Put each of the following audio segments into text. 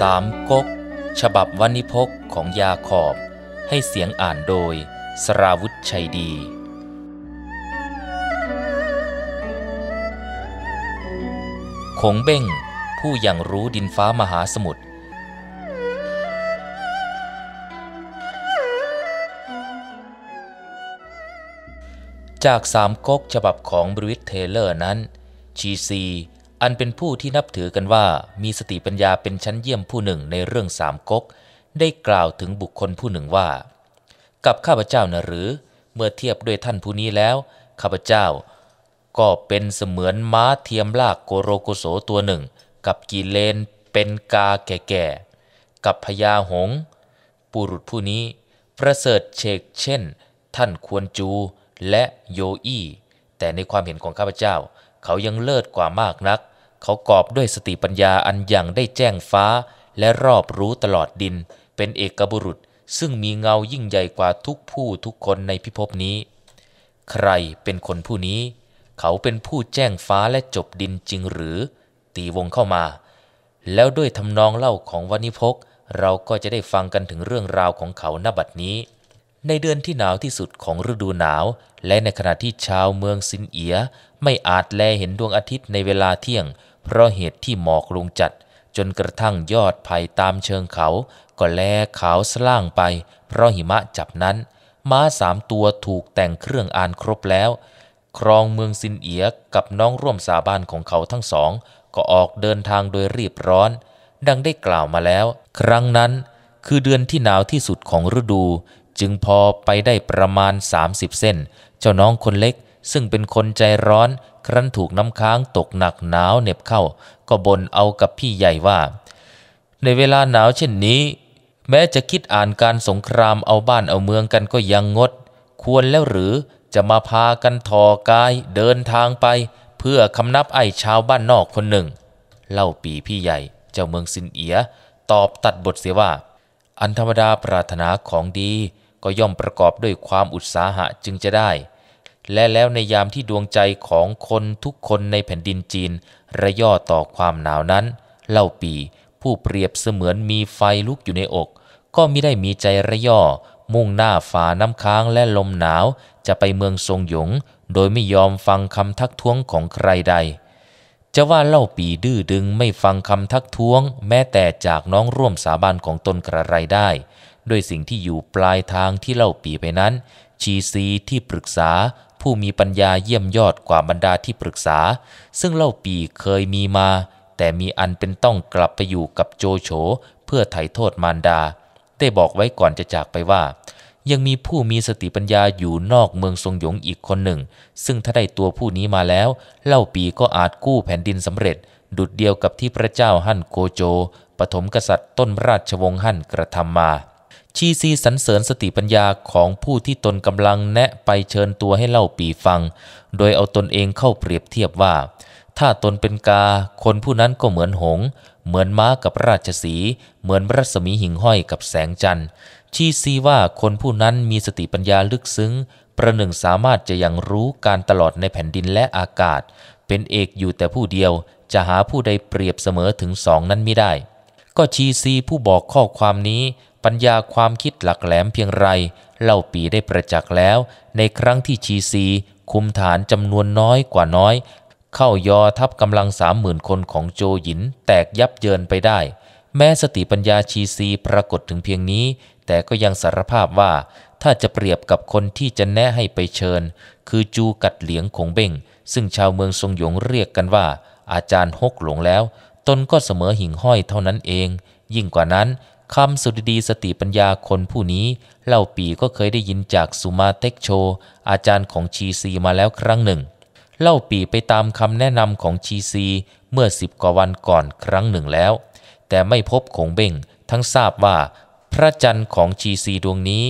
สามก๊ก ฉบับวันิพกของยาขอบ ให้เสียงอ่านโดยสราวุธชัยดี คงเบ้งผู้ยังรู้ดินฟ้ามหาสมุทร จากสามก๊กฉบับของบริวิทเทเลอร์นั้นชีซีอันเป็นผู้ที่นับถือกันว่ามีสติปัญญาเป็นชั้นเยี่ยมผู้หนึ่งในเรื่องสามก๊กได้กล่าวถึงบุคคลผู้หนึ่งว่า กับข้าพเจ้านะหรือ เมื่อเทียบด้วยท่านผู้นี้แล้วข้าพเจ้า ก็เป็นเสมือนม้าเทียมลากโกโรโกโสตัวหนึ่ง กับกีเลนเป็นกาแก่ๆกับพญาหงปุรุษผู้นี้ประเสริฐเชกเช่น ท่านควรจูและโยอี้แต่ในความเห็นของข้าพเจ้าเขายังเลิศกว่ามากนักเขากอบด้วยสติปัญญาอันอย่างได้แจ้งฟ้า และรอบรู้ตลอดดิน เป็นเอกบุรุษ ซึ่งมีเงายิ่งใหญ่กว่าทุกผู้ทุกคนในพิภพนี้ ใครเป็นคนผู้นี้ เขาเป็นผู้แจ้งฟ้าและจบดินจริงหรือ ตีวงเข้ามา แล้วด้วยทำนองเล่าของวันิพกเราก็จะได้ฟังกันถึงเรื่องราวของเขาณบัดนี้ ในเดือนที่หนาวที่สุดของฤดูหนาว และในขณะที่ชาวเมืองซินเอีย ไม่อาจแลเห็นดวงอาทิตย์ในเวลาเที่ยงเพราะเหตุที่หมอกลงจัด จนกระทั่งยอดไผ่ตามเชิงเขาก็แลขาวสล่างไป เพราะหิมะจับนั้นม้าสามตัวถูกแต่งเครื่องอานครบแล้ว ครองเมืองซินเอียกับน้องร่วมสาบานของเขาทั้งสองก็ออกเดินทางโดยรีบร้อนดังได้กล่าวมาแล้ว ครั้งนั้นคือเดือนที่หนาวที่สุดของฤดู จึงพอไปได้ประมาณ 30เส้นเจ้าน้องคนเล็กซึ่งเป็นคนใจร้อนครั้นถูกน้ำค้างตกหนักหนาวเหน็บเข้า ก็บ่นเอากับพี่ใหญ่ว่า ในเวลาหนาวเช่นนี้ แม้จะคิดอ่านการสงครามเอาบ้านเอาเมืองกันก็ยังงด ควรแล้วหรือจะมาพากันทอกายเดินทางไป เพื่อคำนับไอ้ชาวบ้านนอกคนหนึ่ง เล่าปีพี่ใหญ่ เจ้าเมืองสินเอีย ตอบตัดบทเสียว่า อันธรรมดาปรารถนาของดีก็ย่อมประกอบด้วยความอุตสาหะจึงจะได้และแล้วในยามที่ดวงใจของคนทุกคนในแผ่นดินจีนระย่อต่อความหนาวนั้นเล่าปีผู้เปรียบเสมือนมีไฟลุกอยู่ในอกก็มิได้มีใจระย่อ มุ่งหน้าฝ่าน้ำค้างและลมหนาวจะไปเมืองทรงหยงโดยไม่ยอมฟังคำทักท้วงของใครใด จะว่าเล่าปีดื้อดึงไม่ฟังคำทักท้วงแม้แต่จากน้องร่วมสาบานของตนกระไรได้ด้วยสิ่งที่อยู่ปลายทางที่เล่าปีไปนั้นชีซีที่ปรึกษาผู้มีปัญญาเยี่ยมยอดกว่าบรรดาที่ปรึกษา ซึ่งเล่าปีเคยมีมา แต่มีอันเป็นต้องกลับไปอยู่กับโจโฉเพื่อไถ่โทษมารดาได้บอกไว้ก่อนจะจากไปว่า ยังมีผู้มีสติปัญญาอยู่นอกเมืองทรงหยงอีกคนหนึ่ง ซึ่งถ้าได้ตัวผู้นี้มาแล้ว เล่าปีก็อาจกู้แผ่นดินสำเร็จ ดุดเดียวกับที่พระเจ้าหั่นโกโจปฐมกษัตริย์ต้นราชวงศ์หั่นกระทำมาชีซีสรรเสริญสติปัญญาของผู้ที่ตนกำลังแนะไปเชิญตัวให้เล่าปีฟัง โดยเอาตนเองเข้าเปรียบเทียบว่า ถ้าตนเป็นกา คนผู้นั้นก็เหมือนหงเหมือนม้ากับราชสีเหมือนรัศมีหิงห้อยกับแสงจันทร์ ชีซีว่าคนผู้นั้นมีสติปัญญาลึกซึ้ง ประหนึ่งสามารถจะยังรู้การตลอดในแผ่นดินและอากาศ เป็นเอกอยู่แต่ผู้เดียว จะหาผู้ใดเปรียบเสมอถึงสองนั้นไม่ได้ ก็ชีซี ผู้บอกข้อความนี้ปัญญาความคิดหลักแหลมเพียงไร เล่าปีได้ประจักษ์แล้ว ในครั้งที่ชีซี คุมฐานจำนวนน้อยกว่าน้อย เข้ายอทับกำลังสามหมื่นคนของโจหยินแตกยับเยินไปได้ แม้สติปัญญาชีซี ปรากฏถึงเพียงนี้ แต่ก็ยังสารภาพว่า ถ้าจะเปรียบกับคนที่จะแนะให้ไปเชิญ คือจูกัดเหลียงคงเบ่ง ซึ่งชาวเมืองทรงหยงเรียกกันว่า อาจารย์ฮกหลงแล้วตนก็เสมอหิ่งห้อยเท่านั้นเอง ยิ่งกว่านั้นคำสุดดีสติปัญญาคนผู้นี้เล่าปีก็เคยได้ยินจากสุมาเต็กโช อาจารย์ของชีซีมาแล้วครั้งหนึ่งเล่าปีไปตามคำแนะนำของชีซี เมื่อสิบกว่าวันก่อนครั้งหนึ่งแล้ว แต่ไม่พบคงเบ่งทั้งทราบว่าพระจันทร์ของชีซีดวงนี้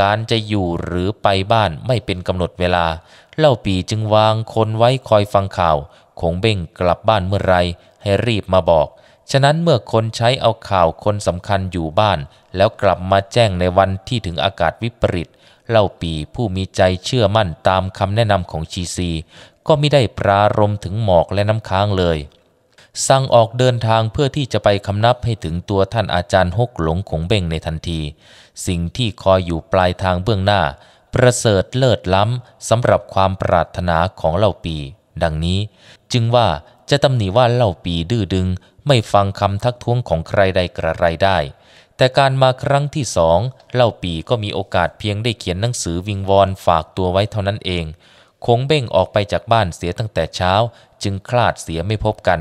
การจะอยู่หรือไปบ้านไม่เป็นกำหนดเวลาเล่าปีจึงวางคนไว้คอยฟังข่าวคงเบ่งกลับบ้านเมื่อไรให้รีบมาบอกฉะนั้นเมื่อคนใช้เอาข่าวคนสำคัญอยู่บ้าน แล้วกลับมาแจ้งในวันที่ถึงอากาศวิปริตเล่าปีผู้มีใจเชื่อมั่นตามคำแนะนำของชีซี ก็ไม่ได้ปรารมถึงหมอกและน้ำค้างเลยสั่งออกเดินทางเพื่อที่จะไปคำนับให้ถึงตัวท่านอาจารย์ฮกหลงของเบ่งในทันที สิ่งที่คอยอยู่ปลายทางเบื้องหน้า ประเสริฐเลิศล้ำสำหรับความปรารถนาของเล่าปี ดังนี้ จึงว่าจะตำหนิว่าเล่าปีดื้อดึงไม่ฟังคำทักท้วงของใครใดกระไรได้ แต่การมาครั้งที่สองเล่าปีก็มีโอกาสเพียงได้เขียนหนังสือวิงวอนฝากตัวไว้เท่านั้นเอง คงเบ่งออกไปจากบ้านเสียตั้งแต่เช้า จึงคลาดเสียไม่พบกัน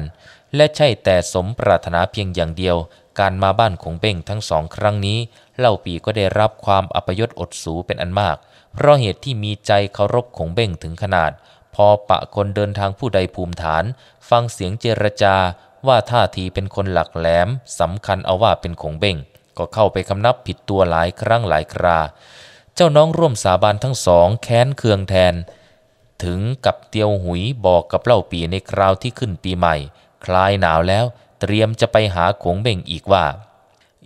และใช่แต่สมปรารถนาเพียงอย่างเดียว การมาบ้านคงเบ่งทั้งสองครั้งนี้เล่าปีก็ได้รับความอัปยศอดสูเป็นอันมาก เพราะเหตุที่มีใจเคารพคงเบ่งถึงขนาด พอปะคนเดินทางผู้ใดภูมิฐาน ฟังเสียงเจรจาว่าท่าทีเป็นคนหลักแหลมสำคัญเอาว่าเป็นของเบ่ง ก็เข้าไปคำนับผิดตัวหลายครั้งหลายครา เจ้าน้องร่วมสาบานทั้งสองแค้นเคืองแทน ถึงกับเตียวหุยบอกกับเล่าปีในคราวที่ขึ้นปีใหม่ คลายหนาวแล้ว เตรียมจะไปหาขงเบ่งอีกว่า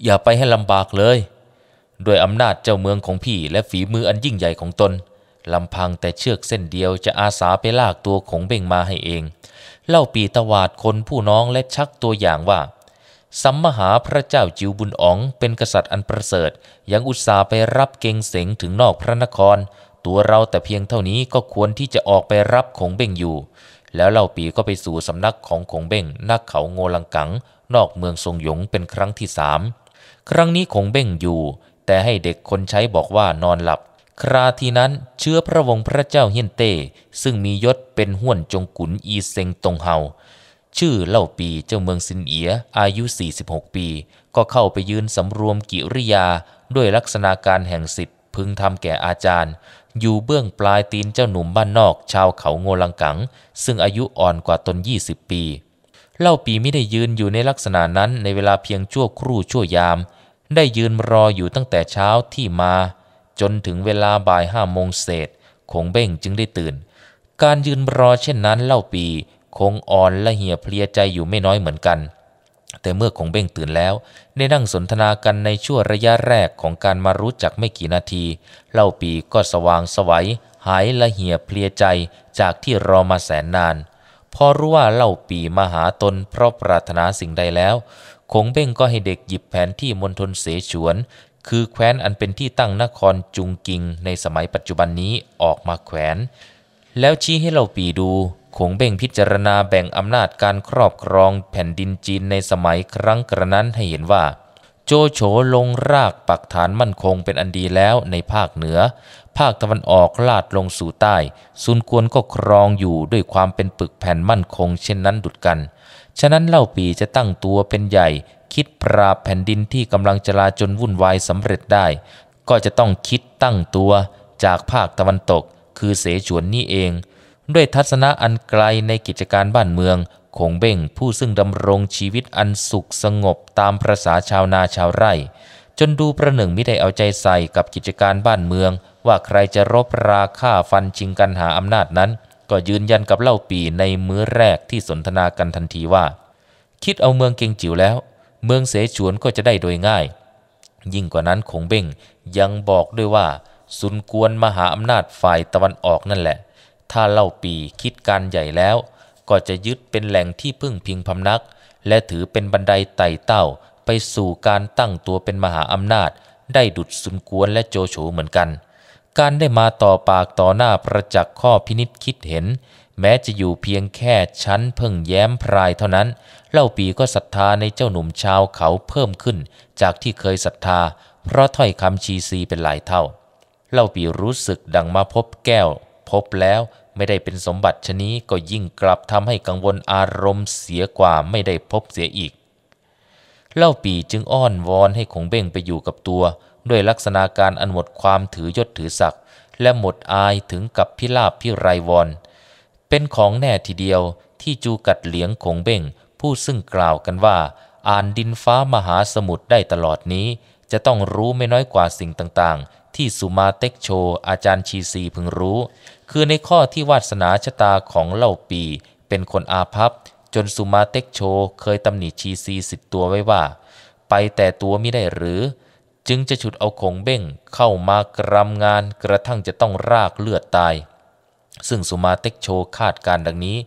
อย่าไปให้ลำบากเลย ด้วยอำนาจเจ้าเมืองของพี่และฝีมืออันยิ่งใหญ่ของตนลำพังแต่เชือกเส้นเดียวจะอาสาไปลากตัวขงเบ่งมาให้เองเล่าปีตวาดคนผู้น้องและชักตัวอย่างว่าสัมมหาพระเจ้าจิวบุญอ๋องเป็นกษัตริย์อันประเสริฐ ยังอุตส่าห์ไปรับเกงเสงถึงนอกพระนคร ตัวเราแต่เพียงเท่านี้ก็ควรที่จะออกไปรับขงเบ่งอยู่ แล้วเล่าปีก็ไปสู่สำนักของขงเบ่งนักเขาโงลังกัง นอกเมืองทรงหยงเป็นครั้งที่สามครั้งนี้ขงเบ่งอยู่ แต่ให้เด็กคนใช้บอกว่านอนหลับคราทีนั้นเชื้อพระวงศ์พระเจ้าเฮียนเต้ซึ่งมียศเป็นห้วนจงกุนอีเซงตงเฮาชื่อเล่าปีเจ้าเมืองซินเอียอายุ 46 ปี ก็เข้าไปยืนสำรวมกิริยาด้วยลักษณะการแห่งสิทธิพึงทำแก่อาจารย์ อยู่เบื้องปลายตีนเจ้าหนุ่มบ้านนอกชาวเขาโงลังกัง ซึ่งอายุอ่อนกว่าตน 20 ปี เล่าปีไม่ได้ยืนอยู่ในลักษณะนั้นในเวลาเพียงชั่วครู่ชั่วยาม ได้ยืนรออยู่ตั้งแต่เช้าที่มาจนถึงเวลาบ่ายห้าโมงเศษคงเบ้งจึงได้ตื่น การยืนรอเช่นนั้น เล่าปี คงอ่อนและเหี่ยเพลียใจอยู่ไม่น้อยเหมือนกัน แต่เมื่อคงเบ้งตื่นแล้วได้นั่งสนทนากันในช่วงระยะแรกของการมารู้จักไม่กี่นาที เล่าปีก็สว่างสวัยหายละเหี่ยเพลียใจจากที่รอมาแสนนาน พอรู้ว่าเล่าปีมาหาตนเพราะปรารถนาสิ่งใดแล้ว คงเบ้งก็ให้เด็กหยิบแผนที่มณฑลเสฉวนคือแคว้นอันเป็นที่ตั้งนครจุงกิง ในสมัยปัจจุบันนี้ออกมาแขวน แล้วชี้ให้เราปีดูคงเบ่งพิจารณาแบ่งอำนาจการครอบครองแผ่นดินจีนในสมัยครั้งกระนั้นให้เห็นว่า โจโฉลงรากปักฐานมั่นคงเป็นอันดีแล้วในภาคเหนือ ภาคตะวันออกลาดลงสู่ใต้ซุนกวนก็ครองอยู่ด้วยความเป็นปึกแผ่นมั่นคงเช่นนั้นดุดกันฉะนั้นเล่าปีจะตั้งตัวเป็นใหญ่คิดปราบแผ่นดินที่กำลังจลาจนวุ่นวายสำเร็จได้ ก็จะต้องคิดตั้งตัวจากภาคตะวันตกคือเสฉวนนี่เอง ด้วยทัศนะอันไกลในกิจการบ้านเมือง คงเบ่งผู้ซึ่งดำรงชีวิตอันสุขสงบตามประษาชาวนาชาวไร่ จนดูประหนึ่งไม่ได้เอาใจใส่กับกิจการบ้านเมือง ว่าใครจะรบราฆ่าฟันชิงกันหาอำนาจนั้น ก็ยืนยันกับเล่าปีในมื้อแรกที่สนทนากันทันทีว่า คิดเอาเมืองเกงจิ๋วแล้วเมืองเสฉวนก็จะได้โดยง่าย ยิ่งกว่านั้นคงเบ้งยังบอกด้วยว่าซุนกวนมหาอำนาจฝ่ายตะวันออกนั่นแหละ ถ้าเล่าปีคิดการใหญ่แล้วก็จะยึดเป็นแหล่งที่พึ่งพิงพำนัก และถือเป็นบันไดไต่เต้าไปสู่การตั้งตัวเป็นมหาอำนาจได้ดุดซุนกวนและโจโฉเหมือนกัน การได้มาต่อปากต่อหน้าประจักษ์ข้อพินิษคิดเห็นแม้จะอยู่เพียงแค่ชั้น เพิ่งแย้มพรายเท่านั้นเล่าปีก็ศรัทธาในเจ้าหนุ่มชาวเขาเพิ่มขึ้น จากที่เคยศรัทธา เพราะถ้อยคำชีซีเป็นหลายเท่าเล่าปีรู้สึกดังมาพบแก้ว พบแล้วไม่ได้เป็นสมบัติชนี้ก็ยิ่งกลับทำให้กังวลอารมณ์เสียกว่าไม่ได้พบเสียอีกเล่าปีจึงอ้อนวอนให้คงเบ้งไปอยู่กับตัว ด้วยลักษณะการอันหมดความถือยศถือศักดิ์และหมดอายถึงกับพิลาพิไรวอนเป็นของแน่ทีเดียวที่จูกัดเหลียงคงเบ้งผู้ซึ่งกล่าวกันว่า อ่านดินฟ้ามหาสมุทรได้ตลอดนี้ จะต้องรู้ไม่น้อยกว่าสิ่งต่างๆ ที่สุมาเต็กโชอาจารย์ชีซีพึงรู้ คือในข้อที่วาสนาชะตาของเล่าปี เป็นคนอาภัพจนสุมาเต็กโชเคยตำหนิชีซีสิทธิ์ตัวไว้ว่า ไปแต่ตัวไม่ได้หรือ จึงจะฉุดเอาคงเบ้งเข้ามากรำงานกระทั่งจะต้องรากเลือดตายซึ่งสุมาเต็กโชคาดการดังนี้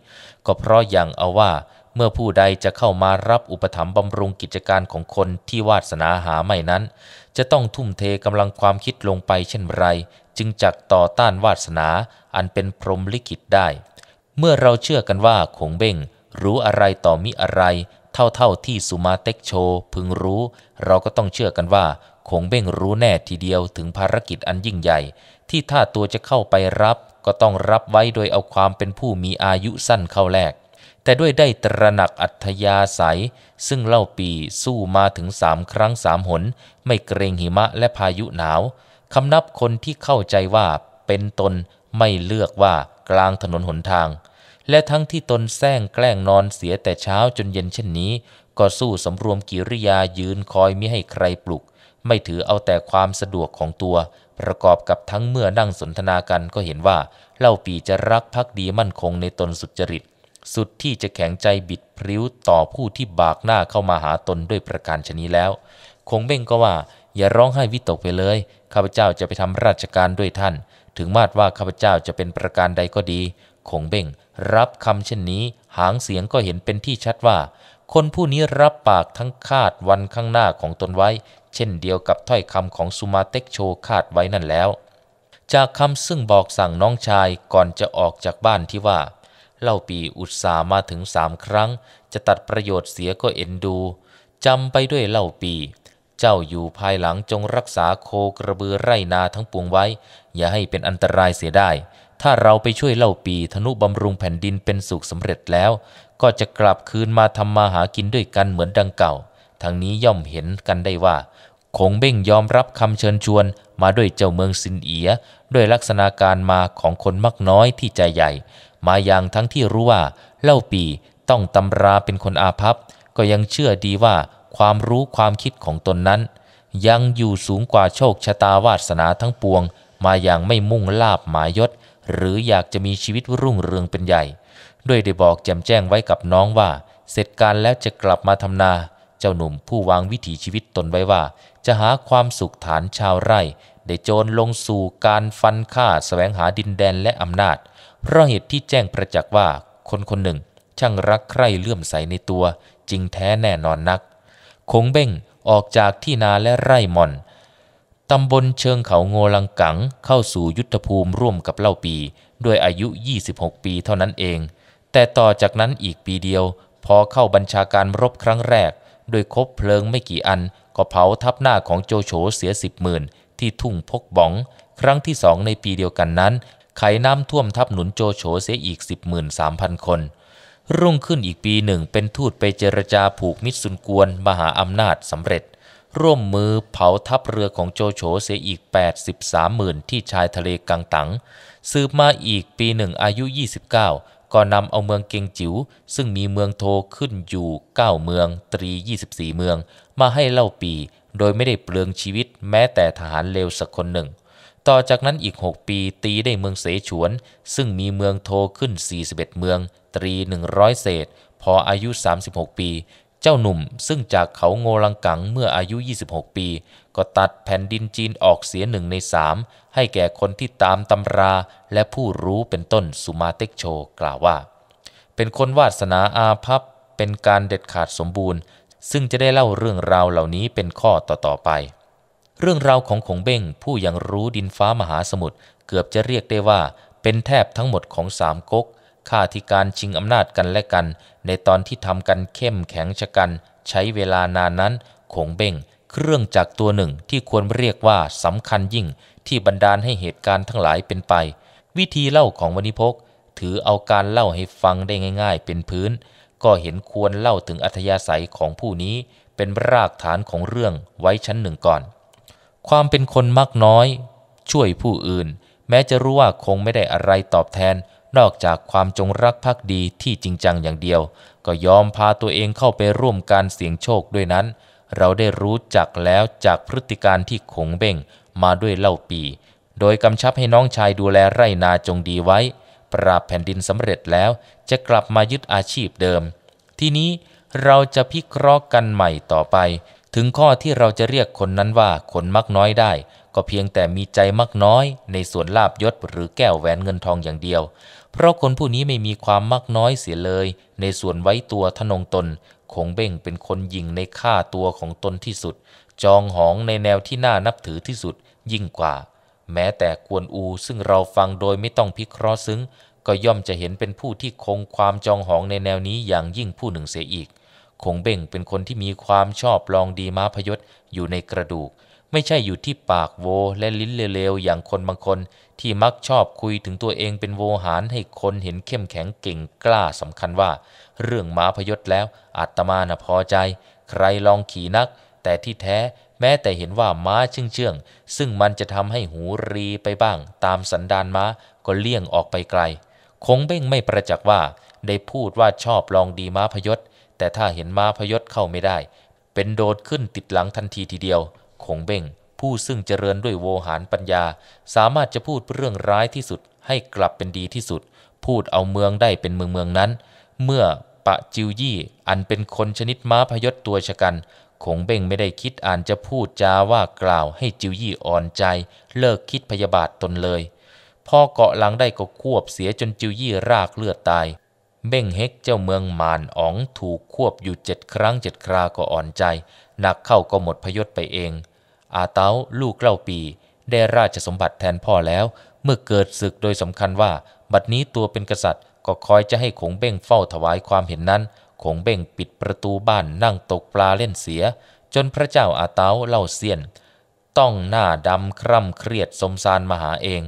ก็เพราะอย่างเอาว่า เมื่อผู้ใดจะเข้ามารับอุปถัมภ์บำรุงกิจการของคนที่วาสนาหาไม่นั้น จะต้องทุ่มเทกำลังความคิดลงไปเช่นไร จึงจักต่อต้านวาสนา อันเป็นพรหมลิขิตได้ เมื่อเราเชื่อกันว่าคงเบ้งรู้อะไรต่อมิอะไร เท่าเท่าที่สุมาเต็กโช พึงรู้ เราก็ต้องเชื่อกันว่า คงเบ้งรู้แน่ทีเดียวถึงภารกิจอันยิ่งใหญ่ ที่ถ้าตัวจะเข้าไปรับก็ต้องรับไว้โดยเอาความเป็นผู้มีอายุสั้นเข้าแลกแต่ด้วยได้ตระหนักอัธยาศัย ซึ่งเล่าปีสู้มาถึงสามครั้งสามหน ไม่เกรงหิมะและพายุหนาว คำนับคนที่เข้าใจว่าเป็นตนไม่เลือกว่ากลางถนนหนทาง และทั้งที่ตนแซงแกล้งนอนเสียแต่เช้าจนเย็นเช่นนี้ ก็สู้สำรวมกิริยายืนคอยมิให้ใครปลุก ไม่ถือเอาแต่ความสะดวกของตัวประกอบกับทั้งเมื่อนั่งสนทนากันก็เห็นว่าเล่าปีจะรักพักดีมั่นคงในตนสุจริต สุดที่จะแข็งใจบิดพริ้ว ต่อผู้ที่บากหน้าเข้ามาหาตนด้วยประการชนีแล้วคงเบ่งก็ว่า อย่าร้องไห้วิตกไปเลยข้าพเจ้าจะไปทำราชการด้วยท่าน ถึงมาดว่าข้าพเจ้าจะเป็นประการใดก็ดี คงเบ่ง รับคำเช่นนี้หางเสียงก็เห็นเป็นที่ชัดว่าคนผู้นี้รับปากทั้งคาดวันข้างหน้าของตนไว้ เช่นเดียวกับถ้อยคำของสุมาเต็กโชคาดไว้นั่นแล้ว จากคำซึ่งบอกสั่งน้องชายก่อนจะออกจากบ้านที่ว่า เล่าปีอุตสามาถึงสามครั้ง จะตัดประโยชน์เสียก็เอ็นดู จำไปด้วยเล่าปี เจ้าอยู่ภายหลังจงรักษาโคกระบือไรนาทั้งปวงไว้ อย่าให้เป็นอันตรายเสียได้ ถ้าเราไปช่วยเล่าปีธนุบำรุงแผ่นดินเป็นสุขสำเร็จแล้วก็จะกลับคืนมาทำมาหากินด้วยกันเหมือนดังเก่าทางนี้ย่อมเห็นกันได้ว่า คงเบ้งยอมรับคำเชิญชวนมาด้วยเจ้าเมืองสินเอีย ด้วยลักษณะการมาของคนมักน้อยที่ใจใหญ่ มาอย่างทั้งที่รู้ว่า เล่าปีต้องตำราเป็นคนอาภัพก็ยังเชื่อดีว่าความรู้ความคิดของตนนั้น ยังอยู่สูงกว่าโชคชะตาวาสนาทั้งปวง มาอย่างไม่มุ่งลาบหมายยศ หรืออยากจะมีชีวิตรุ่งเรืองเป็นใหญ่ด้วยได้บอกแจมแจ้งไว้กับน้องว่า เสร็จการแล้วจะกลับมาทำนา เจ้าหนุ่มผู้วางวิถีชีวิตตนไว้ว่า จะหาความสุขฐานชาวไร่ ได้โจรลงสู่การฟันฆ่าสแสวงหาดินแดนและอำนาจ เพราะเหตุที่แจ้งประจักษ์ว่า คนคนหนึ่ง ช่างรักใคร่เลื่อมใสในตัว จริงแท้แน่นอนนัก คงเบ้งออกจากที่นาและไร่มอนตำบลเชิงเขาโงลังกัง เข้าสู่ยุทธภูมิร่วมกับเล่าปีด้วยอายุ 26 ปีเท่านั้นเองแต่ต่อจากนั้นอีกปีเดียว พอเข้าบัญชาการรบครั้งแรก โดยคบเพลิงไม่กี่อัน ก็เผาทับหน้าของโจโฉเสียสิบหมื่นที่ทุ่งพกบ๋อง ครั้งที่สองในปีเดียวกันนั้นไขน้ำท่วมทับหนุนโจโฉเสียอีก13,000 คน รุ่งขึ้นอีกปีหนึ่งเป็นทูตไปเจรจาผูกมิตรสุนกวนมหาอำนาจสำเร็จ ร่วมมือเผาทับเรือของโจโฉเสียอีก83หมื่นที่ชายทะเลกังตังสืบมาอีกปีหนึ่งอายุ 29ก็นำเอาเมืองเกียงจิ๋วซึ่งมีเมืองโทขึ้นอยู่ 9 เมืองตรี 24 เมือง มาให้เล่าปี โดยไม่ได้เปลืองชีวิตแม้แต่ทหารเลวสักคนหนึ่ง ต่อจากนั้นอีก 6 ปีตีได้เมืองเสฉวน ซึ่งมีเมืองโทขึ้น 41 เมือง ตรี 100 เศษ พออายุ 36 ปีจ้าหนุ่ม ซึ่งจากเขาโงลังกังเมื่ออายุ 26 ปี ก็ตัดแผ่นดินจีนออกเสียหนึ่งในสามให้แก่คนที่ตามตำราและผู้รู้เป็นต้นสุมาเต็กโช กล่าวว่า เป็นคนวาสนาอาภัพเป็นการเด็ดขาดสมบูรณ์ ซึ่งจะได้เล่าเรื่องราวเหล่านี้เป็นข้อต่อๆไป เรื่องราวของขงเบ้งผู้ยังรู้ดินฟ้ามหาสมุทรเกือบจะเรียกได้ว่าเป็นแทบทั้งหมดของสามก๊กข้าที่การชิงอำนาจกันและกัน ในตอนที่ทำกันเข้มแข็งชะกัน ใช้เวลานานนั้นขงเบ่ง เครื่องจักรตัวหนึ่งที่ควรเรียกว่าสำคัญยิ่งที่บันดาลให้เหตุการณ์ทั้งหลายเป็นไป วิธีเล่าของวณิพกถือเอาการเล่าให้ฟังได้ง่าย ๆ เป็นพื้น ก็เห็นควรเล่าถึงอัธยาศัยของผู้นี้ เป็นรากฐานของเรื่องไว้ชั้นหนึ่งก่อน ความเป็นคนมักน้อย ช่วยผู้อื่น แม้จะรู้ว่าคงไม่ได้อะไรตอบแทนนอกจากความจงรักภักดีที่จริงจังอย่างเดียว ก็ยอมพาตัวเองเข้าไปร่วมการเสี่ยงโชคด้วยนั้น เราได้รู้จักแล้วจากพฤติการที่ขงเบ่งมาด้วยเล่าปี โดยกำชับให้น้องชายดูแลไร่นาจงดีไว้ ปราบแผ่นดินสำเร็จแล้ว จะกลับมายึดอาชีพเดิม ทีนี้เราจะพิเคราะห์กันใหม่ต่อไป ถึงข้อที่เราจะเรียกคนนั้นว่าคนมักน้อยได้ ก็เพียงแต่มีใจมักน้อย ในส่วนลาบยศหรือแก้วแหวนเงินทองอย่างเดียวเพราะคนผู้นี้ไม่มีความมากน้อยเสียเลย ในส่วนไว้ตัวทนงตน คงเบ่งเป็นคนยิงในค่าตัวของตนที่สุด จองหองในแนวที่น่านับถือที่สุด ยิ่งกว่า แม้แต่กวนอูซึ่งเราฟังโดยไม่ต้องพิเคราะห์ซึ้ง ก็ย่อมจะเห็นเป็นผู้ที่คงความจองหองในแนวนี้อย่างยิ่งผู้หนึ่งเสียอีก คงเบ่งเป็นคนที่มีความชอบลองดีม้าพยศอยู่ในกระดูกไม่ใช่อยู่ที่ปากโวและลิ้นเลวๆอย่างคนบางคน ที่มักชอบคุยถึงตัวเองเป็นโวหารให้คนเห็นเข้มแข็งเก่งกล้าสำคัญว่า เรื่องม้าพยศแล้ว อัตมาน่ะพอใจ ใครลองขี่นัก แต่ที่แท้แม้แต่เห็นว่าม้าเชื่องๆ ซึ่งมันจะทำให้หูรีไปบ้าง ตามสันดานม้าก็เลี่ยงออกไปไกล คงเบ้งไม่ประจักษ์ว่า ได้พูดว่าชอบลองดีม้าพยศแต่ถ้าเห็นม้าพยศเข้าไม่ได้ เป็นโดดขึ้นติดหลังทันทีทีเดียวหงเบ้งผู้ซึ่งเจริญด้วยโวหารปัญญา สามารถจะพูดเรื่องร้ายที่สุดให้กลับเป็นดีที่สุด พูดเอาเมืองได้เป็นเมืองเมืองนั้น เมื่อปะจิวยี่อันเป็นคนชนิดม้าพยศตัวชะกันคงเบ่งไม่ได้คิดอ่านจะพูดจาว่ากล่าวให้จิวยี่อ่อนใจ เลิกคิดพยาบาทตนเลยพอเกาะหลังได้ก็ควบเสียจนจิวยี่รากเลือดตายเบ่งเฮกเจ้าเมืองมานอ๋องถูกควบอยู่เจ็ดครั้งเจ็ดคราก็อ่อนใจหนักเข้าก็หมดพยศไปเองอาเตาลูกเกล่าปี ได้ราชสมบัติแทนพ่อแล้ว เมื่อเกิดศึกโดยสำคัญว่า บัดนี้ตัวเป็นกษัตริย์ก็คอยจะให้ขงเบ้งเฝ้าถวายความเห็นนั้นขงเบ้งปิดประตูบ้านนั่งตกปลาเล่นเสีย จนพระเจ้าอาเตาเล่าเสียน ต้องหน้าดำคร่ำเครียดสมสารมาหาเอง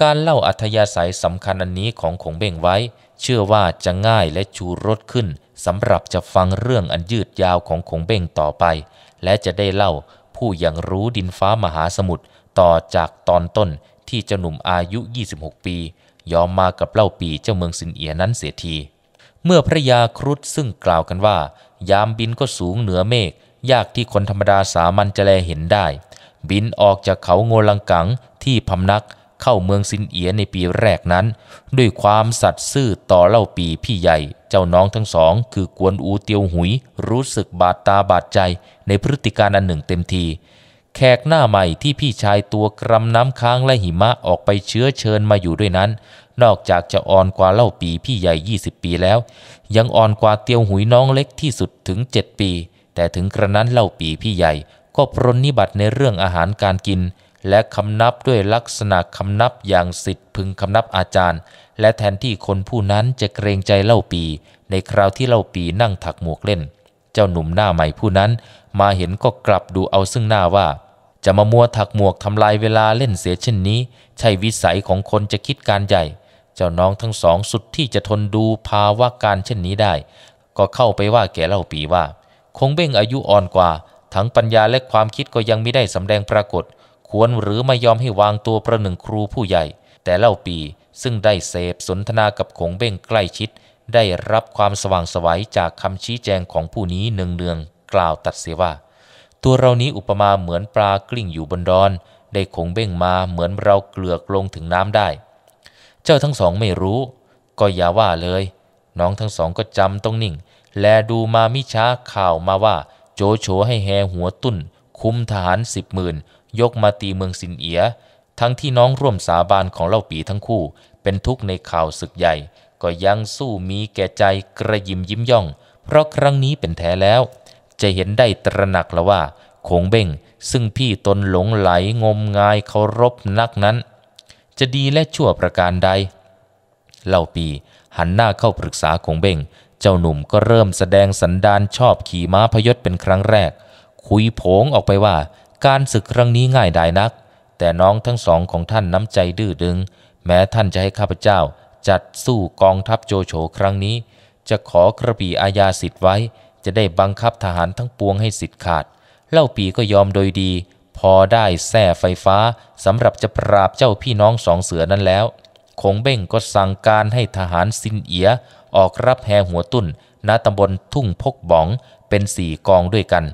การเล่าอัธยาศัยสำคัญอันนี้ของขงเบ้งไว้ เชื่อว่าจะง่ายและชูรสขึ้นสำหรับจะฟังเรื่องอันยืดยาวของขงเบ้งต่อไป และจะได้เล่าผู้ยังรู้ดินฟ้ามหาสมุทรต่อจากตอนต้นที่เจ้าหนุ่มอายุ 26 ปี ยอมมากับเล่าปีเจ้าเมืองสินเอียนั้นเสียที เมื่อพระยาครุฑซึ่งกล่าวกันว่า ยามบินก็สูงเหนือเมฆยากที่คนธรรมดา สามัญจะแลเห็นได้ บินออกจากเขาโงลังกังที่พำนัก เข้าเมืองสินเอียในปีแรกนั้น ด้วยความสัตย์ซื่อต่อเล่าปีพี่ใหญ่ เจ้าน้องทั้งสอง คือกวนอูเตียวหุย รู้สึกบาดตาบาดใจในพฤติการอันหนึ่งเต็มที แขกหน้าใหม่ที่พี่ชายตัวกรำน้ำค้างและหิมะออกไปเชื้อเชิญมาอยู่ด้วยนั้น นอกจากจะอ่อนกว่าเล่าปีพี่ใหญ่ 20 ปีแล้ว ยังอ่อนกว่าเตียวหุยน้องเล็กที่สุดถึง 7 ปี แต่ถึงกระนั้นเล่าปีพี่ใหญ่ ก็ปรนนิบัติในเรื่องอาหารการกิน และคำนับด้วยลักษณะคำนับอย่างสิทธิพึงคำนับอาจารย์ และแทนที่คนผู้นั้นจะเกรงใจเล่าปี ในคราวที่เล่าปีนั่งถักหมวกเล่นเจ้าหนุ่มหน้าใหม่ผู้นั้นมาเห็นก็กลับดูเอาซึ่งหน้าว่า จะมามัวถักหมวกทำลายเวลาเล่นเสียเช่นนี้ ใช่วิสัยของคนจะคิดการใหญ่ เจ้าน้องทั้งสองสุดที่จะทนดูภาวะการเช่นนี้ได้ ก็เข้าไปว่าแก่เล่าปีว่า คงเบ่งอายุอ่อนกว่าทั้งปัญญาและความคิดก็ยังไม่ได้สำแดงปรากฏ ควรหรือไม่ยอมให้วางตัวประหนึ่งครูผู้ใหญ่ แต่เล่าปีซึ่งได้เสพสนทนากับคงเบ่งใกล้ชิดได้รับความสว่างสวัยจากคำชี้แจงของผู้นี้เนืองงกล่าวตัดเสียว่า ตัวเรานี้อุปมาเหมือนปลากลิ้งอยู่บนดอน ได้คงเบ่งมาเหมือนเราเกลือกลงถึงน้ำได้ เจ้าทั้งสองไม่รู้ ก็อย่าว่าเลย น้องทั้งสองก็จำต้องนิ่ง แลดูมามิช้าข่าวมาว่า โจโฉให้แหหัวตุ้น คุมทหารสิบหมื่นยกมาตีเมืองสินเอียทั้งที่น้องร่วมสาบานของเล่าปีทั้งคู่ เป็นทุกข์ในข่าวศึกใหญ่ก็ยังสู้มีแก่ใจกระยิมยิ้มย่อง เพราะครั้งนี้เป็นแท้แล้ว จะเห็นได้ตระหนักแล้วว่าคงเบ่งซึ่งพี่ตนหลงไหลงมงายเคารพนักนั้น จะดีและชั่วประการใด เล่าปีหันหน้าเข้าปรึกษาคงเบ่ง เจ้าหนุ่มก็เริ่มแสดงสันดานชอบขี่ม้าพยศเป็นครั้งแรก คุยโผงออกไปว่า การศึกครั้งนี้ง่ายดายนัก แต่น้องทั้งสองของท่านน้ำใจดื้อดึง แม้ท่านจะให้ข้าพเจ้าจัดสู้กองทัพโจโฉครั้งนี้ จะขอกระบี่อาญาสิทธิ์ไว้ จะได้บังคับทหารทั้งปวงให้สิทธิ์ขาด เล่าปีก็ยอมโดยดี พอได้แส่ไฟฟ้าสำหรับจะปราบเจ้าพี่น้องสองเสือนั้นแล้วคงเบ้งก็สั่งการให้ทหารซินเอีย ออกรับแหหัวตุนณตำบลทุ่งพกบ๋องเป็นสี่กองด้วยกัน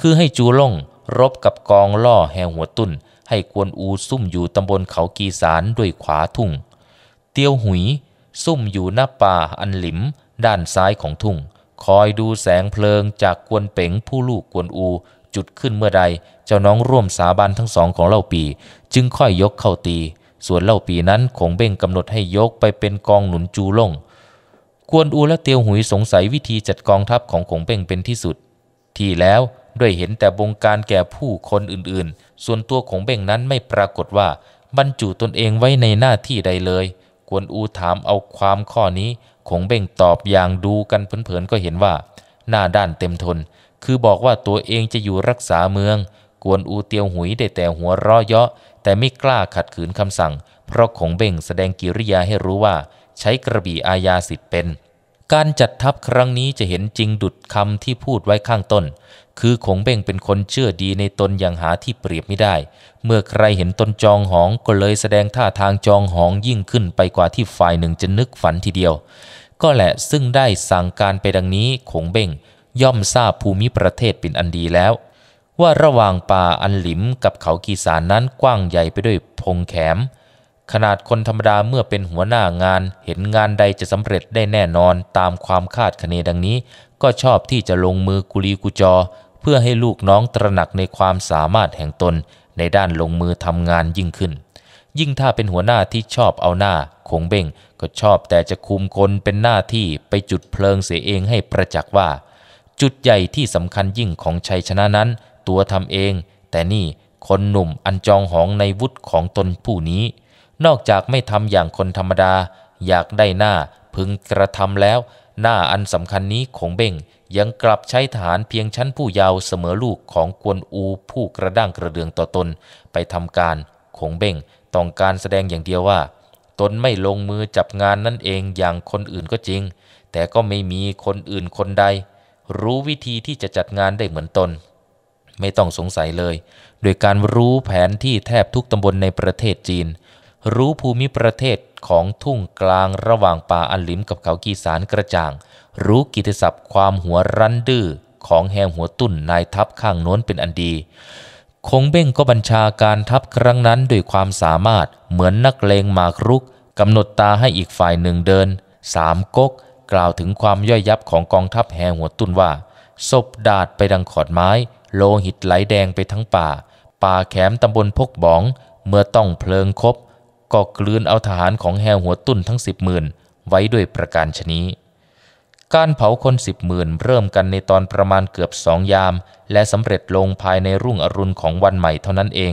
คือให้จูล่งรบกับกองล่อแหหัวตุนให้กวนอูซุ่มอยู่ตำบลเขากีสารด้วยขวาทุ่งเตียวหุยซุ่มอยู่หน้าป่าอันหลิม ด้านซ้ายของทุ่ง คอยดูแสงเพลิงจากกวนเป๋งผู้ลูกกวนอู จุดขึ้นเมื่อใดเจ้าน้องร่วมสาบานทั้งสองของเล่าปี จึงค่อยยกเข้าตี ส่วนเล่าปีนั้นคงเบ่งกำหนดให้ยกไปเป็นกองหนุนจูลงกวนอูและเตียวหุยสงสัยวิธีจัดกองทัพของขงเบ่งเป็นที่สุด ที่แล้วด้วยเห็นแต่บงการแก่ผู้คนอื่นๆ ส่วนตัวของเบ่งนั้นไม่ปรากฏว่าบรรจุตนเองไว้ในหน้าที่ใดเลยกวนอูถามเอาความข้อนี้คงเบ่งตอบอย่างดูกันเผินๆก็เห็นว่า หน้าด้านเต็มทน คือบอกว่าตัวเองจะอยู่รักษาเมือง กวนอูเตียวหุยได้แต่หัวร้อเยาะแต่ไม่กล้าขัดขืนคำสั่ง เพราะคงเบ่งแสดงกิริยาให้รู้ว่า ใช้กระบี่อาญาสิทธิ์เป็น การจัดทัพครั้งนี้จะเห็นจริงดุดคำที่พูดไว้ข้างต้นคือขงเบ่งเป็นคนเชื่อดีในตนอย่างหาที่เปรียบไม่ได้ เมื่อใครเห็นตนจองหองก็เลยแสดงท่าทางจองหองยิ่งขึ้นไปกว่าที่ฝ่ายหนึ่งจะนึกฝันทีเดียว ก็แหละซึ่งได้สั่งการไปดังนี้ขงเบ่งย่อมทราบภูมิประเทศเป็นอันดีแล้ว ว่าระหว่างป่าอันหลิมกับเขากีสานนั้นกว้างใหญ่ไปด้วยพงแขม ขนาดคนธรรมดาเมื่อเป็นหัวหน้างาน เห็นงานใดจะสำเร็จได้แน่นอนตามความคาดคะเนดังนี้ ก็ชอบที่จะลงมือกุลีกุจอเพื่อให้ลูกน้องตระหนักในความสามารถแห่งตนในด้านลงมือทำงานยิ่งขึ้น ยิ่งถ้าเป็นหัวหน้าที่ชอบเอาหน้าคงเบ่งก็ชอบแต่จะคุมคนเป็นหน้าที่ไปจุดเพลิงเสียเองให้ประจักษ์ว่า จุดใหญ่ที่สำคัญยิ่งของชัยชนะนั้นตัวทำเอง แต่นี่คนหนุ่มอันจองหองในวุฒิของตนผู้นี้ นอกจากไม่ทำอย่างคนธรรมดาอยากได้หน้าพึงกระทำแล้วหน้าอันสำคัญนี้คงเบ่งยังกลับใช้ฐานเพียงชั้นผู้เยาว์เสมอลูกของกวนอูผู้กระด้างกระเดืองต่อตน ไปทำการขงเบ่ง ต้องการแสดงอย่างเดียวว่า ตนไม่ลงมือจับงานนั่นเองอย่างคนอื่นก็จริง แต่ก็ไม่มีคนอื่นคนใด รู้วิธีที่จะจัดงานได้เหมือนตน ไม่ต้องสงสัยเลย โดยการรู้แผนที่แทบทุกตำบลในประเทศจีน รู้ภูมิประเทศของทุ่งกลางระหว่างป่าอันลิมกับเขากีสารกระจ่างรู้กิติศัพท์ความหัวรันดื้อของแหงหัวตุ่นนายทัพข้างโน้นเป็นอันดี คงเบ้งก็บัญชาการทัพครั้งนั้นด้วยความสามารถเหมือนนักเลงหมากรุกกำหนดตาให้อีกฝ่ายหนึ่งเดินสามก๊กกล่าวถึงความย่อยยับของกองทัพแหงหัวตุ่นว่าศพดาดไปดังขอดไม้ โลหิตไหลแดงไปทั้งป่า ป่าแขมตำบลพกบอง เมื่อต้องเพลิงคบก็กลืนเอาทหารของแหงหัวตุ่นทั้งสิบหมื่นไว้ด้วยประการชนี้การเผาคนสิบหมื่นเริ่มกันในตอนประมาณเกือบสองยาม และสำเร็จลงภายในรุ่งอรุณของวันใหม่เท่านั้นเอง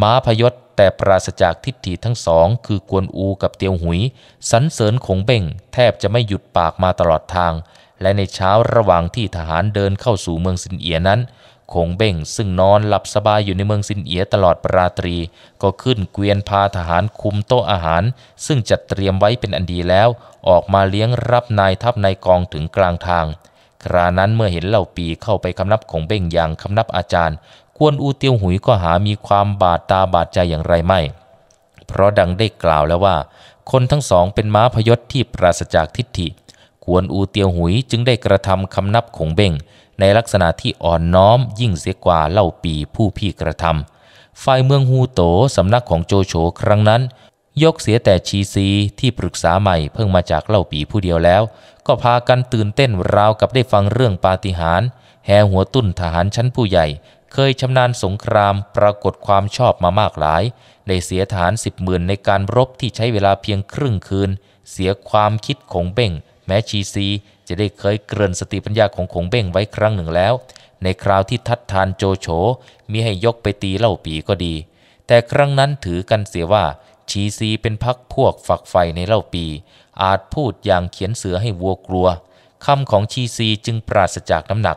ม้าพยศแต่ปราศจากทิฏฐิทั้งสองคือกวนอูกับเตียวหุย สันเสริญขงเบ่งแทบจะไม่หยุดปากมาตลอดทาง และในเช้าระหว่างที่ทหารเดินเข้าสู่เมืองสินเอียนั้นคงเบ่งซึ่งนอนหลับสบายอยู่ในเมืองซินเอียตลอดปราตรี ก็ขึ้นเกวียนพาทหารคุมโต๊ะอาหาร ซึ่งจัดเตรียมไว้เป็นอันดีแล้ว ออกมาเลี้ยงรับนายทัพนายกองถึงกลางทางครานั้นเมื่อเห็นเหล่าปีเข้าไปคำนับขงเบ่งอย่างคำนับอาจารย์ กวนอูเตียวหุยก็หามีความบาดตาบาดใจอย่างไรไม่ เพราะดังได้กล่าวแล้วว่า คนทั้งสองเป็นม้าพยศที่ปราศจากทิฏฐิกวนอูเตียวหุยจึงได้กระทำคำนับขงเบ่งในลักษณะที่อ่อนน้อมยิ่งเสียกว่าเล่าปีผู้พี่กระทำ ฝ่ายเมืองฮูโตสำนักของโจโฉครั้งนั้น ยกเสียแต่ชีซีที่ปรึกษาใหม่เพิ่งมาจากเล่าปีผู้เดียวแล้ว ก็พากันตื่นเต้นราวกับได้ฟังเรื่องปาฏิหาริย์แห่หัวตุ้นทหารชั้นผู้ใหญ่ เคยชำนาญสงครามปรากฏความชอบมามากหลายได้เสียฐานสิบหมื่นในการรบที่ใช้เวลาเพียงครึ่งคืน เสียความคิดของเบ่งแม้ชีซีจะได้เคยเกริ่นสติปัญญาของขงเบ้งไว้ครั้งหนึ่งแล้ว ในคราวที่ทัดทานโจโฉมีให้ยกไปตีเล่าปีก็ดี แต่ครั้งนั้นถือกันเสียว่า ชีซีเป็นพักพวกฝักไฟในเล่าปี อาจพูดอย่างเขียนเสือให้วัวกลัว คำของชีซีจึงปราศจากน้ำหนัก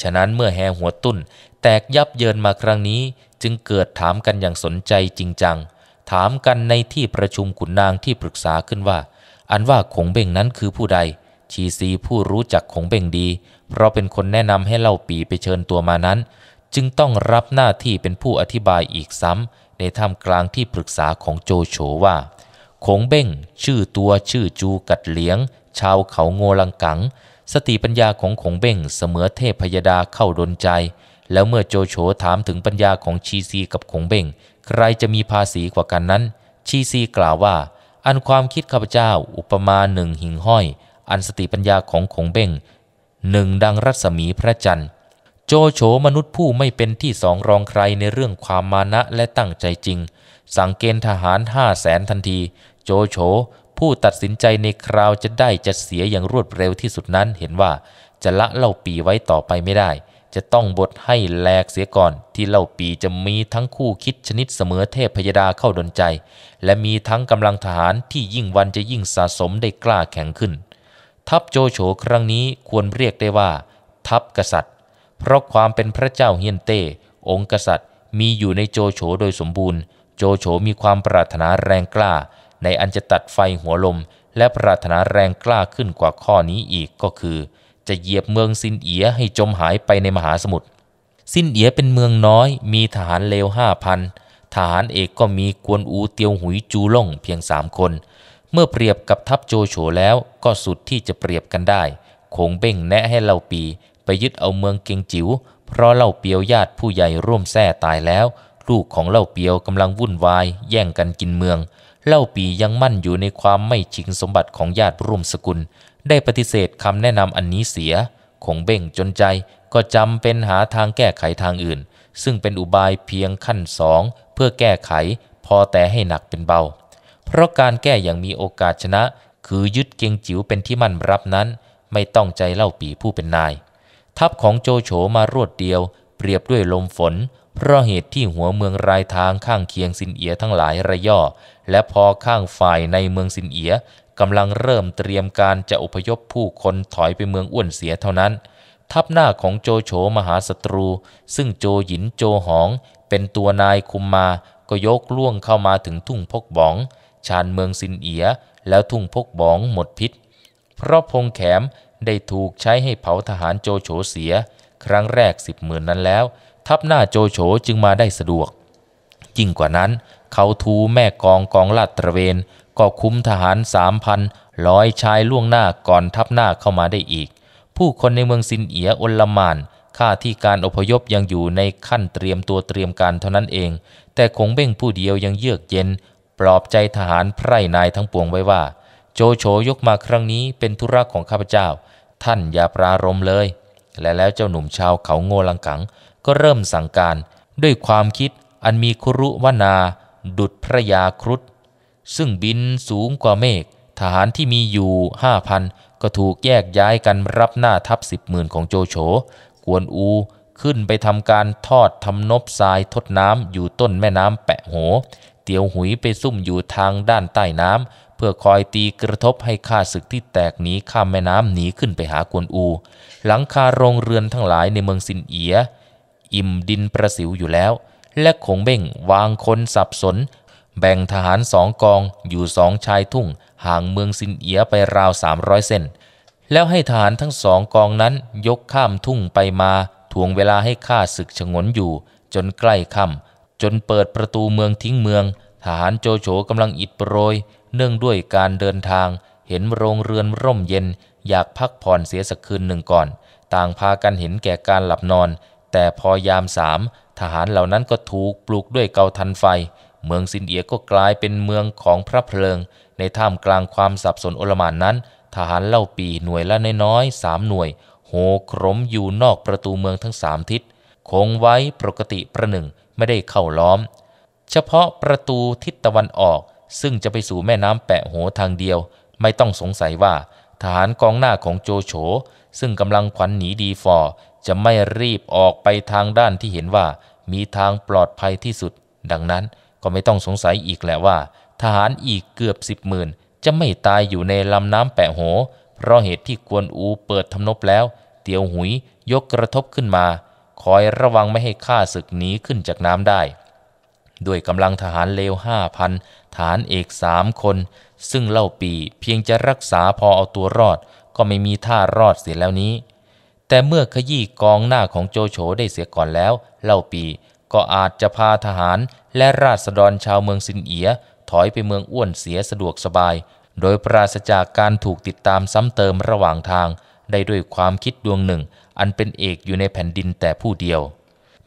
ฉะนั้นเมื่อแหหัวตุ้น แตกยับเยินมาครั้งนี้ จึงเกิดถามกันอย่างสนใจจริงจังถามกันในที่ประชุมขุนนางที่ปรึกษาขึ้นว่า อันว่าขงเบ่งนั้นคือผู้ใดชีซีผู้รู้จักของเบ่งดี เพราะเป็นคนแนะนำให้เล่าปีไปเชิญตัวมานั้น จึงต้องรับหน้าที่เป็นผู้อธิบายอีกซ้ำในท่ามกลางที่ปรึกษาของโจโฉว่าคงเบ้งชื่อตัวชื่อจูกัดเหลียง ชาวเขาโงลังกัง สติปัญญาของคงเบ้งเสมอเทพพยดาเข้าดนใจ แล้วเมื่อโจโฉถามถึงปัญญาของชีซีกับคงเบ้งใครจะมีภาษีกว่ากันนั้น ชีซีกล่าวว่า อันความคิดข้าพเจ้าอุปมาหนึ่งหิงห้อยอันสติปัญญาของขงเบ้งหนึ่งดังรัศมีพระจันทร์โจโฉมนุษย์ผู้ไม่เป็นที่สองรองใครในเรื่องความมานะและตั้งใจจริง สั่งเกณฑ์ทหารห้าแสนทันที โจโฉผู้ตัดสินใจในคราวจะได้จะเสียอย่างรวดเร็วที่สุดนั้นเห็นว่าจะละเล่าปีไว้ต่อไปไม่ได้ จะต้องบทให้แหลกเสียก่อน ที่เล่าปีจะมีทั้งคู่คิดชนิดเสมอเทพพยดาเข้าดนใจ และมีทั้งกำลังทหารที่ยิ่งวันจะยิ่งสะสมได้กล้าแข็งขึ้นทัพโจโฉครั้งนี้ควรเรียกได้ว่าทัพกษัตริย์ เพราะความเป็นพระเจ้าเฮียนเต้องค์กษัตริย์ มีอยู่ในโจโฉโดยสมบูรณ์ โจโฉมีความปรารถนาแรงกล้า ในอันจะตัดไฟหัวลมและปรารถนาแรงกล้าขึ้นกว่าข้อนี้อีกก็คือ จะเหยียบเมืองซินเอียให้จมหายไปในมหาสมุทรซินเอียเป็นเมืองน้อย มีทหารเลวห้าพันทหารเอกก็มีกวนอูเตียวหุยจูล่งเพียงสามคนเมื่อเปรียบกับทัพโจโฉแล้วก็สุดที่จะเปรียบกันได้ คงเบ่งแนะให้เล่าปีไปยึดเอาเมืองเกงจิ๋ว เพราะเล่าเปียวญาติผู้ใหญ่ร่วมแท้ตายแล้ว ลูกของเล่าเปียวกำลังวุ่นวายแย่งกันกินเมือง เล่าปียังมั่นอยู่ในความไม่ชิงสมบัติของญาติร่วมสกุล ได้ปฏิเสธคำแนะนำอันนี้เสีย คงเบ่งจนใจ ก็จำเป็นหาทางแก้ไขทางอื่น ซึ่งเป็นอุบายเพียงขั้นสองเพื่อแก้ไข พอแต่ให้หนักเป็นเบาเพราะการแก้อย่างมีโอกาสชนะคือยึดเกียงจิ๋วเป็นที่มั่นรับนั้นไม่ต้องใจเล่าปีผู้เป็นนาย ทัพของโจโฉมารวดเดียวเปรียบด้วยลมฝนเพราะเหตุที่หัวเมืองรายทางข้างเคียงสินเอียทั้งหลายระย่อ และพอข้างฝ่ายในเมืองสินเอียกำลังเริ่มเตรียมการจะอพยพผู้คนถอยไปเมืองอ้วนเสียเท่านั้น ทัพหน้าของโจโฉมหาศัตรูซึ่งโจหยินโจหองเป็นตัวนายคุมมาก็ยกล่วงเข้ามาถึงทุ่งพกบองชานเมืองสินเอียแล้วทุ่งพกบองหมดพิษ เพราะพงแขมได้ถูกใช้ให้เผาทหารโจโฉเสีย ครั้งแรกสิบหมื่นนั้นแล้ว ทับหน้าโจโฉจึงมาได้สะดวก ยิ่งกว่านั้น เขาทูแม่กองกองลาดตระเวน ก็คุ้มทหารสามพันร้อยชายล่วงหน้าก่อนทับหน้าเข้ามาได้อีก ผู้คนในเมืองซินเอียอลมานข้าที่การอพยพยังอยู่ในขั้นเตรียมตัวเตรียมการเท่านั้นเอง แต่คงเบ้งผู้เดียวยังเยือกเย็นปลอบใจทหารไพร่นายทั้งปวงไว้ว่า โจโฉยกมาครั้งนี้เป็นธุระของข้าพเจ้า ท่านอย่าปรารมเลย และแล้วเจ้าหนุ่มชาวเขาโงลังกัง ก็เริ่มสั่งการ ด้วยความคิดอันมีครุวนา ดุดพระยาครุฑซึ่งบินสูงกว่าเมฆทหารที่มีอยู่ห้าพันก็ถูกแยกย้ายกันรับหน้าทัพสิบหมื่นของโจโฉกวนอูขึ้นไปทำการทอดทำนบทรายทดน้ำอยู่ต้นแม่น้ำแปะโหเตียวหุยไปซุ่มอยู่ทางด้านใต้น้ำเพื่อคอยตีกระทบให้ข้าศึกที่แตกหนีข้ามแม่น้ำหนีขึ้นไปหากวนอู หลังคาโรงเรือนทั้งหลายในเมืองสินเอียอิ่มดินประสิวอยู่แล้ว และคงเบ่งวางคนสับสน แบ่งทหารสองกองอยู่สองชายทุ่งห่างเมืองสินเอียไปราว300เส้นแล้วให้ทหารทั้งสองกองนั้นยกข้ามทุ่งไปมาถ่วงเวลาให้ข้าศึกชงนอยู่ จนใกล้ค่ำจนเปิดประตูเมืองทิ้งเมือง ทหารโจโฉกำลังอิดโปรย เนื่องด้วยการเดินทาง เห็นโรงเรือนร่มเย็น อยากพักผ่อนเสียสักคืนหนึ่งก่อน ต่างพากันเห็นแก่การหลับนอน แต่พอยามสามทหารเหล่านั้นก็ถูกปลุกด้วยเกาทันไฟ เมืองซินเอียก็กลายเป็นเมืองของพระเพลิง ในท่ามกลางความสับสนโอลมานนั้น ทหารเล่าปีหน่วยละน้อยๆสามหน่วยโหครมอยู่นอกประตูเมืองทั้งสามทิศคงไว้ปกติประหนึ่งไม่ได้เข้าล้อม เฉพาะประตูทิศตะวันออกซึ่งจะไปสู่แม่น้ำแปะโหทางเดียว ไม่ต้องสงสัยว่า ทหารกองหน้าของโจโฉ ซึ่งกำลังขวัญหนีดีฟอร์จะไม่รีบออกไปทางด้านที่เห็นว่า มีทางปลอดภัยที่สุด ดังนั้นก็ไม่ต้องสงสัยอีกแหละว่าทหารอีกเกือบสิบหมื่นจะไม่ตายอยู่ในลำน้ำแปะโหเพราะเหตุที่กวนอูเปิดทำนบแล้ว เตียวหุยยกกระทบขึ้นมาคอยระวังไม่ให้ข้าศึกหนีขึ้นจากน้ำได้ ด้วยกำลังทหารเลวห้าพันฐานเอกสามคน ซึ่งเล่าปีเพียงจะรักษาพอเอาตัวรอด ก็ไม่มีท่ารอดเสียแล้วนี้ แต่เมื่อขยี้กองหน้าของโจโฉได้เสียก่อนแล้ว เล่าปีก็อาจจะพาทหารและราษฎรชาวเมืองสินเอียถอยไปเมืองอ้วนเสียสะดวกสบาย โดยปราศจากการถูกติดตามซ้ำเติมระหว่างทาง ได้ด้วยความคิดดวงหนึ่งอันเป็นเอกอยู่ในแผ่นดินแต่ผู้เดียว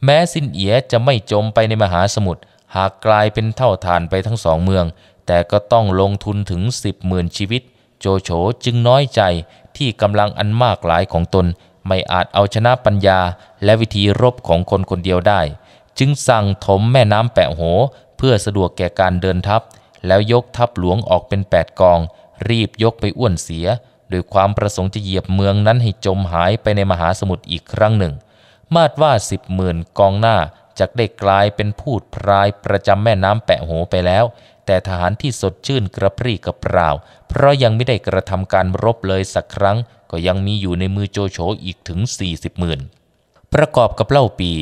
แม้สินเอียจะไม่จมไปในมหาสมุทรหากกลายเป็นเท่าฐานไปทั้งสองเมือง แต่ก็ต้องลงทุนถึงสิบหมื่นชีวิต โจโฉจึงน้อยใจที่กำลังอันมากหลายของตนไม่อาจเอาชนะปัญญา และวิธีรบของคนคนเดียวได้ จึงสั่งถมแม่น้ำแปะโห เพื่อสะดวกแก่การเดินทัพ แล้วยกทัพหลวงออกเป็นแปดกองรีบยกไปอ้วนเสียด้วยความประสงค์จะเหยียบเมืองนั้นให้จมหายไปในมหาสมุทรอีกครั้งหนึ่ง มาดว่าสิบหมื่นกองหน้าจะกได้กลายเป็นพูดพรายประจำแม่น้ำแปะโหไปแล้ว แต่ทหารที่สดชื่นกระปรี้กระเปร่า เพราะยังไม่ได้กระทำการรบเลยสักครั้ง ก็ยังมีอยู่ในมือโจโฉอีกถึง4บหมื่น ประกอบกับเล่าปี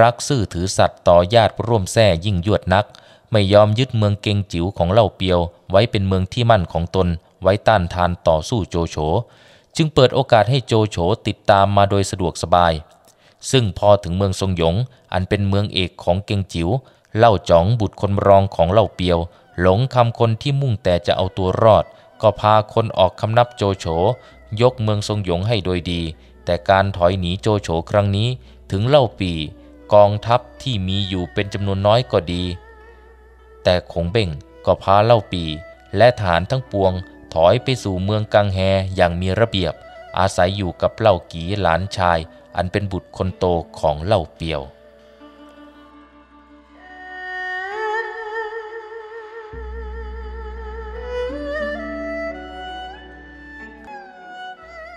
รักซื่อถือสัตว์ต่อญาติร่วมแท้ยิ่งยวดนัก ไม่ยอมยึดเมืองเกงจิ๋วของเล่าเปียว ไว้เป็นเมืองที่มั่นของตนไว้ต้านทานต่อสู้โจโฉ จึงเปิดโอกาสให้โจโฉติดตามมาโดยสะดวกสบาย ซึ่งพอถึงเมืองทรงหยง อันเป็นเมืองเอกของเกงจิว๋วเล่าจ๋องบุตรคนรองของเล่าเปียว หลงคำคนที่มุ่งแต่จะเอาตัวรอด ก็พาคนออกคำนับโจโฉ ยกเมืองทรงหยงให้โดยดี แต่การถอยหนีโจโฉครั้งนี้ ถึงเล่าปี กองทัพที่มีอยู่เป็นจำนวนน้อยก็ดี แต่ขงเบ่งก็พาเล่าปี และฐานทั้งปวงถอยไปสู่เมืองกังแฮอย่างมีระเบียบ อาศัยอยู่กับเล่ากีหลานชาย อันเป็นบุตรคนโตของเล่าเปียว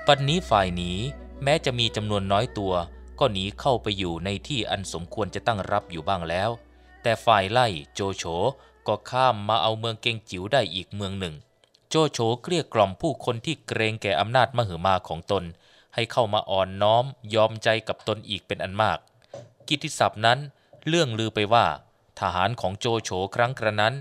ปัจนี้ฝ่ายหนี แม้จะมีจำนวนน้อยตัวก็หนีเข้าไปอยู่ในที่อันสมควรจะตั้งรับอยู่บ้างแล้ว แต่ฝ่ายไล่โจโฉก็ข้ามมาเอาเมืองเกงจิ๋วได้อีกเมืองหนึ่งโจโฉเกลี้ยกล่อมผู้คนที่เกรงแก่อำนาจมหือมาของตน ให้เข้ามาอ่อนน้อมยอมใจกับตนอีกเป็นอันมาก กิติศัพท์นั้น เรื่องลือไปว่า ทหารของโจโฉครั้งกระนั้น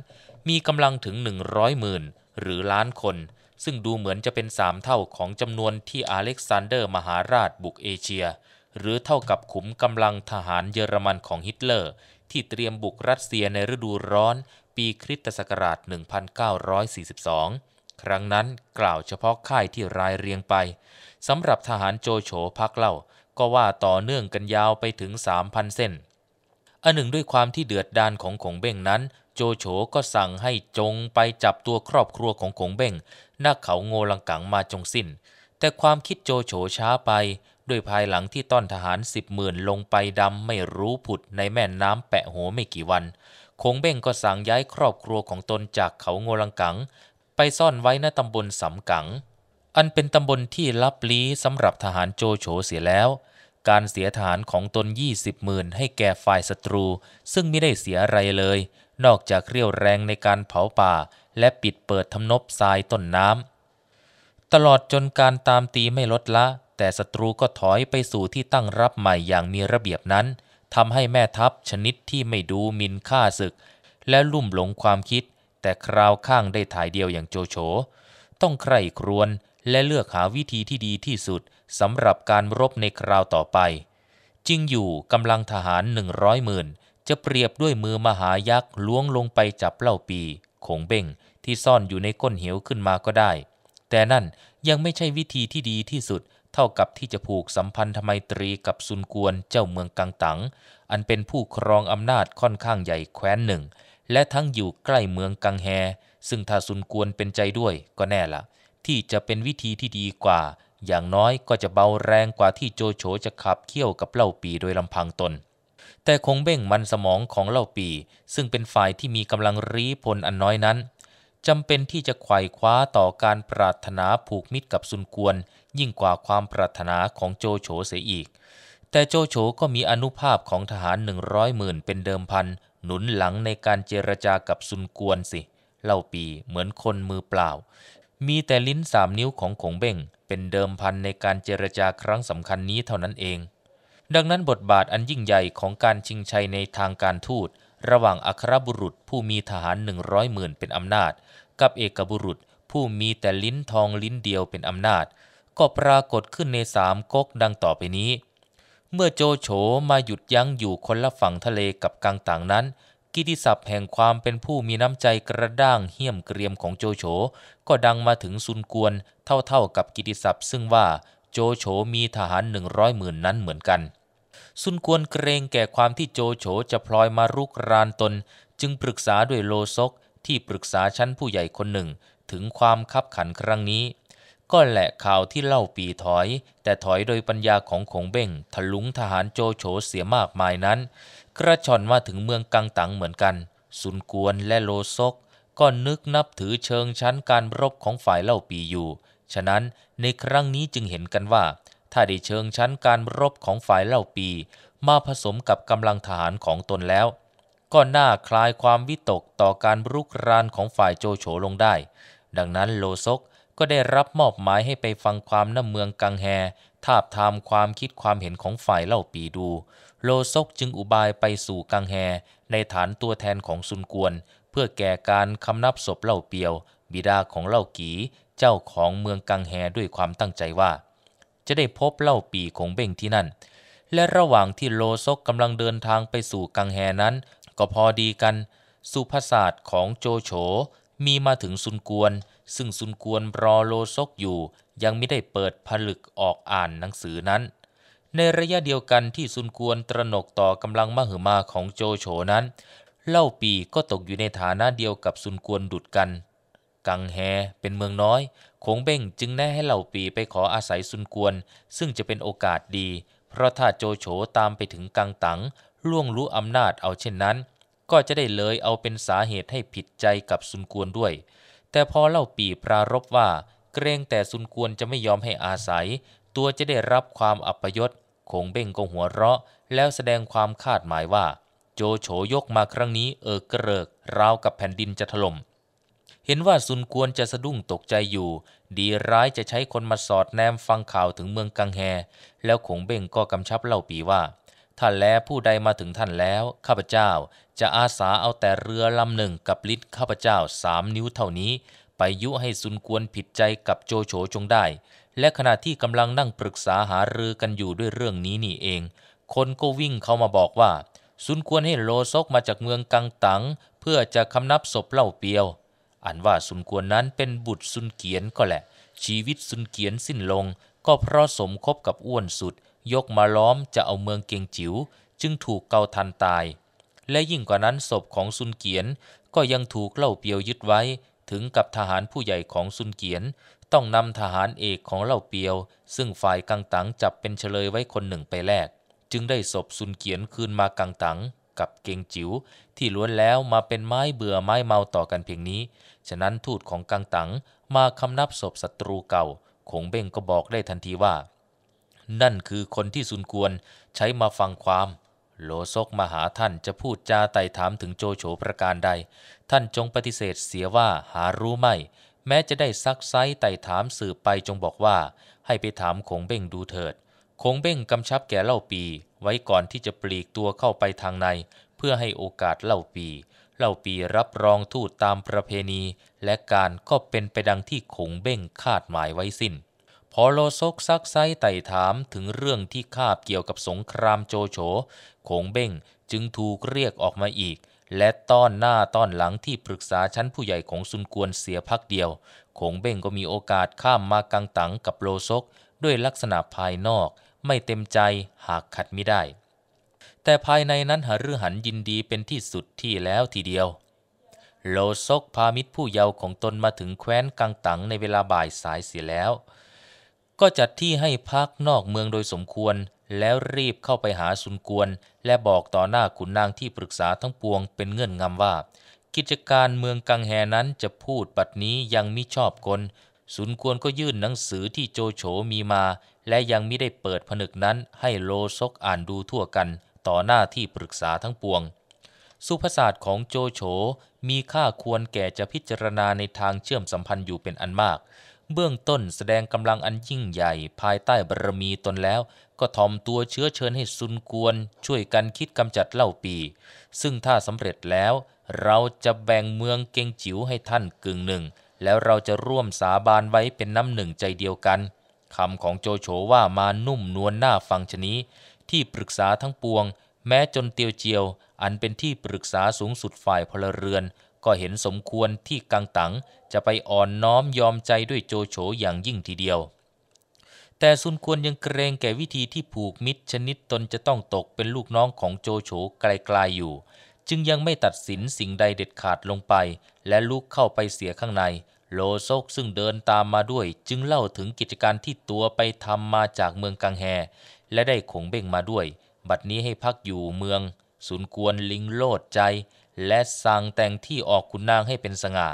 มีกำลังถึงหนึ่งร้อยหมื่นหรือล้านคน ซึ่งดูเหมือนจะเป็นสามเท่าของจำนวนที่อเล็กซานเดอร์มหาราชบุกเอเชีย หรือเท่ากับขุมกำลังทหารเยอรมันของฮิตเลอร์ที่เตรียมบุกรัสเซียในฤดูร้อนปีคริสตศักราช1942ครั้งนั้นกล่าวเฉพาะค่ายที่รายเรียงไปสำหรับทหารโจโฉพักเล่าก็ว่าต่อเนื่องกันยาวไปถึงสามพันเส้นอันหนึ่งด้วยความที่เดือดดานของขงเบ้งนั้น โจโฉก็สั่งให้จงไปจับตัวครอบครัวของขงเบ้งหน้าเขาโงลังกังมาจงสิน้น แต่ความคิดโจโฉช้าไป ด้วยภายหลังที่ต้อนทหารสิบหมื่นลงไปดำไม่รู้ผุดในแม่น้ำแปะโหไม่กี่วันคงเบ้งก็สั่งย้ายครอบครัวของตนจากเขาโงลังกังไปซ่อนไว้ณตำบลสำกัง อันเป็นตำบลที่ลับลี้สำหรับทหารโจโฉเสียแล้ว การเสียฐานของตนยี่สิบหมื่นให้แก่ฝ่ายศัตรู ซึ่งไม่ได้เสียอะไรเลย นอกจากเรี่ยวแรงในการเผาป่า และปิดเปิดทำนบทรายต้นน้ำ ตลอดจนการตามตีไม่ลดละ แต่ศัตรูก็ถอยไปสู่ที่ตั้งรับใหม่อย่างมีระเบียบนั้นทำให้แม่ทัพชนิดที่ไม่ดูมินค่าศึก และลุ่มหลงความคิดแต่คราวข้างได้ถ่ายเดียวอย่างโจโฉต้องใคร่ครวน และเลือกหาวิธีที่ดีที่สุดสำหรับการรบในคราวต่อไปจริงอยู่กำลังทหารหนึ่งร้อยหมื่นจะเปรียบด้วยมือมหายักษ์ล้วงลงไปจับเล่าปีขงเบ้ง ที่ซ่อนอยู่ในก้นเหวขึ้นมาก็ได้ แต่นั่นยังไม่ใช่วิธีที่ดีที่สุด เท่ากับที่จะผูกสัมพันธไมตรีกับซุนกวนเจ้าเมืองกังตังอันเป็นผู้ครองอำนาจค่อนข้างใหญ่แคว้นหนึ่งและทั้งอยู่ใกล้เมืองกังแฮ ซึ่งถ้าซุนกวนเป็นใจด้วยก็แน่ละที่จะเป็นวิธีที่ดีกว่า อย่างน้อยก็จะเบาแรงกว่าที่โจโฉจะขับเคี่ยวกับเล่าปีโดยลำพังตนแต่คงเบ่งมันสมองของเล่าปีซึ่งเป็นฝ่ายที่มีกำลังรีพลอันน้อยนั้นจำเป็นที่จะไขว่คว้าต่อการปรารถนาผูกมิตรกับซุนกวนยิ่งกว่าความปรารถนาของโจโฉเสียอีก แต่โจโฉก็มีอนุภาพของทหารหนึ่งร้อยหมื่นเป็นเดิมพันหนุนหลังในการเจรจากับซุนกวนสิ เล่าปีเหมือนคนมือเปล่า มีแต่ลิ้นสามนิ้วของขงเบ้งเป็นเดิมพันในการเจรจาครั้งสำคัญนี้เท่านั้นเอง ดังนั้นบทบาทอันยิ่งใหญ่ของการชิงชัยในทางการทูตระหว่างอัครบุรุษผู้มีทหารหนึ่งร้อยหมื่นเป็นอำนาจกับเอกบุรุษผู้มีแต่ลิ้นทองลิ้นเดียวเป็นอำนาจ ก็ปรากฏขึ้นในสามก๊กดังต่อไปนี้เมื่อโจโฉมาหยุดยั้งอยู่คนละฝั่งทะเลกับกังต่างนั้น กิติศัพท์แห่งความเป็นผู้มีน้ำใจกระด้างเหี้ยมเกรียมของโจโฉก็ดังมาถึงซุนกวนเท่าๆกับกิติศัพท์ซึ่งว่าโจโฉมีทหารหนึ่งร้อยหมื่นนั้นเหมือนกันซุนกวนเกรงแก่ความที่โจโฉจะพลอยมารุกรานตนจึงปรึกษาด้วยโลซกที่ปรึกษาชั้นผู้ใหญ่คนหนึ่งถึงความคับขันครั้งนี้ก็แหละข่าวที่เล่าปีถอย แต่ถอยโดยปัญญาของขงเบ้งทะลุงทหารโจโฉเสียมากมายนั้น กระชอนมาถึงเมืองกังตังเหมือนกันสุนกวนและโลซกก็นึกนับถือเชิงชั้นการรบของฝ่ายเล่าปีอยู่ ฉะนั้นในครั้งนี้จึงเห็นกันว่าถ้าได้เชิงชั้นการรบของฝ่ายเล่าปี มาผสมกับกำลังทหารของตนแล้ว ก็น่าคลายความวิตกต่อการรุกรานของฝ่ายโจโฉลงได้ ดังนั้นโลซกก็ได้รับมอบหมายให้ไปฟังความน้ำเมืองกังแฮทาบทามความคิดความเห็นของฝ่ายเล่าปีดู โลซกจึงอุบายไปสู่กังแฮ ในฐานตัวแทนของซุนกวน เพื่อแก่การคำนับศพเล่าเปียว บิดาของเล่ากี เจ้าของเมืองกังแฮ ด้วยความตั้งใจว่า จะได้พบเล่าปีของเบ่งที่นั่น และระหว่างที่โลซกกำลังเดินทางไปสู่กังแฮนั้น ก็พอดีกันสุภาษาสตร์ของโจโฉมีมาถึงซุนกวนซึ่งซุนกวนรอโลซกอยู่ยังไม่ได้เปิดผลึกออกอ่านหนังสือนั้น ในระยะเดียวกันที่ซุนกวนตระหนกต่อกำลังมหึมาของโจโฉนั้น เล่าปีก็ตกอยู่ในฐานะเดียวกับซุนกวนดุดกัน กังแฮเป็นเมืองน้อย คงเบ้งจึงแนะให้เล่าปีไปขออาศัยซุนกวนซึ่งจะเป็นโอกาสดี เพราะถ้าโจโฉตามไปถึงกังตังล่วงรู้อำนาจเอาเช่นนั้น ก็จะได้เลยเอาเป็นสาเหตุให้ผิดใจกับซุนกวนด้วยแต่พอเล่าปีปรารบว่า เกรงแต่ซุนกวนจะไม่ยอมให้อาศัย ตัวจะได้รับความอัปยศคงเบ่งก็หัวเราะแล้วแสดงความคาดหมายว่า โจโฉยกมาครั้งนี้เออกระเริก ราวกับแผ่นดินจะถลม่มเห็นว่าซุนกวนจะสะดุ้งตกใจอยู่ ดีร้ายจะใช้คนมาสอดแนมฟังข่าวถึงเมืองกังแฮ แล้วขงเบ่งก็กำชับเล่าปีว่าท่านแลผู้ใดมาถึงท่านแล้ว ข้าพเจ้าจะอาสาเอาแต่เรือลำหนึ่งกับลิ้ข้าพเจ้าสามนิ้วเท่านี้ ไปยุให้สุนกวนผิดใจกับโจโฉจงได้ และขณะที่กำลังนั่งปรึกษาหารือกันอยู่ด้วยเรื่องนี้นี่เอง คนก็วิ่งเข้ามาบอกว่า สุนกวนให้โลซกมาจากเมืองกังตัง เพื่อจะคำนับศพเล่าเปียว อันว่าสุนกวนนั้นเป็นบุตรสุนเกียนก็แหละ ชีวิตสุนเกียนสิ้นลง ก็เพราะสมคบกับอ้วนสุดยกมาล้อมจะเอาเมืองเกียงจิ๋วจึงถูกเกาทันตาย และยิ่งกว่านั้น ศพของซุนเกียนก็ยังถูกเล่าเปียวยึดไว้ ถึงกับทหารผู้ใหญ่ของซุนเกียน ต้องนำทหารเอกของเล่าเปียว ซึ่งฝ่ายกังตังจับเป็นเฉลยไว้คนหนึ่งไปแลกจึงได้ศพซุนเกียนคืนมากังตังกับเกงจิ๋วที่ล้วนแล้วมาเป็นไม้เบื่อไม้เมาต่อกันเพียงนี้ ฉะนั้นทูตของกังตังมาคำนับศพศัตรูเก่าคงเบ่งก็บอกได้ทันทีว่านั่นคือคนที่สุนควรใช้มาฟังความ โลซกมาหาท่านจะพูดจาไต่ถามถึงโจโฉประการใด ท่านจงปฏิเสธเสียว่าหารู้ไม่ แม้จะได้ซักไซไต่ถามสืบไปจงบอกว่า ให้ไปถามคงเบ้งดูเถิดคงเบ้งกำชับแก่เล่าปี ไว้ก่อนที่จะปลีกตัวเข้าไปทางใน เพื่อให้โอกาสเล่าปีเล่าปีรับรองทูตตามประเพณี และการก็เป็นไปดังที่คงเบ้งคาดหมายไว้สิน้นอโลซกซักไซไต่ถามถึงเรื่องที่คาบเกี่ยวกับสงครามโจโฉโขงเบ้งจึงถูกเรียกออกมาอีก และต้อนหน้าต้อนหลังที่ปรึกษาชั้นผู้ใหญ่ของซุนกวนเสียพักเดียวโขงเบ้งก็มีโอกาสข้ามมากังตังกับโลซกด้วยลักษณะภายนอกไม่เต็มใจหากขัดไม่ได้ แต่ภายในนั้นหฤหันยินดีเป็นที่สุดที่แล้วทีเดียว โลซกพามิตรผู้เยาว์ของตนมาถึงแคว้นกังตังในเวลาบ่ายสายเสียแล้วก็จัดที่ให้พักนอกเมืองโดยสมควร แล้วรีบเข้าไปหาสุนกวนและบอกต่อหน้าขุนนางที่ปรึกษาทั้งปวงเป็นเงื่อนงำว่า กิจการเมืองกังแหนั้นจะพูดบัดนี้ยังมิชอบคนสุนกวนก็ยื่นหนังสือที่โจโฉมีมา และยังมิได้เปิดผนึกนั้นให้โลซกอ่านดูทั่วกัน ต่อหน้าที่ปรึกษาทั้งปวง สุภาษาของโจโฉมีค่าควรแก่จะพิจารณาในทางเชื่อมสัมพันธ์อยู่เป็นอันมากเบื้องต้นแสดงกำลังอันยิ่งใหญ่ภายใต้บารมีตนแล้วก็ทอมตัวเชื้อเชิญให้ซุนกวนช่วยกันคิดกำจัดเล่าปี ซึ่งถ้าสำเร็จแล้ว เราจะแบ่งเมืองเกงจิ๋วให้ท่านกึ่งหนึ่ง แล้วเราจะร่วมสาบานไว้เป็นน้ำหนึ่งใจเดียวกันคำของโจโฉว่ามานุ่มนวลน่าฟังชนี้ ที่ปรึกษาทั้งปวงแม้จนเตียวเจียว อันเป็นที่ปรึกษาสูงสุดฝ่ายพลเรือน ก็เห็นสมควรที่กังตังจะไปอ่อนน้อมยอมใจด้วยโจโฉอย่างยิ่งทีเดียว แต่ซุนควรยังเกรงแก่วิธีที่ผูกมิตรชนิดตนจะต้องตกเป็นลูกน้องของโจโฉไกลๆอยู่ จึงยังไม่ตัดสินสิ่งใดเด็ดขาดลงไป และลุกเข้าไปเสียข้างใน โลโซกซึ่งเดินตามมาด้วย จึงเล่าถึงกิจการที่ตัวไปทำมาจากเมืองกังแฮ และได้ขงเบ่งมาด้วย บัดนี้ให้พักอยู่เมืองสุนควรลิงโลดใจ และสั่งแต่งที่ออกคุณนางให้เป็นสง่า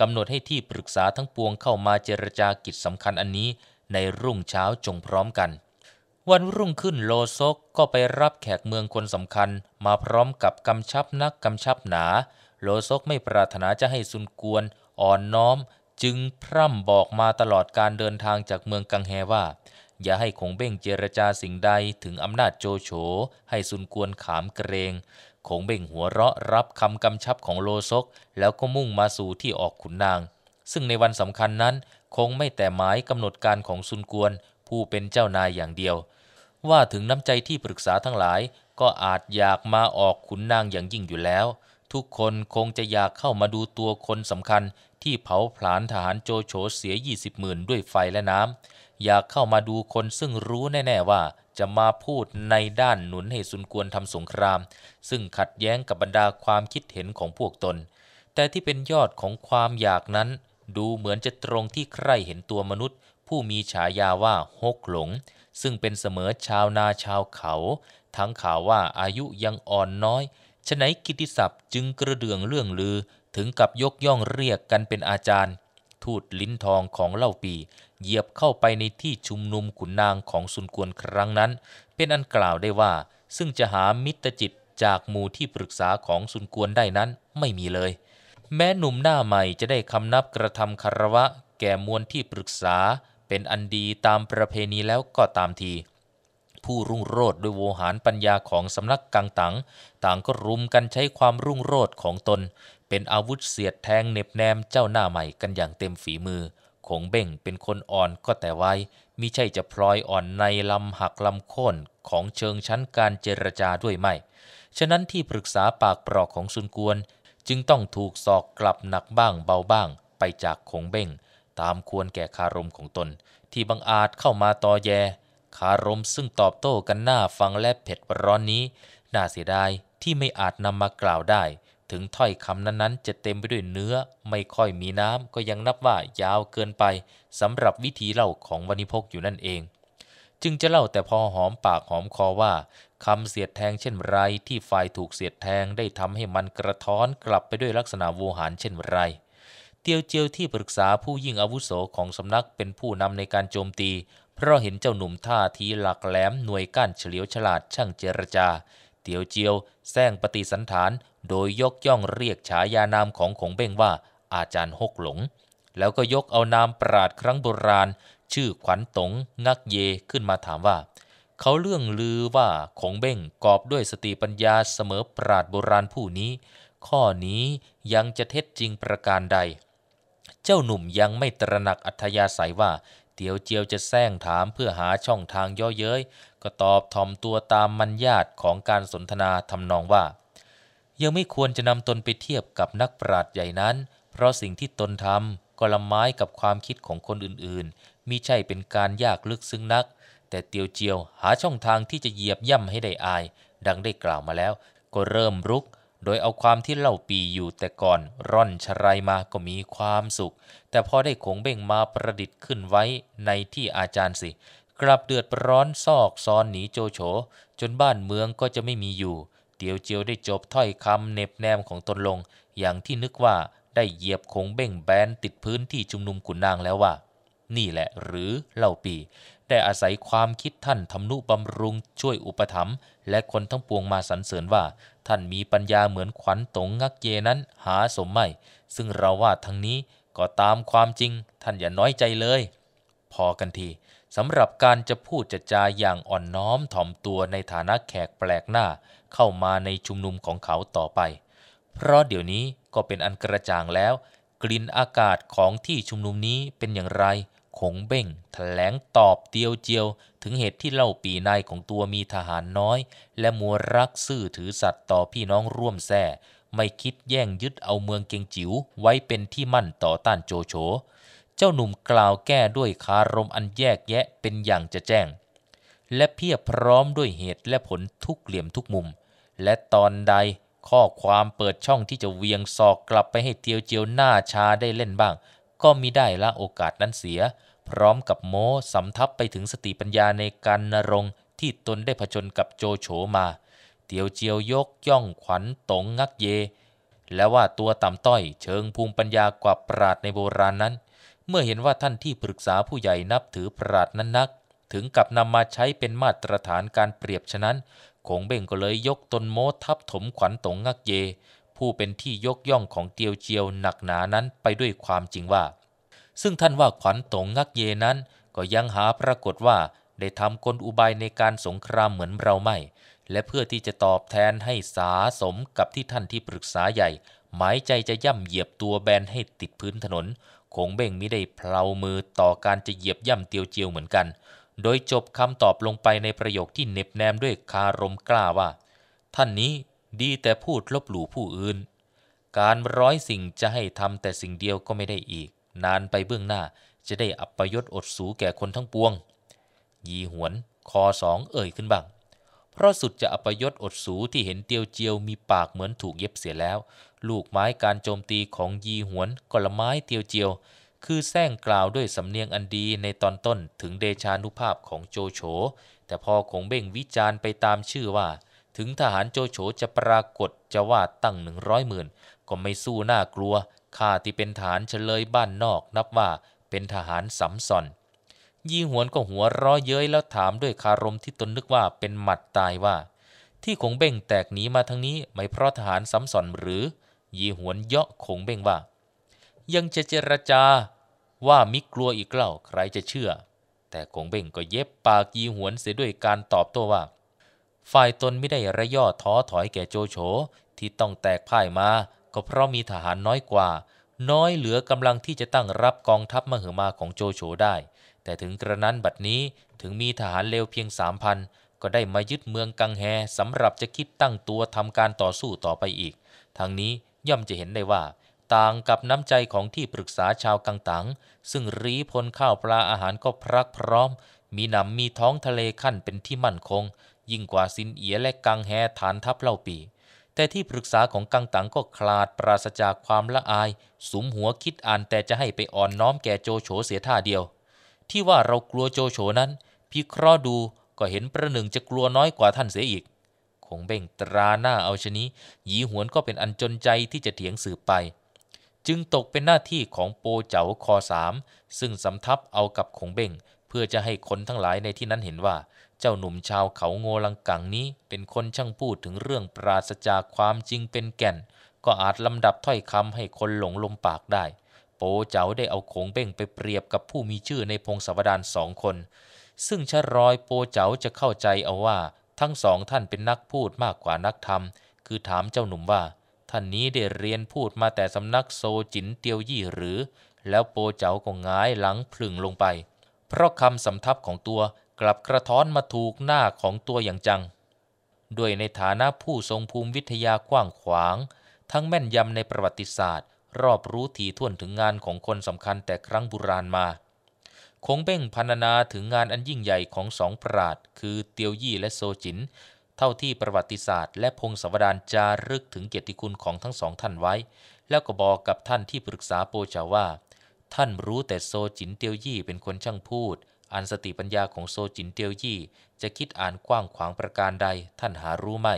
กำหนดให้ที่ปรึกษาทั้งปวงเข้ามาเจรจากิจสำคัญอันนี้ในรุ่งเช้าจงพร้อมกัน วันรุ่งขึ้นโลซกก็ไปรับแขกเมืองคนสำคัญ มาพร้อมกับกำชับนักกำชับหนา โลซกไม่ปรารถนาจะให้ซุนกวนอ่อนน้อม จึงพร่ำบอกมาตลอดการเดินทางจากเมืองกังแฮว่า อย่าให้คงเบ้งเจรจาสิ่งใดถึงอำนาจโจโฉให้ซุนกวนขามเกรงคงเบ่งหัวเราะรับคำกำชับของโลซก แล้วก็มุ่งมาสู่ที่ออกขุนนาง ซึ่งในวันสำคัญนั้น คงไม่แต่หมายกำหนดการของซุนกวนผู้เป็นเจ้านายอย่างเดียว ว่าถึงน้ำใจที่ปรึกษาทั้งหลาย ก็อาจอยากมาออกขุนนางอย่างยิ่งอยู่แล้ว ทุกคนคงจะอยากเข้ามาดูตัวคนสำคัญที่เผาผลาญทหารโจโฉเสียยี่สิบหมื่นด้วยไฟและน้ำอยากเข้ามาดูคนซึ่งรู้แน่ๆว่าจะมาพูดในด้านหนุนให้สุนกวนทำสงคราม ซึ่งขัดแย้งกับบรรดาความคิดเห็นของพวกตน แต่ที่เป็นยอดของความอยากนั้น ดูเหมือนจะตรงที่ใครเห็นตัวมนุษย์ ผู้มีฉายาว่าฮกหลง ซึ่งเป็นเสมอชาวนาชาวเขา ทั้งข่าวว่าอายุยังอ่อนน้อยฉนัยกิติศัพท์จึงกระเดื่องเรื่องลือถึงกับยกย่องเรียกกันเป็นอาจารย์ทูตลิ้นทองของเล่าปีเหยียบเข้าไปในที่ชุมนุมขุนนางของสุนกวนครั้งนั้น เป็นอันกล่าวได้ว่า ซึ่งจะหามิตรจิตจากหมู่ที่ปรึกษาของสุนกวนได้นั้นไม่มีเลย แม้หนุ่มหน้าใหม่จะได้คำนับกระทำคารวะ แก่มวลที่ปรึกษา เป็นอันดีตามประเพณีแล้วก็ตามที ผู้รุ่งโรดด้วยโวหารปัญญาของสำนักกังตังต่างก็รุมกันใช้ความรุ่งโรดของตน เป็นอาวุธเสียดแทงเน็บแนมเจ้าหน้าใหม่กันอย่างเต็มฝีมือองเบ่งเป็นคนอ่อนก็แต่ไว้มิใช่จะพลอยอ่อนในลำหักลำโค่นของเชิงชั้นการเจรจาด้วยไม่ฉะนั้นที่ปรึกษาปากปลอกของซุนกวนจึงต้องถูกสอกกลับหนักบ้างเบาบ้างไปจากองเบ่ง ตามควรแก่คารมของตนที่บังอาจเข้ามาตอแยคารมซึ่งตอบโต้กันหน้าฟังและเผ็ดร้อนนี้น่าเสียดายที่ไม่อาจนำมากล่าวได้ถึงถ้อยคำนั้นๆจะเต็มไปด้วยเนื้อ ไม่ค่อยมีน้ำก็ยังนับว่ายาวเกินไปสำหรับวิธีเล่าของวันิพกอยู่นั่นเอง จึงจะเล่าแต่พอหอมปากหอมคอว่าคำเสียดแทงเช่นไรที่ฝ่ายถูกเสียดแทงได้ทำให้มันกระท้อนกลับไปด้วยลักษณะโวหารเช่นไร เตียวเจียวที่ปรึกษาผู้ยิ่งอาวุโสของสำนักเป็นผู้นำในการโจมตี เพราะเห็นเจ้าหนุ่มท่าทีหลักแหลมหน่วยก้านเฉลียวฉลาดช่างเจรจา เตียวเจียวแซงปฏิสันฐานโดยยกย่องเรียกฉายานามของขงเบ้งว่าอาจารย์ฮกหลง แล้วก็ยกเอานามปราดครั้งโบราณ ชื่อขวัญตงงักเยขึ้นมาถามว่า เขาเรื่องลือว่าขงเบ้งกอบด้วยสติปัญญาเสมอปราดโบราณผู้นี้ ข้อนี้ยังจะเท็จจริงประการใด เจ้าหนุ่มยังไม่ตระหนักอัธยาศัยว่าเตียวเจียวจะแซงถามเพื่อหาช่องทางย่อเย้ยก็ตอบทอมตัวตามมัญญาตของการสนทนาทำนองว่ายังไม่ควรจะนำตนไปเทียบกับนักปราชญ์ใหญ่นั้น เพราะสิ่งที่ตนทำก็ละไม้กับความคิดของคนอื่นๆมิใช่เป็นการยากลึกซึ้งนัก แต่เตียวเจียวหาช่องทางที่จะเหยียบย่ำให้ได้อาย ดังได้กล่าวมาแล้วก็เริ่มรุก โดยเอาความที่เล่าปีอยู่แต่ก่อนร่อนชรายมาก็มีความสุข แต่พอได้คงเบ่งมาประดิษฐ์ขึ้นไว้ในที่อาจารย์สิกลับเดือดร้อนซอกซอนหนีโจโฉจนบ้านเมืองก็จะไม่มีอยู่เตียวเจียวได้จบถ้อยคำเน็บแนมของตนลงอย่างที่นึกว่าได้เหยียบคงเบ่งแบนติดพื้นที่ชุมนุมขุนนางแล้วว่า นี่แหละหรือเล่าปีได้อาศัยความคิดท่านทำนุบำรุงช่วยอุปถัมภ์และคนทั้งปวงมาสรรเสริญว่าท่านมีปัญญาเหมือนขวัญตงงักเยนั้นหาสมไม่ซึ่งเราว่าทั้งนี้ก็ตามความจริงท่านอย่าน้อยใจเลย พอกันทีสำหรับการจะพูดจะจาอย่างอ่อนน้อมถ่อมตัวในฐานะแขกแปลกหน้าเข้ามาในชุมนุมของเขาต่อไป เพราะเดี๋ยวนี้ก็เป็นอันกระจ่างแล้ว กลิ่นอากาศของที่ชุมนุมนี้เป็นอย่างไร ขงเบ้งถแถลงตอบเตียวเจียว ถึงเหตุที่เล่าปีนายของตัวมีทหารน้อย และมัวรักซื่อถือสัตว์ต่อพี่น้องร่วมแท่ไม่คิดแย่งยึดเอาเมืองเกียงจิ๋วไว้เป็นที่มั่นต่อต้านโจโฉ เจ้าหนุ่มกล่าวแก้ด้วยคารมอันแยกแยะเป็นอย่างจะแจ้งและเพียบพร้อมด้วยเหตุและผลทุกเหลี่ยมทุกมุม และตอนใดข้อความเปิดช่องที่จะเวียงศอกกลับไปให้เตียวเจียวหน้าชาได้เล่นบ้าง ก็มิได้ละโอกาสนั้นเสีย พร้อมกับโม้สำทับไปถึงสติปัญญาในการนรง ที่ตนได้ผจญกับโจโฉมา เตียวเจียวยกย่องขวัญตงงักเย และว่าตัวต่ำต้อยเชิงภูมิปัญญากว่าปราดในโบราณนั้น เมื่อเห็นว่าท่านที่ปรึกษาผู้ใหญ่นับถือปราดนั้นนักถึงกับนำมาใช้เป็นมาตรฐานการเปรียบฉะนั้น คงเบ่งก็เลยยกตนโมทับถมขวัญตงงักเยผู้เป็นที่ยกย่องของเตียวเจียวหนักหนานั้นไปด้วยความจริงว่า ซึ่งท่านว่าขวัญตงงักเยนั้นก็ยังหาปรากฏว่าได้ทำกลอุบายในการสงครามเหมือนเราไม่ และเพื่อที่จะตอบแทนให้สาสมกับที่ท่านที่ปรึกษาใหญ่หมายใจจะย่ำเหยียบตัวแบนให้ติดพื้นถนน คงเบ่งมิได้เพลามือต่อการจะเหยียบย่ำเตียวเจียวเหมือนกันโดยจบคำตอบลงไปในประโยคที่เน็บแนมด้วยคารมกล้าว่า ท่านนี้ดีแต่พูดลบหลู่ผู้อื่น การร้อยสิ่งจะให้ทำแต่สิ่งเดียวก็ไม่ได้อีก นานไปเบื้องหน้าจะได้อัปยศอดสูแก่คนทั้งปวง ยีหวน คอสองเอ่ยขึ้นบ้างเพราะสุดจะอัปยศอดสูที่เห็นเตียวเจียวมีปากเหมือนถูกเย็บเสียแล้ว ลูกไม้การโจมตีของยีหวนก็ละไม้เตียวเจียวคือแซงกล่าวด้วยสำเนียงอันดีในตอนต้นถึงเดชานุภาพของโจโฉแต่พอคงเบ่งวิจารณ์ไปตามชื่อว่า ถึงทหารโจโฉจะปรากฏจะว่าตั้งหนึ่งร้อยหมื่นก็ไม่สู้น่ากลัวข้าที่เป็นฐานเฉลยบ้านนอกนับว่าเป็นทหารสำสอน ยี่หวนก็หัวร้อเย้ยแล้วถามด้วยคารมที่ตนนึกว่าเป็นหมัดตายว่า ที่คงเบ่งแตกหนีมาทั้งนี้ไม่เพราะทหารสำสอนหรือยี่หวนเยาะคงเบ่งว่ายังจะเจรจา ว่ามิกลัวอีกเล่าใครจะเชื่อ แต่กงเบ่งก็เย็บปากยีหวนเสียด้วยการตอบโต้ว่า ฝ่ายตนไม่ได้ระย่อท้อถอยแก่โจโฉที่ต้องแตกพ่ายมา ก็เพราะมีทหารน้อยกว่า น้อยเหลือกำลังที่จะตั้งรับกองทัพมหึมาของโจโฉได้ แต่ถึงกระนั้นบัดนี้ถึงมีทหารเลวเพียงสามพันก็ได้มายึดเมืองกังแฮสำหรับจะคิดตั้งตัวทำการต่อสู้ต่อไปอีกทางนี้ย่อมจะเห็นได้ว่าต่างกับน้ำใจของที่ปรึกษาชาวกังตังซึ่งรีพลข้าวปลาอาหารก็พรักพร้อม มีหนำ มีท้องทะเลขั้นเป็นที่มั่นคง ยิ่งกว่าสินเอียและกังแฮฐานทัพเล่าปีแต่ที่ปรึกษาของกังตังก็คลาดปราศจากความละอายสุมหัวคิดอ่านแต่จะให้ไปอ่อนน้อมแก่โจโฉเสียท่าเดียว ที่ว่าเรากลัวโจโฉนั้นพิเคราะห์ดูก็เห็นประหนึ่งจะกลัวน้อยกว่าท่านเสียอีกคงเบ่งตราหน้าเอาชนี้หยีหวนก็เป็นอันจนใจที่จะเถียงสืบไปจึงตกเป็นหน้าที่ของโปเจ๋าคอสามซึ่งสำทับเอากับขงเบ่ง เพื่อจะให้คนทั้งหลายในที่นั้นเห็นว่าเจ้าหนุ่มชาวเขาโงลังกังนี้ เป็นคนช่างพูดถึงเรื่องปราศจากความจริงเป็นแก่น ก็อาจลำดับถ้อยคำให้คนหลงลมปากได้ โปเจ๋าได้เอาขงเบ่งไปเปรียบกับผู้มีชื่อในพงศาวดารสองคน ซึ่งชะรอยโปเจ๋าจะเข้าใจเอาว่า ทั้งสองท่านเป็นนักพูดมากกว่านักธรรม คือถามเจ้าหนุ่มว่าท่านนี้ได้เรียนพูดมาแต่สำนักโซจินเตียวยี่หรือ แล้วโปเจ๋าก็งายหลังพลึงลงไป เพราะคำสำทับของตัวกลับกระท้อนมาถูกหน้าของตัวอย่างจัง ด้วยในฐานะผู้ทรงภูมิวิทยากว้างขวาง ทั้งแม่นยำในประวัติศาสตร์ รอบรู้ถี่ถ้วนถึงงานของคนสำคัญแต่ครั้งบุราณมา คงเบ่งพรรณนาถึงงานอันยิ่งใหญ่ของสองปราดคือเตียวยี่และโซจินเท่าที่ประวัติศาสตร์และพงศาวดารจารึกถึงเกียรติคุณของทั้งสองท่านไว้ แล้วก็บอกกับท่านที่ปรึกษาโปจาว่า ท่านรู้แต่โซจินเตียวยี่เป็นคนช่างพูด อันสติปัญญาของโซจินเตียวยี่ จะคิดอ่านกว้างขวางประการใด ท่านหารู้ไม่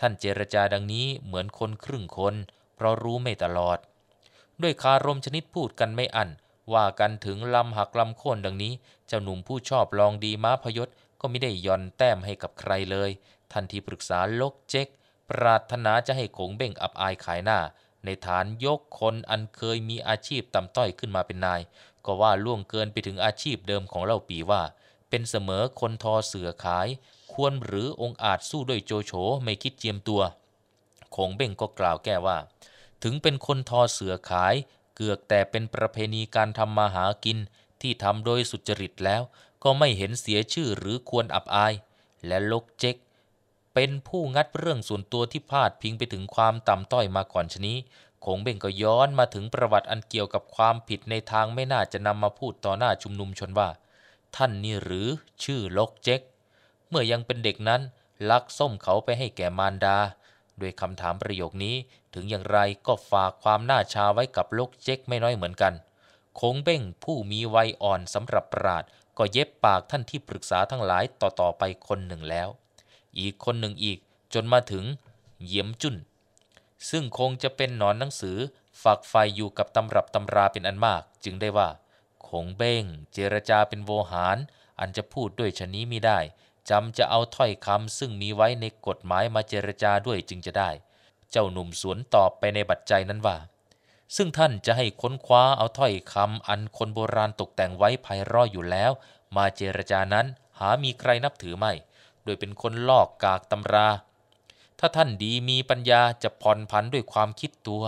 ท่านเจรจาดังนี้เหมือนคนครึ่งคน เพราะรู้ไม่ตลอด ด้วยคารมชนิดพูดกันไม่อันว่ากันถึงลำหักลำโค่นดังนี้ เจ้าหนุ่มผู้ชอบลองดีม้าพยศก็ไม่ได้ย่อนแต้มให้กับใครเลยท่านที่ปรึกษาลกเจ๊กปรารถนาจะให้ขงเบ่งอับอายขายหน้า ในฐานยกคนอันเคยมีอาชีพต่ำต้อยขึ้นมาเป็นนาย ก็ว่าล่วงเกินไปถึงอาชีพเดิมของเล่าปีว่า เป็นเสมอคนทอเสือขาย ควรหรือองอาจสู้ด้วยโจโฉไม่คิดเจียมตัว คงเบ่งก็กล่าวแก้ว่า ถึงเป็นคนทอเสือขาย เกือกแต่เป็นประเพณีการทำมาหากินที่ทำโดยสุจริตแล้ว ก็ไม่เห็นเสียชื่อหรือควรอับอาย และลกเจ๊กเป็นผู้งัดเรื่องส่วนตัวที่พาดพิงไปถึงความต่ำต้อยมาก่อนชนี้คงเบ่งก็ย้อนมาถึงประวัติอันเกี่ยวกับความผิดในทางไม่น่าจะนำมาพูดต่อหน้าชุมนุมชนว่า ท่านนี่หรือชื่อลกเจ็กเมื่อยังเป็นเด็กนั้น ลักส้มเขาไปให้แก่มารดา ด้วยคำถามประโยคนี้ ถึงอย่างไรก็ฝากความน่าชาไว้กับลกเจ็กไม่น้อยเหมือนกันคงเบ่งผู้มีวัยอ่อนสำหรับปราดก็เย็บปากท่านที่ปรึกษาทั้งหลายต่อๆไปคนหนึ่งแล้วอีกคนหนึ่งอีกจนมาถึงเยี่ยมจุนซึ่งคงจะเป็นหนอนหนังสือ ฝากไฟอยู่กับตำรับตำราเป็นอันมากจึงได้ว่าคงเบ้งเจรจาเป็นโวหาร อันจะพูดด้วยชนี้ไม่ได้จำจะเอาถ้อยคำซึ่งมีไว้ในกฎหมายมาเจรจาด้วยจึงจะได้ เจ้าหนุ่มสวนตอบไปในบัตรใจนั้นว่า ซึ่งท่านจะให้ค้นคว้าเอาถ้อยคำอันคนโบราณตกแต่งไว้ภายรออยู่แล้ว มาเจรจานั้นหา มีใครนับถือไม่โดยเป็นคนลอกกากตำรา ถ้าท่านดีมีปัญญาจะผ่อนผันด้วยความคิดตัว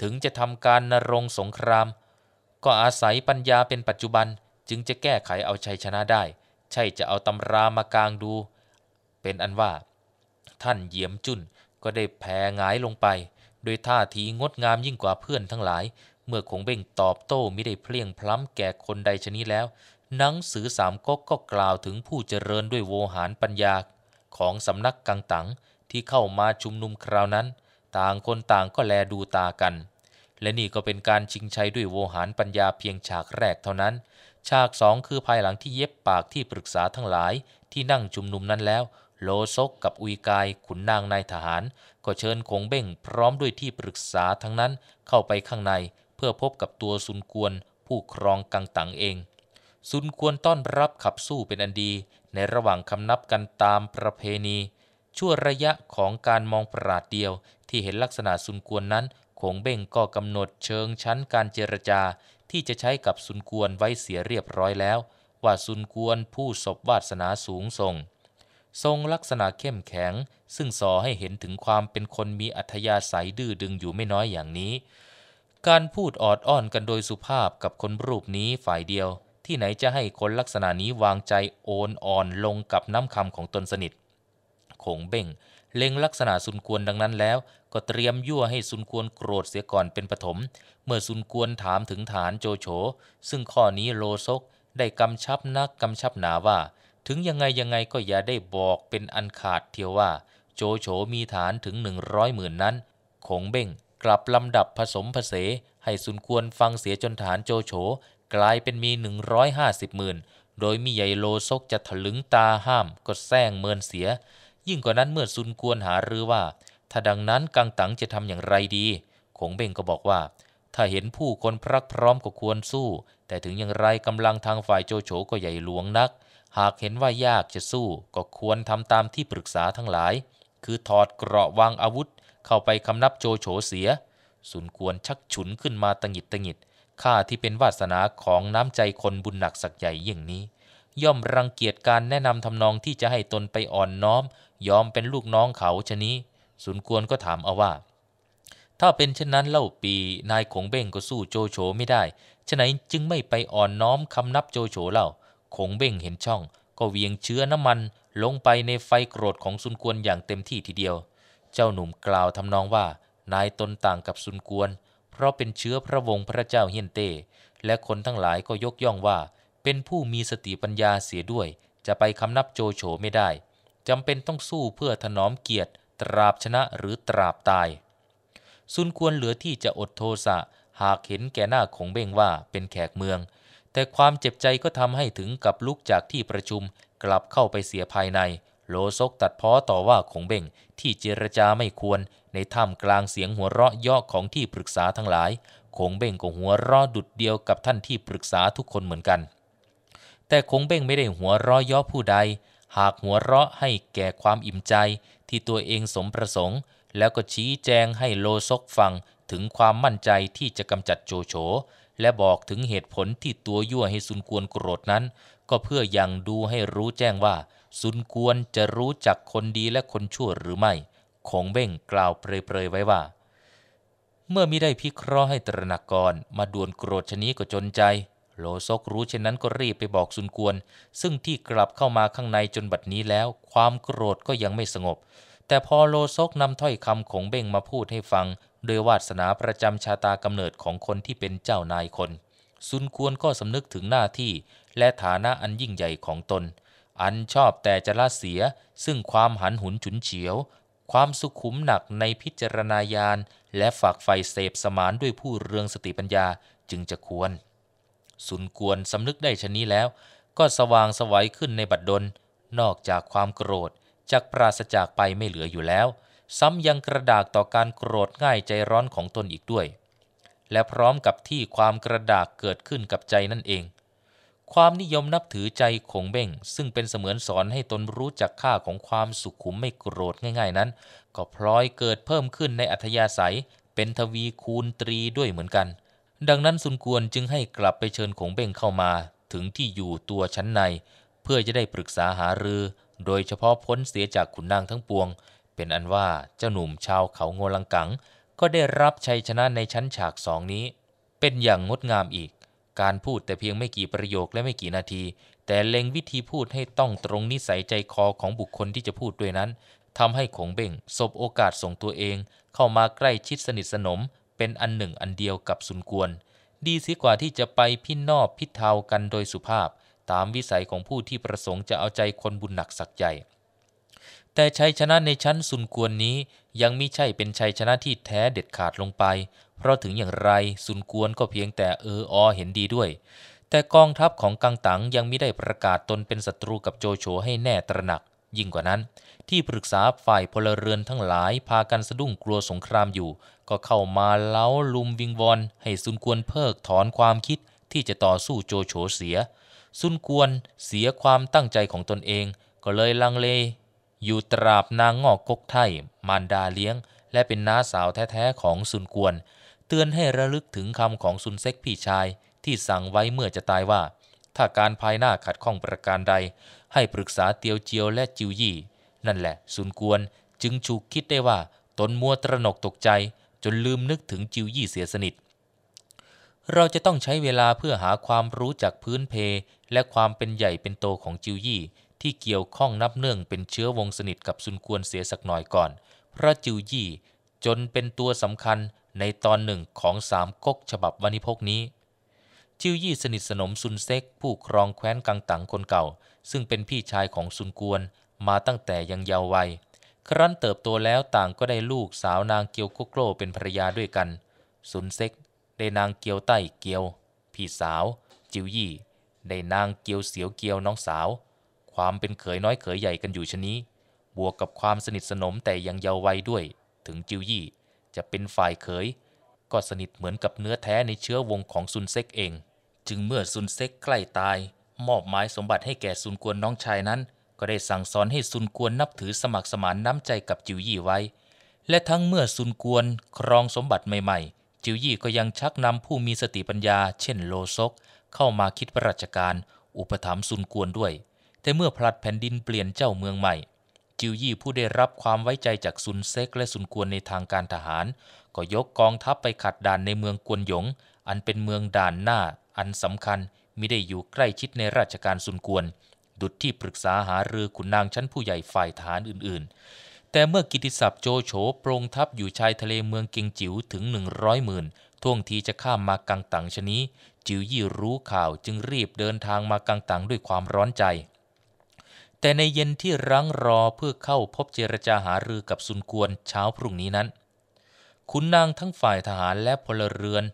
ถึงจะทำการนรงสงคราม ก็อาศัยปัญญาเป็นปัจจุบัน จึงจะแก้ไขเอาชัยชนะได้ ใช่จะเอาตำรามากางดู เป็นอันว่า ท่านเยี่ยมจุนก็ได้แผ่หงายลงไป โดยท่าทีงดงามยิ่งกว่าเพื่อนทั้งหลาย เมื่อคงเบ่งตอบโต้ไม่ได้เพลียงพล้ำแก่คนใดชนิดแล้วหนังสือสามก๊กก็กล่าวถึงผู้เจริญด้วยโวหารปัญญาของสำนักกังตังที่เข้ามาชุมนุมคราวนั้น ต่างคนต่างก็แลดูตากัน และนี่ก็เป็นการชิงชัยด้วยโวหารปัญญาเพียงฉากแรกเท่านั้น ฉากสองคือภายหลังที่เย็บปากที่ปรึกษาทั้งหลายที่นั่งชุมนุมนั้นแล้ว โลซกกับอุยกายขุนนางนายทหารก็เชิญคงเบ้งพร้อมด้วยที่ปรึกษาทั้งนั้นเข้าไปข้างในเพื่อพบกับตัวซุนกวนผู้ครองกังตังเองซุนควรต้อนรับขับสู้เป็นอันดีในระหว่างคำนับกันตามประเพณีชั่วระยะของการมองประหลาดเดียวที่เห็นลักษณะซุนควรนั้นคงเบ่งก็กำหนดเชิงชั้นการเจรจาที่จะใช้กับซุนควรไว้เสียเรียบร้อยแล้วว่าซุนควรผู้ศพวาสนาสูงส่งทรงลักษณะเข้มแข็งซึ่งสอให้เห็นถึงความเป็นคนมีอัธยาศัยดื้อดึงอยู่ไม่น้อยอย่างนี้การพูดออดอ้อนกันโดยสุภาพกับคนรูปนี้ฝ่ายเดียวที่ไหนจะให้คนลักษณะนี้วางใจโอนอ่อนลงกับน้ำคำของตนสนิทคงเบ่ง เล็งลักษณะซุนควรดังนั้นแล้วก็เตรียมยั่วให้ซุนควรโกรธเสียก่อนเป็นปฐม เมื่อซุนควรถามถึงฐานโจโฉ ซึ่งข้อนี้โลซกได้กำชับนักกำชับหนาว่า ถึงยังไงยังไงก็อย่าได้บอกเป็นอันขาดเทียวว่า โจโฉมีฐานถึงหนึ่งร้อยหมื่นนั้นคงเบ่งกลับลำดับผสมผสให้ซุนควรฟังเสียจนฐานโจโฉกลายเป็นมี 150หมื่นโดยมีใหญ่โลซกจะถลึงตาห้ามก็แซงเมินเสีย ยิ่งกว่านั้นเมื่อซุนกวนหารือว่า ถ้าดังนั้นกังตังจะทำอย่างไรดีคงเบ่งก็บอกว่า ถ้าเห็นผู้คนพรักพร้อมก็ควรสู้ แต่ถึงอย่างไรกำลังทางฝ่ายโจโฉก็ใหญ่หลวงนัก หากเห็นว่ายากจะสู้ก็ควรทำตามที่ปรึกษาทั้งหลาย คือถอดเกราะวางอาวุธเข้าไปคำนับโจโฉเสียสุนกวนชักฉุนขึ้นมาตงิดตงหิดข้าที่เป็นวาสนาของน้ำใจคนบุญหนักสักใหญ่อย่างนี้ ย่อมรังเกียจการแนะนำทำนองที่จะให้ตนไปอ่อนน้อม ยอมเป็นลูกน้องเขาชนี้สุนกวนก็ถามเอาว่า ถ้าเป็นเช่นนั้นเล่าปีนายคงเบ้งก็สู้โจโฉไม่ได้ ฉะนั้นจึงไม่ไปอ่อนน้อมคำนับโจโฉเล่าคงเบ้งเห็นช่อง ก็เวียงเชื้อน้ำมันลงไปในไฟโกรธของสุนกวนอย่างเต็มที่ทีเดียว เจ้าหนุ่มกล่าวทำนองว่า นายตนต่างกับสุนกวนพราะเป็นเชื้อพระวงศ์พระเจ้าเฮียนเต้และคนทั้งหลายก็ยกย่องว่า เป็นผู้มีสติปัญญาเสียด้วย จะไปคำนับโจโฉไม่ได้ จำเป็นต้องสู้เพื่อถนอมเกียรติตราบชนะหรือตราบตาย ซุนควรเหลือที่จะอดโทสะหากเห็นแก่หน้าของเบ้งว่าเป็นแขกเมือง แต่ความเจ็บใจก็ทำให้ถึงกับลุกจากที่ประชุมกลับเข้าไปเสียภายในโลซกตัดพ้อต่อว่าของเบ้งที่เจรจาไม่ควรในถ้ำกลางเสียงหัวเราะเยาะของที่ปรึกษาทั้งหลาย คงเบ้งก็หัวเราะดุดเดียวกับท่านที่ปรึกษาทุกคนเหมือนกัน แต่คงเบ้งไม่ได้หัวเราะเยาะผู้ใด หากหัวเราะให้แก่ความอิ่มใจที่ตัวเองสมประสงค์ แล้วก็ชี้แจงให้โลซกฟังถึงความมั่นใจที่จะกำจัดโจโฉ และบอกถึงเหตุผลที่ตัวยั่วให้ซุนกวนโกรธนั้น ก็เพื่ออยังดูให้รู้แจ้งว่าซุนกวนจะรู้จักคนดีและคนชั่วหรือไม่ของเบ่งกล่าวเปรยๆ ไว้ว่า เมื่อมิได้พิเคราะห์ให้ตระหนักก่อนมาด่วนโกรธชนี้ก็จนใจ โลซกรู้เช่นนั้นก็รีบไปบอกซุนกวนซึ่งที่กลับเข้ามาข้างในจนบัดนี้แล้ว ความโกรธก็ยังไม่สงบ แต่พอโลซกนำถ้อยคำของเบ่งมาพูดให้ฟัง โดยวาสนาประจำชาตากำเนิดของคนที่เป็นเจ้านายคนซุนกวนก็สำนึกถึงหน้าที่ และฐานะอันยิ่งใหญ่ของตน อันชอบแต่จะละเสีย ซึ่งความหันหุนฉุนเฉียวความสุขุมหนักในพิจารณาญาณและฝากไฟเสพสมานด้วยผู้เรืองสติปัญญาจึงจะควร สุนกวนสำนึกได้ชนี้แล้วก็สว่างสวัยขึ้นในบัดดลนอกจากความโกรธจากปราศจากไปไม่เหลืออยู่แล้ว ซ้ำยังกระดากต่อการโกรธง่ายใจร้อนของตนอีกด้วย และพร้อมกับที่ความกระดากเกิดขึ้นกับใจนั่นเองความนิยมนับถือใจคงเบ้งซึ่งเป็นเสมือนสอนให้ตนรู้จักค่าของความสุขุมไม่โกรธง่ายๆ นั้น ก็พลอยเกิดเพิ่มขึ้นในอัธยาศัย เป็นทวีคูณตรีด้วยเหมือนกัน ดังนั้นสุนกวนจึงให้กลับไปเชิญคงเบ้งเข้ามาถึงที่อยู่ตัวชั้นใน เพื่อจะได้ปรึกษาหารือ โดยเฉพาะพ้นเสียจากขุนนางทั้งปวง เป็นอันว่าเจ้าหนุ่มชาวเขาโงลังกัง ก็ได้รับชัยชนะในชั้นฉากสองนี้ เป็นอย่างงดงามอีกการพูดแต่เพียงไม่กี่ประโยคและไม่กี่นาที แต่เล็งวิธีพูดให้ต้องตรงนิสัยใจคอของบุคคลที่จะพูดด้วยนั้นทำให้ขงเบ่งสบโอกาสส่งตัวเอง เข้ามาใกล้ชิดสนิทสนมเป็นอันหนึ่งอันเดียวกับสุนกวนดีเสียกว่าที่จะไปพินนอบพิเทากันโดยสุภาพ ตามวิสัยของผู้ที่ประสงค์จะเอาใจคนบุญหนักสักใหญ่แต่ชัยชนะในชั้นสุนกวนนี้ยังมิใช่เป็นชัยชนะที่แท้เด็ดขาดลงไปเพราะถึงอย่างไรซุนกวนก็เพียงแต่เอออเห็นดีด้วย แต่กองทัพของกังตัง ยังไม่ได้ประกาศตนเป็นศัตรูกับโจโฉให้แน่ตระหนัก ยิ่งกว่านั้น ที่ปรึกษาฝ่ายพลเรือนทั้งหลายพากันสะดุ้งกลัวสงครามอยู่ ก็เข้ามาเล้าลุมวิงวอนให้ซุนกวนเพิกถอนความคิดที่จะต่อสู้โจโฉเสียซุนกวนเสียความตั้งใจของตนเอง ก็เลยลังเล อยู่ตราบนางงอกกกไทยมารดาเลี้ยง และเป็นน้าสาวแท้ๆของซุนกวนเตือนให้ระลึกถึงคำของซุนเซ็กพี่ชายที่สั่งไว้เมื่อจะตายว่า ถ้าการภายหน้าขัดข้องประการใด ให้ปรึกษาเตียวเจียวและจิวยี่ นั่นแหละซุนกวนจึงฉุกคิดได้ว่าตนมัวตระหนกตกใจจนลืมนึกถึงจิวยี่เสียสนิท เราจะต้องใช้เวลาเพื่อหาความรู้จากพื้นเพ และความเป็นใหญ่เป็นโตของจิวยี่ที่เกี่ยวข้องนับเนื่องเป็นเชื้อวงสนิทกับซุนกวนเสียสักหน่อยก่อนเพราะจิวยี่ จนเป็นตัวสำคัญในตอนหนึ่งของสามก๊กฉบับวันิพกนี้จิ้วยี่สนิทสนมซุนเซ็กผู้ครองแคว้นกังตังคนเก่า ซึ่งเป็นพี่ชายของซุนกวนมาตั้งแต่ยังเยาว์วัย ครั้นเติบโตแล้วต่างก็ได้ลูกสาวนางเกียวโกโกรเป็นภรรยาด้วยกันซุนเซ็กได้นางเกียวใต้เกียวพี่สาว จิวยี่ได้นางเกียวเสียวเกียวน้องสาว ความเป็นเขยน้อยเขยใหญ่กันอยู่ชนี้บวกกับความสนิทสนมแต่ยังเยาว์วัยด้วยถึงจิวยี่จะเป็นฝ่ายเขยก็สนิทเหมือนกับเนื้อแท้ในเชื้อวงของซุนเซกเอง จึงเมื่อซุนเซกใกล้ตายมอบหมายสมบัติให้แก่ซุนกวนน้องชายนั้น ก็ได้สั่งสอนให้ซุนกวนนับถือสมัครสมานน้ำใจกับจิวยี่ไว้ และทั้งเมื่อซุนกวนครองสมบัติใหม่ๆ จิวยี่ก็ยังชักนำผู้มีสติปัญญาเช่นโลซกเข้ามาคิดราชการอุปถัมภ์ซุนกวนด้วยแต่เมื่อพลัดแผ่นดินเปลี่ยนเจ้าเมืองใหม่จิวยี่ผู้ได้รับความไว้ใจจากซุนเซกและซุนกวนในทางการทหาร ก็ยกกองทัพไปขัดด่านในเมืองกวนหยง อันเป็นเมืองด่านหน้า อันสำคัญมิได้อยู่ใกล้ชิดในราชการซุนกวนดุจที่ปรึกษาหารือขุนนางชั้นผู้ใหญ่ฝ่ายทหารอื่นๆ แต่เมื่อกิติศัพท์โจโฉโปรงทัพอยู่ชายทะเลเมืองเกิงจิ๋วถึง100หมื่นท่วงทีจะข้ามมากังตังชนี้จิวยี่รู้ข่าวจึงรีบเดินทางมากังตังด้วยความร้อนใจแต่ในเย็นที่รั้งรอเพื่อเข้าพบเจรจาหารือกับซุนกวนเช้าพรุ่งนี้นั้นขุนนางทั้งฝ่ายทหารและพลเรือน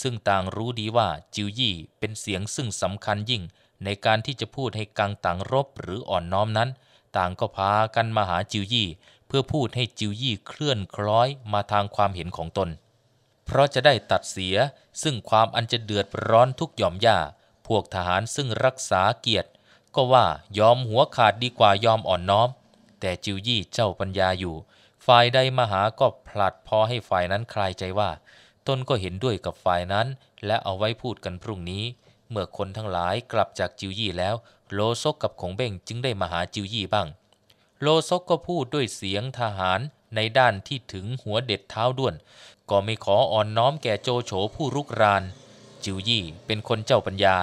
ซึ่งต่างรู้ดีว่าจิวยี่เป็นเสียงซึ่งสำคัญยิ่งในการที่จะพูดให้กังต่างรบหรืออ่อนน้อมนั้น ต่างก็พากันมาหาจิวยี่ เพื่อพูดให้จิวยี่เคลื่อนคล้อยมาทางความเห็นของตน เพราะจะได้ตัดเสียซึ่งความอันจะเดือดร้อนทุกหย่อมย่า พวกทหารซึ่งรักษาเกียรติก็ว่ายอมหัวขาดดีกว่ายอมอ่อนน้อม แต่จิวยี่เจ้าปัญญาอยู่ฝ่ายใดมาหาก็ผลัดพอให้ฝ่ายนั้นคลายใจว่าตนก็เห็นด้วยกับฝ่ายนั้น และเอาไว้พูดกันพรุ่งนี้ เมื่อคนทั้งหลายกลับจากจิวยี่แล้ว โลซกกับขงเบ่งจึงได้มาหาจิวยี่บ้าง โลซกก็พูดด้วยเสียงทหารในด้านที่ถึงหัวเด็ดเท้าด้วนก็ไม่ขออ่อนน้อมแก่โจโฉผู้รุกราน จิวยี่เป็นคนเจ้าปัญญา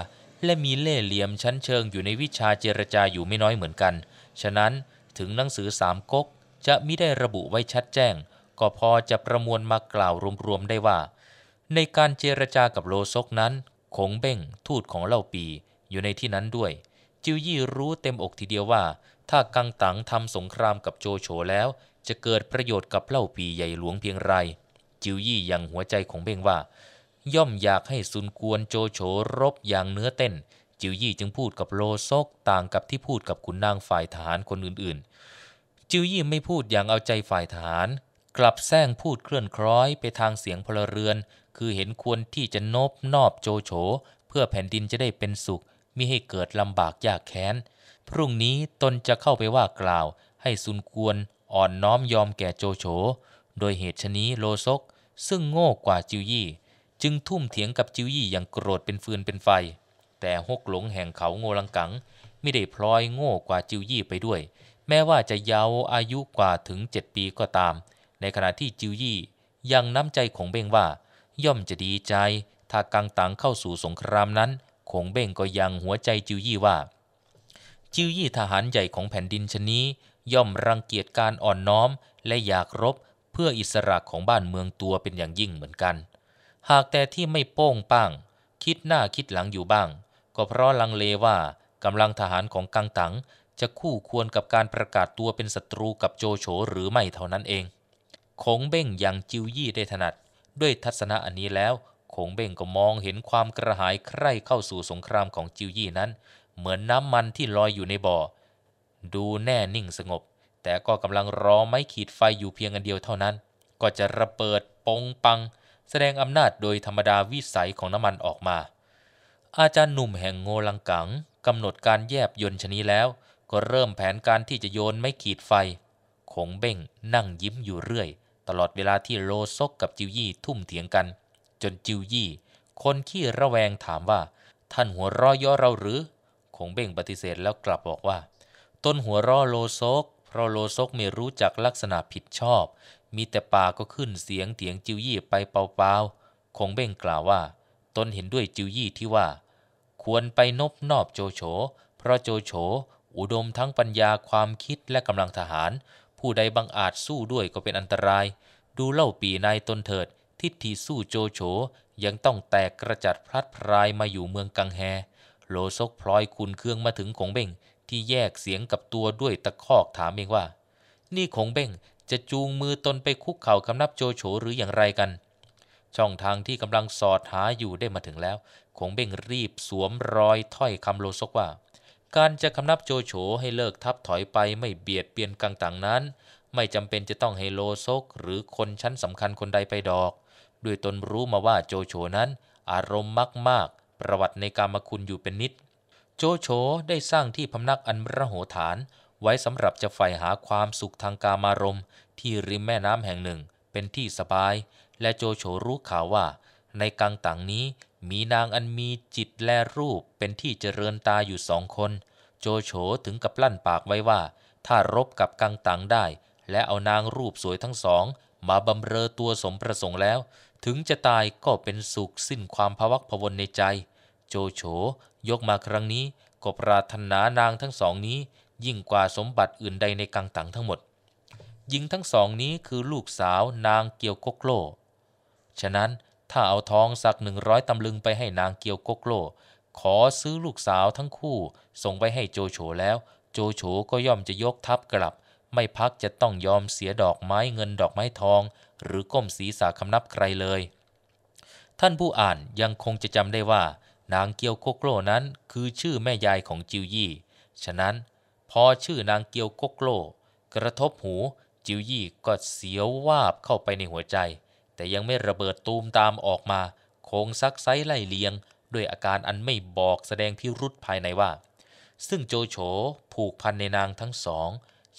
และมีเล่เหลี่ยมชั้นเชิงอยู่ในวิชาเจรจาอยู่ไม่น้อยเหมือนกัน ฉะนั้นถึงหนังสือสามก๊กจะมิได้ระบุไว้ชัดแจ้ง ก็พอจะประมวลมากล่าวรวมๆได้ว่า ในการเจรจากับโลซกนั้นคงเบ้งทูตของเล่าปีอยู่ในที่นั้นด้วย จิวยี่รู้เต็มอกทีเดียวว่า ถ้ากังตังทำสงครามกับโจโฉแล้ว จะเกิดประโยชน์กับเล่าปีใหญ่หลวงเพียงไร จิวยี่ยังหัวใจของเบ้งว่าย่อมอยากให้ซุนกวนโจโฉรบอย่างเนื้อเต้น จิวยี่จึงพูดกับโลโซกต่างกับที่พูดกับขุนนางฝ่ายทหารคนอื่นๆ จิวยี่ไม่พูดอย่างเอาใจฝ่ายทหารกลับแซงพูดเคลื่อนคล้อยไปทางเสียงพลเรือน คือเห็นควรที่จะโนบนอบโจโฉเพื่อแผ่นดินจะได้เป็นสุข มิให้เกิดลำบากยากแค้น พรุ่งนี้ตนจะเข้าไปว่ากล่าว ให้ซุนกวนอ่อนน้อมยอมแก่โจโฉ โดยเหตุชนี้โลซก ซึ่งโง่กว่าจิวยี่จึงทุ่มเถียงกับจิวยี่อย่างโกรธเป็นฟืนเป็นไฟ แต่ฮกหลงแห่งเขาโงลังกังไม่ได้พลอยโง่กว่าจิวยี่ไปด้วย แม้ว่าจะยาวอายุกว่าถึงเจ็ดปีก็ตาม ในขณะที่จิวยี่ยังน้ำใจของเบ้งว่า ย่อมจะดีใจ ถ้ากังตังเข้าสู่สงครามนั้นคงเบ้งก็ยังหัวใจจิวยี่ว่า จิวยี่ทหารใหญ่ของแผ่นดินชนี้ ย่อมรังเกียจการอ่อนน้อมและอยากรบเพื่ออิสระของบ้านเมืองตัวเป็นอย่างยิ่งเหมือนกันหากแต่ที่ไม่โป้งป้งคิดหน้าคิดหลังอยู่บ้าง ก็เพราะลังเลว่ากำลังทหารของกังตังจะคู่ควรกับการประกาศตัวเป็นศัตรูกับโจโฉหรือไม่เท่านั้นเองคงเบ้งยังจิวยี่ได้ถนัด ด้วยทัศนะอันนี้แล้วคงเบ้งก็มองเห็นความกระหายใคร่เข้าสู่สงครามของจิวยี่นั้น เหมือนน้ำมันที่ลอยอยู่ในบ่อ ดูแน่นิ่งสงบ แต่ก็กำลังรอไม้ขีดไฟอยู่เพียงอันเดียวเท่านั้น ก็จะระเบิดปงปังแสดงอำนาจโดยธรรมดาวิสัยของน้ำมันออกมา อาจารย์หนุ่มแห่งโงลังกังกำหนดการแยบยนชนีแล้ว ก็เริ่มแผนการที่จะโยนไม่ขีดไฟคงเบ้งนั่งยิ้มอยู่เรื่อย ตลอดเวลาที่โลซกกับจิวยี่ทุ่มเถียงกัน จนจิวยี่ คนขี้ระแวงถามว่า ท่านหัวร้อยย่อเราหรือคงเบ้งปฏิเสธแล้วกลับบอกว่า ต้นหัวร้อโลซกเพราะโลซกไม่รู้จักลักษณะผิดชอบมีแต่ปากก็ขึ้นเสียงเถียงจิวยี่ไปเปล่าๆ คงเบ่งกล่าวว่าตนเห็นด้วยจิวยี่ที่ว่า ควรไปนบนอบโจโฉ เพราะโจโฉอุดมทั้งปัญญาความคิดและกำลังทหาร ผู้ใดบังอาจสู้ด้วยก็เป็นอันตราย ดูเล่าปีนายตนเถิด ทิฏฐิสู้โจโฉยังต้องแตกกระจัดพลัดพรายมาอยู่เมืองกังแฮ โลซกพลอยคุณเครื่องมาถึงคงเบ่งที่แยกเสียงกับตัวด้วยตะคอกถามเองว่า นี่คงเบ่งจะจูงมือตนไปคุกเข่ากำนับโจโฉหรืออย่างไรกัน ช่องทางที่กำลังสอดหาอยู่ได้มาถึงแล้ว คงเบ่งรีบสวมรอยถ้อยคำโลซกว่า การจะคำนับโจโฉให้เลิกทับถอยไปไม่เบียดเบียนกังต่างนั้น ไม่จำเป็นจะต้องให้โลซก หรือคนชั้นสำคัญคนใดไปดอก ด้วยตนรู้มาว่าโจโฉนั้น อารมณ์มากๆ ประวัติในกามคุณอยู่เป็นนิด โจโฉได้สร้างที่พำนักอันระโหฐานไว้สำหรับจะใฝ่หาความสุขทางกามารมณ์ ที่ริมแม่น้ำแห่งหนึ่ง เป็นที่สบาย และโจโฉรู้ข่าวว่า ในกังตังนี้มีนางอันมีจิตแลรูปเป็นที่เจริญตาอยู่สองคน โจโฉถึงกับลั่นปากไว้ว่า ถ้ารบกับกังตังได้ และเอานางรูปสวยทั้งสองมาบำเรอตัวสมประสงค์แล้ว ถึงจะตายก็เป็นสุขสิ้นความภวักพวนในใจ โจโฉยกมาครั้งนี้ก็ปรารถนานางทั้งสองนี้ยิ่งกว่าสมบัติอื่นใดในกังตังทั้งหมดหญิงทั้งสองนี้คือลูกสาวนางเกียวกกโลฉะนั้นถ้าเอาทองสักหนึ่งร้อยตำลึงไปให้นางเกียวกกโล ขอซื้อลูกสาวทั้งคู่ส่งไปให้โจโฉแล้ว โจโฉก็ย่อมจะยกทัพกลับ ไม่พักจะต้องยอมเสียดอกไม้เงินดอกไม้ทอง หรือก้มศีรษะคำนับใครเลย ท่านผู้อ่านยังคงจะจำได้ว่า นางเกียวโกโกโลนั้นคือชื่อแม่ยายของจิวยี่ ฉะนั้นพอชื่อนางเกียวกกโล กระทบหูจิวยี่ก็เสียววาบเข้าไปในหัวใจ แต่ยังไม่ระเบิดตูมตามออกมา โค้งซักไซไล่เลียง ด้วยอาการอันไม่บอกแสดงพิรุธภายในว่า ซึ่งโจโฉผูกพันในนางทั้งสอง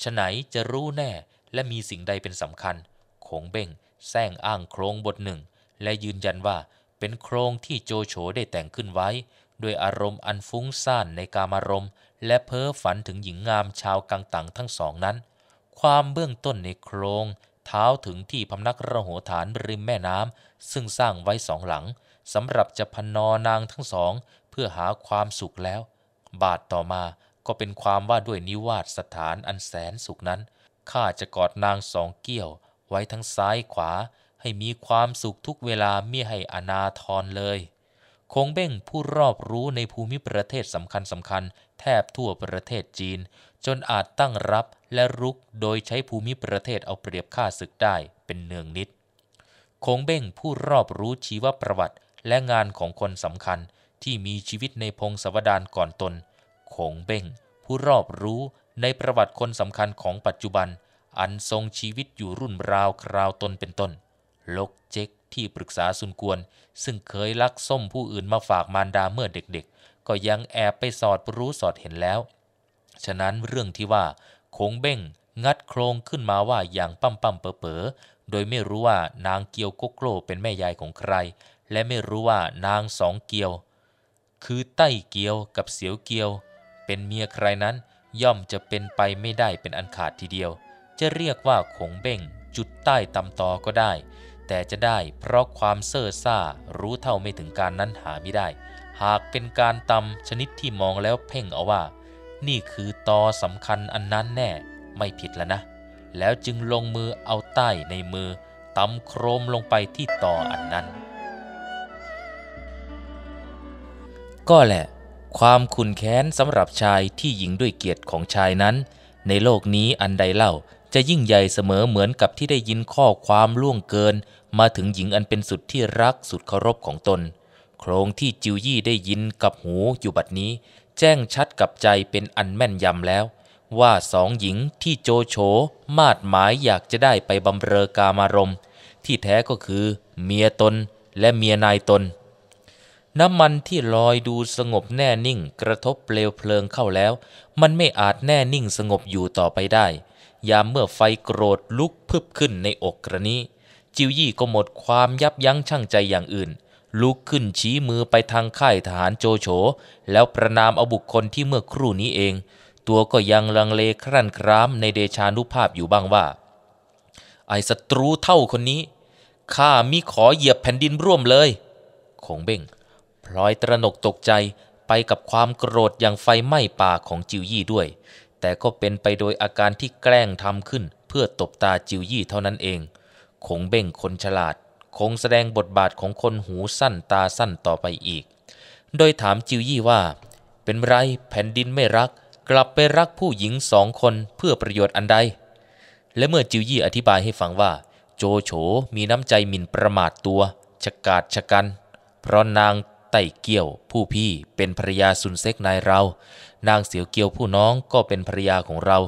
ฉไหนจะรู้แน่และมีสิ่งใดเป็นสำคัญคงเบ่งแซงอ้างโครงบทหนึ่ง และยืนยันว่าเป็นโครงที่โจโฉได้แต่งขึ้นไว้ ด้วยอารมณ์อันฟุ้งซ่านในกามารมณ์และเพ้อฝันถึงหญิงงามชาวกังตังทั้งสองนั้น ความเบื้องต้นในโครงเท้าถึงที่พำนักระโหฐานริมแม่น้ำซึ่งสร้างไว้สองหลังสำหรับจะพนอนางทั้งสองเพื่อหาความสุขแล้ว บาทต่อมาก็เป็นความว่าด้วยนิวาสสถานอันแสนสุขนั้นข้าจะกอดนางสองเกี้ยว ไว้ทั้งซ้ายขวา ให้มีความสุขทุกเวลามิให้อนาทรเลยคงเบ้งผู้รอบรู้ในภูมิประเทศสำคัญสำคัญแทบทั่วประเทศจีน จนอาจตั้งรับและรุกโดยใช้ภูมิประเทศเอาเปรียบข้าศึกได้เป็นเนืองนิด คงเบ้งผู้รอบรู้ชีวประวัติ และงานของคนสำคัญที่มีชีวิตในพงศวดานก่อนตน คงเบ้งผู้รอบรู้ในประวัติคนสำคัญของปัจจุบัน อันทรงชีวิตอยู่รุ่นราวคราวตนเป็นต้น ลกเจ๊กที่ปรึกษาสุนกวนซึ่งเคยลักส้มผู้อื่นมาฝากมารดาเมื่อเด็กก็ยังแอบไปสอดรู้สอดเห็นแล้ว ฉะนั้นเรื่องที่ว่าคงเบ้งงัดโครงขึ้นมาว่าอย่างปั้มปั้มเปอเ๋อโดยไม่รู้ว่านางเกียวโกโกลเป็นแม่ยายของใคร และไม่รู้ว่านางสองเกียว คือใต้เกียวกับเสียวเกียว เป็นเมียใครนั้นย่อมจะเป็นไปไม่ได้เป็นอันขาดทีเดียว จะเรียกว่าคงเบ้งจุดใต้ตำตอก็ได้ แต่จะได้เพราะความเซ่อซ่ารู้เท่าไม่ถึงการนั้นหาไม่ได้หากเป็นการตำชนิดที่มองแล้วเพ่งเอาว่า นี่คือตอสำคัญอันนั้นแน่ไม่ผิดแล้วนะ แล้วจึงลงมือเอาใต้ในมือตำโครมลงไปที่ตออันนั้น ก็แหละ ความขุนแค้นสำหรับชายที่หญิงด้วยเกียรติของชายนั้น ในโลกนี้อันใดเล่าจะยิ่งใหญ่เสมอเหมือนกับที่ได้ยินข้อความล่วงเกิน มาถึงหญิงอันเป็นสุดที่รักสุดเคารพของตนโครงที่จิวยี่ได้ยินกับหูอยู่บัดนี้ แจ้งชัดกับใจเป็นอันแม่นยำแล้ว ว่าสองหญิงที่โจโฉมาดหมายอยากจะได้ไปบำเรอกามารมที่แท้ก็คือเมียตนและเมียนายตน น้ำมันที่ลอยดูสงบแน่นิ่ง กระทบเปลวเพลิงเข้าแล้ว มันไม่อาจแน่นิ่งสงบอยู่ต่อไปได้ ยามเมื่อไฟโกรธลุกพึบขึ้นในอกกระนี้ จิวยี่ก็หมดความยับยั้งชั่งใจอย่างอื่นลุกขึ้นชี้มือไปทางค่ายทหารโจโฉ แล้วประนามเอาบุคคลที่เมื่อครู่นี้เอง ตัวก็ยังลังเลครั่นครามในเดชานุภาพอยู่บ้างว่า ไอศัตรูเท่าคนนี้ ข้ามิขอเหยียบแผ่นดินร่วมเลยคงเบ่งพลอยตระหนกตกใจไปกับความโกรธอย่างไฟไหม้ป่าของจิวยี่ด้วย แต่ก็เป็นไปโดยอาการที่แกล้งทำขึ้นเพื่อตบตาจิวยี่เท่านั้นเองคงเบ่งคนฉลาดคงแสดงบทบาทของคนหูสั้นตาสั้นต่อไปอีก โดยถามจิวยี่ว่า เป็นไรแผ่นดินไม่รักกลับไปรักผู้หญิงสองคนเพื่อประโยชน์อันใด และเมื่อจิวยี่อธิบายให้ฟังว่า โจโฉมีน้ำใจหมิ่นประมาทตัวฉกาดฉกัน เพราะนางไต่เกี่ยวผู้พี่เป็นภรยาซุนเซกนายเรา นางเสียวเกี่ยวผู้น้องก็เป็นภรยาของเรา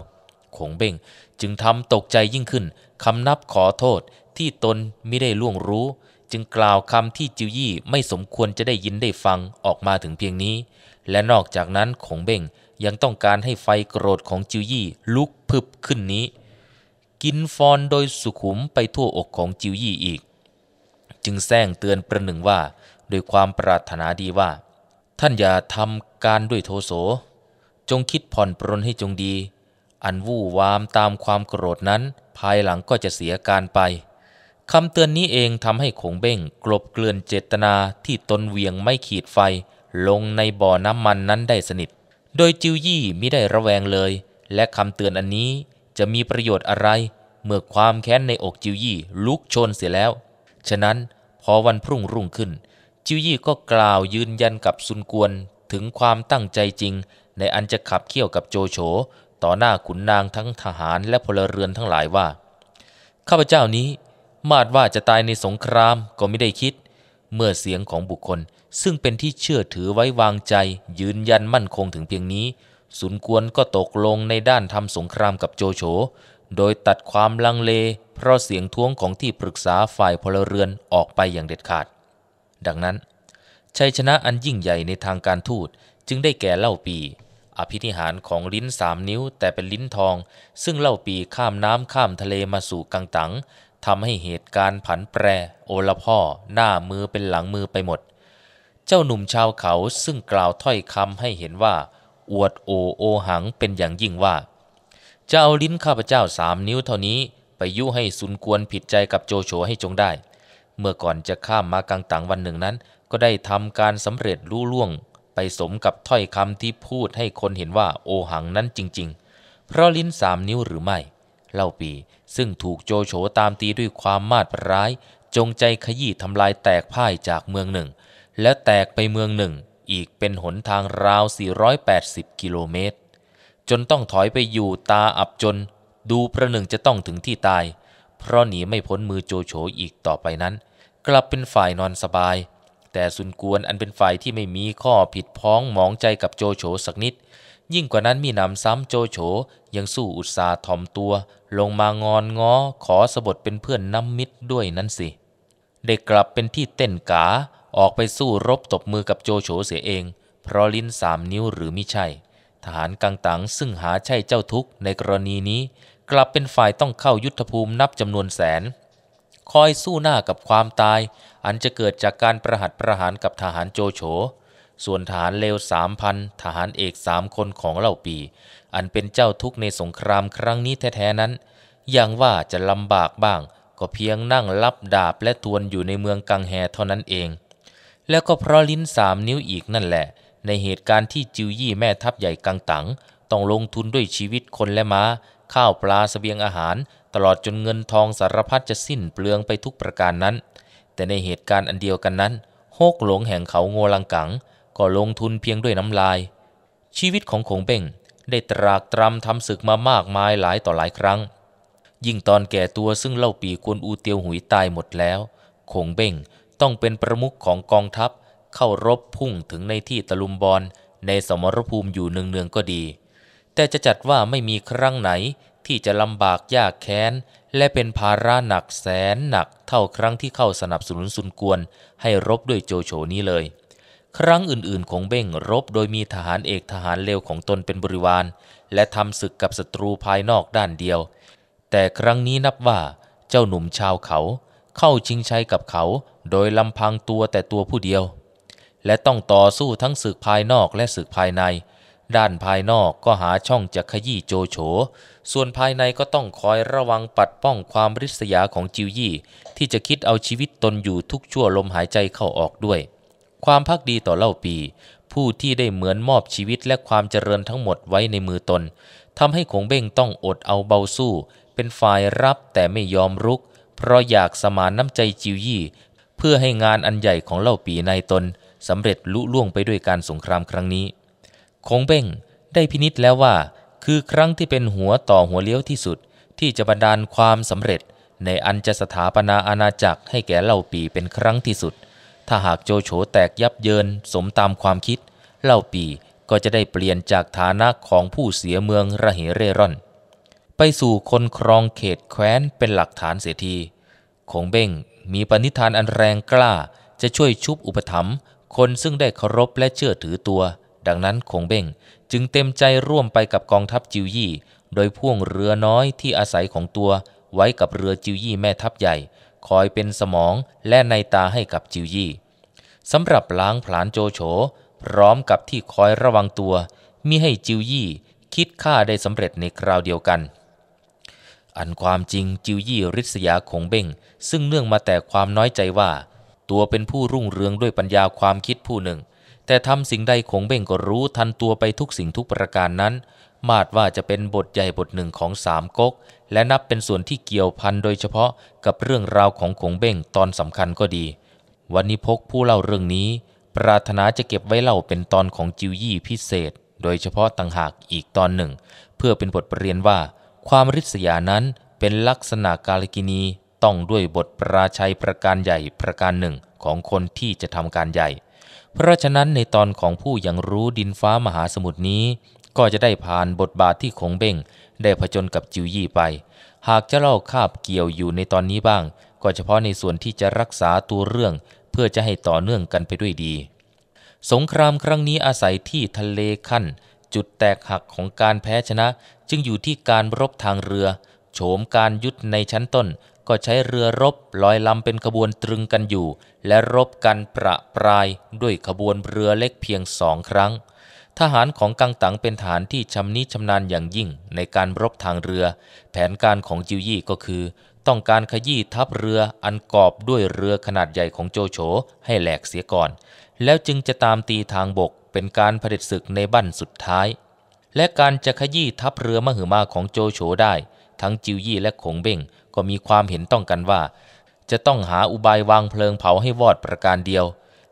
ขงเบ้งจึงทำตกใจยิ่งขึ้นคำนับขอโทษที่ตนไม่ได้ล่วงรู้ จึงกล่าวคำที่จิวยี่ ไม่สมควรจะได้ยินได้ฟังออกมาถึงเพียงนี้ และนอกจากนั้นขงเบ้งยังต้องการให้ไฟโกรธของจิวยี่ลุกพึบขึ้นนี้ กินฟอนโดยสุขุมไปทั่วอกของจิวยี่อีก จึงแซงเตือนประหนึ่งว่า โดยความปรารถนาดีว่า ท่านอย่าทำการด้วยโทโสจงคิดผ่อนปรนให้จงดี อันวู่วามตามความโกรธนั้นภายหลังก็จะเสียการไปคำเตือนนี้เองทำให้ขงเบ้งกลบเกลื่อนเจตนาที่ตนเวียงไม่ขีดไฟ ลงในบ่อน้ำมันนั้นได้สนิท โดยจิวยี่มิได้ระแวงเลย และคำเตือนอันนี้จะมีประโยชน์อะไร เมื่อความแค้นในอกจิวยี่ลุกโชนเสียแล้ว ฉะนั้นพอวันพรุ่งรุ่งขึ้น จิวยี่ก็กล่าวยืนยันกับซุนกวนถึงความตั้งใจจริง ในอันจะขับเคี่ยวกับโจโฉต่อหน้าขุนนางทั้งทหารและพลเรือนทั้งหลายว่าข้าพเจ้านี้มาดว่าจะตายในสงครามก็ไม่ได้คิด เมื่อเสียงของบุคคล ซึ่งเป็นที่เชื่อถือไว้วางใจ ยืนยันมั่นคงถึงเพียงนี้สุนกวนก็ตกลงในด้านทำสงครามกับโจโฉ โดยตัดความลังเล เพราะเสียงท้วงของที่ปรึกษาฝ่ายพลเรือนออกไปอย่างเด็ดขาด ดังนั้น ชัยชนะอันยิ่งใหญ่ในทางการทูตจึงได้แก่เล่าปีอภินิหารของลิ้นสามนิ้ว แต่เป็นลิ้นทอง ซึ่งเล่าปีข้ามน้ำข้ามทะเลมาสู่กังตังทำให้เหตุการณ์ผันแปร โอละพ่อ หน้ามือเป็นหลังมือไปหมด เจ้าหนุ่มชาวเขาซึ่งกล่าวถ้อยคำให้เห็นว่า อวดโอ โอหังเป็นอย่างยิ่งว่า จะเอาลิ้นข้าพเจ้าสามนิ้วเท่านี้ ไปยุให้สุนกวนผิดใจกับโจโฉให้จงได้ เมื่อก่อนจะข้ามมากลางต่างวันหนึ่งนั้น ก็ได้ทำการสำเร็จรู้ล่วง ไปสมกับถ้อยคำที่พูดให้คนเห็นว่าโอหังนั้นจริง ๆ เพราะลิ้นสามนิ้วหรือไม่ เล่าปีซึ่งถูกโจโฉตามตีด้วยความมาดร้าย จงใจขยี้ทำลายแตกพ่ายจากเมืองหนึ่ง และแตกไปเมืองหนึ่ง อีกเป็นหนทางราว 480กิโลเมตรจนต้องถอยไปอยู่ตาอับจน ดูประหนึ่งจะต้องถึงที่ตาย เพราะหนีไม่พ้นมือโจโฉอีกต่อไปนั้น กลับเป็นฝ่ายนอนสบาย แต่สุนกวนอันเป็นฝ่ายที่ไม่มีข้อผิดพ้องหมองใจกับโจโฉสักนิด ยิ่งกว่านั้นมีนำซ้ำโจโฉยังสู้อุตสาห์ถ่อมตัว ลงมางอนง้อขอสบทเป็นเพื่อนน้ำมิตรด้วยนั้นสิได้กลับเป็นที่เต้นกาออกไปสู้รบตบมือกับโจโฉเสียเอง เพราะลิ้นสามนิ้วหรือมิใช่ทหารกังตังซึ่งหาใช่เจ้าทุกในกรณีนี้ กลับเป็นฝ่ายต้องเข้ายุทธภูมินับจำนวนแสน คอยสู้หน้ากับความตาย อันจะเกิดจากการประหัตประหารกับทหารโจโฉส่วนทหารเลวสามพันทหารเอกสามคนของเหล่าปีอันเป็นเจ้าทุกข์ในสงครามครั้งนี้แท้ ๆ นั้น อย่างว่าจะลำบากบ้าง ก็เพียงนั่งรับดาบและทวนอยู่ในเมืองกังแฮเท่านั้นเอง แล้วก็เพราะลิ้นสามนิ้วอีกนั่นแหละ ในเหตุการณ์ที่จิวยี่แม่ทัพใหญ่กังตังต้องลงทุนด้วยชีวิตคนและมา้า ข้าวปลาสเสบียงอาหาร ตลอดจนเงินทองสารพัดจะสิ้นเปลืองไปทุกประการนั้น แต่ในเหตุการณ์อันเดียวกันนั้นโฮกหลงแห่งเขาโงลังกัง ก็ลงทุนเพียงด้วยน้ำลาย ชีวิตของคงเบ่งได้ตรากตรำทำศึกมามากมายหลายต่อหลายครั้ง ยิ่งตอนแก่ตัวซึ่งเล่าปีกวนอูเตียวหุยตายหมดแล้วคงเบ่งต้องเป็นประมุขของกองทัพ เข้ารบพุ่งถึงในที่ตะลุมบอลในสมรภูมิอยู่เนืองๆก็ดี แต่จะจัดว่าไม่มีครั้งไหนที่จะลำบากยากแค้นและเป็นภาระหนักแสนหนักเท่าครั้งที่เข้าสนับสนุนสุนกวนให้รบด้วยโจโฉนี้เลยครั้งอื่นๆของเบ้งรบโดยมีทหารเอกทหารเลวของตนเป็นบริวาร และทำศึกกับศัตรูภายนอกด้านเดียว แต่ครั้งนี้นับว่าเจ้าหนุ่มชาวเขา เข้าชิงชัยกับเขาโดยลำพังตัวแต่ตัวผู้เดียว และต้องต่อสู้ทั้งศึกภายนอกและศึกภายใน ด้านภายนอกก็หาช่องจะขยี้โจโฉส่วนภายในก็ต้องคอยระวังปัดป้องความริษยาของจิวยี่ ที่จะคิดเอาชีวิตตนอยู่ทุกชั่วลมหายใจเข้าออกด้วยความพักดีต่อเล่าปี ผู้ที่ได้เหมือนมอบชีวิตและความเจริญทั้งหมดไว้ในมือตนทำให้คงเบ้งต้องอดเอาเบาสู้ เป็นฝ่ายรับแต่ไม่ยอมรุก เพราะอยากสมานน้ำใจจิวยี่เพื่อให้งานอันใหญ่ของเล่าปีในตนสำเร็จลุล่วงไปด้วยการสงครามครั้งนี้คงเบ้งได้พินิษแล้วว่า คือครั้งที่เป็นหัวต่อหัวเลี้ยวที่สุด ที่จะบันดาลความสำเร็จ ในอันจะสถาปนาอาณาจักรให้แก่เล่าปีเป็นครั้งที่สุดถ้าหากโจโฉแตกยับเยินสมตามความคิด เล่าปีก็จะได้เปลี่ยนจากฐานะของผู้เสียเมืองระเหเร่ร่อน ไปสู่คนครองเขตแคว้นเป็นหลักฐานเสียทีคงเบ้งมีปณิธานอันแรงกล้าจะช่วยชุบอุปถัมภ์คนซึ่งได้เคารพและเชื่อถือตัว ดังนั้นคงเบ้งจึงเต็มใจร่วมไปกับกองทัพจิวยี่โดยพ่วงเรือน้อยที่อาศัยของตัวไว้กับเรือจิวยี่แม่ทัพใหญ่คอยเป็นสมองและในตาให้กับจิวยี่สำหรับล้างผลาญโจโฉพร้อมกับที่คอยระวังตัวมิให้จิวยี่คิดฆ่าได้สำเร็จในคราวเดียวกัน อันความจริงจิวยี่ริษยาคงเบ้ง ซึ่งเนื่องมาแต่ความน้อยใจว่า ตัวเป็นผู้รุ่งเรืองด้วยปัญญาความคิดผู้หนึ่ง แต่ทำสิ่งใดคงเบ้งก็รู้ทันตัวไปทุกสิ่งทุกประการนั้นมาดว่าจะเป็นบทใหญ่บทหนึ่งของสามก๊กและนับเป็นส่วนที่เกี่ยวพันโดยเฉพาะกับเรื่องราวของขงเบ้งตอนสำคัญก็ดี วันนี้พกผู้เล่าเรื่องนี้ ปรารถนาจะเก็บไว้เล่าเป็นตอนของจิวยี่พิเศษ โดยเฉพาะต่างหากอีกตอนหนึ่ง เพื่อเป็นบทเรียนว่า ความริษยานั้นเป็นลักษณะกาลกินีต้องด้วยบทปราชัยประการใหญ่ประการหนึ่งของคนที่จะทำการใหญ่ เพราะฉะนั้นในตอนของผู้ยังรู้ดินฟ้ามหาสมุทรนี้ก็จะได้ผ่านบทบาทที่ขงเบ้งได้ผจญกับจิวยี่ไป หากจะเล่าคาบเกี่ยวอยู่ในตอนนี้บ้าง ก็เฉพาะในส่วนที่จะรักษาตัวเรื่อง เพื่อจะให้ต่อเนื่องกันไปด้วยดี สงครามครั้งนี้อาศัยที่ทะเลขั้นจุดแตกหักของการแพ้ชนะ จึงอยู่ที่การรบทางเรือ โฉมการยุทธในชั้นต้น ก็ใช้เรือรบลอยลำเป็นขบวนตรึงกันอยู่ และรบกันประปรายด้วยขบวนเรือเล็กเพียงสองครั้งทหารของกังตังเป็นฐานที่ชำนิชำนาญอย่างยิ่งในการรบทางเรือแผนการของจิวยี่ก็คือ ต้องการขยี้ทัพเรืออันกอบด้วยเรือขนาดใหญ่ของโจโฉให้แหลกเสียก่อน แล้วจึงจะตามตีทางบกเป็นการเผด็จศึกในบั้นสุดท้าย และการจะขยี้ทัพเรือมหึมาของโจโฉได้ ทั้งจิวยี่และขงเบ้งก็มีความเห็นต้องกันว่า จะต้องหาอุบายวางเพลิงเผาให้วอดประการเดียว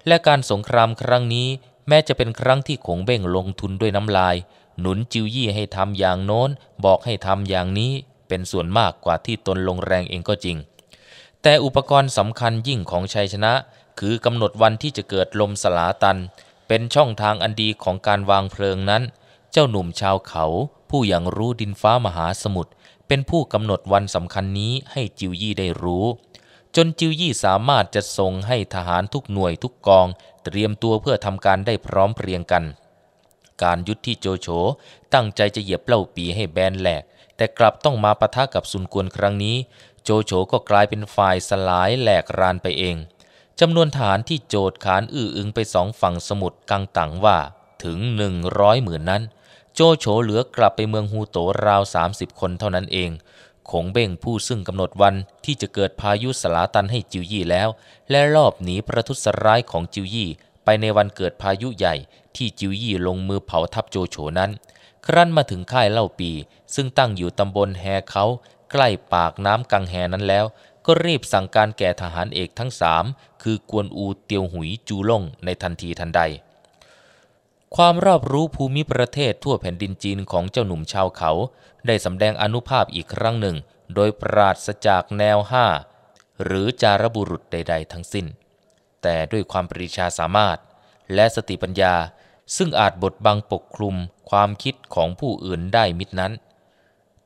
และการสงครามครั้งนี้แม้จะเป็นครั้งที่ขงเบ้งลงทุนด้วยน้ำลาย หนุนจิวยี่ให้ทำอย่างโน้น บอกให้ทำอย่างนี้ เป็นส่วนมากกว่าที่ตนลงแรงเองก็จริง แต่อุปกรณ์สำคัญยิ่งของชัยชนะ คือกำหนดวันที่จะเกิดลมสลาตัน เป็นช่องทางอันดีของการวางเพลิงนั้น เจ้าหนุ่มชาวเขา ผู้อย่างรู้ดินฟ้ามหาสมุทรเป็นผู้กำหนดวันสำคัญนี้ให้จิวยี่ได้รู้จนจิวยี่สามารถจะส่งให้ทหารทุกหน่วยทุกกองเตรียมตัวเพื่อทำการได้พร้อมเพรียงกัน การยุทธที่โจโฉตั้งใจจะเหยียบเล่าปีให้แบนแหลก แต่กลับต้องมาปะทะกับซุนกวนครั้งนี้โจโฉก็กลายเป็นฝ่ายสลายแหลกรานไปเองจำนวนทหารที่โจดขานอื้ออึงไปสองฝั่งสมุทรกังตังว่าถึงหนึ่งร้อยหมื่นนั้น โจโฉเหลือกลับไปเมืองฮูโตราวสามิบคนเท่านั้นเองคงเบ้งผู้ซึ่งกำหนดวันที่จะเกิดพายุสลาตันให้จิวยี่แล้ว และรอบหนีประทุษร้ายของจิวยี่ไปในวันเกิดพายุใหญ่ที่จิวยี่ลงมือเผาทับโจโฉนั้น ครั้นมาถึงค่ายเล่าปีซึ่งตั้งอยู่ตำบลแฮเขาใกล้ปากน้ำกังแฮนั้นแล้ว ก็รีบสั่งการแก่ทหารเอกทั้งสามคือกวนอูเตียวหุยจูล่งในทันทีทันใดความรอบรู้ภูมิประเทศทั่วแผ่นดินจีนของเจ้าหนุ่มชาวเขา ได้สำแดงอนุภาพอีกครั้งหนึ่ง โดยปราศจากแนวห้า หรือจารบุรุษใดๆทั้งสิ้น แต่ด้วยความปรีชาสามารถ และสติปัญญา ซึ่งอาจบดบังปกคลุมความคิดของผู้อื่นได้มิดนั้น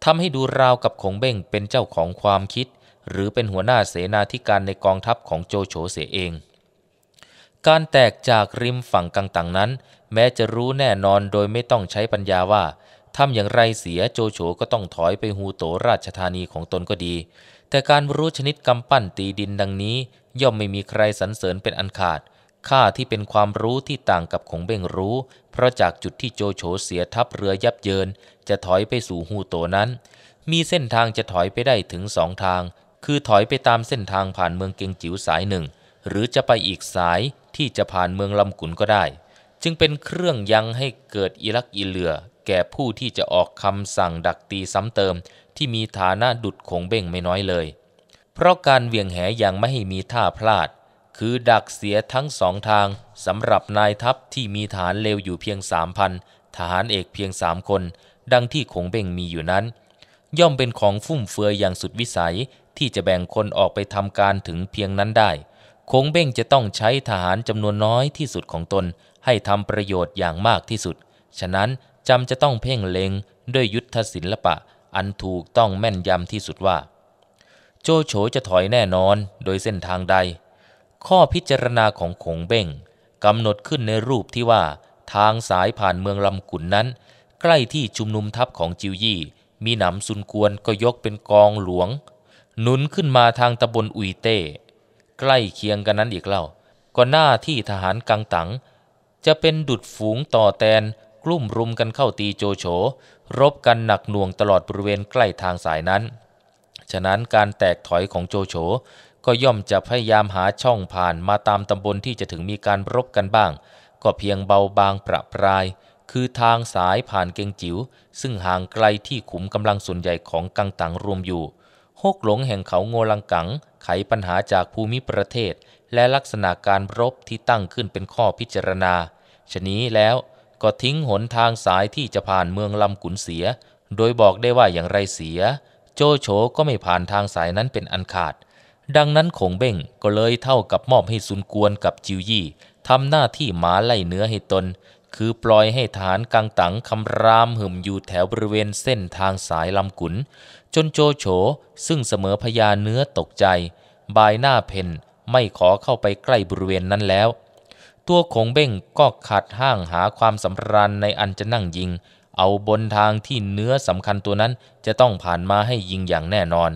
ทำให้ดูราวกับขงเบ้งเป็นเจ้าของความคิด หรือเป็นหัวหน้าเสนาธิการในกองทัพของโจโฉเสียเอง การแตกจากริมฝั่งกังตังนั้นแม้จะรู้แน่นอนโดยไม่ต้องใช้ปัญญาว่าทำอย่างไรเสียโจโฉก็ต้องถอยไปฮูโตราชธานีของตนก็ดี แต่การรู้ชนิดกำปั้นตีดินดังนี้ ย่อมไม่มีใครสรรเสริญเป็นอันขาดค่าที่เป็นความรู้ที่ต่างกับของเบ่งรู้ เพราะจากจุดที่โจโฉเสียทัพเรือยับเยิน จะถอยไปสู่ฮูโตนั้น มีเส้นทางจะถอยไปได้ถึงสองทาง คือถอยไปตามเส้นทางผ่านเมืองเกียงจิ๋วสายหนึ่ง หรือจะไปอีกสายที่จะผ่านเมืองลำกุนก็ได้จึงเป็นเครื่องยังให้เกิดอิรักอิเหลือ แก่ผู้ที่จะออกคำสั่งดักตีซ้ำเติม ที่มีฐานะดุดคงเบ่งไม่น้อยเลย เพราะการเวียงแหยังไม่ให้มีท่าพลาด คือดักเสียทั้งสองทางสำหรับนายทัพที่มีฐานเลวอยู่เพียงสามพันทหารเอกเพียงสามคน ดังที่คงเบ่งมีอยู่นั้น ย่อมเป็นของฟุ่มเฟือยอย่างสุดวิสัยที่จะแบ่งคนออกไปทำการถึงเพียงนั้นได้คงเบ่งจะต้องใช้ทหารจำนวนน้อยที่สุดของตนให้ทำประโยชน์อย่างมากที่สุด ฉะนั้น จำจะต้องเพ่งเล็งด้วยยุทธศิลปะ อันถูกต้องแม่นยำที่สุดว่า โจโฉจะถอยแน่นอนโดยเส้นทางใด ข้อพิจารณาของขงเบ้งกำหนดขึ้นในรูปที่ว่าทางสายผ่านเมืองลำกุนนั้น ใกล้ที่ชุมนุมทัพของจิวยี่ มีหนำซุนกวนก็ยกเป็นกองหลวง หนุนขึ้นมาทางตะบนอุยเต้ใกล้เคียงกันนั้นอีกเล่าก็หน้าที่ทหารกังตังจะเป็นดุดฝูงต่อแตน กลุ่มรุมกันเข้าตีโจโฉรบกันหนักหน่วงตลอดบริเวณใกล้ทางสายนั้น ฉะนั้นการแตกถอยของโจโฉก็ย่อมจะพยายามหาช่องผ่านมาตามตำบลที่จะถึงมีการรบกันบ้าง ก็เพียงเบาบางประปราย คือทางสายผ่านเกงจิว๋วซึ่งห่างไกลที่ขุมกำลังส่วนใหญ่ของกังตังรวมอยู่ฮกหลงแห่งเขาโงลังกัง ไขปัญหาจากภูมิประเทศและลักษณะการรบที่ตั้งขึ้นเป็นข้อพิจารณาชนี้แล้วก็ทิ้งหนทางสายที่จะผ่านเมืองลำขุนเสีย โดยบอกได้ว่าอย่างไรเสีย โจโฉก็ไม่ผ่านทางสายนั้นเป็นอันขาด ดังนั้นขงเบ้งก็เลยเท่ากับมอบให้ซุนกวนกับจิวยี่ทำหน้าที่หมาไล่เนื้อให้ตน คือปล่อยให้ฐานกังตังคำรามหึมอยู่แถวบริเวณเส้นทางสายลำขุน จนโจโฉซึ่งเสมอพญาเนื้อตกใจ บายหน้าเพนไม่ขอเข้าไปใกล้บริเวณนั้นแล้ว ตัวคงเบ้งก็ขัดห้างหาความสำราญในอันจะนั่งยิง เอาบนทางที่เนื้อสำคัญตัวนั้นจะต้องผ่านมาให้ยิงอย่างแน่นอน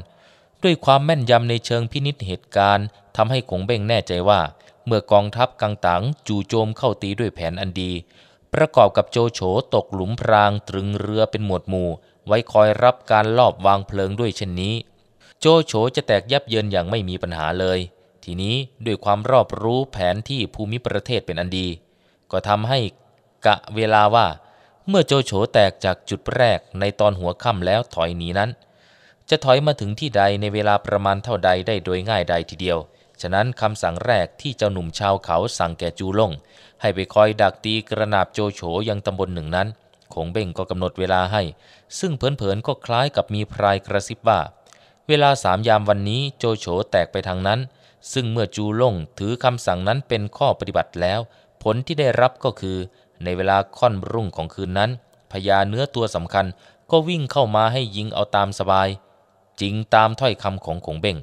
ด้วยความแม่นยำในเชิงพินิษเหตุการณ์ทำให้คงเบ้งแน่ใจว่า เมื่อกองทัพกังตังจู่โจมเข้าตีด้วยแผนอันดี ประกอบกับโจโฉตกหลุมพรางตรึงเรือเป็นหมวดหมู่ ไว้คอยรับการลอบวางเพลิงด้วยเช่นนี้ โจโฉจะแตกยับเยินอย่างไม่มีปัญหาเลยทีนี้ด้วยความรอบรู้แผนที่ภูมิประเทศเป็นอันดี ก็ทำให้กะเวลาว่า เมื่อโจโฉแตกจากจุดแรกในตอนหัวค่ำแล้วถอยหนีนั้น จะถอยมาถึงที่ใดในเวลาประมาณเท่าใดได้โดยง่ายใดทีเดียว ฉะนั้นคำสั่งแรกที่เจ้าหนุ่มชาวเขาสั่งแก่จูลงให้ไปคอยดักตีกระนาบโจโฉยังตำบลหนึ่งนั้นคงเบ่งก็กำหนดเวลาให้ ซึ่งเผินๆ ก็คล้ายกับมีพรายกระซิบว่าเวลาสามยามวันนี้ โจโฉแตกไปทางนั้นซึ่งเมื่อจูล่งถือคำสั่งนั้นเป็นข้อปฏิบัติแล้ว ผลที่ได้รับก็คือในเวลาค่อนรุ่งของคืนนั้นพญาเนื้อตัวสำคัญก็วิ่งเข้ามาให้ยิงเอาตามสบาย จริงตามถ้อยคำของขงเบ่ง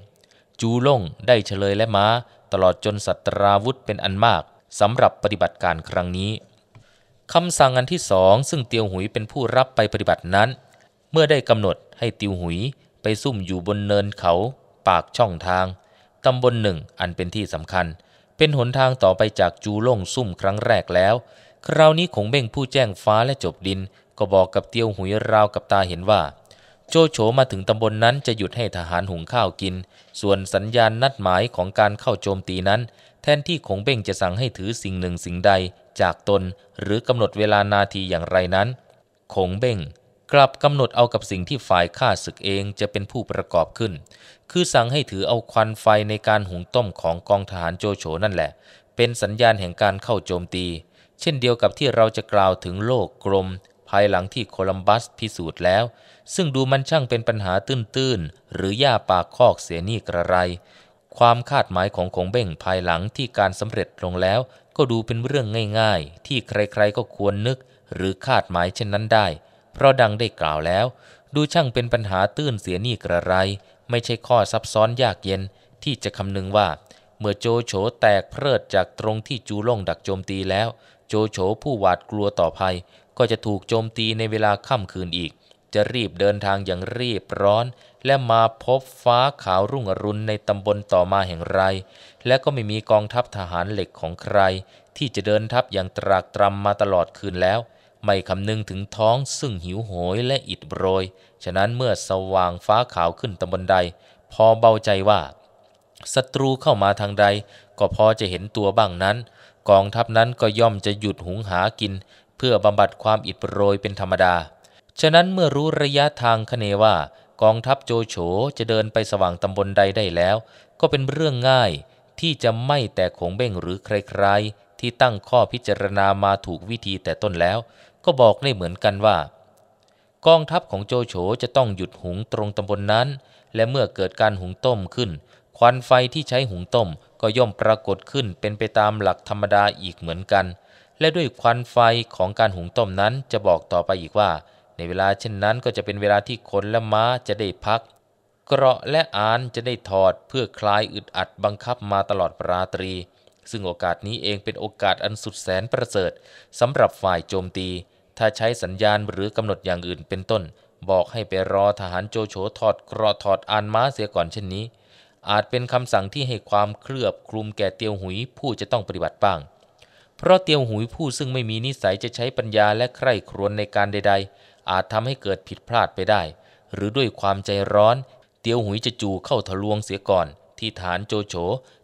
จูล่งได้เฉลยและมา้า ตลอดจนสัตราวุธเป็นอันมากสำหรับปฏิบัติการครั้งนี้คำสั่งอันที่สองซึ่งเตียวหุย เป็นผู้รับไปปฏิบัตินั้น เมื่อได้กำหนดให้เตียวหุยไปซุ่มอยู่บนเนินเขา ปากช่องทางตำบลหนึ่งอันเป็นที่สำคัญ เป็นหนทางต่อไปจากจูล่งซุ่มครั้งแรกแล้ว คราวนี้คงเบ่งผู้แจ้งฟ้าและจบดิน ก็บอกกับเตียวหุยราวกับตาเห็นว่า โจโฉมาถึงตำบลนนั้นจะหยุดให้ทหารหุงข้าวกิน ส่วนสัญญาณนัดหมายของการเข้าโจมตีนั้น แทนที่คงเบ่งจะสั่งให้ถือสิ่งหนึ่งสิ่งใดจากตนหรือกำหนดเวลานาทีอย่างไรนั้นคงเบ่งกลับกำหนดเอากับสิ่งที่ฝ่ายข้าศึกเองจะเป็นผู้ประกอบขึ้น คือสั่งให้ถือเอาควันไฟในการหุงต้มของกองทหารโจโฉนั่นแหละ เป็นสัญญาณแห่งการเข้าโจมตี เช่นเดียวกับที่เราจะกล่าวถึงโลกกลมภายหลังที่โคลัมบัสพิสูจน์แล้ว ซึ่งดูมันช่างเป็นปัญหาตื้น ๆ หรือหญ้าปากคอกเสียนี่กระไร ความคาดหมายของคงเบ้งภายหลังที่การสำเร็จลงแล้ว ก็ดูเป็นเรื่องง่าย ๆ ที่ใคร ๆ ก็ควรนึก หรือคาดหมายเช่นนั้นได้เพราะดังได้กล่าวแล้ว ดูช่างเป็นปัญหาตื้นเสียนี่กระไร ไม่ใช่ข้อซับซ้อนยากเย็นที่จะคำนึงว่า เมื่อโจโฉแตกเพลิดจากตรงที่จูล่งดักโจมตีแล้ว โจโฉผู้หวาดกลัวต่อภัย ก็จะถูกโจมตีในเวลาค่ำคืนอีก จะรีบเดินทางอย่างรีบร้อน และมาพบฟ้าขาวรุ่งอรุณในตำบลต่อมาแห่งไร และก็ไม่มีกองทัพทหารเหล็กของใคร ที่จะเดินทัพอย่างตรากตรำมาตลอดคืนแล้วไม่คำนึงถึงท้องซึ่งหิวโหยและอิดโรย ฉะนั้นเมื่อสว่างฟ้าขาวขึ้นตำบลใด พอเบาใจว่าศัตรูเข้ามาทางใด ก็พอจะเห็นตัวบ้างนั้น กองทัพนั้นก็ย่อมจะหยุดหุงหากิน เพื่อบำบัดความอิดโรยเป็นธรรมดา ฉะนั้นเมื่อรู้ระยะทางคเนว่ากองทัพโจโฉจะเดินไปสว่างตำบลใดได้แล้ว ก็เป็นเรื่องง่าย ที่จะไม่แต่ขงเบ้งหรือใครๆที่ตั้งข้อพิจารณามาถูกวิธีแต่ต้นแล้วก็บอกได้เหมือนกันว่ากองทัพของโจโฉจะต้องหยุดหุงตรงตำบลนนั้น และเมื่อเกิดการหุงต้มขึ้น ควันไฟที่ใช้หุงต้ม ก็ย่อมปรากฏขึ้นเป็นไปตามหลักธรรมดาอีกเหมือนกัน และด้วยควันไฟของการหุงต้มนั้นจะบอกต่อไปอีกว่า ในเวลาเช่นนั้นก็จะเป็นเวลาที่คนและม้าจะได้พักเกราะและอานจะได้ถอด เพื่อคลายอึดอัดบังคับมาตลอดปราตรี ซึ่งโอกาสนี้เองเป็นโอกาสอันสุดแสนประเสริฐสำหรับฝ่ายโจมตีถ้าใช้สัญญาณหรือกำหนดอย่างอื่นเป็นต้น บอกให้ไปรอทหารโจโฉถอดกรอถอดอานม้าเสียก่อนเช่นนี้ อาจเป็นคำสั่งที่ให้ความเคลือบคลุมแก่เตียวหุยผู้จะต้องปฏิบัติบ้าง เพราะเตียวหุยผู้ซึ่งไม่มีนิสัยจะใช้ปัญญาและใคร่ครวญในการใดๆ อาจทำให้เกิดผิดพลาดไปได้ หรือด้วยความใจร้อน เตียวหุยจะจู่เข้าทะลวงเสียก่อน ที่ฐานโจโฉ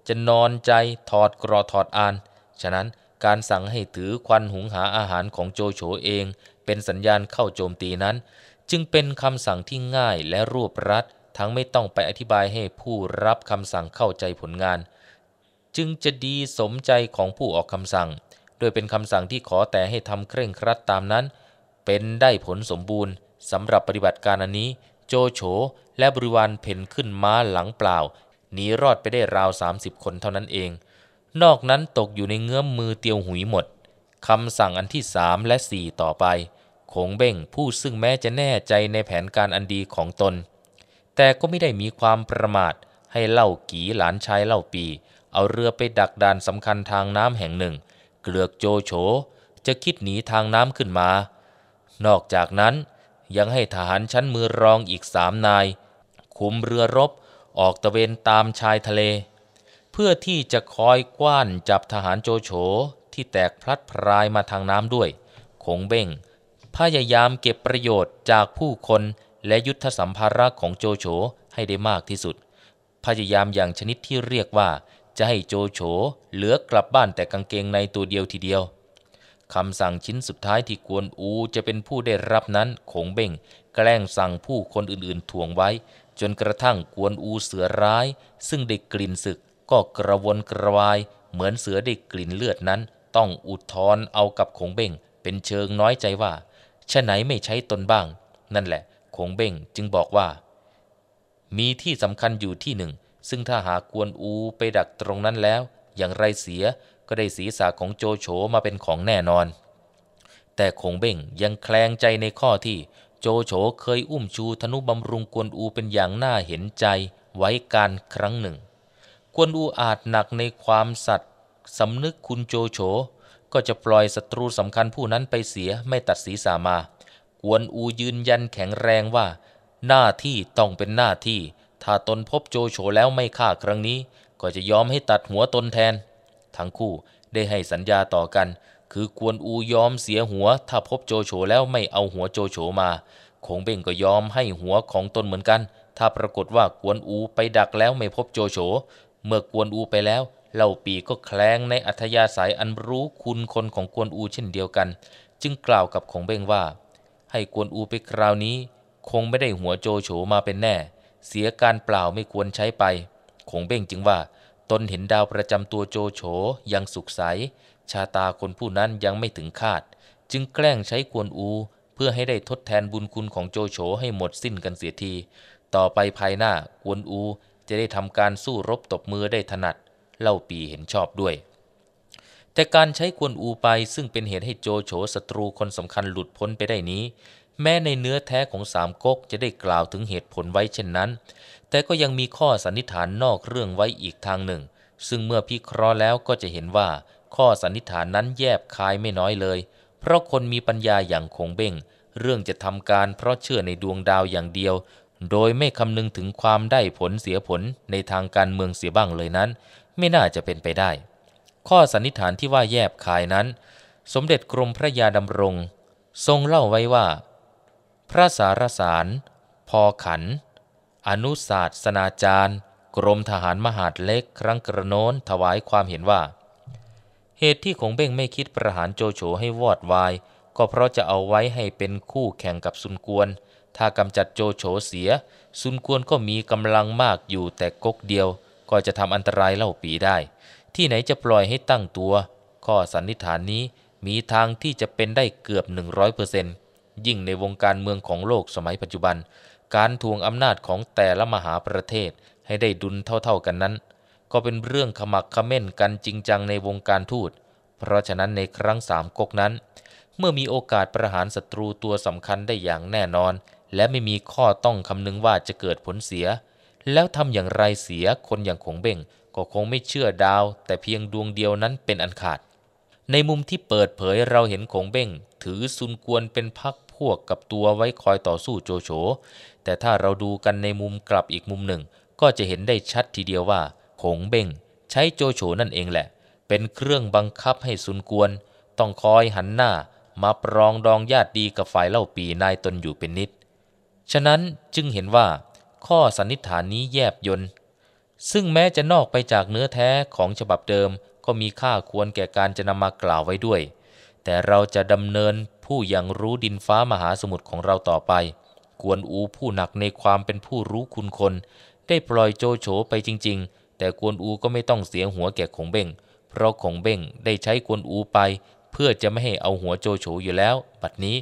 จะนอนใจถอดกรอถอดอาน ฉะนั้นการสั่งให้ถือควันหุงหาอาหารของโจโฉเอง เป็นสัญญาณเข้าโจมตีนั้น จึงเป็นคำสั่งที่ง่ายและรวบรัดทั้งไม่ต้องไปอธิบายให้ผู้รับคำสั่งเข้าใจผลงาน จึงจะดีสมใจของผู้ออกคำสั่งโดยเป็นคำสั่งที่ขอแต่ให้ทำเคร่งครัดตามนั้น เป็นได้ผลสมบูรณ์สำหรับปฏิบัติการอันนี้ โจโฉและบริวารเพ่นขึ้นม้าหลังเปล่าหนีรอดไปได้ราว 30 คนเท่านั้นเองนอกนั้นตกอยู่ในเงื้อมมือเตียวหุยหมดคำสั่งอันที่สามและสี่ต่อไป คงเบ้งผู้ซึ่งแม้จะแน่ใจในแผนการอันดีของตน แต่ก็ไม่ได้มีความประมาทให้เล่ากีหลานชายเล่าปี เอาเรือไปดักดานสำคัญทางน้ำแห่งหนึ่ง เกลือกโจโฉจะคิดหนีทางน้ำขึ้นมา นอกจากนั้น ยังให้ทหารชั้นมือรองอีกสามนาย คุมเรือรบ ออกตะเวนตามชายทะเลพื่อที่จะคอยกว้านจับทหารโจโฉที่แตกพลัดพรายมาทางน้ำด้วยคงเบ้งพยายามเก็บประโยชน์จากผู้คนและยุทธสัมภาระของโจโฉให้ได้มากที่สุด พยายามอย่างชนิดที่เรียกว่าจะให้โจโฉเหลือกลับบ้านแต่กางเกงในตัวเดียวทีเดียวคำสั่งชิ้นสุดท้ายที่กวนอูจะเป็นผู้ได้รับนั้นคงเบ้งแกล้งสั่งผู้คนอื่นๆทวงไว้ จนกระทั่งกวนอูเสือร้าย ซึ่งได้กลิ่นศึกก็กระวนกระวายเหมือนเสือได้กลิ่นเลือดนั้น ต้องอุทธรเอากับคงเบ้งเป็นเชิงน้อยใจว่าชะไหนไม่ใช้ตนบ้าง นั่นแหละคงเบ้งจึงบอกว่า มีที่สำคัญอยู่ที่หนึ่ง ซึ่งถ้าหากวนอูไปดักตรงนั้นแล้ว อย่างไรเสียก็ได้ศีรษะของโจโฉมาเป็นของแน่นอน แต่คงเบ้งยังแคลงใจในข้อที่ โจโฉเคยอุ้มชูธนุบำรุงกวนอูเป็นอย่างน่าเห็นใจ ไว้การครั้งหนึ่งควรอูอาจหนักในความสัตย์สำนึกคุณโจโฉก็จะปล่อยศัตรูสำคัญผู้นั้นไปเสียไม่ตัดศีรษามา กวนอูยืนยันแข็งแรงว่า หน้าที่ต้องเป็นหน้าที่ ถ้าตนพบโจโฉแล้วไม่ฆ่าครั้งนี้ ก็จะยอมให้ตัดหัวตนแทนทั้งคู่ได้ให้สัญญาต่อกัน คือกวนอูยอมเสียหัว ถ้าพบโจโฉแล้วไม่เอาหัวโจโฉมาคงเบ่งก็ยอมให้หัวของตนเหมือนกัน ถ้าปรากฏว่ากวนอูไปดักแล้วไม่พบโจโฉเมื่อกวนอูไปแล้วเหล่าปีก็แคลงในอัธยาศัยอันรู้คุณคนของกวนอูเช่นเดียวกัน จึงกล่าวกับของเบ้งว่า ให้กวนอูไปคราวนี้ คงไม่ได้หัวโจโฉมาเป็นแน่ เสียการเปล่าไม่ควรใช้ไปคงเบ้งจึงว่า ตนเห็นดาวประจำตัวโจโฉยังสุขใสชาตาคนผู้นั้นยังไม่ถึงคาด จึงแกล้งใช้กวนอู เพื่อให้ได้ทดแทนบุญคุณของโจโฉให้หมดสิ้นกันเสียที ต่อไปภายหน้ากวนอูจะได้ทำการสู้รบตบมือได้ถนัดเล่าปีเห็นชอบด้วย แต่การใช้ควนอูไปซึ่งเป็นเหตุให้โจโฉศัตรูคนสำคัญหลุดพ้นไปได้นี้ แม้ในเนื้อแท้ของสามก๊กจะได้กล่าวถึงเหตุผลไว้เช่นนั้น แต่ก็ยังมีข้อสันนิษฐานนอกเรื่องไว้อีกทางหนึ่ง ซึ่งเมื่อพิเคราะห์แล้วก็จะเห็นว่า ข้อสันนิษฐานนั้นแยบคายไม่น้อยเลย เพราะคนมีปัญญาอย่างคงเบ้งเรื่องจะทำการเพราะเชื่อในดวงดาวอย่างเดียวโดยไม่คำนึงถึงความได้ผลเสียผลในทางการเมืองเสียบ้างเลยนั้น ไม่น่าจะเป็นไปได้ ข้อสันนิษฐานที่ว่าแยบคายนั้น สมเด็จกรมพระยาดำรง ทรงเล่าไว้ว่า พระสารสาร พอขัน อนุศาสนาจารย์ กรมทหารมหาดเล็ก ครั้งกระโน้นถวายความเห็นว่า เหตุที่คงเบ้งไม่คิดประหารโจโฉให้วอดวาย ก็เพราะจะเอาไว้ให้เป็นคู่แข่งกับซุนกวนถ้ากำจัดโจโฉเสียซุนกวนก็มีกำลังมากอยู่แต่กกเดียวก็จะทำอันตรายเล่าปีได้ ที่ไหนจะปล่อยให้ตั้งตัว ข้อสันนิษฐานนี้มีทางที่จะเป็นได้เกือบ 100%เซนยิ่งในวงการเมืองของโลกสมัยปัจจุบัน การทวงอำนาจของแต่ละมหาประเทศให้ได้ดุลเท่าๆกันนั้น ก็เป็นเรื่องขมักขม้นกันจริงจังในวงการทูต เพราะฉะนั้นในครั้งสามก๊กนั้น เมื่อมีโอกาสประหารศัตรูตัวสำคัญได้อย่างแน่นอนและไม่มีข้อต้องคำนึงว่าจะเกิดผลเสีย แล้วทำอย่างไรเสียคนอย่างขงเบ่งก็คงไม่เชื่อดาว แต่เพียงดวงเดียวนั้นเป็นอันขาด ในมุมที่เปิดเผยเราเห็นขงเบ่งถือซุนกวนเป็นพักพวกกับตัวไว้คอยต่อสู้โจโฉ แต่ถ้าเราดูกันในมุมกลับอีกมุมหนึ่งก็จะเห็นได้ชัดทีเดียวว่าขงเบ่งใช้โจโฉนั่นเองแหละ เป็นเครื่องบังคับให้ซุนกวนต้องคอยหันหน้า มาปรองดองญาติดีกับฝ่ายเล่าปีนายตนอยู่เป็นนิดฉะนั้นจึงเห็นว่าข้อสันนิษฐานนี้แยบยนซึ่งแม้จะนอกไปจากเนื้อแท้ของฉบับเดิม ก็มีค่าควรแก่การจะนำมากล่าวไว้ด้วย แต่เราจะดำเนินผู้ยังรู้ดินฟ้ามหาสมุทรของเราต่อไป กวนอูผู้หนักในความเป็นผู้รู้คุณคน ได้ปล่อยโจโฉไปจริงๆ แต่กวนอูก็ไม่ต้องเสียหัวแก่ของเบ้งเพราะของเบ้งได้ใช้กวนอูไป เพื่อจะไม่ให้เอาหัวโจโฉอยู่แล้ว บัดนี้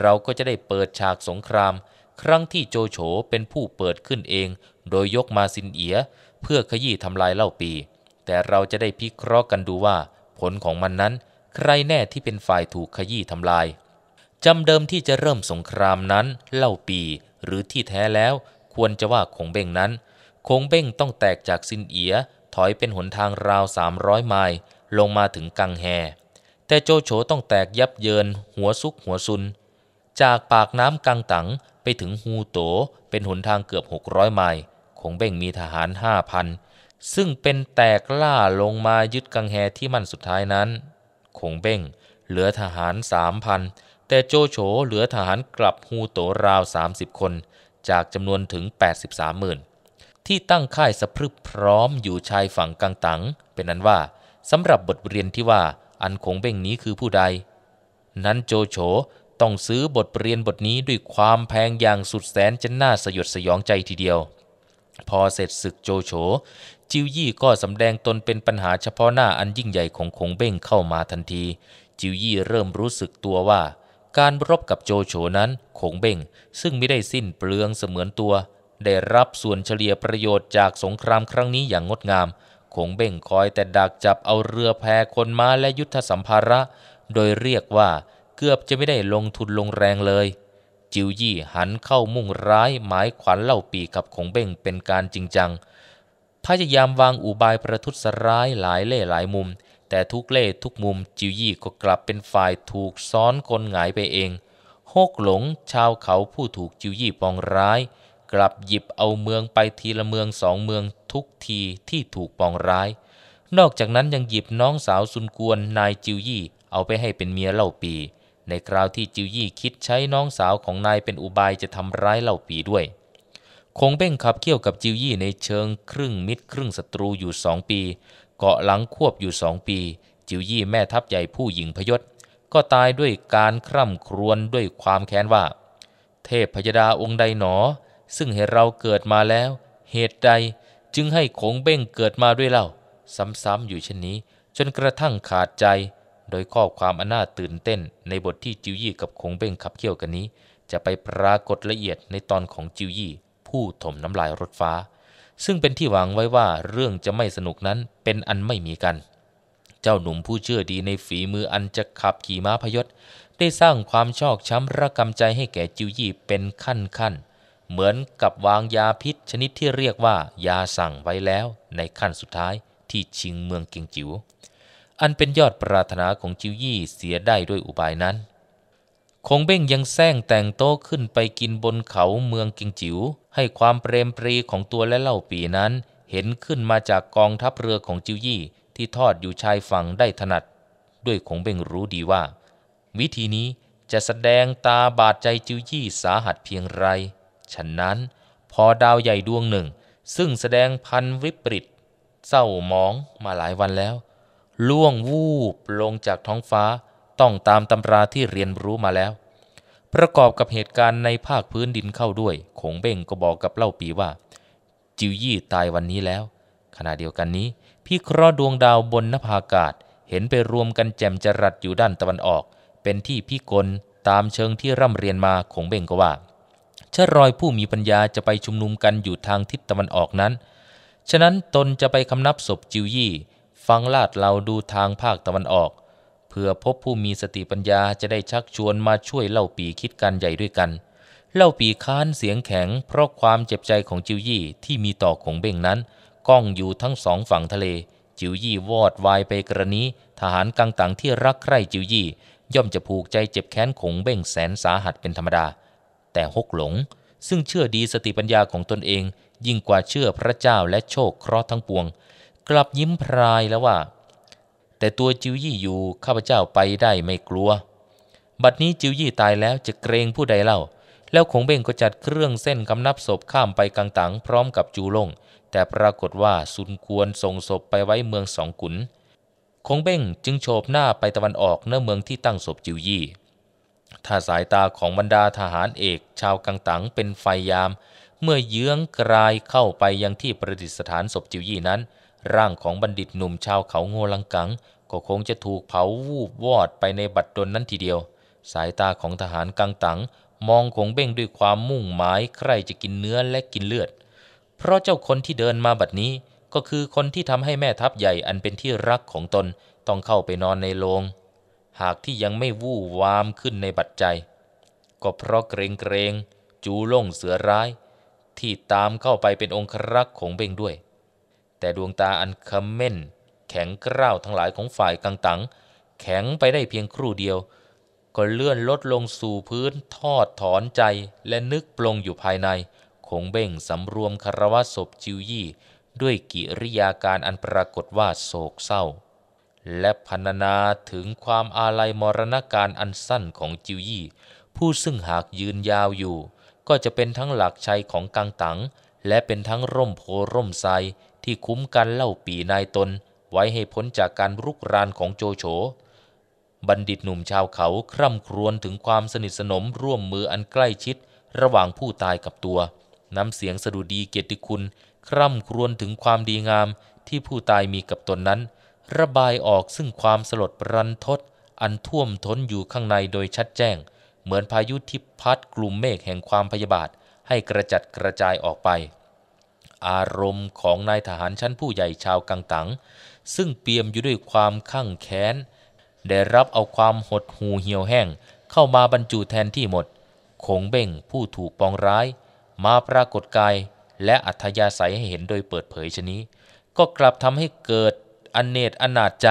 เราก็จะได้เปิดฉากสงครามครั้งที่โจโฉเป็นผู้เปิดขึ้นเองโดยยกมาซินเอีย เพื่อขยี้ทำลายเล่าปีแต่เราจะได้พิเคราะห์กันดูว่าผลของมันนั้นใครแน่ที่เป็นฝ่ายถูกขยี้ทำลาย จำเดิมที่จะเริ่มสงครามนั้น เล่าปีหรือที่แท้แล้วควรจะว่าคงเบ้งนั้นคงเบ้งต้องแตกจากซินเอีย ถอยเป็นหนทางราว 300ไมล์ลงมาถึงกังแฮ แต่โจโฉต้องแตกยับเยินหัวซุกหัวซุนจากปากน้ำกังตังไปถึงฮูโตเป็นหนทางเกือบ 600ไมล์องเบ่งมีทหาร 5,000 ซึ่งเป็นแตกล่าลงมายึดกังแฮที่มั่นสุดท้ายนั้นคงเบ้งเหลือทหาร 3,000 แต่โจโฉเหลือทหารกลับฮูโตราว 30 คน จากจำนวนถึง 83หมื่นที่ตั้งค่ายสะพรึบพร้อมอยู่ชายฝั่งกังตังเป็นนั้นว่าสำหรับบทเรียนที่ว่าอันคงเบ้งนี้คือผู้ใด นั้นโจโฉต้องซื้อบทเรียนบทนี้ด้วยความแพงอย่างสุดแสนจะน่าสยดสยองใจทีเดียว พอเสร็จศึกโจโฉจิวยี่ก็สำแดงตนเป็นปัญหาเฉพาะหน้าอันยิ่งใหญ่ของคงเบ้งเข้ามาทันที จิวยี่เริ่มรู้สึกตัวว่า การรบกับโจโฉนั้นคงเบ้งซึ่งไม่ได้สิ้นเปลืองเสมือนตัว ได้รับส่วนเฉลี่ยประโยชน์จากสงครามครั้งนี้อย่างงดงามคงเบ่งคอยแต่ดักจับเอาเรือแพคนมาและยุทธสัมภาระ โดยเรียกว่ากือบจะไม่ได้ลงทุนลงแรงเลย จิวยี่หันเข้ามุ่งร้ายหมายขวัญเล่าปีกับของเบ่งเป็นการจริงจัง พยายามวางอุบายประทุษร้ายหลายเล่หลายมุม แต่ทุกเล่ทุกมุมจิวยี่ ก็กลับเป็นฝ่ายถูกซ้อนคนหงายไปเองโฮกหลงชาวเขาผู้ถูกจิวยี่ปองร้าย กลับหยิบเอาเมืองไปทีละเมืองสองเมืองทุกทีที่ถูกปองร้าย นอกจากนั้นยังหยิบน้องสาวซุนกวนนายจิวยี่เอาไปให้เป็นเมียเล่าปีในคราวที่จิวยี่คิดใช้น้องสาวของนายเป็นอุบายจะทำร้ายเหล่าปีด้วย คงเบ้งขับเคี่ยวกับจิวยี่ในเชิง ครึ่งมิตรครึ่งศัตรูอยู่สองปี เกาะหลังควบอยู่สองปี จิวยี่แม่ทัพใหญ่ผู้หญิงพยศก็ตายด้วยการคร่ำครวญด้วยความแค้นว่า เทพพยดาองค์ใดหนอ ซึ่งให้เราเกิดมาแล้ว เหตุใด จึงให้คงเบ้งเกิดมาด้วยเล่า ซ้ำๆอยู่เช่นนี้ จนกระทั่งขาดใจโดยข้อความอันน่าตื่นเต้น ในบทที่จิวยี่ กับคงเบ้งขับเคี่ยวกันนี้ จะไปปรากฏละเอียดในตอนของจิวยี่ผู้ถมน้ำลายรถฟ้า ซึ่งเป็นที่หวังไว้ว่าเรื่องจะไม่สนุกนั้นเป็นอันไม่มีกันเจ้าหนุ่มผู้เชื่อดีในฝีมืออันจะขับขี่ม้าพยศได้สร้างความชอกช้ำระกำใจให้แก่จิวยี่เป็นขั้นขั้นเหมือนกับวางยาพิษชนิดที่เรียกว่า ยาสั่งไว้แล้วในขั้นสุดท้าย ที่ชิงเมืองเกียงจิว๋วอันเป็นยอดปรารถนาของจิวยี่เสียได้ด้วยอุบายนั้น คงเบ้งยังแซงแต่งโต้ขึ้นไปกินบนเขาเมืองกิงจิว๋วให้ความเปรมปรีของตัวและเล่าปีนั้น เห็นขึ้นมาจากกองทัพเรือของจิวยี่ที่ทอดอยู่ชายฝั่งได้ถนัด ด้วยคงเบ้งรู้ดีว่า วิธีนี้จะแสดงตาบาดใจจิวยี่สาหัสเพียงไร ฉะนั้น พอดาวใหญ่ดวงหนึ่ง ซึ่งแสดงพันวิปริตเศร้าหมองมาหลายวันแล้วล่วงวูบลงจากท้องฟ้า ต้องตามตำราที่เรียนรู้มาแล้ว ประกอบกับเหตุการณ์ในภาคพื้นดินเข้าด้วยขงเบ้งก็บอกกับเล่าปีว่า จิวยี่ตายวันนี้แล้ว ขณะเดียวกันนี้ พี่เคราะห์ดวงดาวบนนภาอากาศเห็นไปรวมกันแจ่มจรัดอยู่ด้านตะวันออก เป็นที่พี่กลตามเชิงที่ร่ำเรียนมาขงเบ้งก็ว่าชะรอยผู้มีปัญญาจะไปชุมนุมกันอยู่ทางทิศตะวันออกนั้นฉะนั้นตนจะไปคำนับศพจิวยี่ฟังลาดเราดูทางภาคตะวันออก เพื่อพบผู้มีสติปัญญาจะได้ชักชวนมาช่วยเล่าปีคิดการใหญ่ด้วยกัน เล่าปีค้านเสียงแข็ง เพราะความเจ็บใจของจิวยี่ ที่มีต่อของเบ่งนั้น ก้องอยู่ทั้งสองฝั่งทะเล จิวยี่วอดวายไปกระนี้ทหารกังตังที่รักใคร่จิวยี่ ย่อมจะผูกใจเจ็บแค้นของเบ่งแสนสาหัสเป็นธรรมดา แต่ฮกหลงซึ่งเชื่อดีสติปัญญาของตนเองยิ่งกว่าเชื่อพระเจ้าและโชคเคราะห์ทั้งปวงกลับยิ้มพรายแล้วว่า แต่ตัวจิวยี่อยู่ข้าพเจ้าไปได้ไม่กลัวบัดนี้จิวยี่ตายแล้วจะเกรงผู้ใดเล่า แล้วคงเบ่งก็จัดเครื่องเส้นกำนับศพข้ามไปกังตังพร้อมกับจูลง แต่ปรากฏว่าสุนควรส่งศพไปไว้เมืองสองขุน คงเบ่งจึงโฉบ หน้าไปตะวันออกเนื้อเมืองที่ตั้งศพจิวยี่ ถ้าสายตาของบรรดาทหารเอก ชาวกังตังเป็นไฟยาม เมื่อเยื้องกลายเข้าไปยังที่ประดิษฐานศพจิวยี่นั้นร่างของบัณฑิตหนุ่มชาวเขาโงลังกังก็คงจะถูกเผาวูบวอดไปในบัดดลนั้นทีเดียว สายตาของทหารกังตังมองคงเบ่งด้วยความมุ่งหมายใครจะกินเนื้อและกินเลือด เพราะเจ้าคนที่เดินมาบัดนี้ก็คือคนที่ทำให้แม่ทัพใหญ่อันเป็นที่รักของตนต้องเข้าไปนอนในโรงหากที่ยังไม่วู่วามขึ้นในบัดใจก็เพราะเกรงเกรงจูล่งเสือร้าย ที่ตามเข้าไปเป็นองครักษ์ของเบ่งด้วยแต่ดวงตาอันคำเม่นแข็งกร้าวทั้งหลายของฝ่ายกังตังแข็งไปได้เพียงครู่เดียวก็เลื่อนลดลงสู่พื้นทอดถอนใจและนึกปลงอยู่ภายในคงเบ่งสำรวมคารวะศพจิวยี่ด้วยกิริยาการอันปรากฏว่าโศกเศร้า และพรรณนาถึงความอาลัยมรณการอันสั้นของจิวยี่ ผู้ซึ่งหากยืนยาวอยู่ ก็จะเป็นทั้งหลักชัยของกังตังและเป็นทั้งร่มโพร่มไซที่คุ้มกันเล่าปีนายตน ไว้ให้พ้นจากการรุกรานของโจโฉ บัณฑิตหนุ่มชาวเขาคร่ำครวญถึงความสนิทสนมร่วมมืออันใกล้ชิดระหว่างผู้ตายกับตัว น้ำเสียงสดุดีเกียรติคุณคร่ำครวญถึงความดีงามที่ผู้ตายมีกับตนนั้น ระบายออกซึ่งความสลดรันทด อันท่วมท้นอยู่ข้างในโดยชัดแจ้ง เหมือนพายุที่พัดกลุ่มเมฆแห่งความพยาบาทให้กระจัดกระจายออกไปอารมณ์ของนายทหารชั้นผู้ใหญ่ชาวกังตังซึ่งเปี่ยมอยู่ด้วยความข้างแค้นได้รับเอาความหดหูเหี่ยวแห้งเข้ามาบรรจุแทนที่หมดคงเบ้งผู้ถูกปองร้าย มาปรากฏกายและอัธยาศัยให้เห็นโดยเปิดเผยชนี้ ก็กลับทำให้เกิดอนเนตอนาจใจ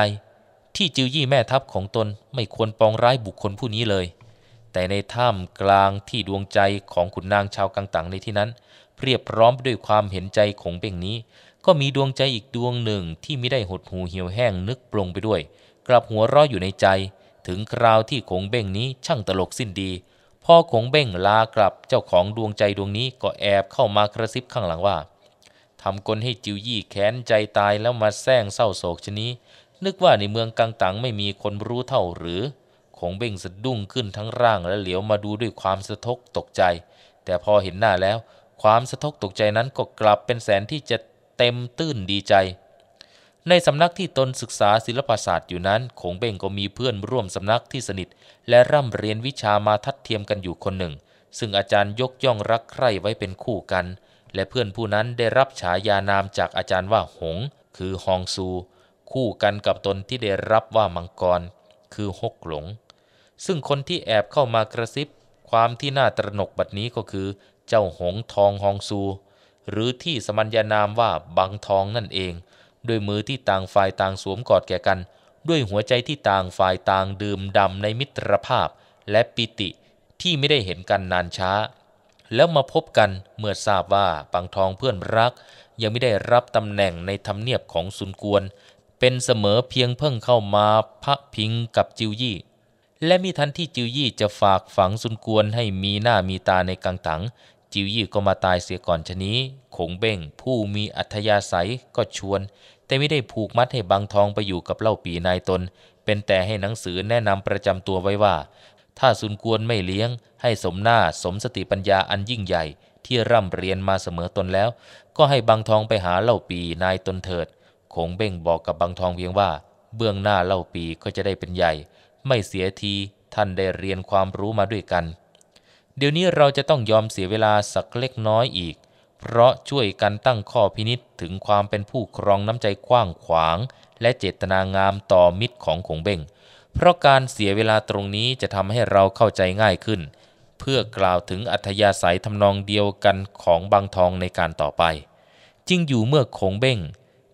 ที่จิวยี่แม่ทัพของตนไม่ควรปองร้ายบุคคลผู้นี้เลย แต่ในถ้ำกลางที่ดวงใจของขุนนางชาวกังตังในที่นั้นเรียบพร้อม ด้วยความเห็นใจของเบ่งนี้ ก็มีดวงใจอีกดวงหนึ่งที่ไม่ได้หดหูเหี่ยวแห้งนึกปรงไปด้วย กลับหัวร้ออยู่ในใจ ถึงคราวที่ขงเบ่งนี้ช่างตลกสิ้นดีพอขงเบ่งลากลับเจ้าของดวงใจดวงนี้ก็แอบเข้ามากระซิบข้างหลังว่าทำกลให้จิวยี่แค้นใจตายแล้วมาแซงเศร้าโศกชนี้ นึกว่าในเมืองกังตังไม่มีคนรู้เท่าหรือองเบ่งสะดุ้งขึ้นทั้งร่างและเหลียวมาดูด้วยความสะทกตกใจ แต่พอเห็นหน้าแล้วความสะทกตกใจนั้นก็กลับเป็นแสนที่จะเต็มตื้นดีใจ ในสำนักที่ตนศึกษาศิลปศาสตร์อยู่นั้นคงเบ่งก็มีเพื่อนร่วมสำนักที่สนิทและร่ำเรียนวิชามาทัดเทียมกันอยู่คนหนึ่ง ซึ่งอาจารย์ยกย่องรักใคร่ไว้เป็นคู่กัน และเพื่อนผู้นั้นได้รับฉายานามจากอาจารย์ว่าหง คือฮองซูคู่กันกับตนที่ได้รับว่ามังกร คือฮกหลง ซึ่งคนที่แอบเข้ามากระซิบ ความที่น่าตระหนกบัดนี้ก็คือเจ้าหงทองฮองซูหรือที่สมัญญานามว่าบังทองนั่นเอง ด้วยมือที่ต่างฝ่ายต่างสวมกอดแก่กัน ด้วยหัวใจที่ต่างฝ่ายต่างดื่มดำ ในมิตรภาพและปิติที่ไม่ได้เห็นกันนานช้า แล้วมาพบกันเมื่อทราบว่าบังทองเพื่อนรัก ยังไม่ได้รับตำแหน่งในทำเนียบของสุนกวนเป็นเสมอเพียงเพิ่งเข้ามาพระพิงกับจิวยี่ และมิทันที่จิวยี่จะฝากฝังสุนกวนให้มีหน้ามีตาในกังถังจิวยี่ก็มาตายเสียก่อนชะนี้ขงเบ้งผู้มีอัธยาศัยก็ชวน แต่ไม่ได้ผูกมัดให้บางทองไปอยู่กับเล่าปีนายตน เป็นแต่ให้หนังสือแนะนำประจำตัวไว้ว่า ถ้าซุนกวนไม่เลี้ยงให้สมหน้าสมสติปัญญาอันยิ่งใหญ่ ที่ร่ำเรียนมาเสมอตนแล้ว ก็ให้บางทองไปหาเล่าปีนายตนเถิดขงเบ้งบอกกับบางทองเพียงว่า เบื้องหน้าเล่าปีก็จะได้เป็นใหญ่ ไม่เสียทีท่านได้เรียนความรู้มาด้วยกันเดี๋ยวนี้เราจะต้องยอมเสียเวลาสักเล็กน้อยอีก เพราะช่วยกันตั้งข้อพินิษถึงความเป็นผู้ครองน้ำใจกว้างขวาง และเจตนางาม ต่อมิตรของขงเบงเพราะการเสียเวลาตรงนี้จะทำให้เราเข้าใจง่ายขึ้น เพื่อกล่าวถึงอัธยาศัยทำนองเดียวกันของบางทองในการต่อไป จึงอยู่เมื่อขงเบง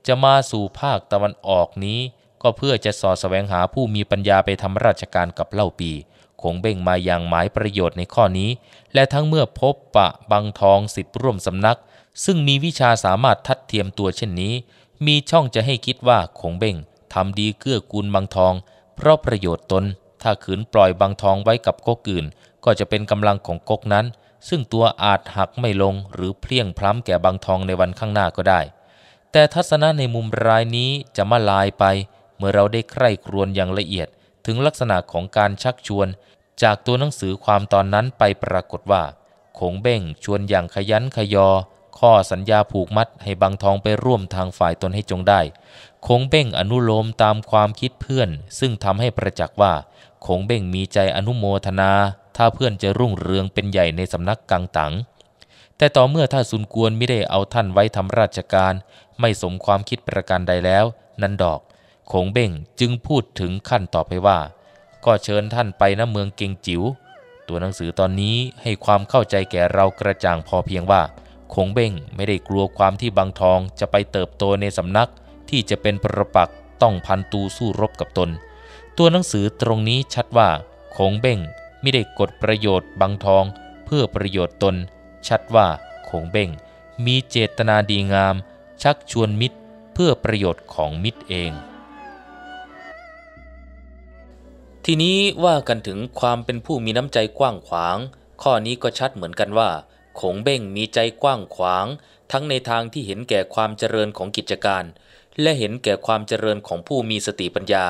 จะมาสู่ภาคตะวันออกนี้ ก็เพื่อจะสอดแสวงหาผู้มีปัญญาไปทำราชการกับเล่าปีคงเบ่งมาอย่างหมายประโยชน์ในข้อนี้ และทั้งเมื่อพบปะบังทองสิบร่วมสำนัก ซึ่งมีวิชาสามารถทัดเทียมตัวเช่นนี้ มีช่องจะให้คิดว่าคงเบ่งทำดีเกื้อกูลบังทอง เพราะประโยชน์ตน ถ้าขืนปล่อยบังทองไว้กับก๊กอื่นก็จะเป็นกำลังของก๊กนั้น ซึ่งตัวอาจหักไม่ลงหรือเพลียงพล้ำแก่บังทองในวันข้างหน้าก็ได้ แต่ทัศนะในมุมรายนี้จะมาลายไป เมื่อเราได้ใคร่ครวญอย่างละเอียดถึงลักษณะของการชักชวน จากตัวหนังสือความตอนนั้นไปปรากฏว่า คงเบ่งชวนอย่างขยันขยอ ข้อสัญญาผูกมัดให้บางทองไปร่วมทางฝ่ายตนให้จงได้คงเบ่งอนุโลมตามความคิดเพื่อน ซึ่งทำให้ประจักษ์ว่าคงเบ่งมีใจอนุโมทนา ถ้าเพื่อนจะรุ่งเรืองเป็นใหญ่ในสำนักกังตังแต่ต่อเมื่อท่าซสุนกวนไม่ได้เอาท่านไว้ทำราชการ ไม่สมความคิดประการใดแล้ว นันดอกคงเบ้งจึงพูดถึงขั้นต่อไปว่า ก็เชิญท่านไปณเมืองเกงจิว๋ว ตัวหนังสือตอนนี้ให้ความเข้าใจแก่เรากระจ่างพอเพียงว่าคงเบ้งไม่ได้กลัวความที่บางทองจะไปเติบโตในสำนัก ที่จะเป็นประปักต้องพันตูสู้รบกับตน ตัวหนังสือตรงนี้ชัดว่าคงเบ้งไม่ได้กดประโยชน์บางทอง เพื่อประโยชน์ตน ชัดว่าคงเบ้งมีเจตนาดีงาม ชักชวนมิตร เพื่อประโยชน์ของมิตรเองทีนี้ว่ากันถึงความเป็นผู้มีน้ำใจกว้างขวาง ข้อนี้ก็ชัดเหมือนกันว่า ขงเบ้งมีใจกว้างขวาง ทั้งในทางที่เห็นแก่ความเจริญของกิจการ และเห็นแก่ความเจริญของผู้มีสติปัญญา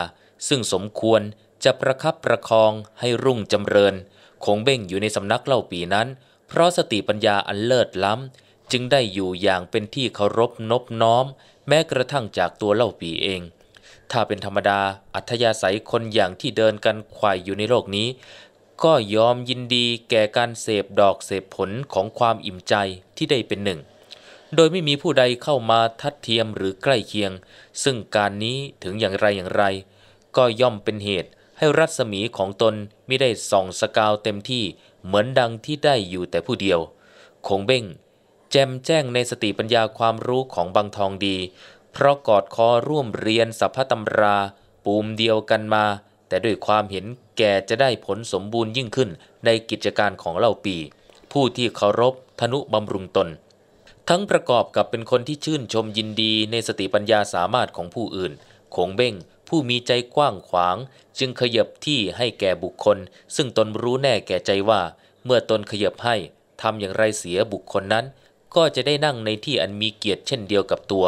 ซึ่งสมควรจะประคับประคองให้รุ่งจำเริญ คงเบ้งอยู่ในสำนักเล่าปีนั้น เพราะสติปัญญาอันเลิศล้ำ จึงได้อยู่อย่างเป็นที่เคารพนบน้อม แม้กระทั่งจากตัวเล่าปีเองถ้าเป็นธรรมดาอัธยาศัยคนอย่างที่เดินกันคขวยอยู่ในโลกนี้ ก็ยอมยินดีแก่การเสพดอกเสพผลของความอิ่มใจที่ได้เป็นหนึ่ง โดยไม่มีผู้ใดเข้ามาทัดเทียมหรือใกล้เคียง ซึ่งการนี้ถึงอย่างไรอย่างไร ก็ย่อมเป็นเหตุให้รัศมีของตนไม่ได้ส่องสกาวเต็มที่เหมือนดังที่ได้อยู่แต่ผู้เดียว คงเบ้งแจมแจ้งในสติปัญญาความรู้ของบางทองดีเพราะกอดคอร่วมเรียนสัพพตำราปูมเดียวกันมา แต่ด้วยความเห็นแก่จะได้ผลสมบูรณ์ยิ่งขึ้น ในกิจการของเล่าปี ผู้ที่เคารพธนุบำรุงตน ทั้งประกอบกับเป็นคนที่ชื่นชมยินดีในสติปัญญาสามารถของผู้อื่นคงเบ้งผู้มีใจกว้างขวาง จึงขยับที่ให้แก่บุคคล ซึ่งตนรู้แน่แก่ใจว่า เมื่อตนขยับให้ทำอย่างไรเสียบุคคลนั้น ก็จะได้นั่งในที่อันมีเกียรติเช่นเดียวกับตัว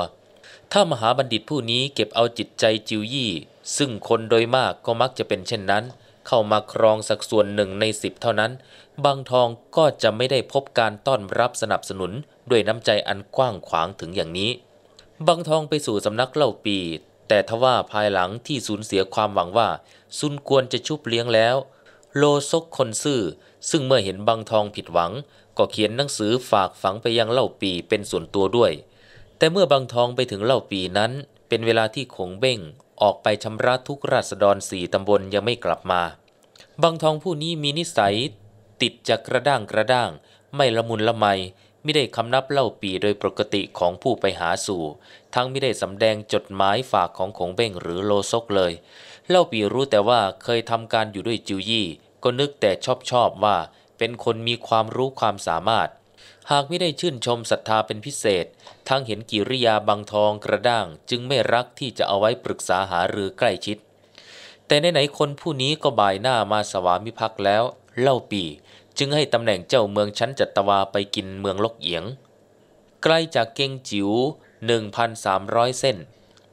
ถ้ามหาบัณฑิตผู้นี้เก็บเอาจิตใจจิวยี่ ซึ่งคนโดยมากก็มักจะเป็นเช่นนั้น เข้ามาครองสักส่วนหนึ่งในสิบเท่านั้น บางทองก็จะไม่ได้พบการต้อนรับสนับสนุนด้วยน้ำใจอันกว้างขวางถึงอย่างนี้ บางทองไปสู่สำนักเล่าปี แต่ทว่าภายหลังที่สูญเสียความหวังว่า ซุนกวนจะชุบเลี้ยงแล้ว โลซกคนซื่อซึ่งเมื่อเห็นบางทองผิดหวัง ก็เขียนหนังสือฝากฝังไปยังเล่าปีเป็นส่วนตัวด้วยแต่เมื่อบางทองไปถึงเล่าปีนั้น เป็นเวลาที่ขงเบ้งออกไปชำระทุกราษฎรสี่ตำบลยังไม่กลับมาบางทองผู้นี้มีนิสัยติดจากกระด้างกระด้าง ไม่ละมุนละไมไม่ได้คำนับเล่าปีโดยปกติของผู้ไปหาสู่ ทั้งไม่ได้สำแดงจดหมายฝากของขงเบ้งหรือโลซกเลย เล่าปีรู้แต่ว่าเคยทำการอยู่ด้วยจิวยี่ก็นึกแต่ชอบชอบว่า เป็นคนมีความรู้ความสามารถหากไม่ได้ชื่นชมศรัทธาเป็นพิเศษ ทั้งเห็นกิริยาบางทองกระด้างจึงไม่รักที่จะเอาไว้ปรึกษาหาหรือใกล้ชิด แต่ไหนๆคนผู้นี้ก็บ่ายหน้ามาสวามิภักดิ์แล้ว เล่าปี จึงให้ตำแหน่งเจ้าเมืองชั้นจัตวาไปกินเมืองลกเอียง ใกล้จากเกงจิ๋ว1,300 เส้น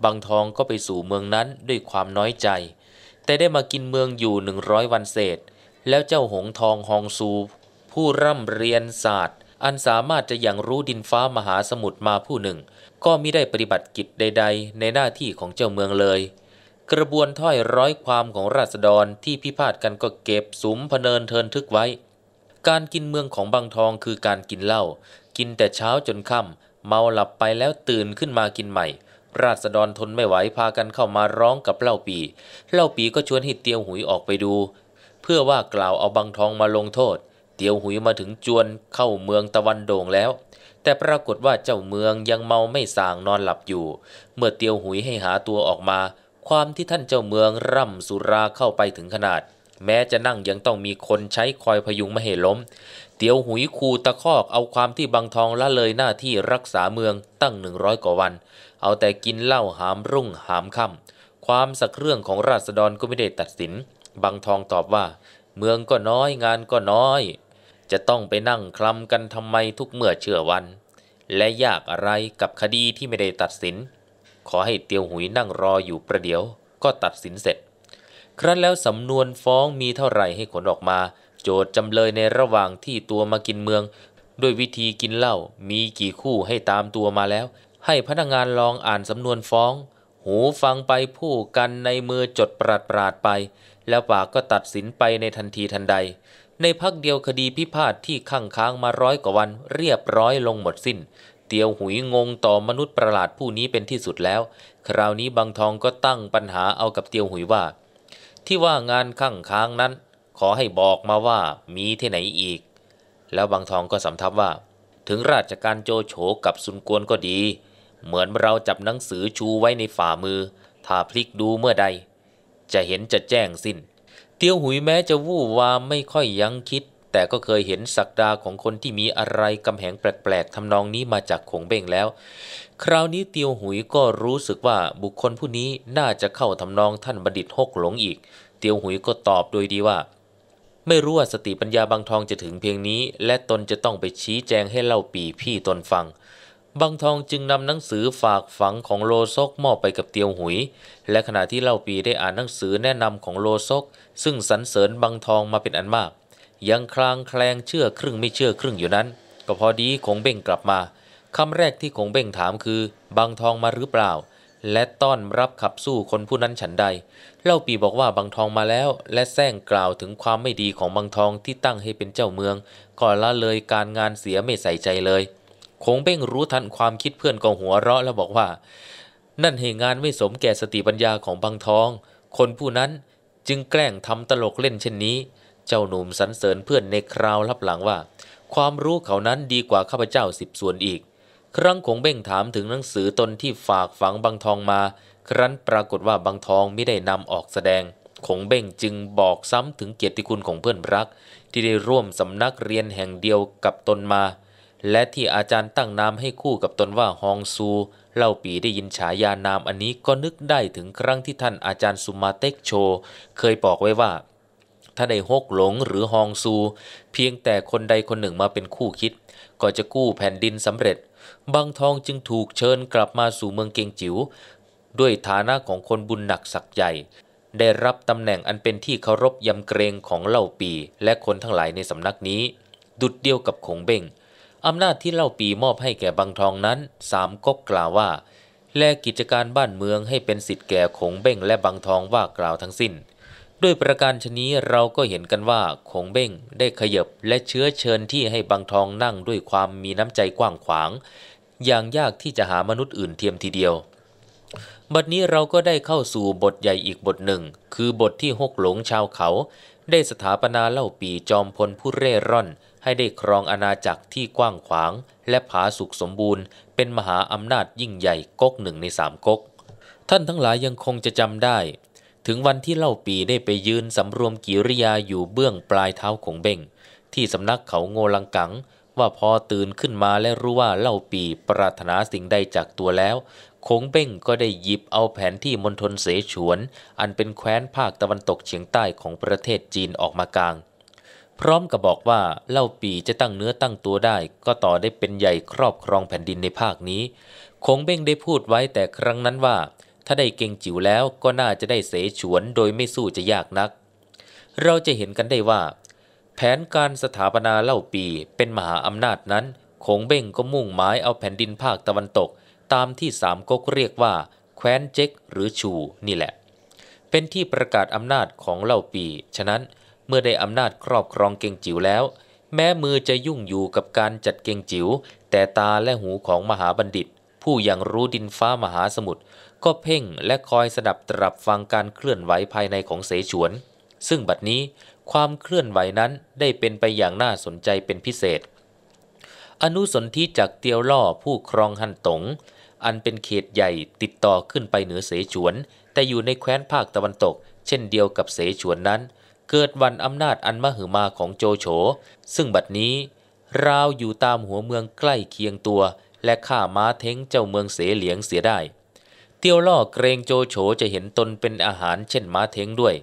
บางทองก็ไปสู่เมืองนั้นด้วยความน้อยใจ แต่ได้มากินเมืองอยู่ 100 วันเศษ แล้วเจ้าหงทองฮองซูผู้ร่ำเรียนศาสตร์อันสามารถจะยังรู้ดินฟ้ามหาสมุทรมาผู้หนึ่ง ก็มิได้ปฏิบัติกิจใดๆ ในหน้าที่ของเจ้าเมืองเลย กระบวนถ้อยร้อยความของราษฎรที่พิพาทกันก็เก็บสุมพเนินเทินทึกไว้ การกินเมืองของบางทองคือการกินเหล้ากินแต่เช้าจนค่ำ เมาหลับไปแล้วตื่นขึ้นมากินใหม่ราษฎรทนไม่ไหวพากันเข้ามาร้องกับเล่าปีเล่าปีก็ชวนให้เตียวหุยออกไปดู เพื่อว่ากล่าวเอาบางทองมาลงโทษเตียวหุยมาถึงจวนเข้าเมืองตะวันโด่งแล้ว แต่ปรากฏว่าเจ้าเมืองยังเมาไม่สางนอนหลับอยู่ เมื่อเตียวหุยให้หาตัวออกมา ความที่ท่านเจ้าเมืองร่ำสุราเข้าไปถึงขนาด แม้จะนั่งยังต้องมีคนใช้คอยพยุงไม่ให้ล้ม เตียวหุยคูตะคอกเอาความที่บางทองละเลยหน้าที่รักษาเมืองตั้งหนึ่งร้อยกว่าวัน เอาแต่กินเหล้าหามรุ่งหามค่ำ ความสักเรื่องของราษฎรก็ไม่ได้ตัดสิน บางทองตอบว่า เมืองก็น้อย งานก็น้อยจะต้องไปนั่งคลำกันทำไมทุกเมื่อเชื่อวัน และยากอะไรกับคดีที่ไม่ได้ตัดสิน ขอให้เตียวหุยนั่งรออยู่ประเดี๋ยว ก็ตัดสินเสร็จ ครั้นแล้วสำนวนฟ้องมีเท่าไหร่ให้ขนออกมา โจทย์จำเลยในระหว่างที่ตัวมากินเมือง ด้วยวิธีกินเหล้ามีกี่คู่ให้ตามตัวมาแล้ว ให้พนักงานลองอ่านสำนวนฟ้อง หูฟังไปผู้กันในมือจดปราดปราดไป แล้วปากก็ตัดสินไปในทันทีทันใดในพักเดียวคดีพิพาทที่ข้างค้างมาร้อยกว่าวันเรียบร้อยลงหมดสิน้น เตียวหุยงงต่อมนุษย์ประหลาดผู้นี้เป็นที่สุดแล้ว คราวนี้บางทองก็ตั้งปัญหาเอากับเตียวหุยว่า ที่ว่างานข้างค้างนั้น ขอให้บอกมาว่ามีที่ไหนอีก แล้วบางทองก็สำทับว่า ถึงราชการโจโฉกับซุนกวนก็ดี เหมือนเราจับหนังสือชูไว้ในฝ่ามือถ้าพลิกดูเมื่อใด จะเห็นจะแจ้งสิน้นเตียวหุยแม้จะวู่วามไม่ค่อยยังคิด แต่ก็เคยเห็นศักดาของคนที่มีอะไรกำแหงแปลกๆทำนองนี้มาจากขงเบ้งแล้ว คราวนี้เตียวหุยก็รู้สึกว่าบุคคลผู้นี้น่าจะเข้าทำนองท่านบัณฑิตฮกหลงอีก เตียวหุยก็ตอบโดยดีว่า ไม่รู้ว่าสติปัญญาบางทองจะถึงเพียงนี้ และตนจะต้องไปชี้แจงให้เล่าปีพี่ตนฟังบางทองจึงนำหนังสือฝากฝังของโลซกมอบไปกับเตียวหุย และขณะที่เล่าปีได้อ่านหนังสือแนะนำของโลซก ซึ่งสรรเสริญบางทองมาเป็นอันมาก ยังคลางแคลงเชื่อครึ่งไม่เชื่อครึ่งอยู่นั้น ก็พอดีคงเบ่งกลับมาคำแรกที่คงเบ่งถามคือ บางทองมาหรือเปล่า และต้อนรับขับสู้คนผู้นั้นฉันใด เล่าปีบอกว่าบางทองมาแล้ว และแซงกล่าวถึงความไม่ดีของบางทองที่ตั้งให้เป็นเจ้าเมืองก่อนละเลยการงานเสียไม่ใส่ใจเลยคงเบ่งรู้ทันความคิดเพื่อนก็หัวเราะแล้วบอกว่า นั่นเหงานไม่สมแก่สติปัญญาของบางทอง คนผู้นั้นจึงแกล้งทำตลกเล่นเช่นนี้ เจ้าหนุ่มสรรเสริญเพื่อนในคราวรับหลังว่า ความรู้เขานั้นดีกว่าข้าพเจ้าสิบส่วนอีกครั้งคงเบ่งถามถึงหนังสือตนที่ฝากฝังบางทองมา ครั้นปรากฏว่าบางทองไม่ได้นำออกแสดงคงเบ่งจึงบอกซ้ำถึงเกียรติคุณของเพื่อนรัก ที่ได้ร่วมสำนักเรียนแห่งเดียวกับตนมาและที่อาจารย์ตั้งนามให้คู่กับตนว่าฮองซู เล่าปีได้ยินฉายานามอันนี้ก็นึกได้ถึงครั้งที่ท่านอาจารย์สุมาเต็กโช เคยบอกไว้ว่า ถ้าได้ฮกหลงหรือฮองซู เพียงแต่คนใดคนหนึ่งมาเป็นคู่คิด ก็จะกู้แผ่นดินสำเร็จบางทองจึงถูกเชิญกลับมาสู่เมืองเกงจิว๋วด้วยฐานะของคนบุญหนักศักใหญ่ ได้รับตำแหน่งอันเป็นที่เคารพยำเกรงของเล่าปี และคนทั้งหลายในสำนักนี้ ดุดเดียวกับขงเบ่งอำนาจที่เล่าปีมอบให้แก่บางทองนั้นสามก๊กกล่าวว่า แลกิจการบ้านเมืองให้เป็นสิทธิ์แก่ขงเบ้งและบางทองว่ากล่าวทั้งสิ้น ด้วยประการชนี้เราก็เห็นกันว่าขงเบ้ง ได้ขยบและเชื้อเชิญที่ให้บางทองนั่งด้วยความมีน้ำใจกว้างขวาง อย่างยากที่จะหามนุษย์อื่นเทียมทีเดียว บัดนี้เราก็ได้เข้าสู่บทใหญ่อีกบทหนึ่ง คือบทที่หกหลงชาวเขา ได้สถาปนาเล่าปีจอมพลผู้เร่ร่อนให้ได้ครองอาณาจักรที่กว้างขวางและผาสุกสมบูรณ์เป็นมหาอำนาจยิ่งใหญ่ก๊กหนึ่งในสามก๊กท่านทั้งหลายยังคงจะจำได้ ถึงวันที่เล่าปีได้ไปยืนสำรวมกิริยาอยู่เบื้องปลายเท้าของเบ่ง ที่สำนักเขาโงลังกัง ว่าพอตื่นขึ้นมาและรู้ว่าเล่าปีปรารถนาสิ่งใดจากตัวแล้วคงเบ้งก็ได้หยิบเอาแผนที่มณฑลเสฉวน อันเป็นแคว้นภาคตะวันตกเฉียงใต้ของประเทศจีนออกมากลางพร้อมกับบอกว่า เล่าปีจะตั้งเนื้อตั้งตัวได้ ก็ต่อได้เป็นใหญ่ครอบครองแผ่นดินในภาคนี้ คงเบ้งได้พูดไว้แต่ครั้งนั้นว่า ถ้าได้เก่งจิ๋วแล้วก็น่าจะได้เสฉวนโดยไม่สู้จะยากนัก เราจะเห็นกันได้ว่า แผนการสถาปนาเล่าปีเป็นมหาอำนาจนั้นคงเบ้งก็มุ่งหมายเอาแผ่นดินภาคตะวันตก ตามที่สามก๊กเรียกว่าแคว้นเจ็กหรือชู นี่แหละ เป็นที่ประกาศอำนาจของเล่าปีฉะนั้นเมื่อได้อำนาจครอบครองเก่งจิ๋วแล้ว แม้มือจะยุ่งอยู่กับการจัดเก่งจิ๋วแต่ตาและหูของมหาบัณฑิตผู้ยังรู้ดินฟ้ามหาสมุทรก็เพ่งและคอยสดับตรับฟังการเคลื่อนไหวภายในของเสฉวน ซึ่งบัดนี้ความเคลื่อนไหวนั้นได้เป็นไปอย่างน่าสนใจเป็นพิเศษ อนุสนธิจากเตียวล่อผู้ครองฮันตงอันเป็นเขตใหญ่ติดต่อขึ้นไปเหนือเสฉวน แต่อยู่ในแคว้นภาคตะวันตกเช่นเดียวกับเสฉวนนั้นเกิดวันอำนาจอันมหึมาของโจโฉ ซึ่งบัดนี้ ราวอยู่ตามหัวเมืองใกล้เคียงตัว และข้าม้าเท้งเจ้าเมืองเสเหลียงเสียได้ เตียวล่อเกรงโจโฉจะเห็นตนเป็นอาหารเช่นม้าเท้งด้วย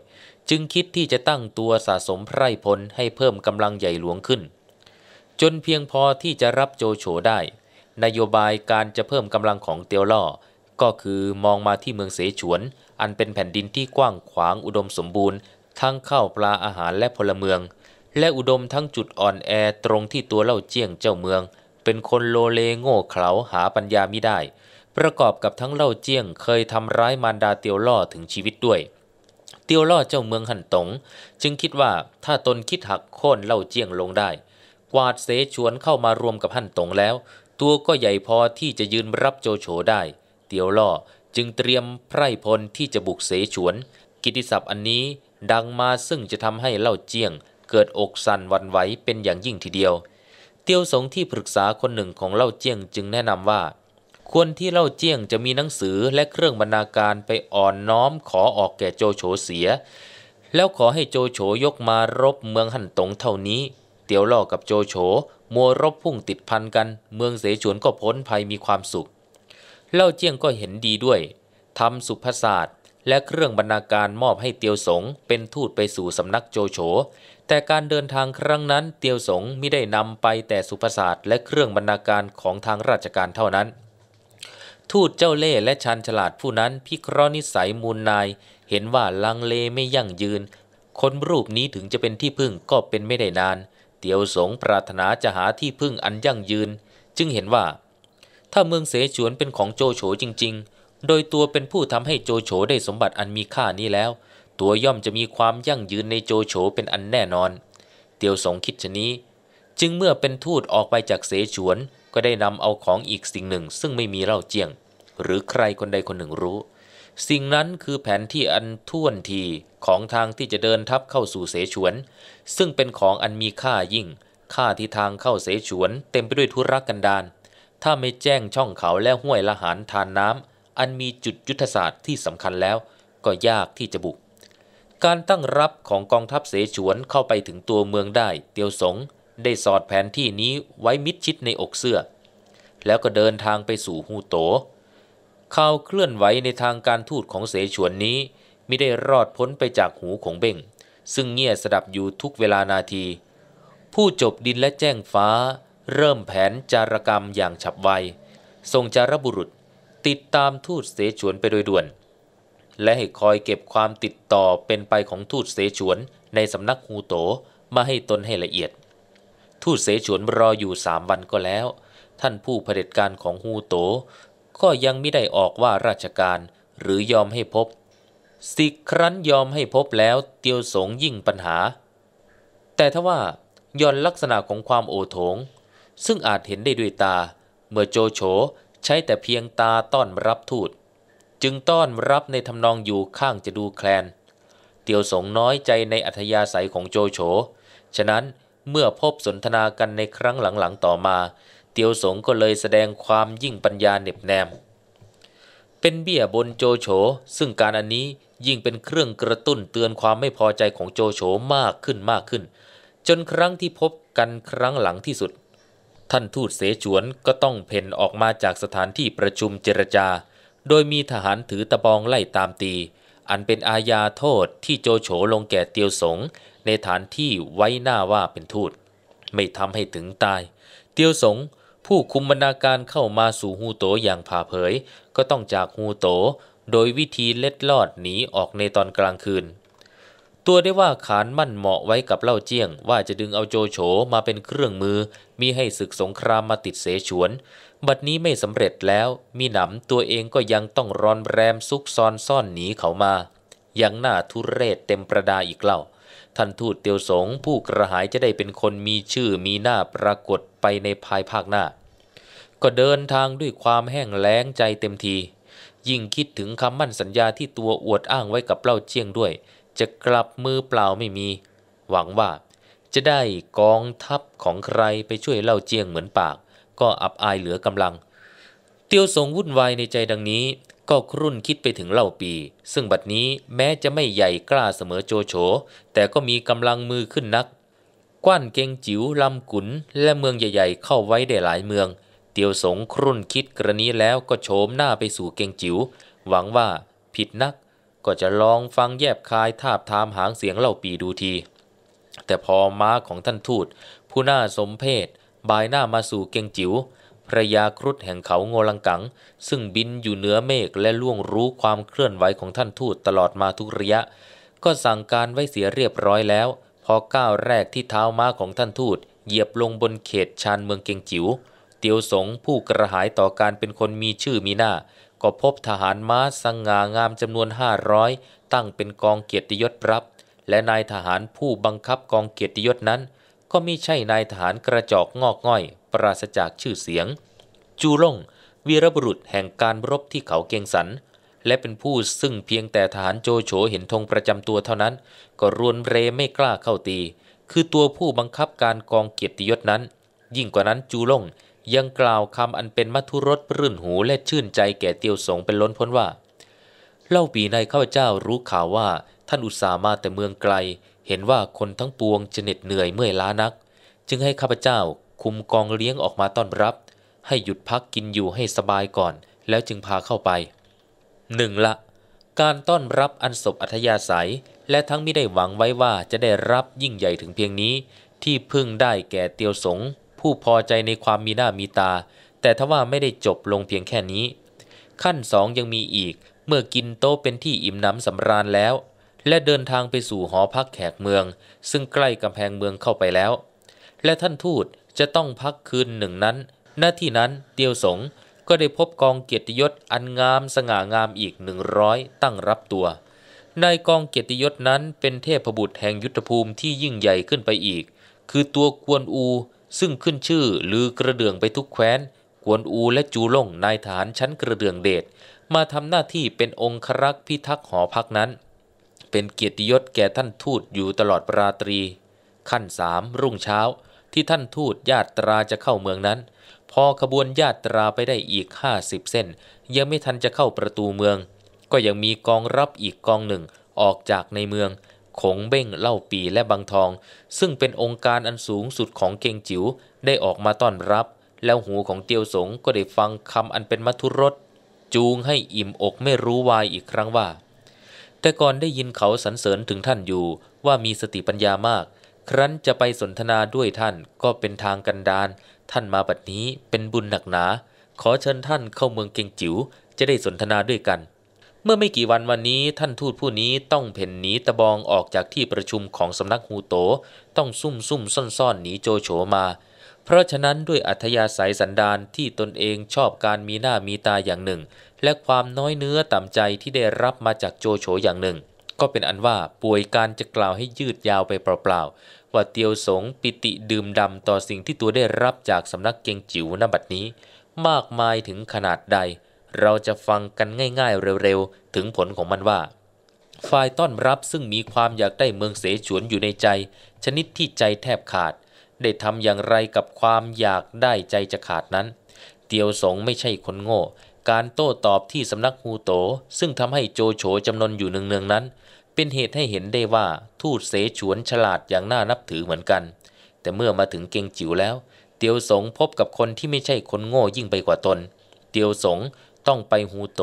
จึงคิดที่จะตั้งตัวสะสมไพร่พลให้เพิ่มกำลังใหญ่หลวงขึ้น จนเพียงพอที่จะรับโจโฉได้ นโยบายการจะเพิ่มกำลังของเตียวล่อ ก็คือมองมาที่เมืองเสฉวน อันเป็นแผ่นดินที่กว้างขวางอุดมสมบูรณ์ทั้งข้าวปลาอาหารและพลเมือง และอุดมทั้งจุดอ่อนแอตรงที่ตัวเล่าเจียงเจ้าเมือง เป็นคนโลเลโง่เขลาหาปัญญาไม่ได้ ประกอบกับทั้งเล่าเจียงเคยทำร้ายมารดาเตียวล่อถึงชีวิตด้วย เตียวล่อเจ้าเมืองหันตงจึงคิดว่าถ้าตนคิดหักโค่นเล่าเจียงลงได้ กวาดเสฉวนเข้ามารวมกับหันตงแล้ว ตัวก็ใหญ่พอที่จะยืนรับโจโฉได้ เตียวล่อจึงเตรียมไพร่พลที่จะบุกเสฉวนกิติศัพท์อันนี้ดังมาซึ่งจะทำให้เล่าเจียงเกิดอกสั่นวันไหว เป็นอย่างยิ่งทีเดียว เตียวสงที่ปรึกษาคนหนึ่งของเล่าเจียงจึงแนะนำว่า ควรที่เล่าเจียงจะมีหนังสือและเครื่องบรรณาการไปอ่อนน้อมขอออกแก่โจโฉเสีย แล้วขอให้โจโฉยกมารบเมืองหั่นตงเท่านี้ เตียวล่อกับโจโฉมัวรบพุ่งติดพันกันเมืองเสฉวนก็พ้นภัยมีความสุข เล่าเจียงก็เห็นดีด้วยทำสุภาษาสตและเครื่องบรรณาการมอบให้เตียวสงเป็นทูตไปสู่สำนักโจโฉ แต่การเดินทางครั้งนั้น เตียวสงไม่ได้นำไปแต่สุภาษาสตร์และเครื่องบรรณาการของทางราชการเท่านั้น ทูตเจ้าเล่และชันฉลาดผู้นั้นพิเคราะห์นิสัยมูลนาย เห็นว่าลังเลไม่ยั่งยืน คนรูปนี้ถึงจะเป็นที่พึ่งก็เป็นไม่ได้นาน เตียวสงปรารถนาจะหาที่พึ่งอันยั่งยืน จึงเห็นว่า ถ้าเมืองเสฉวนเป็นของโจโฉจริงๆโดยตัวเป็นผู้ทำให้โจโฉได้สมบัติอันมีค่านี้แล้ว ตัวย่อมจะมีความยั่งยืนในโจโฉเป็นอันแน่นอน เตียวสงคิดชนี้ จึงเมื่อเป็นทูตออกไปจากเสฉวน ก็ได้นำเอาของอีกสิ่งหนึ่งซึ่งไม่มีเล่าเจียง หรือใครคนใดคนหนึ่งรู้ สิ่งนั้นคือแผนที่อันท่วนทีของทางที่จะเดินทับเข้าสู่เสฉวน ซึ่งเป็นของอันมีค่ายิ่ง ค่าที่ทางเข้าเสฉวน เต็มไปด้วยธุรกันดารถ้าไม่แจ้งช่องเขาและห้วยละหานทานน้ำอันมีจุดยุทธศาสตร์ที่สำคัญแล้วก็ยากที่จะบุก การตั้งรับของกองทัพเสฉวนเข้าไปถึงตัวเมืองได้เตียวสงได้สอดแผนที่นี้ไว้มิดชิดในอกเสื้อ แล้วก็เดินทางไปสู่ฮูโตข่าวเคลื่อนไหวในทางการทูตของเสฉวนนี้ไม่ได้รอดพ้นไปจากหูของเบ่ง ซึ่งเงียสดับอยู่ทุกเวลานาที ผู้จบดินและแจ้งฟ้า เริ่มแผนจารกรรมอย่างฉับไวส่งจารบุรุษติดตามทูตเสฉวนไปโดยด่วน และให้คอยเก็บความติดต่อเป็นไปของทูตเสฉวนในสำนักฮูโตมาให้ตนให้ละเอียด ทูตเสฉวนรออยู่สามวันก็แล้ว ท่านผู้เผด็จการของฮูโต ก็ยังไม่ได้ออกว่าราชการหรือยอมให้พบสิครั้นยอมให้พบแล้วเตียวสงยิ่งปัญหา แต่ทว่าย่อนลักษณะของความโอโถง ซึ่งอาจเห็นได้ด้วยตา เมื่อโจโฉใช้แต่เพียงตาต้อนรับทูตจึงต้อนรับในทำนองอยู่ข้างจะดูแคลน เตียวสงน้อยใจในอัธยาศัยของโจโฉฉะนั้นเมื่อพบสนทนากันในครั้งหลังๆ ต่อมา เตียวสงก็เลยแสดงความยิ่งปัญญาเหน็บแนม เป็นเบี้ยบนโจโฉซึ่งการอันนี้ยิ่งเป็นเครื่องกระตุ้นเตือนความไม่พอใจของโจโฉมากขึ้นมากขึ้น จนครั้งที่พบกันครั้งหลังที่สุดท่านทูตเสฉวนก็ต้องเพ่นออกมาจากสถานที่ประชุมเจรจา โดยมีทหารถือตะบองไล่ตามตี อันเป็นอาญาโทษที่โจโฉลงแก่เตียวสง ในฐานที่ไว้หน้าว่าเป็นทูต ไม่ทำให้ถึงตาย เตียวสง ผู้คุมบรรณาการเข้ามาสู่ฮูโตอย่างผ่าเผย ก็ต้องจากฮูโต โดยวิธีเล็ดลอดหนีออกในตอนกลางคืนตัวได้ว่าขานมั่นเหมาะไว้กับเล่าเจียง ว่าจะดึงเอาโจโฉมาเป็นเครื่องมือ มีให้ศึกสงครามมาติดเสฉวน บัดนี้ไม่สำเร็จแล้วมีหนำตัวเองก็ยังต้องรอนแรมซุกซอนซ่อนหนีเขามา ยังหน้าทุเรศเต็มประดาอีกเล่าท่านทูตเตียวสง ผู้กระหายจะได้เป็นคนมีชื่อมีหน้าปรากฏไปในภายภาคหน้า ก็เดินทางด้วยความแห้งแล้งใจเต็มที ยิ่งคิดถึงคำมั่นสัญญาที่ตัวอวดอ้างไว้กับเล่าเจียงด้วยจะกลับมือเปล่าไม่มี หวังว่าจะได้กองทัพของใครไปช่วยเล่าเจียงเหมือนปาก ก็อับอายเหลือกำลัง เตียวสงวุ่นวายในใจดังนี้ ก็ครุ่นคิดไปถึงเล่าปี ซึ่งบัดนี้แม้จะไม่ใหญ่กล้าเสมอโจโฉแต่ก็มีกำลังมือขึ้นนัก กว้านเกงจิ๋วลำกุนและเมืองใหญ่ๆเข้าไว้ได้หลายเมือง เตียวสงครุ่นคิดกรณีแล้วก็โฉมหน้าไปสู่เกงจิ๋วหวังว่าผิดนักก็จะลองฟังแยบคายทาบทามหางเสียงเล่าปีดูที แต่พอม้าของท่านทูตผู้น่าสมเพศบายหน้ามาสู่เกงจิว๋วพระยาครุฑแห่งเขาโงลังกัง ซึ่งบินอยู่เหนือเมฆและล่วงรู้ความเคลื่อนไหวของท่านทูตตลอดมาทุกระยะ ก็สั่งการไว้เสียเรียบร้อยแล้ว พอก้าวแรกที่เท้าม้าของท่านทูตเหยียบลงบนเขตชานเมืองเกงจิว๋วเตียวสงผู้กระหายต่อการเป็นคนมีชื่อมีหน้าก็พบทหารม้าสง่างามจำนวนห้าร้อยตั้งเป็นกองเกียรติยศรับ และนายทหารผู้บังคับกองเกียรติยศนั้น ก็มิใช่นายทหารกระจอก งอกง่อย ปราศจากชื่อเสียง จูล่งวีรบุรุษแห่งการรบที่เขาเกียงสันและเป็นผู้ซึ่งเพียงแต่ทหารโจโฉเห็นธงประจำตัวเท่านั้น ก็รวนเรไม่กล้าเข้าตี คือตัวผู้บังคับการกองเกียรติยศนั้น ยิ่งกว่านั้นจูล่งยังกล่าวคำอันเป็นมัทุรสรื่นหู และชื่นใจแก่เตียวสงเป็นล้นพ้นว่า เล่าปีในข้าพเจ้ารู้ข่าวว่าท่านอุตสามาแต่เมืองไกล เห็นว่าคนทั้งปวงจะเหน็ดเหนื่อยเมื่อยล้านัก จึงให้ข้าพเจ้าคุมกองเลี้ยงออกมาต้อนรับ ให้หยุดพักกินอยู่ให้สบายก่อน แล้วจึงพาเข้าไปหนึ่ง ละ การต้อนรับอันศบอัธยาศัย และทั้งไม่ได้หวังไว้ว่าจะได้รับยิ่งใหญ่ถึงเพียงนี้ ที่พึ่งได้แก่เตียวสงผู้พอใจในความมีหน้ามีตา แต่ทว่าไม่ได้จบลงเพียงแค่นี้ ขั้นสองยังมีอีก เมื่อกินโต๊ะเป็นที่อิ่มน้ำสำราญแล้ว และเดินทางไปสู่หอพักแขกเมือง ซึ่งใกล้กำแพงเมืองเข้าไปแล้ว และท่านทูตจะต้องพักคืนหนึ่งนั้น หน้าที่นั้นเตียวสง ก็ได้พบกองเกียรติยศอันงามสง่างามอีกหนึ่งร้อยตั้งรับตัวนายกองเกียรติยศนั้นเป็นเทพบุตรแห่งยุทธภูมิที่ยิ่งใหญ่ขึ้นไปอีก คือตัวกวนอูซึ่งขึ้นชื่อลือกระเดื่องไปทุกแคว้น กวนอูและจูล่งนายฐานชั้นกระเดื่องเดชมาทำหน้าที่เป็นองครักษ์พิทักษ์หอพักนั้น เป็นเกียรติยศแก่ท่านทูตอยู่ตลอดราตรี ขั้นสามรุ่งเช้า ที่ท่านทูตญาตราจะเข้าเมืองนั้น พอขบวนญาตราไปได้อีกห้าสิบเส้น ยังไม่ทันจะเข้าประตูเมือง ก็ยังมีกองรับอีกกองหนึ่งออกจากในเมืองขงเบ้งเล่าปีและบางทอง ซึ่งเป็นองค์การอันสูงสุดของเกงจิ๋วได้ออกมาต้อนรับ แล้วหูของเตียวสงก็ได้ฟังคำอันเป็นมัทุรส จูงให้อิ่มอกไม่รู้วายอีกครั้งว่า แต่ก่อนได้ยินเขาสรรเสริญถึงท่านอยู่ ว่ามีสติปัญญามาก ครั้นจะไปสนทนาด้วยท่านก็เป็นทางกันดานท่านมาบัดนี้เป็นบุญหนักหนา ขอเชิญท่านเข้าเมืองเกงจิ๋วจะได้สนทนาด้วยกันเมื่อไม่กี่วันวันนี้ท่านทูตผู้นี้ต้องเพ่นหนีตะบองออกจากที่ประชุมของสำนักฮูโตต้องซุ่มซุ่มซ่อนซ่อนหนีโจโฉมา เพราะฉะนั้นด้วยอัธยาศัยสันดานที่ตนเองชอบการมีหน้ามีตาอย่างหนึ่ง และความน้อยเนื้อต่ำใจที่ได้รับมาจากโจโฉอย่างหนึ่ง ก็เป็นอันว่าป่วยการจะกล่าวให้ยืดยาวไปเปล่าๆว่าเตียวสงปิติดื่มดำต่อสิ่งที่ตัวได้รับจากสำนักเกงจิ๋วนบัดนี้ มากมายถึงขนาดใดเราจะฟังกันง่าย ๆเร็วๆถึงผลของมันว่าฝ่ายต้อนรับซึ่งมีความอยากได้เมืองเสฉวนอยู่ในใจ ชนิดที่ใจแทบขาด ได้ทำอย่างไรกับความอยากได้ใจจะขาดนั้น เตียวสงไม่ใช่คนโง่ การโต้ตอบที่สำนักฮูโต ซึ่งทำให้โจโฉจำนวนอยู่เนืองๆ นั้น เป็นเหตุให้เห็นได้ว่า ทูตเสฉวนฉลาดอย่างน่านับถือเหมือนกัน แต่เมื่อมาถึงเกงจิ๋วแล้ว เตียวสงพบกับคนที่ไม่ใช่คนโง่ยิ่งไปกว่าตน เตียวสงต้องไปหูโต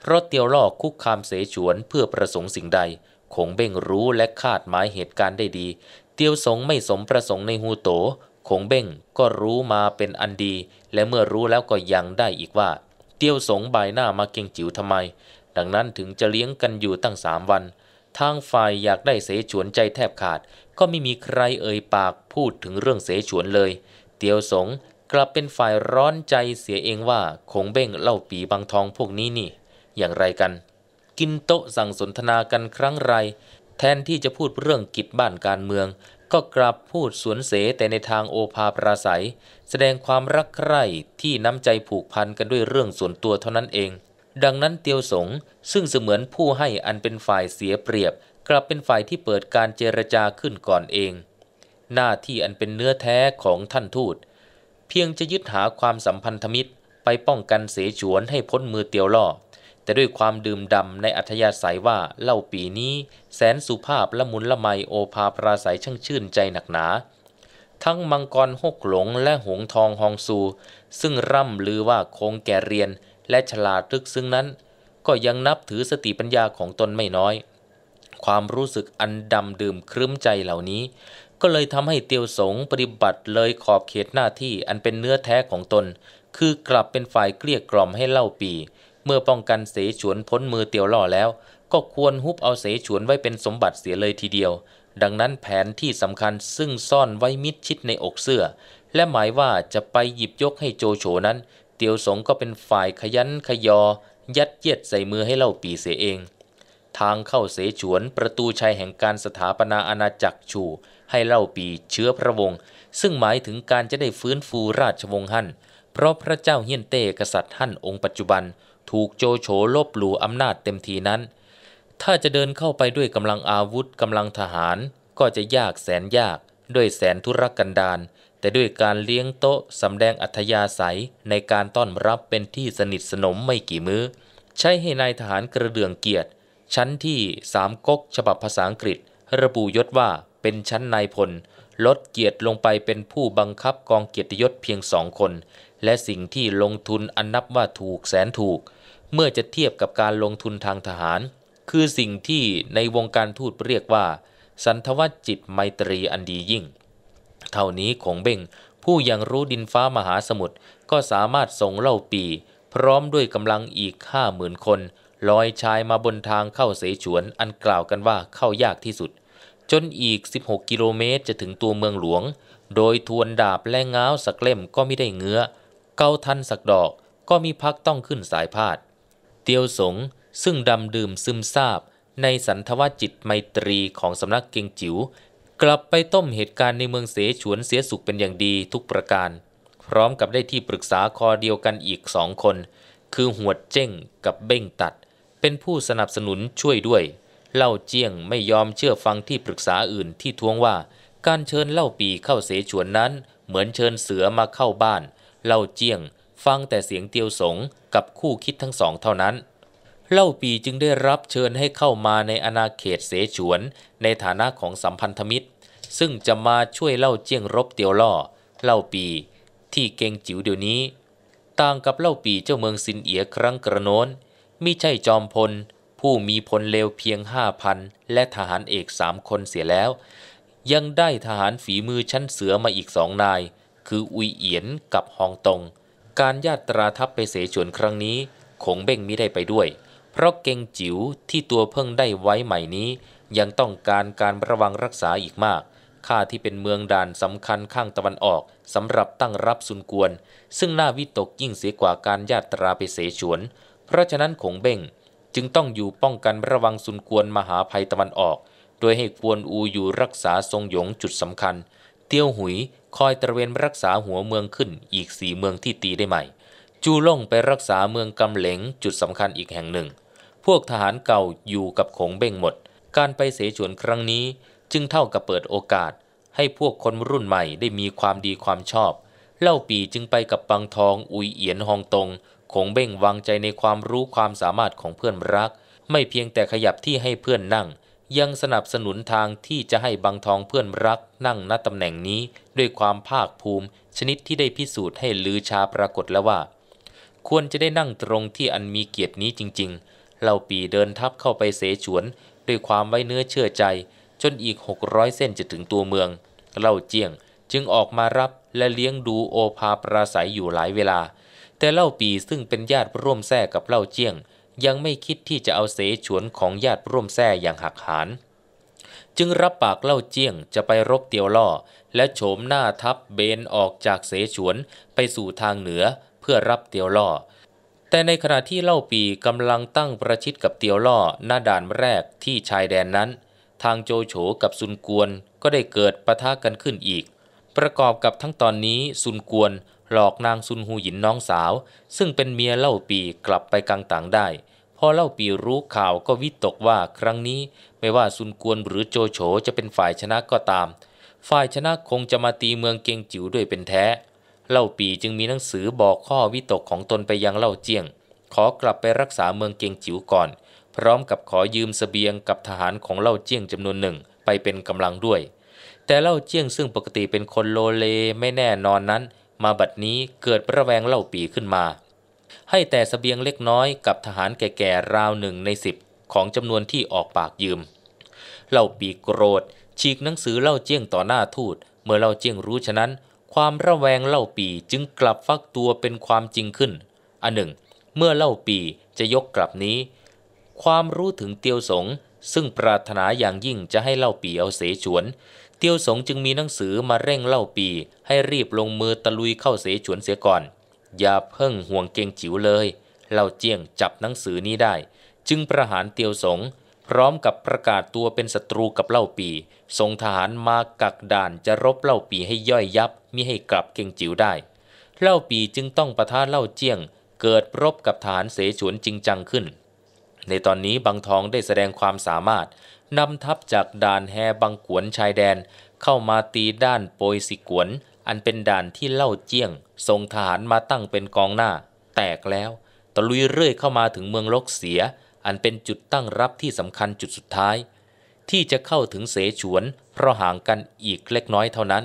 เพราะเตียวลอกคุกคามเสฉวนเพื่อประสงค์สิ่งใด คงเบ่งรู้และคาดหมายเหตุการณ์ได้ดี เตียวสงไม่สมประสงค์ในหูโตคงเบ่งก็รู้มาเป็นอันดี และเมื่อรู้แล้วก็ยังได้อีกว่า เตียวสงบายหน้ามาเก่งจิ๋วทำไม ดังนั้นถึงจะเลี้ยงกันอยู่ตั้งสามวัน ทางฝ่ายอยากได้เสฉวนใจแทบขาด ก็ไม่มีใครเอ่ยปากพูดถึงเรื่องเสฉวนเลย เตียวสงกลับเป็นฝ่ายร้อนใจเสียเองว่าคงเบ้งเล่าปีบางทองพวกนี้นี่ อย่างไรกัน กินโต๊ะสั่งสนทนากันครั้งไร แทนที่จะพูดเรื่องกิจบ้านการเมือง ก็กลับพูดสวนเสแต่ในทางโอภาปราศัย แสดงความรักใคร่ที่น้ำใจผูกพันกันด้วยเรื่องส่วนตัวเท่านั้นเอง ดังนั้นเตียวสง ซึ่งเสมือนผู้ให้อันเป็นฝ่ายเสียเปรียบ กลับเป็นฝ่ายที่เปิดการเจรจาขึ้นก่อนเอง หน้าที่อันเป็นเนื้อแท้ของท่านทูตเพียงจะยึดหาความสัมพันธมิตรไปป้องกันเสฉวนให้พ้นมือเตียวล่อ แต่ด้วยความดื่มดำในอัธยาศัยว่าเล่าปีนี้แสนสุภาพละมุนละไมโอภาปราศัยช่างชื่นใจหนักหนา ทั้งมังกรหกหลงและหงทองฮองซูซึ่งร่ำลือว่าคงแก่เรียนและฉลาดทึกซึ่งนั้น ก็ยังนับถือสติปัญญาของตนไม่น้อย ความรู้สึกอันดำดื่มครึ้มใจเหล่านี้ก็เลยทำให้เตียวสงปฏิบัติเลยขอบเขตหน้าที่อันเป็นเนื้อแท้ของตน คือกลับเป็นฝ่ายเกลี้ยกล่อมให้เล่าปี เมื่อป้องกันเสฉวนพ้นมือเตียวล่อแล้ว ก็ควรฮุบเอาเสฉวนไว้เป็นสมบัติเสียเลยทีเดียว ดังนั้นแผนที่สำคัญซึ่งซ่อนไว้มิดชิดในอกเสื้อ และหมายว่าจะไปหยิบยกให้โจโฉนั้น เตียวสงก็เป็นฝ่ายขยันขยอ ยัดเยียดใส่มือให้เล่าปีเสียเอง ทางเข้าเสฉวนประตูชัยแห่งการสถาปนาอาณาจักรชูให้เล่าปีเชื้อพระวงศ์ซึ่งหมายถึงการจะได้ฟื้นฟูราชวงศ์ฮั่น เพราะพระเจ้าเฮียนเต้กษัตริย์ฮั่นองค์ปัจจุบัน ถูกโจโฉลบหลู่อำนาจเต็มทีนั้น ถ้าจะเดินเข้าไปด้วยกำลังอาวุธกำลังทหาร ก็จะยากแสนยาก ด้วยแสนธุรกันดารแต่ด้วยการเลี้ยงโต๊ะสำแดงอัธยาศัยในการต้อนรับเป็นที่สนิทสนมไม่กี่มือ้อ ใช้ให้นายทหารกระเดืองเกียรติ ชั้นที่สามก๊กฉบับภาษาอังกฤษ ระบุยศว่าเป็นชั้นนายพลลดเกียรติลงไปเป็นผู้บังคับกองเกียรติยศเพียงสองคน และสิ่งที่ลงทุนอันนับว่าถูกแสนถูก เมื่อจะเทียบกับการลงทุนทางทหาร คือสิ่งที่ในวงการทูตเรียกว่า สันทวจิตไมตรีอันดียิ่ง เท่านี้ของเบ่งผู้ยังรู้ดินฟ้ามหาสมุทรก็สามารถส่งเล่าปี พร้อมด้วยกำลังอีกห้าหมื่นคนลอยชายมาบนทางเข้าเสฉวนอันกล่าวกันว่าเข้ายากที่สุดจนอีก 16 กิโลเมตรจะถึงตัวเมืองหลวง โดยทวนดาบและง้าวสักเล่มก็ไม่ได้เงื้อ เกาทันสักดอกก็มีพักต้องขึ้นสายพาด เตียวสงซึ่งดำดื่มซึมซาบในสันทวจิตไมตรีของสำนักเกงจิว๋วกลับไปต้มเหตุการณ์ในเมืองเสฉวนเสียสุขเป็นอย่างดีทุกประการ พร้อมกับได้ที่ปรึกษาคอเดียวกันอีกสองคน คือหวดเจ้งกับเบ้งตัด เป็นผู้สนับสนุนช่วยด้วยเล่าเจียงไม่ยอมเชื่อฟังที่ปรึกษาอื่นที่ท้วงว่า การเชิญเล่าปีเข้าเสฉวนนั้นเหมือนเชิญเสือมาเข้าบ้าน เล่าเจียงฟังแต่เสียงเตียวสงกับคู่คิดทั้งสองเท่านั้น เล่าปีจึงได้รับเชิญให้เข้ามาในอาณาเขตเสฉวน ในฐานะของสัมพันธมิตร ซึ่งจะมาช่วยเล่าเจียงรบเตียวล่อเล่าปีที่เก่งจิ๋วเดี๋ยวนี้ ต่างกับเล่าปีเจ้าเมืองซินเอียครั้งกระโน้นมิใช่จอมพลผู้มีพลเลวเพียงห้าพันและทหารเอกสามคนเสียแล้ว ยังได้ทหารฝีมือชั้นเสือมาอีกสองนาย คืออุยเอียนกับฮองตงการญาติราทัพไปเสฉวนครั้งนี้คงเบ่งมิได้ไปด้วย เพราะเกงจิ๋วที่ตัวเพิ่งได้ไว้ใหม่นี้ ยังต้องการการระวังรักษาอีกมากข้าที่เป็นเมืองด่านสำคัญข้างตะวันออกสำหรับตั้งรับซุนกวนซึ่งน่าวิตกยิ่งเสียกว่าการญาติราไปเสฉวน เพราะฉะนั้นคงเบ่งจึงต้องอยู่ป้องกันระวังสุนกวนมหาภัยตะวันออก โดยให้กวนอูอยู่รักษาทรงหยงจุดสำคัญ เตียวหุยคอยตระเวนรักษาหัวเมืองขึ้นอีกสี่เมืองที่ตีได้ใหม่ จูล่งไปรักษาเมืองกำเหลงจุดสำคัญอีกแห่งหนึ่ง พวกทหารเก่าอยู่กับขงเบ่งหมด การไปเสฉวนครั้งนี้ จึงเท่ากับเปิดโอกาส ให้พวกคนรุ่นใหม่ได้มีความดีความชอบ เล่าปีจึงไปกับปังทอง อุยเอียนฮองตงคงเบ่งวางใจในความรู้ความสามารถของเพื่อนรัก ไม่เพียงแต่ขยับที่ให้เพื่อนนั่ง ยังสนับสนุนทางที่จะให้บางทองเพื่อนรักนั่งณตำแหน่งนี้ ด้วยความภาคภูมิ ชนิดที่ได้พิสูจน์ให้ลือชาปรากฏแล้วว่า ควรจะได้นั่งตรงที่อันมีเกียรตินี้จริงๆเหล่าปีเดินทับเข้าไปเสฉวน ด้วยความไว้เนื้อเชื่อใจ จนอีก600เส้นจะถึงตัวเมืองเล่าเจียงจึงออกมารับและเลี้ยงดูโอภาปราศัยอยู่หลายเวลาแต่เล่าปีซึ่งเป็นญาติร่วมแท้กับเล่าเจียง ยังไม่คิดที่จะเอาเสฉวนของญาติร่วมแท้อย่างหักหานจึงรับปากเล่าเจียงจะไปรบเตียวล่อ และโฉมหน้าทับเบนออกจากเสฉวนไปสู่ทางเหนือเพื่อรับเตียวล่อ แต่ในขณะที่เล่าปีกำลังตั้งประชิดกับเตียวล่อหน้าด่านแรกที่ชายแดนนั้น ทางโจโฉกับซุนกวนก็ได้เกิดปะทะกันขึ้นอีก ประกอบกับทั้งตอนนี้ซุนกวนหลอกนางซุนฮูหยินน้องสาว ซึ่งเป็นเมียเล่าปีกลับไปกังต่างได้ พอเล่าปีรู้ข่าวก็วิตกว่าครั้งนี้ไม่ว่าซุนกวนหรือโจโฉจะเป็นฝ่ายชนะก็ตาม ฝ่ายชนะคงจะมาตีเมืองเกียงจิ๋วด้วยเป็นแท้ เล่าปีจึงมีหนังสือบอกข้อวิตกของตนไปยังเล่าเจียง ขอกลับไปรักษาเมืองเกียงจิ๋วก่อน พร้อมกับขอยืมสเสบียงกับทหารของเล่าเจียงจำนวนหนึ่งไปเป็นกำลังด้วย แต่เล่าเจียงซึ่งปกติเป็นคนโลเลไม่แน่นอนนั้นมาบัดนี้เกิดระแวงเล่าปีขึ้นมา ให้แต่สเสบียงเล็กน้อยกับทหารแก่ๆราวหนึ่งในสิบของจำนวนที่ออกปากยืม เล่าปีโกรธฉีกหนังสือเล่าเจี้ยงต่อหน้าทูตเมื่อเล่าเจี้ยงรู้ฉะนั้น ความระแวงเล่าปีจึงกลับฟักตัวเป็นความจริงขึ้น อันหนึ่ง เมื่อเล่าปีจะยกกลับนี้ ความรู้ถึงเตียวสงซึ่งปรารถนาอย่างยิ่งจะให้เล่าปีเอาเสฉวนเตียวสงจึงมีหนังสือมาเร่งเล่าปี ให้รีบลงมือตะลุยเข้าเสฉวนเสียก่อน อย่าเพิ่งห่วงเกงจิ๋วเลย เล่าเจียงจับหนังสือนี้ได้ จึงประหารเตียวสงพร้อมกับประกาศตัวเป็นศัตรูกับเล่าปีส่งทหารมากักด่านจะรบเล่าปีให้ย่อยยับมิให้กลับเกงจิ๋วได้ เล่าปีจึงต้องประท้าเล่าเจียงเกิดรบกับฐานเสฉวนจริงจังขึ้น ในตอนนี้บางทองได้แสดงความสามารถนำทัพจากด่านแฮบังขวนชายแดนเข้ามาตีด้านโปยสิกวน อันเป็นด่านที่เล่าเจี้ยงส่งทหารมาตั้งเป็นกองหน้าแตกแล้วตะลุยเรื่อยเข้ามาถึงเมืองลกเสีย อันเป็นจุดตั้งรับที่สำคัญจุดสุดท้าย ที่จะเข้าถึงเสฉวนเพราะห่างกันอีกเล็กน้อยเท่านั้น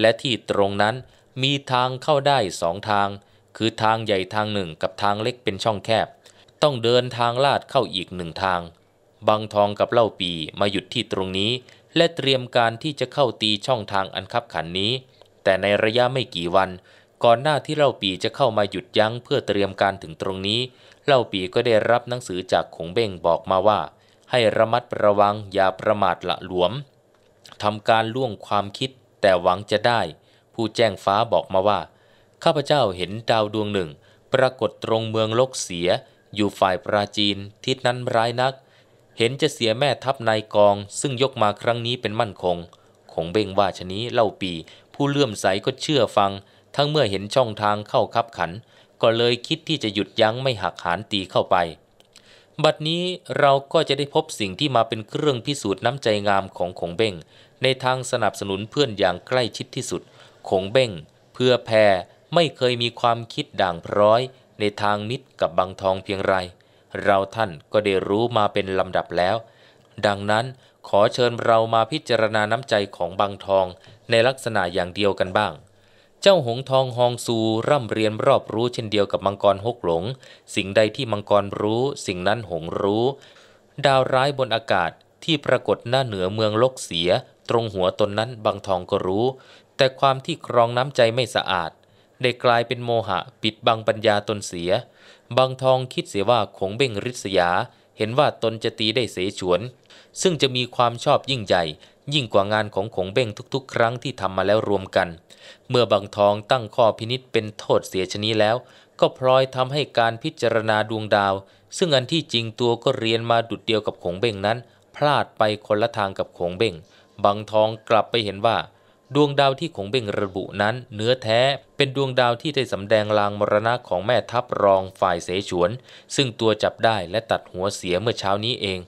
และที่ตรงนั้นมีทางเข้าได้สองทาง คือทางใหญ่ทางหนึ่งกับทางเล็กเป็นช่องแคบ ต้องเดินทางลาดเข้าอีกหนึ่งทางบางทองกับเล่าปีมาหยุดที่ตรงนี้ และเตรียมการที่จะเข้าตีช่องทางอันคับขันนี้ แต่ในระยะไม่กี่วัน ก่อนหน้าที่เล่าปีจะเข้ามาหยุดยั้งเพื่อเตรียมการถึงตรงนี้ เล่าปีก็ได้รับหนังสือจากขงเบ้งบอกมาว่า ให้ระมัดระวังอย่าประมาทละหลวมทำการล่วงความคิดแต่หวังจะได้ ผู้แจ้งฟ้าบอกมาว่า ข้าพเจ้าเห็นดาวดวงหนึ่ง ปรากฏตรงเมืองลกเสีย อยู่ฝ่ายปราจีน ทิศนั้นร้ายนักเห็นจะเสียแม่ทัพนายกองซึ่งยกมาครั้งนี้เป็นมั่นคงคงเบ่งว่าชนี้เล่าปี ผู้เลื่อมใสก็เชื่อฟัง ทั้งเมื่อเห็นช่องทางเข้าคับขัน ก็เลยคิดที่จะหยุดยั้งไม่หักหานตีเข้าไป บัดนี้เราก็จะได้พบสิ่งที่มาเป็นเครื่องพิสูจน์น้ำใจงามของขงเบ้งในทางสนับสนุนเพื่อนอย่างใกล้ชิดที่สุด ขงเบ้งเพื่อแพรไม่เคยมีความคิดด่างพร้อย ในทางมิตรกับบางทองเพียงไรเราท่านก็ได้รู้มาเป็นลำดับแล้ว ดังนั้น ขอเชิญเรามาพิจารณาน้ำใจของบางทองในลักษณะอย่างเดียวกันบ้าง เจ้าหงทองฮองซูร่ำเรียนรอบรู้เช่นเดียวกับมังกรหกหลง สิ่งใดที่มังกรรู้ สิ่งนั้นหงรู้ ดาวร้ายบนอากาศที่ปรากฏหน้าเหนือเมืองลกเสีย ตรงหัวตนนั้นบางทองก็รู้ แต่ความที่ครองน้ำใจไม่สะอาดได้กลายเป็นโมหะปิดบังปัญญาตนเสียบางทองคิดเสียว่าขงเบ่งริษยา เห็นว่าตนจะตีได้เสฉวน ซึ่งจะมีความชอบยิ่งใหญ่ ยิ่งกว่างานของขงเบ่งทุกๆ ครั้งที่ทำมาแล้วรวมกัน เมื่อบางทองตั้งข้อพินิษเป็นโทษเสียชนีแล้ว ก็พลอยทำให้การพิจารณาดวงดาว ซึ่งอันที่จริงตัวก็เรียนมาดุดเดียวกับขงเบ่งนั้น พลาดไปคนละทางกับขงเบ่งบางทองกลับไปเห็นว่าดวงดาวที่ขงเบ่งระบุนั้น เนื้อแท้เป็นดวงดาวที่ได้สำแดง ลางมรณะของแม่ทัพรองฝ่ายเสฉวน ซึ่งตัวจับได้และตัดหัวเสียเมื่อเช้านี้เอง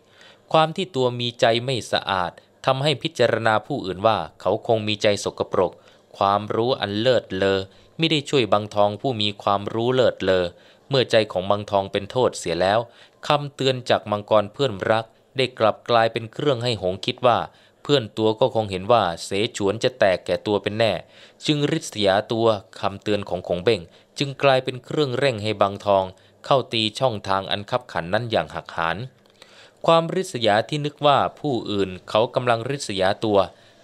ความที่ตัวมีใจไม่สะอาดทำให้พิจารณาผู้อื่นว่าเขาคงมีใจสกปรก ความรู้อันเลิศเลอไม่ได้ช่วยบางทองผู้มีความรู้เลิศเลอ เมื่อใจของบางทองเป็นโทษเสียแล้วคำเตือนจากมังกรเพื่อนรัก ได้กลับกลายเป็นเครื่องให้หงคิดว่าพื่อนตัวก็คงเห็นว่าเสฉวนจะแตกแก่ตัวเป็นแน่ จึงริษยาตัวคำเตือนของขงเบ่ง จึงกลายเป็นเครื่องเร่งให้บางทอง เข้าตีช่องทางอันคับขันนั้นอย่างหักหานความริษยาที่นึกว่าผู้อื่นเขากำลังริษยาตัว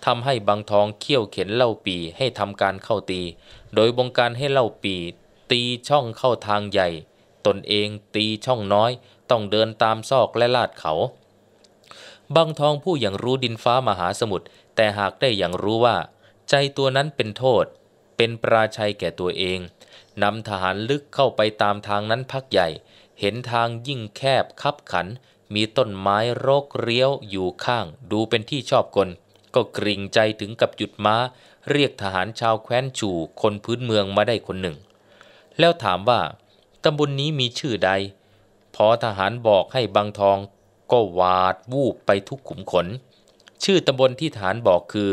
ทำให้บางทองเขี่ยวเข็นเล่าปีให้ทำการเข้าตี โดยบงการให้เล่าปีตีช่องเข้าทางใหญ่ ตนเองตีช่องน้อย ต้องเดินตามซอกและลาดเขาบังทองผู้อย่างรู้ดินฟ้ามหาสมุทรแต่หากได้อย่างรู้ว่า ใจตัวนั้นเป็นโทษ เป็นปราชัยแก่ตัวเองนำทหารลึกเข้าไปตามทางนั้นพักใหญ่ เห็นทางยิ่งแคบ คับขัน มีต้นไม้รกเรี้ยวอยู่ข้าง ดูเป็นที่ชอบกลก็กริ่งใจถึงกับหยุดม้า เรียกทหารชาวแคว้นชูคนพื้นเมืองมาได้คนหนึ่ง แล้วถามว่าตำบลนนี้มีชื่อใด พอทหารบอกให้บางทองก็วาดวูบไปทุกขุมขน ชื่อตำบลที่ฐานบอกคือ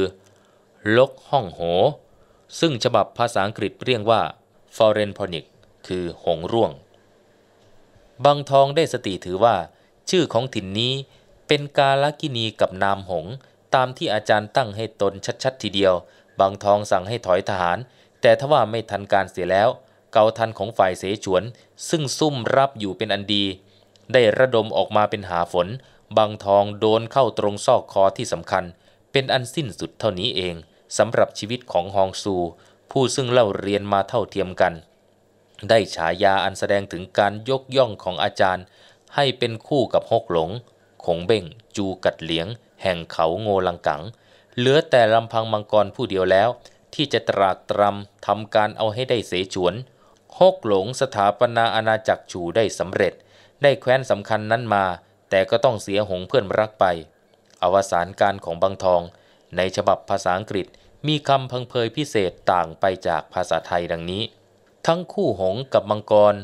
ลกห้องโหซึ่งฉบับภาษาอังกฤษเรียกว่าฟอเรนพอนิกคือหงร่วง บางทองได้สติถือว่า ชื่อของถิ่นนี้เป็นกาลกินีกับนามหง ตามที่อาจารย์ตั้งให้ตนชัดๆทีเดียว บางทองสั่งให้ถอยทหาร แต่ทว่าไม่ทันการเสียแล้ว เกาทันของฝ่ายเสฉวน ซึ่งซุ่มรับอยู่เป็นอันดีได้ระดมออกมาเป็นหาฝนบางทองโดนเข้าตรงซอกคอที่สำคัญ เป็นอันสิ้นสุดเท่านี้เองสำหรับชีวิตของฮองซูผู้ซึ่งเล่าเรียนมาเท่าเทียมกัน ได้ฉายาอันแสดงถึงการยกย่องของอาจารย์ ให้เป็นคู่กับฮกหลงขงเบ้งจูกัดเหลียง แห่งเขาโงลังกัง เหลือแต่ลำพังมังกรผู้เดียวแล้ว ที่จะตรากตรำทำการเอาให้ได้เสฉวนฮกหลงสถาปนาอาณาจักรชูได้สำเร็จได้แคว้นสำคัญนั้นมา แต่ก็ต้องเสียหงเพื่อนรักไป อวสานการของบางทอง ในฉบับภาษาอังกฤษ มีคำพังเพยพิเศษต่างไปจากภาษาไทยดังนี้ ทั้งคู่หงกับมังกร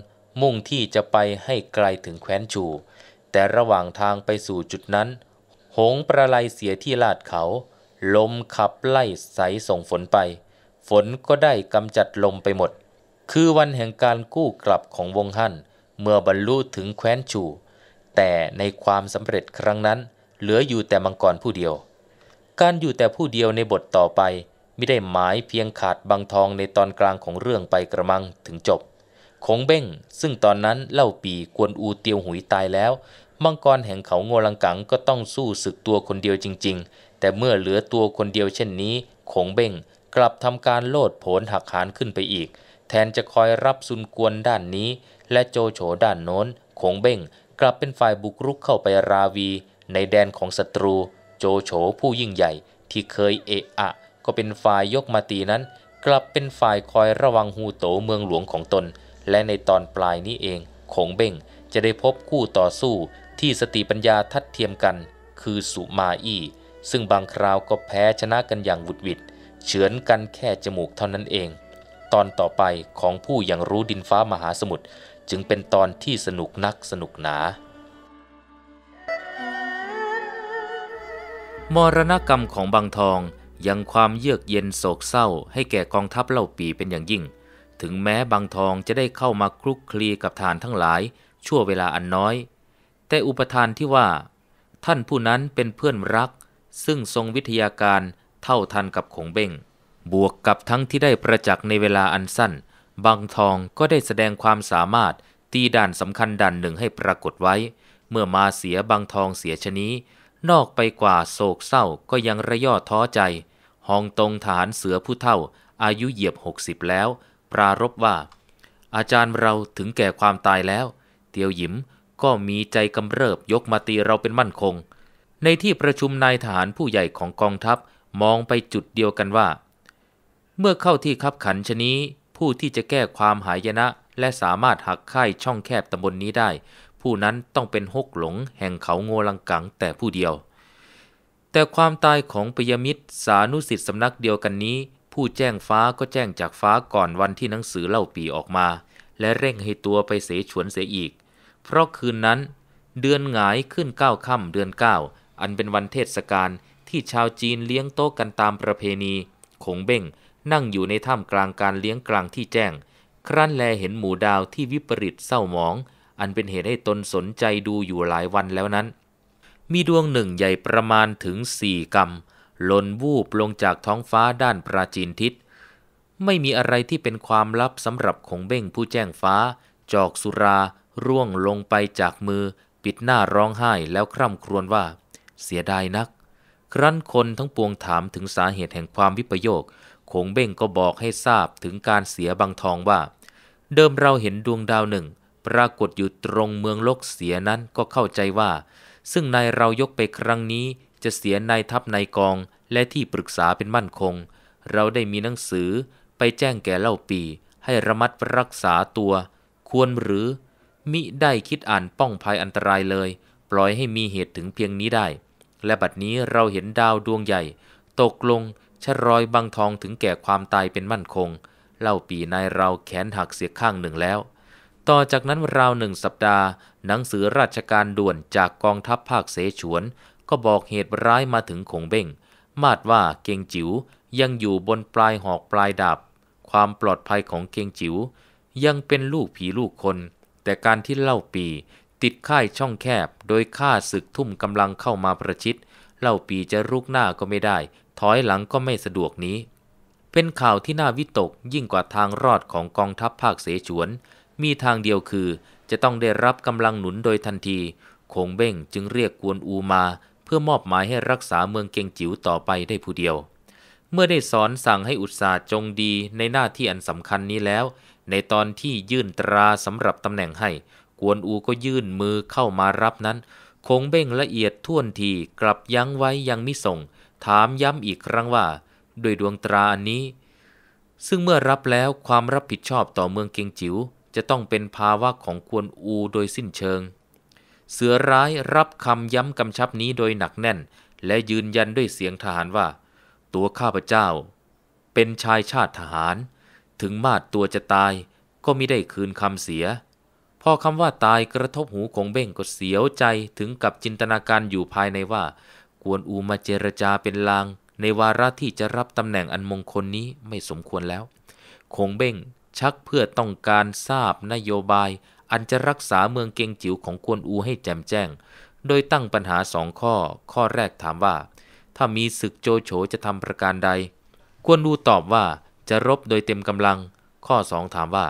มุ่งที่จะไปให้ไกลถึงแคว้นชูแต่ระหว่างทางไปสู่จุดนั้น หงประไลเสียที่ลาดเขา ลมขับไล่ใสส่งฝนไป ฝนก็ได้กำจัดลมไปหมด คือวันแห่งการกู้กลับของวงหั่นเมื่อบรรลุถึงแคว้นชูแต่ในความสำเร็จครั้งนั้น เหลืออยู่แต่มังกรผู้เดียว การอยู่แต่ผู้เดียวในบทต่อไปไม่ได้หมายเพียงขาดบางทองในตอนกลางของเรื่องไปกระมังถึงจบ คงเบ้งซึ่งตอนนั้นเล่าปีกวนอูเตียวหุยตายแล้ว มังกรแห่งเขาโงลังกังก็ต้องสู้ศึกตัวคนเดียวจริง ๆ แต่เมื่อเหลือตัวคนเดียวเช่นนี้ คงเบ้งกลับทำการโลดโผนหักหานขึ้นไปอีก แทนจะคอยรับซุนกวนด้านนี้และโจโฉด้านโน้น คงเบ้งกลับเป็นฝ่ายบุกรุกเข้าไปราวี ในแดนของศัตรู โจโฉผู้ยิ่งใหญ่ที่เคยเอะอะ ก็เป็นฝ่ายยกมาตีนั้น กลับเป็นฝ่ายคอยระวังฮูโตเมืองหลวงของตน และในตอนปลายนี้เอง คงเบ้งจะได้พบคู่ต่อสู้ที่สติปัญญาทัดเทียมกัน คือสุมาอี้ ซึ่งบางคราวก็แพ้ชนะกันอย่างวุดวิดเฉือนกันแค่จมูกเท่านั้นเอง ตอนต่อไปของผู้ยังรู้ดินฟ้ามหาสมุทรจึงเป็นตอนที่สนุกนักสนุกหนา มรณกรรมของบางทองยังความเยือกเย็นโศกเศร้าให้แก่กองทัพเล่าปีเป็นอย่างยิ่ง ถึงแม้บางทองจะได้เข้ามาคลุกคลีกับฐานทั้งหลาย ชั่วเวลาอันน้อย แต่อุปทานที่ว่า ท่านผู้นั้นเป็นเพื่อนรัก ซึ่งทรงวิทยาการเท่าทันกับขงเบ้งบวกกับทั้งที่ได้ประจักษ์ในเวลาอันสั้นบางทองก็ได้แสดงความสามารถ ตีด่านสำคัญด่านหนึ่งให้ปรากฏไว้ เมื่อมาเสียบางทองเสียชนี้ นอกไปกว่าโศกเศร้าก็ยังระย่อท้อใจ หองตรงฐานเสือผู้เท่าอายุเหยียบ 60 แล้ว ปรารบว่า อาจารย์เราถึงแก่ความตายแล้ว เตียวหยิมก็มีใจกำเริบยกมาตีเราเป็นมั่นคง ในที่ประชุมนายทหารผู้ใหญ่ของกองทัพมองไปจุดเดียวกันว่า เมื่อเข้าที่คับขันชนี้ผู้ที่จะแก้ความหายนะและสามารถหักไข่ช่องแคบตำบลนนี้ได้ ผู้นั้นต้องเป็นฮกหลงแห่งเขาโงลังกังแต่ผู้เดียว แต่ความตายของปยมิตรสานุสิทธิสำนักเดียวกันนี้ ผู้แจ้งฟ้าก็แจ้งจากฟ้าก่อนวันที่หนังสือเล่าปีออกมา และเร่งให้ตัวไปเสฉวนเสียอีก เพราะคืนนั้นเดือนหงายขึ้นเก้าค่ำเดือนเก้าอันเป็นวันเทศกาลที่ชาวจีนเลี้ยงโต๊ะกันตามประเพณีคงเบ้งนั่งอยู่ในถ้ำกลางการเลี้ยงกลางที่แจ้ง ครั้นแลเห็นหมู่ดาวที่วิปริตเศร้าหมอง อันเป็นเหตุให้ตนสนใจดูอยู่หลายวันแล้วนั้น มีดวงหนึ่งใหญ่ประมาณถึงสี่กำหล่นวูบลงจากท้องฟ้าด้านปราจีนทิศ ไม่มีอะไรที่เป็นความลับสำหรับคงเบ้งผู้แจ้งฟ้า จอกสุรา ร่วงลงไปจากมือ ปิดหน้าร้องไห้แล้วคร่ำครวญว่า เสียดายนัก ครั้นคนทั้งปวงถามถึงสาเหตุแห่งความวิปโยคคงเบ้งก็บอกให้ทราบถึงการเสียบางทองว่า เดิมเราเห็นดวงดาวหนึ่ง ปรากฏอยู่ตรงเมืองลกเสียนั้นก็เข้าใจว่า ซึ่งนายเรายกไปครั้งนี้จะเสียนายทัพนายกองและที่ปรึกษาเป็นมั่นคง เราได้มีหนังสือ ไปแจ้งแก่เล่าปี ให้ระมัดรักษาตัว ควรหรือ มิได้คิดอ่านป้องภัยอันตรายเลย ปล่อยให้มีเหตุถึงเพียงนี้ได้ และบัดนี้เราเห็นดาวดวงใหญ่ตกลงชรอยบางทองถึงแก่ความตายเป็นมั่นคง เล่าปีนายเราแขนหักเสียข้างหนึ่งแล้ว ต่อจากนั้นราวหนึ่งสัปดาห์ หนังสือราชการด่วนจากกองทัพภาคเสฉวน ก็บอกเหตุร้ายมาถึงคงเบ้งมาดว่าเกงจิ๋วยังอยู่บนปลายหอกปลายดาบ ความปลอดภัยของเกงจิ๋วยังเป็นลูกผีลูกคน แต่การที่เล่าปี ติดค่ายช่องแคบ โดยข้าศึกทุ่มกำลังเข้ามาประชิด เล่าปีจะลุกหน้าก็ไม่ได้ถอยหลังก็ไม่สะดวกนี้ เป็นข่าวที่น่าวิตกยิ่งกว่าทางรอดของกองทัพภาคเสฉวน มีทางเดียวคือจะต้องได้รับกำลังหนุนโดยทันที คงเบ้งจึงเรียกกวนอูมา เพื่อมอบหมายให้รักษาเมืองเกงจิ๋วต่อไปได้ผู้เดียว เมื่อได้สอนสั่งให้อุตสาห์จงดีในหน้าที่อันสำคัญนี้แล้ว ในตอนที่ยื่นตราสำหรับตำแหน่งให้ กวนอูก็ยื่นมือเข้ามารับนั้น คงเบ้งละเอียดท่วนทีกลับยั้งไว้ยังมิส่งถามย้ำอีกครั้งว่าด้วยดวงตราอันนี้ ซึ่งเมื่อรับแล้วความรับผิดชอบต่อเมืองเกียงจิ๋วจะต้องเป็นภาวะของควรอูโดยสิ้นเชิง เสือร้ายรับคำย้ำกำชับนี้โดยหนักแน่น และยืนยันด้วยเสียงทหารว่า ตัวข้าพเจ้า เป็นชายชาติทหาร ถึงมาดตัวจะตาย ก็มิได้คืนคำเสียพอคำว่าตายกระทบหูของเบ้งก็เสียวใจถึงกับจินตนาการอยู่ภายในว่าวนอูมาเจรจาเป็นลางในวาระที่จะรับตำแหน่งอันมงคลนี้ไม่สมควรแล้ว คงเบ้งชักเพื่อต้องการทราบนโยบายอันจะรักษาเมืองเกียงจิ๋วของกวนอูให้แจ่มแจ้ง โดยตั้งปัญหาสองข้อ ข้อแรกถามว่า ถ้ามีศึกโจโฉจะทำประการใดกวนอูตอบว่าจะรบโดยเต็มกำลัง ข้อสองถามว่า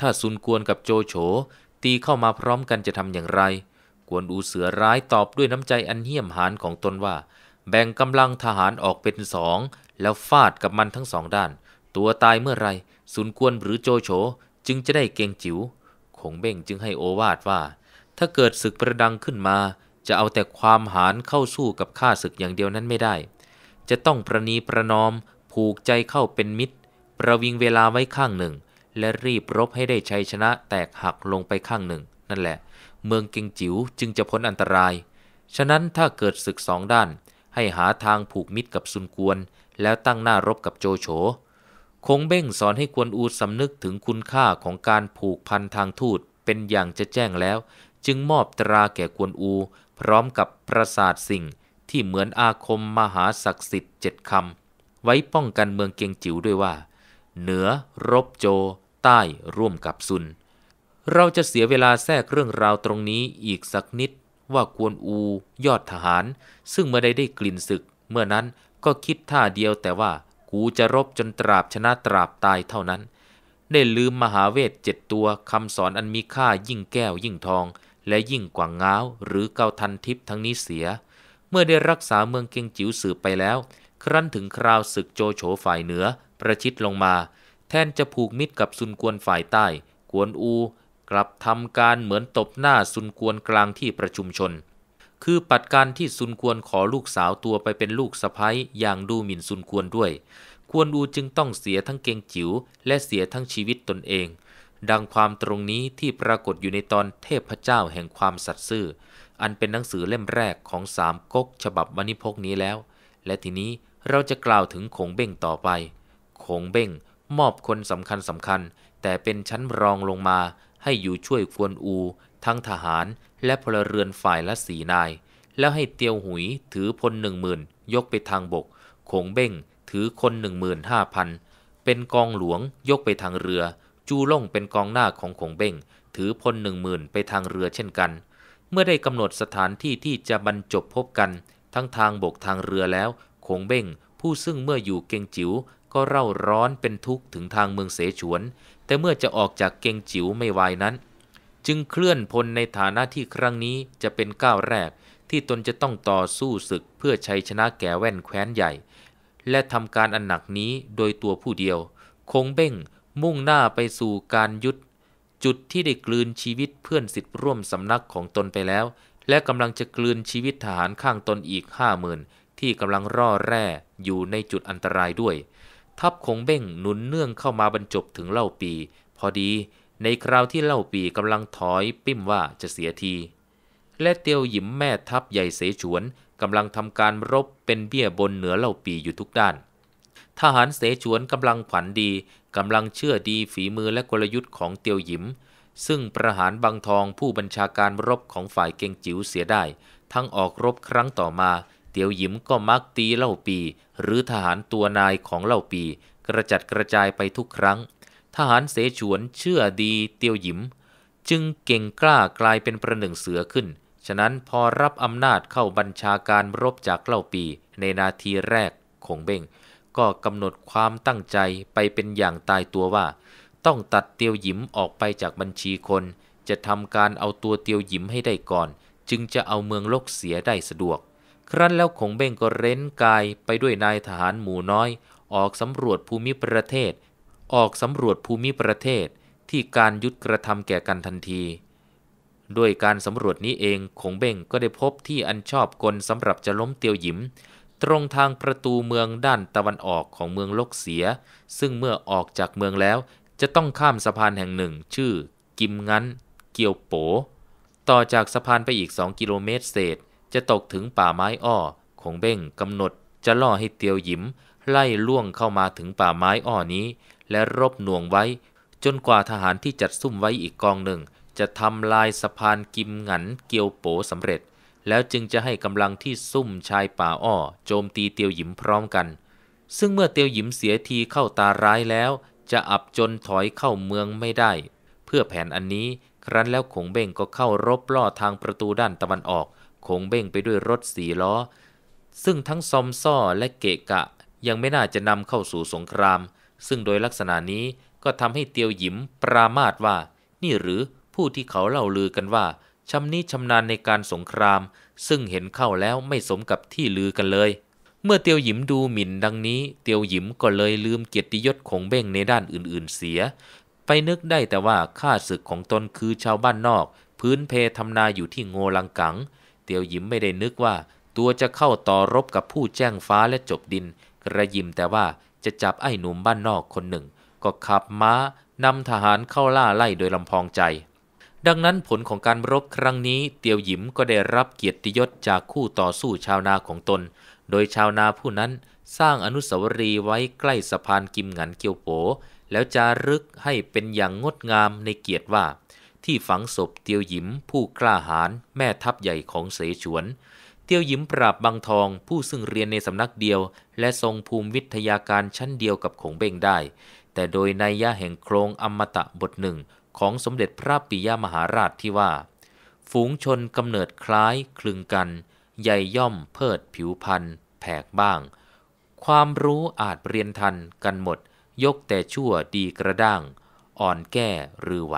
ถ้าซุนกวนกับโจโฉตีเข้ามาพร้อมกันจะทำอย่างไรกวนอูเสือร้ายตอบด้วยน้ำใจอันเหี้ยมหานของตนว่า แบ่งกำลังทหารออกเป็นสอง แล้วฟาดกับมันทั้งสองด้าน ตัวตายเมื่อไรสุนกวนหรือโจโฉจึงจะได้เกงจิว๋วคงเบ่งจึงให้โอวาดว่า ถ้าเกิดศึกประดังขึ้นมา จะเอาแต่ความหานเข้าสู้กับข้าศึกอย่างเดียวนั้นไม่ได้ จะต้องประนีประนอมผูกใจเข้าเป็นมิตร ประวิงเวลาไว้ข้างหนึ่ง และรีบรบให้ได้ชัยชนะแตกหักลงไปข้างหนึ่ง นั่นแหละเมืองเกิงจิ๋วจึงจะพ้นอันตราย ฉะนั้นถ้าเกิดศึกสองด้าน ให้หาทางผูกมิตรกับซุนกวนแล้วตั้งหน้ารบกับโจโฉ คงเบ้งสอนให้กวนอูสำนึกถึงคุณค่าของการผูกพันทางทูตเป็นอย่างจะแจ้งแล้ว จึงมอบตราแก่กวนอู พร้อมกับปราสาทสิ่งที่เหมือนอาคมมหาศักดิ์สิทธิ์เจ็ดคำไว้ป้องกันเมืองเกียงจิ๋วด้วยว่า เหนือรบโจ ใต้ร่วมกับซุนเราจะเสียเวลาแทรกเรื่องราวตรงนี้อีกสักนิด ว่ากวนอู ยอดทหาร ซึ่งเมื่อใดได้กลิ่นศึก เมื่อนั้นก็คิดท่าเดียวแต่ว่า กูจะรบจนตราบชนะตราบตายเท่านั้น ได้ลืมมหาเวทเจ็ดตัวคำสอนอันมีค่ายิ่งแก้วยิ่งทอง และยิ่งกว่างง้าว หรือเกาทันทิพทั้งนี้เสีย เมื่อได้รักษาเมืองเกียงจิ๋วสืบไปแล้ว ครั้นถึงคราวศึกโจโฉฝ่ายเหนือ ประชิดลงมา แทนจะผูกมิตรกับซุนกวนฝ่ายใต้ กวนอูกลับทำการเหมือนตบหน้าซุนกวนกลางที่ประชุมชน คือปัดการที่ซุนกวนขอลูกสาวตัวไปเป็นลูกสะพ้ยอย่างดูหมิ่นซุนกวนด้วยกวนอูจึงต้องเสียทั้งเกงจิ๋วและเสียทั้งชีวิตตนเอง ดังความตรงนี้ที่ปรากฏอยู่ในตอนเทพเจ้าแห่งความสัตย์ซื่อ อันเป็นหนังสือเล่มแรกของสามก๊กฉบับวณิพกนี้แล้ว และทีนี้เราจะกล่าวถึงคงเบ้งต่อไป คงเบ้งมอบคนสำคัญสำคัญ แต่เป็นชั้นรองลงมาให้อยู่ช่วยควนอู ทั้งทหาร และพลเรือนฝ่ายละสีนาย แล้วให้เตียวหุยถือพลหนึ่งหมื่นยกไปทางบกขงเบ้งถือคนหนึ่งหมื่นห้าพันเป็นกองหลวง ยกไปทางเรือ จูล่งเป็นกองหน้าของขงเบ้งถือพลหนึ่งหมื่นไปทางเรือเช่นกัน เมื่อได้กำหนดสถานที่ที่จะบรรจบพบกันทั้งทางบกทางเรือแล้วขงเบ้งผู้ซึ่งเมื่ออยู่เกงจิ๋วก็เร่าร้อนเป็นทุกข์ถึงทางเมืองเสฉวนแต่เมื่อจะออกจากเกงจิ๋วไม่วายนั้น จึงเคลื่อนพลในฐานะที่ครั้งนี้จะเป็นก้าวแรก ที่ตนจะต้องต่อสู้ศึกเพื่อชัยชนะแก่แว่นแคว้นใหญ่ และทำการอันหนักนี้โดยตัวผู้เดียว คงเบ้งมุ่งหน้าไปสู่การยุด จุดที่ได้กลืนชีวิตเพื่อนสิทธิ์ร่วมสำนักของตนไปแล้ว และกำลังจะกลืนชีวิตทหารข้างตนอีกห้าหมื่นที่กำลังร่อแร่อยู่ในจุดอันตรายด้วยทับคงเบ้งหนุนเนื่องเข้ามาบรรจบถึงเล่าปี พอดี ในคราวที่เล่าปีกำลังถอยปิ้มว่าจะเสียที และเตียวหยิมแม่ทัพใหญ่เสฉวนกำลังทำการรบเป็นเบี้ยบนเหนือเล่าปีอยู่ทุกด้านทหารเสฉวนกำลังขวัญดีกำลังเชื่อดีฝีมือและกลยุทธ์ของเตียวหยิม ซึ่งประหารบางทองผู้บัญชาการรบของฝ่ายเกงจิ๋วเสียได้ ทั้งออกรบครั้งต่อมา เตียวหยิมก็มักตีเล่าปีหรือทหารตัวนายของเหล่าปีกระจัดกระจายไปทุกครั้ง ทหารเสฉวนเชื่อดีเตียวหยิม จึงเก่งกล้ากลายเป็นประหนึ่งเสือขึ้น ฉะนั้นพอรับอำนาจเข้าบัญชาการรบจากเหล่าปีในนาทีแรกคงเบ้งก็กำหนดความตั้งใจไปเป็นอย่างตายตัวว่า ต้องตัดเตียวหยิมออกไปจากบัญชีคน จะทำการเอาตัวเตียวหยิมให้ได้ก่อน จึงจะเอาเมืองลกเสียได้สะดวกครั้นแล้วขงเบ้งก็เร้นกายไปด้วยนายทหารหมู่น้อย ออกสำรวจภูมิประเทศ ออกสำรวจภูมิประเทศ ที่การยุดกระทำแก่กันทันที ด้วยการสำรวจนี้เองขงเบ้งก็ได้พบที่อันชอบกลสำหรับจะล้มเตียวหยิม ตรงทางประตูเมืองด้านตะวันออกของเมืองลกเสีย ซึ่งเมื่อออกจากเมืองแล้ว จะต้องข้ามสะพานแห่งหนึ่ง ชื่อ กิมงันเกียวโปต่อจากสะพานไปอีกสองกิโลเมตรเศษจะตกถึงป่าไม้อ้อองเบ้งกำหนด จะล่อให้เตียวหยิมไล่ล่วงเข้ามาถึงป่าไม้อ้อนี้ และรบหน่วงไว้ จนกว่าทหารที่จัดซุ่มไว้อีกกองหนึ่ง จะทำลายสะพานกิมหงันเกียวโปสำเร็จ แล้วจึงจะให้กำลังที่ซุ่มชายป่าอ้อ โจมตีเตียวหยิมพร้อมกัน ซึ่งเมื่อเตียวหยิมเสียทีเข้าตาร้ายแล้ว จะอับจนถอยเข้าเมืองไม่ได้ เพื่อแผนอันนี้ครั้นแล้วขงเบ่งก็เข้ารบล่อทางประตูด้านตะวันออกคงเบ่งไปด้วยรถสีล้อ ซึ่งทั้งซอมซ่อและเกะกะยังไม่น่าจะนำเข้าสู่สงคราม ซึ่งโดยลักษณะนี้ก็ทำให้เตียวหยิมปรามาสว่า นี่หรือผู้ที่เขาเล่าลือกันว่าชำนิชำนาญในการสงคราม ซึ่งเห็นเข้าแล้วไม่สมกับที่ลือกันเลย เมื่อเตียวหยิมดูหมิ่นดังนี้ เตียวหยิมก็เลยลืมเกียรติยศของเบ้งในด้านอื่นๆเสีย ไปนึกได้แต่ว่าข้าศึกของตนคือชาวบ้านนอก พื้นเพทำนาอยู่ที่โงลังกังเตียวหยิมไม่ได้นึกว่า ตัวจะเข้าต่อรบกับผู้แจ้งฟ้าและจบดิน กระยิมแต่ว่าจะจับไอ้หนุ่มบ้านนอกคนหนึ่ง ก็ขับม้า นำทหารเข้าล่าไล่โดยลำพองใจ ดังนั้นผลของการรบครั้งนี้เตียวหยิมก็ได้รับเกียรติยศจากคู่ต่อสู้ชาวนาของตน โดยชาวนาผู้นั้นสร้างอนุสาวรีย์ไว้ใกล้สะพานกิมหงันเกียวโป แล้วจารึกให้เป็นอย่างงดงามในเกียรติว่าที่ฝังศพเตียวหยิมผู้กล้าหาญแม่ทัพใหญ่ของเสฉวน เตียวหยิมปราบบางทองผู้ซึ่งเรียนในสำนักเดียว และทรงภูมิวิทยาการชั้นเดียวกับขงเบ้งได้ แต่โดยในยะแห่งโครงอมตะบทหนึ่ง ของสมเด็จพระปิยมหาราชที่ว่า ฝูงชนกำเนิดคล้ายคลึงกัน ใหญ่ย่อมเพิดผิวพันธ์แผกบ้าง ความรู้อาจเรียนทันกันหมด ยกแต่ชั่วดีกระด้าง อ่อนแก้หรือไหว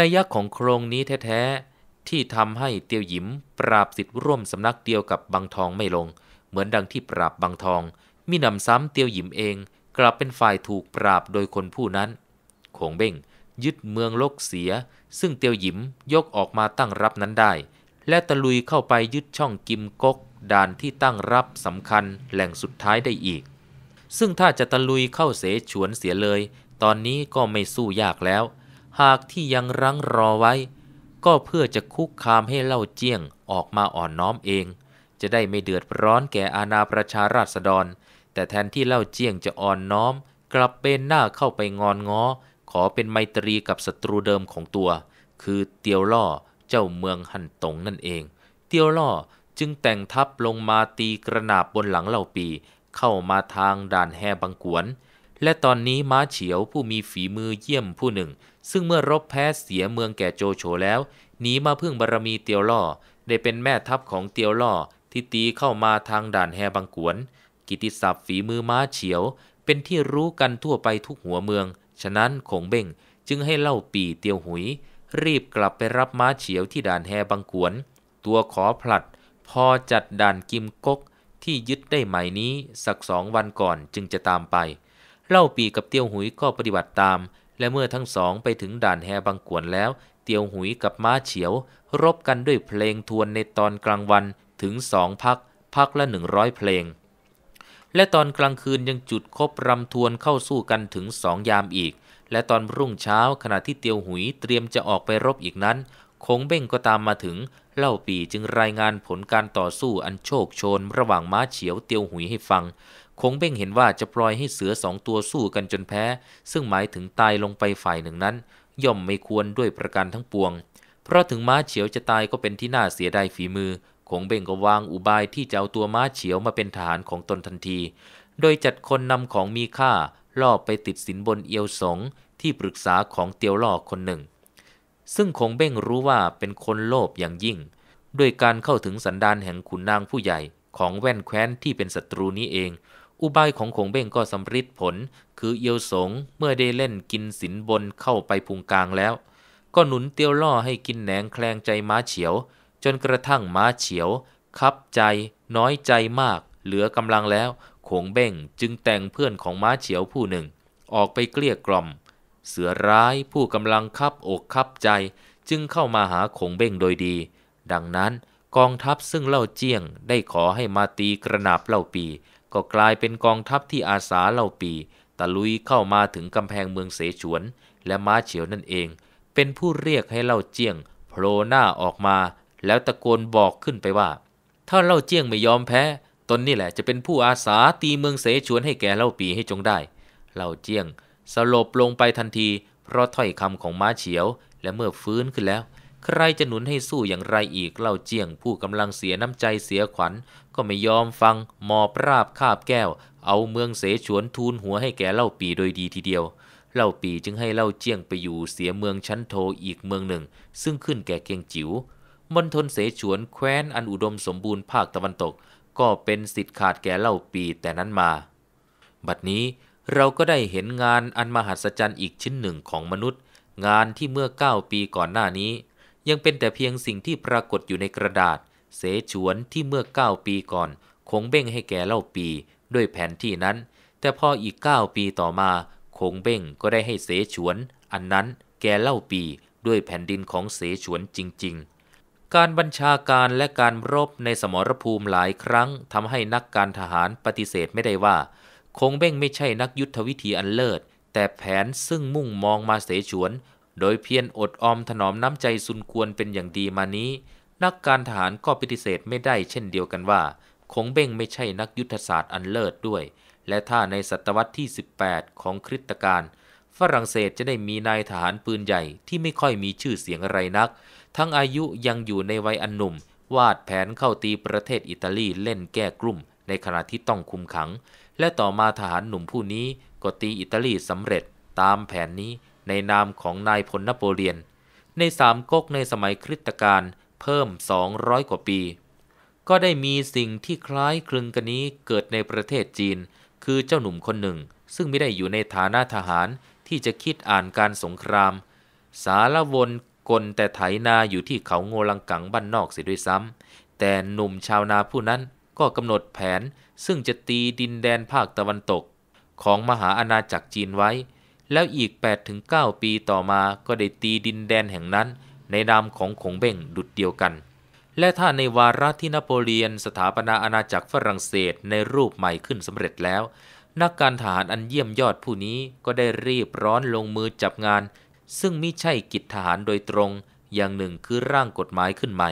นัยยะของโครงนี้แท้ๆที่ทำให้เตียวหยิม ปราบสิทธิ์ร่วมสำนักเดียวกับบางทองไม่ลง เหมือนดังที่ปราบบางทองมินำซ้ำเตียวหยิมเอง กลับเป็นฝ่ายถูกปราบโดยคนผู้นั้นคงเบ้งยึดเมืองลกเสีย ซึ่งเตียวหยิมยกออกมาตั้งรับนั้นได้ และตะลุยเข้าไปยึดช่องกิมกก ด่านที่ตั้งรับสำคัญแหล่งสุดท้ายได้อีก ซึ่งถ้าจะตะลุยเข้าเสฉวนเสียเลย ตอนนี้ก็ไม่สู้ยากแล้วหากที่ยังรั้งรอไว้ก็เพื่อจะคุกคามให้เล่าเจียง ออกมาอ่อนน้อมเอง จะได้ไม่เดือดร้อนแก่อาณาประชาราษฎร แต่แทนที่เล่าเจียงจะอ่อนน้อมกลับเป็นหน้าเข้าไปงอนง้อขอเป็นไมตรีกับศัตรูเดิมของตัว คือเตียวล่อเจ้าเมืองหันตงนั่นเอง เตียวล่อจึงแต่งทัพลงมาตีกระนาบบนหลังเหล่าปีเข้ามาทางด่านแห่บังกวน และตอนนี้ม้าเฉียวผู้มีฝีมือเยี่ยมผู้หนึ่งซึ่งเมื่อรบแพ้เสียเมืองแก่โจโฉแล้วหนีมาพึ่งบารรมีเตียวล่อ ได้เป็นแม่ทัพของเตียวล่อที่ตีเข้ามาทางด่านแฮบังกวน กิติศัพท์ฝีมือม้าเฉียว เป็นที่รู้กันทั่วไปทุกหัวเมือง ฉะนั้นขงเบ่งจึงให้เล่าปีเตียวหุย รีบกลับไปรับม้าเฉียวที่ด่านแฮบังกวน ตัวขอผลัด พอจัดด่านกิมกกที่ยึดได้ใหม่นี้สักสองวันก่อนจึงจะตามไป เล่าปีกับเตียวหุยก็ปฏิบัติตามและเมื่อทั้งสองไปถึงด่านแฮบังกวนแล้ว เตียวหุยกับม้าเฉียว รบกันด้วยเพลงทวนในตอนกลางวันถึงสองพัก พักละหนึ่งร้อยเพลง และตอนกลางคืนยังจุดคบรำทวนเข้าสู้กันถึงสองยามอีก และตอนรุ่งเช้าขณะที่เตียวหุยเตรียมจะออกไปรบอีกนั้นคงเบ้งก็ตามมาถึง เล่าปีจึงรายงานผลการต่อสู้อันโชคโชนระหว่างม้าเฉียวเตียวหุยให้ฟังคงเบ่งเห็นว่าจะปล่อยให้เสือสองตัวสู้กันจนแพ้ ซึ่งหมายถึงตายลงไปฝ่ายหนึ่งนั้น ย่อมไม่ควรด้วยประการทั้งปวง เพราะถึงม้าเฉียวจะตายก็เป็นที่น่าเสียดายฝีมือ คงเบ่งก็วางอุบายที่จะเอาตัวม้าเฉียวมาเป็นทหารของตนทันที โดยจัดคนนำของมีค่าล่อไปติดสินบนเอียวสงที่ปรึกษาของเตียวล่อคนหนึ่ง ซึ่งคงเบ้งรู้ว่าเป็นคนโลภอย่างยิ่ง ด้วยการเข้าถึงสันดานแห่งขุนนางผู้ใหญ่ ของแว่นแคว้นที่เป็นศัตรูนี้เองอุบายของขงเบ้งก็สำฤทธิ์ผล คือเอียวสงเมื่อได้เล่นกินสินบนเข้าไปพุงกลางแล้ว ก็หนุนเตียวล่อให้กินแหนงแคลงใจม้าเฉียว จนกระทั่งม้าเฉียวคับใจน้อยใจมากเหลือกำลังแล้วขงเบ้งจึงแต่งเพื่อนของม้าเฉียวผู้หนึ่ง ออกไปเกลี้ยกล่อม เสือร้ายผู้กำลังคับอกคับใจ จึงเข้ามาหาขงเบ้งโดยดี ดังนั้นกองทัพซึ่งเล่าเจียงได้ขอให้มาตีกระนาบเล่าปีก็กลายเป็นกองทัพที่อาสาเล่าปี ตะลุยเข้ามาถึงกำแพงเมืองเสฉวน และม้าเฉียวนั่นเอง เป็นผู้เรียกให้เล่าเจียงโผล่หน้าออกมา แล้วตะโกนบอกขึ้นไปว่า ถ้าเล่าเจียงไม่ยอมแพ้ ตนนี่แหละจะเป็นผู้อาสาตีเมืองเสฉวนให้แก่เล่าปีให้จงได้เล่าเจียงสลบลงไปทันที เพราะถ้อยคำของม้าเฉียว และเมื่อฟื้นขึ้นแล้ว ใครจะหนุนให้สู้อย่างไรอีกเล่าเจียงผู้กำลังเสียน้ำใจเสียขวัญก็ไม่ยอมฟังมอปราบคาบแก้ว เอาเมืองเสฉวนทูลหัวให้แก่เล่าปีโดยดีทีเดียว เล่าปีจึงให้เล่าเจียงไปอยู่เสียเมืองชั้นโทอีกเมืองหนึ่ง ซึ่งขึ้นแก่เกียงจิว๋วมณฑลเสฉวนแคว้นอันอุดมสมบูรณ์ภาคตะวันตก ก็เป็นสิทธิ์ขาดแก่เล่าปีแต่นั้นมา บัดนี้เราก็ได้เห็นงานอันมหัศจรรย์อีกชิ้นหนึ่งของมนุษย์ งานที่เมื่อ9ปีก่อนหน้านี้ ยังเป็นแต่เพียงสิ่งที่ปรากฏอยู่ในกระดาษเสฉวนที่เมื่อ 9 ปีก่อนคงเบ้งให้แกเล่าปีด้วยแผนที่นั้น แต่พออีก 9 ปีต่อมาคงเบ้งก็ได้ให้เสฉวนอันนั้นแกเล่าปีด้วยแผ่นดินของเสฉวนจริง ๆ การบัญชาการและการรบในสมรภูมิหลายครั้งทำให้นักการทหารปฏิเสธไม่ได้ว่าคงเบ้งไม่ใช่นักยุทธวิธีอันเลิศ แต่แผนซึ่งมุ่งมองมาเสฉวน โดยเพียรอดออมถนอมน้ำใจซุนควรเป็นอย่างดีมานี้นักการทหารก็ปฏิเสธไม่ได้เช่นเดียวกันว่า คงเบ้งไม่ใช่นักยุทธศาสตร์อันเลิศด้วย และถ้าในศตวรรษที่ 18 ของคริสตกาล ฝรั่งเศสจะได้มีนายทหารปืนใหญ่ที่ไม่ค่อยมีชื่อเสียงอะไรนัก ทั้งอายุยังอยู่ในวัยอันหนุ่ม วาดแผนเข้าตีประเทศอิตาลีเล่นแก้กลุ่ม ในขณะที่ต้องคุมขัง และต่อมาทหารหนุ่มผู้นี้ก็ตีอิตาลีสำเร็จตามแผนนี้ในนามของนายพลนโปเลียน ในสามก๊กในสมัยคริสตกาลเพิ่ม 200 กว่าปี ก็ได้มีสิ่งที่คล้ายคลึงกันนี้เกิดในประเทศจีน คือเจ้าหนุ่มคนหนึ่ง ซึ่งไม่ได้อยู่ในฐานะทหารที่จะคิดอ่านการสงคราม สารวนกลแต่ไถนาอยู่ที่เขาโงลังกังบ้านนอกเสียด้วยซ้ำ แต่หนุ่มชาวนาผู้นั้นก็กำหนดแผนซึ่งจะตีดินแดนภาคตะวันตกของมหาอาณาจักรจีนไว้ แล้วอีก8-9ปีต่อมา ก็ได้ตีดินแดนแห่งนั้นในนามของขงเบ้งดุดเดียวกัน และถ้าในวาระที่นโปเลียนสถาปนาอาณาจักรฝรั่งเศสในรูปใหม่ขึ้นสำเร็จแล้ว นักการทหารอันเยี่ยมยอดผู้นี้ก็ได้รีบร้อนลงมือจับงาน ซึ่งมิใช่กิจทหารโดยตรง อย่างหนึ่งคือร่างกฎหมายขึ้นใหม่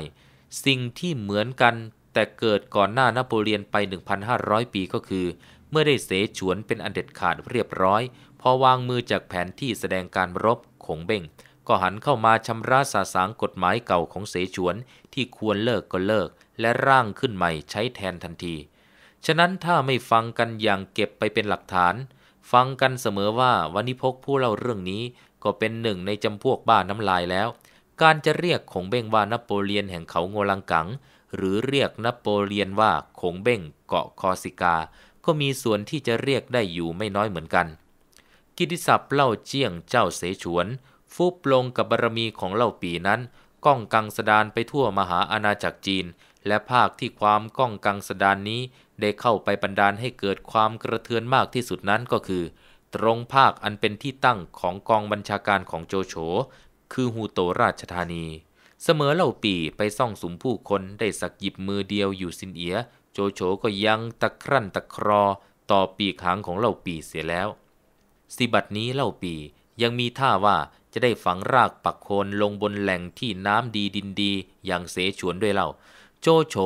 สิ่งที่เหมือนกัน แต่เกิดก่อนหน้านโปเลียนไป 1,500 ปีก็คือ เมื่อได้เสฉวนเป็นอันเด็ดขาดเรียบร้อย พอวางมือจากแผนที่แสดงการรบขงเบ่งก็หันเข้ามาชำระสาสางกฎหมายเก่าของเสฉวนที่ควรเลิกก็เลิกและร่างขึ้นใหม่ใช้แทนทันที ฉะนั้นถ้าไม่ฟังกันอย่างเก็บไปเป็นหลักฐาน ฟังกันเสมอว่าวัีิพกผู้เล่าเรื่องนี้ก็เป็นหนึ่งในจำพวกบ้าน้ำลายแล้ว การจะเรียกขงเบ้งว่านโปเลียนแห่งเขาโงลังกัง หรือเรียกนโปเลียนว่าขงเบ้งเกาะคอสิกา ก็มีส่วนที่จะเรียกได้อยู่ไม่น้อยเหมือนกัน กิติศัพท์เล่าเจียงเจ้าเสฉวนฟุบลงกับบารมีของเหล่าปีนั้น ก้องกังสดานไปทั่วมหาอาณาจักรจีน และภาคที่ความก้องกังสดานนี้ ได้เข้าไปบันดาลให้เกิดความกระเทือนมากที่สุดนั้นก็คือ ตรงภาคอันเป็นที่ตั้งของกองบัญชาการของโจโฉ คือฮูโตราชธานี เสมอเหล่าปีไปซ่องสุมผู้คนได้สักหยิบมือเดียวอยู่สินเอีย โจโฉก็ยังตะครั่นตะครอต่อปีกหางของเหล่าปีเสียแล้ว สิบัดนี้เล่าปียังมีท่าว่าจะได้ฝังรากปักโคนลงบนแหล่งที่น้ำดีดินดีอย่างเสฉวนด้วยเล่าโจโฉ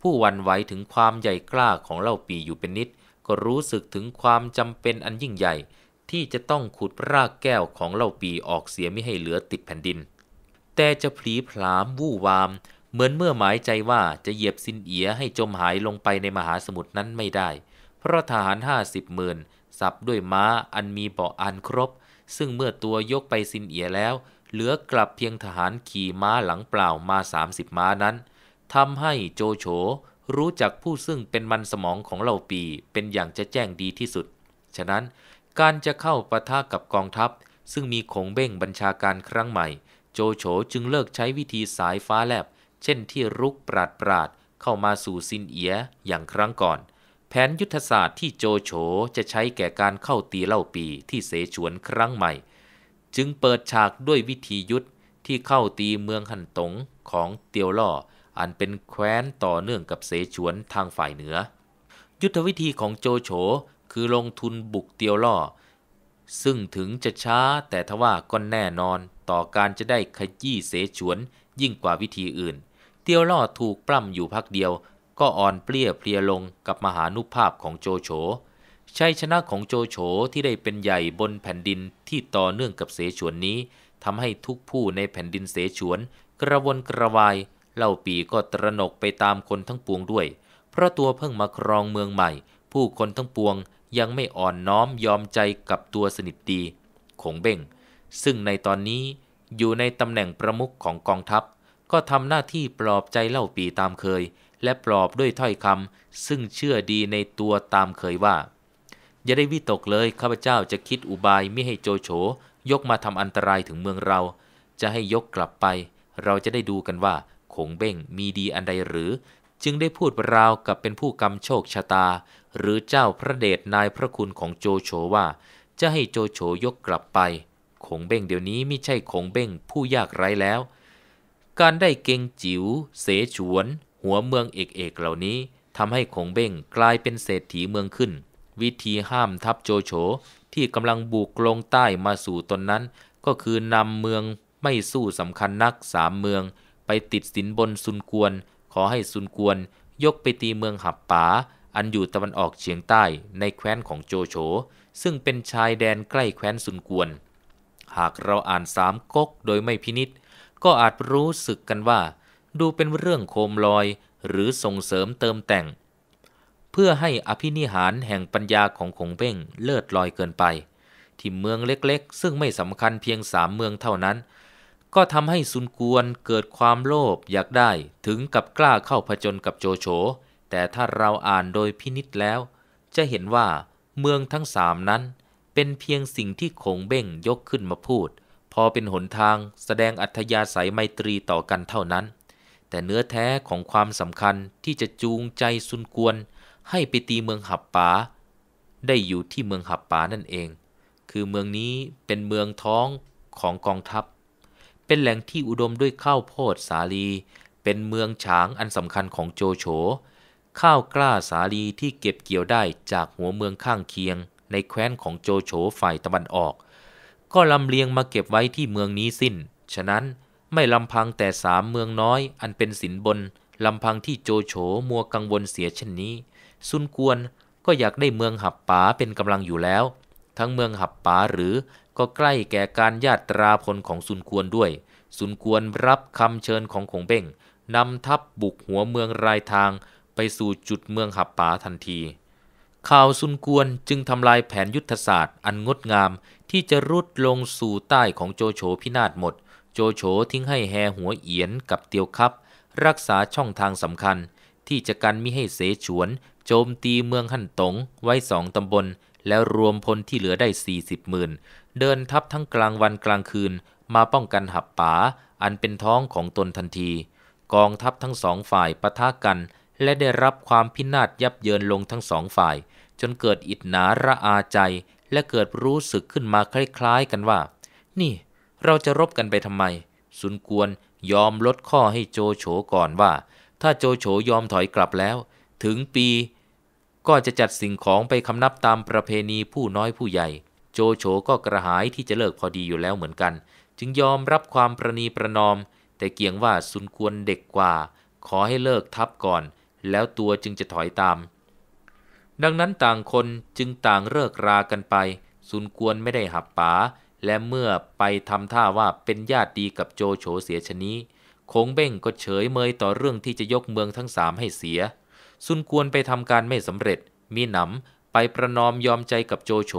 ผู้วันไหวถึงความใหญ่กล้าของเล่าปีอยู่เป็นนิด ก็รู้สึกถึงความจำเป็นอันยิ่งใหญ่ ที่จะต้องขุดรากแก้วของเล่าปีออกเสียไม่ให้เหลือติดแผ่นดิน แต่จะผลีผลามวู่วาม เหมือนเมื่อหมายใจว่าจะเหยียบสินเอียให้จมหายลงไปในมหาสมุทรนั้นไม่ได้ เพราะทหารห้าสิบหมื่นสับด้วยม้าอันมีเบาะอันครบซึ่งเมื่อตัวยกไปซินเอียแล้ว เหลือกลับเพียงทหารขี่ม้าหลังเปล่ามา 30 ม้านั้นทำให้โจโฉรู้จักผู้ซึ่งเป็นมันสมองของเหล่าปีเป็นอย่างจะแจ้งดีที่สุด ฉะนั้นการจะเข้าปะทะกับกองทัพซึ่งมีขงเบ้งบัญชาการครั้งใหม่ โจโฉจึงเลิกใช้วิธีสายฟ้าแลบ เช่นที่รุกปราดปราดเข้ามาสู่ซินเอียอย่างครั้งก่อนแผนยุทธศาสตร์ที่โจโฉจะใช้แก่การเข้าตีเล่าปีที่เสฉวนครั้งใหม่ จึงเปิดฉากด้วยวิธียุทธที่เข้าตีเมืองหันตงของเตียวล่อ อันเป็นแคว้นต่อเนื่องกับเสฉวนทางฝ่ายเหนือ ยุทธวิธีของโจโฉคือลงทุนบุกเตียวล่อ ซึ่งถึงจะช้าแต่ทว่าก็แน่นอนต่อการจะได้ขยี้เสฉวนยิ่งกว่าวิธีอื่น เตียวล่อถูกปล้ำอยู่พักเดียวก็อ่อนเปลี้ยเพลียลงกับมหานุภาพของโจโฉ ชัยชนะของโจโฉที่ได้เป็นใหญ่บนแผ่นดินที่ต่อเนื่องกับเสฉวนนี้ ทำให้ทุกผู้ในแผ่นดินเสฉวน กระวนกระวาย เล่าปีก็ตระหนกไปตามคนทั้งปวงด้วย เพราะตัวเพิ่งมาครองเมืองใหม่ ผู้คนทั้งปวงยังไม่อ่อนน้อมยอมใจกับตัวสนิทดี ขงเบ้งซึ่งในตอนนี้อยู่ในตำแหน่งประมุขของกองทัพ ก็ทำหน้าที่ปลอบใจเล่าปีตามเคยและปลอบด้วยถ้อยคำ ซึ่งเชื่อดีในตัวตามเคยว่า อย่าได้วิตกเลยข้าพเจ้าจะคิดอุบายไม่ให้โจโฉยกมาทำอันตรายถึงเมืองเรา จะให้ยกกลับไป เราจะได้ดูกันว่า ขงเบ้งมีดีอันใดหรือ จึงได้พูดราวกับเป็นผู้กำโชคชะตา หรือเจ้าพระเดชนายพระคุณของโจโฉว่า จะให้โจโฉยกกลับไปขงเบ้งเดี๋ยวนี้ไม่ใช่ขงเบ้งผู้ยากไร้แล้ว การได้เก่งจิว๋วเสฉวนหัวเมืองเอกๆเหล่านี้ทำให้คงเบ้งกลายเป็นเศรษฐีเมืองขึ้น วิธีห้ามทัพโจโฉที่กำลังบุกลงใต้มาสู่ตนนั้น ก็คือนำเมืองไม่สู้สำคัญนักสามเมือง ไปติดสินบนซุนกวนขอให้ซุนกวนยกไปตีเมืองหับป๋าอันอยู่ตะวันออกเฉียงใต้ในแคว้นของโจโฉซึ่งเป็นชายแดนใกล้แคว้นซุนกวนหากเราอ่านสามก๊กโดยไม่พินิษก็อาจรู้สึกกันว่าดูเป็นเรื่องโคมลอยหรือส่งเสริมเติมแต่ง เพื่อให้อภินิหารแห่งปัญญาของขงเป้งเลิศลอยเกินไป ที่เมืองเล็กๆ ซึ่งไม่สำคัญเพียงสามเมืองเท่านั้น ก็ทำให้ซุนกวนเกิดความโลภอยากได้ถึงกับกล้าเข้าผจญกับโจโฉแต่ถ้าเราอ่านโดยพินิษแล้ว จะเห็นว่าเมืองทั้งสามนั้นเป็นเพียงสิ่งที่ขงเบ้งยกขึ้นมาพูด พอเป็นหนทางแสดงอัธยาศัยไมตรีต่อกันเท่านั้นแต่เนื้อแท้ของความสำคัญที่จะจูงใจซุนกวนให้ไปตีเมืองหับป๋าได้อยู่ที่เมืองหับป๋านั่นเอง คือเมืองนี้เป็นเมืองท้องของกองทัพ เป็นแหล่งที่อุดมด้วยข้าวโพดสาลี เป็นเมืองฉางอันสำคัญของโจโฉ ข้าวกล้าสาลีที่เก็บเกี่ยวได้จากหัวเมืองข้างเคียง ในแคว้นของโจโฉฝ่ายตะวันออก ก็ลำเลียงมาเก็บไว้ที่เมืองนี้สิ้น ฉะนั้นไม่ลำพังแต่สามเมืองน้อยอันเป็นสินบนลำพังที่โจโฉมัวกังวลเสียเช่นนี้ซุนกวนก็อยากได้เมืองหับป๋าเป็นกำลังอยู่แล้ว ทั้งเมืองหับป๋าหรือก็ใกล้แก่การญาตราพลของซุนกวนด้วยซุนกวนรับคำเชิญของขงเบ้งนำทัพบบุกหัวเมืองรายทาง ไปสู่จุดเมืองหับป๋าทันที ข่าวซุนกวนจึงทำลายแผนยุทธศาสตร์อันงดงามที่จะรุดลงสู่ใต้ของโจโฉพินาศหมดโจโฉทิ้งให้แฮหัวเอียนกับเตียวคับ รักษาช่องทางสำคัญ ที่จะกันมิให้เสฉวน โจมตีเมืองหั่นตง ไว้สองตำบล แล้วรวมพลที่เหลือได้ 40หมื่นเดินทัพทั้งกลางวันกลางคืน มาป้องกันหับป่าอันเป็นท้องของตนทันที กองทัพทั้งสองฝ่ายปะทะกัน และได้รับความพินาศยับเยินลงทั้งสองฝ่าย จนเกิดอิดหนาระอาใจ และเกิดรู้สึกขึ้นมาคล้าย ๆกันว่านี่เราจะรบกันไปทำไมสุนกวนยอมลดข้อให้โจโฉก่อนว่า ถ้าโจโฉยอมถอยกลับแล้ว ถึงปีก็จะจัดสิ่งของไปคำนับตามประเพณีผู้น้อยผู้ใหญ่ โจโฉก็กระหายที่จะเลิกพอดีอยู่แล้วเหมือนกัน จึงยอมรับความประนีประนอม แต่เกียงว่าสุนกวนเด็กกว่า ขอให้เลิกทับก่อนแล้วตัวจึงจะถอยตาม ดังนั้นต่างคนจึงต่างเลิกรากันไปสุนกวนไม่ได้หับป๋าและเมื่อไปทำท่าว่าเป็นญาติดีกับโจโฉเสียชนี้คงเบ้งก็เฉยเมยต่อเรื่องที่จะยกเมืองทั้งสามให้เสีย ซุนกวนไปทำการไม่สำเร็จ มีหนำไปประนอมยอมใจกับโจโฉ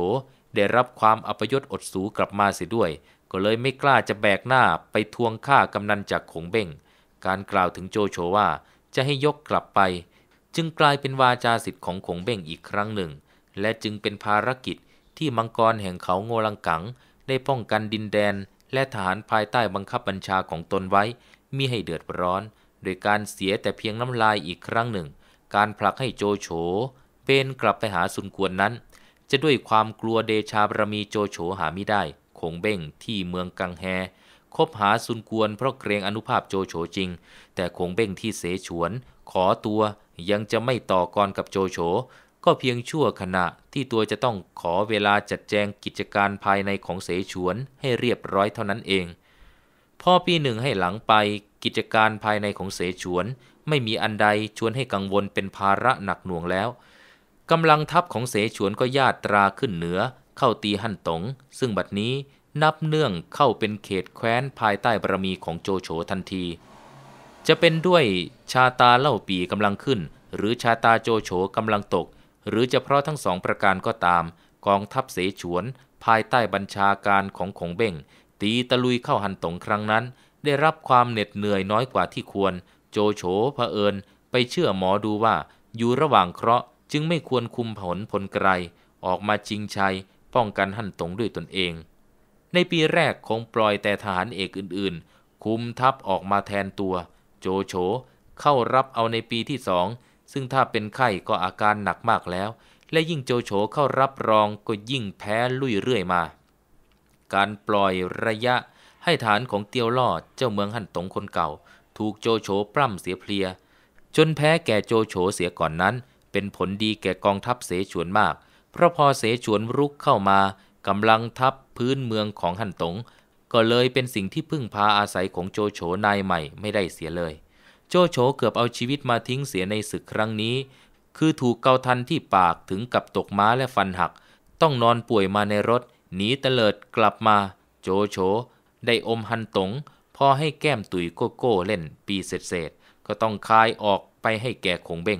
ได้รับความอัปยศอดสูกลับมาเสียด้วย ก็เลยไม่กล้าจะแบกหน้าไปทวงค่ากำนันจากขงเบ้ง การกล่าวถึงโจโฉว่าจะให้ยกกลับไป จึงกลายเป็นวาจาสิทธิ์ของขงเบ้งอีกครั้งหนึ่ง และจึงเป็นภารกิจ ที่มังกรแห่งเขาโงลังกังได้ป้องกันดินแดนและทหารภายใต้บังคับบัญชาของตนไว้มิให้เดือดร้อน โดยการเสียแต่เพียงน้ำลายอีกครั้งหนึ่ง การผลักให้โจโฉเบนกลับไปหาสุนกวนนั้น จะด้วยความกลัวเดชาบรมีโจโฉหาไม่ได้คงเบ้งที่เมืองกังแฮ คบหาซุนกวนเพราะเกรงอนุภาพโจโฉจริง แต่คงเบ้งที่เสฉวน ขอตัวยังจะไม่ต่อกรกับโจโฉก็เพียงชั่วขณะที่ตัวจะต้องขอเวลาจัดแจงกิจการภายในของเสฉวนให้เรียบร้อยเท่านั้นเองพอปีหนึ่งให้หลังไปกิจการภายในของเสฉวนไม่มีอันใดชวนให้กังวลเป็นภาระหนักหน่วงแล้วกำลังทัพของเสฉวนก็ญาตราขึ้นเหนือ เข้าตีหั่นตง ซึ่งบัดนี้นับเนื่องเข้าเป็นเขตแคว้นภายใต้บารมีของโจโฉทันที จะเป็นด้วยชาตาเล่าปีกำลังขึ้น หรือชาตาโจโฉกำลังตกหรือจะเพราะทั้งสองประการก็ตามกองทัพเสฉวน ภายใต้บัญชาการของขงเบ่ง ตีตะลุยเข้าหันตงครั้งนั้น ได้รับความเหน็ดเหนื่อยน้อยกว่าที่ควร โจโฉเผอิญ ไปเชื่อหมอดูว่า อยู่ระหว่างเคราะห์จึงไม่ควรคุมผลผลไกรออกมาจิงชัยป้องกันหันตงด้วยตนเอง ในปีแรกคงปล่อยแต่ทหารเอกอื่น ๆ คุมทัพออกมาแทนตัว โจโฉเข้ารับเอาในปีที่สองซึ่งถ้าเป็นไข้ก็อาการหนักมากแล้ว และยิ่งโจโฉเข้ารับรองก็ยิ่งแพ้ลุยเรื่อยมา การปล่อยระยะให้ฐานของเตียวลอดเจ้าเมืองหั่นตงคนเก่า ถูกโจโฉปล้ำเสียเพลียจนแพ้แก่โจโฉเสียก่อนนั้น เป็นผลดีแก่กองทัพเสฉวนมาก เพราะพอเสฉวนรุกเข้ามา กำลังทัพพื้นเมืองของหั่นตง ก็เลยเป็นสิ่งที่พึ่งพาอาศัยของโจโฉนายใหม่ไม่ได้เสียเลยโจโฉเกือบเอาชีวิตมาทิ้งเสียในศึกครั้งนี้ คือถูกเกาทันที่ปากถึงกับตกม้าและฟันหัก ต้องนอนป่วยมาในรถ หนีเตลิดกลับมา โจโฉได้อมหันตง พอให้แก้มตุยโกโก้เล่นปีเศษๆก็ต้องคายออกไปให้แก่คงเบ้ง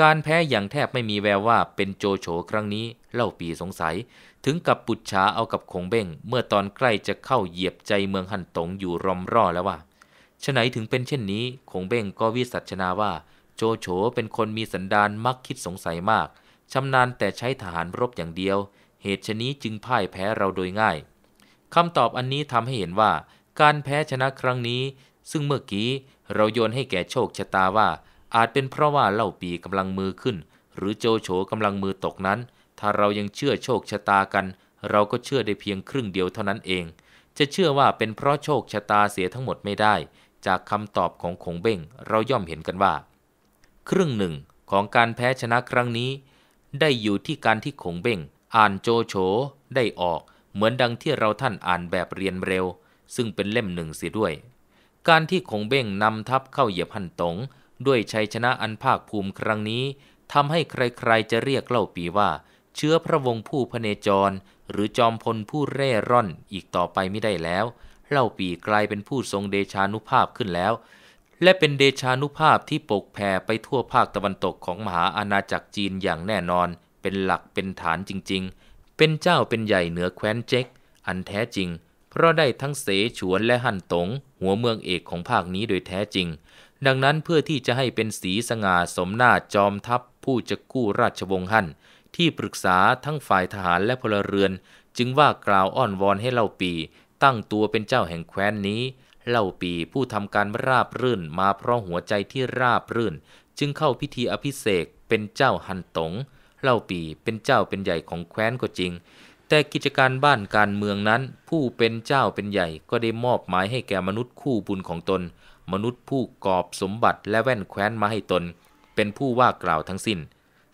การแพ้อย่างแทบไม่มีแววว่าเป็นโจโฉครั้งนี้ เล่าปีสงสัย ถึงกับปุจฉาเอากับคงเบ้งเมื่อตอนใกล้จะเข้าเหยียบใจเมืองหันตงอยู่รอมร่อแล้วว่าฉไหนถึงเป็นเช่นนี้ คงเบ้งก็วิสัชนาว่า โจโฉเป็นคนมีสันดานมักคิดสงสัยมาก ชำนาญแต่ใช้ทหารรบอย่างเดียว เหตุชนี้จึงพ่ายแพ้เราโดยง่าย คำตอบอันนี้ทำให้เห็นว่า การแพ้ชนะครั้งนี้ ซึ่งเมื่อกี้เราโยนให้แก่โชคชะตาว่า อาจเป็นเพราะว่าเล่าปีกำลังมือขึ้น หรือโจโฉกำลังมือตกนั้น ถ้าเรายังเชื่อโชคชะตากัน เราก็เชื่อได้เพียงครึ่งเดียวเท่านั้นเอง จะเชื่อว่าเป็นเพราะโชคชะตาเสียทั้งหมดไม่ได้จากคำตอบของคงเบ้งเราย่อมเห็นกันว่า ครึ่งหนึ่ง ของการแพ้ชนะครั้งนี้ ได้อยู่ที่การที่คงเบ้งอ่านโจโฉได้ออกเหมือนดังที่เราท่านอ่านแบบเรียนเร็ว ซึ่งเป็นเล่มหนึ่งเสียด้วย การที่คงเบ้งนำทัพเข้าเหยียบหันตงด้วยชัยชนะอันภาคภูมิครั้งนี้ทำให้ใครๆจะเรียกเล่าปีว่า เชื้อพระวงศ์ผู้พเนจร หรือจอมพลผู้เร่ร่อนอีกต่อไปไม่ได้แล้วเล่าปีกลายเป็นผู้ทรงเดชานุภาพขึ้นแล้ว และเป็นเดชานุภาพที่ปกแผ่ไปทั่วภาคตะวันตกของมหาอาณาจักรจีนอย่างแน่นอนเป็นหลักเป็นฐานจริง ๆ เป็นเจ้าเป็นใหญ่เหนือแคว้นเจ๊กอันแท้จริง เพราะได้ทั้งเสฉวนและหั่นตง หัวเมืองเอกของภาคนี้โดยแท้จริง ดังนั้นเพื่อที่จะให้เป็นสีสง่าสมหน้าจอมทัพผู้จะกู้ราชวงศ์หั่นที่ปรึกษาทั้งฝ่ายทหารและพลเรือน จึงว่ากล่าวอ้อนวอนให้เล่าปีตั้งตัวเป็นเจ้าแห่งแคว้นนี้ เล่าปีผู้ทำการราบรื่นมาเพราะหัวใจที่ราบรื่น จึงเข้าพิธีอภิเษกเป็นเจ้าหันตงเล่าปีเป็นเจ้าเป็นใหญ่ของแคว้นก็จริง แต่กิจการบ้านการเมืองนั้น ผู้เป็นเจ้าเป็นใหญ่ก็ได้มอบหมายให้แก่มนุษย์คู่บุญของตน มนุษย์ผู้กอบสมบัติและแว่นแคว้นมาให้ตน เป็นผู้ว่ากล่าวทั้งสิน้น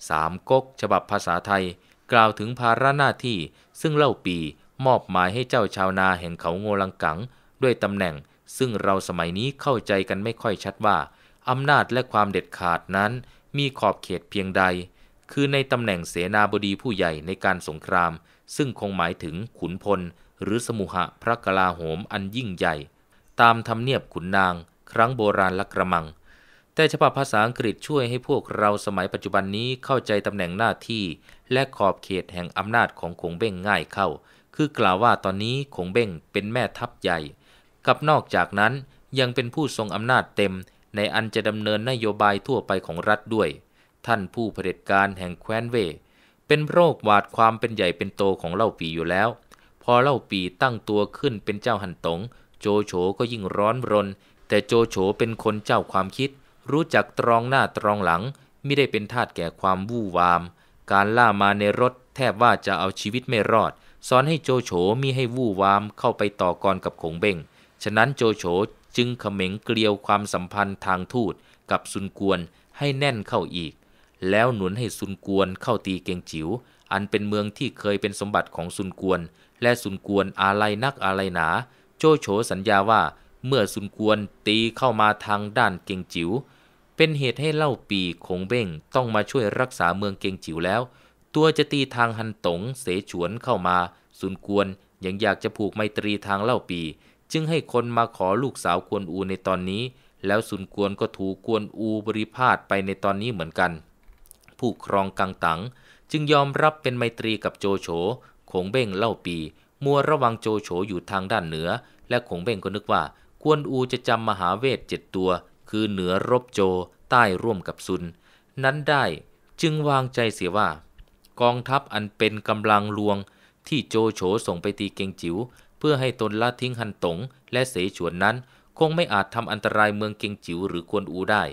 สามก๊กฉบับภาษาไทย กล่าวถึงภาระหน้าที่ซึ่งเล่าปีมอบหมายให้เจ้าชาวนาแห่งเขาโงลังกัง ด้วยตำแหน่งซึ่งเราสมัยนี้เข้าใจกันไม่ค่อยชัดว่า อำนาจและความเด็ดขาดนั้นมีขอบเขตเพียงใด คือในตำแหน่งเสนาบดีผู้ใหญ่ในการสงคราม ซึ่งคงหมายถึงขุนพล หรือสมุหะพระกลาโหมอันยิ่งใหญ่ ตามธรรมเนียบขุนนาง ครั้งโบราณละกระมัง แต่ฉบับภาษาอังกฤษช่วยให้พวกเราสมัยปัจจุบันนี้เข้าใจตำแหน่งหน้าที่ และขอบเขตแห่งอำนาจของคงเบ้งง่ายเข้าคือกล่าวว่าตอนนี้คงเบ้งเป็นแม่ทัพใหญ่ กับนอกจากนั้นยังเป็นผู้ทรงอำนาจเต็ม ในอันจะดำเนินนโยบายทั่วไปของรัฐด้วย ท่านผู้เผด็จการแห่งแคว้นเวเป็นโรคหวาดความเป็นใหญ่เป็นโตของเล่าปีอยู่แล้ว พอเล่าปีตั้งตัวขึ้นเป็นเจ้าหันตงโจโฉก็ยิ่งร้อนรน แต่โจโฉเป็นคนเจ้าความคิด รู้จักตรองหน้าตรองหลัง ไม่ได้เป็นทาสแก่ความวู่วาม การล่ามาในรถแทบว่าจะเอาชีวิตไม่รอดสอนให้โจโฉมีให้วู่วามเข้าไปต่อกรกับขงเบ้งฉะนั้นโจโฉจึงเขม็งเกลียวความสัมพันธ์ทางทูตกับซุนกวนให้แน่นเข้าอีก แล้วหนุนให้ซุนกวนเข้าตีเกียงจิว๋ว อันเป็นเมืองที่เคยเป็นสมบัติของซุนกวน และซุนกวนอาลนักอาลหนา โจโฉสัญญาว่าเมื่อซุนกวนตีเข้ามาทางด้านเกียงจิว๋ว เป็นเหตุให้เล่าปีขงเบ้งต้องมาช่วยรักษาเมืองเกียงจิ๋วแล้วตัวจะตีทางฮันตงเสฉวนเข้ามาสุนกวนยังอยากจะผูกไมตรีทางเล่าปีจึงให้คนมาขอลูกสาวกวนอูในตอนนี้ แล้วสุนกวนก็ถูกกวนอูบริพาทไปในตอนนี้เหมือนกัน ผู้ครองกังตัง จึงยอมรับเป็นไมตรีกับโจโฉคงเบ้งเล่าปีมัวระวังโจโฉอยู่ทางด้านเหนือ และคงเบ้งก็นึกว่า กวนอูจะจำมหาเวทเจ็ดตัว คือเหนือรบโจ ใต้ร่วมกับซุน นั้นได้จึงวางใจเสียว่ากองทัพอันเป็นกำลังลวงที่โจโฉส่งไปตีเกงจิ๋วเพื่อให้ตนละทิ้งฮันตงและเสฉวนนั้นคงไม่อาจทำอันตรายเมืองเกงจิ๋วหรือกวนอูได้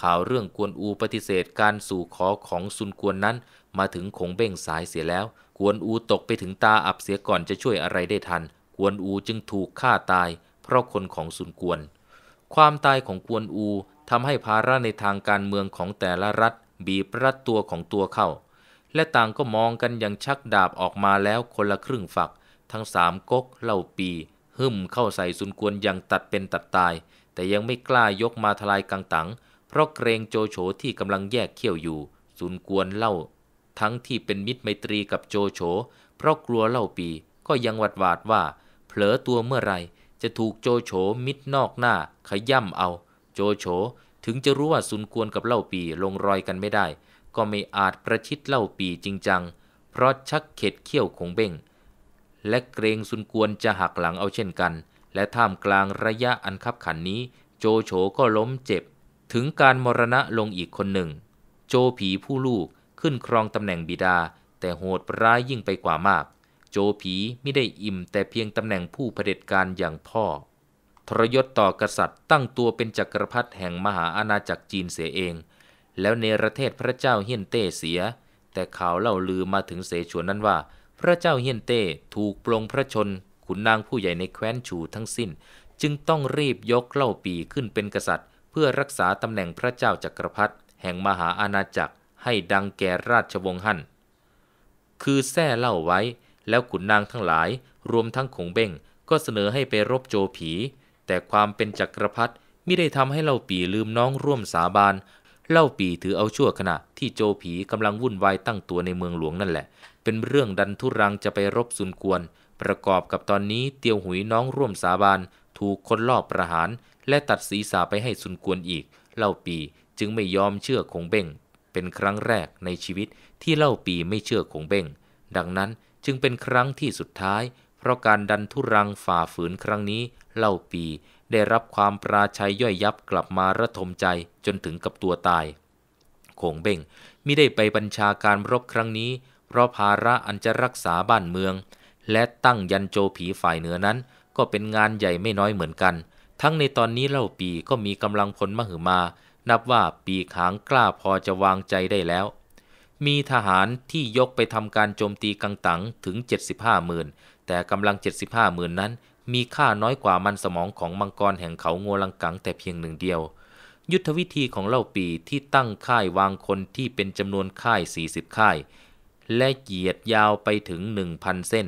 ข่าวเรื่องกวนอูปฏิเสธการสู่ขอของซุนกวนนั้น มาถึงคงเบ้งสายเสียแล้ว กวนอูตกไปถึงตาอับเสียก่อนจะช่วยอะไรได้ทัน กวนอูจึงถูกฆ่าตายเพราะคนของซุนกวนความตายของกวนอูทำให้ภาระในทางการเมืองของแต่ละรัฐบีบรัดตัวของตัวเข้าและต่างก็มองกันอย่างชักดาบออกมาแล้วคนละครึ่งฝัก ทั้งสามก๊กเล่าปีหึ่มเข้าใส่ซุนกวนอย่างตัดเป็นตัดตาย แต่ยังไม่กล้ายกมาทลายกังตังเพราะเกรงโจโฉที่กำลังแยกเขี้ยวอยู่ซุนกวนเล่า ทั้งที่เป็นมิตรไมตรีกับโจโฉเพราะกลัวเล่าปีก็ยังหวัดหวาดว่าเผลอตัวเมื่อไรจะถูกโจโฉมิดนอกหน้า ขย่ำเอา โจโฉถึงจะรู้ว่าซุนกวนกับเล่าปีลงรอยกันไม่ได้ก็ไม่อาจประชิดเล่าปีจริงจังเพราะชักเข็ดเขี้ยวของเบ้งและเกรงสุนกวนจะหักหลังเอาเช่นกัน และท่ามกลางระยะอันคับขันนี้โจโฉก็ล้มเจ็บ ถึงการมรณะลงอีกคนหนึ่ง โจผีผู้ลูกขึ้นครองตำแหน่งบิดาแต่โหดร้ายยิ่งไปกว่ามาก โจผีไม่ได้อิ่มแต่เพียงตำแหน่งผู้เผด็จการอย่างพ่อทรยศต่อกษัตริย์ตั้งตัวเป็นจักรพรรดิแห่งมหาอาณาจักรจีนเสียเองแล้วเนรเทศพระเจ้าเฮียนเต้เสีย แต่ข่าวเล่าลือมาถึงเสฉวนนั้นว่า พระเจ้าเฮียนเต้ถูกปลงพระชน ขุนนางผู้ใหญ่ในแคว้นชูทั้งสิ้น จึงต้องรีบยกเล่าปีขึ้นเป็นกษัตริย์ เพื่อรักษาตำแหน่งพระเจ้าจักรพรรดิแห่งมหาอาณาจักรให้ดังแก่ราชวงศ์ฮั่นคือแท้เล่าไว้แล้วขุนนางทั้งหลาย รวมทั้งขงเบ้งก็เสนอให้ไปรบโจผี แต่ความเป็นจักรพรรดิไม่ได้ทำให้เล่าปีลืมน้องร่วมสาบานเล่าปีถือเอาชั่วขณะที่โจผีกำลังวุ่นวายตั้งตัวในเมืองหลวงนั่นแหละ เป็นเรื่องดันทุรังจะไปรบซุนกวนประกอบกับตอนนี้เตียวหุยน้องร่วมสาบานถูกคนลอบประหารและตัดศีรษะไปให้ซุนกวนอีก เล่าปีจึงไม่ยอมเชื่อคงเบ้งเป็นครั้งแรกในชีวิตที่เล่าปีไม่เชื่อคงเบ้งดังนั้นจึงเป็นครั้งที่สุดท้ายเพราะการดันทุรังฝ่าฝืนครั้งนี้เล่าปีได้รับความปราชัยย่อยยับกลับมาระทมใจจนถึงกับตัวตาย คงเบ่งมิได้ไปบัญชาการรบครั้งนี้ เพราะภาระอันจะรักษาบ้านเมือง และตั้งยันโจผีฝ่ายเหนือนั้น ก็เป็นงานใหญ่ไม่น้อยเหมือนกัน ทั้งในตอนนี้เล่าปีก็มีกำลังพลมหึมา นับว่าปีขางกล้าพอจะวางใจได้แล้ว มีทหารที่ยกไปทำการโจมตีกังตังถึง 75หมื่นแต่กำลัง 75หมื่นนั้นมีค่าน้อยกว่ามันสมองของมังกรแห่งเขางัวลังกังแต่เพียงหนึ่งเดียว ยุทธวิธีของเล่าปีที่ตั้งค่ายวางคนที่เป็นจำนวนค่าย 40 ค่าย และเหยียดยาวไปถึง 1,000 เส้น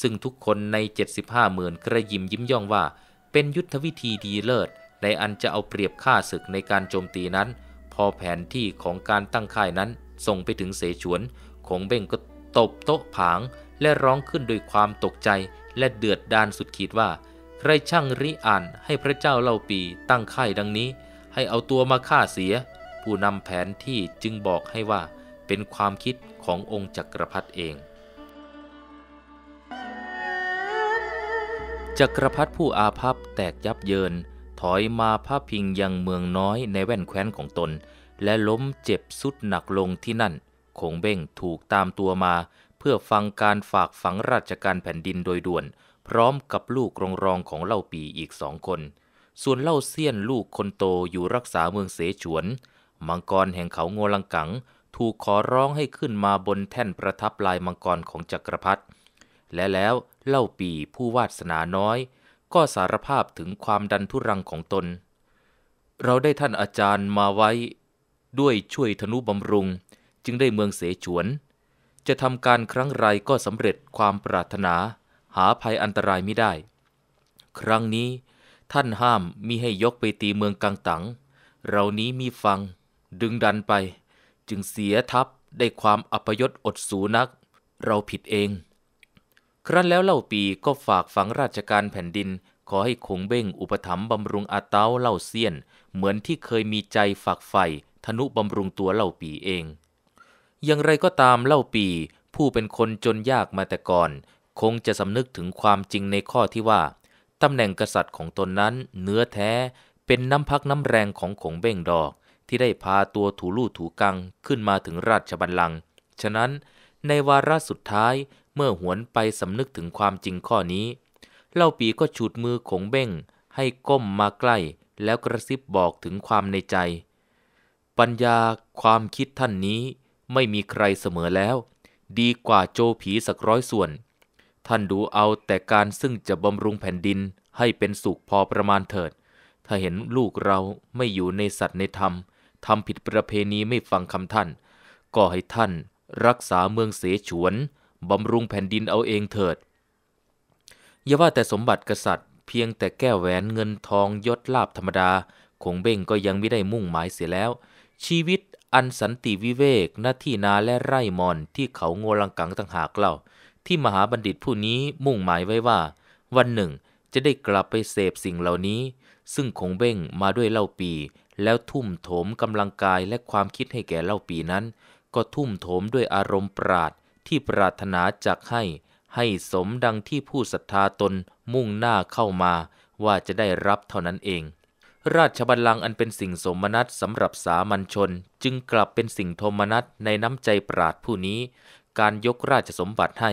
ซึ่งทุกคนใน 75หมื่นกระยิมยิ้มย่องว่า เป็นยุทธวิธีดีเลิศในอันจะเอาเปรียบค่าศึกในการโจมตีนั้น พอแผนที่ของการตั้งค่ายนั้นส่งไปถึงเสฉวนคงเบ่งก็ตบโต๊ะผาง และร้องขึ้นด้วยความตกใจและเดือดดานสุดขีดว่า ใครช่างริอ่านให้พระเจ้าเล่าปีตั้งค่ายดังนี้ ให้เอาตัวมาฆ่าเสีย ผู้นำแผนที่จึงบอกให้ว่าเป็นความคิดขององค์จักรพรรดิเอง จักรพรรดิผู้อาภัพแตกยับเยิน ถอยมาพาพิงยังเมืองน้อยในแว่นแคว้นของตน และล้มเจ็บสุดหนักลงที่นั่นคงเบ้งถูกตามตัวมาเพื่อฟังการฝากฝังราชการแผ่นดินโดยด่วน พร้อมกับลูกรองรองของเล่าปีอีกสองคน ส่วนเล่าเซียนลูกคนโตอยู่รักษาเมืองเสฉวน มังกรแห่งเขาโงลังกัง ถูกขอร้องให้ขึ้นมาบนแท่นประทับลายมังกรของจักรพรรดิและแล้วเล่าปีผู้วาสนาน้อย ก็สารภาพถึงความดันทุรังของตน เราได้ท่านอาจารย์มาไว้ ด้วยช่วยธนุบำรุง จึงได้เมืองเสฉวนจะทำการครั้งไรก็สำเร็จความปรารถนา หาภัยอันตรายไม่ได้ ครั้งนี้ ท่านห้ามมิให้ยกไปตีเมืองกังตัง เรานี้มีฟังดึงดันไป จึงเสียทัพ ได้ความอัปยศอดสูนัก เราผิดเอง ครั้นแล้วเล่าปีก็ฝากฝังราชการแผ่นดิน ขอให้คงเบ้งอุปถัมบำรุงอาเต้าเล่าเซียน เหมือนที่เคยมีใจฝากใฝ่ธนุบำรุงตัวเล่าปีเองอย่างไรก็ตามเล่าปีผู้เป็นคนจนยากมาแต่ก่อน คงจะสำนึกถึงความจริงในข้อที่ว่าตำแหน่งกษัตริย์ของตนนั้น เนื้อแท้เป็นน้ำพักน้ำแรงของขงเบ้งดอก ที่ได้พาตัวถูลู่ถูกังขึ้นมาถึงราชบัลลังก์ฉะนั้นในวาระสุดท้ายเมื่อหวนไปสำนึกถึงความจริงข้อนี้ เล่าปีก็ฉูดมือขงเบ้งให้ก้มมาใกล้ แล้วกระซิบบอกถึงความในใจ ปัญญาความคิดท่านนี้ไม่มีใครเสมอแล้ว ดีกว่าโจผีสักร้อยส่วน ท่านดูเอาแต่การซึ่งจะบำรุงแผ่นดินให้เป็นสุขพอประมาณเถิด ถ้าเห็นลูกเราไม่อยู่ในสัตว์ในธรรมทำผิดประเพณีไม่ฟังคำท่าน ก็ให้ท่าน รักษาเมืองเสฉวนบำรุงแผ่นดินเอาเองเถิดอย่าว่าแต่สมบัติกษัตริย์ เพียงแต่แก้วแหวนเงินทองยศลาบธรรมดาคงเบ้งก็ยังไม่ได้มุ่งหมายเสียแล้ว ชีวิตอันสันติวิเวกหน้าที่นาและไร่มอนที่เขาโงลังกังต่างหากเล่าที่มหาบัณฑิตผู้นี้มุ่งหมายไว้ว่า วันหนึ่งจะได้กลับไปเสพสิ่งเหล่านี้ ซึ่งคงเบ่งมาด้วยเล่าปี แล้วทุ่มโถมกำลังกายและความคิดให้แก่เล่าปีนั้น ก็ทุ่มโถมด้วยอารมณ์ปราดที่ปรารถนาจากให้ ให้สมดังที่ผู้ศรัทธาตนมุ่งหน้าเข้ามา ว่าจะได้รับเท่านั้นเองราชบัลลังก์อันเป็นสิ่งสมนัตสำหรับสามัญชนจึงกลับเป็นสิ่งโทมนัสในน้ำใจปราดผู้นี้ การยกราชสมบัติให้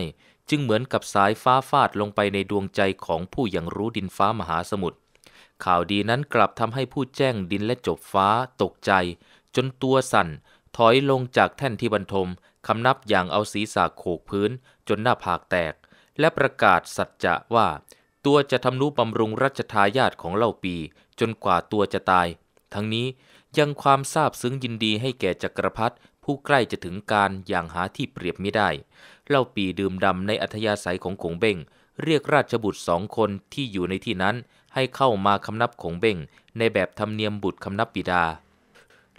จึงเหมือนกับสายฟ้าฟาดลงไปในดวงใจของผู้อย่างรู้ดินฟ้ามหาสมุทรข่าวดีนั้นกลับทำให้ผู้แจ้งดินและจบฟ้าตกใจจนตัวสั่นถอยลงจากแท่นที่บรรทมคำนับอย่างเอาศีรษะโขกพื้นจนหน้าผากแตกและประกาศสัจจะว่าตัวจะทำนุบำรุงรัชทายาทของเล่าปีจนกว่าตัวจะตาย ทั้งนี้ยังความซาบซึ้งยินดีให้แก่จักรพรรดิผู้ใกล้จะถึงการอย่างหาที่เปรียบไม่ได้ เล่าปีดื่มดำในอัธยาศัยของขงเบงเรียกราชบุตรสองคนที่อยู่ในที่นั้น ให้เข้ามาคำนับขงเบงในแบบธรรมเนียมบุตรคำนับบิดา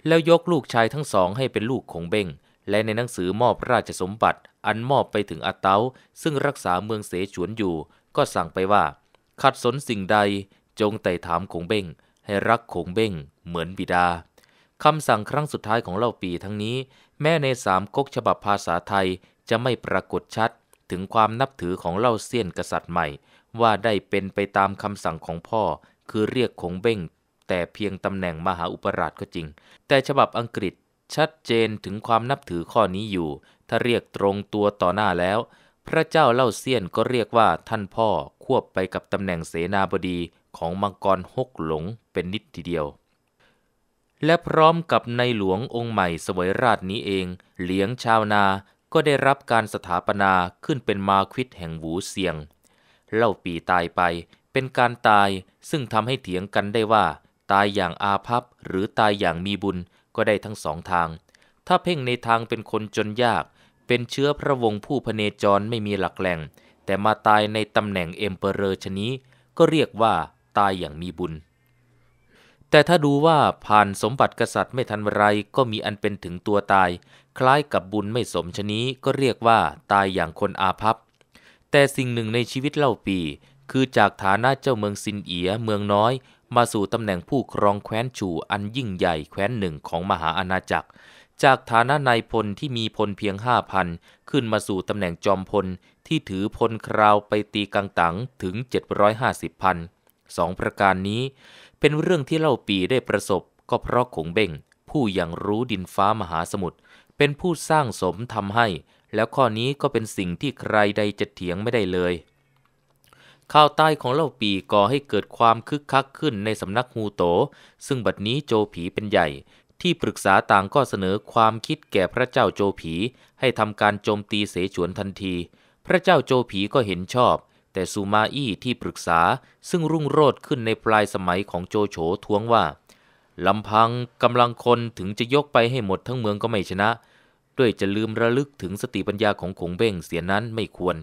แล้วยกลูกชายทั้งสองให้เป็นลูกขงเบงและในหนังสือมอบราชสมบัติ อันมอบไปถึงอาเตา ซึ่งรักษาเมืองเสฉวนอยู่ ก็สั่งไปว่าขัดสนสิ่งใดจงไต่ถามคงเบ้งให้รักคงเบ้งเหมือนบิดาคำสั่งครั้งสุดท้ายของเล่าปีทั้งนี้ แม้ในสามก๊กฉบับภาษาไทยจะไม่ปรากฏชัด ถึงความนับถือของเล่าเซียนกษัตริย์ใหม่ ว่าได้เป็นไปตามคำสั่งของพ่อ คือเรียกคงเบ้งแต่เพียงตำแหน่งมหาอุปราชก็จริง แต่ฉบับอังกฤษชัดเจนถึงความนับถือข้อนี้อยู่ ถ้าเรียกตรงตัวต่อหน้าแล้ว พระเจ้าเล่าเซียนก็เรียกว่าท่านพ่อควบไปกับตำแหน่งเสนาบดีของมังกรหกหลงเป็นนิดทีเดียว และพร้อมกับในหลวงองค์ใหม่สวยราชนี้เอง เหลียงชาวนา ก็ได้รับการสถาปนา ขึ้นเป็นมาควิดแห่งหูเสียง เล่าปีตายไป เป็นการตาย ซึ่งทำให้เถียงกันได้ว่า ตายอย่างอาภัพหรือตายอย่างมีบุญ ก็ได้ทั้งสองทาง ถ้าเพ่งในทางเป็นคนจนยาก เป็นเชื้อพระวงศ์ผู้พเนจรไม่มีหลักแหล่ง แต่มาตายในตำแหน่งเอ็มเปอเรอร์ชนี้ก็เรียกว่าตายอย่างมีบุญ แต่ถ้าดูว่าผ่านสมบัติกษัตริย์ไม่ทันไรก็มีอันเป็นถึงตัวตาย คล้ายกับบุญไม่สมชนี้ก็เรียกว่าตายอย่างคนอาภัพ แต่สิ่งหนึ่งในชีวิตเล่าปี คือจากฐานะเจ้าเมืองซินเอียเมืองน้อย มาสู่ตำแหน่งผู้ครองแคว้นชูอันยิ่งใหญ่แคว้นหนึ่งของมหาอาณาจักร จากฐานะนายพลที่มีพลเพียงห้าพันขึ้นมาสู่ตำแหน่งจอมพลที่ถือพลคราวไปตีกังตังถึง7 5 0พันสองประการนี้เป็นเรื่องที่เล่าปีได้ประสบ ก็เพราะขงเบ่ง ผู้อย่างรู้ดินฟ้ามหาสมุทรเป็นผู้สร้างสมทำให้ แล้วข้อนี้ก็เป็นสิ่งที่ใครใดจะเถียงไม่ได้เลย ข้าวใต้ของเล่าปีก่อให้เกิดความคึกคักขึ้นในสำนักฮูโต ซึ่งบัดนี้โจผีเป็นใหญ่ ที่ปรึกษาต่างก็เสนอความคิดแก่พระเจ้าโจผี ให้ทำการโจมตีเสฉวนทันที พระเจ้าโจผีก็เห็นชอบแต่ซูมาอี้ที่ปรึกษาซึ่งรุ่งโรจน์ขึ้นในปลายสมัยของโจโฉทวงว่า ลำพังกำลังคนถึงจะยกไปให้หมดทั้งเมืองก็ไม่ชนะ ด้วยจะลืมระลึกถึงสติปัญญาของขงเบ้งเสียนั้นไม่ควร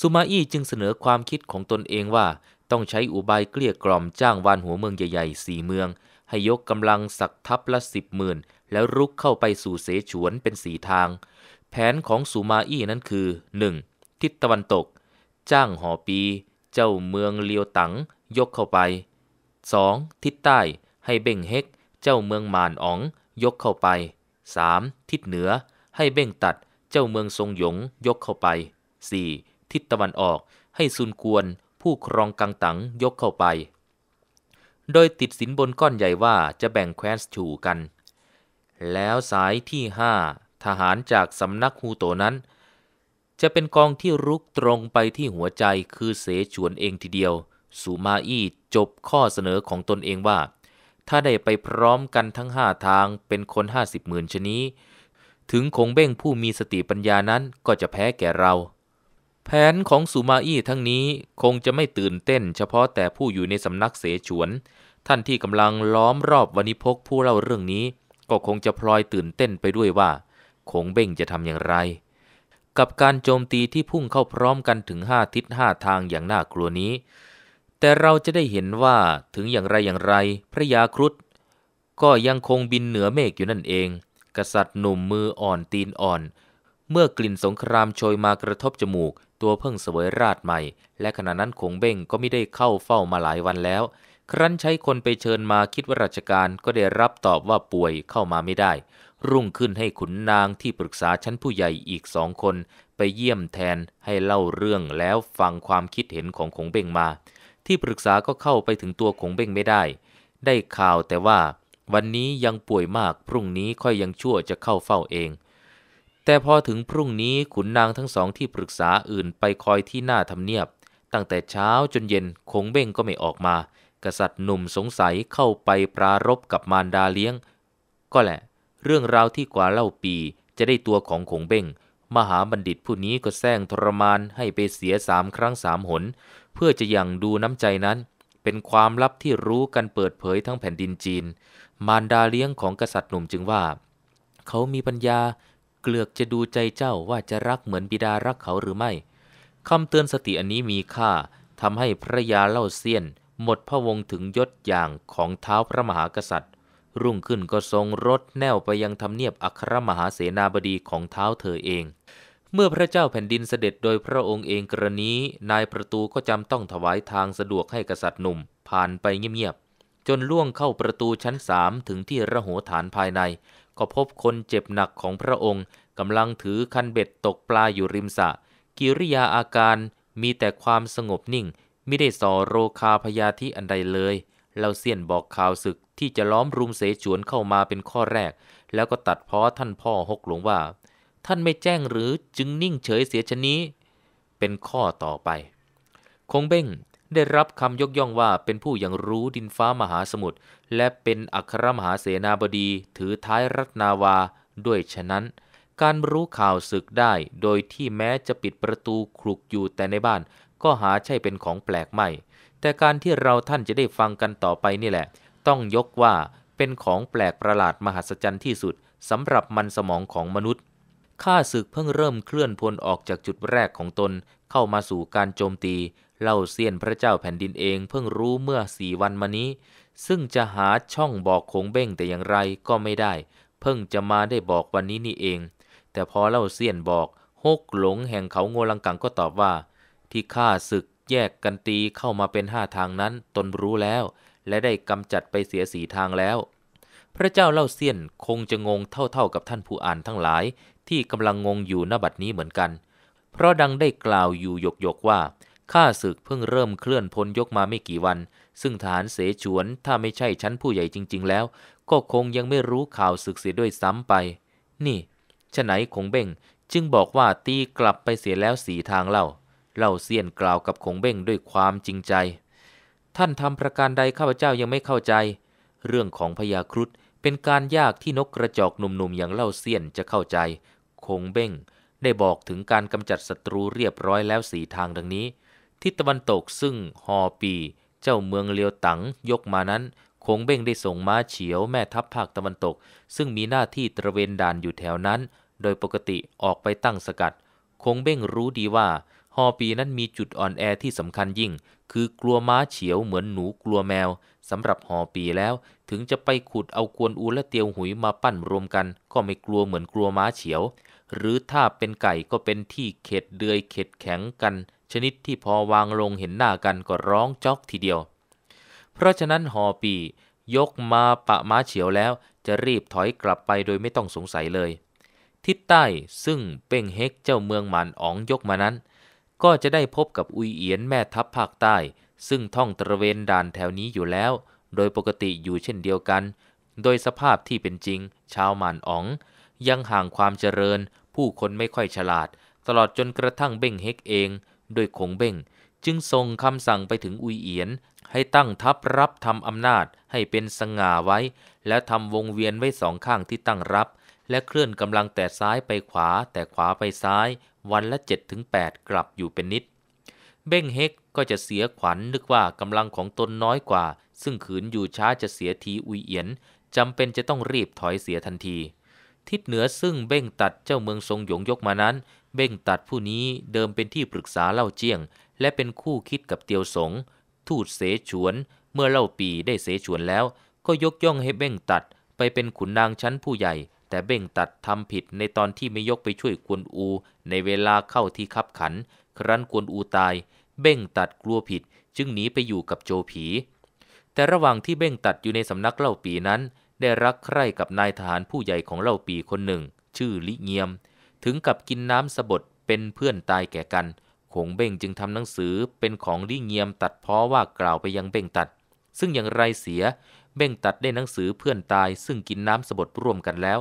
ซูมาอี้จึงเสนอความคิดของตนเองว่าต้องใช้อุบายเกลี้ยกล่อมจ้างวานหัวเมืองใหญ่ๆสี่เมืองให้ยกกำลังสักทัพละสิบหมื่นแล้วรุกเข้าไปสู่เสฉวนเป็นสีทางแผนของสูมาอี้นั้นคือ 1. ทิศตะวันตกจ้างหอปี เจ้าเมืองเลียวตัง ยกเข้าไป 2. ทิศใต้ ให้เบ่งเฮกเจ้าเมืองมานอ๋องยกเข้าไป 3. ทิศเหนือ ให้เบ่งตัดเจ้าเมืองทรงหยงยกเข้าไป 4. ทิศตะวันออก ให้ซุนกวนผู้ครองกังตังยกเข้าไป โดยติดสินบนก้อนใหญ่ว่าจะแบ่งแคว้นชูกัน แล้วสายที่5ทหารจากสำนักฮูโตนั้นจะเป็นกองที่รุกตรงไปที่หัวใจคือเสฉวนเองทีเดียว สุมาอี้จบข้อเสนอของตนเองว่า ถ้าได้ไปพร้อมกันทั้งห้าทางเป็นคนห้าสิบหมื่นชนีถึงคงเบ้งผู้มีสติปัญญานั้นก็จะแพ้แก่เรา แผนของสุมาอี้ทั้งนี้คงจะไม่ตื่นเต้นเฉพาะแต่ผู้อยู่ในสำนักเสฉวน ท่านที่กำลังล้อมรอบวันิพกผู้เล่าเรื่องนี้ ก็คงจะพลอยตื่นเต้นไปด้วยว่า คงเบ้งจะทำอย่างไรกับการโจมตีที่พุ่งเข้าพร้อมกันถึงห้าทิศห้าทางอย่างน่ากลัวนี้ แต่เราจะได้เห็นว่าถึงอย่างไรอย่างไร พระยาครุฑก็ยังคงบินเหนือเมฆอยู่นั่นเอง กษัตริย์หนุ่มมืออ่อนตีนอ่อน เมื่อกลิ่นสงครามโชยมากระทบจมูก ตัวเพิ่งเสวยราชใหม่ และขณะนั้นคงเบ้งก็ไม่ได้เข้าเฝ้ามาหลายวันแล้ว ครั้นใช้คนไปเชิญมาคิดว่าราชการก็ได้รับตอบว่าป่วยเข้ามาไม่ได้รุ่งขึ้นให้ขุนนางที่ปรึกษาชั้นผู้ใหญ่อีกสองคน ไปเยี่ยมแทนให้เล่าเรื่องแล้วฟังความคิดเห็นของขงเบ่งมา ที่ปรึกษาก็เข้าไปถึงตัวขงเบ่งไม่ได้ ได้ข่าวแต่ว่า วันนี้ยังป่วยมากพรุ่งนี้ค่อยยังชั่วจะเข้าเฝ้าเอง แต่พอถึงพรุ่งนี้ขุนนางทั้งสองที่ปรึกษาอื่นไปคอยที่หน้าทำเนียบ ตั้งแต่เช้าจนเย็นคงเบ่งก็ไม่ออกมา กษัตริย์หนุ่มสงสัยเข้าไปปรารบกับมารดาเลี้ยง ก็แหละเรื่องราวที่กว่าเล่าปีจะได้ตัวของขงเบ้งมหาบัณฑิตผู้นี้ก็แซงทรมานให้ไปเสียสามครั้งสามหน เพื่อจะยังดูน้ำใจนั้นเป็นความลับที่รู้กันเปิดเผยทั้งแผ่นดินจีน มารดาเลี้ยงของกษัตริย์หนุ่มจึงว่า เขามีปัญญาเกลือกจะดูใจเจ้าว่าจะรักเหมือนบิดารักเขาหรือไม่คำเตือนสติอันนี้มีค่าทำให้พระยาเล่าเซียน หมดพระวงถึงยศอย่างของเท้าพระมหากษัตริย์รุ่งขึ้นก็ทรงรถแนวไปยังทำเนียบอัครมหาเสนาบดีของเท้าเธอเอง เมื่อพระเจ้าแผ่นดินเสด็จโดยพระองค์เองกรณีนายประตูก็จำต้องถวายทางสะดวกให้กษัตริย์หนุ่ม ผ่านไปเงียบๆ จนล่วงเข้าประตูชั้นสามถึงที่ระโหฐานภายใน ก็พบคนเจ็บหนักของพระองค์ กำลังถือคันเบ็ดตกปลาอยู่ริมสระกิริยาอาการมีแต่ความสงบนิ่งไม่ได้ส่อโรคาพยาธิอันใดเลยเราเสียนบอกข่าวศึกที่จะล้อมรุมเสฉวนเข้ามาเป็นข้อแรก แล้วก็ตัดพ้อท่านพ่อหกหลวงว่า ท่านไม่แจ้งหรือจึงนิ่งเฉยเสียชนี้ เป็นข้อต่อไป คงเบ้งได้รับคำยกย่องว่าเป็นผู้อย่างรู้ดินฟ้ามหาสมุทรและเป็นอัครมหาเสนาบดี ถือท้ายรัตนาวา ด้วยฉะนั้น การรู้ข่าวศึกได้ โดยที่แม้จะปิดประตูคลุกอยู่แต่ในบ้าน ก็หาใช่เป็นของแปลกใหม่แต่การที่เราท่านจะได้ฟังกันต่อไปนี่แหละ ต้องยกว่าเป็นของแปลกประหลาดมหัศจรรย์ที่สุดสำหรับมันสมองของมนุษย์ข้าศึกเพิ่งเริ่มเคลื่อนพลออกจากจุดแรกของตนเข้ามาสู่การโจมตีเล่าเซียนพระเจ้าแผ่นดินเอง เพิ่งรู้เมื่อสี่วันมานี้ ซึ่งจะหาช่องบอกคงเบ้งแต่อย่างไรก็ไม่ได้ เพิ่งจะมาได้บอกวันนี้นี่เอง แต่พอเล่าเซียนบอกฮกหลงแห่งเขาโงลังกังก็ตอบว่า ที่ข้าศึกแยกกันตีเข้ามาเป็นห้าทางนั้นตนรู้แล้ว และได้กำจัดไปเสียสีทางแล้ว พระเจ้าเล่าเสี้ยนคงจะงงเท่าๆ กับท่านผู้อ่านทั้งหลาย ที่กำลังงงอยู่หน้าบัดนี้เหมือนกัน เพราะดังได้กล่าวอยู่หยกๆว่าข้าศึกเพิ่งเริ่มเคลื่อนพลยกมาไม่กี่วัน ซึ่งทหารเสฉวนถ้าไม่ใช่ชั้นผู้ใหญ่จริงๆ แล้ว ก็คงยังไม่รู้ข่าวศึกเสียด้วยซ้ำไป นี่ฉะไหนคงเบ่งจึงบอกว่าตีกลับไปเสียแล้วสีทางเล่าเล่าเซียนกล่าวกับคงเบ้งด้วยความจริงใจ ท่านทำประการใดข้าพเจ้ายังไม่เข้าใจ เรื่องของพญาครุฑเป็นการยากที่นกกระจอกหนุ่มๆอย่างเล่าเซียนจะเข้าใจ คงเบ้งได้บอกถึงการกำจัดศัตรูเรียบร้อยแล้วสีทางดังนี้ ทิศตะวันตกซึ่งฮอปี เจ้าเมืองเลียวตังยกมานั้น คงเบ้งได้ส่งม้าเฉียวแม่ทัพภาคตะวันตก ซึ่งมีหน้าที่ตระเวนด่านอยู่แถวนั้น โดยปกติออกไปตั้งสกัด คงเบ้งรู้ดีว่าฮอปีนั้นมีจุดอ่อนแอที่สำคัญยิ่ง คือกลัวม้าเฉียวเหมือนหนูกลัวแมว สำหรับฮอปีแล้ว ถึงจะไปขุดเอากวนอูและเตียวหุยมาปั้นรวมกัน ก็ไม่กลัวเหมือนกลัวม้าเฉียว หรือถ้าเป็นไก่ก็เป็นที่เข็ดเดือยเข็ดแข็งกัน ชนิดที่พอวางลงเห็นหน้ากันก็ร้องจอกทีเดียว เพราะฉะนั้นฮอปียกมาปะม้าเฉียวแล้ว จะรีบถอยกลับไปโดยไม่ต้องสงสัยเลย ทิศใต้ซึ่งเป้งเฮกเจ้าเมืองหมานอ๋องยกมานั้นก็จะได้พบกับอุยเอียนแม่ทัพภาคใต้ ซึ่งท่องตระเวนด่านแถวนี้อยู่แล้ว โดยปกติอยู่เช่นเดียวกัน โดยสภาพที่เป็นจริง ชาวหมานอ๋อง ยังห่างความเจริญ ผู้คนไม่ค่อยฉลาด ตลอดจนกระทั่งเบ้งเฮกเอง โดยคงเบ้งจึงส่งคำสั่งไปถึงอุยเอียน ให้ตั้งทัพรับทำอำนาจให้เป็นสง่าไว้ และทำวงเวียนไว้สองข้างที่ตั้งรับ และเคลื่อนกำลังแต่ซ้ายไปขวาแต่ขวาไปซ้ายวันละ7-8กลับอยู่เป็นนิด เบ้งเฮกก็จะเสียขวัญนนึกว่ากำลังของตนน้อยกว่า ซึ่งขืนอยู่ช้าจะเสียทีอุยเอียนจำเป็นจะต้องรีบถอยเสียทันที ทิศเหนือซึ่งเบ้งตัดเจ้าเมืองทรงหยงยกมานั้น เบ้งตัดผู้นี้เดิมเป็นที่ปรึกษาเล่าเจียง และเป็นคู่คิดกับเตียวสงทูตเสฉวนเมื่อเล่าปีได้เสฉวนแล้ว ก็ยกย่องให้เบ้งตัดไปเป็นขุนนางชั้นผู้ใหญ่แต่เบ่งตัดทำผิดในตอนที่ไม่ยกไปช่วยกวนอู ในเวลาเข้าที่คับขัน ครั้นกวนอูตายเบ่งตัดกลัวผิด จึงหนีไปอยู่กับโจผี แต่ระหว่างที่เบ่งตัดอยู่ในสำนักเล่าปีนั้น ได้รักใคร่กับนายทหารผู้ใหญ่ของเล่าปีคนหนึ่ง ชื่อลิเงียม ถึงกับกินน้ำสบดเป็นเพื่อนตายแก่กันขงเบ่งจึงทำหนังสือเป็นของลิเงียมตัดพ้อว่ากล่าวไปยังเบ่งตัด ซึ่งอย่างไรเสียเบ่งตัดได้หนังสือเพื่อนตาย ซึ่งกินน้ำสบดร่วมกันแล้ว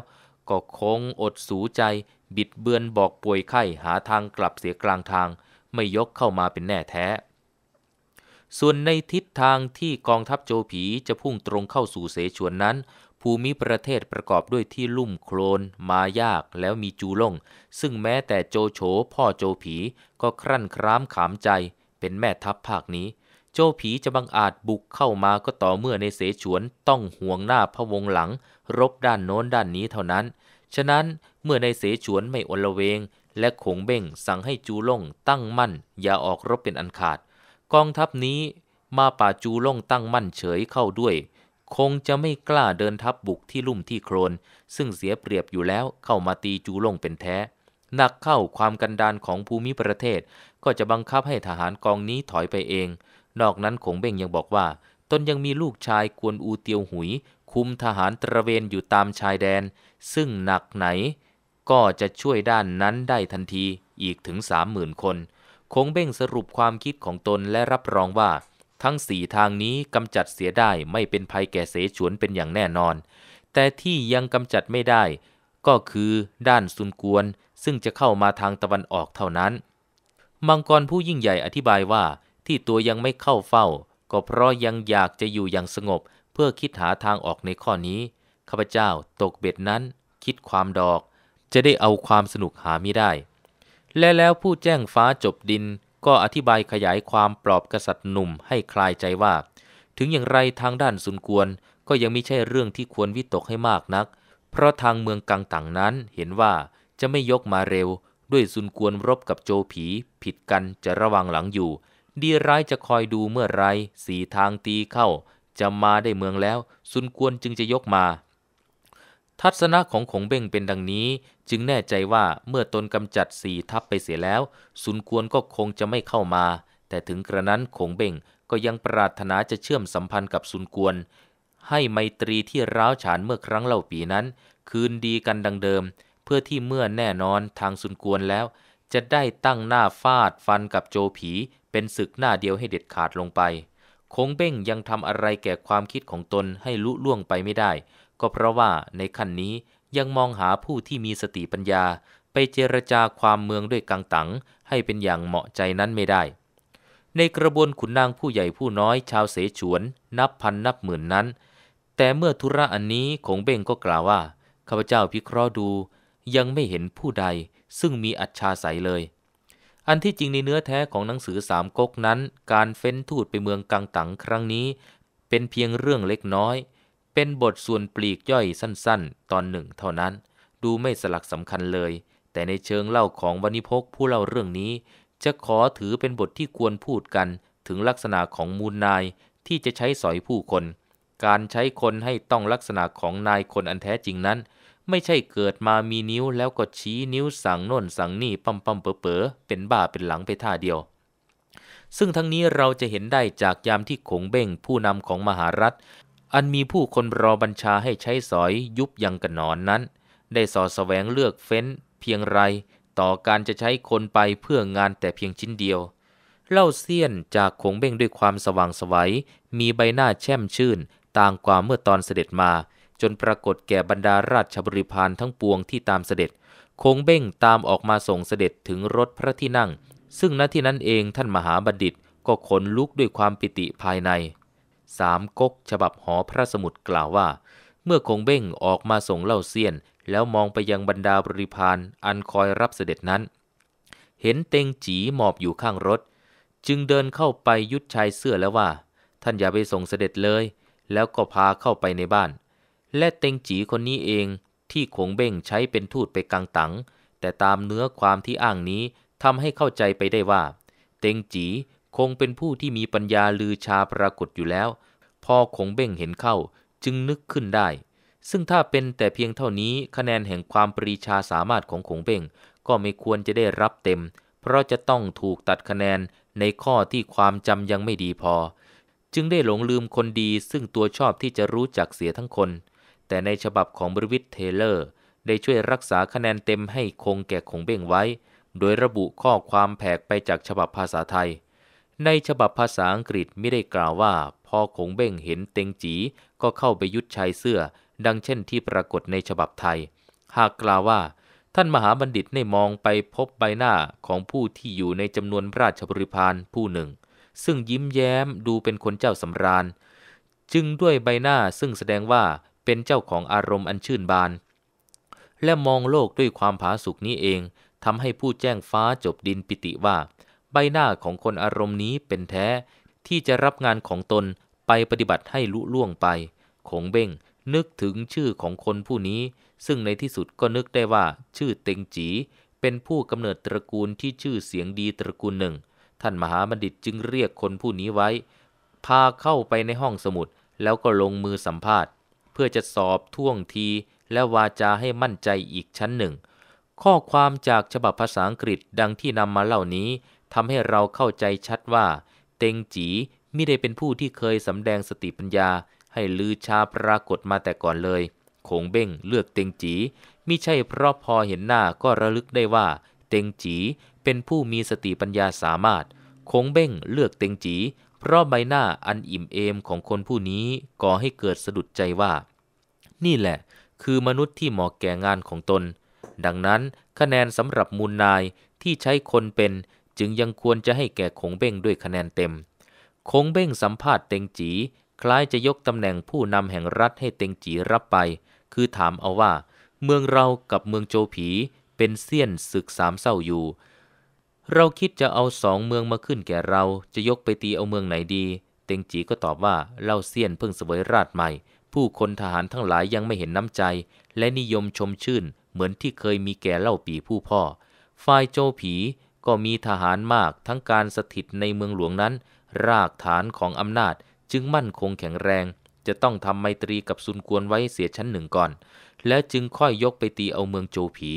ก็คงอดสูใจ บิดเบือนบอกป่วยไข้หาทางกลับเสียกลางทาง ไม่ยกเข้ามาเป็นแน่แท้ ส่วนในทิศทางที่กองทัพโจผีจะพุ่งตรงเข้าสู่เสฉวนนั้น ภูมิประเทศประกอบด้วยที่ลุ่มโคลน มายากแล้วมีจูล่ง ซึ่งแม้แต่โจโฉพ่อโจผี ก็ครั่นคร้ามขามใจ เป็นแม่ทัพภาคนี้โจผีจะบังอาจบุกเข้ามาก็ต่อเมื่อในเสฉวนต้องห่วงหน้าพะวงหลัง รบด้านโน้นด้านนี้เท่านั้น ฉะนั้นเมื่อในเสฉวนไม่อลเวง และขงเบ่งสั่งให้จูล่งตั้งมั่น อย่าออกรบเป็นอันขาด กองทัพนี้มาป่าจูล่งตั้งมั่นเฉยเข้าด้วย คงจะไม่กล้าเดินทัพบบุกที่ลุ่มที่โคลนซึ่งเสียเปรียบอยู่แล้ว เข้ามาตีจูล่งเป็นแท้หนักเข้าความกันดานของภูมิประเทศ ก็จะบังคับให้ทหารกองนี้ถอยไปเองนอกนั้นขงเบ้งยังบอกว่า ตนยังมีลูกชายกวนอูเตียวหุย คุมทหารตระเวนอยู่ตามชายแดน ซึ่งหนักไหน ก็จะช่วยด้านนั้นได้ทันทีอีกถึงสามหมื่นคนคงเบ่งสรุปความคิดของตนและรับรองว่า ทั้งสี่ทางนี้กำจัดเสียได้ไม่เป็นภัยแก่เสฉวนเป็นอย่างแน่นอน แต่ที่ยังกำจัดไม่ได้ ก็คือด้านซุนกวนซึ่งจะเข้ามาทางตะวันออกเท่านั้นมังกรผู้ยิ่งใหญ่อธิบายว่าที่ตัวยังไม่เข้าเฝ้าก็เพราะยังอยากจะอยู่อย่างสงบเพื่อคิดหาทางออกในข้อนี้ข้าพเจ้าตกเบ็ดนั้น คิดความดอก จะได้เอาความสนุกหาไม่ได้ และแล้วผู้แจ้งฟ้าจบดินก็อธิบายขยายความ ปลอบกษัตริย์หนุ่มให้คลายใจว่า ถึงอย่างไรทางด้านสุนกวนก็ยังไม่ใช่เรื่องที่ควรวิตกให้มากนัก เพราะทางเมืองกังต่างนั้นเห็นว่าจะไม่ยกมาเร็ว ด้วยสุนกวนรบกับโจผี ผิดกันจะระวังหลังอยู่ดีร้ายจะคอยดูเมื่อไร สีทางตีเข้าจะมาได้เมืองแล้วซุนกวนจึงจะยกมา ทัศนะของขงเบ้งเป็นดังนี้จึงแน่ใจว่าเมื่อตนกำจัดสีทัพไปเสียแล้วซุนกวนก็คงจะไม่เข้ามา แต่ถึงกระนั้นขงเบ่งก็ยังปรารถนาจะเชื่อมสัมพันธ์กับซุนกวนให้ไมตรีที่ร้าวฉานเมื่อครั้งเล่าปีนั้น คืนดีกันดังเดิม เพื่อที่เมื่อแน่นอนทางซุนกวนแล้ว จะได้ตั้งหน้าฟาดฟันกับโจผีเป็นศึกหน้าเดียวให้เด็ดขาดลงไป คงเบ้งยังทำอะไรแก่ความคิดของตนให้ลุล่วงไปไม่ได้ ก็เพราะว่าในขั้นนี้ยังมองหาผู้ที่มีสติปัญญา ไปเจรจาความเมืองด้วยกังตังให้เป็นอย่างเหมาะใจนั้นไม่ได้ ในกระบวนขุนนางผู้ใหญ่ผู้น้อยชาวเสฉวน นับพันนับหมื่นนั้น แต่เมื่อธุระอันนี้คงเบ้งก็กล่าวว่าข้าพเจ้าพิเคราะห์ดู ยังไม่เห็นผู้ใดซึ่งมีอัจฉาิัยเลยอันที่จริงในเนื้อแท้ของหนังสือสามก๊กนั้น การเฟ้นทูตไปเมืองกังตังครั้งนี้ เป็นเพียงเรื่องเล็กน้อย เป็นบทส่วนปลีกย่อยสั้นๆ ตอนหนึ่งเท่านั้น ดูไม่สลักสำคัญเลย แต่ในเชิงเล่าของวณิพกผู้เล่าเรื่องนี้ จะขอถือเป็นบทที่ควรพูดกันถึงลักษณะของมูลนายที่จะใช้สอยผู้คน การใช้คนให้ต้องลักษณะของนายคนอันแท้จริงนั้นไม่ใช่เกิดมามีนิ้วแล้วก็ชี้นิ้วสั่งโน่นสั่งนี่ปั๊มปั๊มเป๋อเป๋อเป็นบ้าเป็นหลังไปท่าเดียว ซึ่งทั้งนี้เราจะเห็นได้จากยามที่ขงเบ้งผู้นำของมหารัฐอันมีผู้คนรอบัญชาให้ใช้สอยยุบยังกันนอนนั้น ได้สอสแสวงเลือกเฟ้น เพียงไร ต่อการจะใช้คนไปเพื่องานแต่เพียงชิ้นเดียว เล่าเสี้ยนจากขงเบ้งด้วยความสว่างสวัยมีใบหน้าแช่มชื่นต่างกว่าเมื่อตอนเสด็จมาจนปรากฏแก่บรรดาราชบริพารทั้งปวงที่ตามเสด็จ คงเบ้งตามออกมาส่งเสด็จถึงรถพระที่นั่ง ซึ่งณที่นั้นเองท่านมหาบัณฑิตก็ขนลุกด้วยความปิติภายใน สามก๊กฉบับหอพระสมุดกล่าวว่า เมื่อคงเบ้งออกมาส่งเล่าเซียน แล้วมองไปยังบรรดาบริพารอันคอยรับเสด็จนั้น เห็นเตงจีหมอบอยู่ข้างรถ จึงเดินเข้าไปยุดชายเสื้อแล้วว่า ท่านอย่าไปส่งเสด็จเลย แล้วก็พาเข้าไปในบ้านและเต็งจีคนนี้เอง ที่ขงเบ้งใช้เป็นทูตไปกังตังแต่ตามเนื้อความที่อ้างนี้ทำให้เข้าใจไปได้ว่า เต็งจีคงเป็นผู้ที่มีปัญญาลือชาปรากฏอยู่แล้ว พอขงเบ้งเห็นเข้าจึงนึกขึ้นได้ ซึ่งถ้าเป็นแต่เพียงเท่านี้คะแนนแห่งความปรีชาสามารถของขงเบ้งก็ไม่ควรจะได้รับเต็ม เพราะจะต้องถูกตัดคะแนนในข้อที่ความจำยังไม่ดีพอ จึงได้หลงลืมคนดี ซึ่งตัวชอบที่จะรู้จักเสียทั้งคนแต่ในฉบับของบริวิทเทเลอร์ ได้ช่วยรักษาคะแนนเต็มให้คงแก่คงเบ่งไว้ โดยระบุข้อความแผกไปจากฉบับภาษาไทย ในฉบับภาษาอังกฤษไม่ได้กล่าวว่า พอคงเบ่งเห็นเต็งจีก็เข้าไปยุดชายเสื้อ ดังเช่นที่ปรากฏในฉบับไทย หากกล่าวว่า ท่านมหาบัณฑิตได้มองไปพบใบหน้าของผู้ที่อยู่ในจำนวนราชบริพารผู้หนึ่ง ซึ่งยิ้มแย้มดูเป็นคนเจ้าสำราญ จึงด้วยใบหน้าซึ่งแสดงว่าเป็นเจ้าของอารมณ์อันชื่นบาน และมองโลกด้วยความผาสุกนี้เองทำให้ผู้แจ้งฟ้าจบดินปิติว่า ใบหน้าของคนอารมณ์นี้เป็นแท้ ที่จะรับงานของตนไปปฏิบัติให้ลุล่วงไปคงเบ้งนึกถึงชื่อของคนผู้นี้ ซึ่งในที่สุดก็นึกได้ว่า ชื่อเต็งจี เป็นผู้กำเนิดตระกูลที่ชื่อเสียงดีตระกูลหนึ่ง ท่านมหาบัณฑิตจึงเรียกคนผู้นี้ไว้ พาเข้าไปในห้องสมุดแล้วก็ลงมือสัมภาษณ์เพื่อจะสอบท่วงทีและวาจาให้มั่นใจอีกชั้นหนึ่ง ข้อความจากฉบับภาษาอังกฤษดังที่นำมาเล่านี้ทำให้เราเข้าใจชัดว่า เต็งจีไม่ได้เป็นผู้ที่เคยสำแดงสติปัญญาให้ลือชาปรากฏมาแต่ก่อนเลยคงเบ้งเลือกเต็งจีมิใช่เพราะพอเห็นหน้าก็ระลึกได้ว่า เต็งจีเป็นผู้มีสติปัญญาสามารถคงเบ้งเลือกเต็งจีเพราะใบหน้าอันอิ่มเอมของคนผู้นี้ก่อให้เกิดสะดุดใจว่า นี่แหละ คือมนุษย์ที่เหมาะแก่งานของตน ดังนั้น คะแนนสำหรับมูลนายที่ใช้คนเป็นจึงยังควรจะให้แก่คงเบ้งด้วยคะแนนเต็มคงเบ้งสัมภาษณ์เต็งจี คล้ายจะยกตำแหน่งผู้นำแห่งรัฐให้เต็งจีรับไป คือถามเอาว่า เมืองเรากับเมืองโจผี เป็นเสี้ยนศึกสามเศร้าอยู่เราคิดจะเอาสองเมืองมาขึ้นแก่เราจะยกไปตีเอาเมืองไหนดี เต็งจีก็ตอบว่าเล่าเซียนเพิ่งเสวยราชใหม่ ผู้คนทหารทั้งหลายยังไม่เห็นน้ำใจ และนิยมชมชื่นเหมือนที่เคยมีแก่เล่าปีผู้พ่อฝ่ายโจผีก็มีทหารมากทั้งการสถิตในเมืองหลวงนั้น รากฐานของอำนาจจึงมั่นคงแข็งแรง จะต้องทำไมตรีกับซุนกวนไว้เสียชั้นหนึ่งก่อน แล้วจึงค่อยยกไปตีเอาเมืองโจผี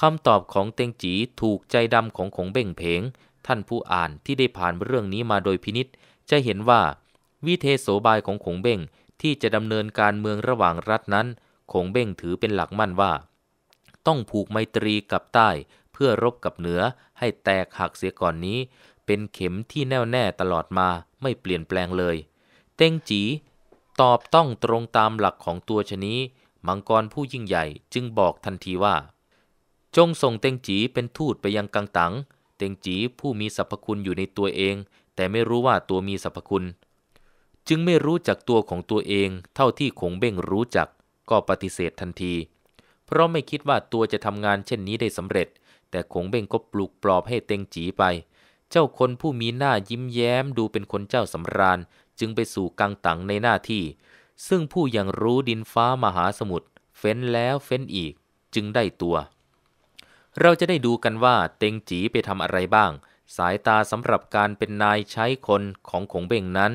คำตอบของเตงจีถูกใจดำของของเบ่งเพงท่านผู้อ่านที่ได้ผ่านเรื่องนี้มาโดยพินิษจะเห็นว่าวิเทโสบายของขงเบ่งที่จะดำเนินการเมืองระหว่างรัฐนั้น ขงเบ่งถือเป็นหลักมั่นว่า ต้องผูกไมตรีกับใต้ เพื่อรบกับเหนือ ให้แตกหักเสียก่อนนี้ เป็นเข็มที่แน่วแน่ตลอดมาไม่เปลี่ยนแปลงเลย เต้งจี ตอบต้องตรงตามหลักของตัวชนี้มังกรผู้ยิ่งใหญ่จึงบอกทันทีว่าจงส่งเต็งจีเป็นทูตไปยังกังตัง เต็งจีผู้มีสรรพคุณอยู่ในตัวเอง แต่ไม่รู้ว่าตัวมีสรรพคุณ จึงไม่รู้จักตัวของตัวเอง เท่าที่ขงเบ้งรู้จัก ก็ปฏิเสธทันที เพราะไม่คิดว่าตัวจะทำงานเช่นนี้ได้สำเร็จ แต่ขงเบ้งก็ปลุกปลอบให้เต็งจีไป เจ้าคนผู้มีหน้ายิ้มแย้มดูเป็นคนเจ้าสำราญ จึงไปสู่กังตังในหน้าที่ ซึ่งผู้ยังรู้ดินฟ้ามหาสมุทรเฟ้นแล้วเฟ้นอีกจึงได้ตัวเราจะได้ดูกันว่าเต็งจีไปทำอะไรบ้าง สายตาสำหรับการเป็นนายใช้คนของขงเบ่งนั้น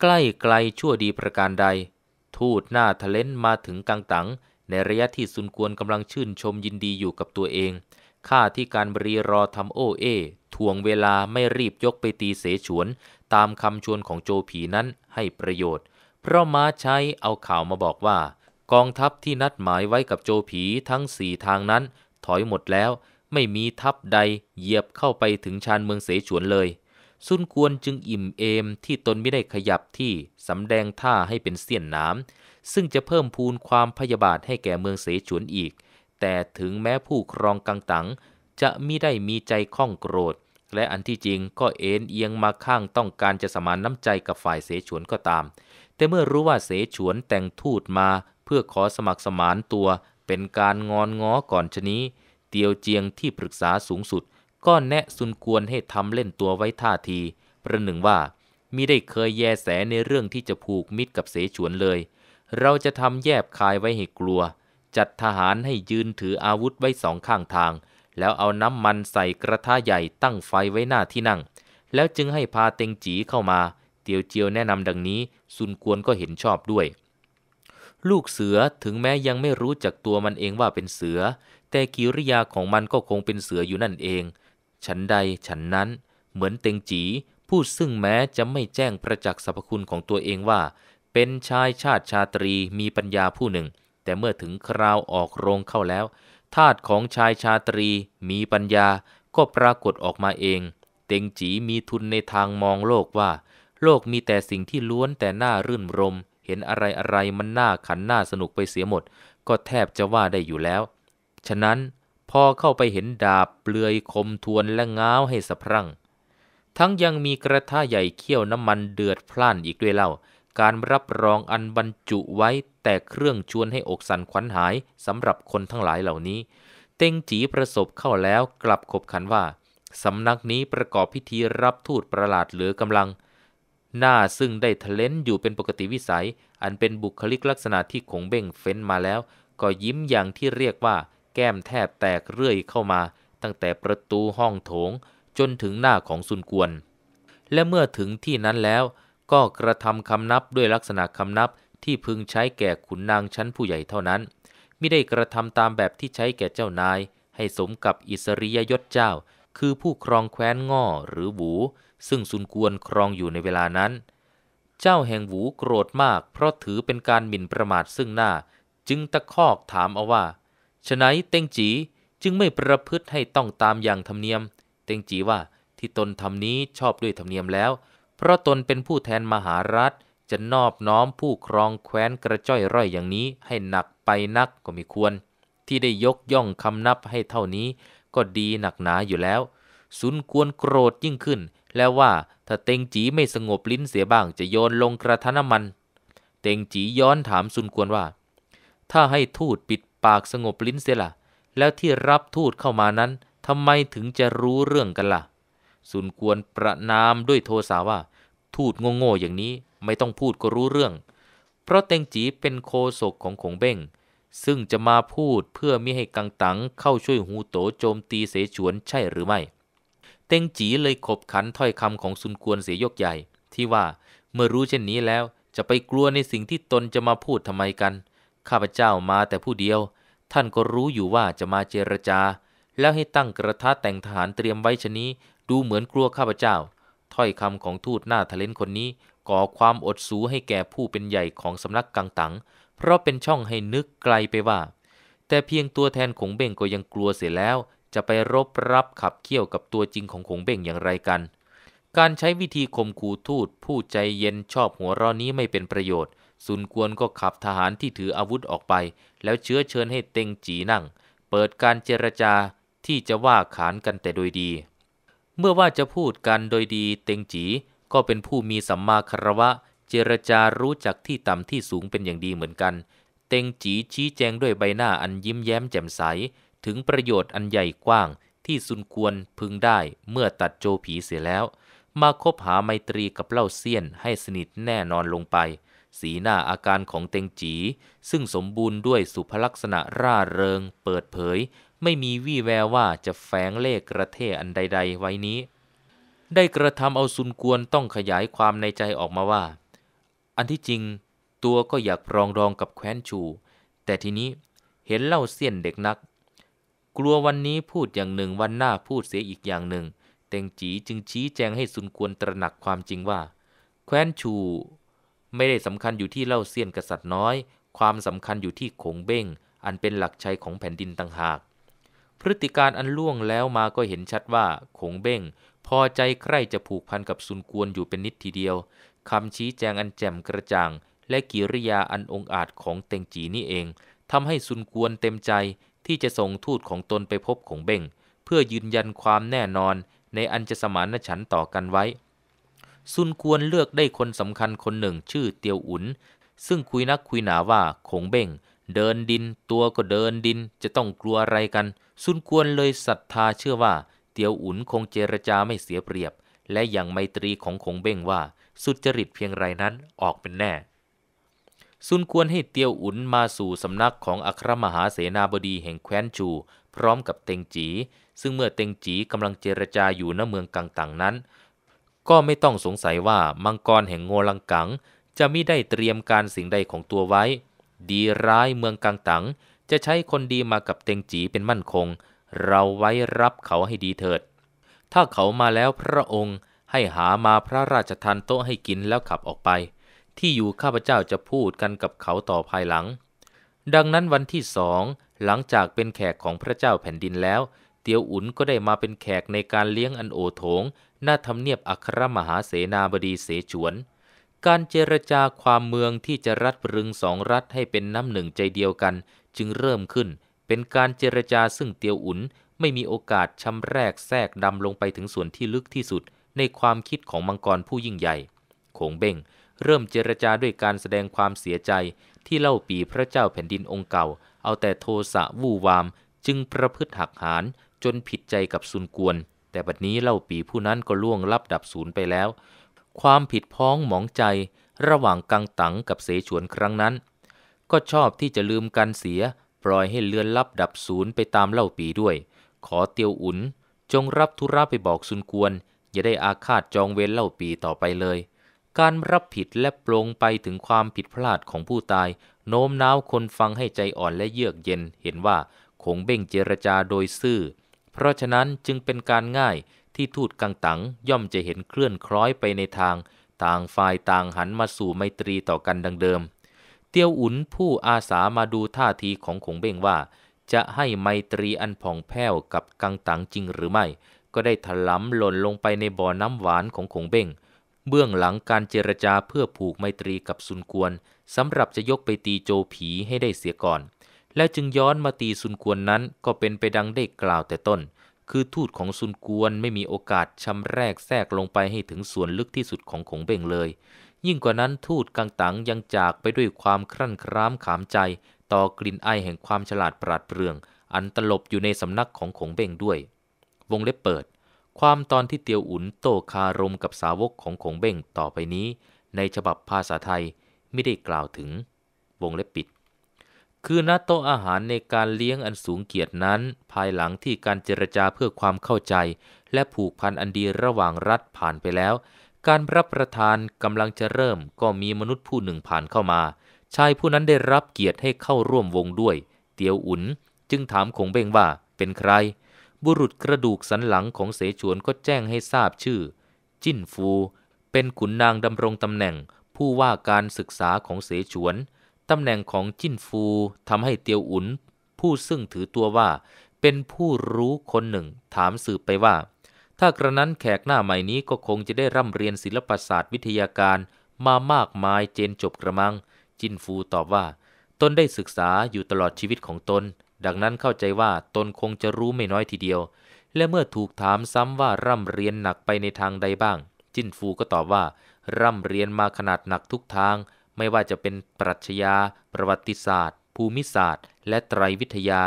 ใกล้ไกลชั่วดีประการใด ทูดหน้าทะเลนมาถึงกังตัง ในระยะที่ซุนกวนกำลังชื่นชมยินดีอยู่กับตัวเองข้าที่การบรีรอทำโอเอทวงเวลาไม่รีบยกไปตีเสฉวน ตามคำชวนของโจผีนั้นให้ประโยชน์ เพราะม้าใช้เอาข่าวมาบอกว่า กองทัพที่นัดหมายไว้กับโจผีทั้งสี่ทางนั้นถอยหมดแล้วไม่มีทัพใดเหยียบเข้าไปถึงชานเมืองเสฉวนเลยซุนกวนจึงอิ่มเอมที่ตนไม่ได้ขยับที่สำแดงท่าให้เป็นเสี้ยนน้ำซึ่งจะเพิ่มพูนความพยาบาทให้แก่เมืองเสฉวนอีก แต่ถึงแม้ผู้ครองกังตังจะมิได้มีใจข้องโกรธ และอันที่จริงก็เอ็นเอียงมาข้างต้องการจะสมานน้ำใจกับฝ่ายเสฉวนก็ตาม แต่เมื่อรู้ว่าเสฉวนแต่งทูตมาเพื่อขอสมัครสมานตัวเป็นการงอนง้อก่อนชนี้ เตียวเจียงที่ปรึกษาสูงสุด ก็แนะซุนกวนให้ทำเล่นตัวไว้ท่าที ประหนึ่งว่ามิได้เคยแยแสในเรื่องที่จะผูกมิตรกับเสฉวนเลย เราจะทำแยบคายไว้ให้กลัว จัดทหารให้ยืนถืออาวุธไว้สองข้างทาง แล้วเอาน้ำมันใส่กระทะใหญ่ตั้งไฟไว้หน้าที่นั่ง แล้วจึงให้พาเต็งจีเข้ามา เตียวเจียวแนะนำดังนี้ซุนกวนก็เห็นชอบด้วยลูกเสือถึงแม้ยังไม่รู้จักตัวมันเองว่าเป็นเสือ แต่กิริยาของมันก็คงเป็นเสืออยู่นั่นเอง ฉันใดฉันนั้น เหมือนเต็งจีผู้ซึ่งแม้จะไม่แจ้งประจักษ์สรรพคุณของตัวเองว่า เป็นชายชาติชาตรีมีปัญญาผู้หนึ่ง แต่เมื่อถึงคราวออกโรงเข้าแล้วธาตุของชายชาตรีมีปัญญาก็ปรากฏออกมาเอง เต็งจีมีทุนในทางมองโลกว่า โลกมีแต่สิ่งที่ล้วนแต่น่ารื่นรมยเห็นอะไรอะไรมันน่าขันน่าสนุกไปเสียหมด ก็แทบจะว่าได้อยู่แล้ว ฉะนั้นพอเข้าไปเห็นดาบเปลือยคมทวนและง้าว ให้สะพรั่ง ทั้งยังมีกระทะใหญ่ เคี่ยวน้ำมันเดือดพล่านอีกด้วยเล่า การรับรองอันบรรจุไว้ แต่เครื่องชวนให้อกสันขวัญหายสำหรับคนทั้งหลายเหล่านี้ เต็งจีประสบเข้าแล้วกลับขบขันว่าสำนักนี้ประกอบพิธีรับทูตประหลาดเหลือกำลังหน้าซึ่งได้ทะเลนอยู่เป็นปกติวิสัย อันเป็นบุคลิกลักษณะที่ขงเบ่งเฟ้นมาแล้ว ก็ยิ้มอย่างที่เรียกว่า แก้มแทบแตกเรื่อยเข้ามา ตั้งแต่ประตูห้องโถงจนถึงหน้าของซุนกวนและเมื่อถึงที่นั้นแล้ว ก็กระทำคำนับด้วยลักษณะคำนับที่พึงใช้แก่ขุนนางชั้นผู้ใหญ่เท่านั้นไม่ได้กระทำตามแบบที่ใช้แก่เจ้านาย ให้สมกับอิสริยยศเจ้า คือผู้ครองแคว้นง่อหรือบูซึ่งซุนกวนครองอยู่ในเวลานั้น เจ้าแห่งหวูโกรธมากเพราะถือเป็นการหมิ่นประมาทซึ่งหน้า จึงตะคอกถามเอาว่าฉนไยนเต็งจีจึงไม่ประพฤติให้ต้องตามอย่างธรรมเนียม เต็งจีว่าที่ตนทำนี้ชอบด้วยธรรมเนียมแล้ว เพราะตนเป็นผู้แทนมหารัฐจะนอบน้อมผู้ครองแคว้น กระจ้อยร่อยอย่างนี้ ให้หนักไปนักก็มีควร ที่ได้ยกย่องคำนับให้เท่านี้ ก็ดีหนักหนาอยู่แล้วสุนกวนโกรธยิ่งขึ้นแล้วว่าถ้าเต็งจีไม่สงบลิ้นเสียบ้างจะโยนลงกระทะน้ำมันเต็งจีย้อนถามซุนกวนว่า ถ้าให้ทูตปิดปากสงบลิ้นเสียละ่ะแล้วที่รับทูตเข้ามานั้นทำไมถึงจะรู้เรื่องกันละ่ะซุนกวนประนามด้วยโทสาว่า ทูตโง่ๆอย่างนี้ไม่ต้องพูดก็รู้เรื่อง เพราะเต็งจีเป็นโคศกของขงเบ้งซึ่งจะมาพูดเพื่อมิให้กังตังเข้าช่วยหูโตโจมตีเสฉวนใช่หรือไม่ต็งจีเลยขบขันถ้อยคำของซุนกวนเสียยกใหญ่ ที่ว่าเมื่อรู้เช่นนี้แล้วจะไปกลัวในสิ่งที่ตนจะมาพูดทำไมกัน ข้าพเจ้ามาแต่ผู้เดียว ท่านก็รู้อยู่ว่าจะมาเจรจา แล้วให้ตั้งกระทะแต่งทหารเตรียมไว้ชนี้ดูเหมือนกลัวข้าพเจ้า ถ้อยคำของทูตหน้าทะเลนคนนี้ก่อความอดสูให้แก่ผู้เป็นใหญ่ของสำนักกังตังเพราะเป็นช่องให้นึกไกลไปว่า แต่เพียงตัวแทนของเบ่งก็ยังกลัวเสียแล้วจะไปรบรับขับเคี่ยวกับตัวจริงของขงเบ่งอย่างไรกัน การใช้วิธีข่มขู่ทูตผู้ใจเย็นชอบหัวร้อนนี้ไม่เป็นประโยชน์ซุนกวนก็ขับทหารที่ถืออาวุธออกไป แล้วเชื้อเชิญให้เต็งจีนั่ง เปิดการเจรจาที่จะว่าขานกันแต่โดยดี เมื่อว่าจะพูดกันโดยดีเต็งจีก็เป็นผู้มีสัมมาคารวะ เจรจารู้จักที่ต่ำที่สูงเป็นอย่างดีเหมือนกัน เต็งจีชี้แจงด้วยใบหน้าอันยิ้มแย้มแจ่มใสถึงประโยชน์อันใหญ่กว้างที่สุนควรพึงได้เมื่อตัดโจผีเสียแล้ว มาคบหาไมตรีกับเล่าเซียนให้สนิทแน่นอนลงไป สีหน้าอาการของเต็งจี ซึ่งสมบูรณ์ด้วยสุภลักษณะร่าเริงเปิดเผย ไม่มีวี่แววว่าจะแฝงเล่กระเทอันใดๆไว้นี้ ได้กระทำเอาซุนกวนต้องขยายความในใจออกมาว่า อันที่จริง ตัวก็อยากพรองรองกับแคว้นชูแต่ทีนี้เห็นเล่าเซียนเด็กนักกลัววันนี้พูดอย่างหนึ่งวันหน้าพูดเสียอีกอย่างหนึ่งเต็งจีจึงชี้แจงให้ซุนกวนตระหนักความจริงว่า แคว้นชูไม่ได้สำคัญอยู่ที่เล่าเซียนกษัตริย์น้อย ความสำคัญอยู่ที่ขงเบ้งอันเป็นหลักชัยของแผ่นดินต่างหาก พฤติการอันล่วงแล้วมาก็เห็นชัดว่า ขงเบ้งพอใจใคร่จะผูกพันกับซุนกวนอยู่เป็นนิดทีเดียวคำชี้แจงอันแจ่มกระจ่าง และกิริยาอันองอาจของเต็งจีนี่เองทำให้ซุนกวนเต็มใจที่จะส่งทูตของตนไปพบของเบ่งเพื่อยืนยันความแน่นอนในอันจะสมานฉันต่อกันไว้ซุนควรเลือกได้คนสำคัญคนหนึ่งชื่อเตียวอุนซึ่งคุยนักคุยหนาว่าขงเบ่ง เดินดินตัวก็เดินดินจะต้องกลัวอะไรกันซุนควรเลยศรัทธาเชื่อว่า เตียวอุนคงเจรจาไม่เสียเปรียบ และอย่างไมตรีของขงเบ่งว่าสุจริตเพียงไรนั้นออกเป็นแน่ซุนควรให้เตียวอุ่นมาสู่สำนักของอัครมหาเสนาบดีแห่งแคว้นจูพร้อมกับเตงจี ซึ่งเมื่อเตงจีกำลังเจรจาอยู่ณเมืองกังตังนั้น ก็ไม่ต้องสงสัยว่ามังกรแห่งโงลังกังจะไม่ได้เตรียมการสิ่งใดของตัวไว้ ดีร้ายเมืองกังตังจะใช้คนดีมากับเตงจีเป็นมั่นคง เราไว้รับเขาให้ดีเถิด ถ้าเขามาแล้วพระองค์ให้หามาพระราชทานโต๊ะให้กินแล้วขับออกไปที่อยู่ข้าพเจ้าจะพูดกันกับเขาต่อภายหลัง ดังนั้นวันที่สองหลังจากเป็นแขกของพระเจ้าแผ่นดินแล้ว เตียวอุ่นก็ได้มาเป็นแขกในการเลี้ยงอันโอโถงหน้าทำเนียบอัครมหาเสนาบดีเสฉวน การเจรจาความเมืองที่จะรัดรึงสองรัฐให้เป็นน้ำหนึ่งใจเดียวกัน จึงเริ่มขึ้น เป็นการเจรจาซึ่งเตียวอุ่นไม่มีโอกาสชำแรกแทรกดำลงไปถึงส่วนที่ลึกที่สุดในความคิดของมังกรผู้ยิ่งใหญ่โขงเบ้งเริ่มเจรจาด้วยการแสดงความเสียใจที่เล่าปีพระเจ้าแผ่นดินองค์เก่า เอาแต่โทสะวู่วามจึงประพฤติหักหานจนผิดใจกับซุนกวนแต่บัดนี้เล่าปีผู้นั้นก็ล่วงลับดับศูนย์ไปแล้ว ความผิดพ้องหมองใจ ระหว่างกังตังกับเสฉวนครั้งนั้น ก็ชอบที่จะลืมกันเสียปล่อยให้เลือนลับดับศูนย์ไปตามเล่าปีด้วย ขอเตียวอุนจงรับธุระไปบอกซุนกวนอย่าได้อาฆาตจองเวรเล่าปีต่อไปเลยการรับผิดและปรงไปถึงความผิดพลาดของผู้ตาย โน้มน้าวคนฟังให้ใจอ่อนและเยือกเย็นเห็นว่าคงเบ่งเจรจาโดยซื่อ เพราะฉะนั้นจึงเป็นการง่ายที่ทูตกังตังย่อมจะเห็นเคลื่อนคล้อยไปในทาง ต่างฝ่ายต่างหันมาสู่ไมตรีต่อกันดังเดิม เตียวอุนผู้อาสามาดูท่าทีของคงเบ่งว่า จะให้ไมตรีอันผ่องแผ้วกับกังตังจริงหรือไม่ ก็ได้ถลำหล่นลงไปในบ่อน้ำหวานของคงเบ่งเบื้องหลังการเจรจาเพื่อผูกไมตรีกับซุนกวนสำหรับจะยกไปตีโจผีให้ได้เสียก่อน และจึงย้อนมาตีซุนกวนนั้นก็เป็นไปดังได้กล่าวแต่ต้น คือทูตของซุนกวนไม่มีโอกาสชำแรกแทรกลงไปให้ถึงส่วนลึกที่สุดของขงเบ่งเลย ยิ่งกว่านั้นทูตกังตัง ยังจากไปด้วยความครั่นคร้ามขามใจ ต่อกลิ่นไอแห่งความฉลาดปราดเปรื่อง อันตลบอยู่ในสำนักของขงเบ่งด้วย วงเล็บเปิดความตอนที่เตียวอุ่นโตคารมกับสาวกของขงเบ้งต่อไปนี้ ในฉบับภาษาไทยไม่ได้กล่าวถึง วงเล็บปิด คือณโต๊ะอาหารในการเลี้ยงอันสูงเกียรตินั้น ภายหลังที่การเจรจาเพื่อความเข้าใจ และผูกพันอันดีระหว่างรัฐผ่านไปแล้ว การรับประทานกำลังจะเริ่มก็มีมนุษย์ผู้หนึ่งผ่านเข้ามา ชายผู้นั้นได้รับเกียรติให้เข้าร่วมวงด้วย เตียวอุ่น จึงถามคงเบ้งว่าเป็นใครบุรุษกระดูกสันหลังของเสฉวนก็แจ้งให้ทราบชื่อ จิ้นฟู เป็นขุนนางดำรงตำแหน่งผู้ว่าการศึกษาของเสฉวนตำแหน่งของจิ้นฟูทำให้เตียวอุนผู้ซึ่งถือตัวว่า เป็นผู้รู้คนหนึ่งถามสืบไปว่า ถ้ากระนั้นแขกหน้าใหม่นี้ก็คงจะได้ร่ำเรียนศิลปศาสตร์วิทยาการมามากมายเจนจบกระมัง จินฟูตอบว่า ตนได้ศึกษาอยู่ตลอดชีวิตของตนดังนั้นเข้าใจว่าตนคงจะรู้ไม่น้อยทีเดียว และเมื่อถูกถามซ้ำว่าร่ำเรียนหนักไปในทางใดบ้าง จินฟูก็ตอบว่า ร่ำเรียนมาขนาดหนักทุกทาง ไม่ว่าจะเป็นปรัชญา ประวัติศาสตร์ ภูมิศาสตร์ และไตรวิทยา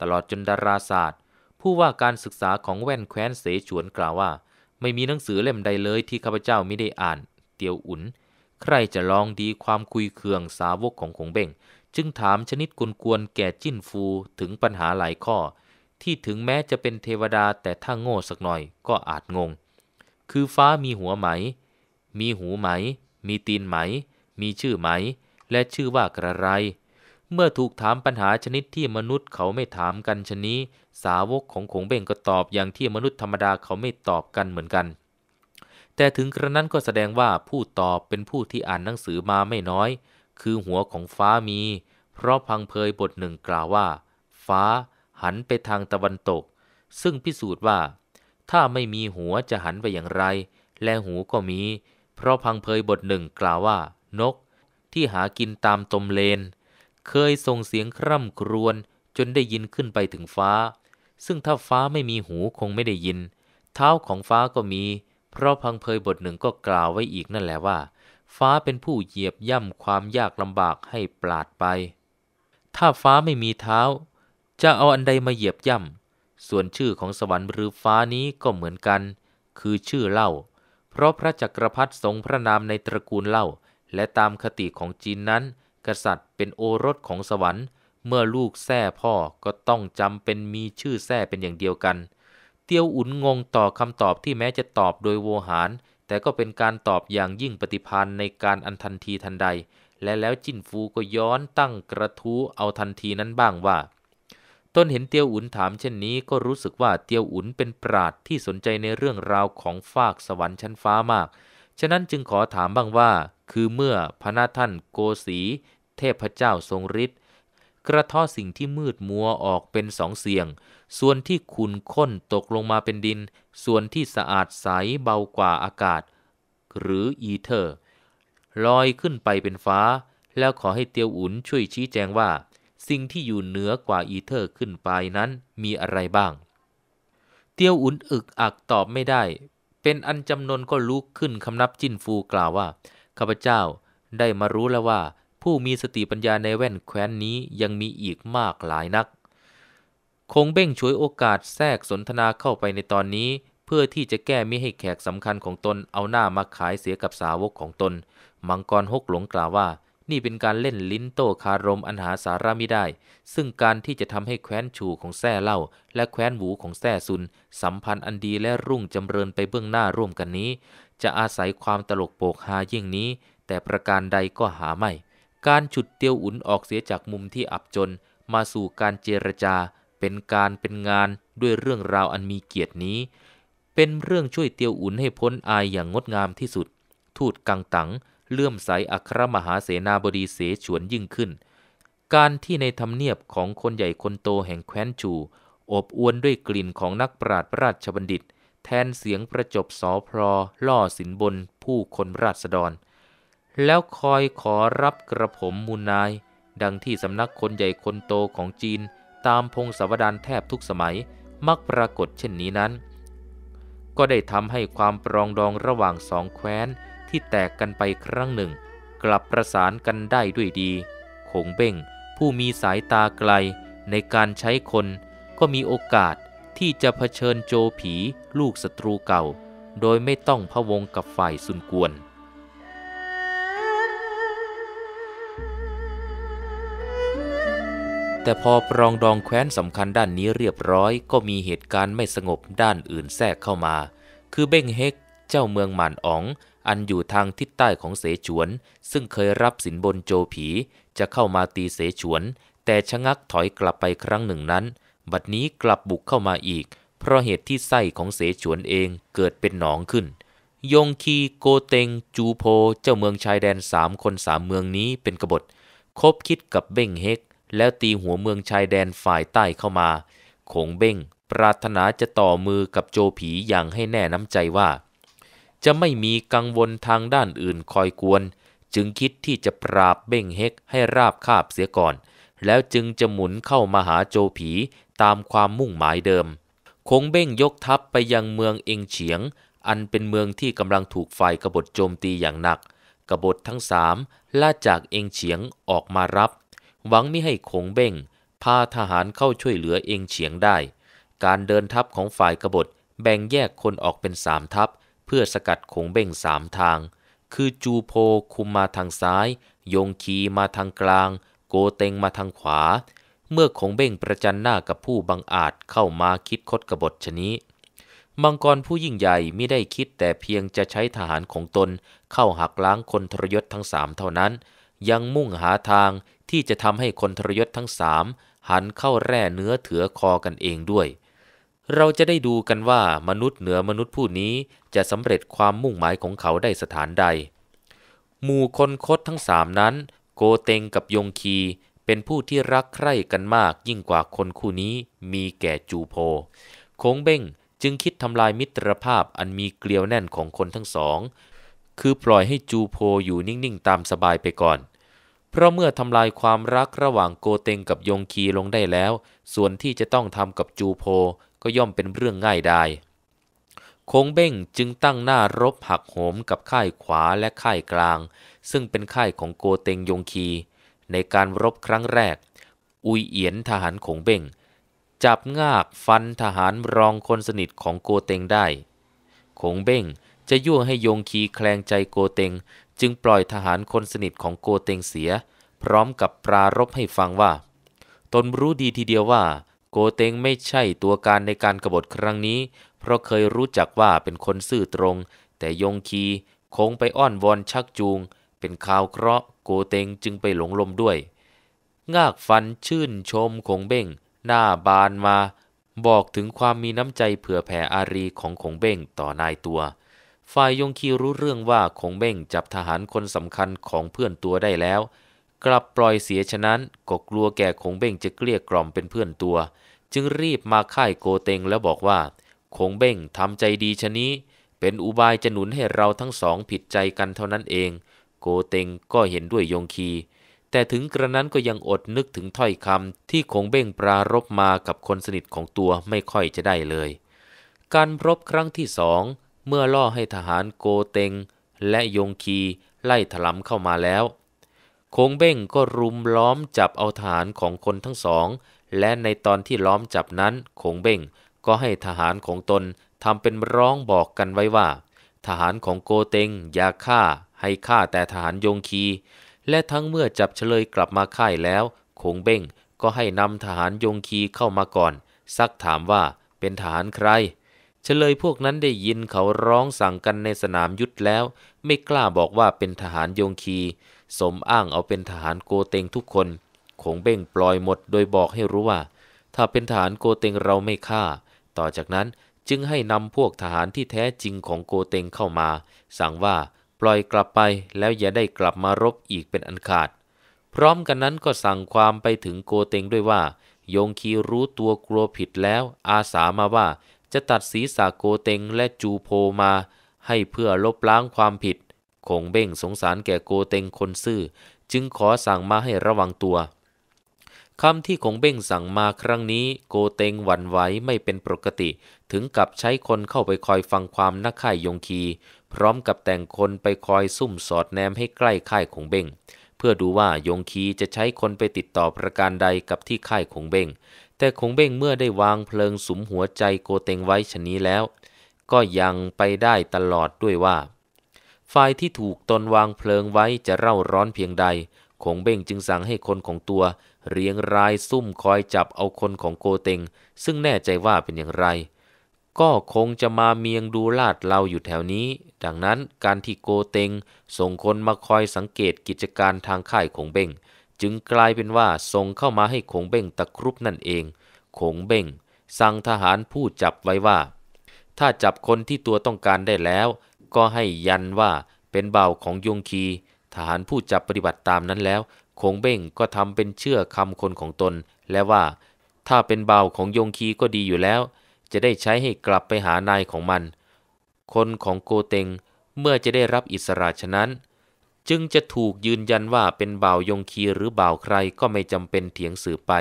ตลอดจนดาราศาสตร์ ผู้ว่าการศึกษาของแว่นแคว้นเสฉวนกล่าวว่า ไม่มีหนังสือเล่มใดเลยที่ข้าพเจ้าไม่ได้อ่าน เตียวอุ่น ใครจะลองดีความคุยเคืองสาวกของขงเบ่งจึงถามชนิดกวนๆแก่จิ้นฟูถึงปัญหาหลายข้อ ที่ถึงแม้จะเป็นเทวดาแต่ถ้าโง่สักหน่อยก็อาจงง คือฟ้ามีหัวไหม มีหูไหม มีตีนไหม มีชื่อไหม และชื่อว่ากระไร เมื่อถูกถามปัญหาชนิดที่มนุษย์เขาไม่ถามกันชนี้สาวกของขงเบ่งก็ตอบอย่างที่มนุษย์ธรรมดาเขาไม่ตอบกันเหมือนกัน แต่ถึงกระนั้นก็แสดงว่าผู้ตอบเป็นผู้ที่อ่านหนังสือมาไม่น้อยคือหัวของฟ้ามี เพราะพังเพยบทหนึ่งกล่าวว่า ฟ้าหันไปทางตะวันตก ซึ่งพิสูจน์ว่า ถ้าไม่มีหัวจะหันไปอย่างไร และหูก็มี เพราะพังเพยบทหนึ่งกล่าวว่า นก ที่หากินตามตมเลน เคยส่งเสียงคร่ำครวญจนได้ยินขึ้นไปถึงฟ้า ซึ่งถ้าฟ้าไม่มีหูคงไม่ได้ยิน เท้าของฟ้าก็มี เพราะพังเพยบทหนึ่งก็กล่าวไว้อีกนั่นแหละว่าฟ้าเป็นผู้เหยียบย่ำความยากลำบากให้ปราดไป ถ้าฟ้าไม่มีเท้าจะเอาอันใดมาเหยียบย่ำ ส่วนชื่อของสวรรค์หรือฟ้านี้ก็เหมือนกัน คือชื่อเล่า เพราะพระจักรพรรดิทรงพระนามในตระกูลเล่า และตามคติของจีนนั้น กษัตริย์เป็นโอรสของสวรรค์ เมื่อลูกแท้พ่อก็ต้องจำเป็นมีชื่อแท้เป็นอย่างเดียวกัน เตียวอุ่นงงต่อคำตอบที่แม้จะตอบโดยโวหารแต่ก็เป็นการตอบอย่างยิ่งปฏิพันธ์ในการอันทันทีทันใด และแล้วจินฟูก็ย้อนตั้งกระทู้เอาทันทีนั้นบ้างว่า ต้นเห็นเตียวอุ๋นถามเช่นนี้ก็รู้สึกว่าเตียวอุ๋นเป็นปราดที่สนใจในเรื่องราวของฟากสวรรค์ชั้นฟ้ามาก ฉะนั้นจึงขอถามบ้างว่า คือเมื่อพระนาท่าน โกสี เทพเจ้าทรงฤทธิ์กระท้อสิ่งที่มืดมัวออกเป็นสองเสียงส่วนที่ขุ่นข้นตกลงมาเป็นดิน ส่วนที่สะอาดใสเบากว่าอากาศ หรืออีเทอร์ ลอยขึ้นไปเป็นฟ้า แล้วขอให้เตียวอุ่นช่วยชี้แจงว่า สิ่งที่อยู่เหนือกว่าอีเทอร์ขึ้นไปนั้นมีอะไรบ้างเตียวอุ่นอึกอักตอบไม่ได้ เป็นอันจำนวนก็ลุกขึ้นคำนับจิ้นฟูกล่าวว่าข้าพเจ้าได้มารู้แล้วว่า ผู้มีสติปัญญาในแว่นแคว้นนี้ยังมีอีกมากหลายนักคงเบ่งฉวยโอกาสแทรกสนทนาเข้าไปในตอนนี้ เพื่อที่จะแก้มิให้แขกสำคัญของตนเอาหน้ามาขายเสียกับสาวกของตน มังกรฮกหลงกล่าวว่า นี่เป็นการเล่นลิ้นโต้คารมอันหาสาระไม่ได้ ซึ่งการที่จะทำให้แคว้นชูของแท่เล่าและแคว้นหวูของแท่ซุน สัมพันธ์อันดี และรุ่งจำเริญไปเบื้องหน้าร่วมกันนี้ จะอาศัยความตลกโปกฮายิ่งนี้ แต่ประการใดก็หาไม่ การฉุดเตียวอุ่นออกเสียจากมุมที่อับจน มาสู่การเจรจาเป็นการเป็นงานด้วยเรื่องราวอันมีเกียรตินี้ เป็นเรื่องช่วยเตียวอุ่นให้พ้นอายอย่างงดงามที่สุดทูตกังตังเลื่อมใสอัครมหาเสนาบดีเสฉวนยิ่งขึ้น การที่ในธรรมเนียบของคนใหญ่คนโตแห่งแคว้นจูอบอวนด้วยกลิ่นของนักปราชญ์ราชบัณฑิต แทนเสียงประจบสอพลอล่อสินบนผู้คนราษฎร แล้วคอยขอรับกระผมมูลนาย ดังที่สำนักคนใหญ่คนโตของจีนตามพงศาวดารแทบทุกสมัยมักปรากฏเช่นนี้นั้น ก็ได้ทำให้ความปรองดองระหว่างสองแคว้นที่แตกกันไปครั้งหนึ่งกลับประสานกันได้ด้วยดี คงเบ้งผู้มีสายตาไกลในการใช้คนก็มีโอกาสที่จะะเผชิญโจผีลูกศัตรูเก่าโดยไม่ต้องพะวงกับฝ่ายสุนกวนแต่พอปรองดองแคว้นสำคัญด้านนี้เรียบร้อย ก็มีเหตุการณ์ไม่สงบด้านอื่นแทรกเข้ามา คือเบ้งเฮก เจ้าเมืองหมานอ๋อง อันอยู่ทางทิศใต้ของเสฉวน ซึ่งเคยรับสินบนโจผี จะเข้ามาตีเสฉวน แต่ชะงักถอยกลับไปครั้งหนึ่งนั้น บัดนี้กลับบุกเข้ามาอีก เพราะเหตุที่ไส้ของเสฉวนเองเกิดเป็นหนองขึ้น ยงคีโกเตง จูโพเจ้าเมืองชายแดนสามคนสามเมืองนี้เป็นกบฏ คบคิดกับเบ้งเฮกแล้วตีหัวเมืองชายแดนฝ่ายใต้เข้ามา คงเบ้งปรารถนาจะต่อมือกับโจผีอย่างให้แน่น้ำใจว่า จะไม่มีกังวลทางด้านอื่นคอยกวน จึงคิดที่จะปราบเบ้งเฮกให้ราบคาบเสียก่อน แล้วจึงจะหมุนเข้ามาหาโจผีตามความมุ่งหมายเดิม คงเบ้งยกทัพไปยังเมืองเอ็งเฉียง อันเป็นเมืองที่กำลังถูกฝ่ายกบฏโจมตีอย่างหนัก กบฏทั้งสามล่าจากเอ็งเฉียงออกมารับหวังมิให้ขงเบ้งพาทหารเข้าช่วยเหลือเองเฉียงได้ การเดินทัพของฝ่ายกบฏ แบ่งแยกคนออกเป็นสามทัพ เพื่อสกัดขงเบ้งสามทาง คือจูโพคุมมาทางซ้าย ยงคีมาทางกลาง โกเตงมาทางขวา เมื่อขงเบ้งประจันหน้ากับผู้บังอาจเข้ามาคิดคดกบฏชนี้มังกรผู้ยิ่งใหญ่ไม่ได้คิดแต่เพียงจะใช้ทหารของตนเข้าหักล้างคนทรยศทั้งสามเท่านั้น ยังมุ่งหาทางที่จะทำให้คนทรยศทั้งสามหันเข้าแร่เนื้อเถือคอกันเองด้วย เราจะได้ดูกันว่ามนุษย์เหนือมนุษย์ผู้นี้จะสำเร็จความมุ่งหมายของเขาได้สถานใด หมู่คนคดทั้งสามนั้น โกเตงกับยงคี เป็นผู้ที่รักใคร่กันมากยิ่งกว่าคนคู่นี้มีแก่จูโพคงเบ้งจึงคิดทำลายมิตรภาพอันมีเกลียวแน่นของคนทั้งสอง คือปล่อยให้จูโพอยู่นิ่งๆตามสบายไปก่อนเพราะเมื่อทำลายความรักระหว่างโกเตงกับยงคีลงได้แล้ว ส่วนที่จะต้องทำกับจูโพก็ย่อมเป็นเรื่องง่ายได้คงเบ้งจึงตั้งหน้ารบหักโหมกับค่ายขวาและค่ายกลาง ซึ่งเป็นค่ายของโกเตงยงคีในการรบครั้งแรก อุยเอียนทหารคงเบ้งจับงากฟันทหารรองคนสนิทของโกเตงได้ คงเบ้งจะยั่วให้ยงคีแคลงใจโกเตงจึงปล่อยทหารคนสนิทของโกเตงเสีย พร้อมกับปรารบให้ฟังว่า ตนรู้ดีทีเดียวว่า โกเตงไม่ใช่ตัวการในการกรบฏครั้งนี้ เพราะเคยรู้จักว่าเป็นคนซื่อตรง แต่ยงคีคงไปอ้อนวอนชักจูงเป็นข่าวเคราะห์โกเตงจึงไปหลงลมด้วย งากฟันชื่นชมคงเบ้งหน้าบานมา บอกถึงความมีน้ำใจเผื่อแผ่อารีของคงเบ้งต่อนายตัวฝ่ายยงคีรู้เรื่องว่าคงเบ้งจับทหารคนสำคัญของเพื่อนตัวได้แล้ว กลับปล่อยเสียฉะนั้นก็กลัวแก่คงเบ้งจะเกลี้ยกล่อมเป็นเพื่อนตัว จึงรีบมาค่ายโกเตงแล้วบอกว่าคงเบ้งทำใจดีชะนี้ เป็นอุบายจะหนุนให้เราทั้งสองผิดใจกันเท่านั้นเอง โกเตงก็เห็นด้วยยงคีแต่ถึงกระนั้นก็ยังอดนึกถึงถ้อยคำที่คงเบ้งปรารบมากับคนสนิทของตัวไม่ค่อยจะได้เลย การรบครั้งที่สองเมื่อล่อให้ทหารโกเตงและยงคีไล่ถลำเข้ามาแล้ว คงเบ้งก็รุมล้อมจับเอาทหารของคนทั้งสอง และในตอนที่ล้อมจับนั้น คงเบ้งก็ให้ทหารของตนทำเป็นร้องบอกกันไว้ว่าทหารของโกเตงอย่าฆ่าให้ฆ่าแต่ทหารยงคี และทั้งเมื่อจับเฉลยกลับมาค่ายแล้ว คงเบ้งก็ให้นำทหารยงคีเข้ามาก่อน ซักถามว่าเป็นทหารใครเฉลยพวกนั้นได้ยินเขาร้องสั่งกันในสนามยุทธแล้ว ไม่กล้าบอกว่าเป็นทหารโยงคี สมอ้างเอาเป็นทหารโกเตงทุกคนคงเบ่งปล่อยหมดโดยบอกให้รู้ว่า ถ้าเป็นทหารโกเตงเราไม่ฆ่า ต่อจากนั้นจึงให้นำพวกทหารที่แท้จริงของโกเตงเข้ามา สั่งว่าปล่อยกลับไปแล้วอย่าได้กลับมารบอีกเป็นอันขาด พร้อมกันนั้นก็สั่งความไปถึงโกเตงด้วยว่าโยงคีรู้ตัวกลัวผิดแล้ว อาสามาว่าจะตัดศีรษะโกเตงและจูโพมา ให้เพื่อลบล้างความผิด คงเบ้งสงสารแก่โกเตงคนซื่อจึงขอสั่งมาให้ระวังตัว คำที่คงเบ้งสั่งมาครั้งนี้โกเตงหวั่นไหวไม่เป็นปกติ ถึงกับใช้คนเข้าไปคอยฟังความนักข่ายยงคีพร้อมกับแต่งคนไปคอยซุ่มสอดแนมให้ใกล้ค่ายคงเบ้งเพื่อดูว่ายงคีจะใช้คนไปติดต่อประการใดกับที่ค่ายคงเบ้งแต่คงเบ้งเมื่อได้วางเพลิงสุมหัวใจโกเตงไว้ชนี้แล้วก็ยังไปได้ตลอดด้วยว่าฝ่ายที่ถูกตนวางเพลิงไว้จะเร่าร้อนเพียงใด คงเบ้งจึงสั่งให้คนของตัว เรียงรายซุ่มคอยจับเอาคนของโกเตงซึ่งแน่ใจว่าเป็นอย่างไรก็คงจะมาเมียงดูลาดเราอยู่แถวนี้ ดังนั้นการที่โกเตงส่งคนมาคอยสังเกตกิจการทางค่ายของเบ้งจึงกลายเป็นว่าส่งเข้ามาให้ขงเบ้งตะครุบนั่นเองขงเบ้งสั่งทหารผู้จับไว้ว่า ถ้าจับคนที่ตัวต้องการได้แล้วก็ให้ยันว่าเป็นเบ่าของยงคี ทหารผู้จับปฏิบัติตามนั้นแล้วขงเบ้งก็ทำเป็นเชื่อคำคนของตน และว่าถ้าเป็นเบ่าของยงคีก็ดีอยู่แล้ว จะได้ใช้ให้กลับไปหานายของมัน คนของโกเตงเมื่อจะได้รับอิสระฉะนั้นจึงจะถูกยืนยันว่าเป็นบ่าวยงคีหรือบ่าวใครก็ไม่จำเป็นเถียงสืบไป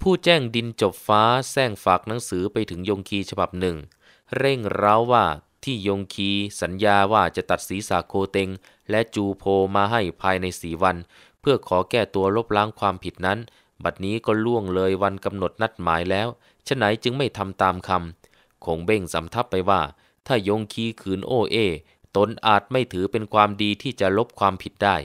ผู้แจ้งดินจบฟ้าแซงฝากหนังสือไปถึงยงคีฉบับหนึ่ง เร่งร้าวว่าที่ยงคีสัญญาว่าจะตัดศีรษะโคเตง และจูโพมาให้ภายในสีวัน เพื่อขอแก้ตัวลบล้างความผิดนั้น บัดนี้ก็ล่วงเลยวันกำหนดนัดหมายแล้วฉะไหนจึงไม่ทำตามคำคงเบ่งสำทับไปว่า ถ้ายงคีขืนโอเอตนอาจไม่ถือเป็นความดีที่จะลบความผิดได้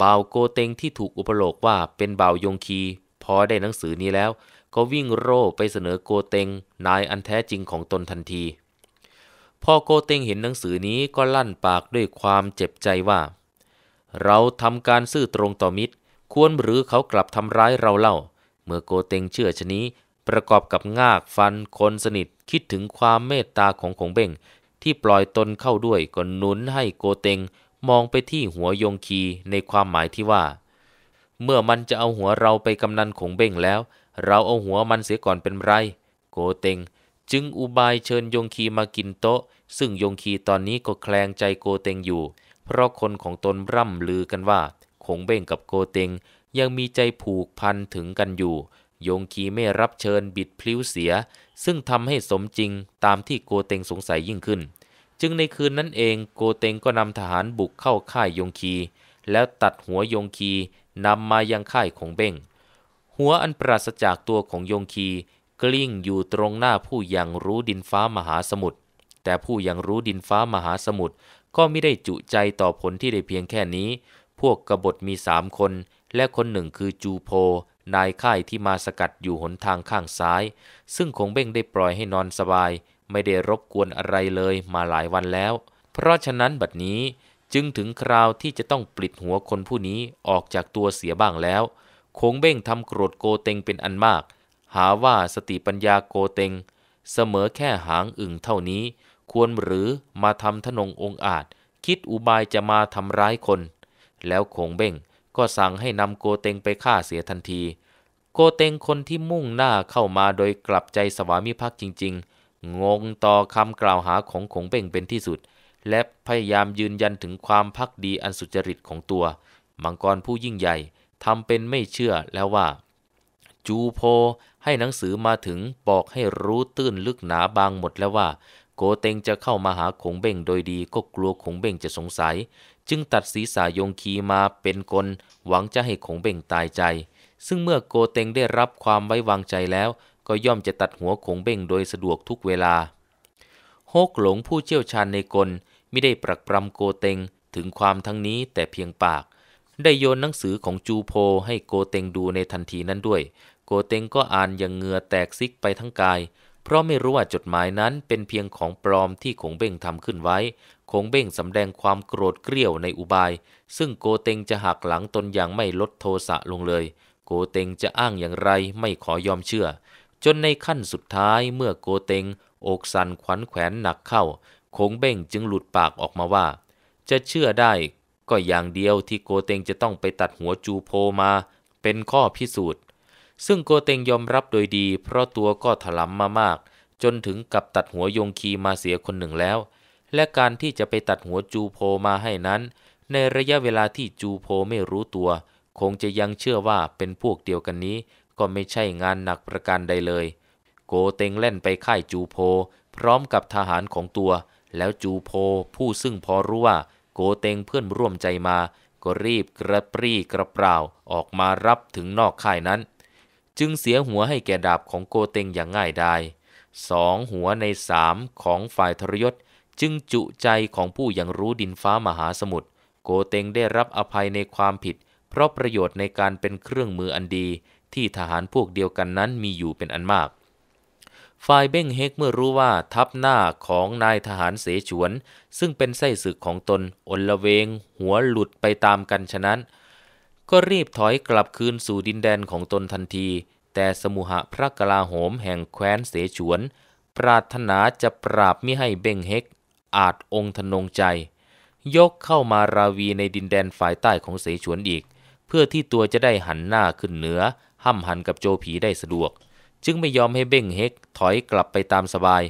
บ่าวโกเตงที่ถูกอุปโลกว่าเป็นบ่าวยงคี พอได้หนังสือนี้แล้ว ก็วิ่งโร่ไปเสนอโกเตงนายอันแท้จริงของตนทันทีพอโกเตงเห็นหนังสือนี้ก็ลั่นปากด้วยความเจ็บใจว่า เราทำการซื่อตรงต่อมิตร ควรหรือเขากลับทำร้ายเราเล่า เมื่อโกเตงเชื่อชนี้ ประกอบกับงากฟันคนสนิทคิดถึงความเมตตาของของเบ้งที่ปล่อยตนเข้าด้วยก็หนุนให้โกเตงมองไปที่หัวยงคีในความหมายที่ว่า เมื่อมันจะเอาหัวเราไปกำนันขงเบ้งแล้ว เราเอาหัวมันเสียก่อนเป็นไร โกเตงจึงอุบายเชิญยงคีมากินโต๊ะ ซึ่งยงคีตอนนี้ก็แคลงใจโกเตงอยู่ เพราะคนของตนร่ำลือกันว่าขงเบ้งกับโกเตง ยังมีใจผูกพันถึงกันอยู่โยงคีไม่รับเชิญบิดพลิ้วเสีย ซึ่งทำให้สมจริงตามที่โกเตงสงสัยยิ่งขึ้น จึงในคืนนั้นเองโกเตงก็นำทหารบุกเข้าค่ายโยงคีแล้วตัดหัวโยงคีนำมายังค่ายของเบ้งหัวอันปราศจากตัวของโยงคีกลิ้งอยู่ตรงหน้าผู้ยังรู้ดินฟ้ามหาสมุทรแต่ผู้ยังรู้ดินฟ้ามหาสมุทรก็ไม่ได้จุใจต่อผลที่ได้เพียงแค่นี้ พวกกบฏมีสามคน และคนหนึ่งคือจูโพนายค่ายที่มาสกัดอยู่หนทางข้างซ้าย ซึ่งคงเบ้งได้ปล่อยให้นอนสบาย ไม่ได้รบกวนอะไรเลยมาหลายวันแล้ว เพราะฉะนั้นบัดนี้จึงถึงคราวที่จะต้องปลิดหัวคนผู้นี้ออกจากตัวเสียบ้างแล้วคงเบ้งทำโกรธโกเตงเป็นอันมาก หาว่าสติปัญญาโกเตง เสมอแค่หางอึ่งเท่านี้ ควรหรือมาทำทนงองอาจ คิดอุบายจะมาทำร้ายคน แล้วคงเบ้งก็สั่งให้นำโกเตงไปฆ่าเสียทันทีโกเตงคนที่มุ่งหน้าเข้ามาโดยกลับใจสวามิภักดิ์จริง ๆ งงต่อคำกล่าวหาของขงเป่งเป็นที่สุด และพยายามยืนยันถึงความพักดีอันสุจริตของตัว มังกรผู้ยิ่งใหญ่ทำเป็นไม่เชื่อแล้วว่า จูโพให้หนังสือมาถึงบอกให้รู้ตื้นลึกหนาบางหมดแล้วว่า โกเตงจะเข้ามาหาขงเบ่งโดยดีก็กลัวขงเบ่งจะสงสัย จึงตัดศีรษะยงคีมาเป็นกลหวังจะให้ขงเบ่งตายใจซึ่งเมื่อโกเตงได้รับความไว้วางใจแล้ว ก็ย่อมจะตัดหัวขงเบ้งโดยสะดวกทุกเวลา โฮกหลงผู้เชี่ยวชาญในกลมิได้ปรักปรำโกเตงถึงความทั้งนี้แต่เพียงปาก ได้โยนหนังสือของจูโพให้โกเตงดูในทันทีนั้นด้วย โกเตงก็อ่านอย่างเหงื่อแตกซิกไปทั้งกาย เพราะไม่รู้ว่าจดหมายนั้นเป็นเพียงของปลอมที่ขงเบ้งทำขึ้นไว้ คงเบ้งสำแดงความโกรธเกรี้ยวในอุบาย ซึ่งโกเตงจะหักหลังตนอย่างไม่ลดโทสะลงเลยโกเตงจะอ้างอย่างไรไม่ขอยอมเชื่อ จนในขั้นสุดท้ายเมื่อโกเตง อกสันขวัญแขวนหนักเข้าคงเบ้งจึงหลุดปากออกมาว่า จะเชื่อได้ ก็อย่างเดียวที่โกเตงจะต้องไปตัดหัวจูโพมา เป็นข้อพิสูจน์ ซึ่งโกเตงยอมรับโดยดี เพราะตัวก็ถลำมามาก จนถึงกับตัดหัวยงคีมาเสียคนหนึ่งแล้ว และการที่จะไปตัดหัวจูโพมาให้นั้น ในระยะเวลาที่จูโพไม่รู้ตัวคงจะยังเชื่อว่าเป็นพวกเดียวกันนี้ ก็ไม่ใช่งานหนักประการใดเลย โกเต็งเล่นไปค่ายจูโพ พร้อมกับทหารของตัว แล้วจูโพผู้ซึ่งพอรู้ว่า โกเต็งเพื่อนร่วมใจมา ก็รีบกระปรี้กระเปร่าออกมารับถึงนอกค่ายนั้น จึงเสียหัวให้แก่ดาบของโกเต็งอย่างง่ายดายสองหัวในสามของฝ่ายทรยศ จึงจุใจของผู้ยังรู้ดินฟ้ามหาสมุทรโกเต็งได้รับอภัยในความผิดเพราะประโยชน์ในการเป็นเครื่องมืออันดีที่ทหารพวกเดียวกันนั้นมีอยู่เป็นอันมาก ฝ่ายเบ้งเฮกเมื่อรู้ว่าทัพหน้าของนายทหารเสฉวน ซึ่งเป็นไส้ศึกของตนอนละเวงหัวหลุดไปตามกันฉะนั้น ก็รีบถอยกลับคืนสู่ดินแดนของตนทันที แต่สมุหะพระกลาโหมแห่งแคว้นเสฉวน ปรารถนาจะปราบมิให้เบ้งเฮกอาจองค์ทนงใจ ยกเข้ามาราวีในดินแดนฝ่ายใต้ของเสฉวนอีกเพื่อที่ตัวจะได้หันหน้าขึ้นเหนือ ห้ำหันกับโจผีได้สะดวก จึงไม่ยอมให้เบ้งเฮกถอยกลับไปตามสบาย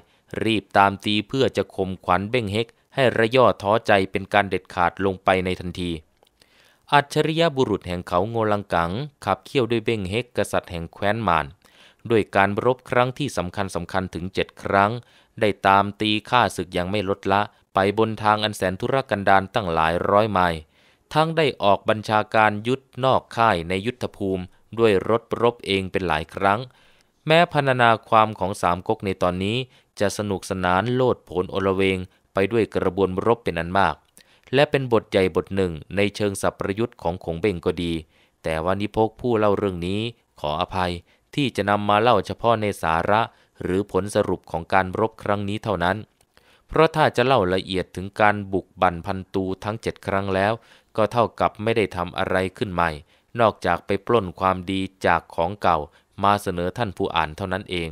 รีบตามตีเพื่อจะข่มขวัญเบ้งเฮกให้ระย่อท้อใจเป็นการเด็ดขาดลงไปในทันที อัจฉริยะบุรุษแห่งเขาโงลังกัง ขับเคี่ยวด้วยเบ้งเฮกกษัตริย์แห่งแคว้นมาน ด้วยการรบครั้งที่สำคัญสำคัญถึงเจ็ดครั้ง ได้ตามตีฆ่าศึกยังไม่ลดละ ไปบนทางอันแสนธุรกันดารตั้งหลายร้อยไมล์ทั้งได้ออกบัญชาการยุทธนอกค่ายในยุทธภูมิด้วยรถรบเองเป็นหลายครั้ง แม้พรรณนาความของสามก๊กในตอนนี้จะสนุกสนานโลดโผนโอลเวงไปด้วยกระบวนรบเป็นอันมาก และเป็นบทใหญ่บทหนึ่งในเชิงสัพประยุทธ์ของขงเบงก็ดี แต่ว่านิพกผู้เล่าเรื่องนี้ขออภัยที่จะนำมาเล่าเฉพาะในสาระ หรือผลสรุปของการรบครั้งนี้เท่านั้น เพราะถ้าจะเล่าละเอียดถึงการบุกบั่นพันตูทั้ง7ครั้งแล้วก็เท่ากับไม่ได้ทำอะไรขึ้นใหม่ นอกจากไปปล้นความดีจากของเก่ามาเสนอท่านผู้อ่านเท่านั้นเอง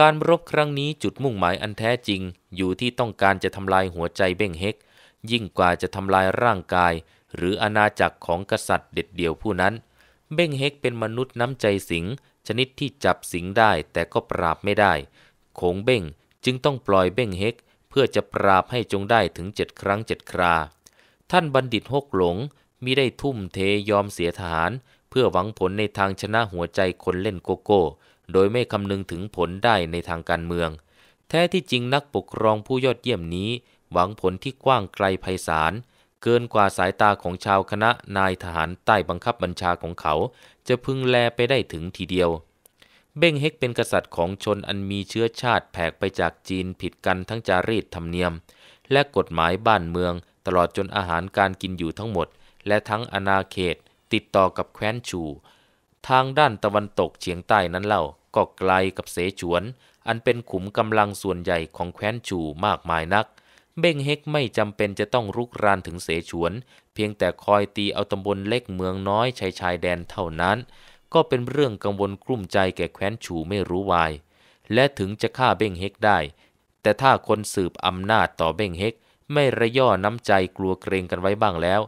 การรบครั้งนี้จุดมุ่งหมายอันแท้จริง อยู่ที่ต้องการจะทำลายหัวใจเบ้งเฮกยิ่งกว่าจะทำลายร่างกาย หรืออาณาจักรของกษัตริย์เด็ดเดี่ยวผู้นั้น เบ้งเฮกเป็นมนุษย์น้ำใจสิงชนิดที่จับสิงได้แต่ก็ปราบไม่ได้โขงเบ้งจึงต้องปล่อยเบ้งเฮกเพื่อจะปราบให้จงได้ถึงเจ็ดครั้งเจ็ดคราท่านบัณฑิตฮกหลงมิได้ทุ่มเทยอมเสียทหาร เพื่อหวังผลในทางชนะหัวใจคนเล่นโกโก้ โดยไม่คำนึงถึงผลได้ในทางการเมือง แท้ที่จริงนักปกครองผู้ยอดเยี่ยมนี้ หวังผลที่กว้างไกลไพศาลเกินกว่าสายตาของชาวคณะนายทหาร ใต้บังคับบัญชาของเขา จะพึงแลไปได้ถึงทีเดียว เบ้งเฮกเป็นกษัตริย์ของชนอันมีเชื้อชาติแผกไปจากจีนผิดกันทั้งจารีตธรรมเนียม และกฎหมายบ้านเมืองตลอดจนอาหารการกินอยู่ทั้งหมด และทั้งอาณาเขตติดต่อกับแคว้นชูทางด้านตะวันตกเฉียงใต้นั้นเล่า ก็ไกลกับเสฉวน อันเป็นขุมกำลังส่วนใหญ่ของแคว้นชูมากมายนัก เบ้งเฮกไม่จำเป็นจะต้องรุกรานถึงเสฉวน เพียงแต่คอยตีเอาตำบลเล็กเมืองน้อยชายชายแดนเท่านั้น ก็เป็นเรื่องกังวลกลุ้มใจแก่แคว้นชูไม่รู้วาย และถึงจะฆ่าเบ้งเฮกได้ แต่ถ้าคนสืบอำนาจต่อเบ้งเฮกไม่ระย่อน้ำใจกลัวเกรงกันไว้บ้างแล้ว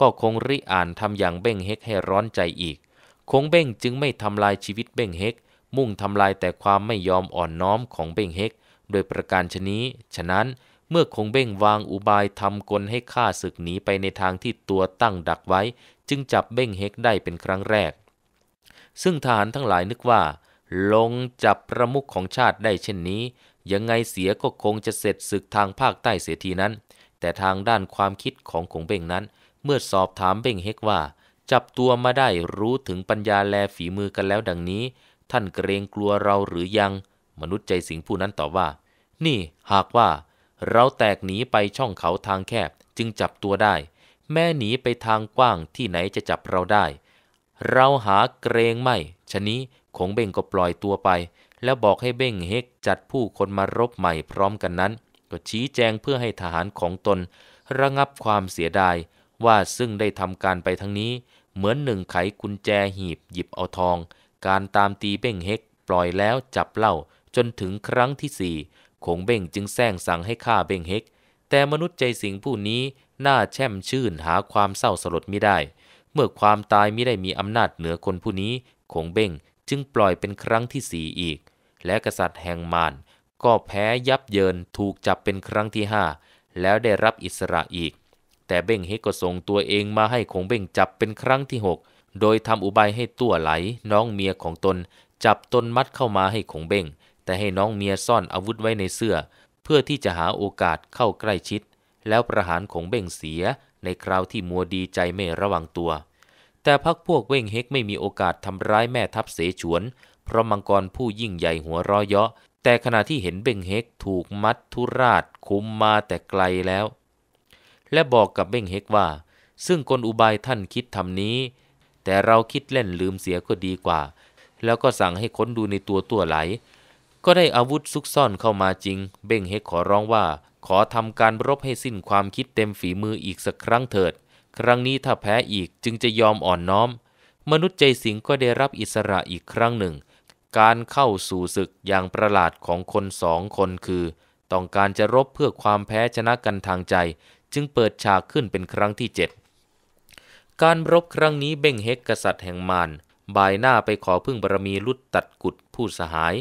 ก็คงริอ่านทำอย่างเบ้งเฮกให้ร้อนใจอีกคงเบ้งจึงไม่ทำลายชีวิตเบ้งเฮกมุ่งทำลายแต่ความไม่ยอมอ่อนน้อมของเบ้งเฮกโดยประการชนี้ ฉะนั้นเมื่อคงเบ้งวางอุบายทำกลให้ข้าศึกหนีไปในทางที่ตัวตั้งดักไว้ จึงจับเบ้งเฮกได้เป็นครั้งแรก ซึ่งทหารทั้งหลายนึกว่า ลงจับประมุขของชาติได้เช่นนี้ยังไงเสียก็คงจะเสร็จศึกทางภาคใต้เสียทีนั้น แต่ทางด้านความคิดของขงเบ่งนั้น เมื่อสอบถามเบ่งเฮกว่า จับตัวมาได้รู้ถึงปัญญาแลฝีมือกันแล้วดังนี้ ท่านเกรงกลัวเราหรือยัง มนุษย์ใจสิงผู้นั้นตอบว่า นี่หากว่า เราแตกหนีไปช่องเขาทางแคบ จึงจับตัวได้ แม่หนีไปทางกว้างที่ไหนจะจับเราได้ เราหาเกรงไม่ชะนี้ขงเบ่งก็ปล่อยตัวไปแล้วบอกให้เบ้งเฮกจัดผู้คนมารบใหม่พร้อมกันนั้น ก็ชี้แจงเพื่อให้ทหารของตนระงับความเสียดายว่าซึ่งได้ทำการไปทั้งนี้เหมือนหนึ่งไขกุญแจหีบหยิบเอาทอง การตามตีเบ้งเฮกปล่อยแล้วจับเล่าจนถึงครั้งที่สี่คงเบ้งจึงแซงสั่งให้ฆ่าเบ้งเฮกแต่มนุษย์ใจสิงผู้นี้น่าแช่มชื่นหาความเศร้าสลดไม่ได้ เมื่อความตายไม่ได้มีอำนาจเหนือคนผู้นี้คงเบ้งจึงปล่อยเป็นครั้งที่สี่อีกและกษัตริย์แห่งมารก็แพ้ยับเยิน ถูกจับเป็นครั้งที่ห้าแล้วได้รับอิสระอีก แต่เบ้งเฮก็ส่งตัวเองมาให้คงเบ้งจับเป็นครั้งที่หกโดยทำอุบายให้ตัวไหลน้องเมียของตนจับตนมัดเข้ามาให้คงเบ้งแต่ให้น้องเมียซ่อนอาวุธไว้ในเสื้อ เพื่อที่จะหาโอกาสเข้าใกล้ชิด แล้วประหารคงเบ้งเสียในคราวที่มัวดีใจไม่ระวังตัว แต่พักพวกเว้งเฮกไม่มีโอกาสทำร้ายแม่ทัพเสฉวนเพราะมังกรผู้ยิ่งใหญ่หัวร้อยเยาะแต่ขณะที่เห็นเบงเฮกถูกมัดทุราช คุมมาแต่ไกลแล้ว และบอกกับเบงเฮกว่า ซึ่งกลอุบายท่านคิดทำนี้ แต่เราคิดเล่นลืมเสียก็ดีกว่า แล้วก็สั่งให้ค้นดูในตัวตัวไหล ก็ได้อาวุธซุกซ่อนเข้ามาจริง เบงเฮกขอร้องว่า ขอทำการรบให้สิ้นความคิดเต็มฝีมืออีกสักครั้งเถิด ครั้งนี้ถ้าแพ้อีกจึงจะยอมอ่อนน้อม มนุษย์ใจสิงก็ได้รับอิสระอีกครั้งหนึ่งการเข้าสู่ศึกอย่างประหลาดของคนสองคนคือ ต้องการจะรบเพื่อความแพ้ชนะกันทางใจ จึงเปิดฉากขึ้นเป็นครั้งที่เจ็ดการรบครั้งนี้เบ่งเฮกกษัตริย์แห่งมารบ่ายหน้าไปขอพึ่งบารมีลุดตัดกุดผู้สหาย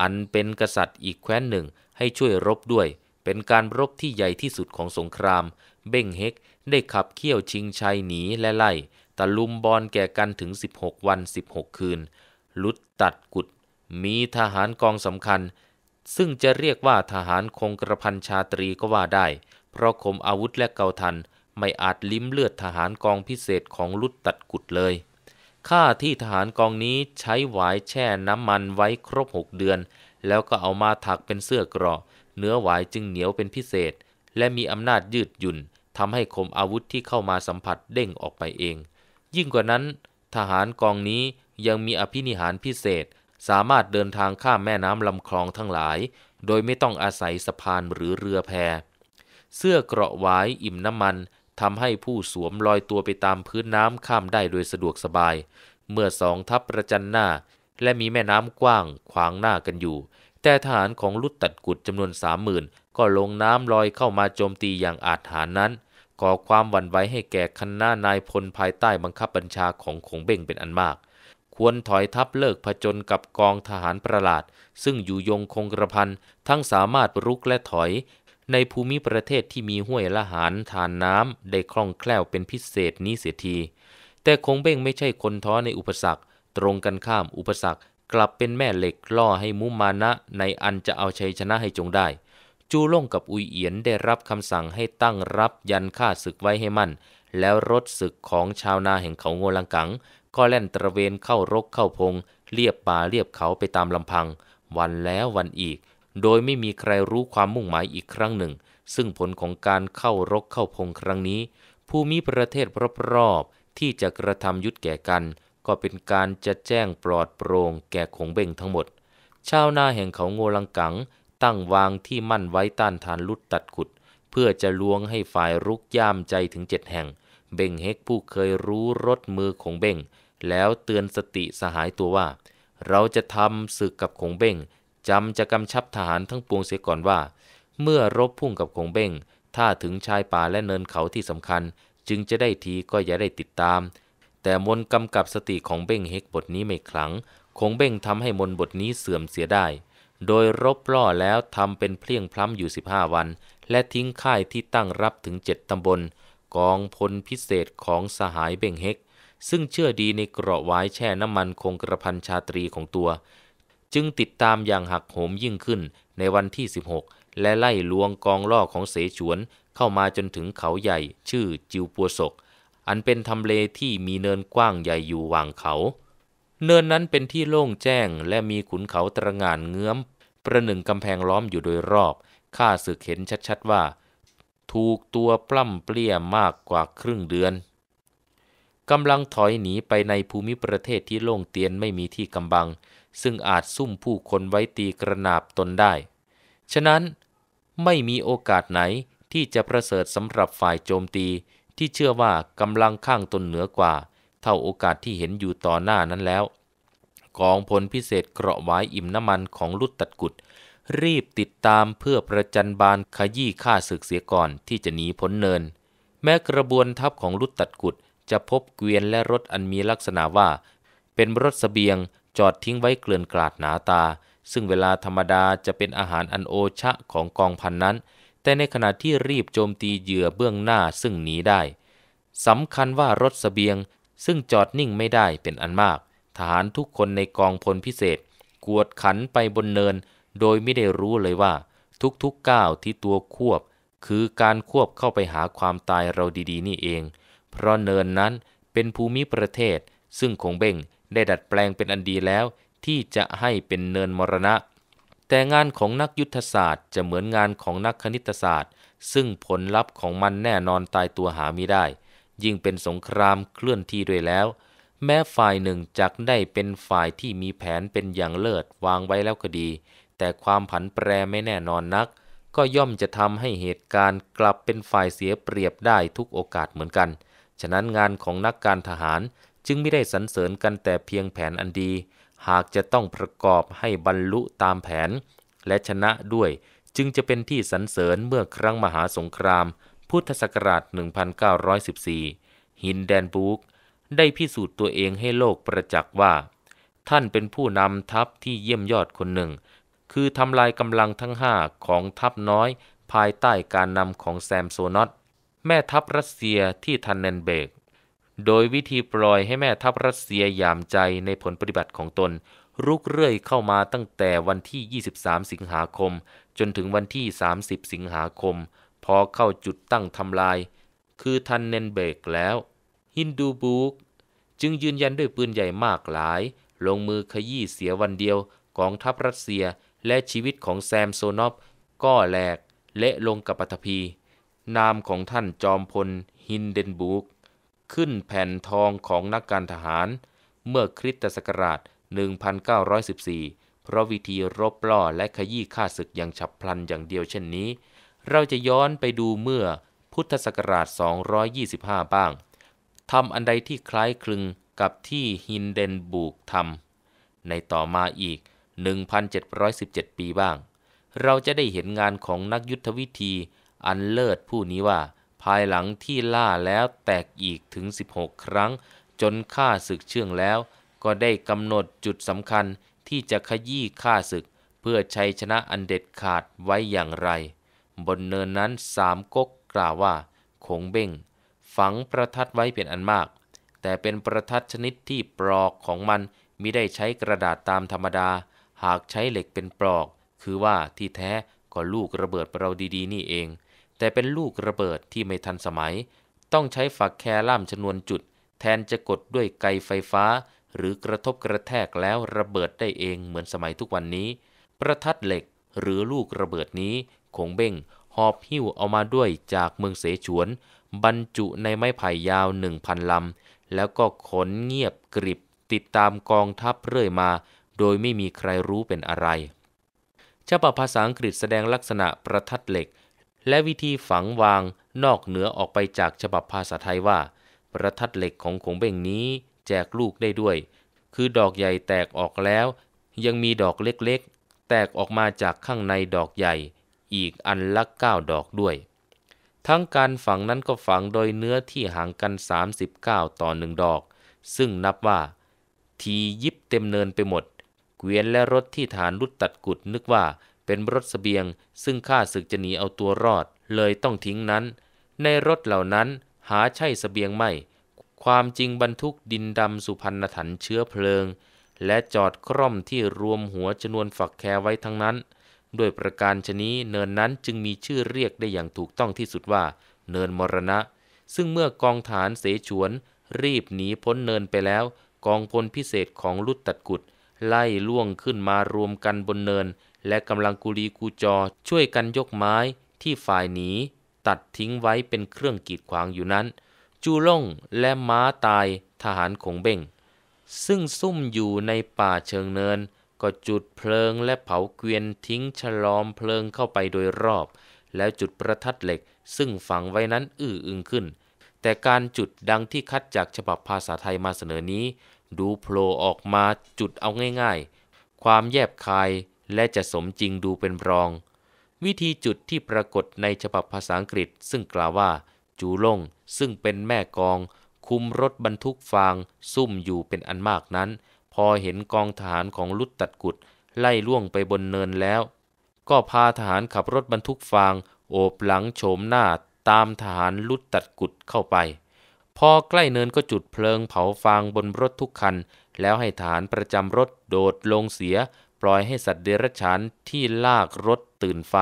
อันเป็นกษัตริย์อีกแคว้นหนึ่งให้ช่วยรบด้วย เป็นการรบที่ใหญ่ที่สุดของสงคราม เบ่งเฮกได้ขับเคี่ยวชิงชัยหนีและไล่ตะลุมบอลแก่กันถึง 16 วัน 16 คืน ลุดตัดกุดมีทหารกองสำคัญ ซึ่งจะเรียกว่าทหารคงกระพันชาตรีก็ว่าได้ เพราะคมอาวุธและเกาทันไม่อาจลิ้มเลือดทหารกองพิเศษของลุตตัดกุดเลย ข้าที่ทหารกองนี้ใช้หวายแช่น้ำมันไว้ครบหกเดือน แล้วก็เอามาถักเป็นเสื้อกรอเนื้อหวายจึงเหนียวเป็นพิเศษ และมีอำนาจยืดหยุ่นทำให้คมอาวุธที่เข้ามาสัมผัสเด้งออกไปเอง ยิ่งกว่านั้น ทหารกองนี้ยังมีอภินิหารพิเศษสามารถเดินทางข้ามแม่น้ำลำคลองทั้งหลาย โดยไม่ต้องอาศัยสะพานหรือเรือแพ เสื้อเกราะไว้อิ่มน้ำมันทำให้ผู้สวมลอยตัวไปตามพื้นน้ำข้ามได้โดยสะดวกสบาย เมื่อสองทัพประจันหน้า และมีแม่น้ำกว้างขวางหน้ากันอยู่ แต่ทหารของลุดตัดกุดจำนวนสามหมื่นก็ลงน้ำลอยเข้ามาโจมตีอย่างอาจหานั้น ก่อความหวั่นไหวให้แก่คนหน้านายพลภายใต้บังคับบัญชาของขงเบ่งเป็นอันมากควรถอยทัพเลิกผจญกับกองทหารประหลาด ซึ่งอยู่ยงคงกระพันทั้งสามารถรุกและถอย ในภูมิประเทศที่มีห้วยละหารทานน้ำได้คล่องแคล่วเป็นพิเศษนี้เสียที แต่คงเบ้งไม่ใช่คนท้อในอุปสรรค ตรงกันข้ามอุปสรรค กลับเป็นแม่เหล็กล่อให้มุมานะในอันจะเอาชัยชนะให้จงได้ จูล่งกับอุยเอียนได้รับคำสั่งให้ตั้งรับยันฆ่าศึกไว้ให้มั่น แล้วรถศึกของชาวนาแห่งเขาโงลังกังก็แล่นตระเวนเข้ารกเข้าพง เรียบป่าเรียบเขาไปตามลำพัง วันแล้ววันอีก โดยไม่มีใครรู้ความมุ่งหมายอีกครั้งหนึ่ง ซึ่งผลของการเข้ารกเข้าพงครั้งนี้ ผู้มีประเทศรอบๆ ที่จะกระทำยุิแก่กัน ก็เป็นการจะแจ้งปลอดโปร่งแก่ของเบ่งทั้งหมด ชาวนาแห่งเขาโงลังกัง ตั้งวางที่มั่นไว้ต้านทานลุดตัดขุด เพื่อจะลวงให้ฝ่ายรุกย่ามใจถึงเจ็ดแห่ง เบ่งเฮกผู้เคยรู้รถมือของเบ่งแล้วเตือนสติสหายตัวว่า เราจะทำศึกกับคงเบ้งจำจะกำชับทหารทั้งปวงเสียก่อนว่า เมื่อรบพุ่งกับคงเบ้งถ้าถึงชายป่าและเนินเขาที่สำคัญ จึงจะได้ทีก็อย่าได้ติดตาม แต่มนกำกับสติของเบ้งเฮกบทนี้ไม่ขลัง คงเบ้งทำให้มนบทนี้เสื่อมเสียได้ โดยรบล่อแล้วทำเป็นเพลียงพล้ำอยู่15วันและทิ้งค่ายที่ตั้งรับถึง7ตำบล กองพลพิเศษของสหายเบ้งเฮกซึ่งเชื่อดีในเกราะไว้แช่น้ำมันคงกระพันชาตรีของตัว จึงติดตามอย่างหักโหมยิ่งขึ้นในวันที่ 16 และไล่ลวงกองล่อของเสฉวนเข้ามาจนถึงเขาใหญ่ ชื่อจิวปัวศก อันเป็นทำเลที่มีเนินกว้างใหญ่อยู่วางเขา เนินนั้นเป็นที่โล่งแจ้งและมีขุนเขาตระงานเงื้อม ประหนึ่งกำแพงล้อมอยู่โดยรอบข้าสึกเห็นชัดๆว่า ถูกตัวปล้ำเปลี่ยมากกว่าครึ่งเดือนกำลังถอยหนีไปในภูมิประเทศที่โล่งเตียนไม่มีที่กำบัง ซึ่งอาจซุ่มผู้คนไว้ตีกระนาบตนได้ ฉะนั้นไม่มีโอกาสไหนที่จะประเสริฐสำหรับฝ่ายโจมตีที่เชื่อว่ากำลังข้างตนเหนือกว่า เท่าโอกาสที่เห็นอยู่ต่อหน้านั้นแล้วกองพลพิเศษเกราะไว้อิ่มน้ำมันของลุดตัดกุดรีบติดตามเพื่อประจันบานขยี้ฆ่าศึกเสียก่อน ที่จะหนีพ้นเนิน แม้กระบวนทัพของลุดตัดกุดจะพบเกวียนและรถอันมีลักษณะว่า เป็นรถสเสบียงจอดทิ้งไว้เกลื่อนกลาดหนาตา ซึ่งเวลาธรรมดาจะเป็นอาหารอันโอชะของกองพันนั้น แต่ในขณะที่รีบโจมตีเหยื่อเบื้องหน้าซึ่งหนีได้สำคัญว่ารถสเสบียง ซึ่งจอดนิ่งไม่ได้เป็นอันมากทหารทุกคนในกองพลพิเศษ กวดขันไปบนเนิน โดยไม่ได้รู้เลยว่าทุกๆกก้าวที่ตัวควบ คือการควบเข้าไปหาความตายเราดีๆ นี่เองเพราะเนินนั้นเป็นภูมิประเทศ ซึ่งคงเบ่งได้ดัดแปลงเป็นอันดีแล้ว ที่จะให้เป็นเนินมรณะ แต่งานของนักยุทธศาสตร์จะเหมือนงานของนักคณิตศาสตร์ ซึ่งผลลัพธ์ของมันแน่นอนตายตัวหาไม่ได้ ยิ่งเป็นสงครามเคลื่อนที่ด้วยแล้ว แม้ฝ่ายหนึ่งจักได้เป็นฝ่ายที่มีแผนเป็นอย่างเลิศวางไว้แล้วก็ดี แต่ความผันแปรไม่แน่นอนนัก ก็ย่อมจะทำให้เหตุการณ์กลับเป็นฝ่ายเสียเปรียบได้ทุกโอกาสเหมือนกันฉะนั้นงานของนักการทหารจึงไม่ได้สรรเสริญกันแต่เพียงแผนอันดี หากจะต้องประกอบให้บรรลุตามแผน และชนะด้วยจึงจะเป็นที่สรรเสริญเมื่อครั้งมหาสงคราม พุทธศักราช 1914 หินแดนบุกได้พิสูจน์ตัวเองให้โลกประจักษ์ว่า ท่านเป็นผู้นำทัพที่เยี่ยมยอดคนหนึ่ง คือทำลายกำลังทั้งห้าของทัพน้อย ภายใต้การนำของแซมโซนอตแม่ทัพรัสเซียที่ทันเนนเบก โดยวิธีปล่อยให้แม่ทัพรัสเซียยามใจในผลปฏิบัติของตนรุกเรื่อยเข้ามาตั้งแต่วันที่ 23 สิงหาคม จนถึงวันที่ 30 สิงหาคม พอเข้าจุดตั้งทำลาย คือทันเนนเบกแล้ว ฮินดูบุกจึงยืนยันด้วยปืนใหญ่มากหลาย ลงมือขยี้เสียวันเดียวกองทัพรัสเซียและชีวิตของแซมโซนอฟก็แหลกเละลงกับปัตภีนามของท่านจอมพลฮินเดนบุกขึ้นแผ่นทองของนักการทหาร เมื่อคริสตศักราช 1914 เพราะวิธีรบล่อและขยี้ฆ่าศึกอย่างฉับพลันอย่างเดียวเช่นนี้ เราจะย้อนไปดูเมื่อพุทธศักราช 225 บ้าง ทำอันใดที่คล้ายคลึงกับที่ฮินเดนบุกทำ ในต่อมาอีก 1717 ปีบ้าง เราจะได้เห็นงานของนักยุทธวิธีอันเลิศผู้นี้ว่าภายหลังที่ล่าแล้วแตกอีกถึง 16 ครั้ง จนฆ่าศึกเชื่องแล้วก็ได้กำหนดจุดสำคัญที่จะขยี้ฆ่าศึก เพื่อชัยชนะอันเด็ดขาดไว้อย่างไร บนเนินนั้นสามก๊กกล่าวว่าคงเบ้งฝังประทัดไว้เป็นอันมาก แต่เป็นประทัดชนิดที่ปลอกของมันมิได้ใช้กระดาษตามธรรมดา หากใช้เหล็กเป็นปลอก คือว่าที่แท้ก็ลูกระเบิดเราดีๆ นี่เองแต่เป็นลูกระเบิดที่ไม่ทันสมัย ต้องใช้ฝักแคล่ามำนวนจุด แทนจะกดด้วยไกไฟฟ้า หรือกระทบกระแทกแล้วระเบิดได้เองเหมือนสมัยทุกวันนี้ ประทัดเหล็กหรือลูกระเบิดนี้คงเบ้งหอบหิ้วเอามาด้วยจากเมืองเสฉวน บรรจุในไม้ไผ่ยาวหนึ่งพันลำ แล้วก็ขนเงียบกริบติดตามกองทัพเรื่อยมา โดยไม่มีใครรู้เป็นอะไรฉบับภาษาอังกฤษแสดงลักษณะประทัดเหล็กและวิธีฝังวางนอกเหนือออกไปจากฉบับภาษาไทยว่า ประทัดเหล็กของขงเบ่งนี้แจกลูกได้ด้วย คือดอกใหญ่แตกออกแล้ว ยังมีดอกเล็กๆ แตกออกมาจากข้างในดอกใหญ่ อีกอันละเก้าดอกด้วย ทั้งการฝังนั้นก็ฝังโดยเนื้อที่ห่างกัน 39 ต่อหนึ่งดอก ซึ่งนับว่า ทียิบเต็มเนินไปหมด เกวียนและรถที่ฐานรุดตัดกุดนึกว่าเป็นรถสเสบียง ซึ่งข้าศึกจะหนีเอาตัวรอด เลยต้องทิ้งนั้น ในรถเหล่านั้นหาใช่สเสบียงไม่ ความจริงบรรทุกดินดำสุพรรณถันเชื้อเพลิง และจอดคร่อมที่รวมหัวจนวนฝักแคไว้ทั้งนั้น ด้วยประการชนี้เนินนั้นจึงมีชื่อเรียกได้อย่างถูกต้องที่สุดว่า เนินมรณะ ซึ่งเมื่อกองฐานเสฉวน รีบหนีพ้นเนินไปแล้ว กองพลพิเศษของลุตตัดกุดไล่ล่วงขึ้นมารวมกันบนเนินและกำลังกุลีกูจอช่วยกันยกไม้ที่ฝ่ายหนีตัดทิ้งไว้เป็นเครื่องกีดขวางอยู่นั้น จูล่งและม้าตายทหารขงเบ่ง ซึ่งซุ่มอยู่ในป่าเชิงเนิน ก็จุดเพลิงและเผาเกวียนทิ้งฉลอมเพลิงเข้าไปโดยรอบ แล้วจุดประทัดเหล็กซึ่งฝังไว้นั้นอื้ออึงขึ้น แต่การจุดดังที่คัดจากฉบับภาษาไทยมาเสนอนี้ ดูโผล่ออกมาจุดเอาง่ายๆ ความแยบคายและจะสมจริงดูเป็นรอง วิธีจุดที่ปรากฏในฉบับภาษาอังกฤษซึ่งกล่าวว่า จูลงซึ่งเป็นแม่กองคุมรถบรรทุกฟางซุ่มอยู่เป็นอันมากนั้น พอเห็นกองทหารของลุดตัดกุดไล่ล่วงไปบนเนินแล้ว ก็พาทหารขับรถบรรทุกฟางโอบหลังโฉมหน้าตามทหารลุดตัดกุดเข้าไปพอใกล้เนินก็จุดเพลิงเผาฟางบนรถทุกคันแล้วให้ฐานประจำรถโดดลงเสียล่อยให้สัตว์เดรัจฉานที่ลากรถตื่นไฟ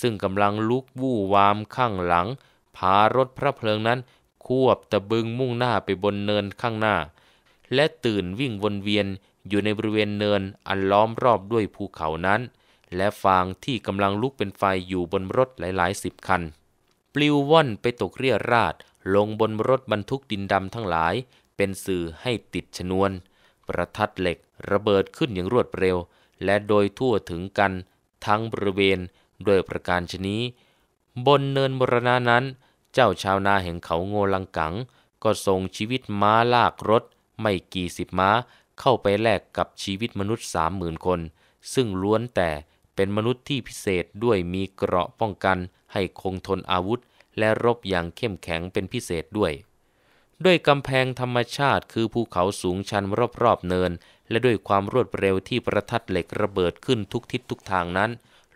ซึ่งกำลังลุกวู่วามข้างหลัง พารถพระเพลิงนั้น ควบตะบึงมุ่งหน้าไปบนเนินข้างหน้า และตื่นวิ่งวนเวียนอยู่ในบริเวณเนินอันล้อมรอบด้วยภูเขานั้น และฟางที่กำลังลุกเป็นไฟอยู่บนรถหลายๆสิบคันปลิวว่อนไปตกเรียราดลงบนรถบรรทุกดินดำทั้งหลาย เป็นสื่อให้ติดชนวน ประทัดเหล็กระเบิดขึ้นอย่างรวดเร็วและโดยทั่วถึงกันทั้งบริเวณโดยประการชนี้ บนเนินมรณะนั้น เจ้าชาวนาแห่งเขาโงลังกัง ก็ส่งชีวิตม้าลากรถ ไม่กี่สิบม้าเข้าไปแลกกับชีวิตมนุษย์สามหมื่นคน ซึ่งล้วนแต่เป็นมนุษย์ที่พิเศษด้วยมีเกราะป้องกันให้คงทนอาวุธและรบอย่างเข้มแข็งเป็นพิเศษด้วย ด้วยกำแพงธรรมชาติคือภูเขาสูงชันรอบๆเนินและด้วยความรวดเร็วที่ประทัดเหล็กระเบิดขึ้นทุกทิศทุกทางนั้น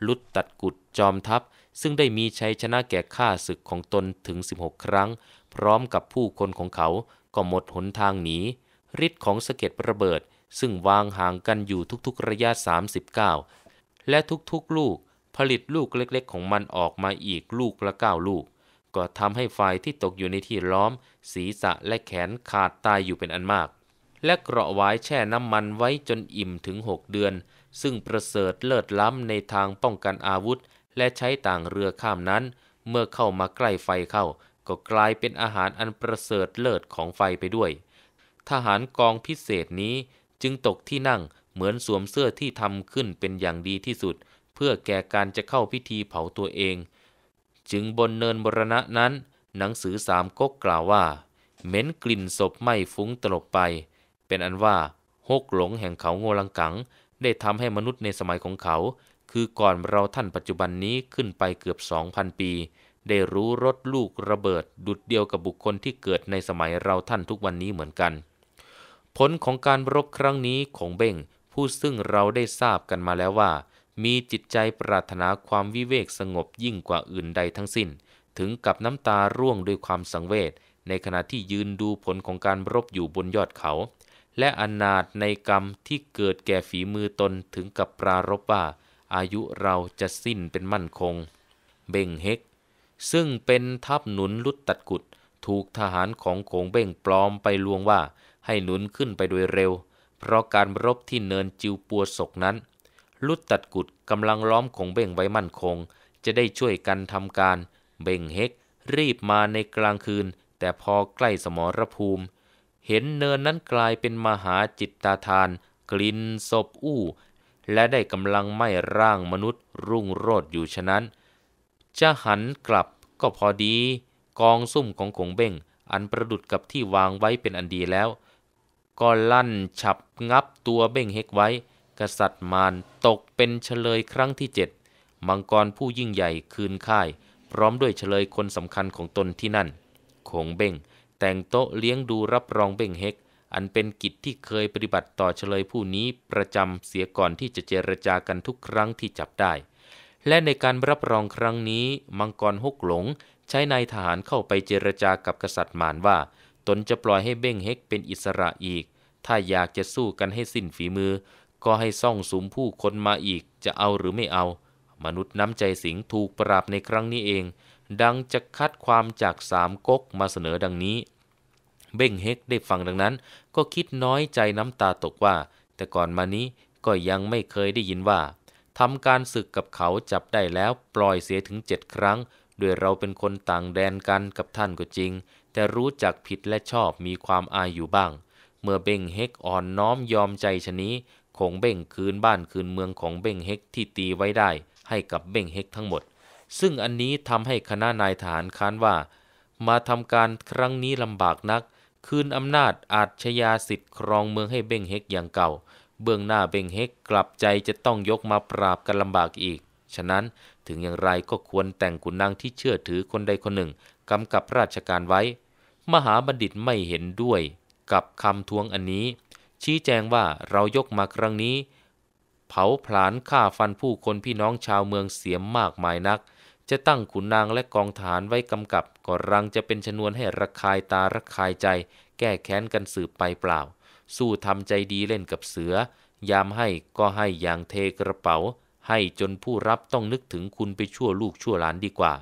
ลุดตัดกุดจอมทัพ ซึ่งได้มีชัยชนะแก่ข้าศึกของตนถึง 16 ครั้ง พร้อมกับผู้คนของเขาก็หมดหนทางหนีฤทธิ์ของสะเก็ดระเบิด ซึ่งวางห่างกันอยู่ทุกๆระยะ 39 และทุกๆลูก ผลิตลูกเล็กๆของมันออกมาอีกลูกละ 9 ลูก ก็ทำให้ฝ่ายที่ตกอยู่ในที่ล้อมศีรษะและแขนขาดตายอยู่เป็นอันมากและเกราะไว้แช่น้ำมันไว้จนอิ่มถึงหกเดือน ซึ่งประเสริฐเลิศล้ำในทางป้องกันอาวุธ และใช้ต่างเรือข้ามนั้น เมื่อเข้ามาใกล้ไฟเข้า ก็กลายเป็นอาหารอันประเสริฐเลิศของไฟไปด้วย ทหารกองพิเศษนี้จึงตกที่นั่งเหมือนสวมเสื้อที่ทำขึ้นเป็นอย่างดีที่สุด เพื่อแก่การจะเข้าพิธีเผาตัวเอง จึงบนเนินบรณะนั้น หนังสือสามก๊กกล่าวว่าเหม็นกลิ่นศพไหม้ฟุ้งตลบไปเป็นอันว่าฮกหลงแห่งเขาโงลังกัง ได้ทำให้มนุษย์ในสมัยของเขา คือก่อนเราท่านปัจจุบันนี้ขึ้นไปเกือบ 2,000 ปี ได้รู้รสลูกระเบิดดุดเดียวกับบุคคลที่เกิดในสมัยเราท่านทุกวันนี้เหมือนกัน ผลของการรบครั้งนี้ของเบ้งผู้ซึ่งเราได้ทราบกันมาแล้วว่า มีจิตใจปรารถนาความวิเวกสงบยิ่งกว่าอื่นใดทั้งสิ้น ถึงกับน้ำตาร่วงด้วยความสังเวชในขณะที่ยืนดูผลของการรบอยู่บนยอดเขาและอนาถในกรรมที่เกิดแก่ฝีมือตนถึงกับปรารบว่า อายุเราจะสิ้นเป็นมั่นคง เบ่งเฮกซึ่งเป็นทัพหนุนลุดตัดกุดถูกทหารของโขงเบ่งปลอมไปลวงว่าให้หนุนขึ้นไปโดยเร็ว เพราะการรบที่เนินจิวปัวศกนั้น ลุดตัดกุดกำลังล้อมของเบ่งไว้มั่นคง จะได้ช่วยกันทำการ เบ่งเฮกรีบมาในกลางคืน แต่พอใกล้สมรภูมิเห็นเนินนั้นกลายเป็นมหาจิตตาทานกลิ่นศพอู้ และได้กำลังไม่ร่างมนุษย์รุ่งโรดอยู่ฉะนั้น จะหันกลับก็พอดี กองซุ่มของขงเบ้งอันประดุดกับที่วางไว้เป็นอันดีแล้วก็ลั่นฉับงับตัวเบ้งเฮกไว้ กษัตริย์มารตกเป็นเฉลยครั้งที่เจ็ดมังกรผู้ยิ่งใหญ่คืนค่าย พร้อมด้วยเฉลยคนสำคัญของตนที่นั่นขงเบ้งแต่งโต๊ะเลี้ยงดูรับรองเบ่งเฮกอันเป็นกิจที่เคยปฏิบัติต่อเฉลยผู้นี้ประจำเสียก่อนที่จะเจรจากันทุกครั้งที่จับได้ และในการรับรองครั้งนี้มังกรฮกหลงใช้นายทหารเข้าไปเจรจากับกษัตริย์มานว่า ตนจะปล่อยให้เบ่งเฮกเป็นอิสระอีก ถ้าอยากจะสู้กันให้สิ้นฝีมือ ก็ให้ซ่องสุมผู้คนมาอีก จะเอาหรือไม่เอา มนุษย์น้ำใจสิงถูกปราบในครั้งนี้เองดังจะคัดความจากสามก๊กมาเสนอดังนี้ เบ้งเฮกได้ฟังดังนั้น ก็คิดน้อยใจน้ำตาตกว่า แต่ก่อนมานี้ก็ยังไม่เคยได้ยินว่าทำการศึกกับเขาจับได้แล้วปล่อยเสียถึงเจ็ดครั้ง โดยเราเป็นคนต่างแดนกันกับท่านก็จริง แต่รู้จักผิดและชอบมีความอายอยู่บ้าง เมื่อเบ่งเฮกอ่อนน้อมยอมใจชนี้คงเบ่งคืนบ้านคืนเมืองของเบ่งเฮกที่ตีไว้ได้ให้กับเบ่งเฮกทั้งหมดซึ่งอันนี้ทำให้คณะนายฐานค้านว่า มาทำการครั้งนี้ลำบากนัก คืนอำนาจอาชญาสิทธิ์ครองเมืองให้เบ่งเฮกอย่างเก่า เบื้องหน้าเบ่งเฮกกลับใจจะต้องยกมาปราบกันลำบากอีก ฉะนั้นถึงอย่างไรก็ควรแต่งขุนนางที่เชื่อถือคนใดคนหนึ่งกำกับราชการไว้ มหาบัณฑิตไม่เห็นด้วย กับคำทวงอันนี้ ชี้แจงว่าเรายกมาครั้งนี้ เผาผลาญฆ่าฟันผู้คนพี่น้องชาวเมืองเสียมมากมายนักจะตั้งขุนนางและกองฐานไว้กำกับก็รังจะเป็นชนวนให้ระคายตาระคายใจแก้แค้นกันสืบไปเปล่า สู้ทำใจดีเล่นกับเสือ ยามให้ก็ให้อย่างเทกระเป๋า ให้จนผู้รับต้องนึกถึงคุณไปชั่วลูกชั่วหลานดีกว่า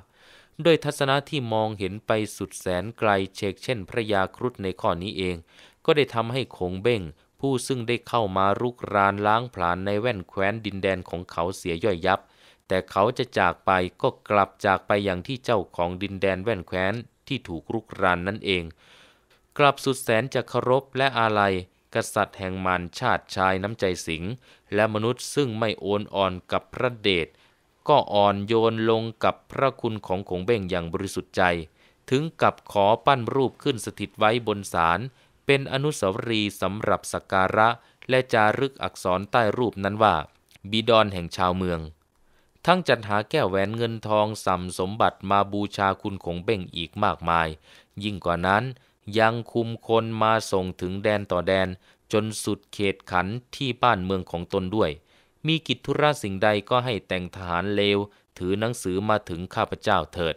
ด้วยทัศนะที่มองเห็นไปสุดแสนไกลเชกเช่นพระยาครุฑในข้อนี้เอง ก็ได้ทำให้คงเบ้งผู้ซึ่งได้เข้ามารุกรานล้างผลาญในแว่นแคว้นดินแดนของเขาเสียย่อยยับแต่เขาจะจากไปก็กลับจากไปอย่างที่เจ้าของดินแดนแว่นแคว้นที่ถูกรุกรานนั่นเอง กลับสุดแสนจะเคารพและอาลัย กษัตริย์แห่งมารชาติชายน้ำใจสิง และมนุษย์ซึ่งไม่โอนอ่อนกับพระเดชก็อ่อนโยนลงกับพระคุณของขงเบ้งอย่างบริสุทธิ์ใจ ถึงกับขอปั้นรูปขึ้นสถิตไว้บนศาลเป็นอนุสาวรีย์สำหรับสักการะ และจารึกอักษรใต้รูปนั้นว่าบิดอนแห่งชาวเมืองทั้งจัดหาแก้วแหวนเงินทองสัมสมบัติมาบูชาคุณของเบ่งอีกมากมาย ยิ่งกว่านั้นยังคุมคนมาส่งถึงแดนต่อแดนจนสุดเขตขันที่บ้านเมืองของตนด้วย มีกิจธุระสิ่งใดก็ให้แต่งทหารเลวถือหนังสือมาถึงข้าพเจ้าเถิด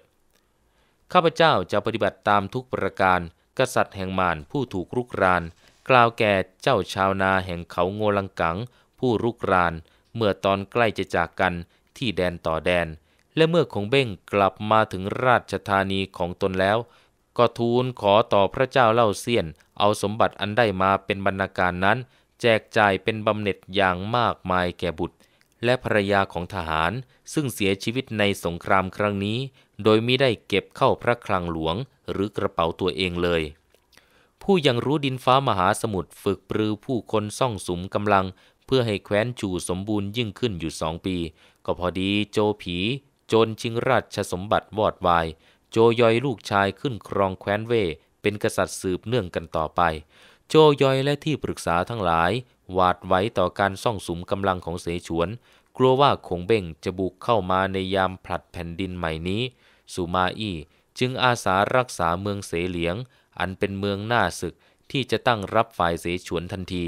ข้าพเจ้าจะปฏิบัติตามทุกประการ กษัตริย์แห่งมารผู้ถูกรุกราน กล่าวแก่เจ้าชาวนาแห่งเขาโงลังกัง ผู้รุกรานเมื่อตอนใกล้จะจากกันที่แดนต่อแดน และเมื่อคงเบ้งกลับมาถึงราชธานีของตนแล้ว ก็ทูลขอต่อพระเจ้าเล่าเสียน เอาสมบัติอันได้มาเป็นบรรณาการนั้น แจกจ่ายเป็นบำเหน็จอย่างมากมายแก่บุตร และภรรยาของทหาร ซึ่งเสียชีวิตในสงครามครั้งนี้ โดยมิได้เก็บเข้าพระคลังหลวงหรือกระเป๋าตัวเองเลย ผู้ยังรู้ดินฟ้ามหาสมุทรฝึกปรือผู้คนซ่องสุมกำลัง เพื่อให้แคว้นจูสมบูรณ์ยิ่งขึ้นอยู่สองปีก็พอดีโจผี โจนชิงราชสมบัติวอดวาย โจยอยลูกชายขึ้นครองแคว้นเว่เป็นกษัตริย์สืบเนื่องกันต่อไป โจยอยและที่ปรึกษาทั้งหลาย หวาดไว้ต่อการซ่องสุมกำลังของเสฉวน กลัวว่าคงเบ้งจะบุกเข้ามาในยามผลัดแผ่นดินใหม่นี้ สุมาอี้จึงอาสารักษาเมืองเสเหลียง อันเป็นเมืองหน้าศึกที่จะตั้งรับฝ่ายเสฉวนทันที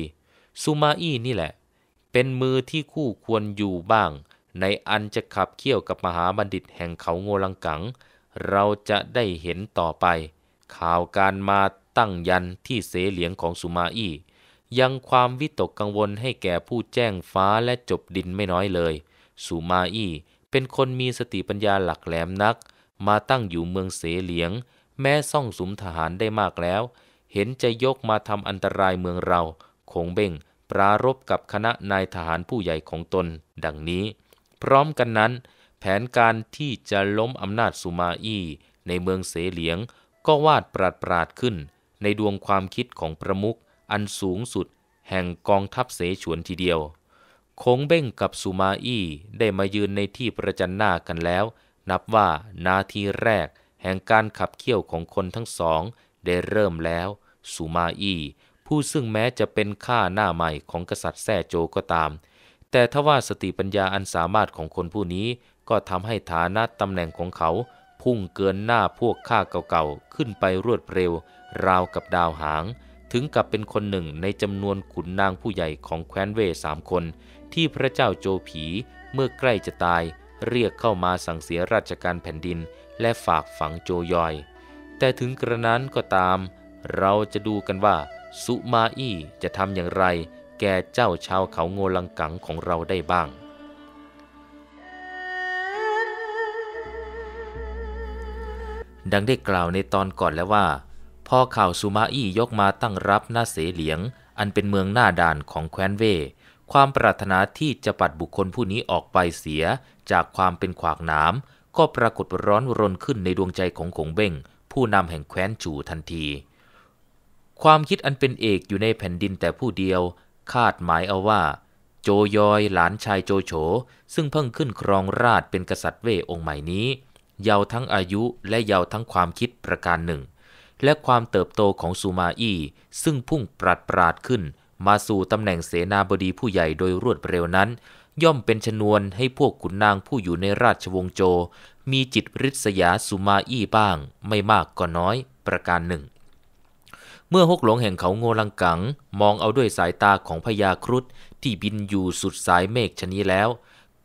สุมาอี้นี่แหละ เป็นมือที่คู่ควรอยู่บ้างในอันจะขับเคี่ยวกับมหาบัณฑิตแห่งเขาโงลังกัง เราจะได้เห็นต่อไป ข่าวการมาตั้งยันที่เสเหลียงของสุมาอี้ยังความวิตกกังวลให้แก่ผู้แจ้งฟ้าและจบดินไม่น้อยเลย สุมาอี้เป็นคนมีสติปัญญาหลักแหลมนัก มาตั้งอยู่เมืองเสเหลียง แม้ซ่อง สุมทหารได้มากแล้ว เห็นจะยกมาทำอันตรายเมืองเราคงเบ่ง ปรารบกับคณะนายทหารผู้ใหญ่ของตน ดังนี้พร้อมกันนั้นแผนการที่จะล้มอำนาจสุมาอี้ในเมืองเสเหลียง ก็วาดปราดปราดขึ้น ในดวงความคิดของประมุขอันสูงสุด แห่งกองทัพเสฉวนทีเดียว คงเบ้งกับสุมาอี้ได้มายืนในที่ประจันหน้ากันแล้ว นับว่านาทีแรก แห่งการขับเคี่ยวของคนทั้งสอง ได้เริ่มแล้วสุมาอี้ผู้ซึ่งแม้จะเป็นข้าหน้าใหม่ของกษัตริย์แซ่โจก็ตามแต่ทว่าสติปัญญาอันสามารถของคนผู้นี้ ก็ทำให้ฐานะตำแหน่งของเขา พุ่งเกินหน้าพวกข้าเก่าๆ ขึ้นไปรวดเร็ว ราวกับดาวหาง ถึงกับเป็นคนหนึ่งในจำนวนขุนนางผู้ใหญ่ของแคว้นเวสามคน ที่พระเจ้าโจผีเมื่อใกล้จะตาย เรียกเข้ามาสั่งเสียราชการแผ่นดินและฝากฝังโจยอย แต่ถึงกระนั้นก็ตาม เราจะดูกันว่าสุมาอี้จะทำอย่างไรแก่เจ้าชาวเขาโงลังกังของเราได้บ้าง ดังได้กล่าวในตอนก่อนแล้วว่า พอข่าวซูมาอี้ยกมาตั้งรับหน้าเสเหลียง อันเป็นเมืองหน้าด่านของแคว้นเว ความปรารถนาที่จะปัดบุคคลผู้นี้ออกไปเสีย จากความเป็นขวากหนาม ก็ปรากฏร้อนรนขึ้นในดวงใจของขงเบ้งผู้นำแห่งแคว้นจูทันที ความคิดอันเป็นเอกอยู่ในแผ่นดินแต่ผู้เดียวคาดหมายเอาว่า โจยอยหลานชายโจโฉ ซึ่งเพิ่งขึ้นครองราชเป็นกษัตริย์เว่องค์ใหม่นี้เยาวทั้งอายุและเยาวทั้งความคิดประการหนึ่ง และความเติบโตของซูมาอี้ซึ่งพุ่งปราดปราดขึ้น มาสู่ตำแหน่งเสนาบดีผู้ใหญ่โดยรวดเร็วนั้น ย่อมเป็นชนวนให้พวกขุนนางผู้อยู่ในราชวงศ์โจ มีจิตริษยาสุมาอี้บ้าง ไม่มากก็น้อย ประการหนึ่งเมื่อฮกหลงแห่งเขาโงลังกัง มองเอาด้วยสายตาของพญาครุฑที่บินอยู่สุดสายเมฆชนีแล้ว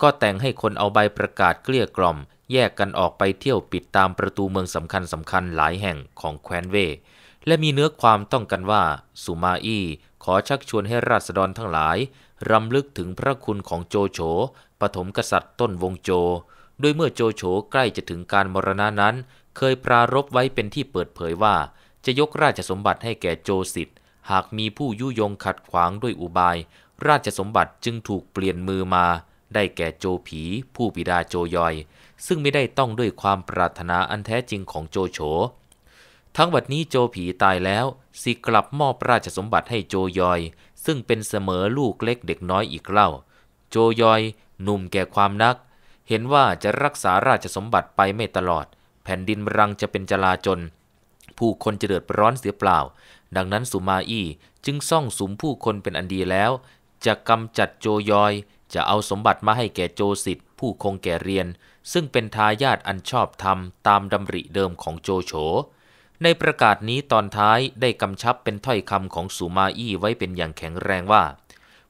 ก็แต่งให้คนเอาใบประกาศเกลี้ยกล่อม แยกกันออกไปเที่ยวปิดตามประตูเมืองสำคัญสำคัญหลายแห่งของแคว้นเว และมีเนื้อความต้องกันว่าสุมาอี้ขอชักชวนให้ราษฎรทั้งหลายรำลึกถึงพระคุณของโจโฉปฐมกษัตริย์ต้นวงโจ ด้วยเมื่อโจโฉใกล้จะถึงการมรณะนั้น เคยปรารบไว้เป็นที่เปิดเผยว่าจะยกราชสมบัติให้แก่โจสิทธิ์หากมีผู้ยุยงขัดขวางด้วยอุบาย ราชสมบัติจึงถูกเปลี่ยนมือมา ได้แก่โจผี ผู้บิดาโจยอย ซึ่งไม่ได้ต้องด้วยความปรารถนาอันแท้จริงของโจโฉทั้งวัดนี้โจผีตายแล้วสิกลับมอบราชสมบัติให้โจยอย ซึ่งเป็นเสมอลูกเล็กเด็กน้อยอีกเล่า โจยอย หนุ่มแก่ความนัก เห็นว่าจะรักษาราชสมบัติไปไม่ตลอด แผ่นดินรังจะเป็นจลาจนผู้คนจะเดือดร้อนเสียเปล่า ดังนั้นสุมาอี้จึงซ่องสุมผู้คนเป็นอันดีแล้ว จะกำจัดโจยอย จะเอาสมบัติมาให้แก่โจสิทธิ์ ผู้คงแก่เรียน ซึ่งเป็นทายาทอันชอบธรรมตามดำริเดิมของโจโฉ ในประกาศนี้ตอนท้ายได้กำชับเป็นถ้อยคำของ สุมาอี้ไว้เป็นอย่างแข็งแรงว่า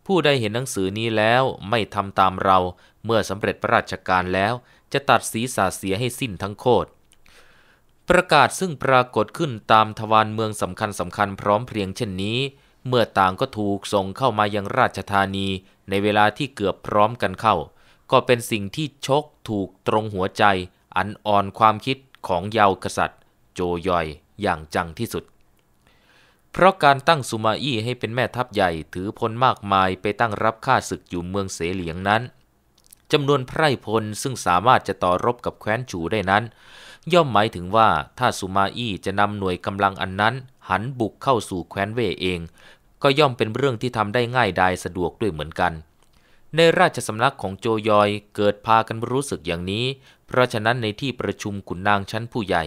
ผู้ใดเห็นหนังสือนี้แล้วไม่ทำตามเราเมื่อสำเร็จพระราชการแล้ว จะตัดศีรษะเสียให้สิ้นทั้งโคตรประกาศซึ่งปรากฏขึ้นตามทวารเมืองสำคัญสำคัญพร้อมเพรียงเช่นนี้ เมื่อต่างก็ถูกส่งเข้ามายังราชธานีในเวลาที่เกือบพร้อมกันเข้า ก็เป็นสิ่งที่ชกถูกตรงหัวใจอันอ่อนความคิดของเยาวกษัตริย์ โจยอยอย่างจังที่สุด เพราะการตั้งสุมาอี้ให้เป็นแม่ทัพใหญ่ถือพลมากมายไปตั้งรับค่าศึกอยู่เมืองเสเหลียงนั้นจำนวนไพร่พลซึ่งสามารถจะต่อรบกับแคว้นฉูได้นั้นย่อมหมายถึงว่า ถ้าสุมาอี้จะนำหน่วยกำลังอันนั้น หันบุกเข้าสู่แคว้นเว่เอง ก็ย่อมเป็นเรื่องที่ทำได้ง่ายดายสะดวกด้วยเหมือนกัน ในราชสำนักของโจยอยเกิดพากันรู้สึกอย่างนี้ เพราะฉะนั้นในที่ประชุมขุนนางชั้นผู้ใหญ่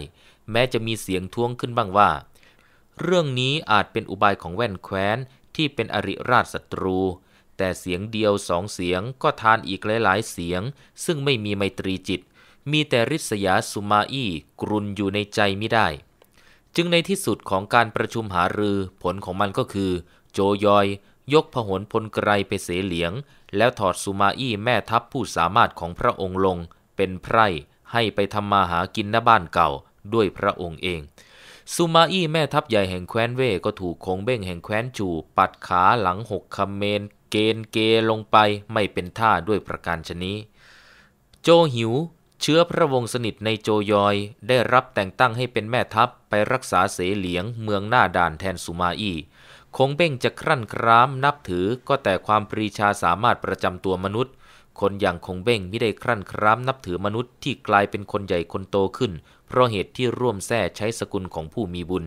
แม้จะมีเสียงท้วงขึ้นบ้างว่า เรื่องนี้อาจเป็นอุบายของแว่นแคว้นที่เป็นอริราชศัตรู แต่เสียงเดียวสองเสียงก็ทานอีกหลาย ๆ เสียง ซึ่งไม่มีไมตรีจิตมีแต่ริษยาสุมาอี้กรุนอยู่ในใจไม่ได้ จึงในที่สุดของการประชุมหารือผลของมันก็คือ โจยอย ยกพหลพลไกรไปเสเหลียง แล้วถอดสุมาอี้แม่ทัพผู้สามารถของพระองค์ลง เป็นไพร่ให้ไปทำมาหากินณบ้านเก่าด้วยพระองค์เอง สุมาอี้แม่ทัพใหญ่แห่งแคว้นเว่ก็ถูกคงเบ้งแห่งแคว้นจูปัดขาหลังหกคำเมนเกณฑ์เกลงไปไม่เป็นท่าด้วยประการชนี้โจหิวเชื้อพระวงศ์สนิทในโจยอย ได้รับแต่งตั้งให้เป็นแม่ทัพไปรักษาเสเหลียงเมืองหน้าด่านแทนสุมาอี้ คงเบ้งจะครั่นคร้ามนับถือก็แต่ความปรีชาสามารถประจำตัวมนุษย์ คนอย่างคงเบ้งไม่ได้ครั่นคร้ามนับถือมนุษย์ที่กลายเป็นคนใหญ่คนโตขึ้นเพราะเหตุที่ร่วมแท้ใช้สกุลของผู้มีบุญ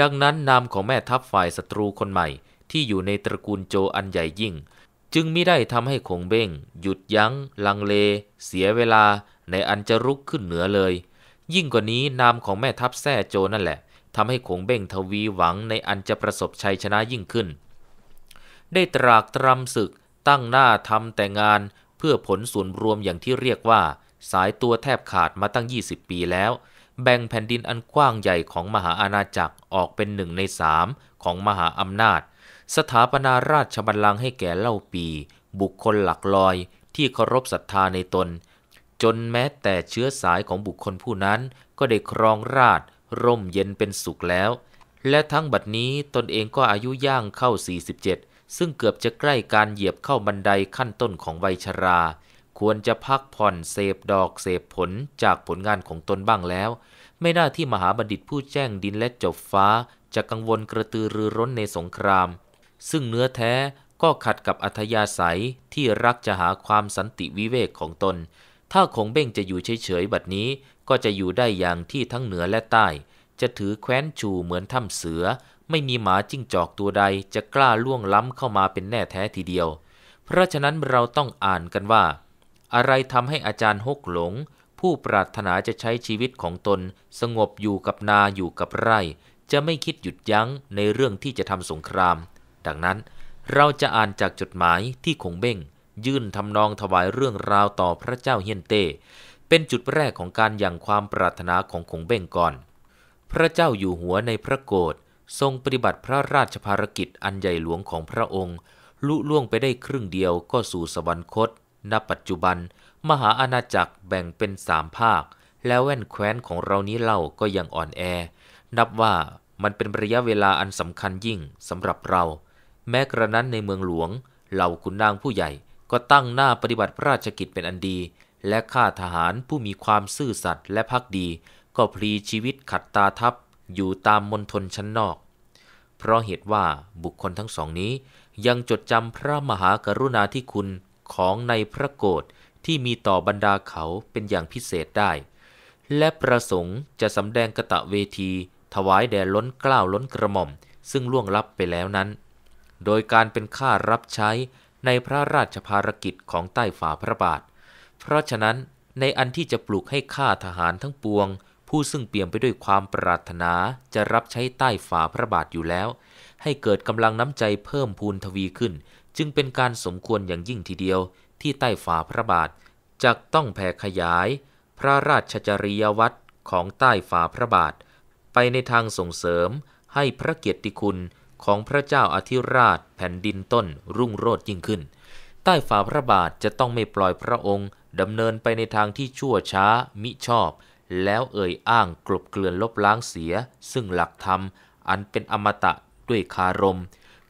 ดังนั้นนามของแม่ทัพฝ่ายศัตรูคนใหม่ที่อยู่ในตระกูลโจอันใหญ่ยิ่ง จึงไม่ได้ทำให้คงเบ้งหยุดยัง้งลังเลเสียเวลาในอันจะรุกขึ้นเหนือเลย ยิ่งกว่านี้นามของแม่ทัพแซ่โจนั่นแหละทำให้คงเบ้งทวีหวังในอันจะประสบชัยชนะยิ่งขึ้น ได้ตรากตรำศึกตั้งหน้าทำแต่งานเพื่อผลส่วนรวมอย่างที่เรียกว่า สายตัวแทบขาดมาตั้ง 20 ปีแล้ว แบ่งแผ่นดินอันกว้างใหญ่ของมหาอาณาจักรออกเป็นหนึ่งในสามของมหาอำนาจ สถาปนาราชบัลลังก์ให้แก่เล่าปี บุคคลหลักลอย ที่เคารพศรัทธาในตนจนแม้แต่เชื้อสายของบุคคลผู้นั้นก็ได้ครองราชร่มเย็นเป็นสุขแล้ว และทั้งบัดนี้ตนเองก็อายุย่างเข้า 47 ซึ่งเกือบจะใกล้การเหยียบเข้าบันไดขั้นต้นของวัยชรา ควรจะพักผ่อนเสพดอกเสพผลจากผลงานของตนบ้างแล้ว ไม่น่าที่มหาบัณฑิตผู้แจ้งดินและจบฟ้า จะกังวลกระตือรือร้นในสงคราม ซึ่งเนื้อแท้ก็ขัดกับอัธยาศัยที่รักจะหาความสันติวิเวกของตนถ้าคงเบ้งจะอยู่เฉยๆ บัดนี้ก็จะอยู่ได้อย่างที่ทั้งเหนือและใต้ จะถือแคว้นชูเหมือนถ้ำเสือ ไม่มีหมาจิ้งจอกตัวใดจะกล้าล่วงล้ำเข้ามาเป็นแน่แท้ทีเดียว เพราะฉะนั้นเราต้องอ่านกันว่า อะไรทำให้อาจารย์ฮกหลง ผู้ปรารถนาจะใช้ชีวิตของตนสงบอยู่กับนาอยู่กับไร่ จะไม่คิดหยุดยั้งในเรื่องที่จะทำสงคราม ดังนั้นเราจะอ่านจากจดหมายที่คงเบ้งยื่นทำนองถวายเรื่องราวต่อพระเจ้าเฮียนเต้ เป็นจุดแรกของการยังความปรารถนาของคงเบ้งก่อน พระเจ้าอยู่หัวในพระโกรธทรงปฏิบัติพระราชภารกิจอันใหญ่หลวงของพระองค์ ลุล่วงไปได้ครึ่งเดียวก็สู่สวรรคตณปัจจุบัน มหาอาณาจักรแบ่งเป็นสามภาค แล้วแว่นแคว้นของเรานี้เล่าก็ยังอ่อนแอ นับว่ามันเป็นระยะเวลาอันสำคัญยิ่งสำหรับเรา แม้กระนั้นในเมืองหลวงเหล่าขุนนางผู้ใหญ่ก็ตั้งหน้าปฏิบัติราชกิจเป็นอันดี และข้าทหารผู้มีความซื่อสัตย์และพักดี ก็พลีชีวิตขัดตาทับอยู่ตามมณฑลชั้นนอก เพราะเหตุว่าบุคคลทั้งสองนี้ยังจดจำพระมหากรุณาธิคุณของในพระโกศที่มีต่อบรรดาเขาเป็นอย่างพิเศษได้ และประสงค์จะสำแดงกะตะเวที ถวายแด่ล้นกล้าวล้นกระหม่อมซึ่งล่วงลับไปแล้วนั้น โดยการเป็นข้ารับใช้ในพระราชภารกิจของใต้ฝ่าพระบาท เพราะฉะนั้นในอันที่จะปลูกให้ข้าทหารทั้งปวง ผู้ซึ่งเปี่ยมไปด้วยความปรารถนาจะรับใช้ใต้ฝ่าพระบาทอยู่แล้ว ให้เกิดกำลังน้ำใจเพิ่มพูนทวีขึ้น จึงเป็นการสมควรอย่างยิ่งทีเดียวที่ใต้ฝ่าพระบาทจะต้องแผ่ขยาย พระราชจริยวัตรของใต้ฝ่าพระบาท ไปในทางส่งเสริมให้พระเกียรติคุณของพระเจ้าอธิราชแผ่นดินต้นรุ่งโรจน์ยิ่งขึ้น ใต้ฝ่าพระบาทจะต้องไม่ปล่อยพระองค์ ดำเนินไปในทางที่ชั่วช้ามิชอบ แล้วเอ่ยอ้างกลบเกลื่อนลบล้างเสีย ซึ่งหลักธรรม อันเป็นอมตะด้วยคารม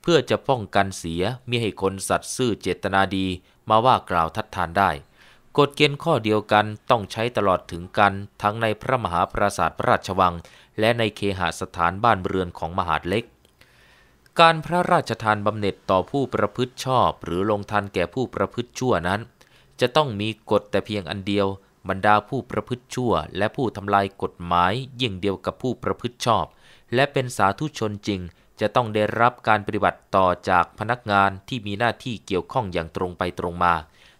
เพื่อจะป้องกันเสียมิให้คนสัตว์ซื่อเจตนาดี มาว่ากล่าวทัดทานได้ กฎเกณฑ์ข้อเดียวกันต้องใช้ตลอดถึงกันทั้งในพระมหาปราสาทพระราชวัง และในเคหสถานบ้านเรือนของมหาดเล็กการพระราชทานบำเหน็จต่อผู้ประพฤติชอบหรือลงทันแก่ผู้ประพฤติชั่วนั้น จะต้องมีกฎแต่เพียงอันเดียว บรรดาผู้ประพฤติชั่วและผู้ทำลายกฎหมายยิ่งเดียวกับผู้ประพฤติชอบ และเป็นสาธุชนจริง จะต้องได้รับการปฏิบัติต่อจากพนักงานที่มีหน้าที่เกี่ยวข้องอย่างตรงไปตรงมา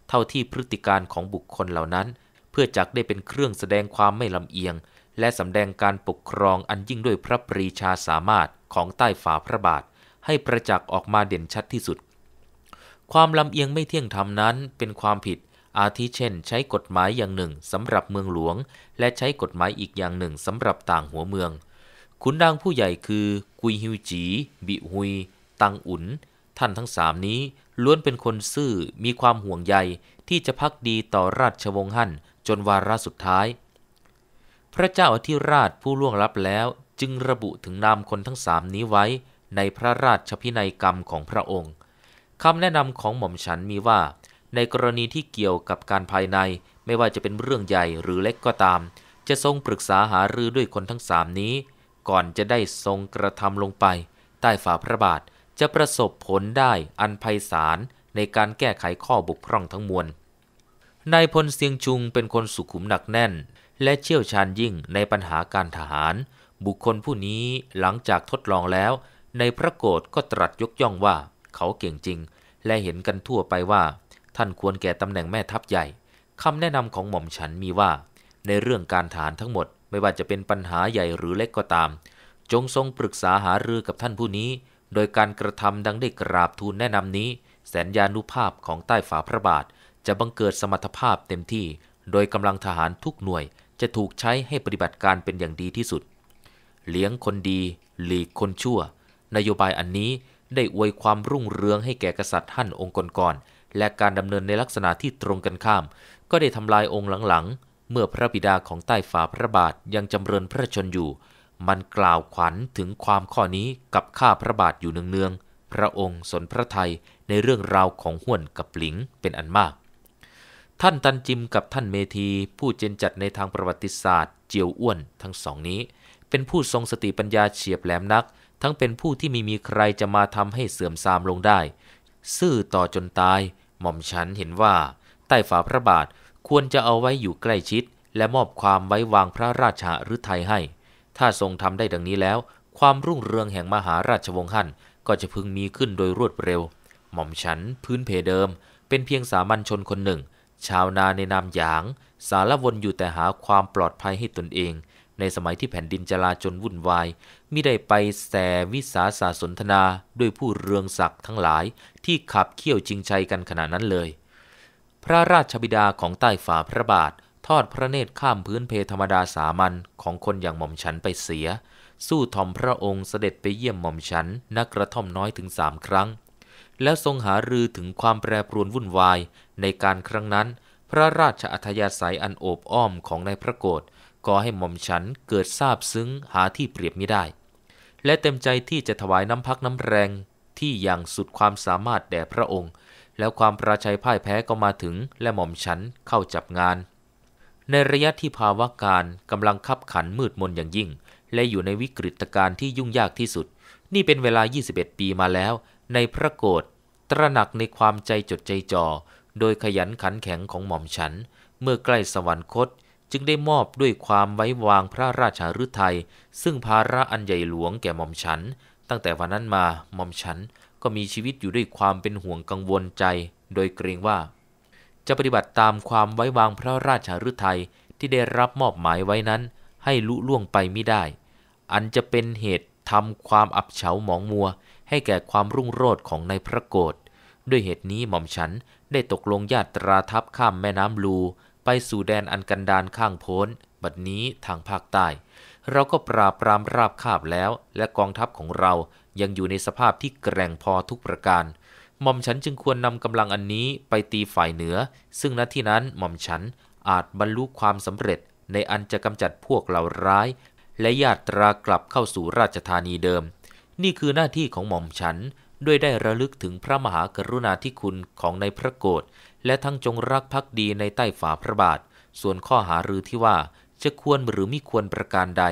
เท่าที่พฤติการของบุคคลเหล่านั้น เพื่อจักได้เป็นเครื่องแสดงความไม่ลำเอียง และสำแดงการปกครองอันยิ่งด้วยพระปรีชาสามารถของใต้ฝ่าพระบาทให้ประจักษ์ออกมาเด่นชัดที่สุด ความลำเอียงไม่เที่ยงธรรมนั้นเป็นความผิด อาทิเช่น ใช้กฎหมายอย่างหนึ่งสำหรับเมืองหลวง และใช้กฎหมายอีกอย่างหนึ่งสำหรับต่างหัวเมือง ขุนนางผู้ใหญ่คือกุยฮิวจี บิฮุย ตังอุนท่านทั้งสามนี้ ล้วนเป็นคนซื่อมีความห่วงใยที่จะพักดีต่อราชวงศ์ฮั่นจนวาระสุดท้าย พระเจ้าอธิราชผู้ล่วงลับแล้วจึงระบุถึงนามคนทั้งสามนี้ไว้ในพระราชพินัยกรรมของพระองค์คำแนะนำของหม่อมฉันมีว่า ในกรณีที่เกี่ยวกับการภายในไม่ว่าจะเป็นเรื่องใหญ่หรือเล็กก็ตาม จะทรงปรึกษาหารือด้วยคนทั้งสามนี้ ก่อนจะได้ทรงกระทำลงไป ใต้ฝ่าพระบาทจะประสบผลได้อันไพศาลในการแก้ไขข้อบกพร่องทั้งมวลนายพลเซียงชุงเป็นคนสุขุมหนักแน่น และเชี่ยวชาญยิ่งในปัญหาการทหาร บุคคลผู้นี้หลังจากทดลองแล้วในพระโกศก็ตรัสยกย่องว่า เขาเก่งจริง และเห็นกันทั่วไปว่า ท่านควรแก่ตำแหน่งแม่ทัพใหญ่คำแนะนำของหม่อมฉันมีว่า ในเรื่องการฐานทั้งหมดไม่ว่าจะเป็นปัญหาใหญ่หรือเล็กก็ตาม จงทรงปรึกษาหารือกับท่านผู้นี้ โดยการกระทำดังได้กราบทูลแนะนำนี้ แสนยานุภาพของใต้ฝาพระบาท จะบังเกิดสมรรถภาพเต็มที่ โดยกำลังทหารทุกหน่วย จะถูกใช้ให้ปฏิบัติการเป็นอย่างดีที่สุด เลี้ยงคนดีหลีกคนชั่วนโยบายอันนี้ได้อวยความรุ่งเรืองให้แก่กษัตริย์ท่านองค์ก่อนๆและการดำเนินในลักษณะที่ตรงกันข้าม ก็ได้ทำลายองค์หลัง ๆ เมื่อพระบิดาของใต้ฝ่าพระบาทยังจำเริญพระชนอยู่ มันกล่าวขวัญถึงความข้อนี้กับข้าพระบาทอยู่เนืองๆ พระองค์สนพระไทยในเรื่องราวของห้วน กับหลิงเป็นอันมาก ท่านตันจิมกับท่านเมธีผู้เจนจัดในทางประวัติศาสตร์เจียวอ้วนทั้งสองนี้ เป็นผู้ทรงสติปัญญาเฉียบแหลมนักทั้งเป็นผู้ที่ไม่มีใครจะมาทำให้เสื่อมทรามลงได้ ซื่อต่อจนตาย หม่อมฉันเห็นว่า ใต้ฝ่าพระบาทควรจะเอาไว้อยู่ใกล้ชิด และมอบความไว้วางพระราชาหรือไทยให้ ถ้าทรงทำได้ดังนี้แล้ว ความรุ่งเรืองแห่งมหาราชวงศ์ฮั่นก็จะพึงมีขึ้นโดยรวดเร็ว หม่อมฉันพื้นเพเดิม เป็นเพียงสามัญชนคนหนึ่ง ชาวนาในนามหยางสารวนอยู่แต่หาความปลอดภัยให้ตนเอง ในสมัยที่แผ่นดินจลาจนวุ่นวายมิได้ไปแสวิสาสาสนทนาด้วยผู้เรืองศักดิ์ทั้งหลายที่ขับเคี่ยวจิงชัยกันขณะนั้นเลย พระราชบิดาของใต้ฝ่าพระบาท ทอดพระเนตรข้ามพื้นเพธรรมดาสามัญของคนอย่างหม่อมฉันไปเสีย สู้ทอมพระองค์เสด็จไปเยี่ยมหม่อมฉันนักกระท่อมน้อยถึงสามครั้ง แล้วทรงหารือถึงความแปรปรวนวุ่นวาย ในการครั้งนั้น พระราชอัธยาศัยอันโอบอ้อมของนายพระโกรธก็ให้หม่อมฉันเกิดทราบซึ้งหาที่เปรียบไม่ได้และเต็มใจที่จะถวายน้ำพักน้ำแรงที่อย่างสุดความสามารถแด่พระองค์ แล้วความประชัยพ่ายแพ้ก็มาถึง และหม่อมฉันเข้าจับงาน ในระยะที่ภาวะการกำลังคับขันมืดมนอย่างยิ่ง และอยู่ในวิกฤตการณ์ที่ยุ่งยากที่สุด นี่เป็นเวลา 21 ปีมาแล้ว ในพระโกธตระหนักในความใจจดใจจ่อ โดยขยันขันแข็งของหม่อมฉัน เมื่อใกล้สวรรคตจึงได้มอบด้วยความไว้วางพระราชาฤทัยซึ่งภาระอันใหญ่หลวงแก่หม่อมฉัน ตั้งแต่วันนั้นมาหม่อมฉันก็มีชีวิตอยู่ด้วยความเป็นห่วงกังวลใจ โดยเกรงว่า จะปฏิบัติตามความไว้วางพระราชาฤทัยที่ได้รับมอบหมายไว้นั้นให้ลุล่วงไปไม่ได้ อันจะเป็นเหตุทำความอับเฉาหมองมัว ให้แก่ความรุ่งโรจน์ของนายพระโกรธด้วยเหตุนี้หม่อมฉันได้ตกลงญาติราทับข้ามแม่น้ำลูไปสู่แดนอันกันดานข้างพ้น บัดนี้ทางภาคใต้ เราก็ปราบปรามราบคาบแล้ว และกองทัพของเรายังอยู่ในสภาพที่แกร่งพอทุกประการ หม่อมฉันจึงควรนำกำลังอันนี้ไปตีฝ่ายเหนือ ซึ่งณที่นั้นหม่อมฉันอาจบรรลุความสำเร็จ ในอันจะกำจัดพวกเหล่าร้าย และญาตรากลับเข้าสู่ราชธานีเดิม นี่คือหน้าที่ของหม่อมฉัน ด้วยได้ระลึกถึงพระมหากรุณาธิคุณของในพระโกรธและทั้งจงรักภักดีในใต้ฝาพระบาท ส่วนข้อหารือที่ว่า จะควรหรือไม่ควรประการใด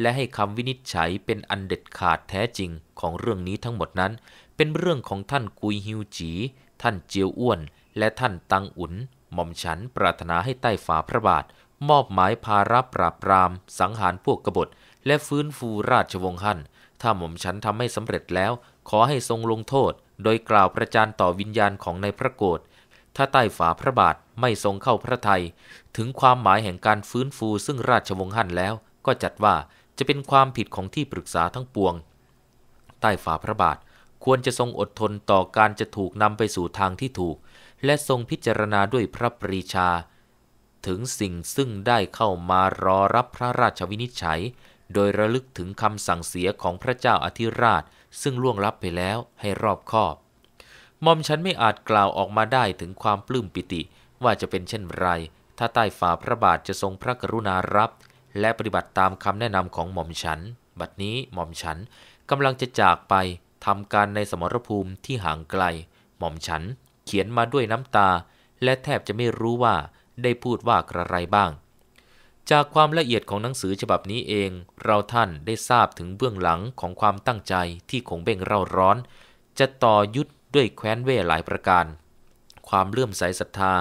และให้คำวินิจฉัยเป็นอันเด็ดขาดแท้จริง ของเรื่องนี้ทั้งหมดนั้น เป็นเรื่องของท่านกุยฮิวจี ท่านเจียวอ้วน และท่านตังอุน หม่อมฉันปรารถนาให้ใต้ฝาพระบาท มอบหมายภาระปราบปราม สังหารพวกกบฏ และฟื้นฟูราชวงศ์ฮั่นถ้าหม่อมฉันทำให้สำเร็จแล้ว ขอให้ทรงลงโทษ โดยกล่าวประจานต่อวิญญาณของนายพระโกรธถ้าใต้ฝ่าพระบาทไม่ทรงเข้าพระทย ถึงความหมายแห่งการฟื้นฟูซึ่งราชวงศ์ฮั่นแล้วก็จัดว่าจะเป็นความผิดของที่ปรึกษาทั้งปวง ใต้ฝ่าพระบาทควรจะทรงอดทนต่อการจะถูกนำไปสู่ทางที่ถูกและทรงพิจารณาด้วยพระปรีชา ถึงสิ่งซึ่งได้เข้ามารอรับพระราชวินิจฉัย โดยระลึกถึงคำสั่งเสียของพระเจ้าอธิราช ซึ่งล่วงลับไปแล้วให้รอบคอบมอมฉันไม่อาจกล่าวออกมาได้ถึงความปลื้มปิติว่าจะเป็นเช่นไร ถ้าใต้ฝ่าพระบาทจะทรงพระกรุณารับ และปฏิบัติตามคำแนะนำของหม่อมฉัน บัดนี้หม่อมฉันกำลังจะจากไปทำการในสมรภูมิที่ห่างไกล หม่อมฉันเขียนมาด้วยน้ำตา และแทบจะไม่รู้ว่าได้พูดว่ากระไรบ้าง จากความละเอียดของหนังสือฉบับนี้เอง เราท่านได้ทราบถึงเบื้องหลังของความตั้งใจที่คงเบ่งเร่าร้อน จะต่อยุทธด้วยแคว้นเว่หลายประการ ความเลื่อมใสศรัทธา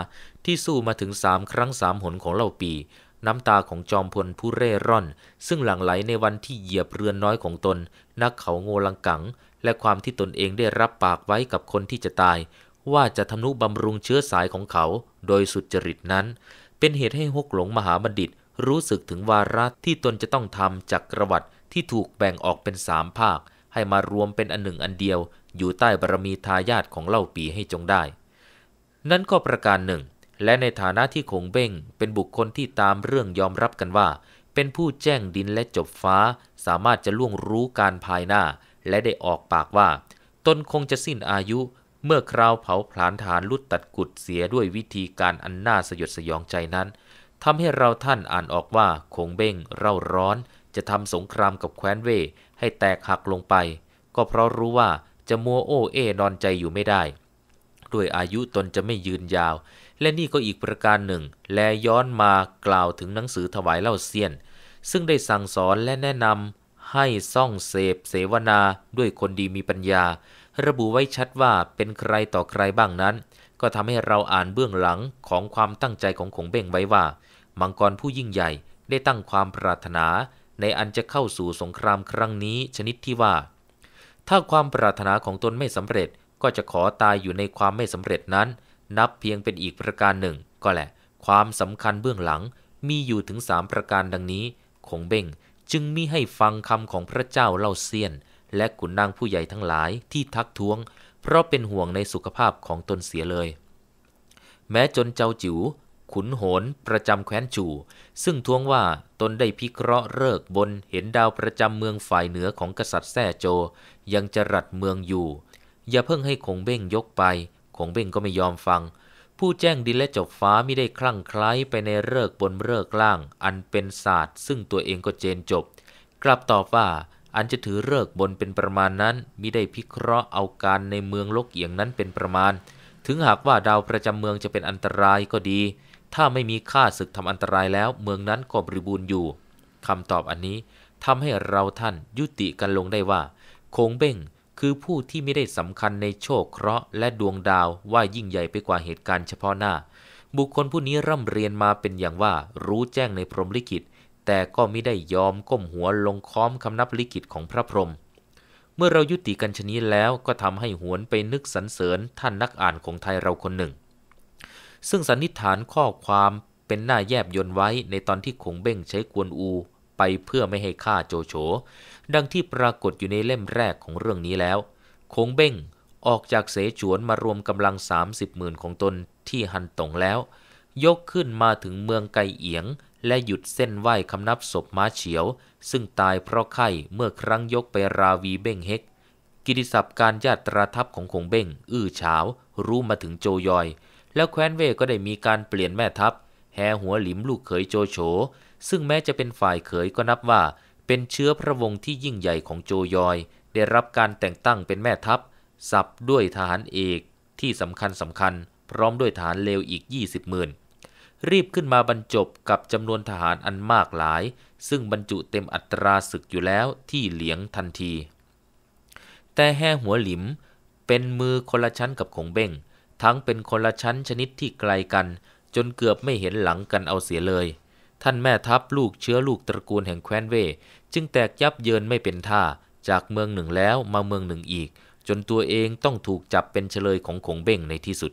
ที่สู้มาถึงสามครั้งสามหนของเล่าปี น้ำตาของจอมพลผู้เร่ร่อน ซึ่งหลั่งไหลในวันที่เหยียบเรือนน้อยของตน นักเขาโงลังกัง และความที่ตนเองได้รับปากไว้กับคนที่จะตาย ว่าจะทำนุบำรุงเชื้อสายของเขา โดยสุจริตนั้น เป็นเหตุให้ฮกหลงมหาบัณฑิตรู้สึกถึงวาระที่ตนจะต้องทำจากกระวัิที่ถูกแบ่งออกเป็นสามภาค ให้มารวมเป็นอันหนึ่งอันเดียวอยู่ใต้บารมีทายาทของเล่าปีให้จงได้ นั่นก็ประการหนึ่ง และในฐานะที่คงเบ้งเป็นบุคคลที่ตามเรื่องยอมรับกันว่า เป็นผู้แจ้งดินและจบฟ้า สามารถจะล่วงรู้การภายหน้า และได้ออกปากว่า ตนคงจะสิ้นอายุ เมื่อคราวเผาผลาญฐานลุดตัดกุดเสียด้วยวิธีการอันน่าสยดสยองใจนั้น ทำให้เราท่านอ่านออกว่าคงเบ้งเร่าร้อนจะทำสงครามกับแคว้นเว ให้แตกหักลงไป ก็เพราะรู้ว่าจะมัวโอเอนอนใจอยู่ไม่ได้ ด้วยอายุตนจะไม่ยืนยาว และนี่ก็อีกประการหนึ่ง แลย้อนมากล่าวถึงหนังสือถวายเล่าเสียน ซึ่งได้สั่งสอนและแนะนำให้ซ่องเสพเสวนา ด้วยคนดีมีปัญญา ระบุไว้ชัดว่าเป็นใครต่อใครบ้างนั้น ก็ทำให้เราอ่านเบื้องหลังของความตั้งใจของขงเบ่งไว้ว่า มังกรผู้ยิ่งใหญ่ได้ตั้งความปรารถนา ในอันจะเข้าสู่สงครามครั้งนี้ชนิดที่ว่าถ้าความปรารถนาของตนไม่สำเร็จก็จะขอตายอยู่ในความไม่สำเร็จนั้น นับเพียงเป็นอีกประการหนึ่ง ก็แหละ ความสำคัญเบื้องหลังมีอยู่ถึงสามประการดังนี้คงเบ่งจึงมิให้ฟังคำของพระเจ้าเล่าเสี้ยน และขุนนางผู้ใหญ่ทั้งหลายที่ทักท้วง เพราะเป็นห่วงในสุขภาพของตนเสียเลย แม้จนเจ้าจิว๋วขุนโหนประจำแคว้นจูซึ่งท้วงว่า ตนได้พิเคราะห์เลิกบนเห็นดาวประจำเมืองฝ่ายเหนือของกษัตริย์แซ่โจ ยังจะรัดเมืองอยู่ อย่าเพิ่งให้คงเบ้งยกไป คงเบ้งก็ไม่ยอมฟัง ผู้แจ้งดินและจบฟ้ามิได้คลั่งคล้ายไปในเลิกบนเลิกล่าง อันเป็นศาสตร์ซึ่งตัวเองก็เจนจบ กลับตอบว่า อันจะถือเลิกบนเป็นประมาณนั้นมิได้พิเคราะห์เอาการในเมืองลกเอียงนั้นเป็นประมาณ ถึงหากว่าดาวประจำเมืองจะเป็นอันตรายก็ดีถ้าไม่มีข้าศึกทำอันตรายแล้วเมืองนั้นก็บริบูรณ์อยู่ คำตอบอันนี้ทำให้เราท่านยุติกันลงได้ว่าคงเบ้งคือผู้ที่ไม่ได้สำคัญในโชค เคราะห์และดวงดาวว่ายิ่งใหญ่ไปกว่าเหตุการณ์เฉพาะหน้า บุคคลผู้นี้ร่ำเรียนมาเป็นอย่างว่ารู้แจ้งในพรหมลิขิตแต่ก็ไม่ได้ยอมก้มหัวลงค้อมคำนับลิขิตของพระพรหมเมื่อเรายุติกันชนี้แล้วก็ทำให้หวนไปนึกสรรเสริญท่านนักอ่านของไทยเราคนหนึ่งซึ่งสันนิษฐานข้อความเป็นหน้าแยบยนไว้ในตอนที่ขงเบ้งใช้กวนอู ไปเพื่อไม่ให้ฆ่าโจโฉ ดังที่ปรากฏอยู่ในเล่มแรกของเรื่องนี้แล้ว คงเบ้งออกจากเสฉวนมารวมกำลัง 30หมื่นของตนที่ฮันตงแล้ว ยกขึ้นมาถึงเมืองไกเอียงและหยุดเส้นไหวคำนับศพม้าเฉียว ซึ่งตายเพราะไข้เมื่อครั้งยกไปราวีเบ้งเฮก กิติศัพท์การญาติราทัพของคงเบ้งอื้อฉาวรู้มาถึงโจยอยแล้วแคว้นเว่ก็ได้มีการเปลี่ยนแม่ทัพ แห่หัวหลิมลูกเขยโจโฉ ซึ่งแม้จะเป็นฝ่ายเขยก็นับว่าเป็นเชื้อพระวงศ์ที่ยิ่งใหญ่ของโจยอย ได้รับการแต่งตั้งเป็นแม่ทัพสับด้วยทหารเอกที่สำคัญสำคัญ พร้อมด้วยทหารเลวอีก 20หมื่นรีบขึ้นมาบรรจบกับจำนวนทหารอันมากหลาย ซึ่งบรรจุเต็มอัตราศึกอยู่แล้วที่เหลียงทันที แต่แห่หัวหลิมเป็นมือคนละชั้นกับขงเบ้งทั้งเป็นคนละชั้นชนิดที่ไกลกันจนเกือบไม่เห็นหลังกันเอาเสียเลย ท่านแม่ทัพลูกเชื้อลูกตระกูลแห่งแคว้นเว จึงแตกยับเยินไม่เป็นท่า จากเมืองหนึ่งแล้วมาเมืองหนึ่งอีก จนตัวเองต้องถูกจับเป็นเฉลยของขงเบ้งในที่สุด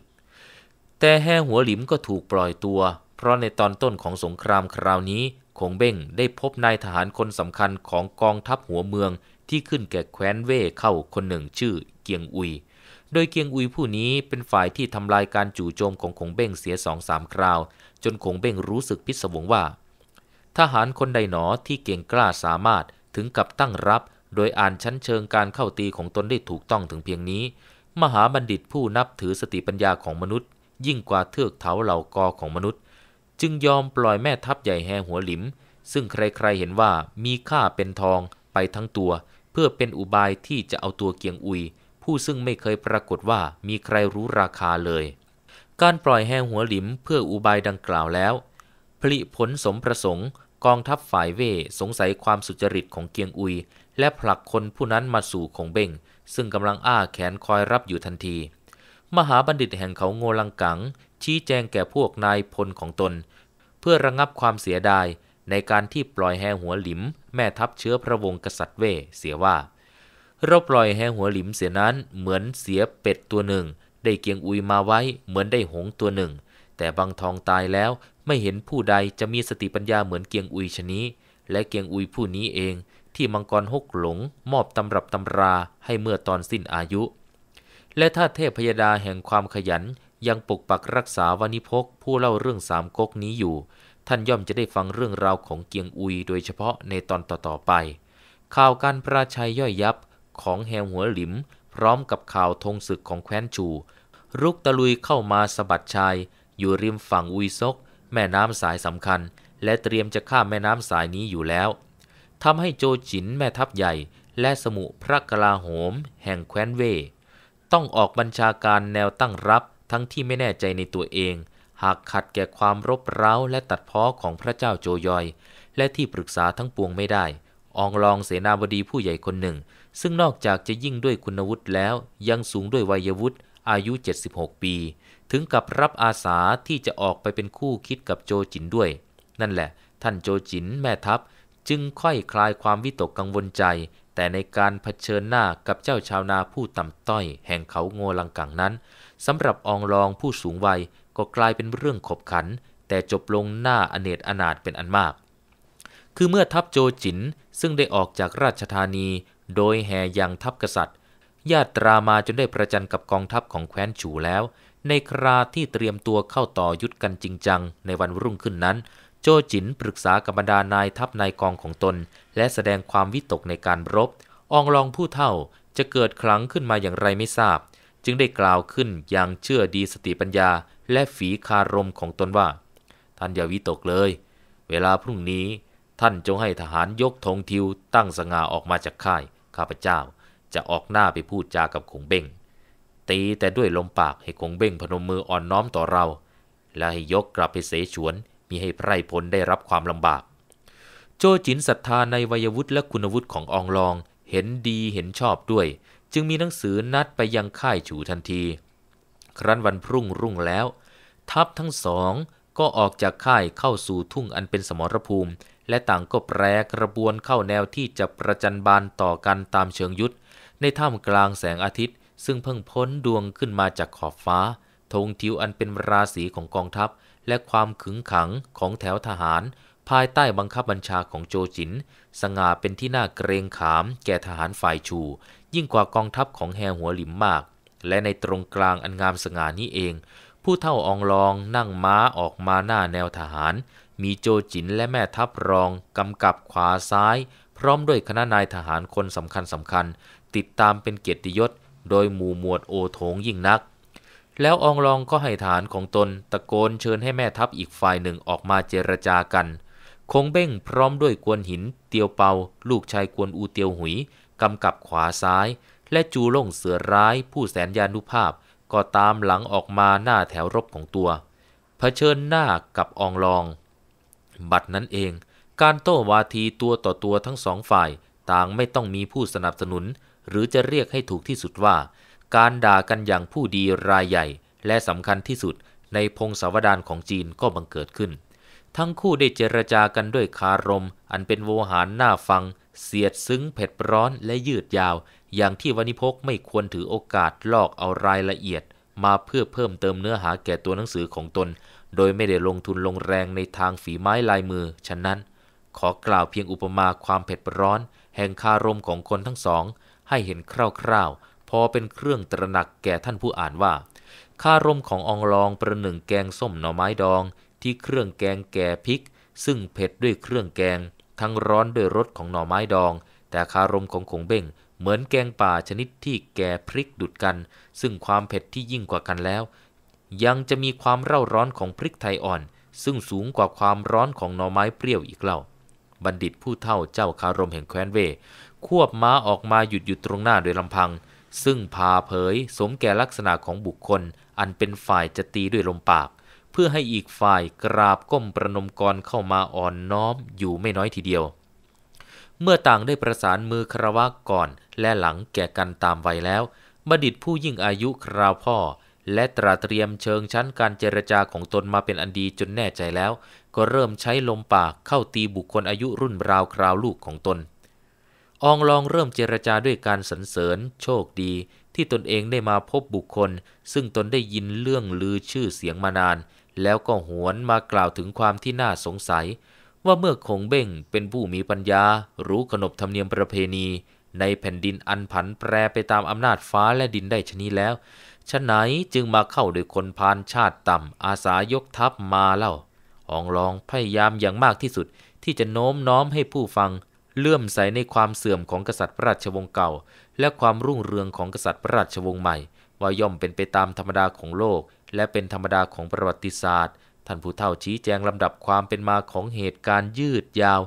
แต่แห่หัวหลิมก็ถูกปล่อยตัว เพราะในตอนต้นของสงครามคราวนี้ขงเบ้งได้พบนายทหารคนสำคัญของกองทัพหัวเมืองที่ขึ้นแก่แคว้นเว่เข้าคนหนึ่งชื่อเกียงอุยโดยเกียงอุยผู้นี้เป็นฝ่ายที่ทำลายการจู่โจมของขงเบ้งเสียสองสามคราว จนขงเบ้งรู้สึกพิศวงว่า ทหารคนใดหนอที่เก่งกล้าสามารถถึงกับตั้งรับ โดยอ่านชั้นเชิงการเข้าตีของตนได้ถูกต้องถึงเพียงนี้ มหาบัณฑิตผู้นับถือสติปัญญาของมนุษย์ ยิ่งกว่าเทือกเถาเหล่ากอของมนุษย์ จึงยอมปล่อยแม่ทัพใหญ่แหหัวหลิมซึ่งใครๆเห็นว่ามีค่าเป็นทองไปทั้งตัว เพื่อเป็นอุบายที่จะเอาตัวเกียงอุยผู้ซึ่งไม่เคยปรากฏว่ามีใครรู้ราคาเลย การปล่อยแหงหัวหลิม เพื่ออุบายดังกล่าวแล้ว ผลิผลสมประสงค์ กองทัพฝ่ายเว่สงสัยความสุจริตของเกียงอุย และผลักคนผู้นั้นมาสู่ของเบ่ง ซึ่งกำลังอ้าแขนคอยรับอยู่ทันที มหาบัณฑิตแห่งเขาโงลังกัง ชี้แจงแก่พวกนายพลของตน เพื่อระงับความเสียดาย ในการที่ปล่อยแห่หัวหลิม แม่ทัพเชื้อพระวงกษัตริย์เว่เสียว่าเราปล่อยแหหัวหลิมเสียนั้นเหมือนเสียเป็ดตัวหนึ่ง ได้เกียงอุยมาไว้ เหมือนได้หงตัวหนึ่ง แต่บางทองตายแล้วไม่เห็นผู้ใดจะมีสติปัญญาเหมือนเกียงอุยชนี้และเกียงอุยผู้นี้เอง ที่มังกรฮกหลง มอบตำรับตำราให้เมื่อตอนสิ้นอายุ และถ้าเทพพยดาแห่งความขยัน ยังปกปักรักษาวานิพกผู้เล่าเรื่องสามก๊กนี้อยู่ ท่านย่อมจะได้ฟังเรื่องราวของเกียงอุยโดยเฉพาะในตอนต่อๆไป ข่าวการประชัยย่อยยับของแฮวหัวหลิมพร้อมกับข่าวธงศึกของแคว้นชูรุกตะลุยเข้ามาสะบัดชาย อยู่ริมฝั่งอุยซกแม่น้ำสายสำคัญ และเตรียมจะข้ามแม่น้ำสายนี้อยู่แล้วทำให้โจจินแม่ทัพใหญ่ และสมุพระกลาโหม แห่งแคว้นเว ต้องออกบัญชาการแนวตั้งรับ ทั้งที่ไม่แน่ใจในตัวเอง หากขัดแก่ความรบเร้าและตัดพ้อของพระเจ้าโจยอย และที่ปรึกษาทั้งปวงไม่ได้อองลองเสนาบดีผู้ใหญ่คนหนึ่งซึ่งนอกจากจะยิ่งด้วยคุณวุฒิแล้วยังสูงด้วยวัยวุฒิอายุ 76 ปี ถึงกับรับอาสาที่จะออกไปเป็นคู่คิดกับโจจินด้วย นั่นแหละ ท่านโจจินแม่ทัพ จึงค่อยคลายความวิตกกังวลใจ แต่ในการเผชิญหน้ากับเจ้าชาวนาผู้ต่ำต้อยแห่งเขาโงลังกังนั้นสำหรับองรองผู้สูงวัยก็กลายเป็นเรื่องขบขัน แต่จบลงหน้าอเนจอนาถเป็นอันมาก คือเมื่อทัพโจจินซึ่งได้ออกจากราชธานีโดยแห่ยังทัพกษัตริย์ญาตรามาจนได้ประจันกับกองทัพของแคว้นฉูแล้ว ในคราที่เตรียมตัวเข้าต่อยุธกันจริงจังในวันรุ่งขึ้นนั้น โจจินปรึกษากับบรรดานายทัพนายกองของตน และแสดงความวิตกในการรบองลองผู้เท่าจะเกิดครั้งขึ้นมาอย่างไรไม่ทราบ จึงได้กล่าวขึ้นอย่างเชื่อดีสติปัญญา และฝีคารมของตนว่า ท่านอย่าวิตกเลย เวลาพรุ่งนี้ท่านจงให้ทหารยกธงทิวตั้งสง่าออกมาจากค่ายข้าพเจ้าจะออกหน้าไปพูดจากับคงเบ้งตีแต่ด้วยลมปากให้คงเบ้งพนมมืออ่อนน้อมต่อเรา และให้ยกกลับไปเสฉวนมีให้ไพร่พลได้รับความลำบาก โจจินศรัทธาในวัยวุฒิและคุณวุฒิขององลอง เห็นดีเห็นชอบด้วย จึงมีหนังสือนัดไปยังค่ายฉูทันที ครั้นวันพรุ่งรุ่งแล้ว ทัพทั้งสองก็ออกจากค่ายเข้าสู่ทุ่งอันเป็นสมรภูมิและต่างก็แปรกระบวนเข้าแนวที่จะประจันบานต่อกันตามเชิงยุทธในท่ามกลางแสงอาทิตย์ ซึ่งเพิ่งพ้นดวงขึ้นมาจากขอบฟ้าธงทิวอันเป็นราศีของกองทัพและความขึงขังของแถวทหาร ภายใต้บังคับบัญชาของโจจินสง่าเป็นที่น่าเกรงขามแก่ทหารฝ่ายชูยิ่งกว่ากองทัพของแฮหัวหลิมมาก และในตรงกลางอันงามสง่านี้เอง ผู้เท่าอองลองนั่งม้าออกมาหน้าแนวทหารมีโจจินและแม่ทัพรองกำกับขวาซ้าย พร้อมด้วยคณะนายทหารคนสำคัญสำคัญ ติดตามเป็นเกียรติยศโดยหมู่หมวดโอโถงยิ่งนัก แล้วองรองก็ให้ฐานของตน ตะโกนเชิญให้แม่ทัพอีกฝ่ายหนึ่งออกมาเจรจากัน คงเบ้งพร้อมด้วยกวนหิน เตียวเปาลูกชายกวนอูเตียวหุยกำกับขวาซ้าย และจูล่งเสือร้ายผู้แสนยานุภาพก็ตามหลังออกมาหน้าแถวรบของตัวเผชิญหน้ากับองรองบัดนั้นเอง การโต้วาทีตัวต่อตัวทั้งสองฝ่ายต่างไม่ต้องมีผู้สนับสนุน หรือจะเรียกให้ถูกที่สุดว่า การด่ากันอย่างผู้ดีรายใหญ่ และสำคัญที่สุดในพงศาวดารของจีนก็บังเกิดขึ้น ทั้งคู่ได้เจรจากันด้วยคารม อันเป็นโวหารน่าฟัง เสียดซึ้งเผ็ดร้อนและยืดยาว อย่างที่วณิพกไม่ควรถือโอกาสลอกเอารายละเอียด มาเพื่อเพิ่มเติมเนื้อหาแก่ตัวหนังสือของตนโดยไม่ได้ลงทุนลงแรงในทางฝีไม้ลายมือ ฉะนั้นขอกล่าวเพียงอุปมาความเผ็ดร้อน แห่งคารมของคนทั้งสองให้เห็นคร่าวๆพอเป็นเครื่องตระหนักแก่ท่านผู้อ่านว่า คารมขององลองประหนึ่งแกงส้มหน่อไม้ดอง ที่เครื่องแกงแก่พริก ซึ่งเผ็ดด้วยเครื่องแกง ทั้งร้อนด้วยรสของหน่อไม้ดอง แต่คารมของขงเบ้งเหมือนแกงป่าชนิดที่แก่พริกดุดกัน ซึ่งความเผ็ดที่ยิ่งกว่ากันแล้วยังจะมีความเร่าร้อนของพริกไทยอ่อน ซึ่งสูงกว่าความร้อนของหน่อไม้เปรี้ยวอีกเล่า บัณฑิตผู้เท่าเจ้าคารมแห่งแคว้นเว ควบม้าออกมาหยุดอยู่ตรงหน้าโดยลำพัง ซึ่งพาเผย สมแก่ลักษณะของบุคคล อันเป็นฝ่ายจะตีด้วยลมปาก เพื่อให้อีกฝ่ายกราบก้มประนมกรเข้ามาอ่อนน้อมอยู่ไม่น้อยทีเดียว เมื่อต่างได้ประสานมือคารวะก่อน และหลังแก่กันตามวัยแล้วบัณฑิตผู้ยิ่งอายุคราวพ่อและตราเตรียมเชิงชั้นการเจรจาของตนมาเป็นอันดีจนแน่ใจแล้วก็เริ่มใช้ลมปากเข้าตีบุคคลอายุรุ่นราวคราวลูกของตนอองลองเริ่มเจรจาด้วยการสรรเสริญ โชคดีที่ตนเองได้มาพบบุคคล ซึ่งตนได้ยินเรื่องลือชื่อเสียงมานานแล้วก็หวนมากล่าวถึงความที่น่าสงสัย ว่าเมื่อคงเบ้งเป็นผู้มีปัญญา รู้ขนบธรรมเนียมประเพณี ในแผ่นดินอันผันแปรไปตามอำนาจฟ้าและดินได้ชนี้แล้วฉะไหนจึงมาเข้าด้วยคนพานชาติต่ำ อาสายกทัพมาเล่า อองลองพยายามอย่างมากที่สุดที่จะโน้มน้อมให้ผู้ฟังเลื่อมใสในความเสื่อมของกษัตริย์พระราชวงศ์เก่า และความรุ่งเรืองของกษัตริย์พระราชวงศ์ใหม่ ว่าย่อมเป็นไปตามธรรมดาของโลก และเป็นธรรมดาของประวัติศาสตร์ท่านผู้เฒ่าชี้แจงลำดับความเป็นมาของเหตุการณ์ยืดยาว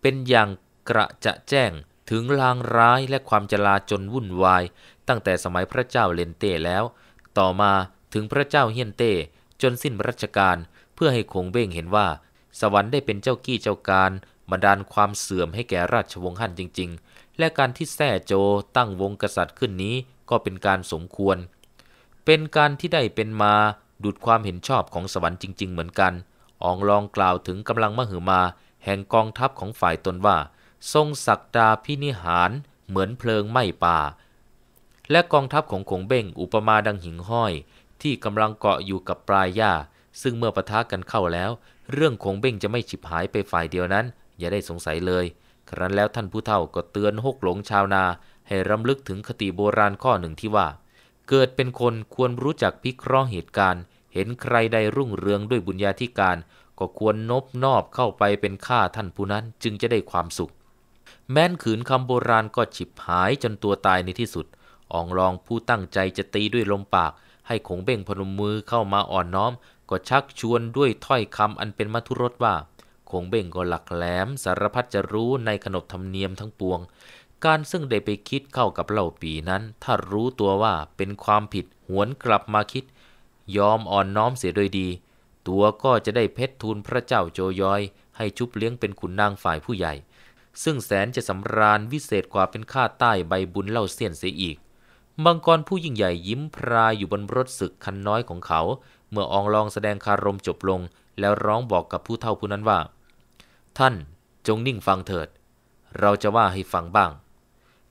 เป็นอย่างกระจะแจ้ง ถึงลางร้ายและความจลาจนวุ่นวาย ตั้งแต่สมัยพระเจ้าเลนเต้แล้วต่อมาถึงพระเจ้าเฮียนเต้จนสิ้นรัชกาลเพื่อให้คงเบ้งเห็นว่า สวรรค์ได้เป็นเจ้ากี้เจ้าการบันดาลความเสื่อมให้แก่ราชวงศ์ฮั่นจริงๆ และการที่แซ่โจตั้งวงกษัตริย์ขึ้นนี้ก็เป็นการสมควร เป็นการที่ได้เป็นมาดูดความเห็นชอบของสวรรค์จริงๆ เหมือนกันอองลองกล่าวถึงกำลังมหึมา แห่งกองทัพของฝ่ายตนว่า ทรงศักดาพินิหารเหมือนเพลิงไหม้ป่าและกองทัพของขงเบ้งอุปมาดังหิ่งห้อย ที่กำลังเกาะอยู่กับปลายหญ้าซึ่งเมื่อปะทะกันเข้าแล้ว เรื่องขงเบ้งจะไม่ฉิบหายไปฝ่ายเดียวนั้น อย่าได้สงสัยเลย ครั้นแล้วท่านผู้เฒ่าก็เตือนหกหลงชาวนา ให้รำลึกถึงคติโบราณข้อหนึ่งที่ว่า เกิดเป็นคนควรรู้จักพิเคราะห์เหตุการณ์ เห็นใครใดรุ่งเรืองด้วยบุญญาธิการ ก็ควรนบนอบเข้าไปเป็นข้าท่านผู้นั้นจึงจะได้ความสุข แม้นขืนคำโบราณก็ฉิบหายจนตัวตายในที่สุดอองรองผู้ตั้งใจจะตีด้วยลมปาก ให้คงเบ่งพนมมือเข้ามาอ่อนน้อม ก็ชักชวนด้วยถ้อยคำอันเป็นมัทุรสว่าคงเบ่งก็หลักแหลม สารพัดจะรู้ในขนบธรรมเนียมทั้งปวง การซึ่งได้ไปคิดเข้ากับเหล่าปีนั้น ถ้ารู้ตัวว่าเป็นความผิด หวนกลับมาคิด ยอมอ่อนน้อมเสียโดยดี ตัวก็จะได้เพชรทูลพระเจ้าโจยอย ให้ชุบเลี้ยงเป็นขุนนางฝ่ายผู้ใหญ่ ซึ่งแสนจะสำราญวิเศษกว่าเป็นข้าใต้ใบบุญเล่าเสียนเสียอีกมังกรผู้ยิ่งใหญ่ยิ้มพรายอยู่บนรถศึกคันน้อยของเขา เมื่ออองลองแสดงคารมจบลงแล้วร้องบอกกับผู้เฒ่าผู้นั้นว่า ท่านจงนิ่งฟังเถิด เราจะว่าให้ฟังบ้าง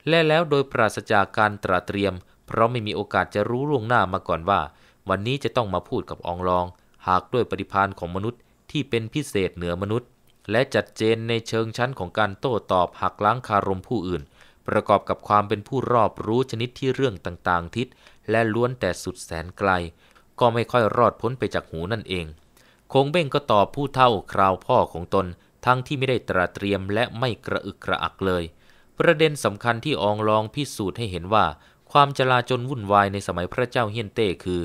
และแล้วโดยปราศจากการตระเตรียม เพราะไม่มีโอกาสจะรู้ล่วงหน้ามาก่อนว่า วันนี้จะต้องมาพูดกับอองลอง หากด้วยปฏิพานของมนุษย์ที่เป็นพิเศษเหนือมนุษย์และจัดเจนในเชิงชั้นของการโต้ตอบหักล้างคารมผู้อื่นประกอบกับความเป็นผู้รอบรู้ชนิดที่เรื่องต่างๆทิศ และล้วนแต่สุดแสนไกล ก็ไม่ค่อยรอดพ้นไปจากหูนั่นเอง คงเบ้งก็ตอบผู้เท่าคราวพ่อของตนทั้งที่ไม่ได้ตระเตรียมและไม่กระอึกกระอักเลย ประเด็นสำคัญที่อองลองพิสูจน์ให้เห็นว่า ความจลาจลวุ่นวายในสมัยพระเจ้าเฮียนเต้คือ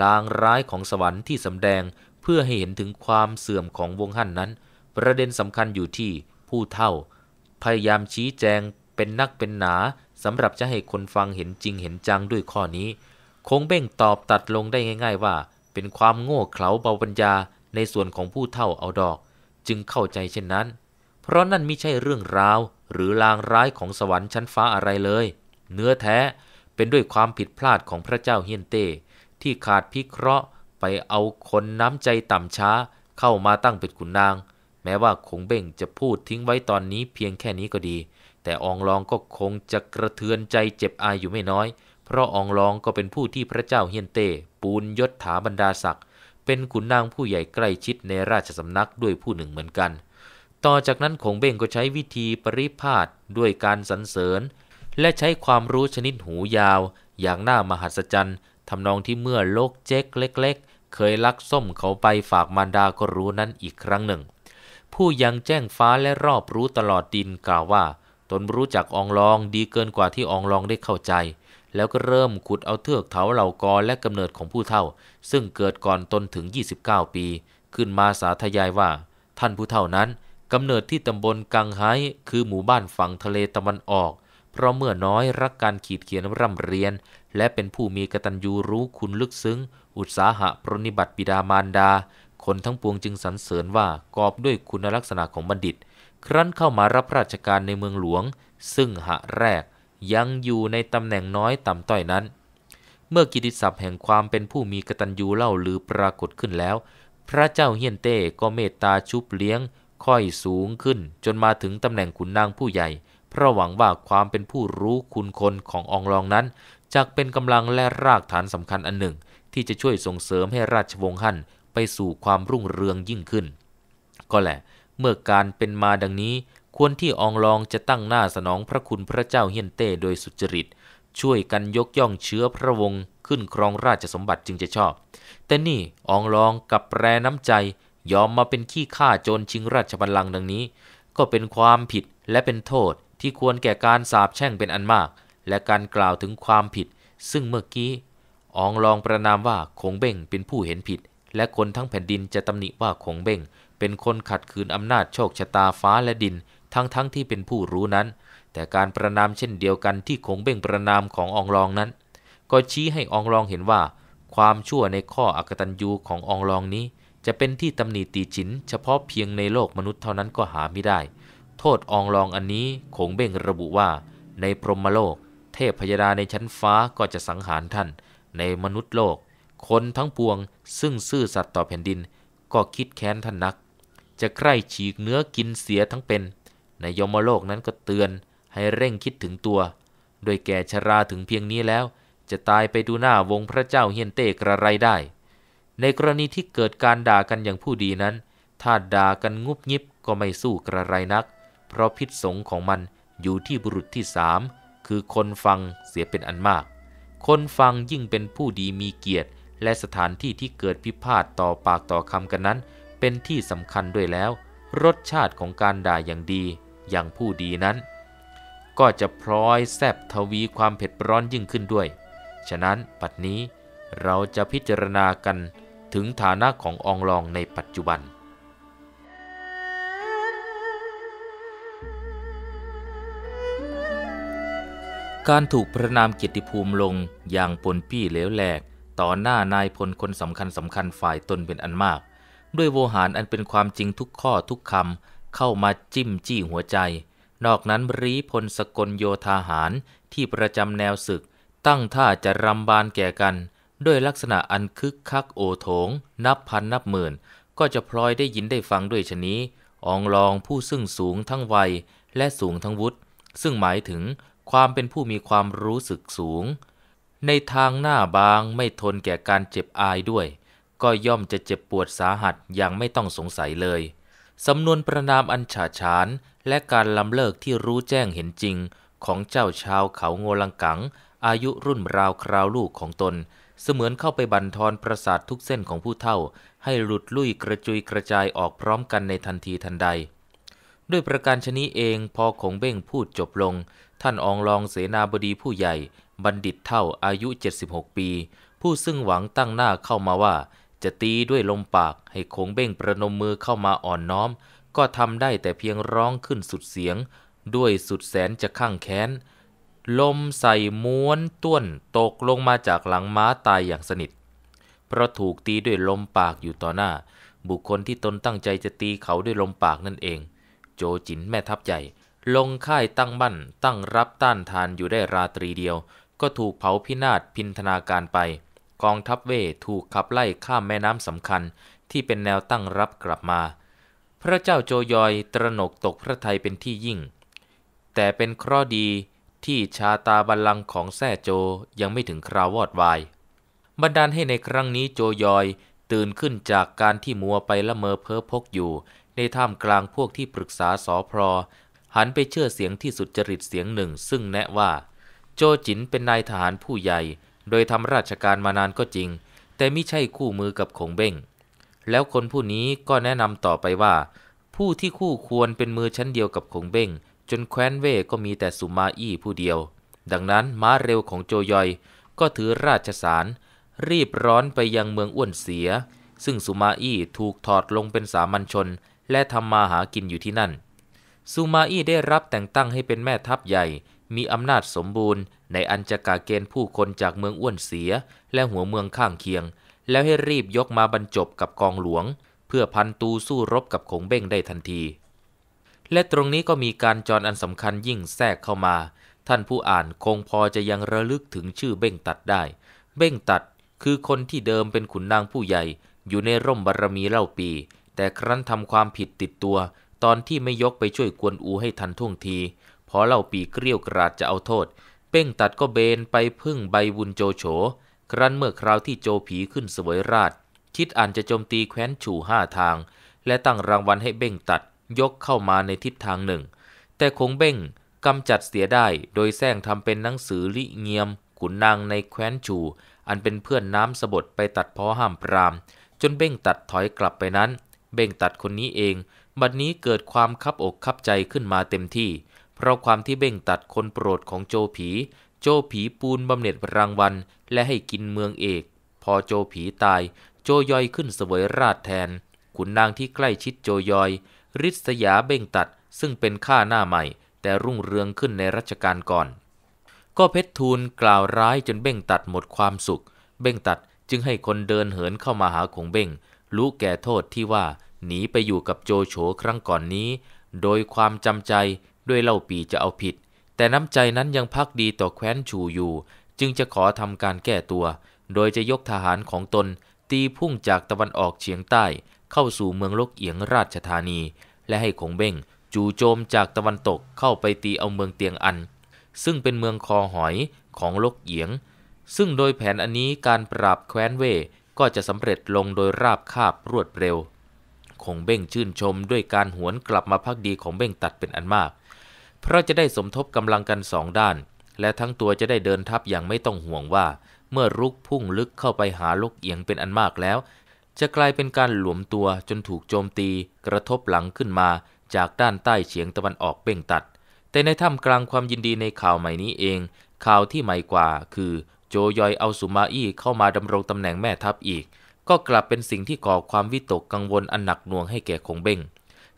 ลางร้ายของสวรรค์ที่สำแดงเพื่อให้เห็นถึงความเสื่อมของวงหั่นนั้น ประเด็นสำคัญอยู่ที่ผู้เท่า พยายามชี้แจงเป็นนักเป็นหนาสำหรับจะให้คนฟังเห็นจริงเห็นจังด้วยข้อนี้ คงเบ้งตอบตัดลงได้ง่ายๆว่า เป็นความโง่เขลาเบาปัญญาในส่วนของผู้เท่าเอาดอก จึงเข้าใจเช่นนั้น เพราะนั่นไม่ใช่เรื่องราวหรือลางร้ายของสวรรค์ชั้นฟ้าอะไรเลย เนื้อแท้เป็นด้วยความผิดพลาดของพระเจ้าเฮียนเต้ที่ขาดพิเคราะห์ไปเอาคนน้ำใจต่ำช้าเข้ามาตั้งเป็นขุนนาง แม้ว่าคงเบ่งจะพูดทิ้งไว้ตอนนี้เพียงแค่นี้ก็ดีแต่อองลองก็คงจะกระเทือนใจเจ็บอายอยู่ไม่น้อย เพราะอองลองก็เป็นผู้ที่พระเจ้าเฮียนเต้ปูนยศถาบรรดาศักดิ์ เป็นขุนนางผู้ใหญ่ใกล้ชิดในราชสำนักด้วยผู้หนึ่งเหมือนกัน ต่อจากนั้นคงเบ้งก็ใช้วิธีปริพาทด้วยการสรรเสริญ และใช้ความรู้ชนิดหูยาว อย่างน่ามหัศจรรย์ทำนองที่เมื่อโลกเจ๊กเล็ก ๆ เคยลักส้มเขาไปฝากมารดาก็รู้นั้นอีกครั้งหนึ่ง ผู้ยังแจ้งฟ้าและรอบรู้ตลอดดินกล่าวว่าตนรู้จักองลองดีเกินกว่าที่องลองได้เข้าใจ แล้วก็เริ่มขุดเอาเทือกเถาเหล่ากอ และกำเนิดของผู้เท่าซึ่งเกิดก่อนตนถึง 29 ปี ขึ้นมาสาธยายว่า ท่านผู้เท่านั้นกำเนิดที่ตำบลกังไฮคือหมู่บ้านฝั่งทะเลตะวันออก เพราะเมื่อน้อยรักการขีดเขียนร่ำเรียน และเป็นผู้มีกตัญญูรู้คุณลึกซึ้งอุตสาหะปรนิบัติบิดามารดา คนทั้งปวงจึงสรรเสริญว่ากอบด้วยคุณลักษณะของบัณฑิตครั้นเข้ามารับราชการในเมืองหลวง ซึ่งหะแรกยังอยู่ในตำแหน่งน้อยต่ำต้อยนั้น เมื่อกิติศัพท์แห่งความเป็นผู้มีกตัญญูเล่าลือปรากฏขึ้นแล้ว พระเจ้าเฮียนเต้ก็เมตตาชุบเลี้ยงค่อยสูงขึ้น จนมาถึงตำแหน่งขุนนางผู้ใหญ่ เพราะหวังว่าความเป็นผู้รู้คุณคนขององรองนั้นจะกเป็นกำลังและรากฐานสำคัญอันหนึ่ง ที่จะช่วยส่งเสริมให้ราชวงศ์ฮั่นไปสู่ความรุ่งเรืองยิ่งขึ้น ก็แหละเมื่อการเป็นมาดังนี้ ควรที่อองลองจะตั้งหน้าสนองพระคุณพระเจ้าเฮียนเต้โดยสุจริตช่วยกันยกย่องเชื้อพระวงศ์ขึ้นครองราชสมบัติจึงจะชอบ แต่นี่อองลองกับแปรน้ำใจยอมมาเป็นขี้ข้าโจรชิงราชบัลลังก์ดังนี้ ก็เป็นความผิดและเป็นโทษที่ควรแก่การสาบแช่งเป็นอันมาก และการกล่าวถึงความผิด ซึ่งเมื่อกี้อองลองประนามว่าคงเบ้งเป็นผู้เห็นผิด และคนทั้งแผ่นดินจะตำหนิว่าคงเบ้งเป็นคนขัดขืนอำนาจโชคชะตาฟ้าและดินทั้งๆทที่เป็นผู้รู้นั้น แต่การประนามเช่นเดียวกันที่คงเบ่งประนามขององลองนั้น ก็ชี้ให้องลองเห็นว่าความชั่วในข้ออักตันยูขององลองนี้ จะเป็นที่ตำหนิตีฉิน เฉพาะเพียงในโลกมนุษย์เท่านั้นก็หาไม่ได้ โทษองลองอันนี้คงเบ่งระบุว่า ในพรหมโลก เทพพยดาในชั้นฟ้าก็จะสังหารท่าน ในมนุษย์โลกคนทั้งปวง ซึ่งซื่อสัตย์ต่อแผ่นดิน ก็คิดแค้นท่านนักจะใกล้ฉีกเนื้อกินเสียทั้งเป็น ในยมโลกนั้นก็เตือนให้เร่งคิดถึงตัว โดยแก่ชราถึงเพียงนี้แล้ว จะตายไปดูหน้าวงพระเจ้าเฮียนเต้กระไรได้ ในกรณีที่เกิดการด่ากันอย่างผู้ดีนั้นถ้าด่ากันงุบงิบก็ไม่สู้กระไรนัก เพราะพิษสงของมันอยู่ที่บุรุษที่สามคือคนฟังเสียเป็นอันมาก คนฟังยิ่งเป็นผู้ดีมีเกียรติ และสถานที่ที่เกิดพิพาทต่อปากต่อคำกันนั้นเป็นที่สำคัญด้วยแล้ว รสชาติของการด่าอย่างดีอย่างผู้ดีนั้น ก็จะพลอยแซบทวีความเผ็ดร้อนยิ่งขึ้นด้วย ฉะนั้นปัุนี้เราจะพิจารณากันถึงฐานะขององลองในปัจจุบัน การถูกประนามเกียรติภูมิลงอย่างปนปี้เหลวแหลก ต่อหน้านายพลคนสำคัญสำคัญฝ่ายตนเป็นอันมากด้วยโวหารอันเป็นความจริงทุกข้อทุกคำเข้ามาจิ้มจี้หัวใจ นอกนั้นรีพลสกลโยธาหารที่ประจำแนวศึก ตั้งท่าจะรำบานแก่กัน ด้วยลักษณะอันคึกคักโอโถง นับพันนับหมื่นก็จะพลอยได้ยินได้ฟังด้วยชนี้ อองลองผู้ซึ่งสูงทั้งวัย และสูงทั้งวุฒิ ซึ่งหมายถึงความเป็นผู้มีความรู้สึกสูง ในทางหน้าบางไม่ทนแก่การเจ็บอายด้วยก็ย่อมจะเจ็บปวดสาหัสอย่างไม่ต้องสงสัยเลย สำนวนประนามอันฉาฉาน และการล้ำเลิกที่รู้แจ้งเห็นจริง ของเจ้าชาวเขาโงลังกัง อายุรุ่นราวคราวลูกของตน เสมือนเข้าไปบันทอนประสาททุกเส้นของผู้เฒ่า ให้หลุดลุ่ยกระจุยกระจายออกพร้อมกันในทันทีทันใด ด้วยประการชนี้เอง พอคงเบ้งพูดจบลง ท่านองลองเสนาบดีผู้ใหญ่ บัณฑิตเท่าอายุ 76 ปี ผู้ซึ่งหวังตั้งหน้าเข้ามาว่าจะตีด้วยลมปากให้คงเบ้งประนมมือเข้ามาอ่อนน้อม ก็ทำได้แต่เพียงร้องขึ้นสุดเสียง ด้วยสุดแสนจะข้างแค้นลมใส่ม้วนต้วนตกลงมาจากหลังม้าตายอย่างสนิทเพราะถูกตีด้วยลมปากอยู่ต่อหน้า บุคคลที่ตนตั้งใจจะตีเขาด้วยลมปากนั่นเอง โจจินแม่ทัพใหญ่ลงค่ายตั้งบั้นตั้งรับต้านทานอยู่ได้ราตรีเดียว ก็ถูกเผาพินาศพินธนาการไปกองทัพเวถูกขับไล่ข้ามแม่น้ำสำคัญที่เป็นแนวตั้งรับกลับมา พระเจ้าโจยอยตรนกตกพระทัยเป็นที่ยิ่ง แต่เป็นเคราะดีที่ชาตาบัลลังของแซ่โจยังไม่ถึงคราววอดวาย บันดาลให้ในครั้งนี้โจยอยตื่นขึ้นจากการที่มัวไปละเมอเพ้อพกอยู่ในท่ามกลางพวกที่ปรึกษาสอพรหันไปเชื่อเสียงที่สุดจริตเสียงหนึ่ง ซึ่งแนะว่า โจจินเป็นนายทหารผู้ใหญ่โดยทำราชการมานานก็จริง แต่ไม่ใช่คู่มือกับขงเบ้ง แล้วคนผู้นี้ก็แนะนำต่อไปว่า ผู้ที่คู่ควรเป็นมือชั้นเดียวกับขงเบ้งจนแคว้นเว่ก็มีแต่สุมาอี้ผู้เดียว ดังนั้นม้าเร็วของโจยอยก็ถือราชสาร รีบร้อนไปยังเมืองอ้วนเสีย ซึ่งสุมาอี้ถูกถอดลงเป็นสามัญชน และทำมาหากินอยู่ที่นั่น สุมาอี้ได้รับแต่งตั้งให้เป็นแม่ทัพใหญ่มีอำนาจสมบูรณ์ในอันจะกาเกณฑ์ผู้คนจากเมืองอ้วนเสียและหัวเมืองข้างเคียง แล้วให้รีบยกมาบรรจบกับกองหลวง เพื่อพันตูสู้รบกับขงเบ้งได้ทันที และตรงนี้ก็มีการจรอันสำคัญยิ่งแทรกเข้ามา ท่านผู้อ่านคงพอจะยังระลึกถึงชื่อเบ้งตัดได้ เบ้งตัดคือคนที่เดิมเป็นขุนนางผู้ใหญ่ อยู่ในร่มบารรมีเล่าปี แต่ครั้นทำความผิดติดตัว ตอนที่ไม่ยกไปช่วยกวนอูให้ทันท่วงทีพอเล่าปีเกลี้ยวกราดจะเอาโทษ เป้งตัดก็เบนไปพึ่งใบวุญโจโฉ ครั้นเมื่อคราวที่โจผีขึ้นสวยราชชิดอ่านจะโจมตีแคว้นฉู่ห้าทาง และตั้งรางวัลให้เบ้งตัดยกเข้ามาในทิศทางหนึ่ง แต่คงเบ้งกำจัดเสียได้ โดยแซงทำเป็นหนังสือลิเงียม ขุนนางในแคว้นฉู่อันเป็นเพื่อนน้ำสบดไปตัดพ้อห้ามปราม จนเบ้งตัดถอยกลับไปนั้น เบ้งตัดคนนี้เอง บัดนนี้เกิดความคับอกคับใจขึ้นมาเต็มที่เพราะความที่เบ่งตัดคนโปรดของโจผี โจผีปูนบำเหน็จรางวัล และให้กินเมืองเอก พอโจผีตาย โจยอยขึ้นเสวยราชแทนขุนนางที่ใกล้ชิดโจยอยริษยาเบ่งตัด ซึ่งเป็นข้าหน้าใหม่ แต่รุ่งเรืองขึ้นในรัชกาลก่อน ก็เพชรทูลกล่าวร้ายจนเบ่งตัดหมดความสุข เบ่งตัดจึงให้คนเดินเหินเข้ามาหาขงเบ่ง รู้แก่โทษที่ว่า หนีไปอยู่กับโจโฉครั้งก่อนนี้ โดยความจำใจด้วยเล่าปีจะเอาผิด แต่น้ำใจนั้นยังพักดีต่อแคว้นชูอยู่ จึงจะขอทำการแก้ตัวโดยจะยกทหารของตน ตีพุ่งจากตะวันออกเฉียงใต้เข้าสู่เมืองลกเอียงราชธานี และให้คงเบ้งจู่โจมจากตะวันตกเข้าไปตีเอาเมืองเตียงอัน ซึ่งเป็นเมืองคอหอยของลกเอียง ซึ่งโดยแผนอันนี้การปราบแคว้นเวก็จะสำเร็จลงโดยราบคาบรวดเร็วคงเบ้งชื่นชมด้วยการหวนกลับมาพักดีของเบ้งตัดเป็นอันมากเพราะจะได้สมทบกำลังกันสองด้าน และทั้งตัวจะได้เดินทับอย่างไม่ต้องห่วงว่า เมื่อรุกพุ่งลึกเข้าไปหาลกเอียงเป็นอันมากแล้ว จะกลายเป็นการหลวมตัวจนถูกโจมตีกระทบหลังขึ้นมาจากด้านใต้เฉียงตะวันออกเป่งตัด แต่ในถ้ำกลางความยินดีในข่าวใหม่นี้เอง ข่าวที่ใหม่กว่าคือโจยอยเอาสุมาอี้เข้ามาดำรงตำแหน่งแม่ทัพอีก ก็กลับเป็นสิ่งที่ก่อความวิตกกังวลอันหนักหน่วงให้แก่คงเบ้ง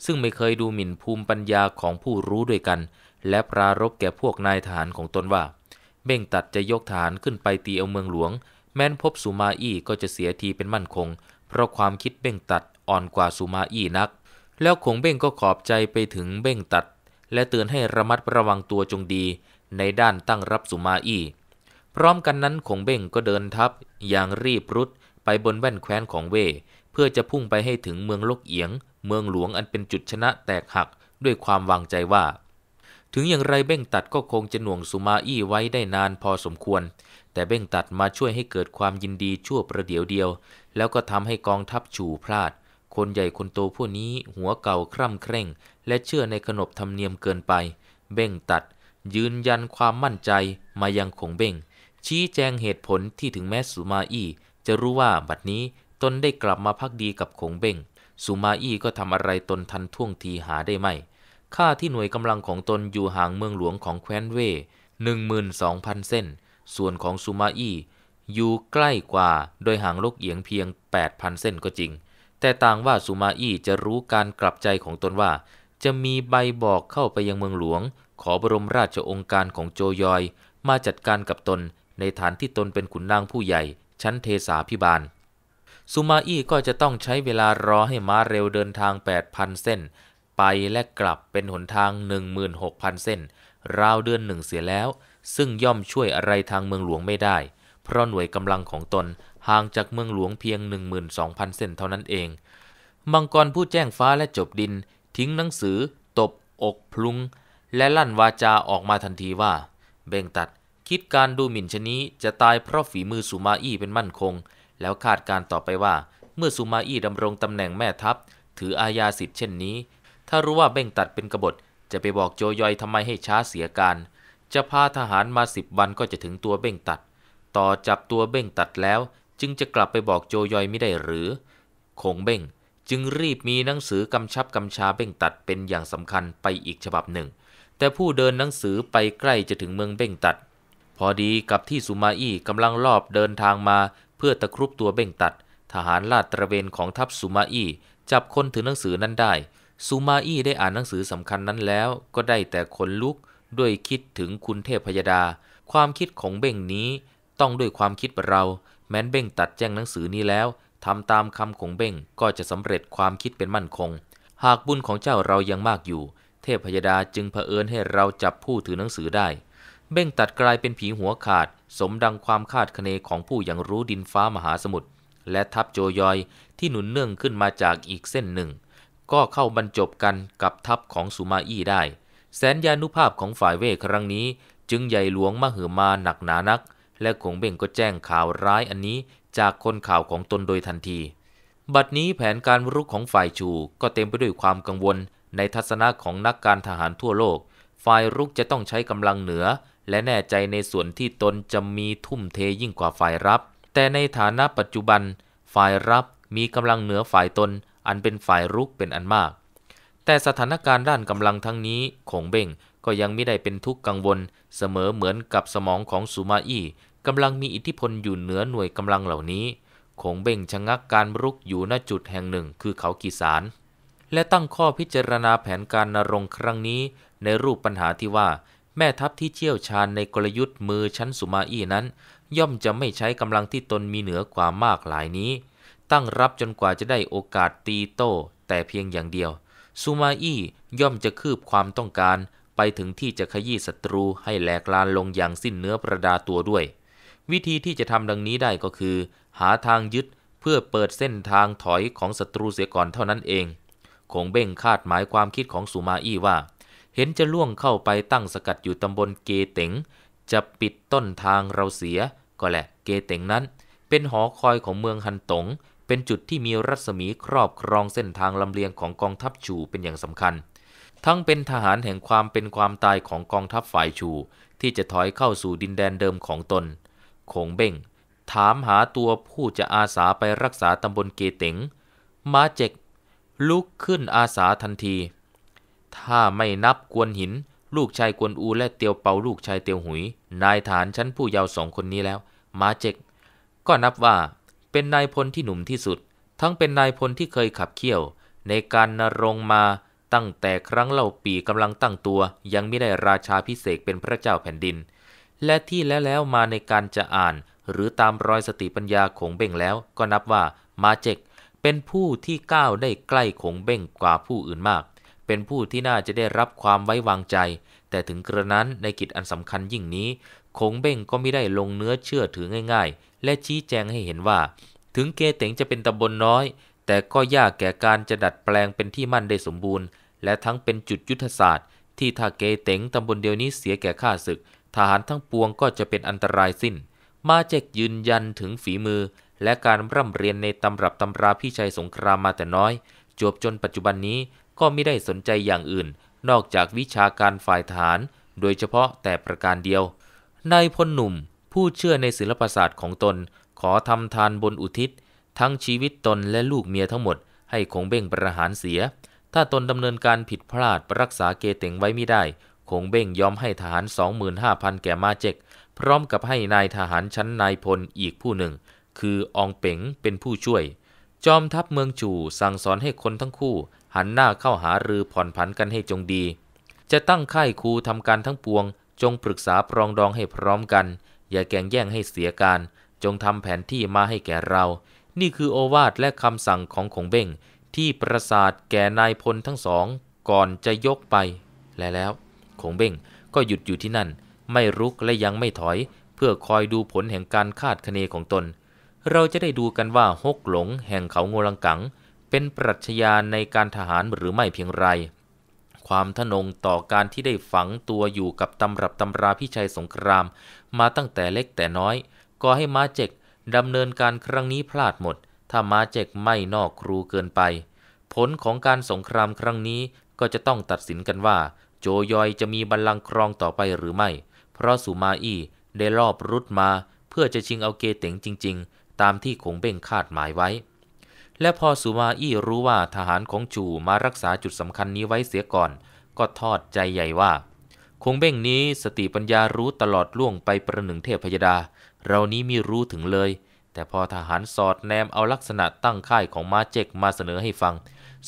ซึ่งไม่เคยดูหมิ่นภูมิปัญญาของผู้รู้ด้วยกัน และปรารบแก่พวกนายทหารของตนว่า เบ่งตัดจะยกฐานขึ้นไปตีเอาเมืองหลวง แม้นพบสุมาอี้ก็จะเสียทีเป็นมั่นคง เพราะความคิดเบ่งตัดอ่อนกว่าสุมาอี้นัก แล้วคงเบ่งก็ขอบใจไปถึงเบ่งตัด และเตือนให้ระมัดระวังตัวจงดีในด้านตั้งรับสุมาอี้พร้อมกันนั้นคงเบ่งก็เดินทัพอย่างรีบรุดไปบนแว่นแคว้นของเว เพื่อจะพุ่งไปให้ถึงเมืองลกเอียงเมืองหลวงอันเป็นจุดชนะแตกหักด้วยความวางใจว่า ถึงอย่างไรเบ้งตัดก็คงจะหน่วงสุมาอี้ไว้ได้นานพอสมควร แต่เบ้งตัดมาช่วยให้เกิดความยินดีชั่วประเดี๋ยวเดียวแล้วก็ทำให้กองทัพฉู่พลาด คนใหญ่คนโตพวกนี้หัวเก่าคร่ำเคร่งและเชื่อในขนบธรรมเนียมเกินไป เบ้งตัดยืนยันความมั่นใจมายังคงเบ้งชี้แจงเหตุผลที่ถึงแม้สุมาอี้จะรู้ว่าบัดนี้ตนได้กลับมาพักดีกับคงเบ้งสุมาอี้ก็ทำอะไรตนทันท่วงทีหาได้ไม่้าที่หน่วยกำลังของตนอยู่ห่างเมืองหลวงของแคว้นเว่หนึ่งมืงพันเส้น ส่วนของสุมาอี้อยู่ใกล้กว่า โดยห่างลกเอียงเพียง 8 0 0นเส้นก็จริง แต่ต่างว่าสุมาอี้จะรู้การกลับใจของตนว่า จะมีใบบอกเข้าไปยังเมืองหลวง ขอบรมราชองค์การของโจยอยมาจัดการกับตนในฐานที่ตนเป็นขุนนางผู้ใหญ่ ชั้นเทสาพิบาลซูมาอี้ก็จะต้องใช้เวลารอให้ม้าเร็วเดินทาง 8,000 เส้น ไปและกลับเป็นหนทาง 16,000 เส้น ราวเดือนหนึ่งเสียแล้ว ซึ่งย่อมช่วยอะไรทางเมืองหลวงไม่ได้ เพราะหน่วยกำลังของตนห่างจากเมืองหลวงเพียง 12,000 เส้นเท่านั้นเองมังกรผู้แจ้งฟ้าและจบดิน ทิ้งหนังสือ ตบอกพลุงและลั่นวาจาออกมาทันทีว่า เบงตัดคิดการดูหมิ่นชนี้จะตายเพราะฝีมือสุมาอี้เป็นมั่นคงแล้วคาดการต่อไปว่า เมื่อซูมาอี้ดำรงตำแหน่งแม่ทัพถืออาญาสิทธิ์เช่นนี้ ถ้ารู้ว่าเบ่งตัดเป็นกบฏ จะไปบอกโจยอยทำไมให้ช้าเสียการ จะพาทหารมาสิบวันก็จะถึงตัวเบ่งตัด ต่อจับตัวเบ่งตัดแล้ว จึงจะกลับไปบอกโจยอยไม่ได้หรือคงเบ่งจึงรีบมีหนังสือกำชับกำชาเบ่งตัดเป็นอย่างสำคัญไปอีกฉบับหนึ่ง แต่ผู้เดินหนังสือไปใกล้จะถึงเมืองเบ่งตัด พอดีกับที่สุมาอี้กำลังรอบเดินทางมาพื่อตะครุบตัวเบ่งตัดทหารลาดตระเวนของทัพซูมาอี้ จับคนถือหนังสือนั้นได้ซูมาอี้ได้อ่านหนังสือสำคัญนั้นแล้ว ก็ได้แต่ขนลุกด้วยคิดถึงคุณเทพพยดา ความคิดของเบ่งนี้ ต้องด้วยความคิดเรา แม้นเบ่งตัดแจ้งหนังสือนี้แล้วทำตามคำของเบ่งก็จะสำเร็จความคิดเป็นมั่นคง หากบุญของเจ้าเรายังมากอยู่ เทพพยดาจึงเผอิญให้เราจับผู้ถือหนังสือได้เบ้งตัดกลายเป็นผีหัวขาดสมดังความคาดคะเนของผู้อย่างรู้ดินฟ้ามหาสมุทรและทัพโจยอย ที่หนุนเนื่องขึ้นมาจากอีกเส้นหนึ่ง ก็เข้าบรรจบกันกับทัพของสุมาอี้ได้ แสนยานุภาพของฝ่ายเวครั้งนี้ จึงใหญ่หลวงมหอมาหนักหนานัก และขงเบ่งก็แจ้งข่าวร้ายอันนี้จากคนข่าวของตนโดยทันที บัดนี้แผนการรุกของฝ่ายชู ก็เต็มไปด้วยความกังวล ในทัศนะของนักการทหารทั่วโลกฝ่ายรุกจะต้องใช้กำลังเหนือและแน่ใจในส่วนที่ตนจะมีทุ่มเทยิ่งกว่าฝ่ายรับ แต่ในฐานะปัจจุบัน ฝ่ายรับมีกำลังเหนือฝ่ายตน อันเป็นฝ่ายรุกเป็นอันมาก แต่สถานการณ์ด้านกำลังทั้งนี้ของเบ่งก็ยังไม่ได้เป็นทุกข์กังวลเสมอเหมือนกับสมองของสุมาอี้กำลังมีอิทธิพลอยู่เหนือหน่วยกำลังเหล่านี้ ของเบ่งชะงักการรุกอยู่ณจุดแห่งหนึ่งคือเขากีสาร และตั้งข้อพิจารณาแผนการนรงครั้งนี้ ในรูปปัญหาที่ว่าแม่ทัพที่เชี่ยวชาญในกลยุทธ์มือชั้นสุมาอี้นั้นย่อมจะไม่ใช้กำลังที่ตนมีเหนือกว่ามากหลายนี้ ตั้งรับจนกว่าจะได้โอกาสตีโต้ แต่เพียงอย่างเดียว สุมาอี้ย่อมจะคืบความต้องการ ไปถึงที่จะขยี้ศัตรูให้แหลกลานลงอย่างสิ้นเนื้อประดาตัวด้วย วิธีที่จะทำดังนี้ได้ก็คือ หาทางยึดเพื่อเปิดเส้นทางถอยของศัตรูเสียก่อนเท่านั้นเองคงเบ่งคาดหมายความคิดของสุมาอี้ว่าเห็นจะล่วงเข้าไปตั้งสกัดอยู่ตำบลเกเต๋งจะปิดต้นทางเราเสีย ก็แหละเกเต๋งนั้น เป็นหอคอยของเมืองฮันตง เป็นจุดที่มีรัศมีครอบครองเส้นทางลำเลียงของกองทัพชูเป็นอย่างสำคัญ ทั้งเป็นทหารแห่งความเป็นความตายของกองทัพฝ่ายชูที่จะถอยเข้าสู่ดินแดนเดิมของตนคงเบ้งถามหาตัวผู้จะอาสาไปรักษาตำบลเกเต๋งมาเจกลุกขึ้นอาสาทันทีถ้าไม่นับกวนหิน ลูกชายกวนอูและเตียวเปาลูกชายเตียวหุย นายฐานชั้นผู้เยาว์สองคนนี้แล้วมาเจกก็นับว่าเป็นนายพลที่หนุ่มที่สุด ทั้งเป็นนายพลที่เคยขับเคี่ยวในการนรงมาตั้งแต่ครั้งเล่าปีกำลังตั้งตัว ยังไม่ได้ราชาพิเศษเป็นพระเจ้าแผ่นดิน และที่แล้วแล้วมาในการจะอ่านหรือตามรอยสติปัญญาของเบ่งแล้ว ก็นับว่ามาเจกเป็นผู้ที่ก้าวได้ใกล้ของเบ่งกว่าผู้อื่นมากเป็นผู้ที่น่าจะได้รับความไว้วางใจ แต่ถึงกระนั้นในกิจอันสำคัญยิ่งนี้ คงเบ้งก็ไม่ได้ลงเนื้อเชื่อถือง่าย ๆ และชี้แจงให้เห็นว่า ถึงเกเต๋งจะเป็นตำบลน้อย แต่ก็ยากแก่การจะดัดแปลงเป็นที่มั่นได้สมบูรณ์ และทั้งเป็นจุดยุทธศาสตร์ ที่ถ้าเกเต๋งตำบลเดียวนี้เสียแก่ข้าศึก ทหารทั้งปวงก็จะเป็นอันตรายสิ้น มาเจกยืนยันถึงฝีมือ และการร่ำเรียนในตำรับตำราพี่ชัยสงครามมาแต่น้อยจวบจนปัจจุบันนี้ก็ไม่ได้สนใจอย่างอื่น นอกจากวิชาการฝ่ายฐาน โดยเฉพาะแต่ประการเดียว นายพลหนุ่มผู้เชื่อในศิลปศาสตร์ของตน ขอทำทานบนอุทิศทั้งชีวิตตนและลูกเมียทั้งหมดให้คงเบ้งประหารเสีย ถ้าตนดำเนินการผิดพลาดรักษาเกเต็งไว้ไม่ได้ คงเบ้งยอมให้ทหาร25,000 แก่มาเจกพร้อมกับให้นายทหารชั้นนายพลอีกผู้หนึ่ง คืออองเป๋งเป็นผู้ช่วย จอมทัพเมืองจู่สั่งสอนให้คนทั้งคู่หันหน้าเข้าหารือผ่อนผันกันให้จงดี จะตั้งค่ายครูทำการทั้งปวง จงปรึกษาปรองดองให้พร้อมกัน อย่าแก่งแย่งให้เสียการ จงทำแผนที่มาให้แก่เรา นี่คือโอวาทและคำสั่งของขงเบ้งที่ประสาทแก่นายพลทั้งสอง ก่อนจะยกไป และแล้ว ขงเบ้งก็หยุดอยู่ที่นั่น ไม่รุกและยังไม่ถอย เพื่อคอยดูผลแห่งการคาดคะเนของตน เราจะได้ดูกันว่าฮกหลง แห่งเขาโงลังกังเป็นปรัชญาในการทหารหรือไม่เพียงไร ความทะนงต่อการที่ได้ฝังตัวอยู่กับตำรับตำราพิชัยสงครามมาตั้งแต่เล็กแต่น้อย ก็ให้มาเจกดำเนินการครั้งนี้พลาดหมด ถ้ามาเจกไม่นอกครูเกินไป ผลของการสงครามครั้งนี้ก็จะต้องตัดสินกันว่า โจยอยจะมีบัลลังก์ครองต่อไปหรือไม่ เพราะสุมาอี้ได้รอบรุดมา เพื่อจะชิงเอาเกเต๋งจริง ๆ ตามที่คงเบ่งคาดหมายไว้และพอสุมาอี้รู้ว่าทหารของจูมารักษาจุดสำคัญนี้ไว้เสียก่อน ก็ทอดใจใหญ่ว่า คงเบ้งนี้สติปัญญารู้ตลอดล่วงไปประหนึ่งเทพพยดา เรานี้มีรู้ถึงเลย แต่พอทหารสอดแนมเอาลักษณะตั้งค่ายของมาเจกมาเสนอให้ฟัง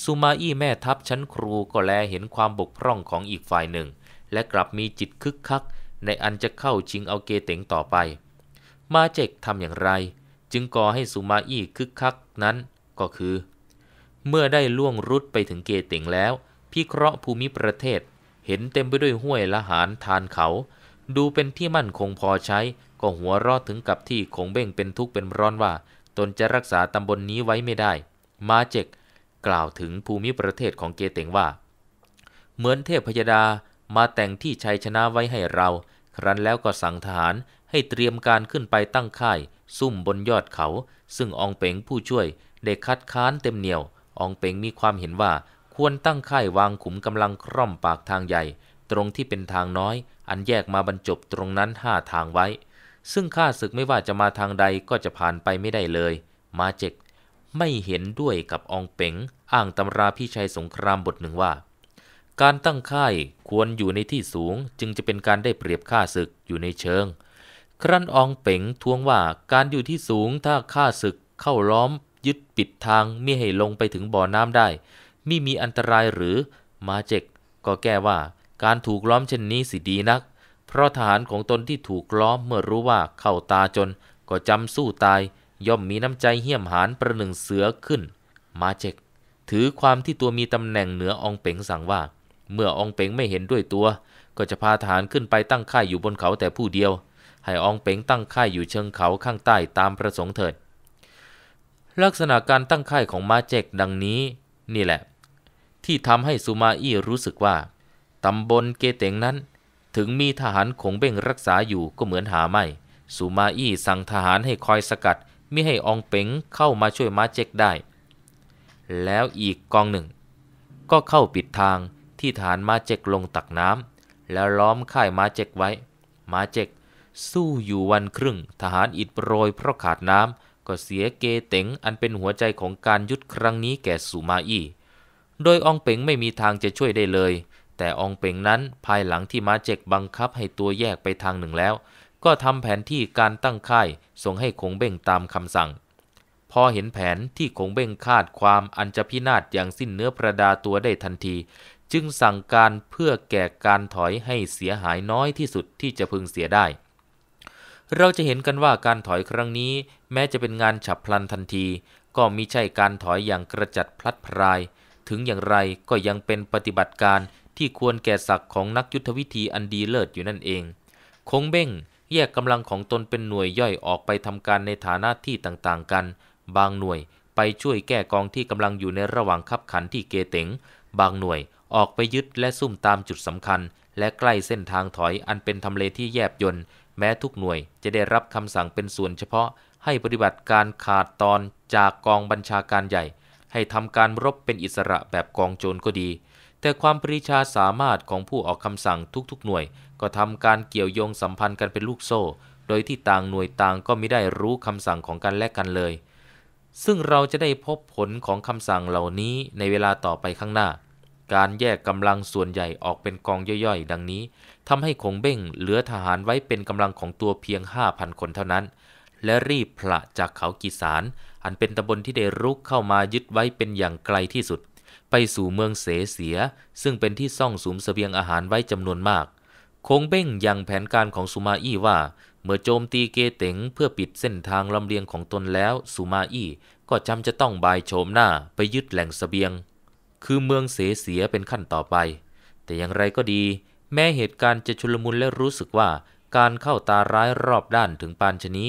สุมาอี้แม่ทัพชั้นครูก็แลเห็นความบกพร่องของอีกฝ่ายหนึ่ง และกลับมีจิตคึกคักในอันจะเข้าชิงเอาเกเต๋งต่อไป มาเจกทำอย่างไร จึงก่อให้สุมาอี้คึกคักนั้นก็คือ เมื่อได้ล่วงรุดไปถึงเกติงแล้วพิเคราะห์ภูมิประเทศ เห็นเต็มไปด้วยห้วยละหารทานเขา ดูเป็นที่มั่นคงพอใช้ ก็หัวรอดถึงกับที่คงเบ่งเป็นทุกข์เป็นร้อนว่า ตนจะรักษาตำบลนนี้ไว้ไม่ได้ มาเจกกล่าวถึงภูมิประเทศของเกเตงว่า เหมือนเทพพยดามาแต่งที่ชัยชนะไว้ให้เรา ครั้นแล้วก็สั่งทหารให้เตรียมการขึ้นไปตั้งค่ายซุ่มบนยอดเขา ซึ่งองเปงผู้ช่วยเด็กคัดค้านเต็มเหนียว อองเปงมีความเห็นว่าควรตั้งค่ายวางขุมกำลังคร่อมปากทางใหญ่ ตรงที่เป็นทางน้อย อันแยกมาบรรจบตรงนั้นห้าทางไว้ ซึ่งข้าศึกไม่ว่าจะมาทางใดก็จะผ่านไปไม่ได้เลย มาเจกไม่เห็นด้วยกับอองเป๋งอ้างตำราพี่ชัยสงครามบทหนึ่งว่า การตั้งค่ายควรอยู่ในที่สูงจึงจะเป็นการได้เปรียบข้าศึกอยู่ในเชิง ครั้นองเป๋งทวงว่าการอยู่ที่สูงถ้าข้าศึกเข้าล้อมยึดปิดทางมิให้ลงไปถึงบ่อน้ำได้มิมีอันตรายหรือ มาเจกก็แก้ว่า การถูกล้อมเช่นนี้สิดีนัก เพราะทหารของตนที่ถูกล้อมเมื่อรู้ว่าเข้าตาจน ก็จำสู้ตาย ย่อมมีน้ำใจเหี้ยมหานประหนึ่งเสือขึ้นมาเจกถือความที่ตัวมีตำแหน่งเหนือองเป๋งสั่งว่า เมื่อองเป๋งไม่เห็นด้วยตัว ก็จะพาทหารขึ้นไปตั้งค่ายอยู่บนเขาแต่ผู้เดียว ให้องเป๋งตั้งค่ายอยู่เชิงเขาข้างใต้ตามประสงค์เถิดลักษณะการตั้งค่ายของมาเจกดังนี้นี่แหละ ที่ทำให้ซูมาอี้รู้สึกว่าตำบลเกเตงนั้นถึงมีทหารขงเบ่งรักษาอยู่ก็เหมือนหาไม่ซูมาอี้สั่งทหารให้คอยสกัดมิให้อองเป๋งเข้ามาช่วยมาเจกได้ แล้วอีกกองหนึ่ง ก็เข้าปิดทางที่ฐานมาเจกลงตักน้ำแล้วล้อมค่ายมาเจกไว้มาเจกสู้อยู่วันครึ่งทหารอิดโปรยเพราะขาดน้ำก็เสียเกเต๋งอันเป็นหัวใจของการยุดครั้งนี้แก่สุมาอี้ โดยองเป๋งไม่มีทางจะช่วยได้เลย แต่องเป๋งนั้นภายหลังที่มาเจกบังคับให้ตัวแยกไปทางหนึ่งแล้ว ก็ทำแผนที่การตั้งค่ายส่งให้คงเบ่งตามคำสั่ง พอเห็นแผนที่คงเบ่งคาดความอันจะพินาศอย่างสิ้นเนื้อประดาตัวได้ทันที จึงสั่งการเพื่อแก่การถอยให้เสียหายน้อยที่สุดที่จะพึงเสียได้เราจะเห็นกันว่าการถอยครั้งนี้แม้จะเป็นงานฉับพลันทันที ก็มิใช่การถอยอย่างกระจัดพลัดพราย ถึงอย่างไรก็ยังเป็นปฏิบัติการที่ควรแก่ศักดิ์ของนักยุทธวิธีอันดีเลิศอยู่นั่นเองคงเบ้งแยกกำลังของตนเป็นหน่วยย่อยออกไปทำการในฐานะที่ต่างๆกัน บางหน่วยไปช่วยแก้กองที่กำลังอยู่ในระหว่างขับขันที่เกเต๋งบางหน่วยออกไปยึดและซุ่มตามจุดสำคัญ และใกล้เส้นทางถอยอันเป็นทำเลที่แยบยนแม้ทุกหน่วยจะได้รับคำสั่งเป็นส่วนเฉพาะ ให้ปฏิบัติการขาดตอนจากกองบัญชาการใหญ่ ให้ทำการรบเป็นอิสระแบบกองโจรก็ดี แต่ความปริชาสามารถของผู้ออกคำสั่งทุกๆ หน่วย ก็ทำการเกี่ยวโยงสัมพันธ์กันเป็นลูกโซ่ โดยที่ต่างหน่วยต่างก็ไม่ได้รู้คำสั่งของกันและกันเลย ซึ่งเราจะได้พบผลของคำสั่งเหล่านี้ในเวลาต่อไปข้างหน้า การแยกกำลังส่วนใหญ่ออกเป็นกองย่อยๆ ดังนี้ทำให้คงเบ้งเหลือทหารไว้เป็นกำลังของตัวเพียง 5,000 คนเท่านั้น และรีบพละจากเขากีสาร อันเป็นตำบลที่ได้รุกเข้ามายึดไว้เป็นอย่างไกลที่สุด ไปสู่เมืองเสเสีย ซึ่งเป็นที่ซ่องสุมสเสบียงอาหารไว้จำนวนมากคงเบ้งยังแผนการของสุมาอี้ว่าเมื่อโจมตีเกเต๋งเพื่อปิดเส้นทางลำเลียงของตนแล้วสุมาอี้ก็จำจะต้องบายโฉมหน้าไปยึดแหล่งสเสบียง คือเมืองเสเสียเป็นขั้นต่อไป แต่อย่างไรก็ดีแม้เหตุการณ์จะชุลมุนและรู้สึกว่าการเข้าตาร้ายรอบด้านถึงปานชนี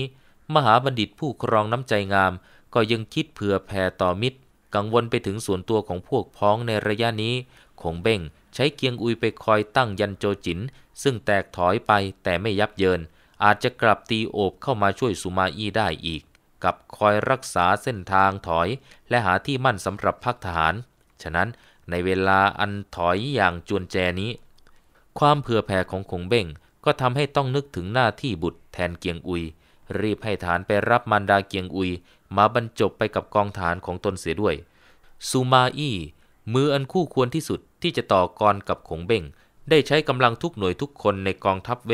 มหาบัณฑิตผู้ครองน้ำใจงามก็ยังคิดเผื่อแผ่ต่อมิตรกังวลไปถึงส่วนตัวของพวกพ้องในระยะนี้คงเบ่งใช้เกียงอุยไปคอยตั้งยันโจจิน ซึ่งแตกถอยไปแต่ไม่ยับเยิน อาจจะกลับตีโอบเข้ามาช่วยสุมาอี้ได้อีก กับคอยรักษาเส้นทางถอยและหาที่มั่นสำหรับพักทหาร ฉะนั้นในเวลาอันถอยอย่างจวนแจนี้ความเผื่อแผ่ของขงเบ้งก็ทำให้ต้องนึกถึงหน้าที่บุตรแทนเกียงอุย รีบให้ฐานไปรับมารดาเกียงอุย มาบรรจบไปกับกองฐานของตนเสียด้วยซูมาอี้มืออันคู่ควรที่สุดที่จะต่อกรกับขงเบ้ง ได้ใช้กำลังทุกหน่วยทุกคนในกองทัพเว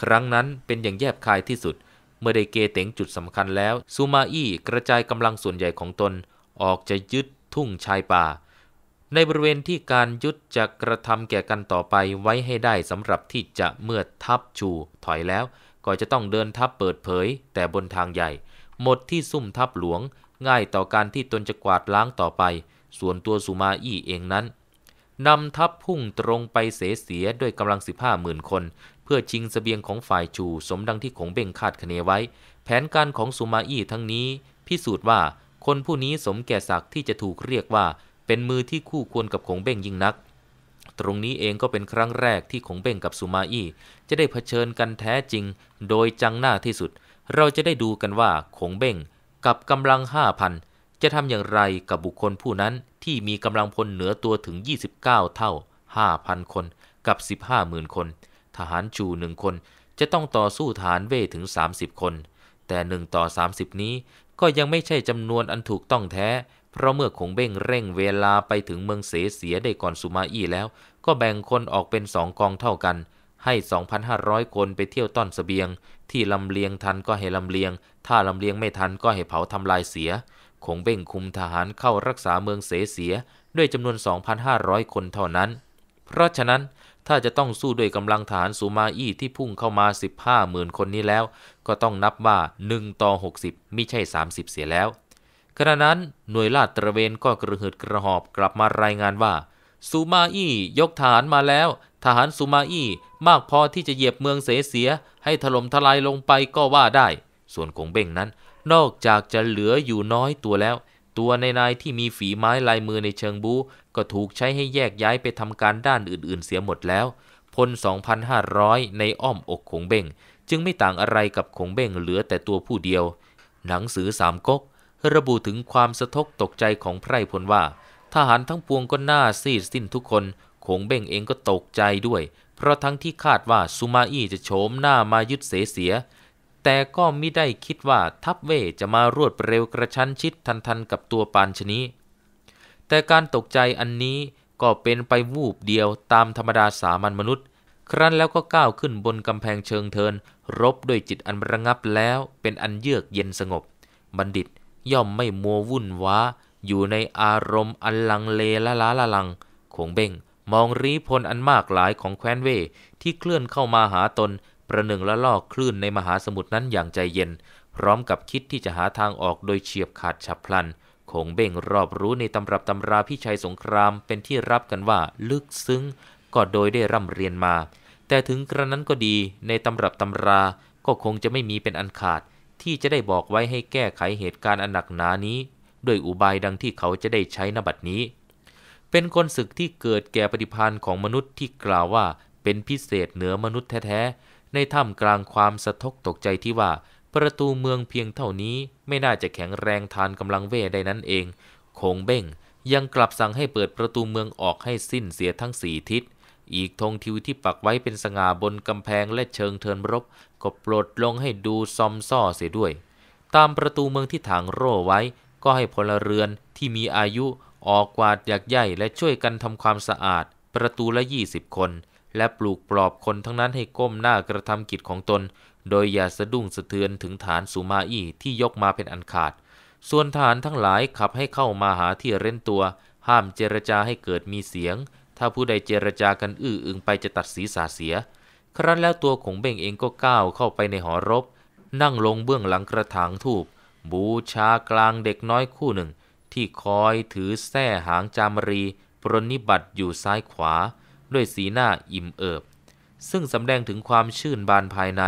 ครั้งนั้นเป็นอย่างแยบคายที่สุด เมื่อได้เกเต๋งจุดสำคัญแล้วซูมาอี้กระจายกำลังส่วนใหญ่ของตนออกจะยึดทุ่งชายป่าในบริเวณที่การยุดจะกระทำแก่กันต่อไปไว้ให้ได้สำหรับที่จะเมื่อทับชูถอยแล้วก็จะต้องเดินทับเปิดเผยแต่บนทางใหญ่ หมดที่ซุ่มทับหลวงง่ายต่อการที่ตนจะกวาดล้างต่อไปส่วนตัวสุมาอี้เองนั้น นำทัพพุ่งตรงไปเสเสียด้วยกำลังสิบห้าหมื่นคนเพื่อชิงสเสบียงของฝ่ายชูสมดังที่ขงเบ่งคาดคะเนไว้ แผนการของสุมาอี้ทั้งนี้ พิสูจน์ว่าคนผู้นี้สมแก่ศักดิ์ที่จะถูกเรียกว่าเป็นมือที่คู่ควรกับขงเบ้งยิ่งนัก ตรงนี้เองก็เป็นครั้งแรกที่ขงเบ้งกับสุมาอี้จะได้เผชิญกันแท้จริง โดยจังหน้าที่สุด เราจะได้ดูกันว่าขงเบ้งกับกำลังห้าพันจะทำอย่างไรกับบุคคลผู้นั้นที่มีกำลังพลเหนือตัวถึง 29 เท่า 5,000 คนกับ 15,000คนทหารชูหนึ่งคน จะต้องต่อสู้ฐานเวถึง 30 คน แต่1ต่อ 30 นี้ ก็ยังไม่ใช่จำนวนอันถูกต้องแท้เพราะเมื่อคงเบ้งเร่งเวลาไปถึงเมืองเสเสียได้ก่อนสุมาอี้แล้ว ก็แบ่งคนออกเป็นสองกองเท่ากัน ให้ 2,500 คนไปเที่ยวต้อนสเสบียง ที่ลำเลียงทันก็ให้ลำเลียง ถ้าลำเลียงไม่ทันก็ให้เผาทำลายเสีย คงเบ่งคุมทหารเข้ารักษาเมืองเสเสีย ด้วยจำนวน 2,500 คนเท่านั้น เพราะฉะนั้นถ้าจะต้องสู้ด้วยกำลังฐานสุมาอี้ที่พุ่งเข้ามา 15,000 0คนนี้แล้วก็ต้องนับว่า1ต่อ60มิใช่ 30 เสียแล้วขณะนั้นหน่วยลาดตระเวนก็กระหืดกระหอบกลับมารายงานว่าซูมาอี้ยกฐานมาแล้ว ทหารซูมาอี้มากพอที่จะเหยียบเมืองเสเสีย ให้ถล่มทลายลงไปก็ว่าได้ ส่วนของเบ้งนั้น นอกจากจะเหลืออยู่น้อยตัวแล้ว ตัวในนายที่มีฝีไม้ลายมือในเชิงบู ก็ถูกใช้ให้แยกย้ายไปทำการด้านอื่นๆเสียหมดแล้ว พล 2,500 ในอ้อมอกของเบ้งจึงไม่ต่างอะไรกับของเบ้งเหลือแต่ตัวผู้เดียว หนังสือสามก๊กระบุถึงความสะทกตกใจของไพรพลว่า ทหารทั้งปวงก็หน้าซีดสิ้นทุกคน คงเบ่งเองก็ตกใจด้วย เพราะทั้งที่คาดว่าซูมาอี้จะโฉมหน้ามายึดเสเสีย แต่ก็ไม่ได้คิดว่าทัพเวจะมารวดเร็วกระชั้นชิดทันทันกับตัวปานชนี แต่การตกใจอันนี้ก็เป็นไปวูบเดียวตามธรรมดาสามัญมนุษย์ ครั้นแล้วก็ก้าวขึ้นบนกำแพงเชิงเทิน รบด้วยจิตอันระงับแล้วเป็นอันเยือกเย็นสงบบัณฑิตย่อมไม่มัววุ่นวาอยู่ในอารมณ์อันลังเลละล้าละลังขงเบ่งมองรีพลอันมากหลายของแคว้นเวที่เคลื่อนเข้ามาหาตน ประหนึ่งละลอกคลื่นในมหาสมุทรนั้นอย่างใจเย็น พร้อมกับคิดที่จะหาทางออกโดยเฉียบขาดฉับพลันขงเบ่งรอบรู้ในตำรับตำราพิชัยสงครามเป็นที่รับกันว่า ลึกซึ้ง ก็โดยได้ร่ำเรียนมา แต่ถึงกระนั้นก็ดี ในตำรับตำรา ก็คงจะไม่มีเป็นอันขาดที่จะได้บอกไว้ให้แก้ไขเหตุการณ์อันหนักหนานี้ ด้วยอุบายดังที่เขาจะได้ใช้นบัดนี้ เป็นคนศึกที่เกิดแก่ปฏิพานของมนุษย์ที่กล่าวว่าเป็นพิเศษเหนือมนุษย์แท้ๆ ในท่ามกลางความสะทกตกใจที่ว่าประตูเมืองเพียงเท่านี้ไม่น่าจะแข็งแรงทานกำลังเว่ได้นั่นเอง คงเบ้งยังกลับสั่งให้เปิดประตูเมืองออกให้สิ้นเสียทั้งสี่ทิศอีกธงทิวที่ปักไว้เป็นสง่าบนกำแพงและเชิงเทินรบก็ปลดลงให้ดูซอมซ่อเสียด้วย ตามประตูเมืองที่ถางโร่ไว้ก็ให้พลเรือนที่มีอายุ ออกกวาดอยากใหญ่และช่วยกันทำความสะอาด ประตูละยี่สิบคนและปลูกปลอบคนทั้งนั้นให้ก้มหน้ากระทำกิจของตน โดยอย่าสะดุ้งสะเทือนถึงฐานสุมาอี้ที่ยกมาเป็นอันขาด ส่วนฐานทั้งหลายขับให้เข้ามาหาที่เร้นตัว ห้ามเจรจาให้เกิดมีเสียงถ้าผู้ใดเจรจากันอื้ออึงไปจะตัดศีรษะเสีย ครั้นแล้วตัวของเบ่งเองก็ก้าวเข้าไปในหอรบ นั่งลงเบื้องหลังกระถางทูบ บูชากลางเด็กน้อยคู่หนึ่ง ที่คอยถือแส้หางจามรี ปรนนิบัติอยู่ซ้ายขวา ด้วยสีหน้าอิ่มเอิบ ซึ่งสำแดงถึงความชื่นบานภายใน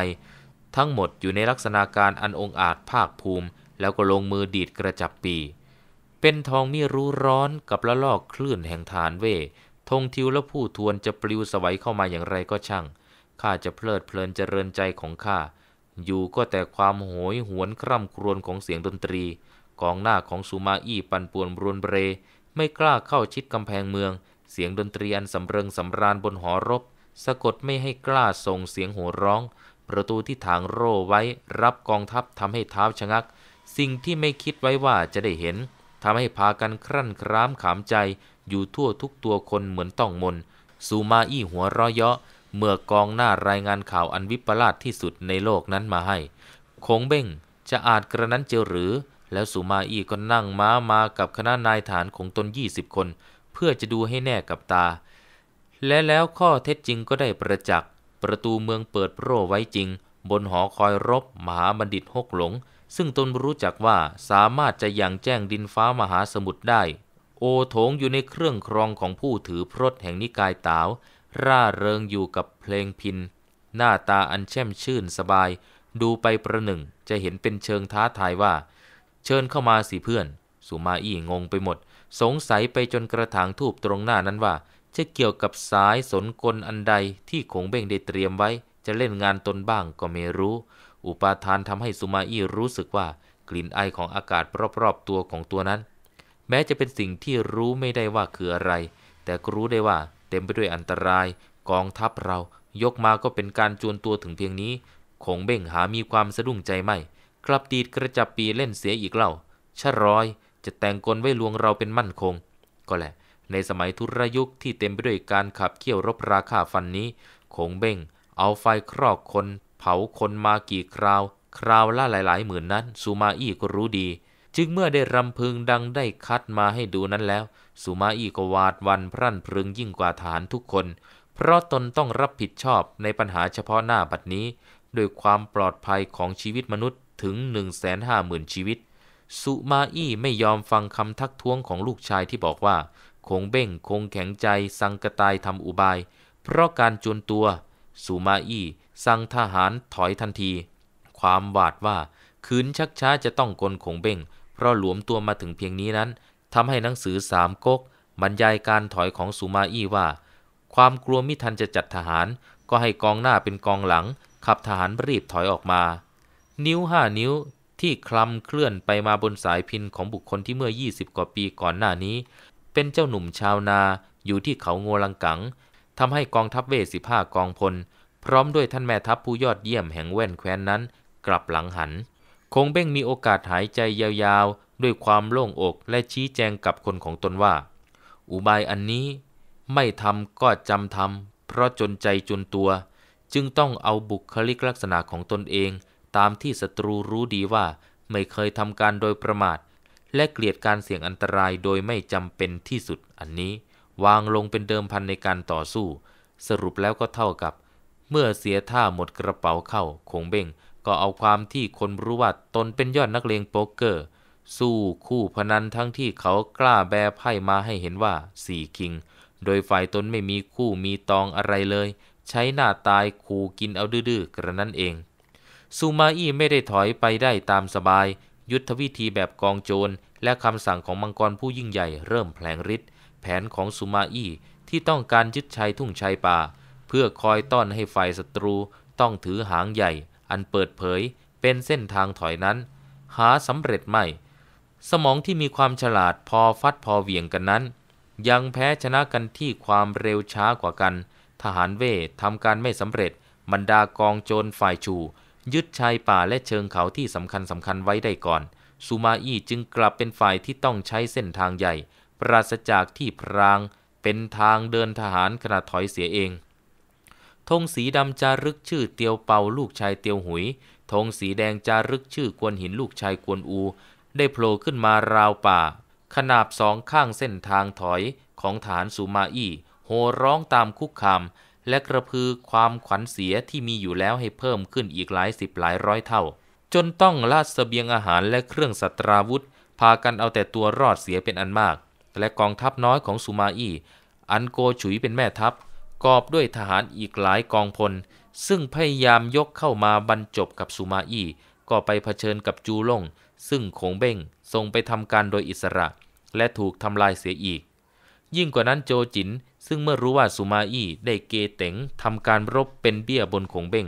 ทั้งหมดอยู่ในลักษณะการอันองอาจภาคภูมิ แล้วก็ลงมือดีดกระจับปี เป็นทองมีรู้ร้อนกับละลอกคลื่นแห่งฐานเวธงทิวและผู้ทวนจะปลิวสวัยเข้ามาอย่างไรก็ช่าง ข้าจะเพลิดเพลินเจริญใจของข้า อยู่ก็แต่ความโหยหวนคร่ำครวญของเสียงดนตรี กองหน้าของสุมาอี้ปันป่วนรวนเบรไม่กล้าเข้าชิดกำแพงเมือง เสียงดนตรีอันสำเริงสำราญบนหอรบสะกดไม่ให้กล้าส่งเสียงโห่ร้อง ประตูที่ถางโร่ไว้รับกองทัพทำให้เท้าชะงัก สิ่งที่ไม่คิดไว้ว่าจะได้เห็น ทำให้พากันครั่นคร้ามขามใจอยู่ทั่วทุกตัวคนเหมือนต้องมนซูมาอี้หัวร้อยเยาะเมื่อกองหน้ารายงานข่าวอันวิปลาสที่สุดในโลกนั้นมาให้คงเบ้งจะอาจกระนั้นเจอหรือ แล้วสูมาอี้ก็นั่งม้ามากับคณะนายฐานของตนยี่สิบคน เพื่อจะดูให้แน่กับตา และแล้วข้อเท็จจริงก็ได้ประจักษ์ประตูเมืองเปิดโร่ไว้จริง บนหอคอยรบ มหาบัณฑิตหกหลง ซึ่งตนรู้จักว่าสามารถจะยังแจ้งดินฟ้ามหาสมุทรได้โอโถง อยู่ในเครื่องครองของผู้ถือพรตแห่งนิกายตาวร่าเริงอยู่กับเพลงพิน หน้าตาอันแช่มชื่นสบาย ดูไปประหนึ่งจะเห็นเป็นเชิงท้าทายว่า เชิญเข้ามาสิเพื่อน สุมาอี้งงไปหมด สงสัยไปจนกระถางทูบตรงหน้านั้นว่า จะเกี่ยวกับสายสนกลอันใดที่คงเบ่งได้เตรียมไว้ จะเล่นงานตนบ้างก็ไม่รู้ อุปาทานทำให้สุมาอี้รู้สึกว่ากลิ่นไอของอากาศรอบๆตัวของตัวนั้นแม้จะเป็นสิ่งที่รู้ไม่ได้ว่าคืออะไร แต่รู้ได้ว่าเต็มไปด้วยอันตราย กองทัพเรา ยกมาก็เป็นการจวนตัวถึงเพียงนี้ คงเบ่งหามีความสะดุ้งใจไม่กลับดีดกระจับปีเล่นเสียอีกเล่าชะร้อย จะแต่งกลไว้ลวงเราเป็นมั่นคง ก็แหละ ในสมัยทุรยุคที่เต็มไปด้วยการขับเคี่ยวรบราฆ่าฟันนี้คงเบ่งเอาไฟครอกคน เผาคนมากี่คราว คราวละหลายหลายหมื่นนั้นซูมาอี้ก็รู้ดีจึงเมื่อได้รำพึงดังได้คัดมาให้ดูนั้นแล้ว สุมาอี้ก็วาดวันพรั่นพรึงยิ่งกว่าฐานทุกคน เพราะตนต้องรับผิดชอบในปัญหาเฉพาะหน้าบัดนี้ด้วยความปลอดภัยของชีวิตมนุษย์ถึง 150,000 ชีวิต สุมาอี้ไม่ยอมฟังคำทักท้วงของลูกชายที่บอกว่า คงเบ่งคงแข็งใจสังกตายทำอุบาย เพราะการจนตัว สุมาอี้สั่งทหารถอยทันที ความหวาดว่าคืนชักช้าจะต้องกลคงเบ่งเพราะหลวมตัวมาถึงเพียงนี้นั้น ทำให้หนังสือสามก๊กบรรยายการถอยของสุมาอี้ว่า ความกลัวมิทันจะจัดทหาร ก็ให้กองหน้าเป็นกองหลัง ขับทหารรีบถอยออกมา นิ้วห้านิ้วที่คลำเคลื่อนไปมาบนสายพินของบุคคลที่เมื่อ 20 กว่าปีก่อนหน้านี้ เป็นเจ้าหนุ่มชาวนา อยู่ที่เขาโงลังกังทำให้กองทัพเวสิบห้ากองพลพร้อมด้วยท่านแม่ทัพผู้ยอดเยี่ยมแห่งแว่นแคว้นนั้น กลับหลังหันคงเบ้งมีโอกาสหายใจยาวๆ ด้วยความโล่งอกและชี้แจงกับคนของตนว่า อุบายอันนี้ไม่ทำก็จำทำเพราะจนใจจนตัว จึงต้องเอาบุคลิกลักษณะของตนเอง ตามที่ศัตรูรู้ดีว่าไม่เคยทำการโดยประมาท และเกลียดการเสี่ยงอันตรายโดยไม่จำเป็นที่สุดอันนี้ วางลงเป็นเดิมพันในการต่อสู้ สรุปแล้วก็เท่ากับเมื่อเสียท่าหมดกระเป๋าเข้าคงเบ้งก็เอาความที่คนรู้ว่าตนเป็นยอดนักเลงโป๊กเกอร์ สู้คู่พนันทั้งที่เขากล้าแบไพ่มาให้เห็นว่าสี่คิง โดยฝ่ายตนไม่มีคู่มีตองอะไรเลยใช้หน้าตายขู่กินเอาดื้อๆกระนั้นเองซูมาอี้ไม่ได้ถอยไปได้ตามสบาย ยุทธวิธีแบบกองโจรและคำสั่งของมังกรผู้ยิ่งใหญ่เริ่มแผลงฤทธิ์แผนของซูมาอี้ที่ต้องการยึดชายทุ่งชายป่า เพื่อคอยต้อนให้ฝ่ายศัตรู ต้องถือหางใหญ่ันเปิดเผยเป็นเส้นทางถอยนั้น หาสำเร็จไม่สมองที่มีความฉลาดพอฟัดพอเวียงกันนั้น ยังแพ้ชนะกันที่ความเร็วช้ากว่ากัน ทหารเวททำการไม่สำเร็จ บรรดากองโจรฝ่ายชูยึดชายป่าและเชิงเขาที่สำคัญสำคัญไว้ได้ก่อนซูมาอี้จึงกลับเป็นฝ่ายที่ต้องใช้เส้นทางใหญ่ ปราศจากที่พราง เป็นทางเดินทหารขณะถอยเสียเองธงสีดำจารึกชื่อเตียวเปาลูกชายเตียวหุยธงสีแดงจารึกชื่อกวนหินลูกชายกวนอู ได้โผล่ขึ้นมาราวป่า ขนาบสองข้างเส้นทางถอยของฐานสุมาอี้โห่ร้องตามคุกคามและกระพือความขวัญเสียที่มีอยู่แล้วให้เพิ่มขึ้นอีกหลายสิบหลายร้อยเท่า จนต้องลาดเสบียงอาหารและเครื่องสัตราวุธ พากันเอาแต่ตัวรอดเสียเป็นอันมาก และกองทัพน้อยของสุมาอี้อันโกฉุยเป็นแม่ทัพกอบด้วยทหารอีกหลายกองพล ซึ่งพยายามยกเข้ามาบรรจบกับสุมาอี้ ก็ไปเผชิญกับจูลง ซึ่งขงเบ้งส่งไปทำการโดยอิสระ และถูกทำลายเสียอีก ยิ่งกว่านั้นโจจิน ซึ่งเมื่อรู้ว่าสุมาอี้ได้เกเต๋งทำการรบเป็นเบี้ยบนขงเบ้ง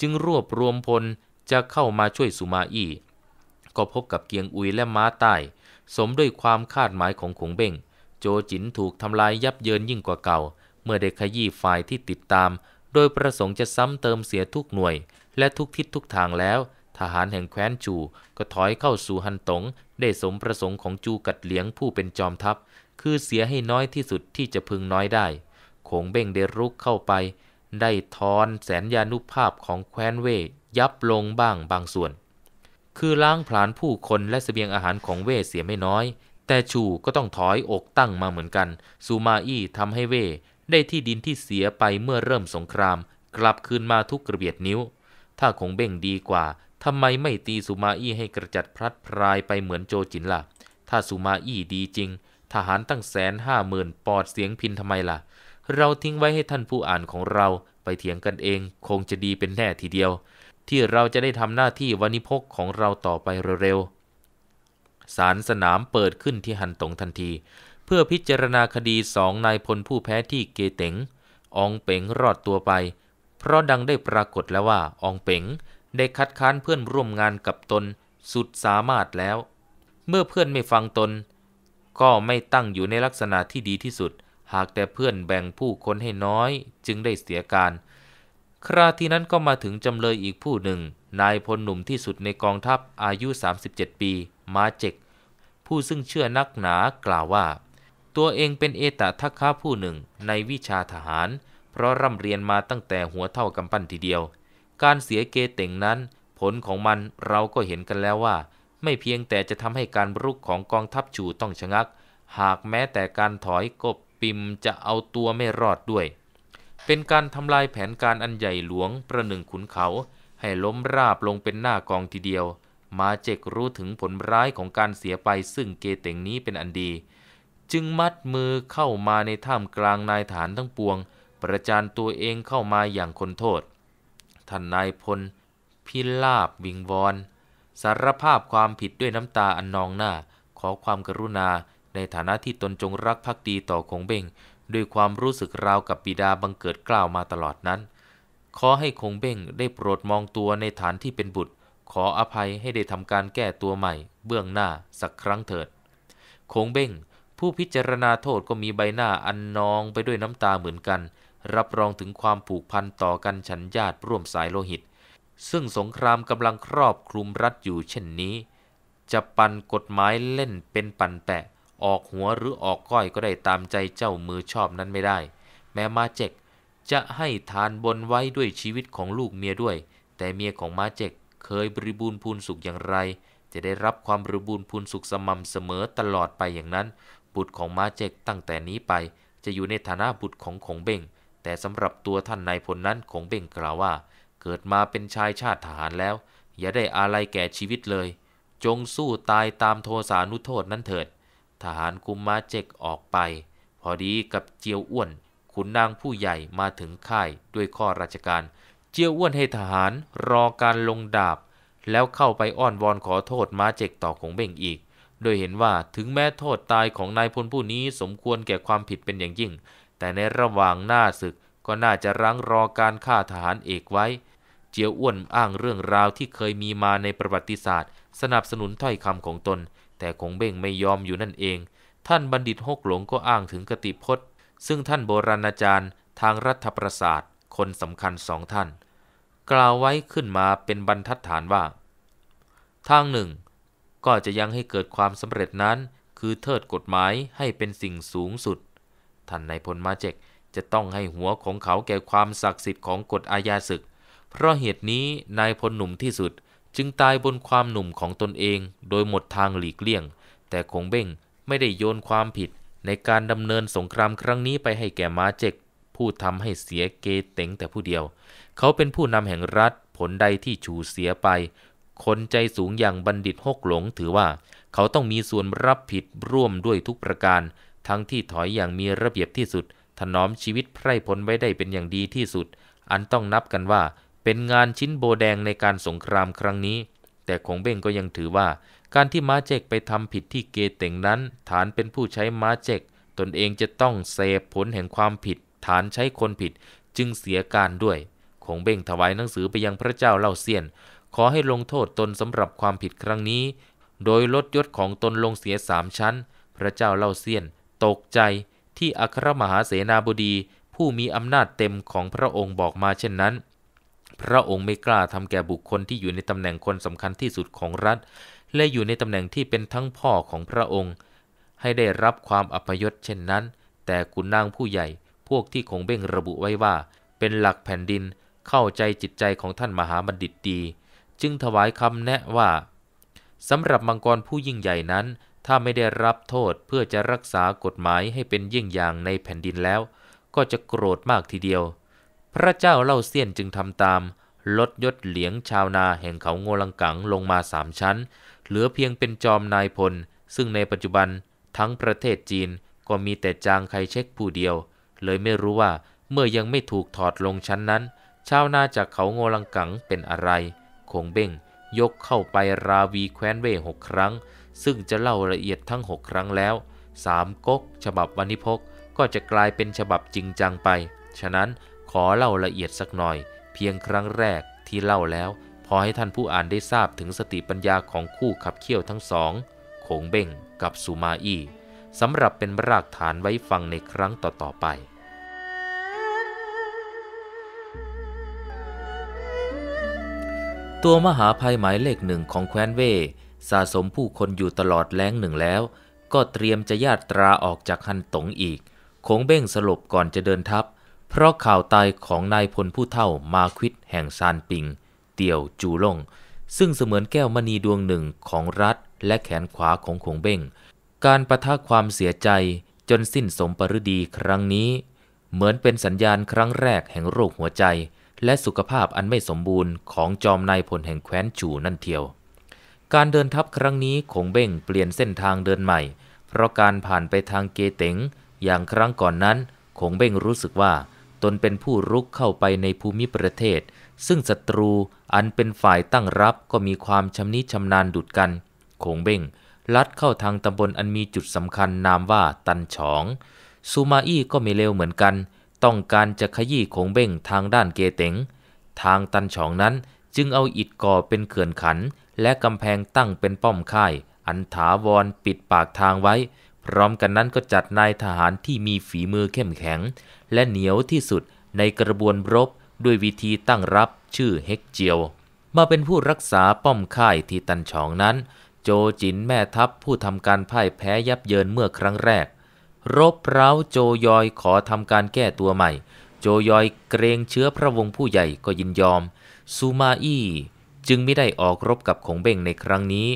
จึงรวบรวมพลจะเข้ามาช่วยสุมาอี้ ก็พบกับเกียงอุยและม้าใต้สมด้วยความคาดหมายของขงเบ้ง โจจินถูกทำลายยับเยินยิ่งกว่าเก่ามื่อได้ขยี้ฝ่ายที่ติดตาม โดยประสงค์จะซ้ำเติมเสียทุกหน่วย และทุกทิศทุกทางแล้ว ทหารแห่งแคว้นจูก็ถอยเข้าสู่ฮันตง ได้สมประสงค์ของจูกัดเหลียงผู้เป็นจอมทัพ คือเสียให้น้อยที่สุดที่จะพึงน้อยได้คงเบ้งเดรุกเข้าไป ได้ทอนแสนยานุภาพของแคว้นเว่ยับลงบ้างบางส่วน คือล้างผลาญผู้คนและสเสบียงอาหารของเว่เสียไม่น้อย แต่ชูก็ต้องถอยอกตั้งมาเหมือนกัน ซูมาอี้ทำให้เว่ได้ที่ดินที่เสียไปเมื่อเริ่มสงคราม กลับคืนมาทุกกระเบียดนิ้ว ถ้าคงเบ่งดีกว่าทำไมไม่ตีสุมาอี้ ให้กระจัดพลัดพรายไปเหมือนโจจินละ่ะ ถ้าสุมาอี้ดีจริง ทหารตั้งแสนห้าหมื่นปอดเสียงพินทำไมละ่ะเราทิ้งไว้ให้ท่านผู้อ่านของเราไปเถียงกันเองคงจะดีเป็นแน่ทีเดียว ที่เราจะได้ทำหน้าที่วันิพกของเราต่อไปเร็วๆสารสนามเปิดขึ้นที่หันตงทันทีเพื่อพิจารณาคดีสองนายพลผู้แพ้ที่เกเต๋ง อองเป๋งรอดตัวไป เพราะดังได้ปรากฏแล้วว่า อองเป๋งได้คัดค้านเพื่อนร่วมงานกับตนสุดสามารถแล้ว เมื่อเพื่อนไม่ฟังตน ก็ไม่ตั้งอยู่ในลักษณะที่ดีที่สุด หากแต่เพื่อนแบ่งผู้คนให้น้อย จึงได้เสียการ คราที่นั้นก็มาถึงจำเลยอีกผู้หนึ่ง นายพลหนุ่มที่สุดในกองทัพอายุ 37 ปีมาเจกผู้ซึ่งเชื่อนักหนากล่าวว่าตัวเองเป็นเอตทัคคะผู้หนึ่งในวิชาทหารเพราะร่ำเรียนมาตั้งแต่หัวเท่ากำปั้นทีเดียว การเสียเกเต่งนั้นผลของมันเราก็เห็นกันแล้วว่า ไม่เพียงแต่จะทำให้การรุกของกองทัพจูต้องชะงัก หากแม้แต่การถอยกบปิมจะเอาตัวไม่รอดด้วย เป็นการทำลายแผนการอันใหญ่หลวงประหนึ่งขุนเขา ให้ล้มราบลงเป็นหน้ากองทีเดียวมาเจกรู้ถึงผลร้ายของการเสียไปซึ่งเกเต่งนี้เป็นอันดีจึงมัดมือเข้ามาในถ้ำกลางนายฐานทั้งปวง ประจานตัวเองเข้ามาอย่างคนโทษท่านนายพล พิลาบวิงวอนสารภาพความผิดด้วยน้ำตาอันนองหน้า ขอความกรุณาในฐานะที่ตนจงรักภักดีต่อคงเบ่งด้วยความรู้สึกราวกับบิดาบังเกิดกล่าวมาตลอดนั้น ขอให้คงเบ่งได้โปรดมองตัวในฐานที่เป็นบุตร ขออภัยให้ได้ทำการแก้ตัวใหม่ เบื้องหน้าสักครั้งเถิดคงเบ่งผู้พิจารณาโทษก็มีใบหน้าอันนองไปด้วยน้ำตาเหมือนกัน รับรองถึงความผูกพันต่อกันฉันญาติร่วมสายโลหิต ซึ่งสงครามกำลังครอบคลุมรัฐอยู่เช่นนี้ จะปั่นกฎหมายเล่นเป็นปั่นแปะ ออกหัวหรือออกก้อยก็ได้ตามใจเจ้ามือชอบนั้นไม่ได้ แม้มาเจกจะให้ทานบนไว้ด้วยชีวิตของลูกเมียด้วย แต่เมียของมาเจกเคยบริบูรณ์พูนสุขอย่างไร จะได้รับความบริบูรณ์พูนสุขสม่ำเสมอตลอดไปอย่างนั้นบุตรของมาเจกตั้งแต่นี้ไปจะอยู่ในฐานะบุตรของขงเบงแต่สำหรับตัวท่านนายพลนั้นขงเบงกล่าวว่าเกิดมาเป็นชายชาติทหารแล้ว อย่าได้อะไรแก่ชีวิตเลย จงสู้ตายตามโทสานุโทษนั้นเถิด ทหารกุมมาเจกออกไป พอดีกับเจียวอ้วนขุนนางผู้ใหญ่มาถึงค่ายด้วยข้อราชการ เจียวอ้วนให้ทหารรอการลงดาบแล้วเข้าไปอ้อนวอนขอโทษมาเจกต่อขงเบ่งอีกโดยเห็นว่าถึงแม้โทษตายของนายพลผู้นี้สมควรแก่ความผิดเป็นอย่างยิ่ง แต่ในระหว่างหน้าศึกก็น่าจะรั้งรอการฆ่าทหารเอกไว้ เจียวอ้วนอ้างเรื่องราวที่เคยมีมาในประวัติศาสตร์ สนับสนุนถ้อยคำของตน แต่คงเบ่งไม่ยอมอยู่นั่นเอง ท่านบัณฑิตฮกหลงก็อ้างถึงกติพจน์ ซึ่งท่านโบราณอาจารย์ทางรัฐประศาสตร์คนสำคัญสองท่าน กล่าวไว้ขึ้นมาเป็นบรรทัดฐานว่า ทางหนึ่งก็จะยังให้เกิดความสำเร็จนั้น คือเทิดกฎหมายให้เป็นสิ่งสูงสุด ท่านนายพลมาเจก จะต้องให้หัวของเขาแก่ความศักดิ์สิทธิ์ของกฎอาญาศึก เพราะเหตุนี้นายพลหนุ่มที่สุด จึงตายบนความหนุ่มของตนเองโดยหมดทางหลีกเลี่ยง แต่คงเบ้งไม่ได้โยนความผิด ในการดำเนินสงครามครั้งนี้ไปให้แก่มาเจกผู้ทำให้เสียเกเต็งแต่ผู้เดียว เขาเป็นผู้นำแห่งรัฐผลใดที่ชูเสียไปคนใจสูงอย่างบัณฑิตฮกหลงถือว่า เขาต้องมีส่วนรับผิดร่วมด้วยทุกประการ ทั้งที่ถอยอย่างมีระเบียบที่สุด ถนอมชีวิตไพร่พลไว้ได้เป็นอย่างดีที่สุด อันต้องนับกันว่าเป็นงานชิ้นโบแดงในการสงครามครั้งนี้ แต่คงเบ้งก็ยังถือว่า การที่ม้าเจกไปทำผิดที่เกเต่งนั้น ฐานเป็นผู้ใช้ม้าเจกตนเองจะต้องเสพผลแห่งความผิด ฐานใช้คนผิดจึงเสียการด้วยคงเบ่งถวายหนังสือไปยังพระเจ้าเล่าเซียนขอให้ลงโทษตนสำหรับความผิดครั้งนี้ โดยลดยศของตนลงเสียสามชั้น พระเจ้าเล่าเสียนตกใจที่อัครมหาเสนาบดีผู้มีอำนาจเต็มของพระองค์บอกมาเช่นนั้น พระองค์ไม่กล้าทำแก่บุคคลที่อยู่ในตำแหน่งคนสำคัญที่สุดของรัฐ และอยู่ในตำแหน่งที่เป็นทั้งพ่อของพระองค์ ให้ได้รับความอัพยศเช่นนั้น แต่คุณนางผู้ใหญ่พวกที่คงเบ่งระบุไว้ว่าเป็นหลักแผ่นดินเข้าใจจิตใจของท่านมหาบัณฑิตดีจึงถวายคำแนะว่าสำหรับมังกรผู้ยิ่งใหญ่นั้น ถ้าไม่ได้รับโทษเพื่อจะรักษากฎหมายให้เป็นเยี่ยงอย่างในแผ่นดินแล้ว ก็จะโกรธมากทีเดียว พระเจ้าเล่าเสี้ยนจึงทำตาม ลดยศเหลียงชาวนาแห่งเขาโงลังกังลงมาสามชั้น เหลือเพียงเป็นจอมนายพล ซึ่งในปัจจุบันทั้งประเทศจีนก็มีแต่จางไคเชกผู้เดียว เลยไม่รู้ว่าเมื่อยังไม่ถูกถอดลงชั้นนั้น ชาวนาจากเขาโงลังกังเป็นอะไรคงเบ้งยกเข้าไปราวีแคว้นเว่หกครั้ง ซึ่งจะเล่าละเอียดทั้งกครั้งแล้วสามก๊กฉบับวันิพกก็จะกลายเป็นฉบับจริงจังไป ฉะนั้นขอเล่าละเอียดสักหน่อย เพียงครั้งแรกที่เล่าแล้ว พอให้ท่านผู้อ่านได้ทราบถึงสติปัญญาของคู่ขับเคี่ยวทั้งสองโขงเบ่งกับสุมาอี้สำหรับเป็นรากฐานไว้ฟังในครั้งต่อๆไปตัวมหาภัยหมายเลขหนึ่งของแคว้นเว่สะสมผู้คนอยู่ตลอดแล้งหนึ่งแล้ว ก็เตรียมจะญาตราออกจากฮันตงอีกคงเบ้งสลบก่อนจะเดินทัพ เพราะข่าวตายของนายพลผู้เท่ามาควิดแห่งซานปิง เตียวจูลง ซึ่งเสมือนแก้วมณีดวงหนึ่งของรัฐและแขนขวาของคงเบ้ง การประทะความเสียใจจนสิ้นสมปรดีครั้งนี้ เหมือนเป็นสัญญาณครั้งแรกแห่งโรคหัวใจและสุขภาพอันไม่สมบูรณ์ของจอมนายพลแห่งแคว้นจูนั่นเทียว การเดินทัพครั้งนี้คงเบ่งเปลี่ยนเส้นทางเดินใหม่ เพราะการผ่านไปทางเกเต๋ง อย่างครั้งก่อนนั้นคงเบ่งรู้สึกว่า ตนเป็นผู้รุกเข้าไปในภูมิประเทศ ซึ่งศัตรูอันเป็นฝ่ายตั้งรับก็มีความชำนิชำนาญดุดกันคงเบ่งลัดเข้าทางตำบลอันมีจุดสำคัญนามว่าตันฉองซูมาอี้ก็ไม่เลวเหมือนกันต้องการจะขยี้คงเบ้งทางด้านเกเต๋ง ทางตันฉองนั้นจึงเอาอิดก่อเป็นเขื่อนขันและกำแพงตั้งเป็นป้อมค่ายอันถาวรปิดปากทางไว้ พร้อมกันนั้นก็จัดนายทหารที่มีฝีมือเข้มแข็งและเหนียวที่สุดในกระบวนรบด้วยวิธีตั้งรับชื่อเฮกเจียวมาเป็นผู้รักษาป้อมค่ายที่ตันฉองนั้นโจจินแม่ทัพผู้ทำการพ่ายแพ้ยับเยินเมื่อครั้งแรกรบเร้าโจยอยขอทำการแก้ตัวใหม่ โจยอยเกรงเชื้อพระวงศ์ผู้ใหญ่ก็ยินยอมซูมาอี้จึงไม่ได้ออกรบกับขงเบ่งในครั้งนี้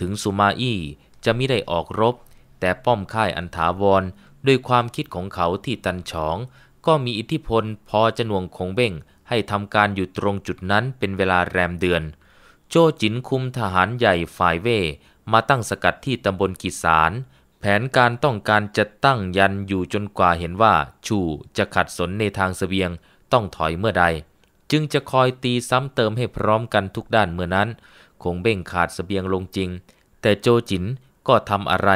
ถึงซูมาอี้จะไม่ได้ออกรบ แต่ป้อมค่ายอันถาวรด้วยความคิดของเขาที่ตันฉองก็มีอิทธิพลพอจะหน่วงขงเบ่งให้ทำการอยู่ตรงจุดนั้นเป็นเวลาแรมเดือน โจจินคุมทหารใหญ่ฝ่ายเวมาตั้งสกัดที่ตำบลกิสานแผนการต้องการจะตั้งยันอยู่จนกว่าเห็นว่าชูจะขัดสนในทางสเสบียงต้องถอยเมื่อใดจึงจะคอยตีซ้ำเติมให้พร้อมกันทุกด้านเมื่อนั้นคงเบ่งขาดสเสบียงลงจริงแต่โจจินก็ทำอะไร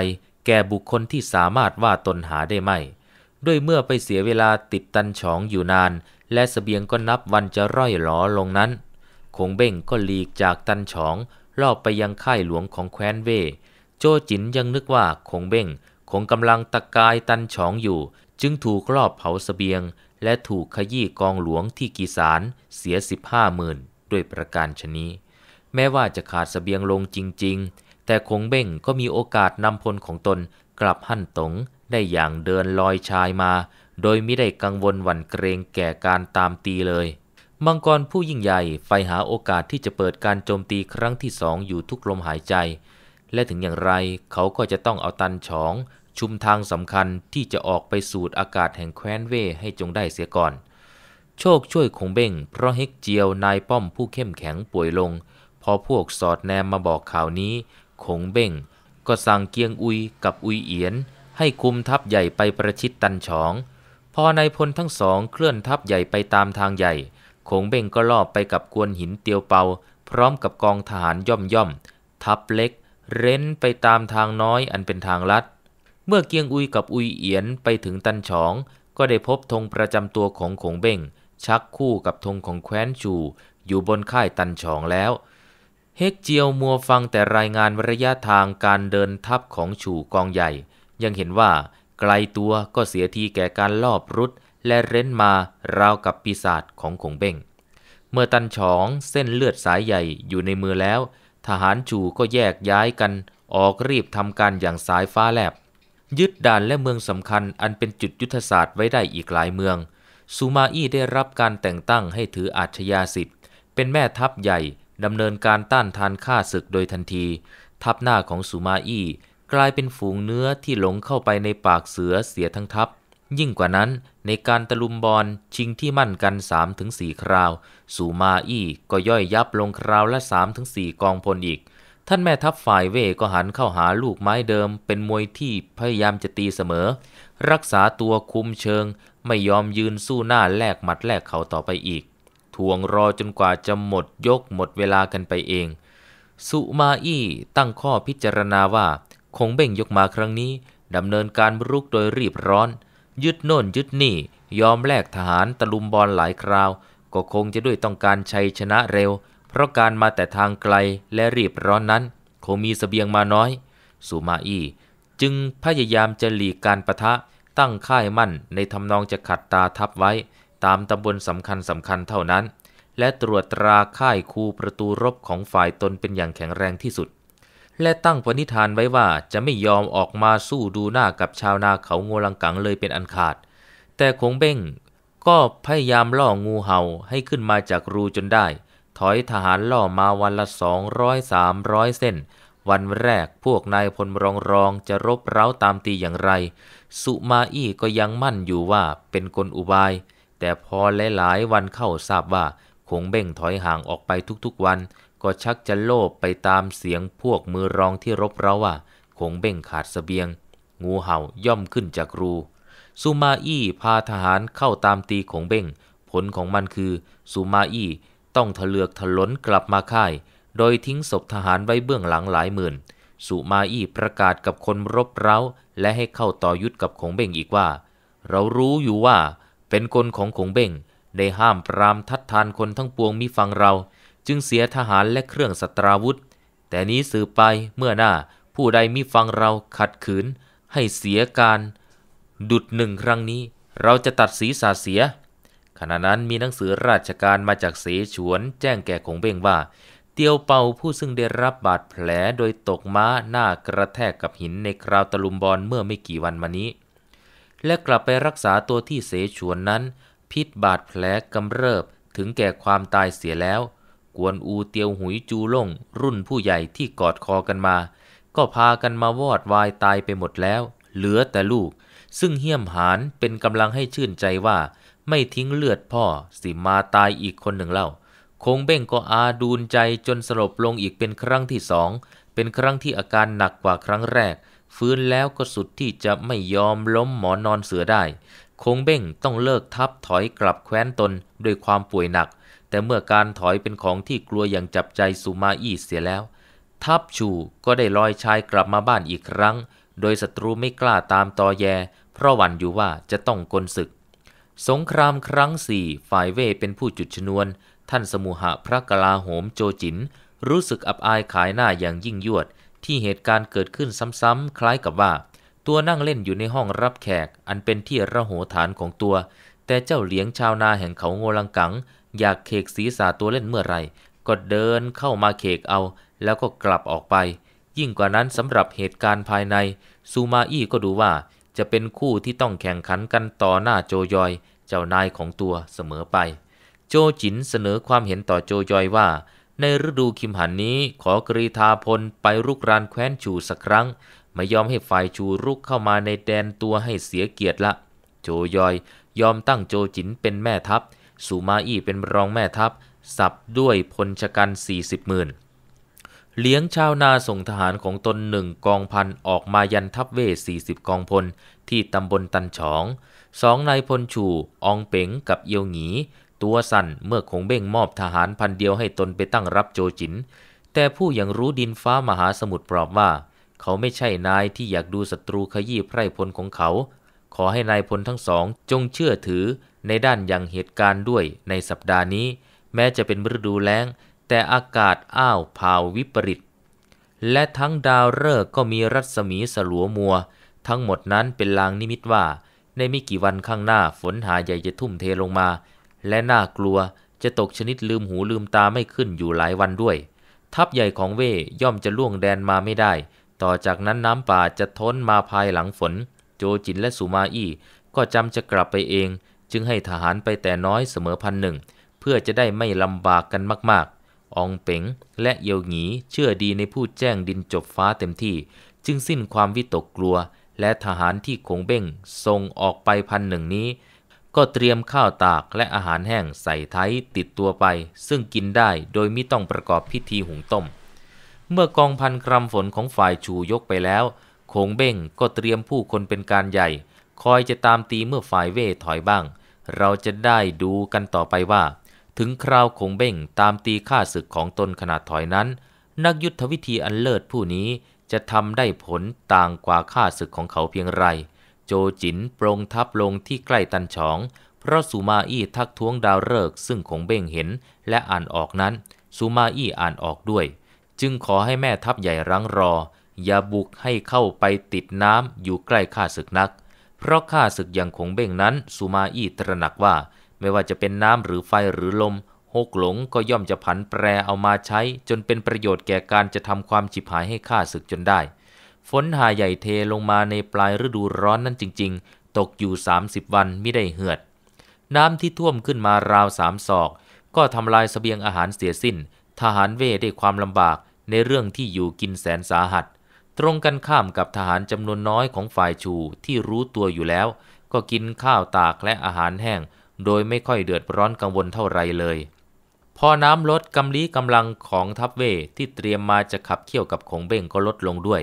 แก่บุคคลที่สามารถว่าตนหาได้ไม่ด้วยเมื่อไปเสียเวลาติดตันฉองอยู่นานและสเสบียงก็นับวันจะร่อยหลอลงนั้นคงเบ่งก็หลีกจากตันฉองลอบไปยังค่ายหลวงของแคว้นเว่โจจินยังนึกว่าคงเบ้งคงกำลังตะกายตันฉองอยู่จึงถูกรอบเผาสเสบียงและถูกขยี้กองหลวงที่กีสารเสียสิบห้าหมื่นด้วยประการชนีแม้ว่าจะขาดสเสบียงลงจริงๆ แต่คงเบ้งก็มีโอกาสนำพลของตนกลับหั่นตงได้อย่างเดินลอยชายมาโดยไม่ได้กังวลหวั่นเกรงแก่การตามตีเลยมังกรผู้ยิ่งใหญ่ไฟหาโอกาสที่จะเปิดการโจมตีครั้งที่สองอยู่ทุกลมหายใจและถึงอย่างไรเขาก็จะต้องเอาตันฉอง ชุมทางสำคัญที่จะออกไปสูดอากาศแห่งแคว้นเว่ให้จงได้เสียก่อน โชคช่วยคงเบ้งเพราะเฮกเจียวนายป้อมผู้เข้มแข็งป่วยลง พอพวกสอดแนมมาบอกข่าวนี้คงเบ้งก็สั่งเกียงอุยกับอุยเอียน ให้คุมทัพใหญ่ไปประชิดตันฉอง พอนายพลทั้งสองเคลื่อนทัพใหญ่ไปตามทางใหญ่ คงเบ้งก็ลอบไปกับกวนหินเตียวเปา พร้อมกับกองทหารย่อมย่อมทัพเล็กเร้นไปตามทางน้อยอันเป็นทางลัด เมื่อเกียงอุยกับอุยเอียนไปถึงตันฉองก็ได้พบธงประจำตัวของขงเบ้งชักคู่กับธงของแคว้นจูอยู่บนค่ายตันฉองแล้ว เฮกเจียวมัวฟังแต่รายงานระยะทางการเดินทัพของฉูกองใหญ่ ยังเห็นว่า ไกลตัวก็เสียทีแก่การลอบรุดและเร้นมาราวกับปีศาจของขงเบ้งเมื่อตันฉองเส้นเลือดสายใหญ่อยู่ในมือแล้วทหารจู่ก็แยกย้ายกัน ออกรีบทำการอย่างสายฟ้าแลบ ยึดด่านและเมืองสำคัญอันเป็นจุดยุทธศาสตร์ไว้ได้อีกหลายเมืองซูมาอี้ได้รับการแต่งตั้งให้ถืออาชญาสิทธิ์ เป็นแม่ทัพใหญ่ดำเนินการต้านทานฆ่าศึกโดยทันที ทัพหน้าของซูมาอี้กลายเป็นฝูงเนื้อที่หลงเข้าไปในปากเสือเสียทั้งทัพยิ่งกว่านั้นในการตะลุมบอลชิงที่มั่นกัน 3-4 คราวสูมาอี้ก็ย่อยยับลงคราวละ 3-4 กองพลอีก ท่านแม่ทัพฝ่ายเว่ก็หันเข้าหาลูกไม้เดิม เป็นมวยที่พยายามจะตีเสมอ รักษาตัวคุมเชิงไม่ยอมยืนสู้หน้าแลกหมัดแลกเขาต่อไปอีกทวงรอจนกว่าจะหมดยกหมดเวลากันไปเอง สุมาอี้ตั้งข้อพิจารณาว่า คงเบ่งยกมาครั้งนี้ดำเนินการรุกโดยรีบร้อนยึดโน่นยึดนี่ยอมแลกทหารตะลุมบอลหลายคราว ก็ คงจะด้วยต้องการ ชัย ชนะเร็ว เพราะการมาแต่ทางไกลและรีบร้อน นั้น คงมีสเสบียงมาน้อยสุมาอี้จึงพยายาม จะ หลีกการประทะ ตั้งค่ายมั่น ในทำนองจะขัดตาทับไว้ ตามตำบลสำคัญสำคัญเท่านั้น และตรวจตราค่ายคูประตูรบของฝ่ายตนเป็นอย่างแข็งแรงที่สุดและตั้งปณิธานไว้ว่าจะไม่ยอมออกมาสู้ดูหน้ากับชาวนาเขางวลังกังเลยเป็นอันขาด แต่คงเบ้งก็พยายามล่องูเห่าให้ขึ้นมาจากรูจนได้ถอยทหารล่อมาวันละสองร้อยสามร้อยเส้น วันแรกพวกนายพลรองรองจะรบเร้าตามตีอย่างไร สุมาอี้ก็ยังมั่นอยู่ว่าเป็นกลอุบาย แต่พอหลายๆ วันเข้าทราบว่าคงเบ้งถอยห่างออกไปทุกๆวันก็ชักจะโลภไปตามเสียงพวกมือรองที่รบเร้าว่าคงเบ่งขาดสเสบียง งูเห่าย่อมขึ้นจากรูซูมาอี้พาทหารเข้าตามตีของเบ่งผลของมันคือซูมาอี้ต้องทะเลือกถลนกลับมาค่าย โดยทิ้งศพทหารไว้เบื้องหลังหลายหมื่นสุมาอี้ประกาศกับคนรบเร้าและให้เข้าต่อยุทธกับขงเบ่งอีกว่า เรารู้อยู่ว่า เป็นคนของขงเบ่งได้ห้ามปรามทัดทานคนทั้งปวงมิฟังเราจึงเสียทหารและเครื่องสตราวุธ แต่นี้สืบไปเมื่อหน้าผู้ใดมิฟังเราขัดขืน ให้เสียการ ดุดหนึ่งครั้งนี้ เราจะตัดศีรษะเสีย ขณะนั้นมีหนังสือราชการมาจากเสฉวน แจ้งแก่ขงเบ้งว่า เตียวเปาผู้ซึ่งได้รับบาดแผลโดยตกม้าหน้ากระแทกกับหินในคราวตะลุมบอลเมื่อไม่กี่วันมานี้ และกลับไปรักษาตัวที่เสฉวนนั้น พิษบาดแผลกำเริบถึงแก่ความตายเสียแล้วกวนอูเตียวหุยจูล่งรุ่นผู้ใหญ่ที่กอดคอกันมา ก็พากันมาวอดวายตายไปหมดแล้ว เหลือแต่ลูก ซึ่งเฮี้ยมหานเป็นกำลังให้ชื่นใจว่า ไม่ทิ้งเลือดพ่อสิมาตายอีกคนหนึ่งเล่าคงเบ้งก็อาดูนใจจนสลบลงอีกเป็นครั้งที่สองเป็นครั้งที่อาการหนักกว่าครั้งแรก ฟื้นแล้วก็สุดที่จะไม่ยอมล้มหมอนอนเสือได้คงเบ้งต้องเลิกทับถอยกลับแคว้นตนด้วยความป่วยหนักแต่เมื่อการถอยเป็นของที่กลัวอย่างจับใจสุมาอี้เสียแล้ว ทัพชูก็ได้ลอยชายกลับมาบ้านอีกครั้ง โดยศัตรูไม่กล้าตามตอแย เพราะหวั่นอยู่ว่าจะต้องกลศึก สงครามครั้งสี่ฝ่ายเว่เป็นผู้จุดชนวน ท่านสมุหะพระกลาโหมโจจิน รู้สึกอับอายขายหน้าอย่างยิ่งยวด ที่เหตุการณ์เกิดขึ้นซ้ำๆคล้ายกับว่า ตัวนั่งเล่นอยู่ในห้องรับแขกอันเป็นที่ระโหฐานของตัว แต่เจ้าเหลียงชาวนาแห่งเขาโงลังกังอยากเคกศีรษะตัวเล่นเมื่อไหร่ก็เดินเข้ามาเคกเอาแล้วก็กลับออกไป ยิ่งกว่านั้นสำหรับเหตุการณ์ภายใน ซูมาอี้ก็ดูว่า จะเป็นคู่ที่ต้องแข่งขันกันต่อหน้าโจยอย เจ้านายของตัวเสมอไป โจจินเสนอความเห็นต่อโจยอยว่า ในฤดูคิมหันนี้ขอกรีธาพลไปรุกรานแคว้นชูสักครั้ง ไม่ยอมให้ฝ่ายชูรุกเข้ามาในแดนตัวให้เสียเกียรติละ โจยอย ยอมตั้งโจจินเป็นแม่ทัพสุมาอี้เป็นรองแม่ทัพสับด้วยพลชกัน40หมื่นเลี้ยงชาวนาส่งทหารของตนหนึ่งกองพัน ออกมายันทัพเว40 กองพล ที่ตำบลตันฉอง สองนายพลชู อองเป๋งกับเอียวหงี ตัวสั่นเมื่อคงเบ่งมอบทหารพันเดียวให้ตนไปตั้งรับโจจิน แต่ผู้ยังรู้ดินฟ้ามหาสมุทรปลอบว่า เขาไม่ใช่นายที่อยากดูศัตรูขยี้ไพร่พลของเขา ขอให้นายพลทั้งสองจงเชื่อถือในด้านอย่างเหตุการณ์ด้วยในสัปดาห์นี้ แม้จะเป็นฤดูแล้ง แต่อากาศอ้าวพาววิปริตและทั้งดาวฤกษ์ก็มีรัศมีสลัวมัว ทั้งหมดนั้นเป็นลางนิมิตว่า ในไม่กี่วันข้างหน้าฝนหาใหญ่จะทุ่มเทลงมา และน่ากลัวจะตกชนิดลืมหูลืมตาไม่ขึ้นอยู่หลายวันด้วย ทัพใหญ่ของเวย่อมจะล่วงแดนมาไม่ได้ ต่อจากนั้นน้ำป่าจะท้นมาภายหลังฝน โจจินและสุมาอี้ก็จำจะกลับไปเองจึงให้ทหารไปแต่น้อยเสมอพันหนึ่ง เพื่อจะได้ไม่ลำบากกันมากๆองเป๋งและเยวหยีเชื่อดีในผู้แจ้งดินจบฟ้าเต็มที่ จึงสิ้นความวิตกกลัว และทหารที่คงเบ้งส่งออกไปพันหนึ่งนี้ ก็เตรียมข้าวตากและอาหารแห้งใส่ไทยติดตัวไป ซึ่งกินได้โดยไม่ต้องประกอบพิธีหุงต้มเมื่อกองพันกรัมฝนของฝ่ายชูยกไปแล้ว คงเบ้งก็เตรียมผู้คนเป็นการใหญ่ คอยจะตามตีเมื่อฝ่ายเว่ถอยบ้างเราจะได้ดูกันต่อไปว่าถึงคราวคงเบ้งตามตีค่าศึกของตนขนาดถอยนั้น นักยุทธวิธีอันเลิศผู้นี้จะทำได้ผลต่างกว่าค่าศึกของเขาเพียงไร โจจินปรงทับลงที่ใกล้ตันฉอง เพราะสุมาอี้ทักท้วงดาวฤกษ์ซึ่งคงเบ้งเห็น และอ่านออกนั้น สุมาอี้อ่านออกด้วย จึงขอให้แม่ทัพใหญ่รังรออย่าบุกให้เข้าไปติดน้ำอยู่ใกล้ข้าศึกนักเพราะข้าศึกอย่างขงเบ่งนั้นสุมาอี้ตระหนักว่า ไม่ว่าจะเป็นน้ำหรือไฟหรือลมฮกหลงก็ย่อมจะผันแปรเอามาใช้ จนเป็นประโยชน์แก่การจะทำความฉิบหายให้ข้าศึกจนได้ ฝนหาใหญ่เทลงมาในปลายฤดูร้อนนั้นจริงๆ ตกอยู่ 30 วันไม่ได้เหือด น้ำที่ท่วมขึ้นมาราวสามศอก ก็ทำลายสเสบียงอาหารเสียสิน้น ทหารเวได้ความลำบาก ในเรื่องที่อยู่กินแสนสาหัสตรงกันข้ามกับทหารจำนวนน้อยของฝ่ายชูที่รู้ตัวอยู่แล้วก็กินข้าวตากและอาหารแห้ง โดยไม่ค่อยเดือดร้อนกังวลเท่าไรเลย พอน้ำลดกำลีกำลังของทัพเวที่เตรียมมาจะขับเคี่ยวกับของเบ่งก็ลดลงด้วย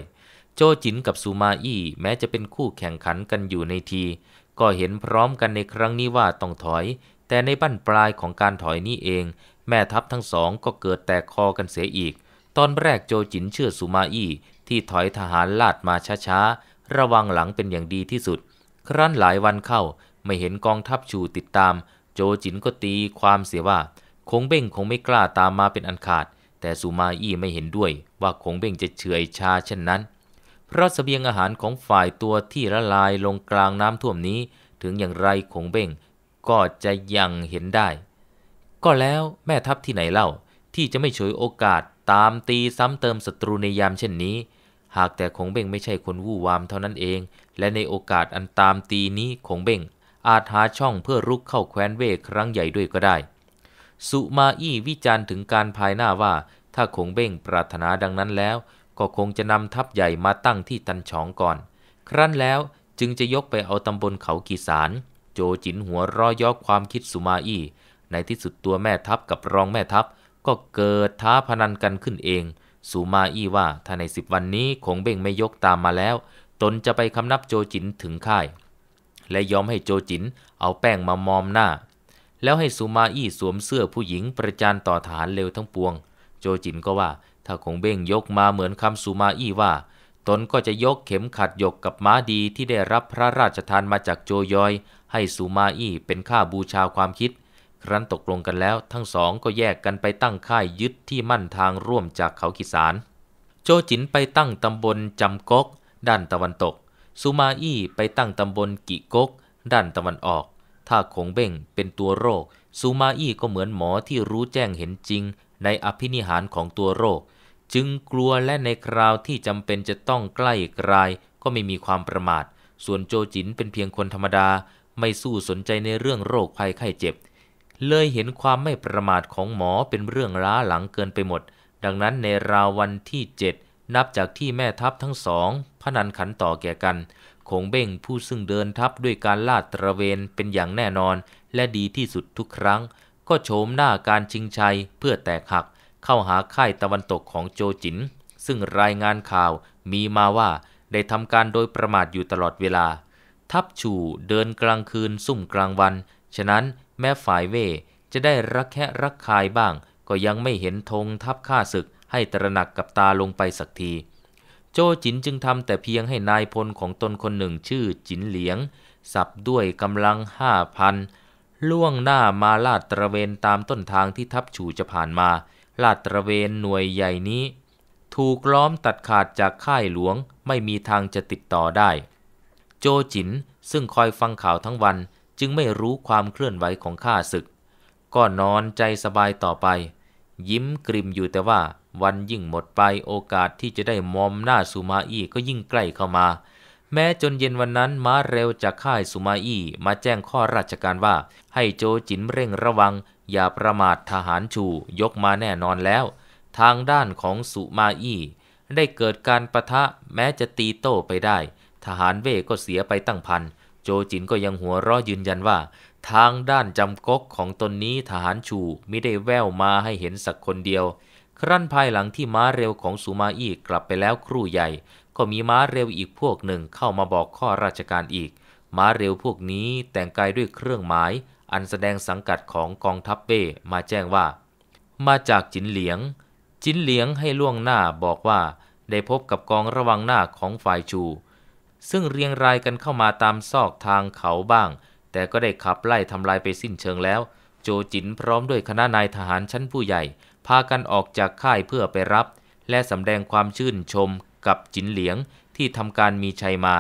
โจจินกับซูมาอี้แม้จะเป็นคู่แข่งขันกันอยู่ในที ก็เห็นพร้อมกันในครั้งนี้ว่าต้องถอย แต่ในบั้นปลายของการถอยนี้เอง แม่ทัพทั้งสองก็เกิดแตกคอกันเสียอีก ตอนแรกโจจินเชื่อซูมาอี้ที่ถอยทหารลาดมาช้า ๆ ระวังหลังเป็นอย่างดีที่สุด ครั้นหลายวันเข้าไม่เห็นกองทัพชูติดตาม โจจินก็ตีความเสียว่าคงเบ้งคงไม่กล้าตามมาเป็นอันขาด แต่สุมาอี้ไม่เห็นด้วย ว่าคงเบ้งจะเฉยชาเช่นนั้น เพราะสเสบียงอาหารของฝ่ายตัวที่ละลายลงกลางน้ำท่วมนี้ ถึงอย่างไรคงเบ้งก็จะยังเห็นได้ ก็แล้วแม่ทัพที่ไหนเล่าที่จะไม่ฉวยโอกาสตามตีซ้ำเติมศัตรูในยามเช่นนี้หากแต่คงเบ้งไม่ใช่คนวู่วามเท่านั้นเอง และในโอกาสอันตามตีนี้คงเบ้งอาจหาช่องเพื่อรุกเข้าแคว้นเวครั้งใหญ่ด้วยก็ได้ สุมาอี้วิจารณ์ถึงการภายหน้าว่า ถ้าคงเบ้งปรารถนาดังนั้นแล้ว ก็คงจะนำทัพใหญ่มาตั้งที่ตันฉองก่อน ครั้นแล้วจึงจะยกไปเอาตำบลเขากีสาร โจจินหัวร้อยยอความคิดสุมาอี้ในที่สุดตัวแม่ทัพกับรองแม่ทัพก็เกิดท้าพนันกันขึ้นเองสูมาอี้ว่าถ้าในสิบวันนี้คงเบ่งไม่ยกตามมาแล้ว ตนจะไปคำนับโจจินถึงค่าย และยอมให้โจจินเอาแป้งมามอมหน้า แล้วให้สูมาอี้สวมเสื้อผู้หญิงประจานต่อฐานเลวทั้งปวง โจจินก็ว่าถ้าคงเบ่งยกมาเหมือนคำสูมาอี้ว่า ตนก็จะยกเข็มขัดยกกับม้าดีที่ได้รับพระราชทานมาจากโจยอยให้สูมาอี้เป็นค่าบูชาความคิดครั้นตกลงกันแล้ว ทั้งสองก็แยกกันไปตั้งค่ายยึดที่มั่นทางร่วมจากเขาขิสารโจจินไปตั้งตำบลจำกกด้านตะวันตกซูมาอี้ไปตั้งตำบลกิกก ด้านตะวันออก ถ้าคงเบ่งเป็นตัวโรคซูมาอี้ก็เหมือนหมอที่รู้แจ้งเห็นจริง ในอภินิหารของตัวโรค จึงกลัวและในคราวที่จำเป็นจะต้องใกล้กลายก็ไม่มีความประมาท ส่วนโจจินเป็นเพียงคนธรรมดาไม่สู้สนใจในเรื่องโรคภัยไข้เจ็บเลยเห็นความไม่ประมาทของหมอเป็นเรื่องร้าหลังเกินไปหมด ดังนั้นในราววันที่เจ็ดนับจากที่แม่ทัพทั้งสองพนันขันต่อแก่กันคงเบ้งผู้ซึ่งเดินทัพด้วยการลาดตระเวนเป็นอย่างแน่นอน และดีที่สุดทุกครั้ง ก็โฉมหน้าการชิงชัยเพื่อแตกหัก เข้าหาค่ายตะวันตกของโจจิน ซึ่งรายงานข่าวมีมาว่า ได้ทำการโดยประมาทอยู่ตลอดเวลา ทัพชูเดินกลางคืนซุ่มกลางวัน ฉะนั้นแม้ฝ่ายเว่จะได้รักแค่รักคายบ้าง ก็ยังไม่เห็นธงทับข้าศึกให้ตระหนักกับตาลงไปสักที โจจินจึงทำแต่เพียงให้นายพลของตนคนหนึ่งชื่อจินเหลียง สับด้วยกำลังห้าพันล่วงหน้ามาลาดตระเวนตามต้นทางที่ทับฉูจะผ่านมา ลาดตระเวนหน่วยใหญ่นี้ ถูกล้อมตัดขาดจากค่ายหลวงไม่มีทางจะติดต่อได้ โจจินซึ่งคอยฟังข่าวทั้งวันจึงไม่รู้ความเคลื่อนไหวของข้าศึก ก็นอนใจสบายต่อไป ยิ้มกริมอยู่แต่ว่า วันยิ่งหมดไปโอกาสที่จะได้มอมหน้าสุมาอี้ก็ยิ่งใกล้เข้ามา แม้จนเย็นวันนั้นม้าเร็วจากค่ายสุมาอี้มาแจ้งข้อราชการว่าให้โจจินเร่งระวัง อย่าประมาททหารชูยกมาแน่นอนแล้ว ทางด้านของสุมาอี้ได้เกิดการประทะแม้จะตีโต้ไปได้ ทหารเวก็เสียไปตั้งพันโจจินก็ยังหัวเราะยืนยันว่า ทางด้านจำก๊กของตนนี้ทหารชูไม่ได้แววมาให้เห็นสักคนเดียว ครั้นภายหลังที่ม้าเร็วของสุมาอี้กลับไปแล้วครู่ใหญ่ ก็มีม้าเร็วอีกพวกหนึ่งเข้ามาบอกข้อราชการอีก ม้าเร็วพวกนี้แต่งกายด้วยเครื่องหมาย อันแสดงสังกัดของกองทัพเป้มาแจ้งว่า มาจากจินเหลียง จินเหลียงให้ล่วงหน้าบอกว่า ได้พบกับกองระวังหน้าของฝ่ายชูซึ่งเรียงรายกันเข้ามาตามซอกทางเขาบ้าง แต่ก็ได้ขับไล่ทำลายไปสิ้นเชิงแล้ว โจจินพร้อมด้วยคณะนายทหารชั้นผู้ใหญ่ พากันออกจากค่ายเพื่อไปรับ และสำแดงความชื่นชมกับจินเหลียงที่ทำการมีชัยมา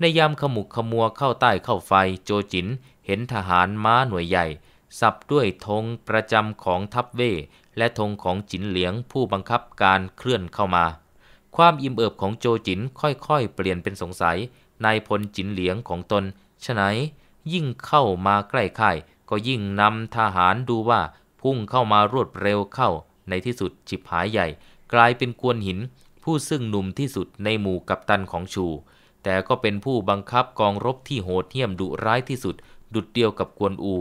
ในยามขมุกขมัวเข้าใต้เข้าไฟ โจจินเห็นทหารม้าหน่วยใหญ่ สับด้วยธงประจำของทัพเว และธงของจินเหลียงผู้บังคับการเคลื่อนเข้ามาความอิ่มเอิบของโจจินค่อยๆเปลี่ยนเป็นสงสัย นายพลจินเหลียงของตนฉะไนยิ่งเข้ามาใกล้ค่าย ก็ยิ่งนำทหารดูว่าพุ่งเข้ามารวดเร็วเข้าในที่สุดฉิบหายใหญ่ กลายเป็นกวนหิน ผู้ซึ่งหนุ่มที่สุดในหมู่กัปตันของชูแต่ก็เป็นผู้บังคับกองรบที่โหดเหี้ยมดุร้ายที่สุด ดุดเดียวกับกวนอู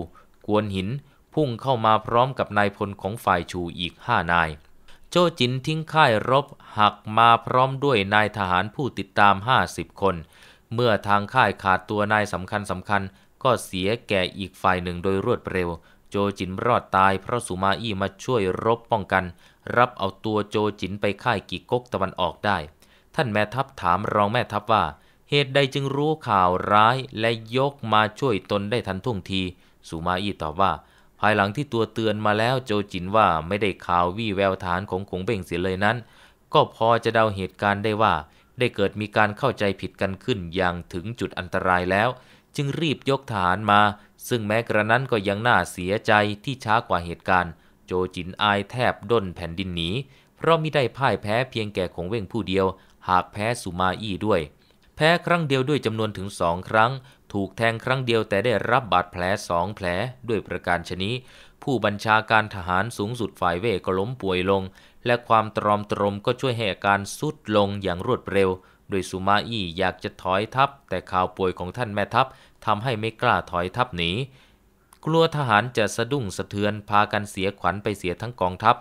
กวนหินพุ่งเข้ามาพร้อมกับนายพลของฝ่ายชูอีกห้านายจจินทิ้งค่ายรบหักมาพร้อมด้วยนายทหารผู้ติดตาม 50 คน เมื่อทางค่ายขาดตัวนายสำคัญสำคัญ ก็เสียแก่อีกฝ่ายหนึ่งโดยรวดเร็ว โจจินรอดตายเพราะสุมาอี้มาช่วยรบป้องกัน รับเอาตัวโจจินไปค่ายกิกกตะวันออกได้ ท่านแม่ทัพถามรองแม่ทัพว่า เหตุใดจึงรู้ข่าวร้ายและยกมาช่วยตนได้ทันท่วงที สุมาอี้ตอบว่าภายหลังที่ตัวเตือนมาแล้วโจจินว่าไม่ได้ข่าววี่แววฐานของขงเบ่งเสียเลยนั้น ก็พอจะเดาเหตุการณ์ได้ว่า ได้เกิดมีการเข้าใจผิดกันขึ้นอย่างถึงจุดอันตรายแล้ว จึงรีบยกฐานมา ซึ่งแม้กระนั้นก็ยังน่าเสียใจที่ช้ากว่าเหตุการณ์ โจจินอายแทบด้นแผ่นดินหนี เพราะมิได้พ่ายแพ้เพียงแก่ขงเว่งผู้เดียว หากแพ้สุมาอี้ด้วย แพ้ครั้งเดียวด้วยจำนวนถึงสองครั้งถูกแทงครั้งเดียวแต่ได้รับบาดแผลสองแผลด้วยประการชนิดผู้บัญชาการทหารสูงสุดฝ่ายเวก็ล้มป่วยลง และความตรอมตรมก็ช่วยให้อาการสุดลงอย่างรวดเร็ว โดยซูมาอี้อยากจะถอยทัพ แต่ข่าวป่วยของท่านแม่ทัพทำให้ไม่กล้าถอยทัพหนี กลัวทหารจะสะดุ้งสะเทือนพากันเสียขวัญไปเสียทั้งกองทัพ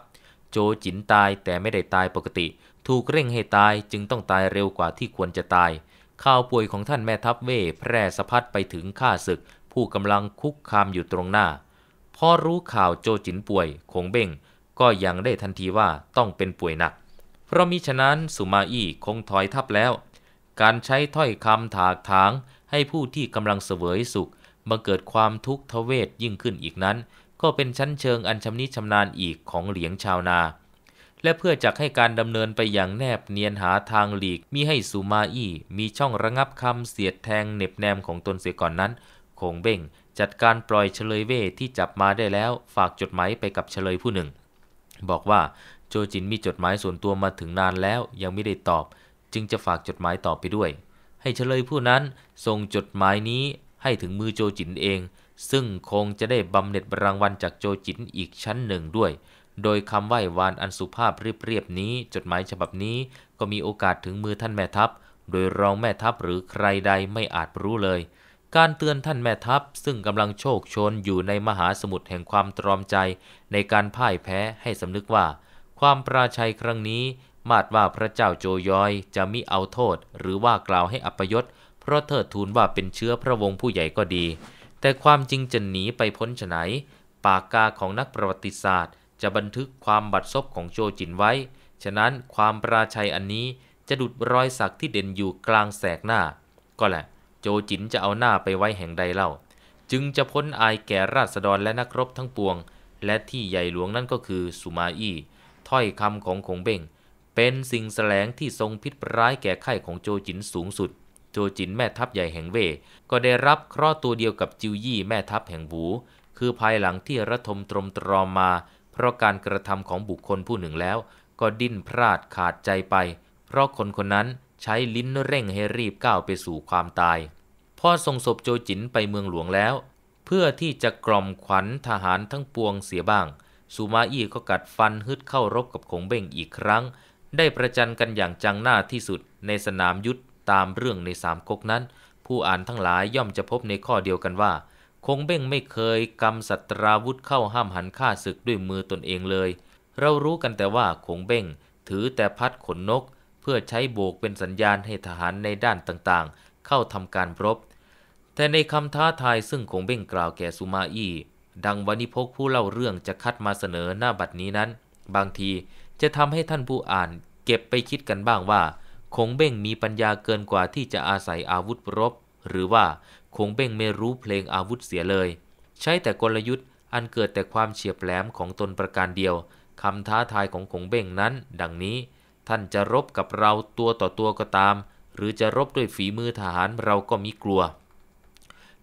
โจจินตายแต่ไม่ได้ตายปกติ ถูกเร่งให้ตายจึงต้องตายเร็วกว่าที่ควรจะตายข่าวป่วยของท่านแม่ทัพเว่แพร่สะพัดไปถึงข้าศึกผู้กำลังคุกคามอยู่ตรงหน้าพอรู้ข่าวโจจินป่วยคงเบ้งก็ยังได้ทันทีว่าต้องเป็นป่วยหนัก เพราะมิฉะนั้นสุมาอี้คงถอยทับแล้ว การใช้ถ้อยคำถากถางให้ผู้ที่กำลังเสวยสุขบังเกิดความทุกข์ทเวทยิ่งขึ้นอีกนั้นก็เป็นชั้นเชิงอันชำนิชำนาญอีกของเหลียงชาวนาและเพื่อจะให้การดำเนินไปอย่างแนบเนียนหาทางหลีกมิให้สุมาอี้มีช่องระงับคำเสียดแทงเน็บแนมของตนเสียก่อนนั้นคงเบ่งจัดการปล่อยเฉลยเว่ที่จับมาได้แล้วฝากจดหมายไปกับเฉลยผู้หนึ่ง บอกว่าโจจินมีจดหมายส่วนตัวมาถึงนานแล้วยังไม่ได้ตอบ จึงจะฝากจดหมายตอบไปด้วย ให้เฉลยผู้นั้นส่งจดหมายนี้ให้ถึงมือโจจินเอง ซึ่งคงจะได้บำเหน็จบรางวัลจากโจจินอีกชั้นหนึ่งด้วยโดยคำไหว้วานอันสุภาพเรียบๆนี้ จดหมายฉบับนี้ ก็มีโอกาสถึงมือท่านแม่ทัพ โดยรองแม่ทัพหรือใครใดไม่อาจรู้เลย การเตือนท่านแม่ทัพซึ่งกำลังโชคชนอยู่ในมหาสมุทรแห่งความตรอมใจ ในการพ่ายแพ้ให้สำนึกว่า ความปราชัยครั้งนี้ มาดว่าพระเจ้าโจยอย จะมิเอาโทษ หรือว่ากล่าวให้อัปยศเพราะเทิดทูนว่าเป็นเชื้อพระวงศ์ผู้ใหญ่ก็ดี แต่ความจริงจะหนีไปพ้นไฉนปากกาของนักประวัติศาสตร์จะบันทึกความบัดซบของโจจินไว้ ฉะนั้นความปราชัยอันนี้จะดุดรอยสักที่เด่นอยู่กลางแสกหน้า ก็แหละ โจจินจะเอาหน้าไปไว้แห่งใดเล่า จึงจะพ้นอายแก่ราษฎรและนักรบทั้งปวง และที่ใหญ่หลวงนั่นก็คือสุมาอี้ ถ้อยคำของคงเบ่ง เป็นสิ่งแสลงที่ทรงพิษร้ายแก่ไข้ของโจจินสูงสุด โจจินแม่ทัพใหญ่แห่งเวก็ได้รับเคราะห์ตัวเดียวกับจิวยี่แม่ทัพแห่งบูคือภายหลังที่ระทมตรมตรอมมาเพราะการกระทำของบุคคลผู้หนึ่งแล้ว ก็ดิ้นพลาดขาดใจไป เพราะคนคนนั้นใช้ลิ้นเร่งให้รีบก้าวไปสู่ความตาย พ่อทรงศพโจจินไปเมืองหลวงแล้ว เพื่อที่จะกล่อมขวัญทหารทั้งปวงเสียบ้างสุมาอี้ก็กัดฟันฮึดเข้ารบกับคงเบ้งอีกครั้ง ได้ประจันกันอย่างจังหน้าที่สุด ในสนามยุทธตามเรื่องในสามก๊กนั้น ผู้อ่านทั้งหลายย่อมจะพบในข้อเดียวกันว่าคงเบ้งไม่เคยกำ สัตราวุธเข้าห้ามหันฆ่าศึกด้วยมือตนเองเลย เรารู้กันแต่ว่าคงเบ้งถือแต่พัดขนนก เพื่อใช้โบกเป็นสัญญาณ ให้ทหารในด้านต่างๆ เข้าทำการรบ แต่ในคำท้า ทาย ซึ่งคงเบ้งกล่าวแก่สุมาอี้ดังวันิพกผู้เล่าเรื่องจะคัดมาเสนอหน้าบัตรนี้นั้น บางทีจะทำให้ท่านผู้อ่าน เก็บไปคิดกันบ้างว่า คงเบ้งมีปัญญาเกินกว่าที่จะอาศัยอาวุธรบ หรือว่าคงเบ่งไม่รู้เพลงอาวุธเสียเลย ใช้แต่กลยุทธ์ อันเกิดแต่ความเฉียบแหลมของตนประการเดียวคำท้าทายของคงเบ่งนั้น ดังนี้ ท่านจะรบกับเราตัวต่อตัวก็ตาม หรือจะรบด้วยฝีมือทหารเราก็มิกลัว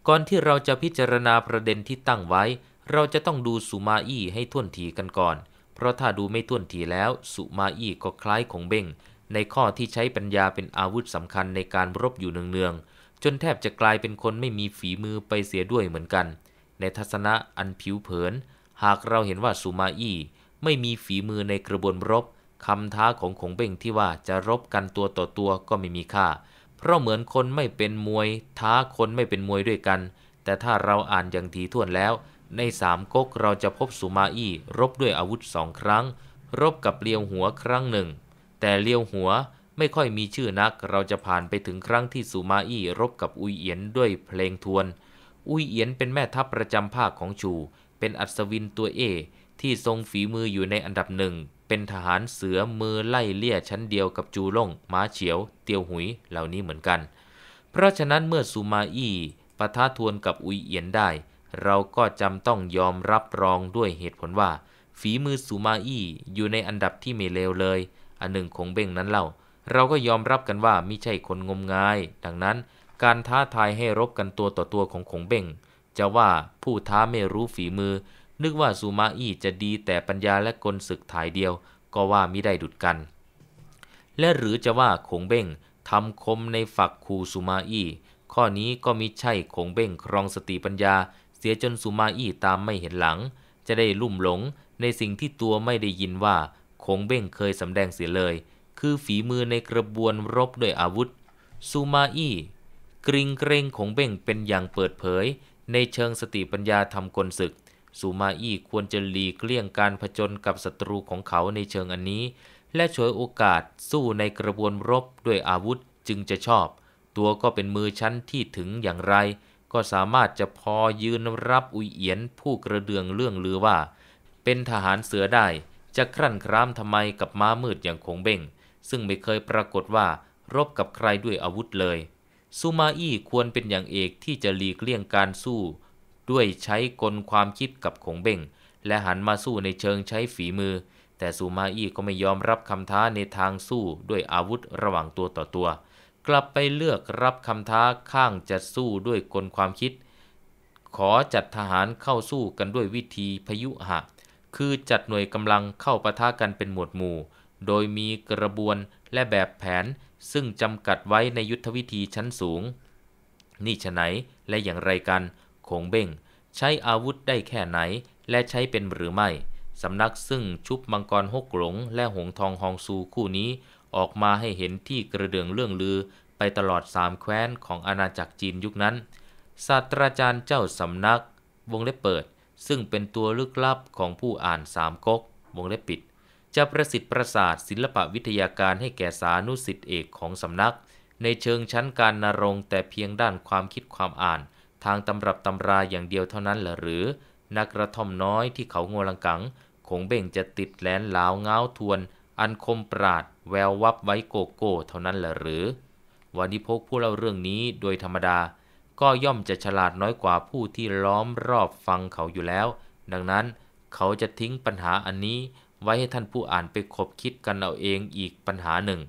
ก่อนที่เราจะพิจารณาประเด็นที่ตั้งไว้ เราจะต้องดูสุมาอี้ให้ท่วนทีกันก่อน เพราะถ้าดูไม่ท่วนทีแล้วสุมาอี้ก็คล้ายคงเบ่งในข้อที่ใช้ปัญญาเป็นอาวุธสำคัญในการรบอยู่เนืองๆจนแทบจะกลายเป็นคนไม่มีฝีมือไปเสียด้วยเหมือนกัน ในทัศนะอันผิวเผิน หากเราเห็นว่าซูมาอี้ไม่มีฝีมือในกระบวนรบคำท้าของขงเบ่งที่ว่าจะรบกันตัวต่อตัวก็ไม่มีค่า เพราะเหมือนคนไม่เป็นมวย ท้าคนไม่เป็นมวยด้วยกัน แต่ถ้าเราอ่านอย่างทีท่วนแล้ว ในสามก๊กเราจะพบสุมาอี้รบด้วยอาวุธสองครั้ง รบกับเลียวหัวครั้งหนึ่ง แต่เลียวหัวไม่ค่อยมีชื่อนักเราจะผ่านไปถึงครั้งที่สุมาอี้รบกับอุยเอียนด้วยเพลงทวน อุยเอียนเป็นแม่ทัพประจำภาคของชูเป็นอัศวินตัวเอที่ทรงฝีมืออยู่ในอันดับหนึ่ง เป็นทหารเสือมือไล่ เลี่ยชั้นเดียวกับจูล่งม้าเฉียว เตียวหุย เหล่านี้เหมือนกัน เพราะฉะนั้นเมื่อสุมาอี้ปะทะทวนกับอุยเอียนได้ เราก็จำต้องยอมรับรองด้วยเหตุผลว่า ฝีมือสุมาอี้อยู่ในอันดับที่ไม่เลวเลย อันหนึ่งของเบ่งนั้นเล่าเราก็ยอมรับกันว่ามิใช่คนงมงาย ดังนั้นการท้าทายให้รบกันตัวต่อตัวของขงเบ่ง จะว่าผู้ท้าไม่รู้ฝีมือ นึกว่าซูมาอี้จะดีแต่ปัญญาและกลศึกถ่ายเดียว ก็ว่ามิได้ดุดกัน และหรือจะว่าขงเบ่งทำคมในฝักคูซูมาอี้ข้อนี้ก็มิใช่ขงเบ่งครองสติปัญญา เสียจนซูมาอี้ตามไม่เห็นหลัง จะได้ลุ่มหลง ในสิ่งที่ตัวไม่ได้ยินว่าขงเบ่งเคยสำแดงเสียเลยคือฝีมือในกระบวนรบด้วยอาวุธซูมาอี้กริงเกรงของเบ่งเป็นอย่างเปิดเผย ในเชิงสติปัญญาทำกลศึกซูมาอี้ควรจะหลีกเลี่ยงการผจญกับศัตรูของเขาในเชิงอันนี้ และฉวยโอกาสสู้ในกระบวนรบด้วยอาวุธจึงจะชอบ ตัวก็เป็นมือชั้นที่ถึงอย่างไร ก็สามารถจะพอยืนรับอุยเอียนผู้กระเดืองเรื่องลือว่า เป็นทหารเสือได้จะครั่นครามทำไมกับม้ามืดอย่างคงเบ่งซึ่งไม่เคยปรากฏว่า รบกับใครด้วยอาวุธเลยซูมาอี้ควรเป็นอย่างเอกที่จะหลีกเลี่ยงการสู้ ด้วยใช้กลความคิดกับขงเบ่ง และหันมาสู้ในเชิงใช้ฝีมือ แต่ซูมาอี้ก็ไม่ยอมรับคำท้าในทางสู้ด้วยอาวุธระหว่างตัวต่อตัว กลับไปเลือกรับคำท้าข้างจะสู้ด้วยกลความคิด ขอจัดทหารเข้าสู้กันด้วยวิธีพยุหะคือจัดหน่วยกำลังเข้าปะทะกันเป็นหมวดหมู่โดยมีกระบวน และแบบแผนซึ่งจำกัดไว้ในยุทธวิธีชั้นสูง นี่ฉไหน และอย่างไรกันโขงเบ้งใช้อาวุธได้แค่ไหนและใช้เป็นหรือไม่สำนักซึ่งชุบมังกรหกหลง และหงทองฮองซูคู่นี้ ออกมาให้เห็นที่กระเดื่องเรื่องลือไปตลอดสามแคว้นของอาณาจักรจีนยุคนั้นศาสตราจารย์เจ้าสำนักวงเล็บเปิด ซึ่งเป็นตัวลึกลับของผู้อ่านสามก๊กวงเล็บปิดจะประสิทธิ์ประสาทศิลปวิทยาการให้แก่สานุสิทธิเอกของสำนัก ในเชิงชั้นการนรงแต่เพียงด้านความคิดความอ่าน ทางตำรับตำราอย่างเดียวเท่านั้นหรือ นักกระท่อมน้อยที่เขางวลังกังคงเบ่งจะติดแลนลาวเงาทวน อันคมปราด แวววับไว้โกโก้เท่านั้นหรือวันนี้พกผู้เล่าเรื่องนี้โดยธรรมดา ก็ย่อมจะฉลาดน้อยกว่าผู้ที่ล้อมรอบฟังเขาอยู่แล้ว ดังนั้น เขาจะทิ้งปัญหาอันนี้ไว้ให้ท่านผู้อ่านไปคบคิดกันเอาเองอีกปัญหาหนึ่ง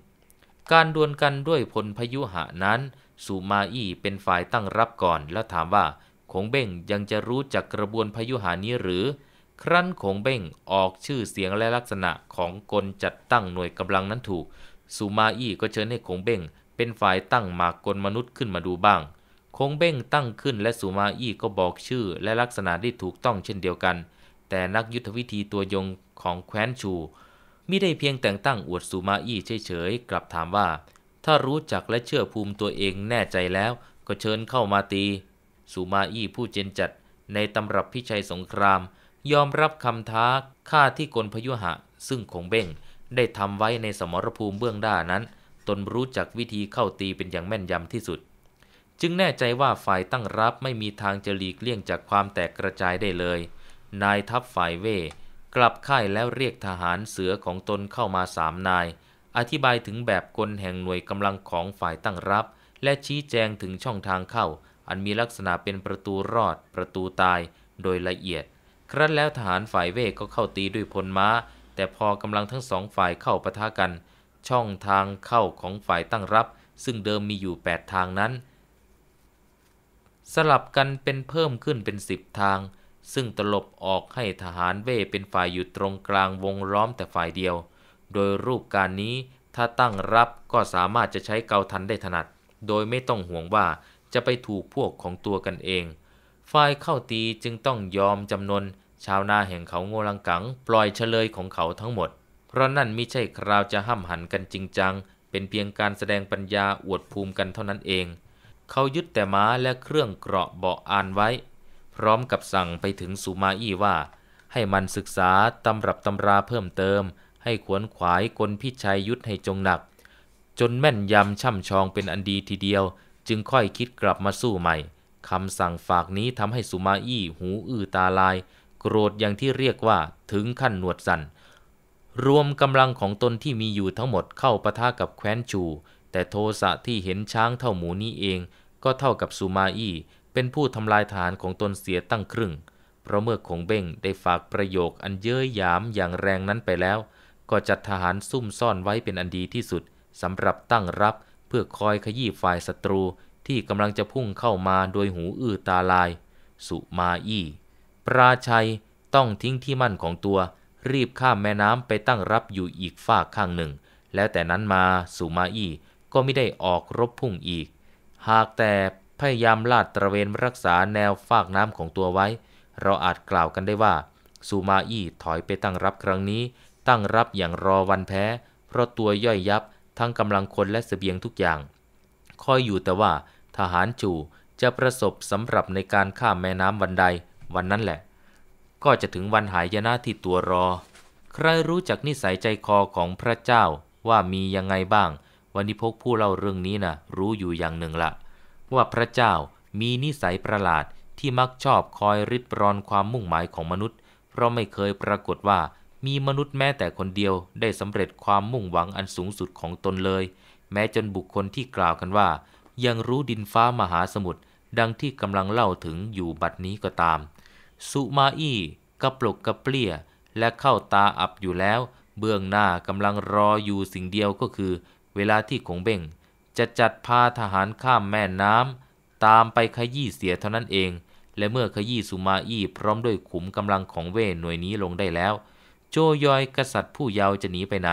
การดวลกันด้วยพลพยุหะนั้น สุมาอี้เป็นฝ่ายตั้งรับก่อน แล้วถามว่า คงเบ้งยังจะรู้จักกระบวนพยุหานี้หรือ ครั้นคงเบ้งออกชื่อเสียงและลักษณะของกลจัดตั้งหน่วยกำลังนั้นถูก สุมาอี้ก็เชิญให้คงเบ้งเป็นฝ่ายตั้งหมากกลมนุษย์ขึ้นมาดูบ้าง คงเบ้งตั้งขึ้นและสุมาอี้ก็บอกชื่อและลักษณะได้ถูกต้องเช่นเดียวกัน แต่นักยุทธวิธีตัวยงของแคว้นชูมิได้เพียงแต่งตั้งอวดสุมาอี้เฉยๆ กลับถามว่า ถ้ารู้จักและเชื่อภูมิตัวเองแน่ใจแล้วก็เชิญเข้ามาตี สุมาอี้ผู้เจนจัดในตำรับพิชัยสงคราม ยอมรับคำท้าฆ่าที่กลพยุหะ ซึ่งคงเบ้งได้ทำไว้ในสมรภูมิเบื้องด้านั้น ตนรู้จักวิธีเข้าตีเป็นอย่างแม่นยำที่สุด จึงแน่ใจว่าฝ่ายตั้งรับไม่มีทางจะหลีกเลี่ยงจากความแตกกระจายได้เลย นายทัพฝ่ายเว่กลับค่ายแล้วเรียกทหารเสือของตนเข้ามาสามนาย อธิบายถึงแบบกลแห่งหน่วยกำลังของฝ่ายตั้งรับ และชี้แจงถึงช่องทางเข้า อันมีลักษณะเป็นประตูรอด ประตูตาย โดยละเอียด ครั้นแล้วทหารฝ่ายเวกก็เข้าตีด้วยพลม้า แต่พอกำลังทั้งสองฝ่ายเข้าปะทะกัน ช่องทางเข้าของฝ่ายตั้งรับ ซึ่งเดิมมีอยู่ 8 ทางนั้น สลับกันเป็นเพิ่มขึ้นเป็น10ทางซึ่งตลบออกให้ทหารเว่เป็นฝ่ายอยู่ตรงกลางวงล้อมแต่ฝ่ายเดียว โดยรูปการนี้ ถ้าตั้งรับก็สามารถจะใช้เกาทันได้ถนัด โดยไม่ต้องห่วงว่าจะไปถูกพวกของตัวกันเอง ฝ่ายเข้าตีจึงต้องยอมจำนนชาวนาแห่งเขาโงลังกัง ปล่อยเฉลยของเขาทั้งหมด เพราะนั่นมิใช่คราวจะห้ำหันกันจริงจังเป็นเพียงการแสดงปัญญาอวดภูมิกันเท่านั้นเอง เขายึดแต่ม้าและเครื่องเกราะเบาอ่านไว้พร้อมกับสั่งไปถึงสุมาอี้ว่า ให้มันศึกษาตำรับตำราเพิ่มเติม ให้ขวนขวายกลพิชัยยุทธให้จงหนัก จนแม่นยำช่ำชองเป็นอันดีทีเดียว จึงค่อยคิดกลับมาสู้ใหม่ คำสั่งฝากนี้ทำให้สุมาอี้หูอื้อตาลาย โกรธอย่างที่เรียกว่าถึงขั้นหนวดสัน่น รวมกำลังของตนที่มีอยู่ทั้งหมดเข้าปะทะกับแคว้นชูแต่โทสะที่เห็นช้างเท่าหมูนี้เอง ก็เท่ากับสุมาอี้เป็นผู้ทำลายฐานของตนเสียตั้งครึ่ง เพราะเมื่อคงเบ้งได้ฝากประโยคอันเย้ยหยามอย่างแรงนั้นไปแล้ว ก็จัดทหารซุ่มซ่อนไว้เป็นอันดีที่สุด สำหรับตั้งรับเพื่อคอยขยี้ฝ่ายศัตรูที่กำลังจะพุ่งเข้ามาโดยหูอื้อตาลาย สุมาอี้ ปราชัยต้องทิ้งที่มั่นของตัวรีบข้ามแม่น้ำ ไปตั้งรับอยู่อีกฝากข้างหนึ่ง แล้วแต่นั้นมาสุมาอี้ก็ไม่ได้ออกรบพุ่งอีก หากแต่พยายามลาดตระเวนรักษาแนวฟากน้ำของตัวไว้ เราอาจกล่าวกันได้ว่าซูมาอี้ถอยไปตั้งรับครั้งนี้ตั้งรับอย่างรอวันแพ้ เพราะตัวย่อยยับทั้งกำลังคนและสเสบียงทุกอย่างคอยอยู่แต่ว่า ทหารจู่จะประสบสำหรับในการข้ามแม่น้ำวันใด วันนั้นแหละ ก็จะถึงวันหายนะที่ตัวรอ ใครรู้จักนิสัยใจคอของพระเจ้าว่ามียังไงบ้างวันนี้พกผู้เล่าเรื่องนี้นะรู้อยู่อย่างหนึ่งละว่าพระเจ้ามีนิสัยประหลาดที่มักชอบคอยริดรอนความมุ่งหมายของมนุษย์ เพราะไม่เคยปรากฏว่า มีมนุษย์แม้แต่คนเดียวได้สำเร็จความมุ่งหวังอันสูงสุดของตนเลย แม้จนบุคคลที่กล่าวกันว่า ยังรู้ดินฟ้ามหาสมุทรดังที่กำลังเล่าถึงอยู่บัดนี้ก็ตาม สุมาอี้กระปลกกระเปลี่ยและเข้าตาอับอยู่แล้ว เบื้องหน้ากำลังรออยู่สิ่งเดียวก็คือ เวลาที่ขงเบ่งจะจัดพาทหารข้ามแม่น้ำ ตามไปขยี้เสียเท่านั้นเอง และเมื่อขยี้สุมาอี้พร้อมด้วยขุมกำลังของเวหน่วยนี้ลงได้แล้ว โจยอยกษัตริย์ผู้เยาว์จะหนีไปไหน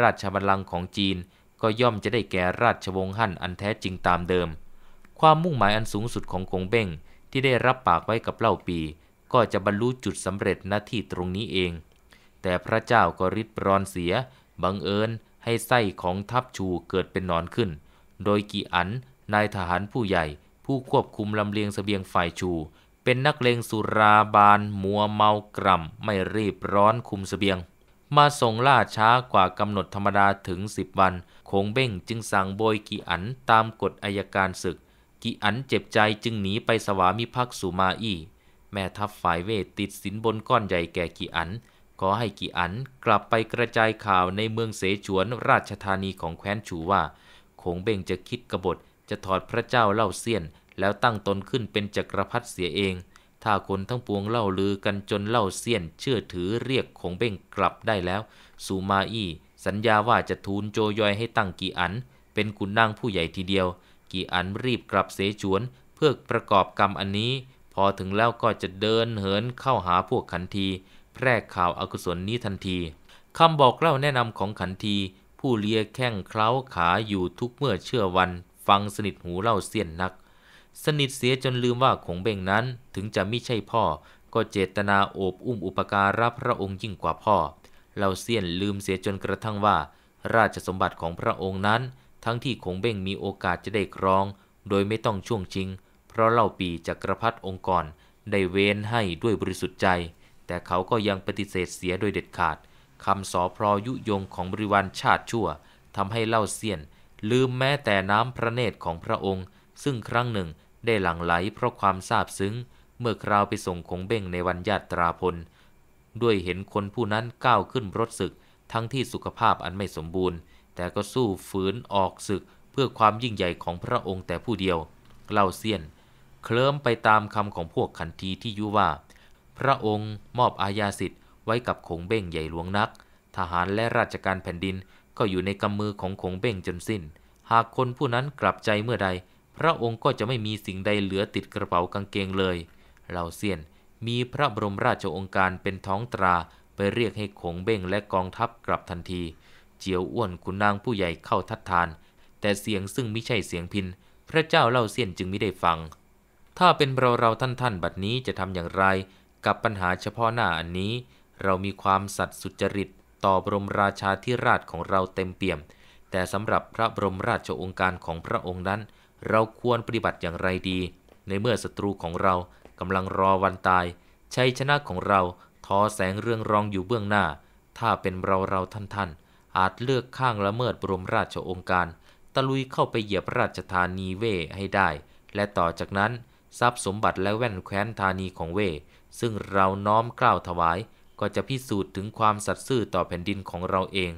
ราชบัลลังก์ของจีนก็ย่อมจะได้แก่ราชวงศ์ฮั่นอันแท้จริงตามเดิม ความมุ่งหมายอันสูงสุดของคงเบ้งที่ได้รับปากไว้กับเล่าปี ก็จะบรรลุจุดสำเร็จหน้าที่ตรงนี้เอง แต่พระเจ้าก็ริดรอนเสีย บังเอิญให้ไส้ของทัพชูเกิดเป็นนอนขึ้นโดยกีอันนายทหารผู้ใหญ่ผู้ควบคุมลำเลียงสเสบียงฝ่ายชู เป็นนักเลงสุราบาน มัวเมากร่ำไม่รีบร้อนคุมสเสบียง มาส่งล่าช้ากว่ากำหนดธรรมดาถึงสิบวันคงเบ้งจึงสั่งโบยกีอันตามกฎอายการศึก กีอันเจ็บใจจึงหนีไปสวามิภักดิ์สุมาอี้แม่ทัพฝ่ายเวทติดสินบนก้อนใหญ่แก่กีอัน ขอให้กีอันกลับไปกระจายข่าวในเมืองเสฉวนราชธานีของแคว้นชูว่าขงเบ่งจะคิดกบฏจะถอดพระเจ้าเล่าเสี้ยนแล้วตั้งตนขึ้นเป็นจักรพรรดิเสียเอง ถ้าคนทั้งปวงเล่าลือกันจนเล่าเสี้ยนเชื่อถือเรียกขงเบ่งกลับได้แล้วสูมาอี้สัญญาว่าจะทูลโจยอยให้ตั้งกีอันเป็นขุนนางผู้ใหญ่ทีเดียว กีอันรีบกลับเสฉวน เพื่อประกอบกรรมอันนี้ พอถึงแล้วก็จะเดินเหินเข้าหาพวกขันทีแพร่ข่าวอากุศลนี้ทันทีคำบอกเล่าแนะนำของขันทีผู้เลียแข้งเคล้าขาอยู่ทุกเมื่อเชื่อวันฟังสนิทหูเล่าเสียนนัก สนิทเสียจนลืมว่าของเบ่งนั้นถึงจะไม่ใช่พ่อ ก็เจตนาโอบอุ้มอุปการะพระองค์ยิ่งกว่าพ่อเล่าเสียนลืมเสียจนกระทั่งว่าราชสมบัติของพระองค์นั้นทั้งที่ของเบ่งมีโอกาสจะได้ครองโดยไม่ต้องช่วงชิง เพราะเล่าปีจักรพรรดิองค์ก่อนได้เว้นให้ด้วยบริสุทธิ์ใจแต่เขาก็ยังปฏิเสธเสียโดยเด็ดขาดคำสอพรอยุยงของบริวารชาติชั่วทำให้เล่าเสียน ลืมแม้แต่น้ำพระเนตรของพระองค์ ซึ่งครั้งหนึ่งได้หลั่งไหลเพราะความซาบซึ้ง เมื่อคราวไปส่งของเบ้งในวันญาตราพล ด้วยเห็นคนผู้นั้นก้าวขึ้นรถศึกทั้งที่สุขภาพอันไม่สมบูรณ์ แต่ก็สู้ฝืนออกศึกเพื่อความยิ่งใหญ่ของพระองค์แต่ผู้เดียวเล่าเซียน เคลิ้มไปตามคำของพวกขันทีที่ยุว่า พระองค์มอบอาญาสิทธิไว้กับขงเบ้งใหญ่หลวงนัก ทหารและราชการแผ่นดินก็อยู่ในกำมือของขงเบ้งจนสิน้น หากคนผู้นั้นกลับใจเมื่อใด พระองค์ก็จะไม่มีสิ่งใดเหลือติดกระเป๋ากางเกงเลย เหล่าเซียนมีพระบรมราชองค์การเป็นท้องตราไปเรียกให้ขงเบ้งและกองทัพกลับทันที เจียวอ้วนขุนนางผู้ใหญ่เข้าทัดทาน แต่เสียงซึ่งไม่ใช่เสียงพิน พระเจ้าเล่าเซียนจึงไม่ได้ฟัง ถ้าเป็นเราเราท่านท่านบัดนี้จะทำอย่างไร กับปัญหาเฉพาะหน้าอันนี้เรามีความสัตย์สุจริต ต่อบรมราชาธิราชของเราเต็มเปี่ยม แต่สำหรับพระบรมราชโองการของพระองค์นั้น เราควรปฏิบัติอย่างไรดี ในเมื่อศัตรูของเรากำลังรอวันตาย ชัยชนะของเราทอแสงเรื่องรองอยู่เบื้องหน้า ถ้าเป็นเราเราท่านท่านอาจเลือกข้างละเมิดบรมราชโองการ ตะลุยเข้าไปเหยียบราชธานีเวให้ได้ และต่อจากนั้นทรัพย์สมบัติและแว่นแคว้นธานีของเว ซึ่งเราน้อมกล้าวถวายก็จะพิสูจน์ถึงความสัตย์ซื่อต่อแผ่นดินของเราเอง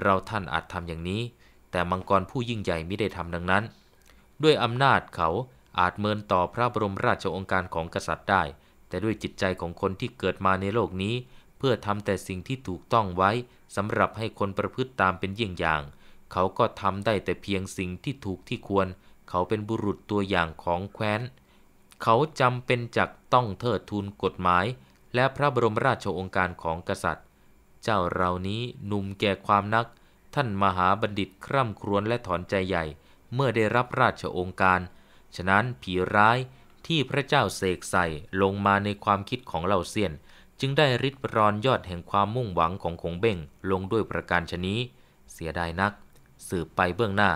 เราท่านอาจทำอย่างนี้ แต่มังกรผู้ยิ่งใหญ่ไม่ได้ทำดังนั้น ด้วยอำนาจเขาอาจเมินต่อพระบรมราชองค์การของกษัตริย์ได้ แต่ด้วยจิตใจของคนที่เกิดมาในโลกนี้ เพื่อทำแต่สิ่งที่ถูกต้องไว้สำหรับให้คนประพฤติตามเป็นเยี่ยงอย่าง เขาก็ทำได้แต่เพียงสิ่งที่ถูกที่ควร เขาเป็นบุรุษตัวอย่างของแคว้น เขาจำเป็นจักต้องเทิดทูนกฎหมายและพระบรมราชโองการของกษัตริย์เจ้าเรานี้หนุ่มแก่ความนัก ท่านมหาบัณฑิตคร่ำครวญและถอนใจใหญ่ เมื่อได้รับราชโองการ ฉะนั้นผีร้ายที่พระเจ้าเสกใส่ลงมาในความคิดของเหล่าเซียน จึงได้ริดรอนยอดแห่งความมุ่งหวังของขงเบ้งลงด้วยประการชนี้ เสียดายนัก สืบไปเบื้องหน้า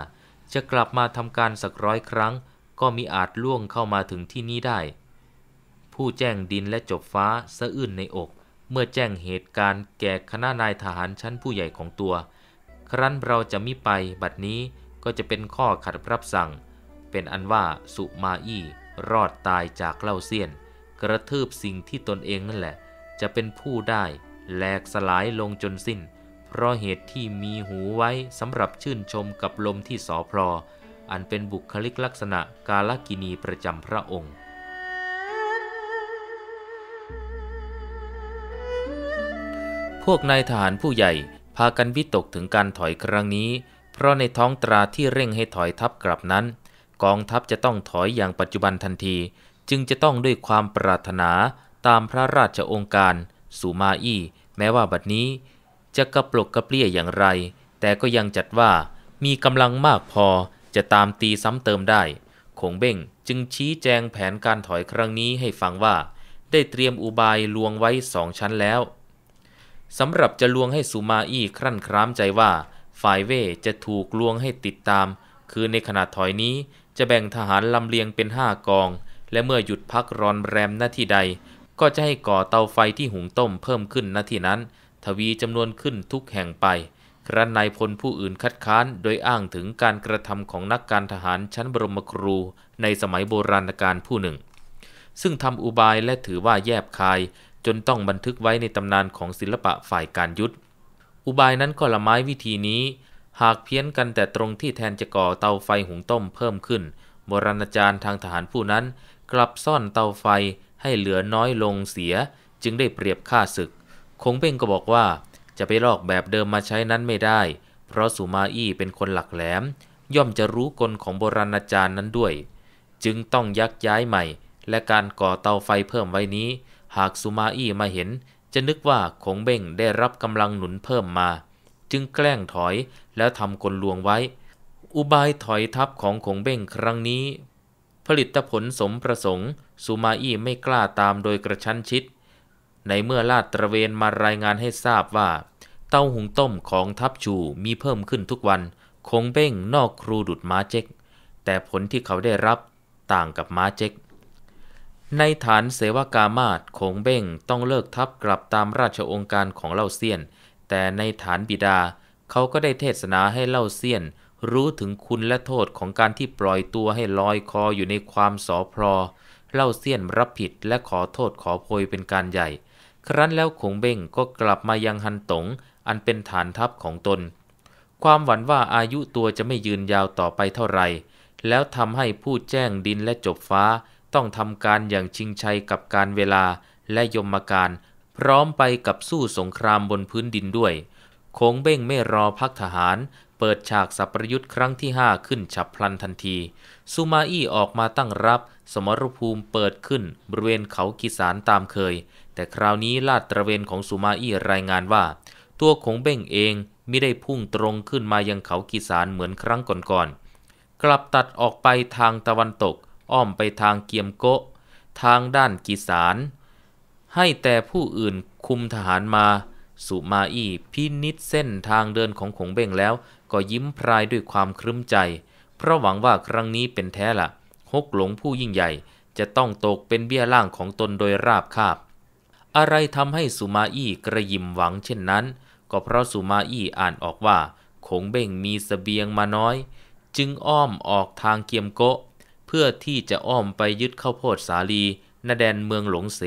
จะกลับมาทำการสักร้อยครั้ง ก็มิอาจล่วงเข้ามาถึงที่นี้ได้ผู้แจ้งดินและจบฟ้าสะอื้นในอก เมื่อแจ้งเหตุการณ์แก่คณะนายทหารชั้นผู้ใหญ่ของตัว ครั้นเราจะมิไปบัดนี้ก็จะเป็นข้อขัดรับสั่ง เป็นอันว่าสุมาอี้รอดตายจากเล่าเสียน กระทืบสิ่งที่ตนเองนั่นแหละ จะเป็นผู้ได้ แหลกสลายลงจนสิ้น เพราะเหตุที่มีหูไว้ สำหรับชื่นชมกับลมที่สอพลออันเป็นบุคลิกลักษณะกาลกินีประจำพระองค์วกนายทหาร ผู้ใหญ่พากันวิตกถึงการถอยครั้งนี้ เพราะในท้องตราที่เร่งให้ถอยทัพกลับนั้น กองทัพจะต้องถอยอย่างปัจจุบันทันที จึงจะต้องด้วยความปรารถนาตามพระราชองค์การ สูมาอี้แม้ว่าบัดนี้จะกระปลกกระเปรี้ยอย่างไร แต่ก็ยังจัดว่า มีกำลังมากพอจะตามตีซ้ำเติมได้คงเบ้งจึงชี้แจงแผนการถอยครั้งนี้ให้ฟังว่า ได้เตรียมอุบายลวงไว้สองชั้นแล้วสำหรับจะลวงให้สุมาอี้ครั่นคร้ามใจว่าฝ่ายเว่จะถูกลวงให้ติดตาม คือในขณะถอยนี้จะแบ่งทหารลำเลียงเป็นห้ากอง และเมื่อหยุดพักรอนแรมหน้าที่ใด ก็จะให้ก่อเตาไฟที่หุงต้มเพิ่มขึ้นหน้าที่นั้น ทวีจำนวนขึ้นทุกแห่งไป ครั้นนายพลผู้อื่นคัดค้าน โดยอ้างถึงการกระทำของนักการทหารชั้นบรมครู ในสมัยโบราณกาลผู้หนึ่ง ซึ่งทำอุบายและถือว่าแยบคายจนต้องบันทึกไว้ในตำนานของศิลปะฝ่ายการยุทธ อุบายนั้นก็ละไม้วิธีนี้ หากเพี้ยนกันแต่ตรงที่แทนจะก่อเตาไฟหุงต้มเพิ่มขึ้น โบราณอาจารย์ทางทหารผู้นั้น กลับซ่อนเตาไฟให้เหลือน้อยลงเสีย จึงได้เปรียบค่าศึก คงเป่งก็บอกว่า จะไปลอกแบบเดิมมาใช้นั้นไม่ได้ เพราะสุมาอี้เป็นคนหลักแหลม ย่อมจะรู้กลของโบราณอาจารย์นั้นด้วย จึงต้องยักย้ายใหม่ และการก่อเตาไฟเพิ่มไว้นี้หากสุมาอี้มาเห็นจะนึกว่าคงเบ้งได้รับกำลังหนุนเพิ่มมา จึงแกล้งถอยแล้วทำกลลวงไว้ อุบายถอยทับของคงเบ้งครั้งนี้ ผลิตผลสมประสงค์สุมาอี้ไม่กล้าตามโดยกระชั้นชิด ในเมื่อลาดตระเวนมารายงานให้ทราบว่า เต้าหุงต้มของทัพชูมีเพิ่มขึ้นทุกวันคงเบ้งนอกครูดุดม้าเจ๊กแต่ผลที่เขาได้รับต่างกับม้าเจ๊กในฐานเสวกามาตคงเบ้งต้องเลิกทับกลับตามราชองค์การของเล่าเซียน แต่ในฐานบิดา เขาก็ได้เทศนาให้เล่าเซียน รู้ถึงคุณและโทษของการที่ปล่อยตัวให้ลอยคออยู่ในความสอพลอเล่าเซียนรับผิดและขอโทษขอโพยเป็นการใหญ่ ครั้นแล้วคงเบ้งก็กลับมายังฮันตงอันเป็นฐานทัพของตน ความหวันว่าอายุตัวจะไม่ยืนยาวต่อไปเท่าไหร่แล้วทำให้ผู้แจ้งดินและจบฟ้าต้องทำการอย่างชิงชัยกับการเวลาและยมการ พร้อมไปกับสู้สงครามบนพื้นดินด้วยโค้งเบ้งไม่รอพักทหาร เปิดฉากสัประยุทธ์ครั้งที่ 5 ขึ้นฉับพลันทันทีซูมาอี้ออกมาตั้งรับ สมรภูมิเปิดขึ้น บริเวณเขากิสานตามเคย แต่คราวนี้ลาดตระเวนของซูมาอี้รายงานว่า ตัวคงเบ้งเองไม่ได้พุ่งตรงขึ้นมายังเขากิสานเหมือนครั้งก่อนๆกลับตัดออกไปทางตะวันตกอ้อมไปทางเกียมโกะทางด้านกีสารให้แต่ผู้อื่นคุมทหารมา สุมาอี้พินิษเส้นทางเดินของขงเบ้งแล้วก็ยิ้มพรายด้วยความครึ้มใจ เพราะหวังว่าครั้งนี้เป็นแท้ละฮกหลงผู้ยิ่งใหญ่จะต้องตกเป็นเบี้ยล่างของตนโดยราบคาบ อะไรทำให้สุมาอี้กระยิมหวังเช่นนั้น ก็เพราะสุมาอี้อ่านออกว่าขงเบ้งมีสเสบียงมาน้อย จึงอ้อมออกทางเกียมโกะพื่อที่จะอ้อมไปยึดข้าวโพดสาลีนาแดนเมืองหลงเส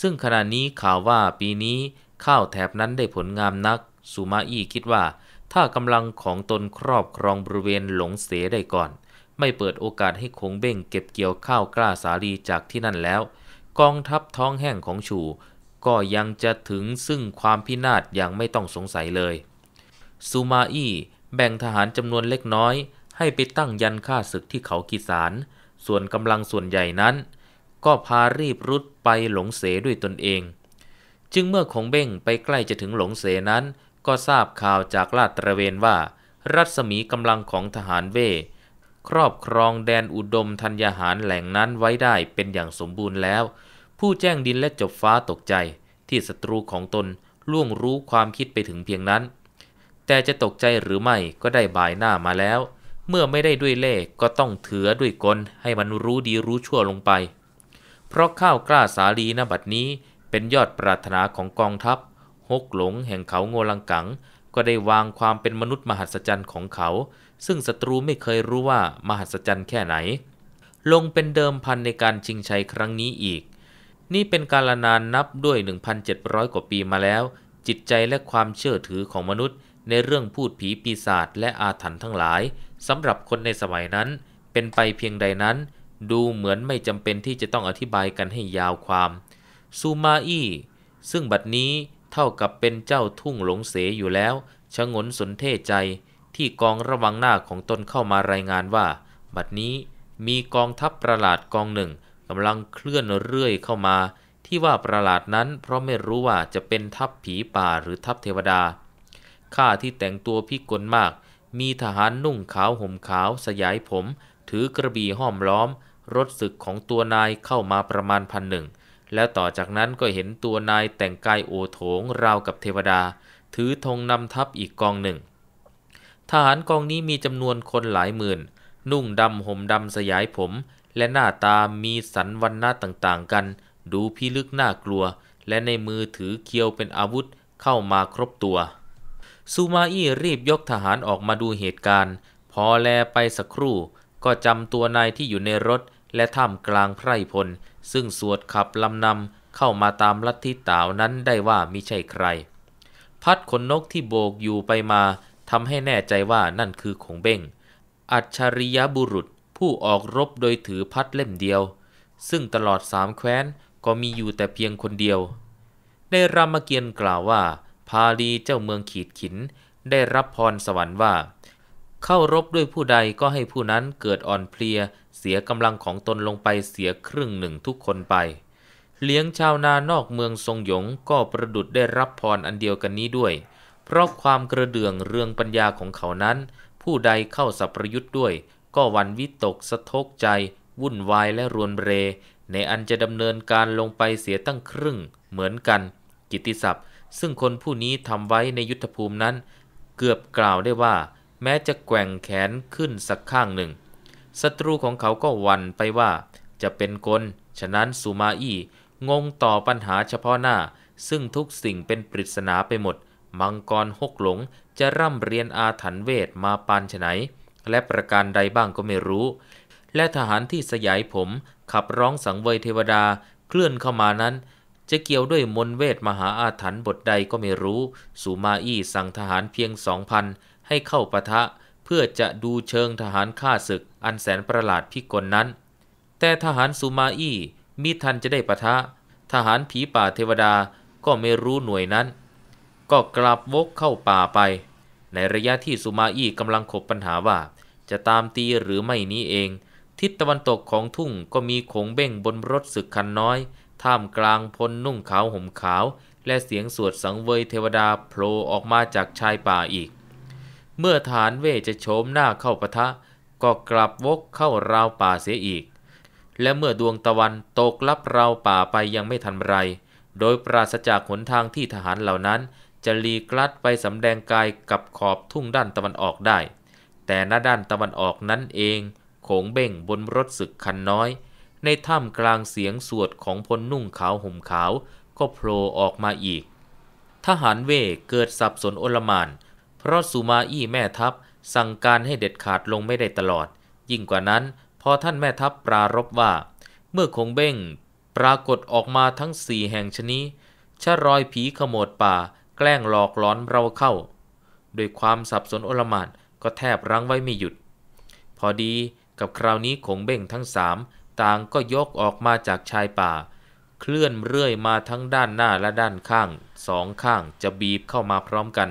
ซึ่งขณะนี้ข่าวว่าปีนี้ข้าวแถบนั้นได้ผลงามนักสุมาอี้คิดว่า ถ้ากำลังของตนครอบครองบริเวณหลงเสได้ก่อน ไม่เปิดโอกาสให้คงเบ้งเก็บเกี่ยวข้าวกล้าสาลีจากที่นั่นแล้ว กองทัพท้องแห้งของชูก็ยังจะถึงซึ่งความพินาศอย่างไม่ต้องสงสัยเลยซูมาอี้แบ่งทหารจำนวนเล็กน้อยให้ไปตั้งยันฆ่าศึกที่เขากีสาร ส่วนกำลังส่วนใหญ่นั้น ก็พารีบรุดไปหลงเสด้วยตนเอง จึงเมื่อคงเบ้งไปใกล้จะถึงหลงเสนั้น ก็ทราบข่าวจากลาดตระเวนว่า รัศมีกำลังของทหารเว ครอบครองแดนอุดมธัญญาหารแหล่งนั้นไว้ได้เป็นอย่างสมบูรณ์แล้ว ผู้แจ้งดินและจบฟ้าตกใจที่ศัตรูของตนล่วงรู้ความคิดไปถึงเพียงนั้น แต่จะตกใจหรือไม่ก็ได้บายหน้ามาแล้วเมื่อไม่ได้ด้วยเล่ก็ต้องเถือด้วยกลให้มันรู้ดีรู้ชั่วลงไป เพราะข้าวกล้าสาลีนบัดนี้เป็นยอดปรารถนาของกองทัพฮกหลงแห่งเขาโงลังกัง ก็ได้วางความเป็นมนุษย์มหัศจรรย์ของเขา ซึ่งศัตรูไม่เคยรู้ว่ามหัศจรรย์แค่ไหน ลงเป็นเดิมพันในการชิงชัยครั้งนี้อีก นี่เป็นการนานนับด้วย 1,700กว่าปีมาแล้ว จิตใจและความเชื่อถือของมนุษย์ในเรื่องพูดผีปีศาจและอาถรรพ์ทั้งหลายสำหรับคนในสมัยนั้น เป็นไปเพียงใดนั้น ดูเหมือนไม่จำเป็นที่จะต้องอธิบายกันให้ยาวความ ซูมาอี้ซึ่งบัดนี้เท่ากับเป็นเจ้าทุ่งหลงเสยอยู่แล้ว ชะงนสนเทใจ ที่กองระวังหน้าของตนเข้ามารายงานว่า บัดนี้มีกองทัพประหลาดกองหนึ่งกำลังเคลื่อนเรื่อยเข้ามา ที่ว่าประหลาดนั้นเพราะไม่รู้ว่าจะเป็นทัพผีป่าหรือทัพเทวดาข้าที่แต่งตัวพิกลมาก มีทหารนุ่งขาวห่มขาวสยายผม ถือกระบี่ห้อมล้อม รถศึกของตัวนายเข้ามาประมาณพันหนึ่ง แล้วต่อจากนั้นก็เห็นตัวนายแต่งกายโอโถงราวกับเทวดา ถือธงนำทัพอีกกองหนึ่ง ทหารกองนี้มีจำนวนคนหลายหมื่น นุ่งดำห่มดำสยายผม และหน้าตามีสันวันหน้าต่างๆกัน ดูพิลึกน่ากลัว และในมือถือเคียวเป็นอาวุธเข้ามาครบตัวซูมาอี้รีบยกทหารออกมาดูเหตุการณ์ พอแลไปสักครู่ ก็จำตัวนายที่อยู่ในรถ และท่ามกลางไพรพล ซึ่งสวดขับลำนำ เข้ามาตามลัทธิตาวนั้นได้ว่ามิใช่ใคร พัดขนนกที่โบกอยู่ไปมาทำให้แน่ใจว่านั่นคือของเบ้งอัจฉริยบุรุษผู้ออกรบโดยถือพัดเล่มเดียว ซึ่งตลอดสามแคว้นก็มีอยู่แต่เพียงคนเดียวในรามเกียรติกล่าวว่าพาลีเจ้าเมืองขีดขิน ได้รับพรสวรรค์ว่า เข้ารบด้วยผู้ใดก็ให้ผู้นั้นเกิดอ่อนเพลีย เสียกำลังของตนลงไปเสียครึ่งหนึ่งทุกคนไป เลี้ยงชาวนานอกเมืองทรงหยงก็ประดุดได้รับพรอันเดียวกันนี้ด้วย เพราะความกระเดื่องเรืองปัญญาของเขานั้น ผู้ใดเข้าสัพประยุทธ์ด้วย ก็วันวิตกสะทกใจ วุ่นวายและรวนเร ในอันจะดำเนินการลงไปเสียตั้งครึ่งเหมือนกัน กิติศัพท์ซึ่งคนผู้นี้ทำไว้ในยุทธภูมินั้น เกือบกล่าวได้ว่า แม้จะแกว่งแขนขึ้นสักข้างหนึ่งศัตรูของเขาก็วันไปว่า จะเป็นคน ฉะนั้นสุมาอี้งงต่อปัญหาเฉพาะหน้า ซึ่งทุกสิ่งเป็นปริศนาไปหมด มังกรหกหลงจะร่ำเรียนอาถรรพ์เวทมาปานฉไหน และประการใดบ้างก็ไม่รู้ และทหารที่สยายผม ขับร้องสังเวยเทวดาเคลื่อนเข้ามานั้นจะเกี่ยวด้วยมนเวทมหาอาถรรพ์บทใดก็ไม่รู้สุมาอี้สั่งทหารเพียงสองพันให้เข้าปะทะเพื่อจะดูเชิงทหารฆ่าศึกอันแสนประหลาดพิกลนั้น แต่ทหารสุมาอี้มิทันจะได้ปะทะ ทหารผีป่าเทวดาก็ไม่รู้หน่วยนั้น ก็กลับวกเข้าป่าไป ในระยะที่สุมาอี้กำลังขบปัญหาว่า จะตามตีหรือไม่นี้เอง ทิศตะวันตกของทุ่งก็มีขงเบ้งบนรถศึกคันน้อยท่ามกลางพลนุ่งขาวห่มขาว และเสียงสวดสังเวยเทวดาโผล่ออกมาจากชายป่าอีก เมื่อฐานเวจะโฉมหน้าเข้าปะทะ ก็กลับวกเข้าราวป่าเสียอีก และเมื่อดวงตะวันตกลับราวป่าไปยังไม่ทันไร โดยปราศจากหนทางที่ทหารเหล่านั้น จะลีกลัดไปสำแดงกายกับขอบทุ่งด้านตะวันออกได้ แต่หน้าด้านตะวันออกนั้นเองโขงเบ่งบนรถศึกคันน้อยในถ้ำกลางเสียงสวดของพลนุ่งขาว ห่มขาวก็โผล่ออกมาอีก ทหารเวเกิดสับสนโอลมาน เพราะสุมาอี้แม่ทัพสั่งการให้เด็ดขาดลงไม่ได้ตลอด ยิ่งกว่านั้น พอท่านแม่ทัพปรารบว่า เมื่อคงเบ้งปรากฏออกมาทั้งสี่แห่งชนี้ ชะรอยผีขโมดป่าแกล้งหลอกหลอนเราเข้า โดยความสับสนโอลมานก็แทบรั้งไว้ไม่หยุด พอดีกับคราวนี้คงเบ้งทั้งสามต่างก็ยกออกมาจากชายป่า เคลื่อนเรื่อยมาทั้งด้านหน้าและด้านข้างสองข้างจะบีบเข้ามาพร้อมกัน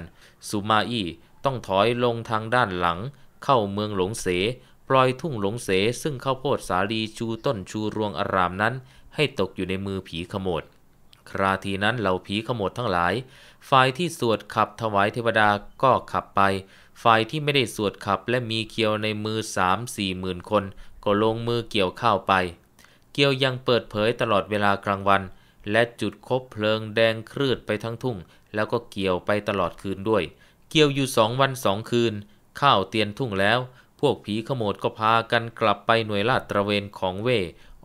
สุมาอี้ต้องถอยลงทางด้านหลัง เข้าเมืองหลงเส ปล่อยทุ่งหลงเสซึ่งข้าโพดสาลีชูต้นชูรวงอารามนั้น ให้ตกอยู่ในมือผีขโมด คราทีนั้นเหล่าผีขโมดทั้งหลายฝ่ายที่สวดขับถวายเทวดาก็ขับไปฝ่ายที่ไม่ได้สวดขับและมีเคียวในมือสามสี่หมื่นคนก็ลงมือเกี่ยวข้าวไป เกี่ยวยังเปิดเผยตลอดเวลากลางวัน และจุดคบเพลิงแดงครืดไปทั้งทุ่ง แล้วก็เกี่ยวไปตลอดคืนด้วย เกี่ยวอยู่สองวันสองคืนข้าวเตียนทุ่งแล้ว พวกผีขโมดก็พากันกลับไปหน่วยลาดตระเวนของเว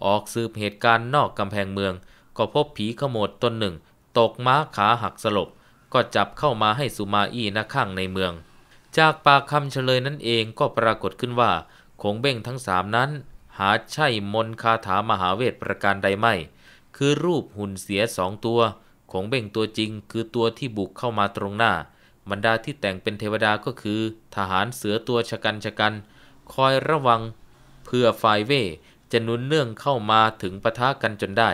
ออกสืบเหตุการณ์นอกกำแพงเมือง ก็พบผีขโมดตนหนึ่ง ตกม้าขาหักสลบก็จับเข้ามาให้สุมาอี้นักข้างในเมือง จากปากคำเฉลยนั่นเองก็ปรากฏขึ้นว่าคงเบ้งทั้งสามนั้น หาใช่มนคาถามหาเวท ประการใดไม่ คือรูปหุ่นเสียสองตัวคงเบ่งตัวจริง คือตัวที่บุกเข้ามาตรงหน้าบรรดาที่แต่งเป็นเทวดาก็คือ ทหารเสือตัวชะกันชะกัน คอยระวัง เพื่อฝ่ายเวจะนุนเนื่องเข้ามาถึงปะทะกันจนได้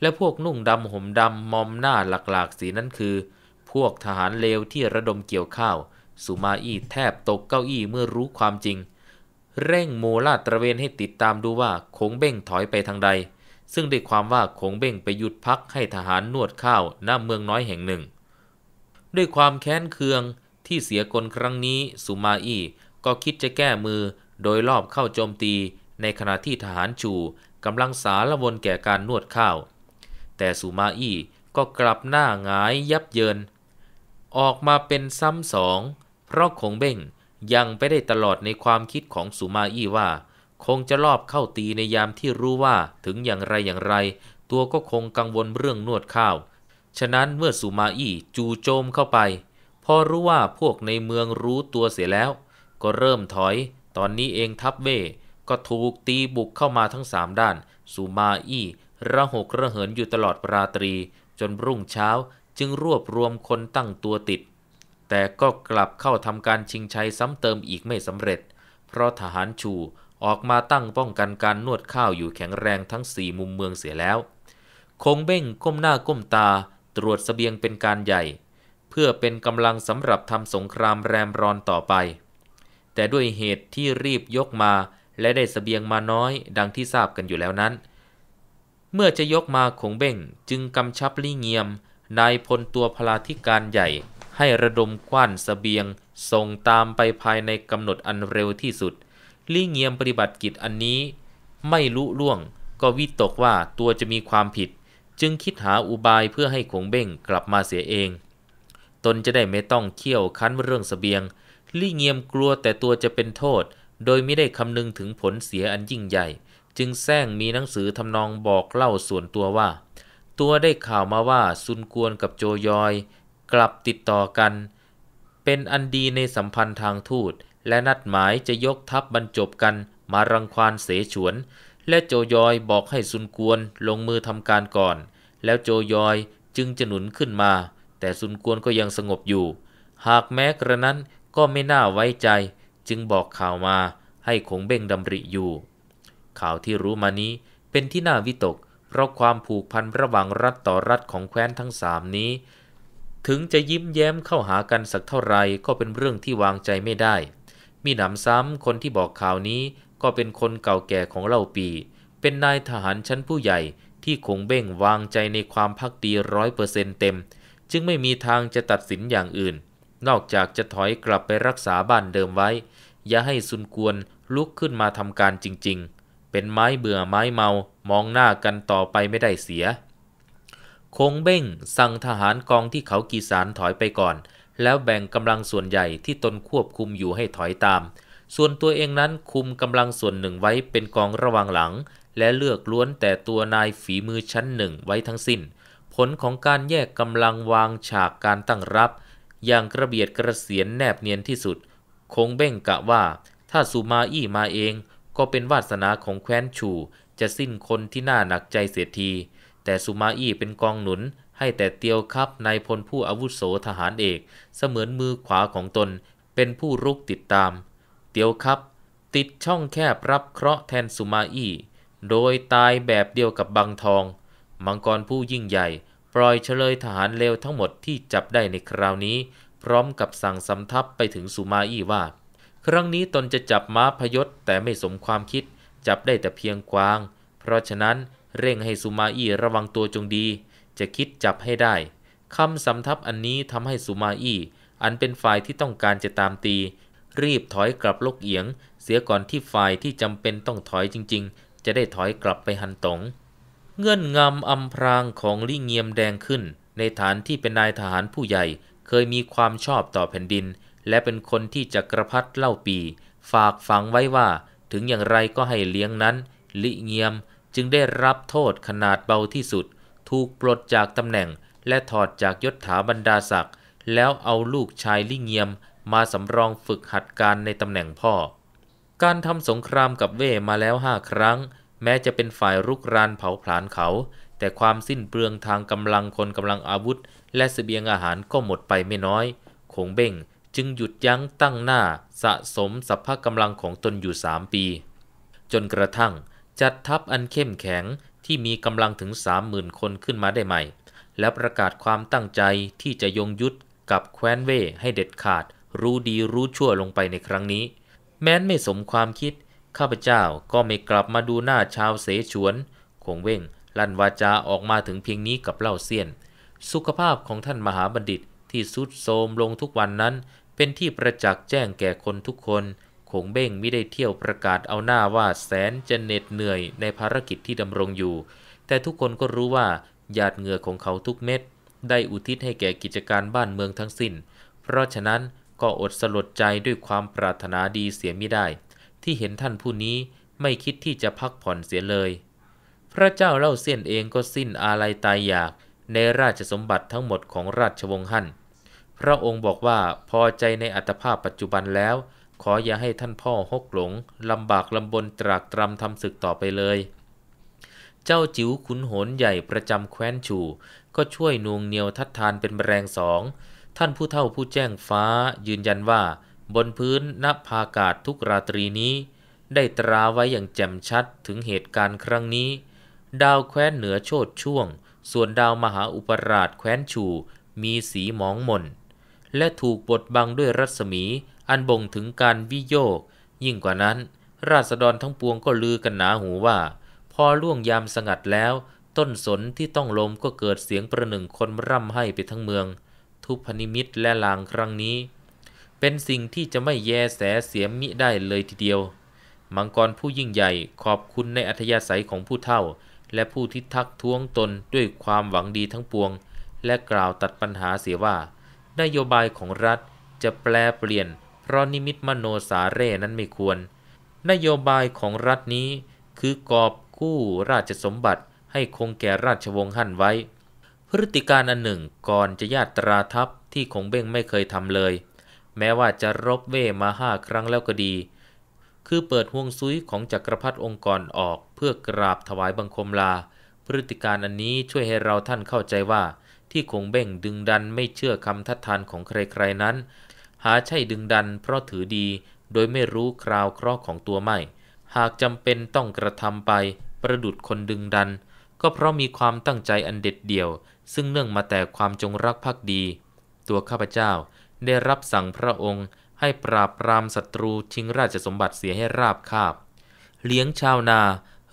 และพวกนุ่งดำห่มดำมอมหน้าหลากๆ สีนั้นคือ พวกทหารเลวที่ระดมเกี่ยวข้าว สุมาอี้แทบตกเก้าอี้เมื่อรู้ความจริงเร่งโมลาดตระเวนให้ติดตามดูว่าคงเบ้งถอยไปทางใด ซึ่งได้ความว่าคงเบ้งไปหยุดพักให้ทหารนวดข้าวหน้าเมืองน้อยแห่งหนึ่ง ด้วยความแค้นเคืองที่เสียกลครั้งนี้สุมาอี้ก็คิดจะแก้มือโดยรอบเข้าโจมตีในขณะที่ทหารจูกำลังสาละวนแก่การนวดข้าว แต่สุมาอี้ก็กลับหน้าหงายยับเยิน ออกมาเป็นซ้ำสองเพราะคงเบ้งยังไปได้ตลอดในความคิดของสุมาอี้ว่าคงจะลอบเข้าตีในยามที่รู้ว่าถึงอย่างไรอย่างไรตัวก็คงกังวลเรื่องนวดข้าว ฉะนั้นเมื่อสุมาอี้จู่โจมเข้าไป พอรู้ว่าพวกในเมืองรู้ตัวเสียแล้ว ก็เริ่มถอย ตอนนี้เองทัพเวก็ถูกตีบุกเข้ามาทั้งสามด้านสุมาอี้ระหกระเหินอยู่ตลอดราตรี จนรุ่งเช้าจึงรวบรวมคนตั้งตัวติดแต่ก็กลับเข้าทำการชิงชัยซ้ำเติมอีกไม่สำเร็จ เพราะทหารชู ออกมาตั้งป้องกันการนวดข้าวอยู่แข็งแรงทั้งสี่มุมเมืองเสียแล้ว คงเบ้งก้มหน้าก้มตาตรวจสเสบียงเป็นการใหญ่ เพื่อเป็นกำลังสำหรับทำสงครามแรมรอนต่อไป แต่ด้วยเหตุที่รีบยกมาและได้สเสบียงมาน้อยดังที่ทราบกันอยู่แล้วนั้น เมื่อจะยกมาคงเบ้งจึงกำชับลี่เงียม นายพลตัวพลาธิการใหญ่ให้ระดมกว้านสเสบียงส่งตามไปภายในกำหนดอันเร็วที่สุด ลี่เงียมปฏิบัติกิจอันนี้ไม่ลุล่วงก็วิตกว่าตัวจะมีความผิด จึงคิดหาอุบายเพื่อให้ขงเบ้งกลับมาเสียเอง ตนจะได้ไม่ต้องเคี่ยวคั้นเรื่องสเสบียง ลี่เงียมกลัวแต่ตัวจะเป็นโทษโดยไม่ได้คำนึงถึงผลเสียอันยิ่งใหญ่ จึงแซงมีหนังสือทำนองบอกเล่าส่วนตัวว่าตัวได้ข่าวมาว่าซุนกวนกับโจยอยกลับติดต่อกัน เป็นอันดีในสัมพันธ์ทางทูต และนัดหมายจะยกทัพบรรจบกันมารังควานเสฉวน และโจยอยบอกให้ซุนกวนลงมือทำการก่อน แล้วโจยอยจึงจะหนุนขึ้นมา แต่ซุนกวนก็ยังสงบอยู่ หากแม้กระนั้นก็ไม่น่าไว้ใจ จึงบอกข่าวมาให้คงเบ่งดำริอยู่ ข่าวที่รู้มานี้เป็นที่น่าวิตกเพราะความผูกพันระหว่างรัฐต่อรัฐของแคว้นทั้งสามนี้ถึงจะยิ้มแย้มเข้าหากันสักเท่าไรก็เป็นเรื่องที่วางใจไม่ได้ มีหนำซ้ำคนที่บอกข่าวนี้ก็เป็นคนเก่าแก่ของเล่าปี เป็นนายทหารชั้นผู้ใหญ่ที่คงเบ่งวางใจในความพักดีร้อยเปอร์เซ็นเต็ม จึงไม่มีทางจะตัดสินอย่างอื่น นอกจากจะถอยกลับไปรักษาบ้านเดิมไว้ อย่าให้ซุนกวนลุกขึ้นมาทำการจริงๆ เป็นไม้เบื่อไม้เมา มองหน้ากันต่อไปไม่ได้เสียคงเบ้งสั่งทหารกองที่เขากีสารถอยไปก่อน แล้วแบ่งกำลังส่วนใหญ่ที่ตนควบคุมอยู่ให้ถอยตาม ส่วนตัวเองนั้นคุมกำลังส่วนหนึ่งไว้เป็นกองระวังหลัง และเลือกล้วนแต่ตัวนายฝีมือชั้นหนึ่งไว้ทั้งสิน้น ผลของการแยกกำลังวางฉากการตั้งรับ อย่างกระเบียดกระเสียนแนบเนียนที่สุดคงเบ้งกะว่า ถ้าสุมาอี้มาเอง ก็เป็นวาสนาของแคว้นชูจะสิ้นคนที่น่าหนักใจเสียทีแต่สุมาอี้เป็นกองหนุนให้แต่เตียวครับนายพลผู้อาวุโสทหารเอกเสมือนมือขวาของตน เป็นผู้รุกติดตาม เตียวครับ ติดช่องแคบรับเคราะห์แทนสุมาอี้ โดยตายแบบเดียวกับบังทอง มังกรผู้ยิ่งใหญ่ ปล่อยเฉลยทหารเลวทั้งหมดที่จับได้ในคราวนี้ พร้อมกับสั่งสำทับไปถึงสุมาอี้ว่า ครั้งนี้ตนจะจับม้าพยศแต่ไม่สมความคิดจับได้แต่เพียงกวาง เพราะฉะนั้นเร่งให้สุมาอี้ระวังตัวจงดี จะคิดจับให้ได้คำสำทับอันนี้ทำให้สุมาอี้อันเป็นฝ่ายที่ต้องการจะตามตี รีบถอยกลับลกเอียง เสียก่อนที่ฝ่ายที่จำเป็นต้องถอยจริงๆ จะได้ถอยกลับไปหันตงเงื่อนงำอำพรางของลิเงียมแดงขึ้น ในฐานที่เป็นนายทหารผู้ใหญ่ เคยมีความชอบต่อแผ่นดิน และเป็นคนที่จักรพัดเล่าปีฝากฝังไว้ว่าถึงอย่างไรก็ให้เลี้ยงนั้น ลิเงียมจึงได้รับโทษขนาดเบาที่สุด ถูกปลดจากตำแหน่งและถอดจากยศถาบรรดาศักดิ์ แล้วเอาลูกชายลิเงียม มาสำรองฝึกหัดการในตำแหน่งพ่อ การทำสงครามกับเว่มาแล้วห้าครั้ง แม้จะเป็นฝ่ายรุกรานเผาผลาญเขา แต่ความสิ้นเปลืองทางกำลังคนกำลังอาวุธ และสเสบียงอาหารก็หมดไปไม่น้อย คงเบ้งจึงหยุดยั้งตั้งหน้าสะสมสัพพะกำลังของตนอยู่สามปี จนกระทั่งจัดทัพอันเข้มแข็งที่มีกำลังถึงสามหมื่นคนขึ้นมาได้ใหม่ และประกาศความตั้งใจที่จะยงยุทธกับแคว้นเว่ให้เด็ดขาด รู้ดีรู้ชั่วลงไปในครั้งนี้ แม้นไม่สมความคิด ข้าพเจ้าก็ไม่กลับมาดูหน้าชาวเสฉวนคงเว่ง ลั่นวาจาออกมาถึงเพียงนี้กับเล่าเซียน สุขภาพของท่านมหาบัณฑิตที่สุดโทมลงทุกวันนั้น เป็นที่ประจักษ์แจ้งแก่คนทุกคนคงเบ้งไม่ได้เที่ยวประกาศเอาหน้าว่าแสนจะเหน็ดเหนื่อยในภารกิจที่ดำรงอยู่ แต่ทุกคนก็รู้ว่า หยาดเหงื่อของเขาทุกเม็ดได้อุทิศให้แก่กิจการบ้านเมืองทั้งสิน้น เพราะฉะนั้นก็อดสลดใจด้วยความปรารถนาดีเสียไม่ได้ ที่เห็นท่านผู้นี้ไม่คิดที่จะพักผ่อนเสียเลย พระเจ้าเล่าเสี้ยนเองก็สิ้นอาลัยตายอยากในราชสมบัติทั้งหมดของราชวงศ์ฮั่น พระองค์บอกว่าพอใจในอัตภาพปัจจุบันแล้วขออย่าให้ท่านพ่อฮกหลง ลำบากลำบนตรากตรำทำศึกต่อไปเลย เจ้าจิ๋วขุนโหนใหญ่ประจำแคว้นชูก็ช่วยนวงเหนียวทัดทานเป็นแรงสอง ท่านผู้เท่าผู้แจ้งฟ้ายืนยันว่า บนพื้นนับพากาศทุกราตรีนี้ ได้ตราไว้อย่างแจ่มชัดถึงเหตุการณ์ครั้งนี้ ดาวแคว้นเหนือโชดช่วง ส่วนดาวมหาอุปราชแคว้นชูมีสีหมองมนและถูกบดบังด้วยรัศมีอันบ่งถึงการวิโยกยิ่งกว่านั้น ราษฎรทั้งปวงก็ลือกันหนาหูว่า พอล่วงยามสงัดแล้ว ต้นสนที่ต้องลมก็เกิดเสียงประหนึ่งคนร่ำให้ไปทั้งเมือง ทุพนิมิตและลางครั้งนี้ เป็นสิ่งที่จะไม่แยแสเสียมมิได้เลยทีเดียว มังกรผู้ยิ่งใหญ่ขอบคุณในอัธยาศัยของผู้เฒ่า และผู้ที่ทักท้วงตนด้วยความหวังดีทั้งปวง และกล่าวตัดปัญหาเสียว่า นโยบายของรัฐจะแปลเปลี่ยนเพราะนิมิตมโนสาเรนั้นไม่ควร นโยบายของรัฐนี้ คือกอบกู้ราชสมบัติให้คงแก่ราชวงศ์ฮั่นไว้ พฤติการอันหนึ่งก่อนจะญาตราทัพที่คงเบ้งไม่เคยทำเลย แม้ว่าจะรบเวมาห้าครั้งแล้วก็ดี คือเปิดห่วงซุยของจักรพรรดิองค์กรออกเพื่อกราบถวายบังคมลา พฤติการอันนี้ช่วยให้เราท่านเข้าใจว่า ที่คงเบ้งดึงดันไม่เชื่อคำทัดทานของใครๆนั้นหาใช่ดึงดันเพราะถือดีโดยไม่รู้คราวเคราะห์ของตัวไม่ หากจำเป็นต้องกระทำไปประดุดคนดึงดัน ก็เพราะมีความตั้งใจอันเด็ดเดี่ยว ซึ่งเนื่องมาแต่ความจงรักภักดี ตัวข้าพเจ้าได้รับสั่งพระองค์ให้ปราบปรามศัตรูชิงราชสมบัติเสียให้ราบคาบ เลี้ยงชาวนา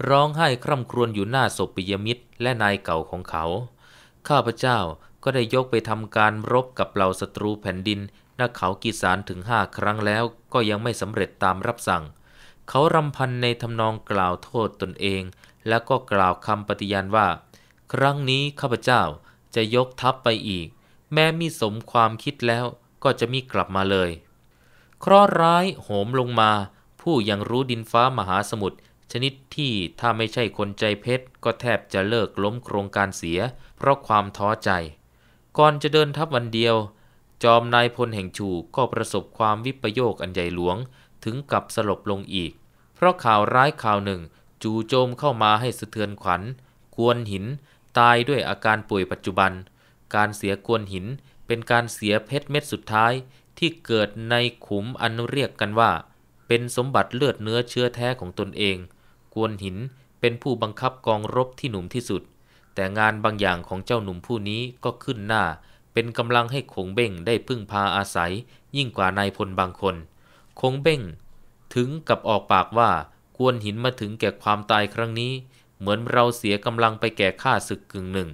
ร้องไห้คร่ำครวญอยู่หน้าศพปิยมิตรและนายเก่าของเขา ข้าพเจ้าก็ได้ยกไปทำการรบกับเหล่าศัตรูแผ่นดินนักเขากีสารถึงห้าครั้งแล้วก็ยังไม่สำเร็จตามรับสั่ง เขารำพันในทำนองกล่าวโทษตนเอง แล้วก็กล่าวคำปฏิญาณว่า ครั้งนี้ข้าพเจ้าจะยกทัพไปอีก แม้มีสมความคิดแล้วก็จะมีกลับมาเลยเคราะร้ายโหมลงมา ผู้ยังรู้ดินฟ้ามหาสมุทรชนิดที่ถ้าไม่ใช่คนใจเพชร ก็แทบจะเลิกล้มโครงการเสีย เพราะความท้อใจ ก่อนจะเดินทัพวันเดียวจอมนายพลแห่งชูก็ประสบความวิปโยคอันใหญ่หลวง ถึงกับสลบลงอีก เพราะข่าวร้ายข่าวหนึ่ง จู่โจมเข้ามาให้สะเทือนขวัญ กวนหินตายด้วยอาการป่วยปัจจุบัน การเสียกวนหินเป็นการเสียเพชรเม็ดสุดท้ายที่เกิดในขุมอันเรียกกันว่า เป็นสมบัติเลือดเนื้อเชื้อแท้ของตนเอง กวนหินเป็นผู้บังคับกองรบที่หนุ่มที่สุด แต่งานบางอย่างของเจ้าหนุ่มผู้นี้ก็ขึ้นหน้าเป็นกำลังให้คงเบ้งได้พึ่งพาอาศัยยิ่งกว่านายพลบางคนคงเบ้งถึงกับออกปากว่ากวนหินมาถึงแก่ความตายครั้งนี้ เหมือนเราเสียกำลังไปแก่ข้าศึกกึ่งหนึ่ง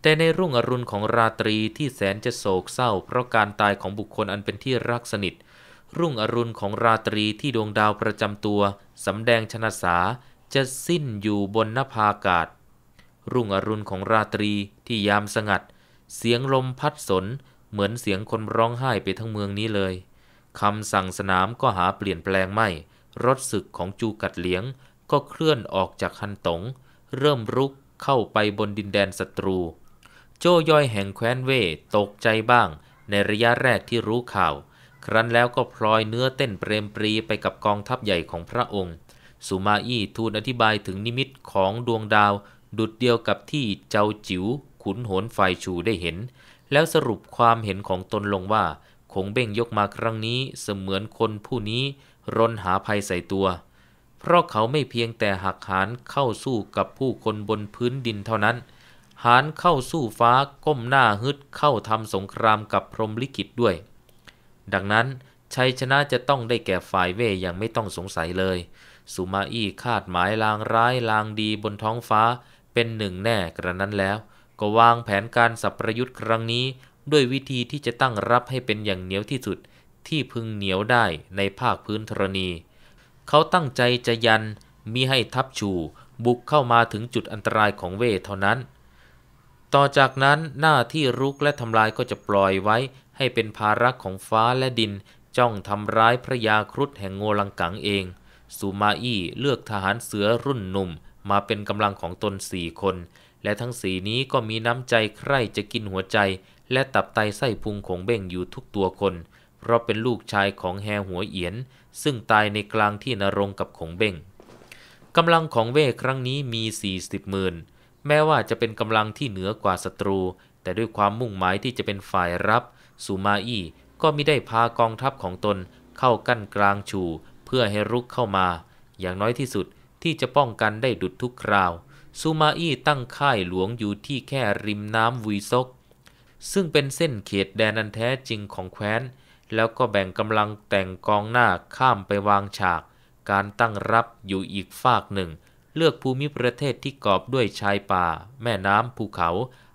แต่ในรุ่งอรุณของราตรีที่แสนจะโศกเศร้า เพราะการตายของบุคคลอันเป็นที่รักสนิท รุ่งอรุณของราตรีที่ดวงดาวประจำตัวสำแดงชนะสาจะสิ้นอยู่บนนภาอากาศรุ่งอรุณของราตรีที่ยามสงัดเสียงลมพัดสนเหมือนเสียงคนร้องไห้ไปทั้งเมืองนี้เลย คำสั่งสนามก็หาเปลี่ยนแปลงไม่ รถศึกของจูกัดเลี้ยงก็เคลื่อนออกจากฮันตง เริ่มรุกเข้าไปบนดินแดนศัตรู โจย่อยแห่งแคว้นเวตกใจบ้าง ในระยะแรกที่รู้ข่าว ครั้นแล้วก็พลอยเนื้อเต้นเปรมปรี ไปกับกองทัพใหญ่ของพระองค์ สุมาอี้ทูลอธิบายถึงนิมิตของดวงดาวดุดเดียวกับที่เจ้าจิ๋วขุนโหนไฟชูได้เห็น แล้วสรุปความเห็นของตนลงว่าคงเบ้งยกมาครั้งนี้เสมือนคนผู้นี้รนหาภัยใส่ตัว เพราะเขาไม่เพียงแต่หักหานเข้าสู้กับผู้คนบนพื้นดินเท่านั้น หานเข้าสู้ฟ้าก้มหน้าฮึดเข้าทำสงครามกับพรหมลิขิตด้วย ดังนั้นชัยชนะจะต้องได้แก่ฝ่ายเวยอย่างไม่ต้องสงสัยเลย สุมาอี้คาดหมายลางร้ายลางดีบนท้องฟ้าเป็นหนึ่งแน่กระนั้นแล้ว็วางแผนการสับประยุทธ์ครั้งนี้ ด้วยวิธีที่จะตั้งรับให้เป็นอย่างเหนียวที่สุดที่พึงเหนียวได้ในภาคพื้นธรณี เขาตั้งใจจะยันมีให้ทับชู บุกเข้ามาถึงจุดอันตรายของเวเท่านั้น ต่อจากนั้นหน้าที่รุกและทำลายก็จะปล่อยไว้ ให้เป็นภาระของฟ้าและดินจ้องทำร้ายพระยาครุฑแห่งโงลังกังเองสุมาอี้เลือกทหารเสือรุ่นหนุ่ม มาเป็นกำลังของตนสี่คนและทั้งสีนี้ก็มีน้ำใจใคร่จะกินหัวใจ และตับไตไส้พุงของเบ่งอยู่ทุกตัวคน เพราะเป็นลูกชายของแฮหัวเอียน ซึ่งตายในกลางที่นรงกับของเบ่งกำลังของเว่ครั้งนี้มี 40หมื่นแม้ว่าจะเป็นกำลังที่เหนือกว่าศัตรู แต่ด้วยความมุ่งหมายที่จะเป็นฝ่ายรับสุมาอี้ก็มิได้พากองทัพของตน เข้ากั้นกลางชูเพื่อให้รุกเข้ามา อย่างน้อยที่สุดที่จะป้องกันได้ดุดทุกคราวซูมาอี้ตั้งค่ายหลวงอยู่ที่แค่ริมน้ำวีซกซึ่งเป็นเส้นเขตแดนอันแท้จริงของแคว้น แล้วก็แบ่งกำลังแต่งกองหน้าข้ามไปวางฉากการตั้งรับอยู่อีกฝากหนึ่ง เลือกภูมิประเทศที่กอบด้วยชายป่า แม่น้ำภูเขา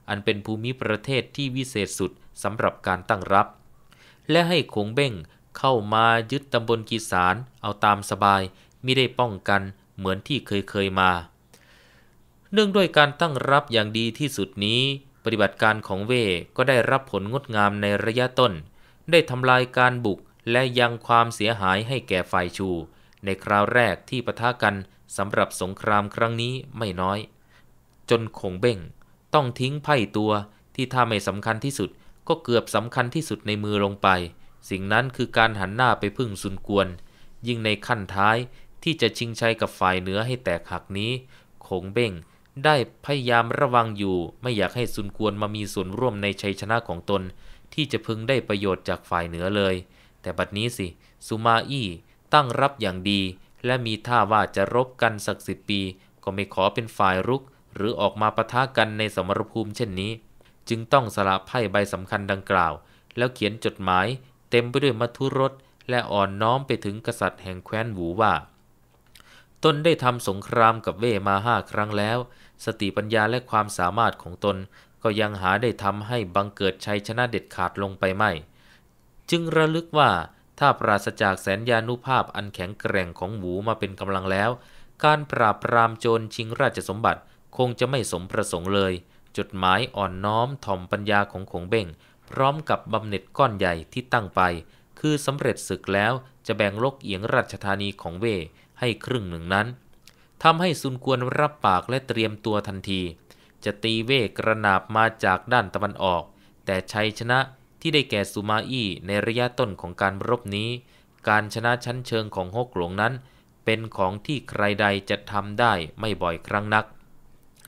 อันเป็นภูมิประเทศที่วิเศษสุดสำหรับการตั้งรับ และให้ขงเบ้งเข้ามายึดตำบลกีสารเอาตามสบายไม่ได้ป้องกันเหมือนที่เคยเคยมาเนื่อง ด้วยการตั้งรับอย่างดีที่สุดนี้ ปฏิบัติการของเวก็ได้รับผลงดงามในระยะต้น ได้ทำลายการบุกและยังความเสียหายให้แก่ฝ่ายชู ในคราวแรกที่ปะทะกันสำหรับสงครามครั้งนี้ไม่น้อย จนคงเบ้งต้องทิ้งไพ่ตัวที่ถ้าไม่สำคัญที่สุดก็เกือบสำคัญที่สุดในมือลงไป สิ่งนั้นคือการหันหน้าไปพึ่งซุนกวน ยิ่งในขั้นท้ายที่จะชิงชัยกับฝ่ายเหนือให้แตกหักนี้คงเบ้งได้พยายามระวังอยู่ไม่อยากให้ซุนกวนมามีส่วนร่วมในชัยชนะของตน ที่จะพึงได้ประโยชน์จากฝ่ายเหนือเลย แต่บัดนี้สิซูมาอี้ตั้งรับอย่างดี และมีท่าว่าจะรบกันสักสิบปี ก็ไม่ขอเป็นฝ่ายรุก หรือออกมาปะทะกันในสมรภูมิเช่นนี้ จึงต้องสละไพ่ใบสำคัญดังกล่าว แล้วเขียนจดหมาย เต็มไปด้วยมัทุรส และอ่อนน้อมไปถึงกษัตริย์แห่งแคว้นหูว่าตนได้ทำสงครามกับเวมาห้าครั้งแล้วสติปัญญาและความสามารถของตน ก็ยังหาได้ทำให้บังเกิดชัยชนะเด็ดขาดลงไปไม่ จึงระลึกว่าถ้าปราศจากแสนยานุภาพอันแข็งแกร่งของหมูมาเป็นกำลังแล้ว การปราบปรามโจรชิงราชสมบัติ คงจะไม่สมประสงค์เลย จดหมายอ่อนน้อมถ่อมปัญญาของขงเบ้งพร้อมกับบำเหน็จก้อนใหญ่ที่ตั้งไป คือสำเร็จศึกแล้วจะแบ่งลกเอียงราชธานีของเว ให้ครึ่งหนึ่งนั้นทำให้ซุนกวนรับปากและเตรียมตัวทันที จะตีเวกกระนาบมาจากด้านตะวันออก แต่ชัยชนะที่ได้แก่สุมาอี้ในระยะต้นของการรบนี้ การชนะชั้นเชิงของฮกหลงนั้น เป็นของที่ใครใดจะทำได้ไม่บ่อยครั้งนัก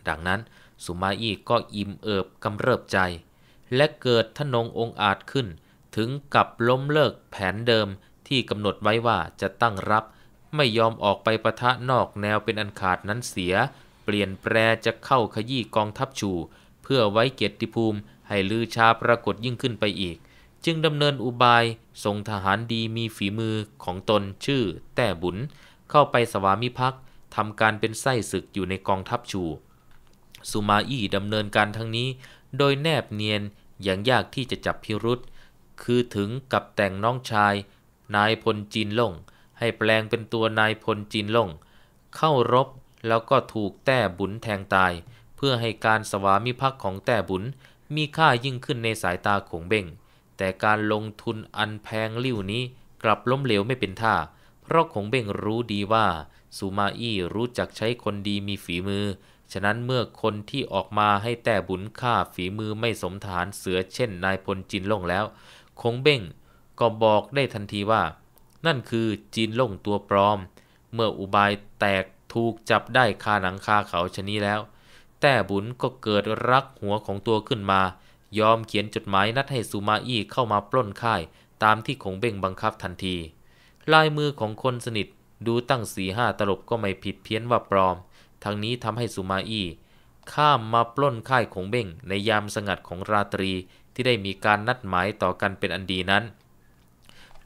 ดังนั้นสุมาอี้ก็อิ่มเอิบกำเริบใจ และเกิดทนงองอาจขึ้น ถึงกับล้มเลิกแผนเดิมที่กำหนดไว้ว่าจะตั้งรับไม่ยอมออกไปประทะนอกแนวเป็นอันขาดนั้นเสีย เปลี่ยนแปรจะเข้าขยี้กองทัพชู เพื่อไว้เกียรติภูมิให้ลือชาปรากฏยิ่งขึ้นไปอีก จึงดำเนินอุบายส่งทหารดีมีฝีมือของตนชื่อแต่บุญ เข้าไปสวามิภักดิ์ทำการเป็นไส้ศึกอยู่ในกองทัพชู สุมาอี้ดำเนินการทั้งนี้โดยแนบเนียนอย่างยากที่จะจับพิรุษคือถึงกับแต่งน้องชาย นายพลจีนล่งให้แปลงเป็นตัวนายพลจีนล่ง เข้ารบแล้วก็ถูกแต้บุญแทงตาย เพื่อให้การสวามิภักดิ์ของแต้บุญมีค่ายิ่งขึ้นในสายตาของเบ่งแต่การลงทุนอันแพงลิ่วนี้กลับล้มเหลวไม่เป็นท่า เพราะของเบ่งรู้ดีว่าสุมาอี้รู้จักใช้คนดีมีฝีมือ ฉะนั้นเมื่อคนที่ออกมาให้แต่บุญค่าฝีมือไม่สมฐานเสือเช่นนายพลจินล่งแล้ว คงเบ้งก็บอกได้ทันทีว่านั่นคือจีนล่งตัวปลอม เมื่ออุบายแตกถูกจับได้คาหนังคาเขาชนีแล้ว แต่บุญก็เกิดรักหัวของตัวขึ้นมา ยอมเขียนจดหมายนัดให้ซูมาอี้เข้ามาปล้นค่ายตามที่คงเบ่งบังคับทันที ลายมือของคนสนิทดูตั้งสีห้าตลบก็ไม่ผิดเพี้ยนว่าปลอม ทั้งนี้ทำให้ซูมาอี้ข้ามมาปล้นค่ายของเบ่งในยามสงัดของราตรีที่ได้มีการนัดหมายต่อกันเป็นอันดีนั้น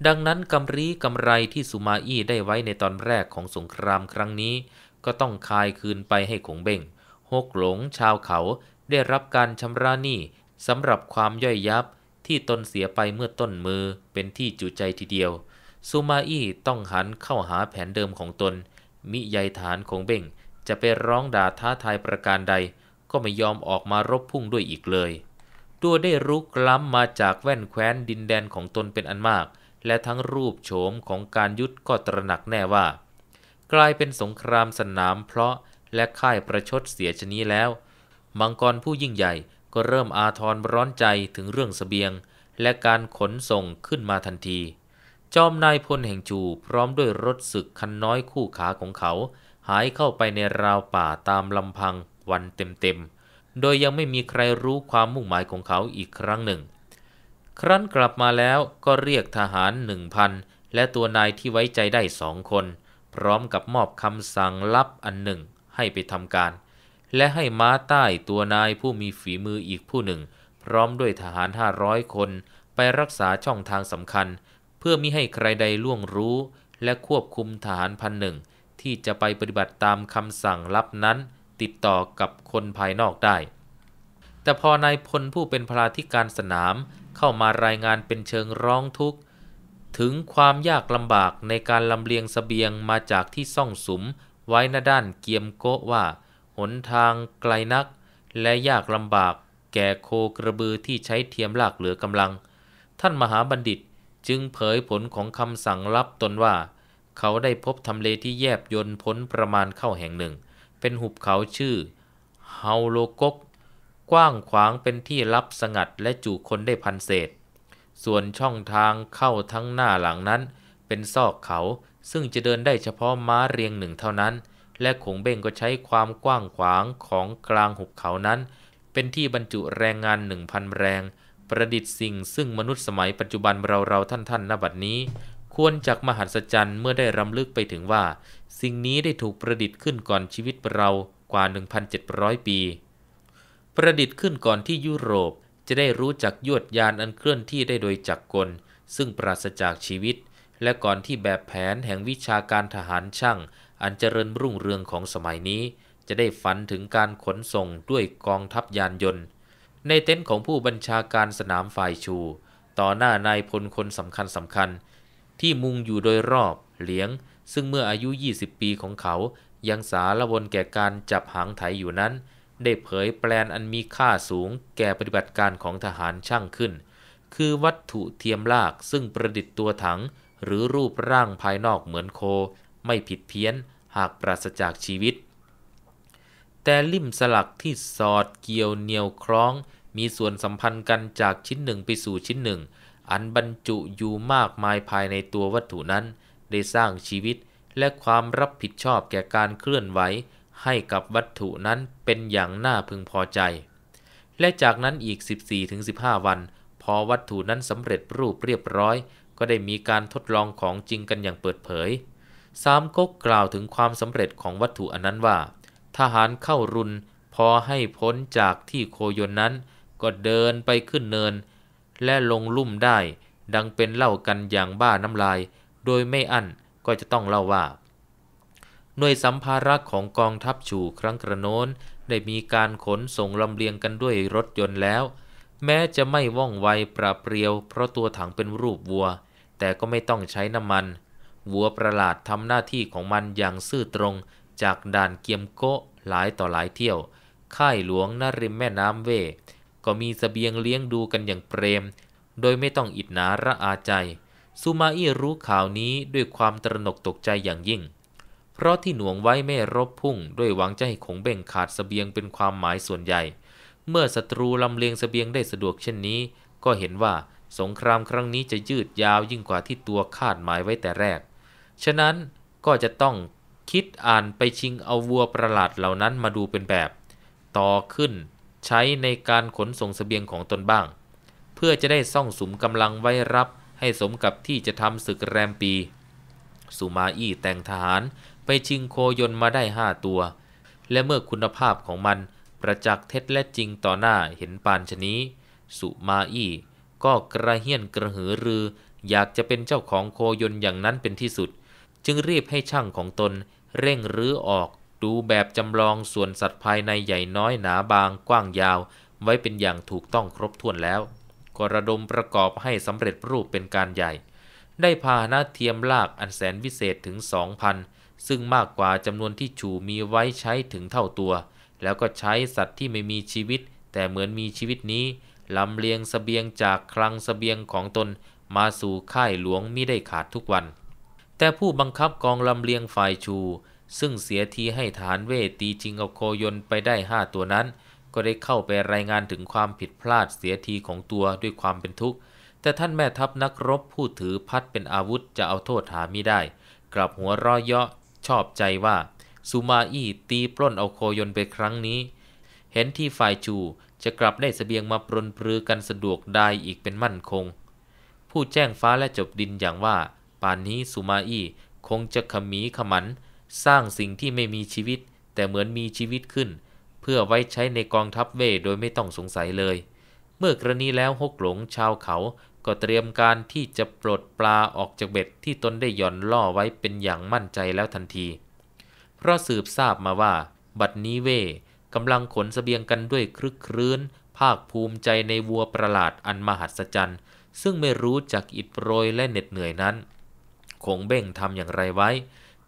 ดังนั้นกำรีกำไรที่สุมาอี้ได้ไว้ในตอนแรกของสงครามครั้งนี้ ก็ต้องคายคืนไปให้ขงเบงฮกหลงชาวเขาได้รับการชำระหนี้สำหรับความย่อยยับที่ตนเสียไปเมื่อต้นมือเป็นที่จุใจทีเดียวซูมาอี้ต้องหันเข้าหาแผนเดิมของตนมิใยฐานขงเบ่ง จะไปร้องด่าท้าทายประการใด ก็ไม่ยอมออกมารบพุ่งด้วยอีกเลย ตัวได้รุกล้ำมาจากแว่นแคว้นดินแดนของตนเป็นอันมากและทั้งรูปโฉมของการยุทธก็ตระหนักแน่ว่า กลายเป็นสงครามสนามเพราะและค่ายประชดเสียชนี้แล้ว มังกรผู้ยิ่งใหญ่ก็เริ่มอาทรร้อนใจถึงเรื่องสเสบียง และการขนส่งขึ้นมาทันที จอมนายพลแห่งจูพร้อมด้วยรถศึกคันน้อยคู่ขาของเขา หายเข้าไปในราวป่าตามลำพังวันเต็มๆ โดยยังไม่มีใครรู้ความมุ่งหมายของเขาอีกครั้งหนึ่งครั้นกลับมาแล้วก็เรียกทหารหนึ่งพันและตัวนายที่ไว้ใจได้สองคน พร้อมกับมอบคำสั่งลับอันหนึ่งให้ไปทำการ และให้ม้าใต้ตัวนายผู้มีฝีมืออีกผู้หนึ่ง พร้อมด้วยทหารห้าร้อยคนไปรักษาช่องทางสำคัญ เพื่อมิให้ใครใดล่วงรู้และควบคุมทหารพันหนึ่งที่จะไปปฏิบัติตามคำสั่งลับนั้น ติดต่อกับคนภายนอกได้ แต่พอนายพลผู้เป็นพลาธิการสนามเข้ามารายงานเป็นเชิงร้องทุกข์ ถึงความยากลำบากในการลำเลียงสเสบียงมาจากที่ซ่องสุม ไว้หน้าด้านเกียมโกว่า หนทางไกลนัก และยากลำบากแก่โคกระบือที่ใช้เทียมลากเหลือกำลัง ท่านมหาบัณฑิต จึงเผยผลของคำสั่งรับตนว่า เขาได้พบทำเลที่แยบยนพ้นประมาณเข้าแห่งหนึ่ง เป็นหุบเขาชื่อเฮาโลกกกว้างขวางเป็นที่รับสงัดและจุคนได้พันเศษ ส่วนช่องทางเข้าทั้งหน้าหลังนั้น เป็นซอกเขาซึ่งจะเดินได้เฉพาะม้าเรียงหนึ่งเท่านั้น และขงเบ้งก็ใช้ความกว้างขวางของกลางหุบเขานั้น เป็นที่บรรจุแรงงานหนึ่งพันแรง ประดิษฐ์สิ่งซึ่งมนุษย์สมัยปัจจุบันเราเราท่านท่านณบัดนี้ ควรจักมหัศจรรย์เมื่อได้รำลึกไปถึงว่า สิ่งนี้ได้ถูกประดิษฐ์ขึ้นก่อนชีวิตเรากว่า 1,700 ปีประดิษฐ์ขึ้นก่อนที่ยุโรปจะได้รู้จักยวดยานอันเคลื่อนที่ได้โดยจักรกล ซึ่งปราศจากชีวิต และก่อนที่แบบแผนแห่งวิชาการทหารช่าง อันเจริญรุ่งเรืองของสมัยนี้ จะได้ฝันถึงการขนส่งด้วยกองทัพยานยนต์ ในเต็นท์ของผู้บัญชาการสนามฝ่ายชู ต่อหน้านายพลคนสำคัญสำคัญ ที่มุงอยู่โดยรอบ เหลียง ซึ่งเมื่ออายุ 20 ปีของเขา ยังสารวนแก่การจับหางไถอยู่นั้นได้เผยแปลนอันมีค่าสูงแก่ปฏิบัติการของทหารช่างขึ้น คือวัตถุเทียมลากซึ่งประดิษฐ์ตัวถัง หรือรูปร่างภายนอกเหมือนโคไม่ผิดเพี้ยนหากปราศจากชีวิต แต่ลิ่มสลักที่สอดเกี่ยวเหนียวคล้อง มีส่วนสัมพันธ์กันจากชิ้นหนึ่งไปสู่ชิ้นหนึ่ง อันบรรจุอยู่มากมายภายในตัววัตถุนั้น ได้สร้างชีวิต และความรับผิดชอบแก่การเคลื่อนไหวให้กับวัตถุนั้นเป็นอย่างน่าพึงพอใจ และจากนั้นอีก 14-15 วัน พอวัตถุนั้นสำเร็จรูปเรียบร้อย ก็ได้มีการทดลองของจริงกันอย่างเปิดเผย สามก๊กกล่าวถึงความสำเร็จของวัตถุอันนั้นว่า ทหารเข้ารุนพอให้พ้นจากที่โคโยนนั้นก็เดินไปขึ้นเนินและลงลุ่มได้ ดังเป็นเล่ากันอย่างบ้าน้ำลาย โดยไม่อั้นก็จะต้องเล่าว่าหน่วยสัมภาระของกองทัพชูครั้งกระโน้นได้มีการขนส่งลำเลียงกันด้วยรถยนต์แล้ว แม้จะไม่ว่องไวปราเปรียว เพราะตัวถังเป็นรูปวัว แต่ก็ไม่ต้องใช้น้ำมันวัวประหลาดทำหน้าที่ของมันอย่างซื่อตรงจากด่านเกียมโกะหลายต่อหลายเที่ยวค่ายหลวงนริมแม่น้ำเว ก็มีสเสบียงเลี้ยงดูกันอย่างเปรม โดยไม่ต้องอิดหนาระอาใจซูมาอี้รู้ข่าวนี้ด้วยความตระหนกตกใจอย่างยิ่งเพราะที่หน่วงไว้ไม่รบพุ่ง ด้วยหวังจะให้ขงเบ่งขาดสเสบียงเป็นความหมายส่วนใหญ่ เมื่อศัตรูลำเลียงสเสบียงได้สะดวกเช่นนี้ ก็เห็นว่าสงครามครั้งนี้จะยืดยาวยิ่งกว่าที่ตัวคาดหมายไว้แต่แรก ฉะนั้นก็จะต้องคิดอ่านไปชิงเอาวัวประหลาดเหล่านั้นมาดูเป็นแบบ ต่อขึ้นใช้ในการขนส่งสเสบียงของตนบ้าง เพื่อจะได้ซ่องสุมกำลังไว้รับให้สมกับที่จะทำศึกแรมปี สุมาอี้แต่งทหารไปชิงโคยนมาได้ห้าตัว และเมื่อคุณภาพของมันประจักษ์เท็จและจริงต่อหน้าเห็นปานชนี้ สุมาอี้ก็กระเฮียนกระหือรือ อยากจะเป็นเจ้าของโคยนอย่างนั้นเป็นที่สุด จึงรีบให้ช่างของตน เร่งรื้อออกดูแบบจำลองส่วนสัตว์ภายในใหญ่น้อยหนาบางกว้างยาว ไว้เป็นอย่างถูกต้องครบถ้วนแล้วก็ระดมประกอบให้สำเร็จรูปเป็นการใหญ่ ได้พาหนะเทียมลากอันแสนวิเศษถึงสองพันซึ่งมากกว่าจำนวนที่ฉูมีไว้ใช้ถึงเท่าตัว แล้วก็ใช้สัตว์ที่ไม่มีชีวิต แต่เหมือนมีชีวิตนี้ลำเลียงสเสบียงจากคลังสเสบียงของตน มาสู่ค่ายหลวงมิได้ขาดทุกวัน แต่ผู้บังคับกองลำเลียงฝ่ายชูซึ่งเสียทีให้ฐานเวตีจิงเอาโคยนไปได้ห้าตัวนั้นก็ได้เข้าไปรายงานถึงความผิดพลาดเสียทีของตัวด้วยความเป็นทุกข์ แต่ท่านแม่ทัพนักรบผู้ถือพัดเป็นอาวุธจะเอาโทษหามิได้กลับหัวร้อยเยาะชอบใจว่าสุมาอี้ตีปล้นเอาโคยนไปครั้งนี้ เห็นที่ฝ่ายจูจะกลับได้สเสบียงมาปรนปรือกันสะดวกได้อีกเป็นมั่นคง ผู้แจ้งฟ้าและจบดินอย่างว่า ป่านนี้สุมาอี้คงจะขมีขมัน สร้างสิ่งที่ไม่มีชีวิต แต่เหมือนมีชีวิตขึ้น เพื่อไว้ใช้ในกองทัพเวโดยไม่ต้องสงสัยเลย เมื่อกรณีแล้วฮกหลงชาวเขาก็เตรียมการที่จะปลดปลาออกจากเบ็ดที่ตนได้หย่อนล่อไว้เป็นอย่างมั่นใจแล้วทันที เพราะสืบทราบมาว่า บัดนี้เว่กำลังขนสเสบียงกันด้วยครึกครื้น ภาคภูมิใจในวัวประหลาดอันมหัศจรรย์ ซึ่งไม่รู้จักอิดโรยและเหน็ดเหนื่อยนั้นคงเบ่งทำอย่างไรไว้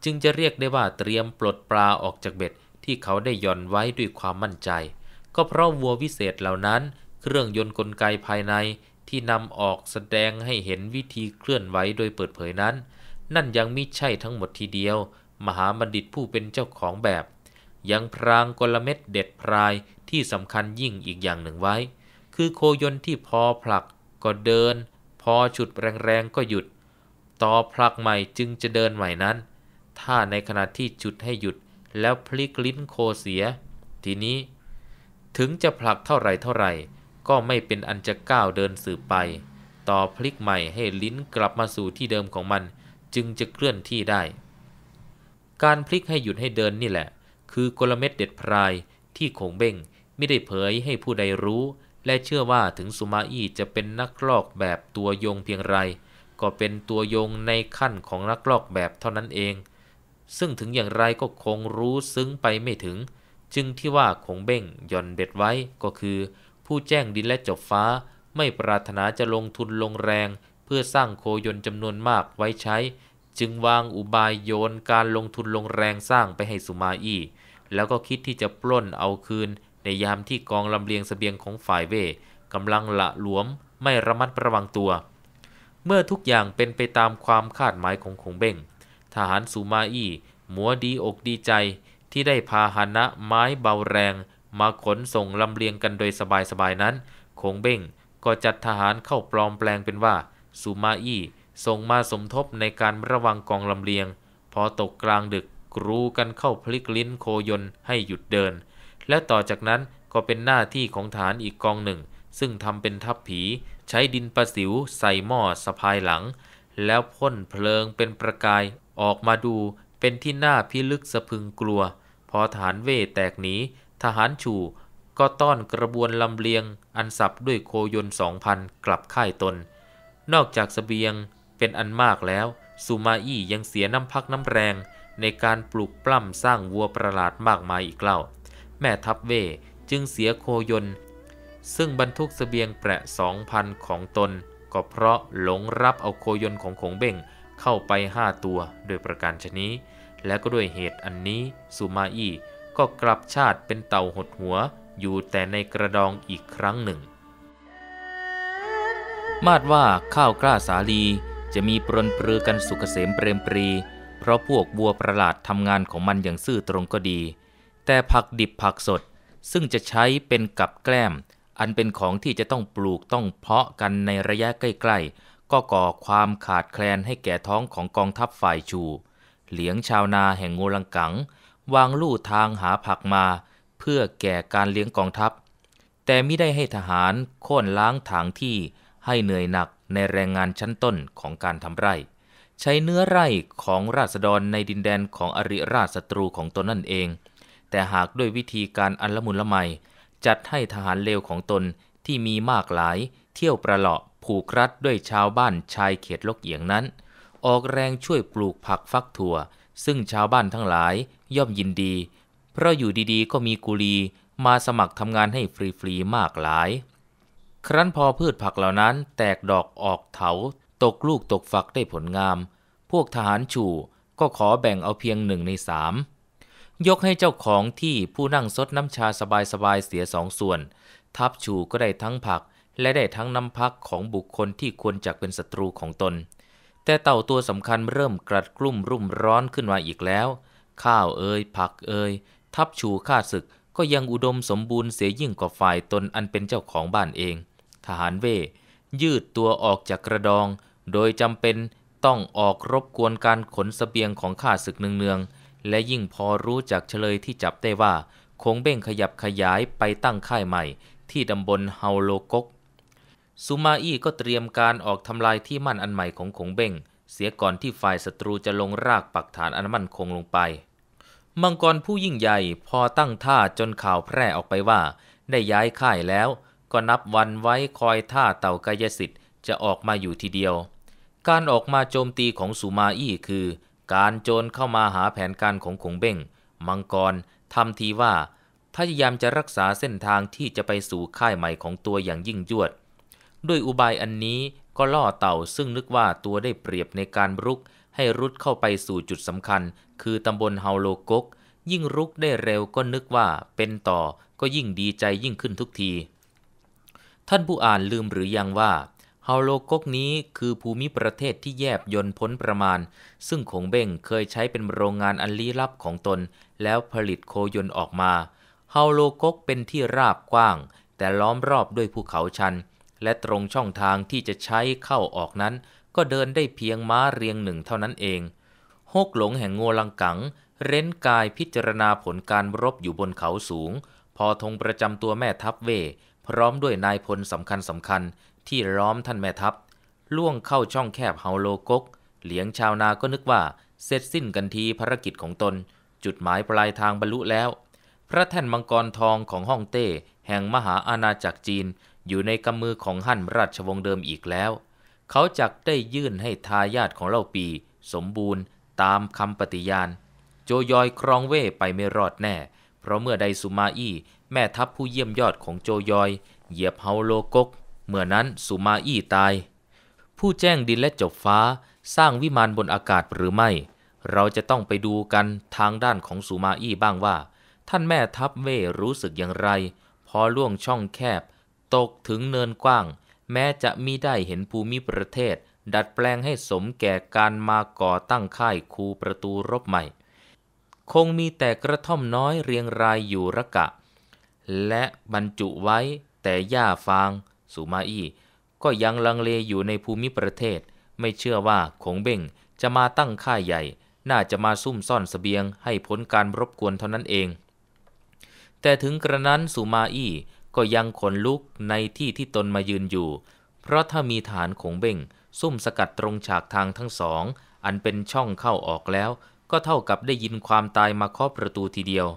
จึงจะเรียกได้ว่าเตรียมปลดปลาออกจากเบ็ดที่เขาได้หย่อนไว้ด้วยความมั่นใจ ก็เพราะวัววิเศษเหล่านั้น เครื่องยนต์กลไกภายในที่นำออกแสดงให้เห็นวิธีเคลื่อนไหวโดยเปิดเผยนั้น นั่นยังมิใช่ทั้งหมดทีเดียว มหาบัณฑิตผู้เป็นเจ้าของแบบ ยังพรางกลเม็ดเด็ดพรายที่สำคัญยิ่งอีกอย่างหนึ่งไว้ คือโคยนที่พอผลักก็เดิน พอฉุดแรงๆก็หยุด ต่อผลักใหม่จึงจะเดินใหม่นั้น ถ้าในขณะที่จุดให้หยุดแล้วพลิกลิ้นโคเสีย ทีนี้ ถึงจะผลักเท่าไรเท่าไร่ก็ไม่เป็นอันจะก้าวเดินสืบไป ต่อพลิกใหม่ให้ลิ้นกลับมาสู่ที่เดิมของมัน จึงจะเคลื่อนที่ได้ การพลิกให้หยุดให้เดินนี่แหละ คือกลเม็ดเด็ดพรายที่คงเบ้งไม่ได้เผยให้ผู้ใดรู้ และเชื่อว่าถึงสุมาอี้จะเป็นนักลอกแบบตัวยงเพียงไร ก็เป็นตัวยงในขั้นของนักลอกแบบเท่านั้นเอง ซึ่งถึงอย่างไรก็คงรู้ซึ้งไปไม่ถึง จึงที่ว่าคงเบ้งย่อนเบ็ดไว้ก็คือผู้แจ้งดินและจบฟ้าไม่ปรารถนาจะลงทุนลงแรง เพื่อสร้างโคยนจำนวนมากไว้ใช้ จึงวางอุบายโยนการลงทุนลงแรงสร้างไปให้สุมาอี้แล้วก็คิดที่จะปล้นเอาคืนในยามที่กองลำเลียงสเสบียงของฝ่ายเวกำลังละหลวมไม่ระมัดระวังตัว เมื่อทุกอย่างเป็นไปตามความคาดหมายของขงเบ้งทหารสุมาอี้หมัวดีอกดีใจที่ได้พาหนะไม้เบาแรงมาขนส่งลำเลียงกันโดยสบายๆนั้นคงเบ้งก็จัดทหารเข้าปลอมแปลงเป็นว่า สุมาอี้ส่งมาสมทบในการระวังกองลำเลียง พอตกกลางดึกกรูกันเข้าพลิกลิ้นโคยนให้หยุดเดิน และต่อจากนั้นก็เป็นหน้าที่ของฐานอีกกองหนึ่ง ซึ่งทำเป็นทัพผี ใช้ดินประสิวใส่หม้อสะพายหลัง แล้วพ่นเพลิงเป็นประกาย ออกมาดูเป็นที่หน้าพิลึกสะพึงกลัว พอฐานเวแตกหนีทหารชูก็ต้อนกระบวนลำเลียงอันสับด้วยโคยนสองพันกลับค่ายตน นอกจากสเสบียงเป็นอันมากแล้วสุมาอี้ยังเสียน้ำพักน้ำแรงในการปลูกปล้ำสร้างวัวประหลาดมากมายอีกเล่า แม่ทัพเวจึงเสียโคยนซึ่งบรรทุกสเสบียงแปะสองพันของตน ก็เพราะหลงรับเอาโคยนของขงเบ่งเข้าไปห้าตัวโดยประการชนี้และก็ด้วยเหตุอันนี้สุมาอี้ก็กลับชาติเป็นเต่าหดหัวอยู่แต่ในกระดองอีกครั้งหนึ่ง มาดว่าข้าวกล้าสาลีจะมีปรนปรือกันสุขเสมเปรมปรี เพราะพวกบัวประหลาดทำงานของมันอย่างซื่อตรงก็ดี แต่ผักดิบผักสดซึ่งจะใช้เป็นกับแกล้ม อันเป็นของที่จะต้องปลูกต้องเพาะกันในระยะใกล้ๆ ก็ก่อความขาดแคลนให้แก่ท้องของกองทัพฝ่ายชูเหลียงชาวนาแห่งงูลังกังวางลู่ทางหาผักมาเพื่อแก่การเลี้ยงกองทัพ แต่ไม่ได้ให้ทหารโค่นล้างถางที่ให้เหนื่อยหนักในแรงงานชั้นต้นของการทำไร่ ใช้เนื้อไร่ของราษฎรในดินแดนของอริราชศัตรูของตนนั่นเอง แต่หากด้วยวิธีการอันละมุนละไมจัดให้ทหารเลวของตนที่มีมากหลาย เที่ยวประหลาะผูกรัดด้วยชาวบ้านชายเขตลกเอียงนั้น ออกแรงช่วยปลูกผักฟักถั่วซึ่งชาวบ้านทั้งหลายย่อมยินดี เพราะอยู่ดีๆก็มีกุลีมาสมัครทำงานให้ฟรีๆมากหลาย ครั้นพอพืชผักเหล่านั้นแตกดอกออกเถา ตกลูกตกฝักได้ผลงาม พวกทหารชู่ก็ขอแบ่งเอาเพียงหนึ่งในสามยกให้เจ้าของที่ผู้นั่งซดน้ำชาสบายๆเสียสองส่วน ทับชูก็ได้ทั้งผักและได้ทั้งน้ำพักของบุคคลที่ควรจักเป็นศัตรูของตนแต่เต่าตัวสำคัญเริ่มกรัดกลุ่มรุ่มร้อนขึ้นมาอีกแล้ว ข้าวเอ่ยผักเอ่ยทับชูข้าศึกก็ยังอุดมสมบูรณ์เสียยิ่งกว่าฝ่ายตนอันเป็นเจ้าของบ้านเอง ทหารเวยืดตัวออกจากกระดอง โดยจำเป็นต้องออกรบกวนการขนสเสบียงของข้าศึกเนืองๆ และยิ่งพอรู้จากเฉลยที่จับได้ว่า คงเบ่งขยับขยายไปตั้งค่ายใหม่ ที่ตำบลเฮาโลกกซูมาอี้ก็เตรียมการออกทำลายที่มั่นอันใหม่ของขงเบ้งเสียก่อนที่ฝ่ายศัตรูจะลงรากปักฐานอันมั่นคงลงไป มังกรผู้ยิ่งใหญ่พอตั้งท่าจนข่าวแพร่ออกไปว่า ได้ย้ายค่ายแล้ว ก็นับวันไว้คอยท่าเต่ากายสิทธิ์จะออกมาอยู่ทีเดียว การออกมาโจมตีของสุมาอี้คือ การโจรเข้ามาหาแผนการของขงเบ้งมังกรทำทีว่าพยายามจะรักษาเส้นทางที่จะไปสู่ค่ายใหม่ของตัวอย่างยิ่งยวดด้วยอุบายอันนี้ก็ล่อเต่าซึ่งนึกว่าตัวได้เปรียบในการรุก ให้รุดเข้าไปสู่จุดสำคัญ คือตำบลเฮาโลกก ยิ่งรุกได้เร็วก็นึกว่าเป็นต่อ ก็ยิ่งดีใจยิ่งขึ้นทุกที ท่านผู้อ่านลืมหรือยังว่าเฮาโลกกนี้คือภูมิประเทศที่แยบยนพ้นประมาณ ซึ่งขงเบ้งเคยใช้เป็นโรงงานอันลี้ลับของตน แล้วผลิตโคยนออกมาเฮาโลกกเป็นที่ราบกว้าง แต่ล้อมรอบด้วยภูเขาชันและตรงช่องทางที่จะใช้เข้าออกนั้น ก็เดินได้เพียงม้าเรียงหนึ่งเท่านั้นเองฮกหลงแห่งงลังกัง เร้น กายพิจารณาผลการรบอยู่บนเขาสูง พอธงประจำตัวแม่ทัพเว พร้อมด้วยนายพลสำคัญสำคัญ ที่ล้อมท่านแม่ทัพ ล่วงเข้าช่องแคบเฮาโลกก เหลียงชาวนาก็นึกว่า เสร็จสิ้นกันทีภารกิจของตน จุดหมายปลายทางบรรลุแล้ว พระแท่นมังกรทองของฮ่องเต้แห่งมหาอาณาจักรจีนอยู่ในกำมือของหั่นราชวงศ์เดิมอีกแล้ว เขาจักได้ยื่นให้ทายาทของเล่าปี สมบูรณ์ตามคำปฏิญาณ โจยอยครองเว่ไปไม่รอดแน่ เพราะเมื่อใดสุมาอี้ แม่ทัพผู้เยี่ยมยอดของโจยอย เหยียบเฮาโลกก เมื่อนั้นสุมาอี้ตาย ผู้แจ้งดินและจบฟ้าสร้างวิมานบนอากาศหรือไม่ เราจะต้องไปดูกันทางด้านของสุมาอี้บ้างว่า ท่านแม่ทัพเว่รู้สึกอย่างไร พอล่วงช่องแคบตกถึงเนินกว้าง แม้จะมิได้เห็นภูมิประเทศ ดัดแปลงให้สมแก่การมาก่อตั้งค่ายคูประตูรบใหม่ คงมีแต่กระท่อมน้อยเรียงรายอยู่ระกะ และบรรจุไว้แต่หญ้าฟางสุมาอี้ก็ยังลังเลอยู่ในภูมิประเทศ ไม่เชื่อว่าคงเบ่งจะมาตั้งค่ายใหญ่ น่าจะมาซุ่มซ่อนสเสบียงให้พ้นการรบกวนเท่านั้นเอง แต่ถึงกระนั้นสุมาอี้ก็ยังขนลุกในที่ที่ตนมายืนอยู่ เพราะถ้ามีฐานขงเบ่ง ซุ่มสกัดตรงฉากทางทั้งสอง อันเป็นช่องเข้าออกแล้ว ก็เท่ากับได้ยินความตายมาเคาะประตูทีเดียว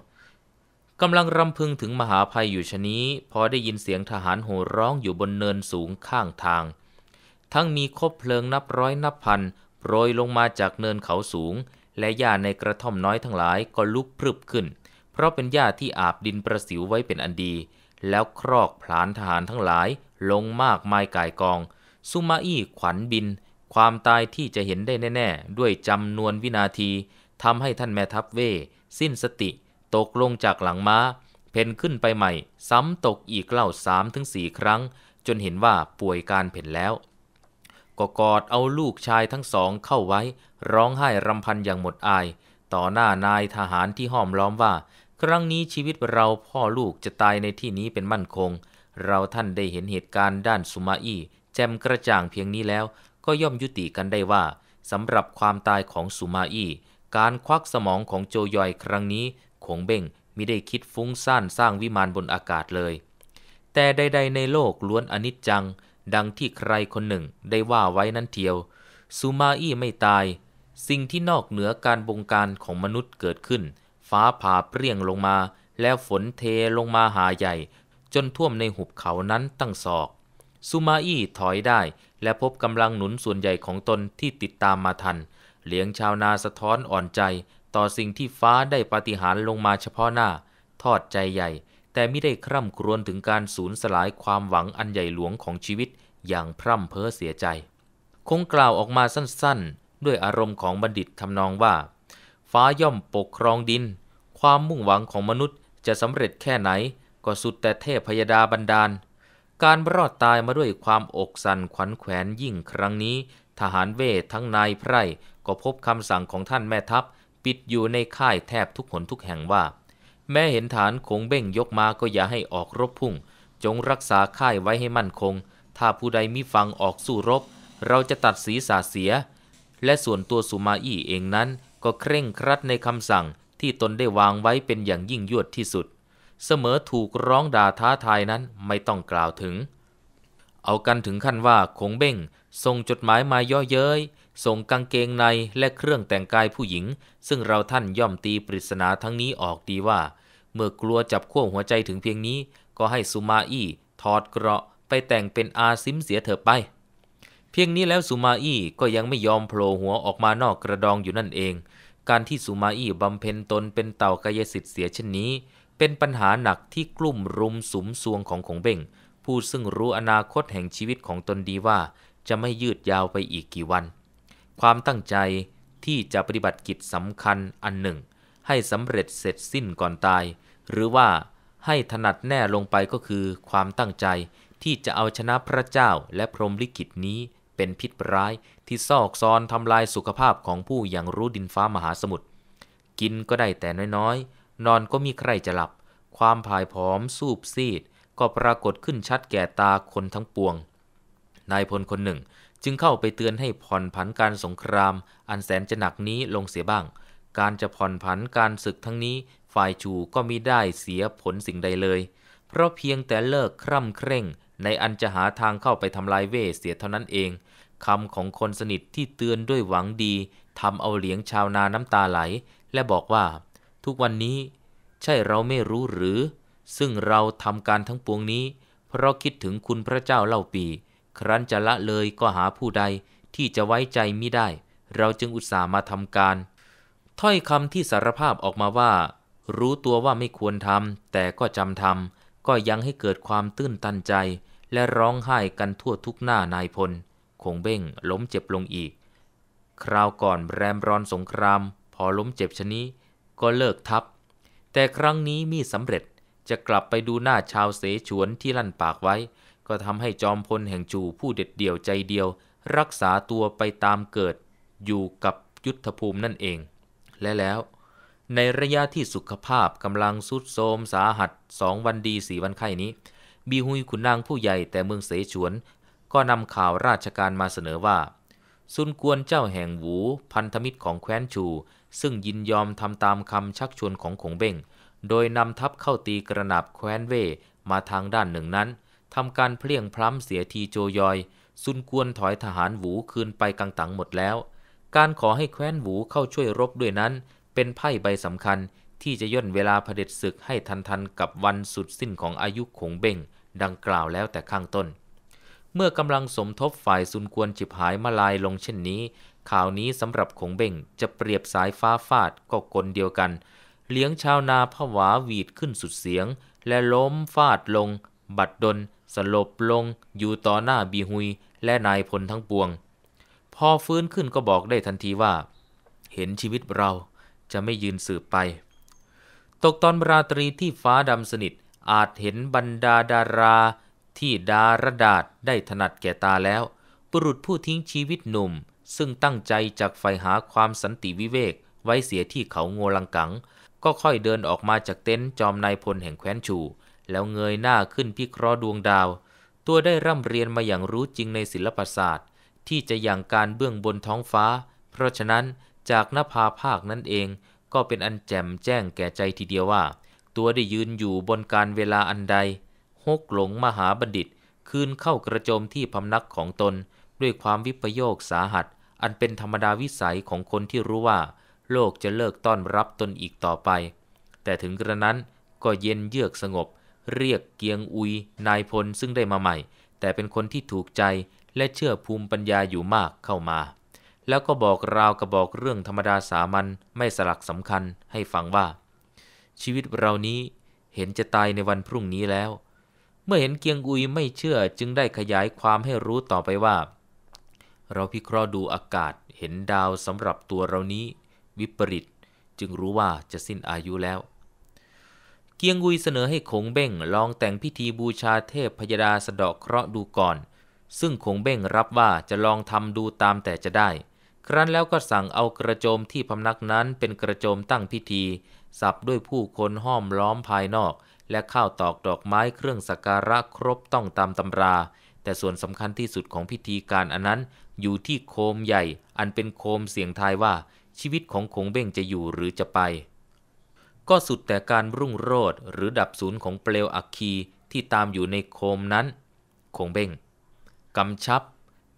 กำลังรำพึงถึงมหาภัยอยู่ชนี้พอได้ยินเสียงทหารโห่ร้องอยู่บนเนินสูงข้างทาง ทั้งมีคบเพลิงนับร้อยนับพันโปรยลงมาจากเนินเขาสูง และหญ้าในกระท่อมน้อยทั้งหลายก็ลุกพรึบขึ้น เพราะเป็นหญ้าที่อาบดินประสิวไว้เป็นอันดีแล้วครอกผลานทหารทั้งหลาย ลงมากมายก่ายกองซุมาอี้ขวัญบิน ความตายที่จะเห็นได้แน่ ๆ ด้วยจำนวนวินาทีทำให้ท่านแม่ทัพเว สิ้นสติ ตกลงจากหลังมา้า เพนขึ้นไปใหม่ ซ้ำตกอีกเล่าสามถึงสี่ครั้ง จนเห็นว่าป่วยการเพ่นแล้วก็กอดเอาลูกชายทั้งสองเข้าไว้ ร้องไห้รำพันอย่างหมดอาย ต่อหน้านายทหารที่ห้อมล้อมว่าครั้งนี้ชีวิตเราพ่อลูกจะตายในที่นี้เป็นมั่นคง เราท่านได้เห็นเหตุการณ์ด้านสุมาอี้แจมกระจ่างเพียงนี้แล้ว ก็ย่อมยุติกันได้ว่าสำหรับความตายของสุมาอี้การควักสมองของโจยอยครั้งนี้คงเบ้งมิได้คิดฟุ้งซ่านสร้างวิมานบนอากาศเลย แต่ใด ๆ ในโลกล้วนอนิจจัง ดังที่ใครคนหนึ่งได้ว่าไว้นั่นเทียว สุมาอี้ไม่ตาย สิ่งที่นอกเหนือการบงการของมนุษย์เกิดขึ้นฟ้าผ่าเปรี่ยงลงมาแล้วฝนเทลงมาหาใหญ่จนท่วมในหุบเขานั้นตั้งศอกซูมาอี้ถอยได้และพบกำลังหนุนส่วนใหญ่ของตนที่ติดตามมาทันเลี้ยงชาวนาสะท้อนอ่อนใจต่อสิ่งที่ฟ้าได้ปฏิหารลงมาเฉพาะหน้า ทอดใจใหญ่แต่ไม่ได้คร่ำครวญถึงการสูญสลายความหวังอันใหญ่หลวงของชีวิตอย่างพร่ำเพ้อเสียใจคงกล่าวออกมาสั้นๆ ด้วยอารมณ์ของบัณฑิตทำนองว่าฟ้าย่อมปกครองดิน ความมุ่งหวังของมนุษย์จะสำเร็จแค่ไหน ก็สุดแต่เทพพยดาบันดาล การรอดตายมาด้วยความอกสันขวัญแขวนยิ่งครั้งนี้ ทหารเวททั้งนายไพร่ ก็พบคำสั่งของท่านแม่ทัพ ปิดอยู่ในค่ายแทบทุกหนทุกแห่งว่า แม่เห็นฐานคงเบ่งยกมาก็อย่าให้ออกรบพุ่ง จงรักษาค่ายไว้ให้มั่นคง ถ้าผู้ใดมิฟังออกสู้รบ เราจะตัดศีรษะเสีย และส่วนตัวสุมาอี้เองนั้นก็เคร่งครัดในคำสั่งที่ตนได้วางไว้เป็นอย่างยิ่งยวดที่สุด เสมอถูกร้องด่าท้าทายนั้นไม่ต้องกล่าวถึง เอากันถึงขั้นว่าคงเบ้งส่งจดหมายมาย่อเย้ยส่งกางเกงในและเครื่องแต่งกายผู้หญิง ซึ่งเราท่านย่อมตีปริศนาทั้งนี้ออกดีว่า เมื่อกลัวจับขั้วหัวใจถึงเพียงนี้ก็ให้สุมาอี้ถอดเกราะไปแต่งเป็นอาซิมเสียเถอะไปพียงนี้แล้วสุมาอี้ก็ยังไม่ยอมโผล่หัวออกมานอกกระดองอยู่นั่นเอง การที่สุมาอี้บำเพ็ญตนเป็นเต่ากายสิทธิ์เสียเช่นนี้ เป็นปัญหาหนักที่กลุ่มรุมสุมสวงของของเบ่ง ผู้ซึ่งรู้อนาคตแห่งชีวิตของตนดีว่า จะไม่ยืดยาวไปอีกกี่วัน ความตั้งใจที่จะปฏิบัติกิจสำคัญอันหนึ่ง ให้สำเร็จเสร็จสิ้นก่อนตาย หรือว่าให้ถนัดแน่ลงไปก็คือ ความตั้งใจที่จะเอาชนะพระเจ้าและพรหมลิขิตนี้เป็นพิษร้ายที่ซอกซอนทำลายสุขภาพของผู้อย่างรู้ดินฟ้ามหาสมุทร กินก็ได้แต่น้อยๆ นอนก็มีใครจะหลับ ความผายผอมสูบซีด ก็ปรากฏขึ้นชัดแก่ตาคนทั้งปวง นายพลคนหนึ่งจึงเข้าไปเตือนให้ผ่อนผันการสงคราม อันแสนจะหนักนี้ลงเสียบ้าง การจะผ่อนผันการศึกทั้งนี้ฝ่ายชูก็มิได้เสียผลสิ่งใดเลย เพราะเพียงแต่เลิกคร่ำเคร่ง ในอันจะหาทางเข้าไปทำลายเวเสียเท่านั้นเองคำของคนสนิทที่เตือนด้วยหวังดีทำเอาเหลียงชาวนาน้ำตาไหล และบอกว่า ทุกวันนี้ ใช่เราไม่รู้หรือ ซึ่งเราทำการทั้งปวงนี้ เพราะคิดถึงคุณพระเจ้าเล่าปี ครั้นจะละเลยก็หาผู้ใดที่จะไว้ใจมิได้ เราจึงอุตส่าห์มาทำการถ้อยคำที่สารภาพออกมาว่า รู้ตัวว่าไม่ควรทำแต่ก็จำทำก็ยังให้เกิดความตื้นตันใจ และร้องไห้กันทั่วทุกหน้านายพลคงเบ้งล้มเจ็บลงอีก คราวก่อนแรมรอนสงครามพอล้มเจ็บชนี้ ก็เลิกทับ แต่ครั้งนี้มีสำเร็จจะกลับไปดูหน้าชาวเสฉวนที่ลั่นปากไว้ ก็ทำให้จอมพลแห่งจูผู้เด็ดเดี่ยวใจเดียว รักษาตัวไปตามเกิดอยู่กับยุทธภูมินั่นเอง และแล้ว ในระยะที่สุขภาพกำลังสุดโทมสาหัสสองวันดีสี่วันไข้นี้บีฮุยขุนนางผู้ใหญ่แต่เมืองเสฉวนก็นำข่าวราชการมาเสนอว่าซุนกวนเจ้าแห่งหวูพันธมิตรของแคว้นชูซึ่งยินยอมทำตามคำชักชวนของขงเบ้งโดยนำทัพเข้าตีกระนาบแคว้นเวมาทางด้านหนึ่งนั้นทำการเพลียงพล้ำเสียทีโจยอยซุนกวนถอยทหารหวูคืนไปกังตังหมดแล้ว การขอให้แคว้นหวูเข้าช่วยรบด้วยนั้น เป็นไพ่ใบสำคัญที่จะย่นเวลาเผด็จศึกให้ทันทันกับวันสุดสิ้นของอายุขงเบ้งดังกล่าวแล้วแต่ข้างต้นเมื่อกำลังสมทบฝ่ายซุนกวนฉิบหายมาลายลงเช่นนี้ ข่าวนี้สำหรับขงเบ่งจะเปรียบสายฟ้าฟาดก็กลเดียวกัน เลี้ยงชาวนาผวาหวีดขึ้นสุดเสียง และล้มฟาดลง บัดดลสลบลง อยู่ต่อหน้าบีฮุย และนายพลทั้งปวง พอฟื้นขึ้นก็บอกได้ทันทีว่า เห็นชีวิตเราจะไม่ยืนสืบไป ตกตอนราตรีที่ฟ้าดำสนิทอาจเห็นบรรดาดาราที่ดารดาษได้ถนัดแก่ตาแล้วบุรุษผู้ทิ้งชีวิตหนุ่ม ซึ่งตั้งใจจากไฟหาความสันติวิเวก ไว้เสียที่เขาโงลังกัง ก็ค่อยเดินออกมาจากเต็นท์จอมนายพลแห่งแคว้นชูแล้วเงยหน้าขึ้นพิเคราะห์ดวงดาว ตัวได้ร่ำเรียนมาอย่างรู้จริงในศิลปศาสตร์ ที่จะอย่างการเบื้องบนท้องฟ้า เพราะฉะนั้นจากหน้าผาภาคนั่นเองก็เป็นอันแจ่มแจ้งแก่ใจทีเดียวว่า ตัวได้ยืนอยู่บนการเวลาอันใดฮกหลงมหาบัณฑิตคืนเข้ากระโจมที่พำนักของตนด้วยความวิปโยคสาหัส อันเป็นธรรมดาวิสัยของคนที่รู้ว่า โลกจะเลิกต้อนรับตนอีกต่อไป แต่ถึงกระนั้นก็เย็นเยือกสงบ เรียกเกียงอุย นายพลซึ่งได้มาใหม่ แต่เป็นคนที่ถูกใจและเชื่อภูมิปัญญาอยู่มากเข้ามา แล้วก็บอกราวกับบอกเรื่องธรรมดาสามัญไม่สลักสำคัญให้ฟังว่า ชีวิตเรานี้เห็นจะตายในวันพรุ่งนี้แล้วเมื่อเห็นเกียงอุยไม่เชื่อจึงได้ขยายความให้รู้ต่อไปว่า เราพิเคราะห์ดูอากาศ เห็นดาวสำหรับตัวเรานี้ วิปริตจึงรู้ว่าจะสิ้นอายุแล้ว เกียงอุยเสนอให้คงเบ้งลองแต่งพิธีบูชาเทพพยดาสะดอกเคราะห์ดูก่อน ซึ่งคงเบ้งรับว่าจะลองทำดูตามแต่จะได้ ครั้นแล้วก็สั่งเอากระโจมที่พำนักนั้นเป็นกระโจมตั้งพิธีสับด้วยผู้คนห้อมล้อมภายนอกและข้าวตอกดอกไม้เครื่องสักการะครบต้องตามตำรา แต่ส่วนสำคัญที่สุดของพิธีการอันนั้นอยู่ที่โคมใหญ่อันเป็นโคมเสียงทายว่า ชีวิตของคงเบ้งจะอยู่หรือจะไป ก็สุดแต่การรุ่งโรดหรือดับศูนย์ของเปลวอัคคีที่ตามอยู่ในโคมนั้นคงเบ้งกำชับ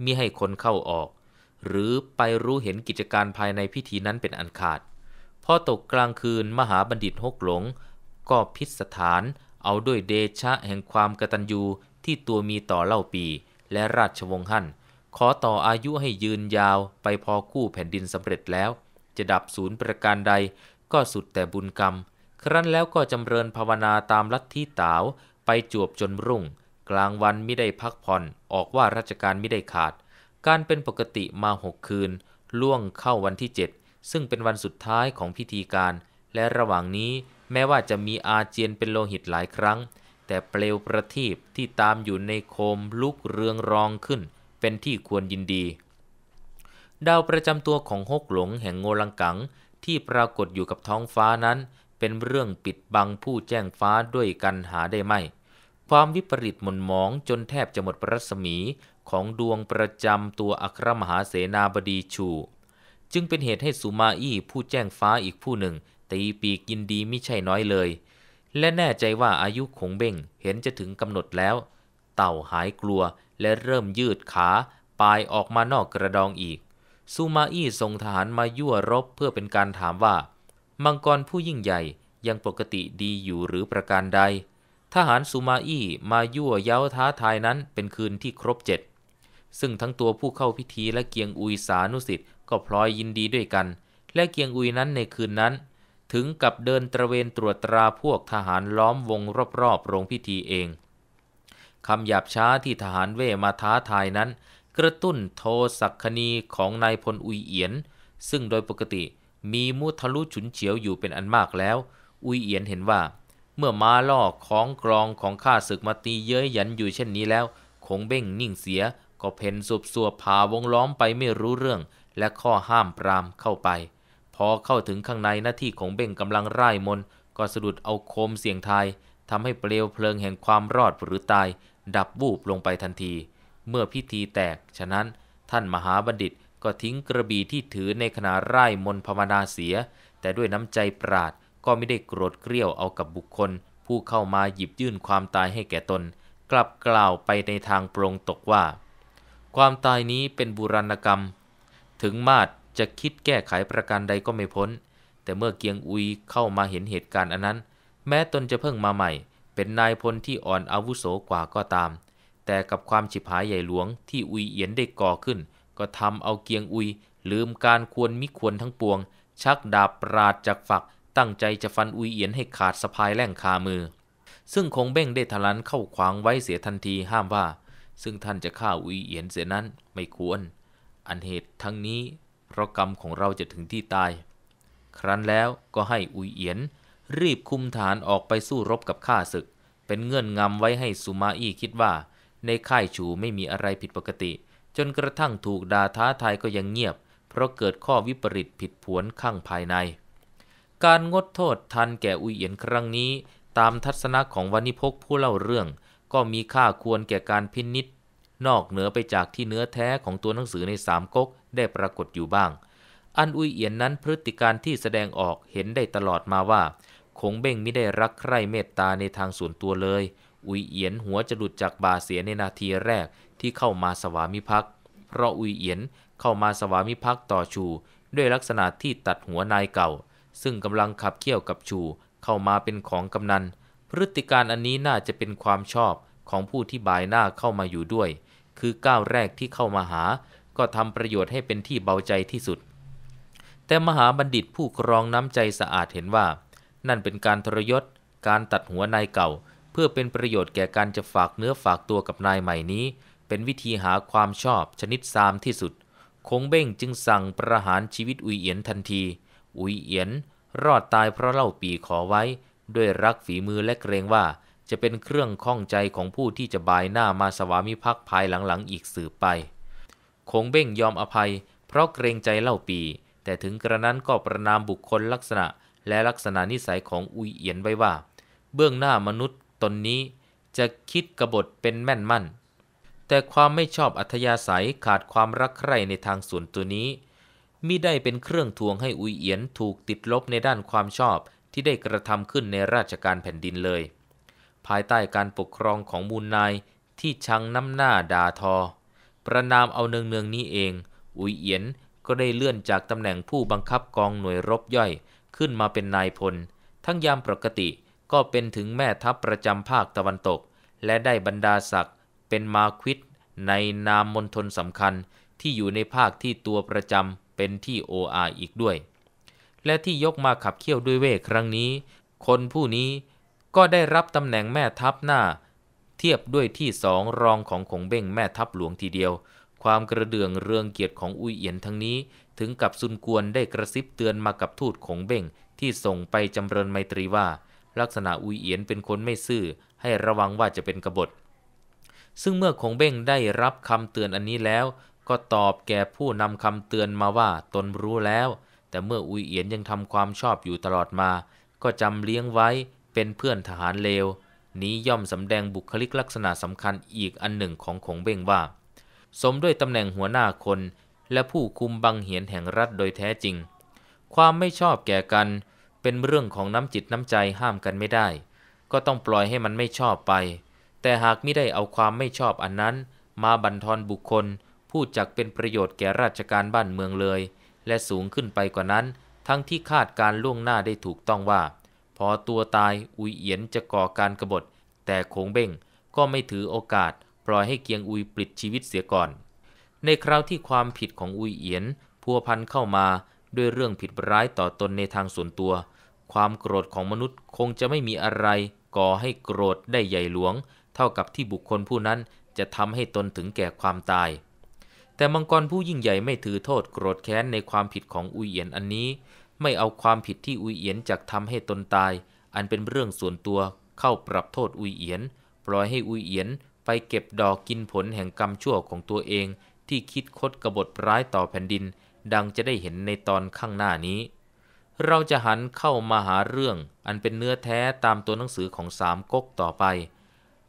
มิให้คนเข้าออก หรือไปรู้เห็นกิจการภายในพิธีนั้นเป็นอันขาดพอตกกลางคืนมหาบัณฑิตฮกหลงก็พิสถานเอาด้วยเดชะแห่งความกตัญญู ที่ตัวมีต่อเล่าปี และราชวงศ์ฮั่น ขอต่ออายุให้ยืนยาว ไปพอคู่แผ่นดินสำเร็จแล้ว จะดับศูนย์ประการใด ก็สุดแต่บุญกรรม ครั้นแล้วก็จำเริญภาวนาตามลัทธิตาวไปจวบจนรุ่ง กลางวันไม่ได้พักผ่อน ออกว่าราชการไม่ได้ขาด การเป็นปกติมาหกคืนล่วงเข้าวันที่เจ็ดซึ่งเป็นวันสุดท้ายของพิธีการ และระหว่างนี้แม้ว่าจะมีอาเจียนเป็นโลหิตหลายครั้ง แต่เปลวประทีปที่ตามอยู่ในโคมลุกเรืองรองขึ้น เป็นที่ควรยินดี ดาวประจำตัวของฮกหลงแห่งโงลังกัง ที่ปรากฏอยู่กับท้องฟ้านั้น เป็นเรื่องปิดบังผู้แจ้งฟ้าด้วยกันหาได้ไม่ ความวิปริตหม่นหมองจนแทบจะหมดรัศมี ของดวงประจำตัวอัครมหาเสนาบดีชูจึงเป็นเหตุให้สุมาอี้ผู้แจ้งฟ้าอีกผู้หนึ่งตีปีกยินดีไม่ใช่น้อยเลย และแน่ใจว่าอายุขงเบ่งเห็นจะถึงกำหนดแล้ว เต่าหายกลัวและเริ่มยืดขาปลายออกมานอกกระดองอีกซูมาอี้ส่งทหารมายั่วรบเพื่อเป็นการถามว่ามังกรผู้ยิ่งใหญ่ยังปกติดีอยู่หรือประการใด ทหารซูมาอี้มายั่วเย้าท้าทายนั้นเป็นคืนที่ครบเจ็ดซึ่งทั้งตัวผู้เข้าพิธีและเกียงอุยสานุสิทธ์ก็พลอยยินดีด้วยกัน และเกียงอุยนั้นในคืนนั้นถึงกับเดินตระเวนตรวจตราพวกทหารล้อมวงรอบ ๆ โรงพิธีเองคำหยาบช้าที่ทหารเว่มาท้าทายนั้น กระตุ้นโทสักคณีของนายพลอุยเอียน ซึ่งโดยปกติมีมุทะลุฉุนเฉียวอยู่เป็นอันมากแล้ว อุยเอียนเห็นว่า เมื่อมาล่อของกรองของข้าศึกมาตีเย้ยหยันอยู่เช่นนี้แล้ว คงเบ้งนิ่งเสีย ก็เพ่นสุบสัวพาวงล้อมไปไม่รู้เรื่อง และข้อห้ามปรามเข้าไปพอเข้าถึงข้างในหน้าที่ของเบ่งกำลังไร่มนก็สะดุดเอาโคมเสียงไทยทำให้เปลวเพลิงแห่งความรอดหรือตาย ดับบูบลงไปทันที เมื่อพิธีแตก ฉะนั้นท่านมหาบัณฑิตก็ทิ้งกระบี่ที่ถือในขณะไร่มนภาวนาเสีย แต่ด้วยน้ำใจปราดก็ไม่ได้โกรธเกรี้ยวเอากับบุคคล ผู้เข้ามาหยิบยื่นความตายให้แก่ตนกลับกล่าวไปในทางโปรงตกว่า ความตายนี้เป็นบุรณกรรม ถึงมาดจะคิดแก้ไขประการใดก็ไม่พ้น แต่เมื่อเกียงอุยเข้ามาเห็นเหตุการณ์อันนั้น แม้ตนจะเพิ่งมาใหม่ เป็นนายพลที่อ่อนอาวุโสกว่าก็ตาม แต่กับความฉิบหายใหญ่หลวงที่อุยเอียนได้ก่อขึ้น ก็ทำเอาเกียงอุย ลืมการควรมิควรทั้งปวง ชักดาบปราดจากฝักตั้งใจจะฟันอุยเอียนให้ขาดสะพายแล่งคามือ ซึ่งคงเบ้งได้ทะลันเข้าขวางไว้เสียทันทีห้ามว่า ซึ่งท่านจะฆ่าอุยเอียนเสียนั้นไม่ควร อันเหตุทั้งนี้เพราะกรรมของเราจะถึงที่ตาย ครั้นแล้วก็ให้อุยเอียนรีบคุมฐานออกไปสู้รบกับข้าศึก เป็นเงื่อนงำไว้ให้สุมาอี้คิดว่า ในค่ายชูไม่มีอะไรผิดปกติ จนกระทั่งถูกด่าท้าทายก็ยังเงียบ เพราะเกิดข้อวิปริตผิดผวนข้างภายใน การงดโทษทันแก่อุยเอียนครั้งนี้ ตามทัศนะของวันิพกผู้เล่าเรื่อง ก็มีค่าควรแก่การพินิษนอกเหนือไปจากที่เนื้อแท้ของตัวหนังสือในสามก๊กได้ปรากฏอยู่บ้าง อันอุยเอียนนั้นพฤติการที่แสดงออกเห็นได้ตลอดมาว่า คงเบ้งไม่ได้รักใคร่เมตตาในทางส่วนตัวเลย อุยเอียนหัวจะหลุดจากบาเสียในนาทีแรกที่เข้ามาสวามิภักดิ์ เพราะอุยเอียนเข้ามาสวามิภักดิ์ต่อชูด้วยลักษณะที่ตัดหัวนายเก่า ซึ่งกำลังขับเคี่ยวกับชูเข้ามาเป็นของกำนัน พฤติการอันนี้น่าจะเป็นความชอบของผู้ที่บายหน้าเข้ามาอยู่ด้วย คือก้าวแรกที่เข้ามาหาก็ทำประโยชน์ให้เป็นที่เบาใจที่สุด แต่มหาบัณฑิตผู้ครองน้ำใจสะอาดเห็นว่า นั่นเป็นการทรยศ การตัดหัวนายเก่า เพื่อเป็นประโยชน์แก่การจะฝากเนื้อฝากตัวกับนายใหม่นี้ เป็นวิธีหาความชอบชนิดซามที่สุด คงเบ้งจึงสั่งประหารชีวิตอุยเอียนทันที อุยเอียนรอดตายเพราะเล่าปีขอไว้ ด้วยรักฝีมือและเกรงว่าจะเป็นเครื่องข้องใจของผู้ที่จะบายหน้ามาสวามิภักดิ์ภายหลังๆ อีกสืบไปคงเบ้งยอมอภัย เพราะเกรงใจเล่าปี แต่ถึงกระนั้นก็ประนามบุคคลลักษณะและลักษณะนิสัยของอุยเอียนไว้ว่า เบื้องหน้ามนุษย์ตนนี้จะคิดกบฏเป็นแม่นมั่น แต่ความไม่ชอบอัธยาศัยขาดความรักใคร่ในทางส่วนตัวนี้มิได้เป็นเครื่องทวงให้อุยเอียนถูกติดลบในด้านความชอบที่ได้กระทำขึ้นในราชการแผ่นดินเลย ภายใต้การปกครองของมูลนายที่ชังน้ำหน้าดาทอประนามเอาเนืองเนืองนี้เอง อุยเอียนก็ได้เลื่อนจากตำแหน่งผู้บังคับกองหน่วยรบย่อย ขึ้นมาเป็นนายพล ทั้งยามปกติก็เป็นถึงแม่ทัพประจำภาคตะวันตก และได้บรรดาศักดิ์เป็นมาควิดในนามมณฑลสำคัญที่อยู่ในภาคที่ตัวประจำเป็นที่โออาอีกด้วย และที่ยกมาขับเคี่ยวด้วยเว่ครั้งนี้ คนผู้นี้ก็ได้รับตำแหน่งแม่ทัพหน้าเทียบด้วยที่สองรองของขงเบ้งแม่ทัพหลวงทีเดียว ความกระเดื่องเรืองเกียรติของอุยเอียนทั้งนี้ถึงกับซุนกวนได้กระซิบเตือนมากับทูตขงเบ้งที่ส่งไปจำเริญไมตรีว่า ลักษณะอุยเอียนเป็นคนไม่ซื่อให้ระวังว่าจะเป็นกบฏ ซึ่งเมื่อขงเบ้งได้รับคำเตือนอันนี้แล้ว ก็ตอบแก่ผู้นำคำเตือนมาว่าตนรู้แล้ว แต่เมื่ออุยเอียนยังทำความชอบอยู่ตลอดมา ก็จำเลี้ยงไว้เป็นเพื่อนทหารเลวนี้ย่อมสำแดงบุคลิกลักษณะสำคัญอีกอันหนึ่งของขงเบ้งว่า สมด้วยตำแหน่งหัวหน้าคน และผู้คุมบังเหียนแห่งรัฐโดยแท้จริง ความไม่ชอบแก่กัน เป็นเรื่องของน้ำจิตน้ำใจห้ามกันไม่ได้ ก็ต้องปล่อยให้มันไม่ชอบไป แต่หากไม่ได้เอาความไม่ชอบอันนั้น มาบันทอนบุคคลผู้จักเป็นประโยชน์แก่ราชการบ้านเมืองเลย และสูงขึ้นไปกว่านั้น ทั้งที่คาดการล่วงหน้าได้ถูกต้องว่าพอตัวตายอุยเอียนจะก่อการกรบฏ แต่โขงเบ้งก็ไม่ถือโอกาส ปล่อยให้เกียงอุยปลิดชีวิตเสียก่อน ในคราวที่ความผิดของอุยเอียนพัวพันเข้ามาด้วยเรื่องผิดร้ายต่อตนในทางส่วนตัว ความโกรธของมนุษย์คงจะไม่มีอะไร ก่อให้โกรธได้ใหญ่หลวง เท่ากับที่บุคคลผู้นั้นจะทำให้ตนถึงแก่ความตาย แต่มังกรผู้ยิ่งใหญ่ไม่ถือโทษโกรธแค้นในความผิดของอุยเอียนอันนี้ไม่เอาความผิดที่อุยเอียนจักทำให้ตนตาย อันเป็นเรื่องส่วนตัว เข้าปรับโทษอุยเอียน ปล่อยให้อุยเอียน ไปเก็บดอกกินผลแห่งกรรมชั่วของตัวเอง ที่คิดคดกบฏร้ายต่อแผ่นดิน ดังจะได้เห็นในตอนข้างหน้านี้ เราจะหันเข้ามาหาเรื่อง อันเป็นเนื้อแท้ตามตัวหนังสือของสามก๊กต่อไป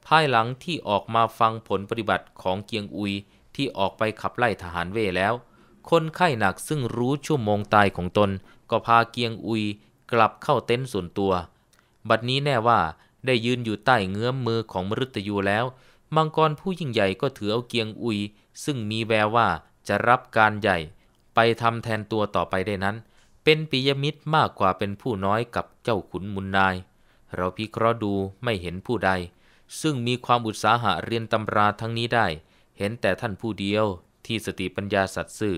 ภายหลังที่ออกมาฟังผลปฏิบัติของเกียงอุยที่ออกไปขับไล่ทหารเว่แล้ว คนไข้หนักซึ่งรู้ชั่วโมงตายของตนก็พาเกียงอุยกลับเข้าเต็นท์ส่วนตัว บัดนี้แน่ว่า ได้ยืนอยู่ใต้เงื้อมมือของมฤตยูแล้ว มังกรผู้ยิ่งใหญ่ก็ถือเอาเกียงอุย ซึ่งมีแววว่าจะรับการใหญ่ ไปทำแทนตัวต่อไปได้นั้น เป็นปิยมิตรมากกว่าเป็นผู้น้อยกับเจ้าขุนมุนนาย เราพิเคราะห์ดูไม่เห็นผู้ใด ซึ่งมีความอุตสาหะเรียนตำราทั้งนี้ได้ เห็นแต่ท่านผู้เดียวที่สติปัญญาสัตว์ซื่อ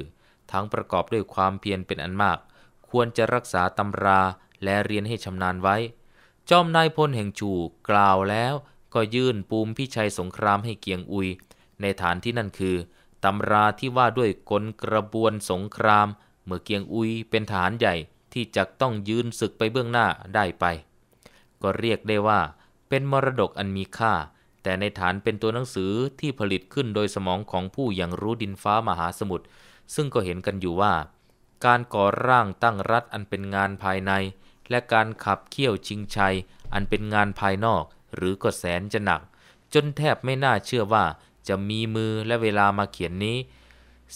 ทั้งประกอบด้วยความเพียรเป็นอันมากควรจะรักษาตำราและเรียนให้ชำนาญไว้ จอมนายพลแห่งจูกล่าวแล้วก็ยื่นปูมพิชัยสงครามให้เกียงอุย ในฐานที่นั่นคือ ตำราที่ว่าด้วยกลกระบวนสงคราม เมื่อเกียงอุยเป็นฐานใหญ่ที่จะต้องยืนศึกไปเบื้องหน้าได้ไป ก็เรียกได้ว่าเป็นมรดกอันมีค่า แต่ในฐานเป็นตัวหนังสือที่ผลิตขึ้นโดยสมองของผู้อย่างรู้ดินฟ้ามหาสมุทรซึ่งก็เห็นกันอยู่ว่าการก่อร่างตั้งรัฐอันเป็นงานภายใน และการขับเคี่ยวชิงชัยอันเป็นงานภายนอก หรือก็แสนจะหนัก จนแทบไม่น่าเชื่อว่าจะมีมือและเวลามาเขียนนี้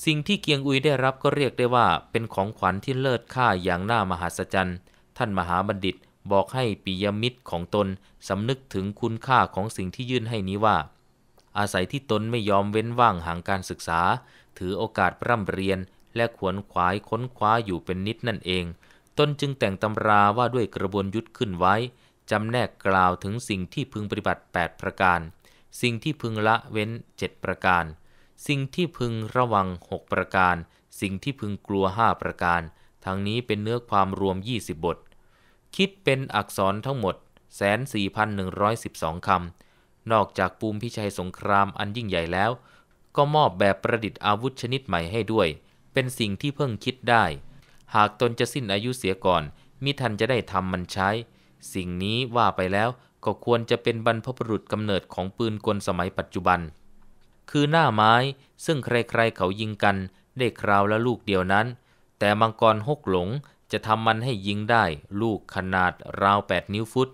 สิ่งที่เกียงอุยได้รับก็เรียกได้ว่าเป็นของขวัญที่เลิศค่าอย่างน่ามหัศจรรย์ ท่านมหาบัณฑิตบอกให้ปิยมิตรของตนสำนึกถึงคุณค่าของสิ่งที่ยื่นให้นี้ว่า อาศัยที่ตนไม่ยอมเว้นว่างห่างการศึกษา ถือโอกาสร่ำเรียนและขวนขวายค้นคว้าอยู่เป็นนิดนั่นเอง ตนจึงแต่งตำราว่าด้วยกระบวนยุทธขึ้นไว้ จำแนกกล่าวถึงสิ่งที่พึงปฏิบัติ 8 ประการ สิ่งที่พึงละเว้น 7 ประการ สิ่งที่พึงระวัง 6 ประการ สิ่งที่พึงกลัว 5 ประการ ทั้งนี้เป็นเนื้อความรวม 20 บท คิดเป็นอักษรทั้งหมด14,112คำ นอกจากปูมพิชัยสงครามอันยิ่งใหญ่แล้ว ก็มอบแบบประดิษฐ์อาวุธชนิดใหม่ให้ด้วยเป็นสิ่งที่เพิ่งคิดได้ หากตนจะสิ้นอายุเสียก่อน มิทันจะได้ทำมันใช้ สิ่งนี้ว่าไปแล้วก็ควรจะเป็นบรรพบุรุษกำเนิดของปืนกลสมัยปัจจุบัน คือหน้าไม้ ซึ่งใครๆ เขายิงกัน ได้คราวละลูกเดียวนั้น แต่มังกรหกหลงจะทำมันให้ยิงได้ลูกขนาดราว 8 นิ้วฟุต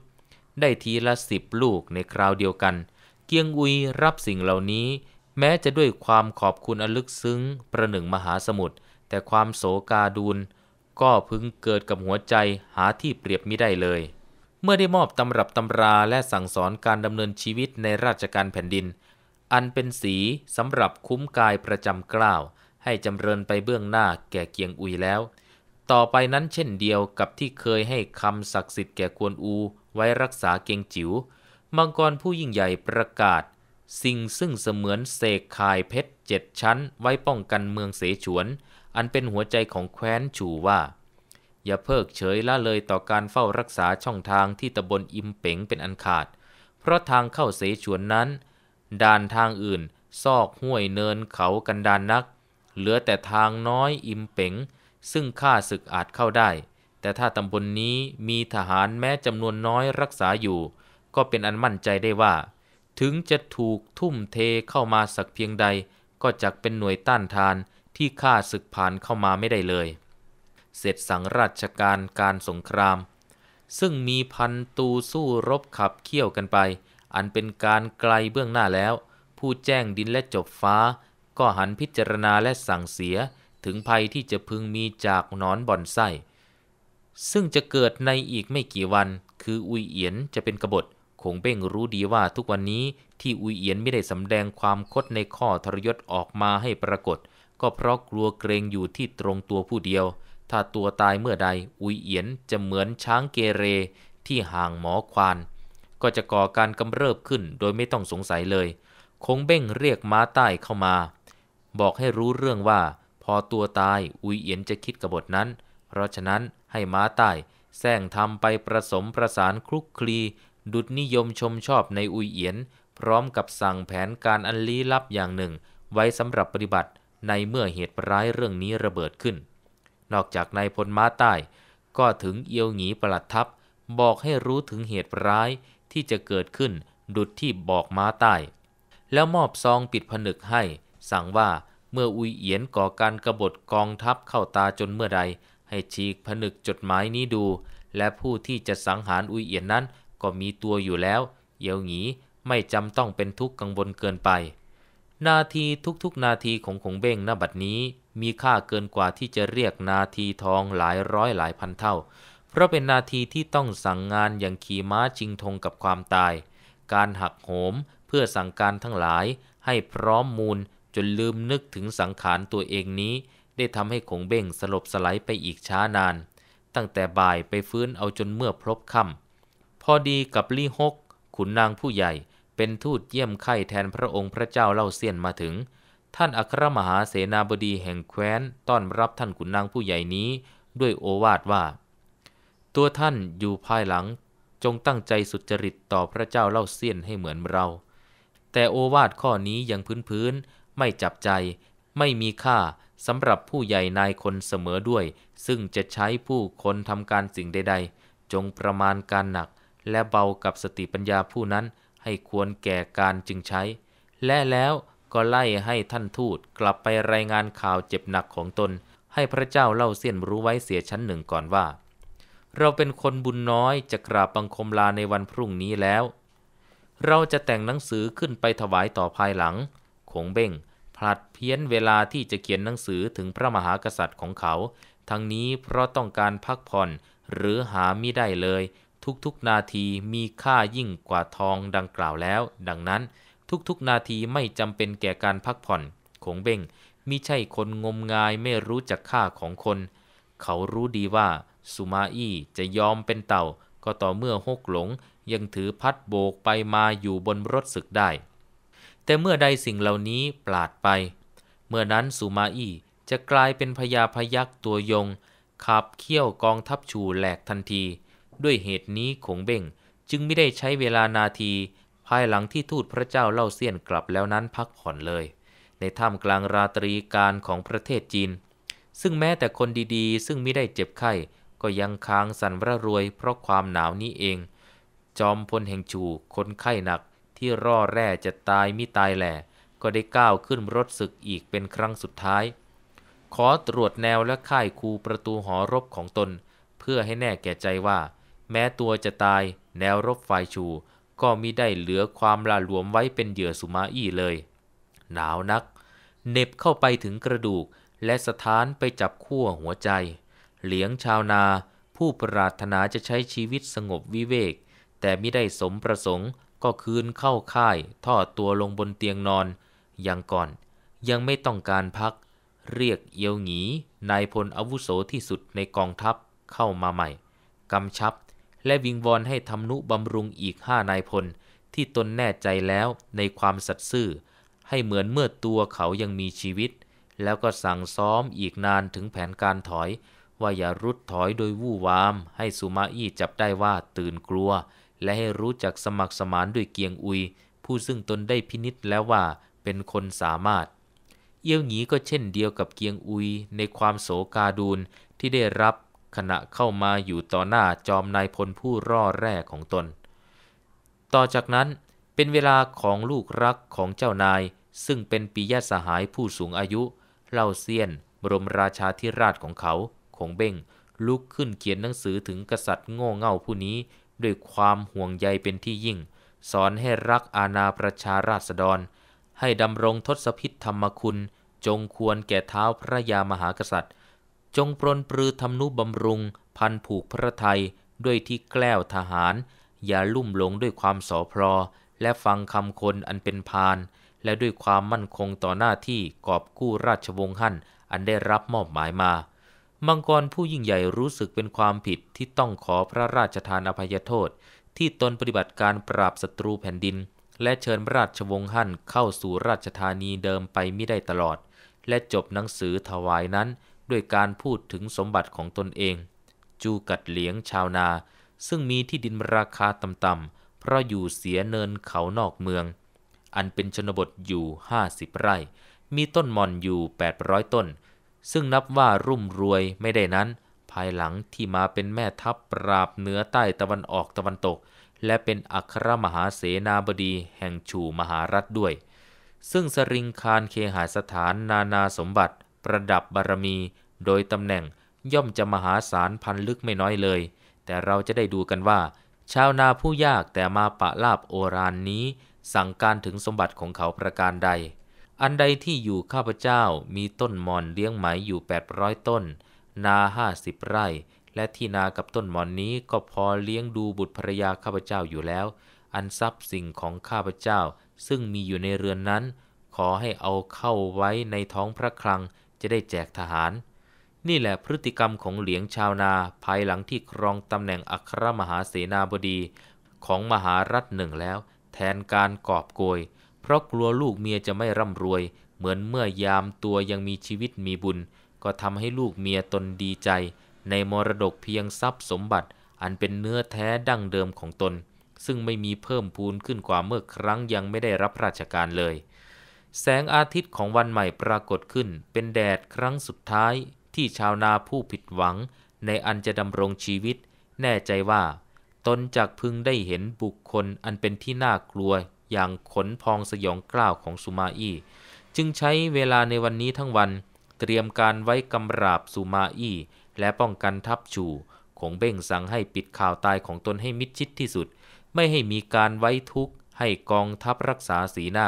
ได้ทีละสิบลูกในคราวเดียวกัน เกียงอุยรับสิ่งเหล่านี้แม้จะด้วยความขอบคุณอันลึกซึ้ง ประหนึ่งมหาสมุทร แต่ความโศกาดูล ก็พึงเกิดกับหัวใจหาที่เปรียบมิได้เลย เมื่อได้มอบตำรับตำราและสั่งสอนการดำเนินชีวิตในราชการแผ่นดิน อันเป็นสีสำหรับคุ้มกายประจำกล้าว ให้จำเริญไปเบื้องหน้าแก่เกียงอุยแล้ว ต่อไปนั้นเช่นเดียวกับที่เคยให้คำศักดิ์สิทธิ์แก่กวนอู ไว้รักษาเกียงจิว๋วมังกรผู้ยิ่งใหญ่ประกาศสิ่งซึ่งเสมือน เสกคายเพชรเจ็ดชั้นไว้ป้องกันเมืองเสฉวน อันเป็นหัวใจของแคว้นชูว่า อย่าเพิกเฉยละเลยต่อการเฝ้ารักษาช่องทางที่ตำบลอิมเป๋งเป็นอันขาด เพราะทางเข้าเสฉวนนั้น ด่านทางอื่นซอกห้วยเนินเขากันดานนัก เหลือแต่ทางน้อยอิมเป๋ง ซึ่งข้าศึกอาจเข้าได้ แต่ถ้าตำบลนนี้มีทหารแม้จำนวนน้อยรักษาอยู่ ก็เป็นอันมั่นใจได้ว่าถึงจะถูกทุ่มเทเข้ามาสักเพียงใด ก็จักเป็นหน่วยต้านทานที่ข้าศึกผ่านเข้ามาไม่ได้เลย เสร็จสังราชการการสงคราม ซึ่งมีพันตูสู้รบขับเคี่ยวกันไปอันเป็นการไกลเบื้องหน้าแล้ว ผู้แจ้งดินและจบฟ้า ก็หันพิจารณาและสั่งเสีย ถึงภัยที่จะพึงมีจากนอนบ่อนไส้ ซึ่งจะเกิดในอีกไม่กี่วัน คืออุยเอียนจะเป็นกบฏคงเบ้งรู้ดีว่าทุกวันนี้ที่อุยเอียนไม่ได้สำแดงความคดในข้อทรยศออกมาให้ปรากฏ ก็เพราะกลัวเกรงอยู่ที่ตรงตัวผู้เดียว ถ้าตัวตายเมื่อใดอุยเอียนจะเหมือนช้างเกเรที่ห่างหมอควานก็จะก่อการกำเริบขึ้นโดยไม่ต้องสงสัยเลย คงเบ้งเรียกม้าใต้เข้ามา บอกให้รู้เรื่องว่า พอตัวตายอุยเอียนจะคิดกบฏนั้น เพราะฉะนั้นให้ม้าใต้แซงทำไปประสมประสานคลุกคลีดุดนิยมชมชอบในอุยเอียนพร้อมกับสั่งแผนการอันลี้ลับอย่างหนึ่ง ไว้สำหรับปฏิบัติในเมื่อเหตุร้ายเรื่องนี้ระเบิดขึ้น นอกจากนายพลม้าใต้ ก็ถึงเอียวหงีประหลัดทัพบอกให้รู้ถึงเหตุร้ายที่จะเกิดขึ้นดุดที่บอกม้าใต้ แล้วมอบซองปิดผนึกให้ สั่งว่าเมื่ออุยเอียนก่อการกรบฏกองทัพเข้าตาจนเมื่อใด ให้ฉีกผนึกจดหมายนี้ดู และผู้ที่จะสังหารอุยเอียนนั้นก็มีตัวอยู่แล้วเยวหงีไม่จำต้องเป็นทุกข์กังวลเกินไป นาทีทุกๆนาทีของขงเบ้งณบัดนี้มีค่าเกินกว่าที่จะเรียกนาทีทองหลายร้อยหลายพันเท่า เพราะเป็นนาทีที่ต้องสั่งงานอย่างขี่ม้าชิงทงกับความตาย การหักโหม เพื่อสั่งการทั้งหลาย ให้พร้อมมูลจนลืมนึกถึงสังขารตัวเองนี้ ได้ทำให้ขงเบ้งสลบสลายไปอีกช้านาน ตั้งแต่บ่ายไปฟื้นเอาจนเมื่อพบค่ำพอดีกับลี่ฮกขุนนางผู้ใหญ่เป็นทูตเยี่ยมไข้แทนพระองค์พระเจ้าเล่าเซียนมาถึง ท่านอัครมหาเสนาบดีแห่งแคว้นต้อนรับท่านขุนนางผู้ใหญ่นี้ด้วยโอวาทว่า ตัวท่านอยู่ภายหลัง จงตั้งใจสุจริตต่อพระเจ้าเล่าเซียนให้เหมือนเรา แต่โอวาทข้อนี้ยังพื้นพื้นไม่จับใจไม่มีค่าสำหรับผู้ใหญ่นายคนเสมอด้วย ซึ่งจะใช้ผู้คนทำการสิ่งใดๆ จงประมาณการหนักและเบากับสติปัญญาผู้นั้นให้ควรแก่การจึงใช้ และแล้วก็ไล่ให้ท่านทูตกลับไปรายงานข่าวเจ็บหนักของตน ให้พระเจ้าเล่าเสี้ยนรู้ไว้เสียชั้นหนึ่งก่อนว่า เราเป็นคนบุญน้อยจะกราบบังคมลาในวันพรุ่งนี้แล้ว เราจะแต่งหนังสือขึ้นไปถวายต่อภายหลังคงเบ้งผลัดเพี้ยนเวลาที่จะเขียนหนังสือถึงพระมหากษัตริย์ของเขา ทั้งนี้เพราะต้องการพักผ่อน หรือหาไม่ได้เลยทุก ๆ นาทีมีค่ายิ่งกว่าทองดังกล่าวแล้ว ดังนั้นทุกๆ นาทีไม่จำเป็นแก่การพักผ่อนคงเบ้งมิใช่คนงมงายไม่รู้จักค่าของคน เขารู้ดีว่าสุมาอี้จะยอมเป็นเต่าก็ต่อเมื่อหกหลงยังถือพัดโบกไปมาอยู่บนรถศึกได้ แต่เมื่อใดสิ่งเหล่านี้ปลาดไป เมื่อนั้นสุมาอี้จะกลายเป็นพญาพยักตัวยง ขับเขี้ยวกองทัพชูแหลกทันทีด้วยเหตุนี้คงเบ่งจึงไม่ได้ใช้เวลานาที ภายหลังที่ทูตพระเจ้าเล่าเสียนกลับแล้วนั้นพักผ่อนเลย ในถ้ำกลางราตรีการของประเทศจีน ซึ่งแม้แต่คนดีๆ ซึ่งไม่ได้เจ็บไข้ ก็ยังค้างสันระรวยเพราะความหนาวนี้เอง จอมพลแห่งชู คนไข้หนักที่ร่อแร่จะตายมิตายแหล่ ก็ได้ก้าวขึ้นรถศึกอีกเป็นครั้งสุดท้าย ขอตรวจแนวและค่ายคูประตูหอรบของตน เพื่อให้แน่แก่ใจว่าแม้ตัวจะตายแนวรบไฟชู ก็มิได้เหลือความละหลวมไว้เป็นเหยื่อสุมาอี้เลย หนาวนัก เน็บเข้าไปถึงกระดูกและสถานไปจับขั้วหัวใจ เหลียงชาวนาผู้ปรารถนาจะใช้ชีวิตสงบวิเวก แต่ไม่ได้สมประสงค์ ก็คืนเข้าค่ายทอดตัวลงบนเตียงนอน ยังก่อนยังไม่ต้องการพัก เรียกเอียวหงีนายพลอาวุโสที่สุดในกองทัพเข้ามาใหม่กำชับและวิงวอนให้ทำนุบำรุงอีกห้านายพล ที่ตนแน่ใจแล้วในความสัตย์ซื่อ ให้เหมือนเมื่อตัวเขายังมีชีวิต แล้วก็สั่งซ้อมอีกนานถึงแผนการถอย ว่าอย่ารุดถอยโดยวู่วามให้สุมาอี้จับได้ว่าตื่นกลัว และให้รู้จักสมัครสมานด้วยเกียงอุย ผู้ซึ่งตนได้พินิษแล้วว่าเป็นคนสามารถ เอี้ยวหงีก็เช่นเดียวกับเกียงอุยในความโศกาดูนที่ได้รับขณะเข้ามาอยู่ต่อหน้าจอมนายพลผู้ร่อแร่ของตน ต่อจากนั้นเป็นเวลาของลูกรักของเจ้านายซึ่งเป็นปีญาสหายผู้สูงอายุ เล่าเซียนบรมราชาธิราชของเขาคงเบ้งลุกขึ้นเขียนหนังสือถึงกษัตริย์โง่เง่าผู้นี้ ด้วยความห่วงใยเป็นที่ยิ่ง สอนให้รักอาณาประชาราษฎร ให้ดำรงทศพิธธรรมคุณจงควรแก่เท้าพระยามหากษัตริย์จงปรนปรือทำนุบำรุง พันผูกพระไทยด้วยที่แกล้วทหาร อย่าลุ่มหลงด้วยความสอพลอ และฟังคำคนอันเป็นพาน และด้วยความมั่นคงต่อหน้าที่กอบกู้ราชวงศ์ฮั่นอันได้รับมอบหมายมามังกรผู้ยิ่งใหญ่รู้สึกเป็นความผิดที่ต้องขอพระราชทานอภัยโทษ ที่ตนปฏิบัติการปราบศัตรูแผ่นดิน และเชิญราชวงศ์ฮั่นเข้าสู่ราชธานีเดิมไปไม่ได้ตลอด และจบหนังสือถวายนั้นด้วยการพูดถึงสมบัติของตนเอง จูกัดเหลียงชาวนา ซึ่งมีที่ดินราคาต่ำๆ เพราะอยู่เสียเนินเขานอกเมือง อันเป็นชนบทอยู่ 50 ไร่ มีต้นมอนอยู่ 800 ต้น ซึ่งนับว่ารุ่มรวยไม่ได้นั้น ภายหลังที่มาเป็นแม่ทัพปราบเหนือใต้ตะวันออกตะวันตก และเป็นอัครมหาเสนาบดีแห่งชูมหารัฐด้วย ซึ่งสริงคารเคหาสถานนานาสมบัติประดับบารมีโดยตำแหน่งย่อมจะมหาศาลพันลึกไม่น้อยเลย แต่เราจะได้ดูกันว่า ชาวนาผู้ยากแต่มาปะลาบโอรานนี้ สั่งการถึงสมบัติของเขาประการใด อันใดที่อยู่ข้าพเจ้ามีต้นมอนเลี้ยงไหมอยู่ 800 ต้น นาห้าสิบไร่ และที่นากับต้นมอนนี้ก็พอเลี้ยงดูบุตรภรยาข้าพเจ้าอยู่แล้ว อันทรัพย์สิ่งของข้าพเจ้าซึ่งมีอยู่ในเรือนนั้น ขอให้เอาเข้าไว้ในท้องพระคลังจะได้แจกทหาร นี่แหละพฤติกรรมของเหลียงชาวนาภายหลังที่ครองตำแหน่งอัครมหาเสนาบดี ของมหารัฐหนึ่งแล้ว แทนการกอบโกย เพราะกลัวลูกเมียจะไม่ร่ำรวย เหมือนเมื่อยามตัวยังมีชีวิตมีบุญ ก็ทำให้ลูกเมียตนดีใจ ในมรดกเพียงทรัพย์สมบัติ อันเป็นเนื้อแท้ดั้งเดิมของตน ซึ่งไม่มีเพิ่มพูนขึ้นกว่าเมื่อครั้งยังไม่ได้รับราชการเลยแสงอาทิตย์ของวันใหม่ปรากฏขึ้น เป็นแดดครั้งสุดท้ายที่ชาวนาผู้ผิดหวังในอันจะดำรงชีวิต แน่ใจว่า ตนจากพึงได้เห็นบุคคลอันเป็นที่น่ากลัว อย่างขนพองสยองกล้าวของสุมาอี้จึงใช้เวลาในวันนี้ทั้งวันเตรียมการไว้กำราบสุมาอี้และป้องกันทับชูคงเบ่งสั่งให้ปิดข่าวตายของตนให้มิดชิดที่สุด ไม่ให้มีการไว้ทุกข์ให้กองทัพรักษาสีหน้า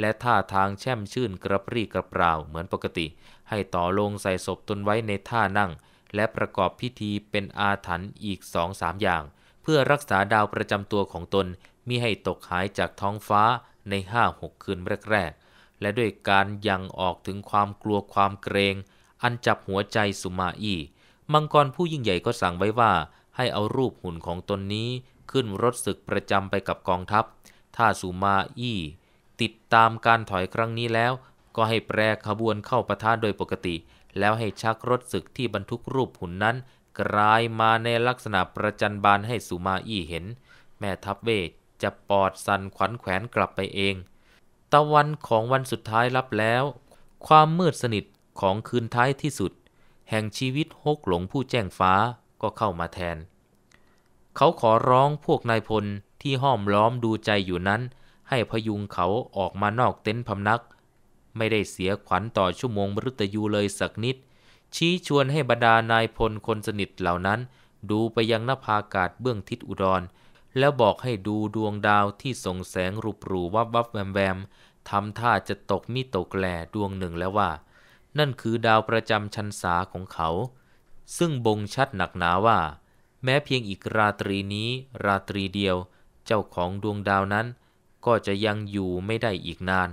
และท่าทางแช่มชื่นกระปรี้กระเปร่าเหมือนปกติ ให้ต่อลงใส่ศพตนไว้ในท่านั่ง และประกอบพิธีเป็นอาถรรพ์อีกสองสามอย่าง เพื่อรักษาดาวประจำตัวของตนมิให้ตกหายจากท้องฟ้าในห้าหกคืนแรก ๆ และด้วยการยังออกถึงความกลัวความเกรง อันจับหัวใจสุมาอี้มังกรผู้ยิ่งใหญ่ก็สั่งไว้ว่า ให้เอารูปหุ่นของตนนี้ขึ้นรถศึกประจำไปกับกองทัพถ้าสุมาอี้ติดตามการถอยครั้งนี้แล้ว ก็ให้แปรขบวนเข้าประทนโดยปกติ แล้วให้ชักรถศึกที่บรรทุกรูปหุ่นนั้นกลายมาในลักษณะประจันบานให้สุมาอี้เห็น แม่ทัพเวจะปอดสันขวัญแขวนกลับไปเอง ตะวันของวันสุดท้ายรับแล้ว ความมืดสนิทของคืนท้ายที่สุด แห่งชีวิตฮกหลงผู้แจ้งฟ้าก็เข้ามาแทน เขาขอร้องพวกนายพลที่ห้อมล้อมดูใจอยู่นั้นให้พยุงเขาออกมานอกเต็นท์พำนัก ไม่ได้เสียขวัญต่อชั่วโมงมฤตยูเลยสักนิด ชี้ชวนให้บรรดานายพลคนสนิทเหล่านั้นดูไปยังหน้าอากาศเบื้องทิศอุดร แล้วบอกให้ดูดวงดาวที่ส่งแสงรูปรูวับวับแวมแวมทำท่าจะตกมิตกแหลดวงหนึ่งแล้วว่า นั่นคือดาวประจำชันษาของเขา ซึ่งบ่งชัดหนักหนาว่า แม้เพียงอีกราตรีนี้ราตรีเดียวเจ้าของดวงดาวนั้นก็จะยังอยู่ไม่ได้อีกนาน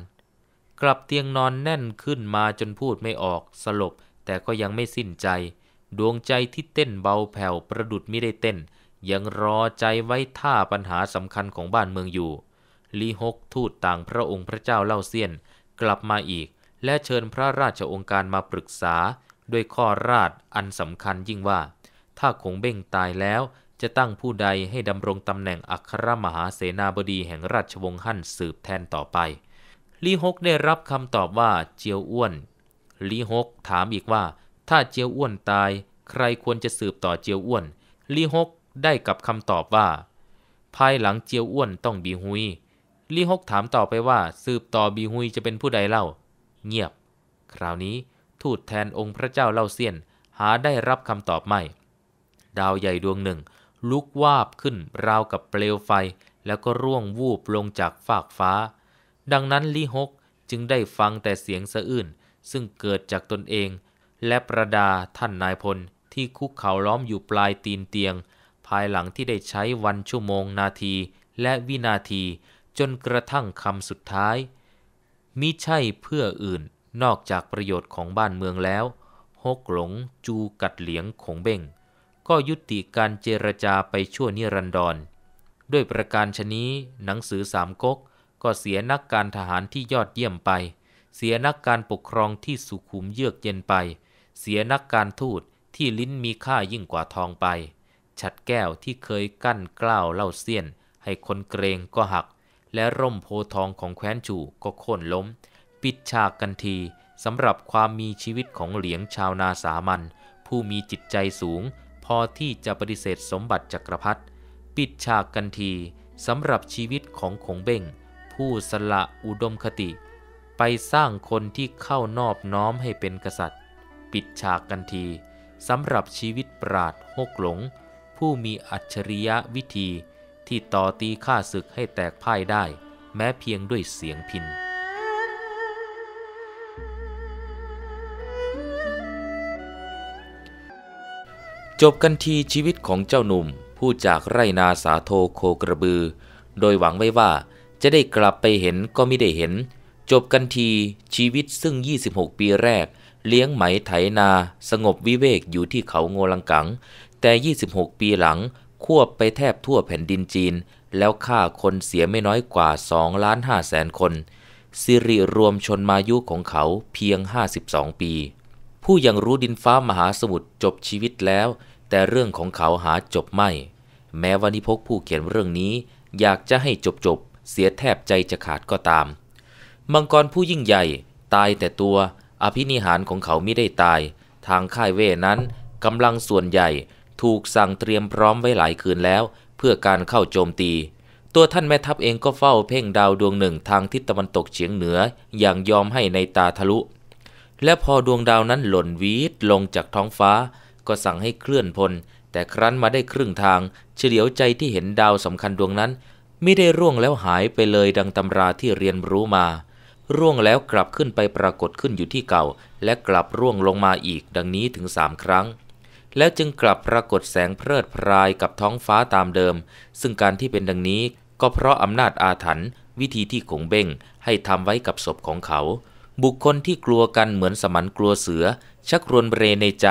กลับเตียงนอนแน่นขึ้นมาจนพูดไม่ออกสลบ แต่ก็ยังไม่สิ้นใจ ดวงใจที่เต้นเบาแผ่วประดุดไม่ได้เต้น ยังรอใจไว้ท่าปัญหาสำคัญของบ้านเมืองอยู่ ลีฮกทูตต่างพระองค์พระเจ้าเล่าเซียนกลับมาอีก และเชิญพระราชองค์การมาปรึกษา ด้วยข้อราชอันสำคัญยิ่งว่า ถ้าคงเบ้งตายแล้วจะตั้งผู้ใดให้ดำรงตำแหน่งอัครมหาเสนาบดีแห่งราชวงศ์ฮั่นสืบแทนต่อไป ลี่ฮกได้รับคำตอบว่าเจียวอ้วน ลี่ฮกถามอีกว่า ถ้าเจียวอ้วนตาย ใครควรจะสืบต่อเจียวอ้วนลี่ฮกได้กับคำตอบว่า ภายหลังเจียวอ้วนต้องบีฮุยลี่ฮกถามต่อไปว่า สืบต่อบีฮุยจะเป็นผู้ใดเล่า เงียบ คราวนี้ทูตแทนองค์พระเจ้าเล่าเซียน หาได้รับคำตอบไม่ ดาวใหญ่ดวงหนึ่งลุกวาบขึ้นราวกับเปลวไฟ แล้วก็ร่วงวูบลงจากฟากฟ้า ดังนั้นลี่ฮกจึงได้ฟังแต่เสียงสะอื้นซึ่งเกิดจากตนเอง และประดาท่านนายพล ที่คุกเข่าล้อมอยู่ปลายตีนเตียง ภายหลังที่ได้ใช้วันชั่วโมงนาที และวินาที จนกระทั่งคำสุดท้ายมิใช่เพื่ออื่นนอกจากประโยชน์ของบ้านเมืองแล้วฮกหลงจูกัดเหลียงขงเบ่งก็ยุติการเจรจาไปชั่วนิรันดรด้วยประการชนี้หนังสือสามก๊กก็เสียนักการทหารที่ยอดเยี่ยมไป เสียนักการปกครองที่สุขุมเยือกเย็นไป เสียนักการทูตที่ลิ้นมีค่ายิ่งกว่าทองไป ฉัดแก้วที่เคยกั้นกล้าวเล่าเสี้ยนให้คนเกรงก็หัก และร่มโพทองของแคว้นจูก็โค่นล้ม ปิดฉากกันทีสำหรับความมีชีวิตของเหลียงชาวนาสามันผู้มีจิตใจสูงพอที่จะปฏิเสธสมบัติจักรพรรดิปิดฉากกันทีสำหรับชีวิตของขงเบ้งผู้สละอุดมคติ ไปสร้างคนที่เข้านอบน้อมให้เป็นกษัตริย์ ปิดฉากกันทีสำหรับชีวิตปราดหกหลง ผู้มีอัจฉริยะวิธีที่ต่อตีข้าศึกให้แตกพ่ายได้ แม้เพียงด้วยเสียงพินจบกันทีชีวิตของเจ้าหนุ่ม ผู้จากไรนาสาโทโคกระบือ โดยหวังไว้ว่าจะได้กลับไปเห็นก็ไม่ได้เห็น จบกันทีชีวิตซึ่ง 26 ปีแรก เลี้ยงไหมไถนาสงบวิเวกอยู่ที่เขาโงลังกัง แต่ 26 ปีหลังควบไปแทบทั่วแผ่นดินจีน แล้วฆ่าคนเสียไม่น้อยกว่า 2 ล้าน 5 แสนคนสิริรวมชนมายุของเขาเพียง 52 ปี ผู้ยังรู้ดินฟ้ามหาสมุทรจบชีวิตแล้วแต่เรื่องของเขาหาจบไม่ แม้วัานิพกผู้เขียนเรื่องนี้อยากจะให้จบจบเสียแทบใจจะขาดก็ตาม มังกรผู้ยิ่งใหญ่ตายแต่ตัว อภินิหารของเขาไม่ได้ตาย ทางค่ายเวนั้นกำลังส่วนใหญ่ถูกสั่งเตรียมพร้อมไว้หลายคืนแล้ว เพื่อการเข้าโจมตี ตัวท่านแม่ทัพเองก็เฝ้าเพ่งดาวดวงหนึ่งทางทิศตะวันตกเฉียงเหนือ อย่างยอมให้ในตาทะลุ และพอดวงดาวนั้นหล่นวีดลงจากท้องฟ้าก็สั่งให้เคลื่อนพล แต่ครั้นมาได้ครึ่งทางเฉลียวใจที่เห็นดาวสำคัญดวงนั้นไม่ได้ร่วงแล้วหายไปเลยดังตำราที่เรียนรู้มา ร่วงแล้วกลับขึ้นไปปรากฏขึ้นอยู่ที่เก่า และกลับร่วงลงมาอีก ดังนี้ถึงสามครั้ง แล้วจึงกลับปรากฏแสงเพลิดพรายกับท้องฟ้าตามเดิม ซึ่งการที่เป็นดังนี้ก็เพราะอำนาจอาถรรพ์วิธีที่ขงเบ้งให้ทำไว้กับศพของเขา บุคคลที่กลัวกันเหมือนสมันกลัวเสือ ชักรวนเบรในใจ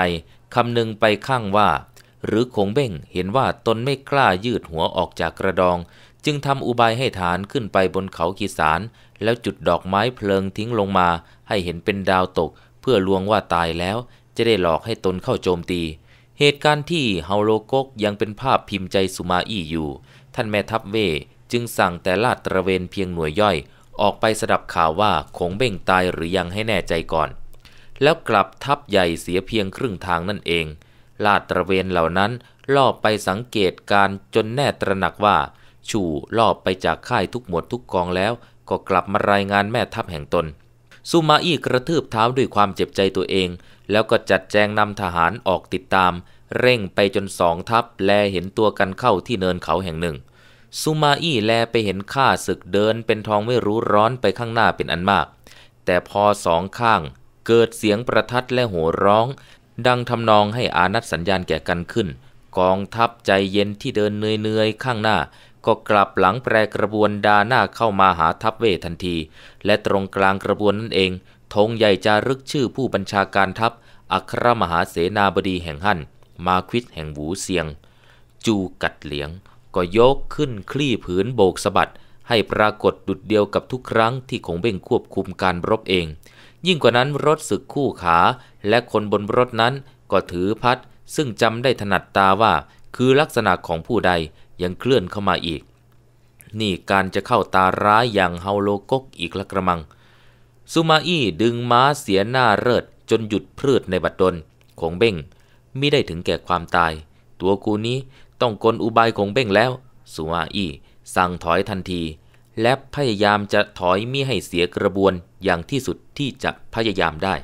คำนึงไปข้างว่า หรือคงเบ้งเห็นว่าตนไม่กล้ายืดหัวออกจากกระดอง จึงทำอุบายให้ฐานขึ้นไปบนเขากีสาร แล้วจุดดอกไม้เพลิงทิ้งลงมาให้เห็นเป็นดาวตกเพื่อลวงว่าตายแล้ว จะได้หลอกให้ตนเข้าโจมตี เหตุการณ์ที่เฮาโลกกยังเป็นภาพพิมพ์ใจสุมาอี้อยู่ ท่านแม่ทัพเวจึงสั่งแต่ลาดตระเวนเพียงหน่วยย่อย ออกไปสดับข่าวว่าคงเบ่งตายหรือยังให้แน่ใจก่อนแล้วกลับทับใหญ่เสียเพียงครึ่งทางนั่นเอง ลาดตระเวนเหล่านั้นลอบไปสังเกตการจนแน่ตระหนักว่าชูลอบไปจากค่ายทุกหมวดทุกกองแล้ว ก็กลับมารายงานแม่ทัพแห่งตนซูมาอี้กระทืบเท้าด้วยความเจ็บใจตัวเอง แล้วก็จัดแจงนำทหารออกติดตาม เร่งไปจนสองทัพแลเห็นตัวกันเข้าที่เนินเขาแห่งหนึ่งซูมาอี้แลไปเห็นข้าศึกเดินเป็นทองไม่รู้ร้อนไปข้างหน้าเป็นอันมาก แต่พอสองข้างเกิดเสียงประทัดและโห่ร้องดังทำนองให้อานัดสัญญาณแก่กันขึ้นกองทัพใจเย็นที่เดินเนื่อยๆข้างหน้าก็กลับหลังแปรกระบวนดาหน้าเข้ามาหาทัพเวททันทีและตรงกลางกระบวนนั่นเองธงใหญ่จารึกชื่อผู้บัญชาการทัพอัครมหาเสนาบดีแห่งหั่นมาควิดแห่งหูเซียงจูกัดเหลียงก็ยกขึ้นคลี่ผืนโบกสะบัดให้ปรากฏดุดเดียวกับทุกครั้งที่ขงเบ่งควบคุมการรบเองยิ่งกว่านั้นรถสึกคู่ขาและคนบนรถนั้นก็ถือพัด ซึ่งจำได้ถนัดตาว่าคือลักษณะของผู้ใดยังเคลื่อนเข้ามาอีก นี่การจะเข้าตาร้ายอย่างเฮาโลกกอีกละกระมังซูมาอี้ดึงม้าเสียหน้าเลิด จนหยุดพืชในบัดดลของเบ้งมิได้ถึงแก่ความตาย ตัวกูนี้ต้องกลอุบายของเบ้งแล้วซูมาอี้สั่งถอยทันทีและพยายามจะถอยมิให้เสียกระบวนอย่างที่สุดที่จะพยายามได้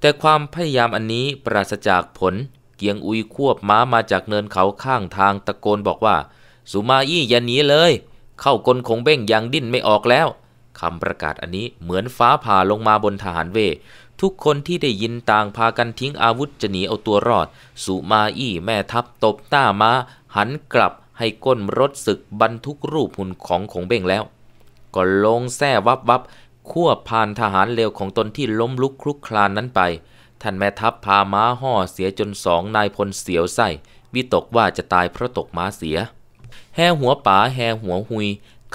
แต่ความพยายามอันนี้ปราศจากผล เกียงอุยควบม้ามาจากเนินเขาข้างทางตะโกนบอกว่า สุมาอี้อย่าหนีเลย เข้ากลคงเบ้งยังดิ้นไม่ออกแล้วคำประกาศอันนี้เหมือนฟ้าผ่าลงมาบนทหารเวทุกคนที่ได้ยินต่างพากันทิ้งอาวุธจะหนีเอาตัวรอดสุมาอี้แม่ทัพตบหน้ามา้า หันกลับให้ก้นรถศึกบรรทุกรูปหุ่นของของเบ้งแล้วก็ลงแท่วับวับขั้วผ่านทหารเลวของตนที่ล้มลุกคลุกคลานนั้นไป ท่านแม่ทัพพาม้าห่อเสียจนสองนายพลเสียวไส้วิตกว่าจะตายเพราะตกม้าเสีย แห่หัวป๋าแห่หัวหุย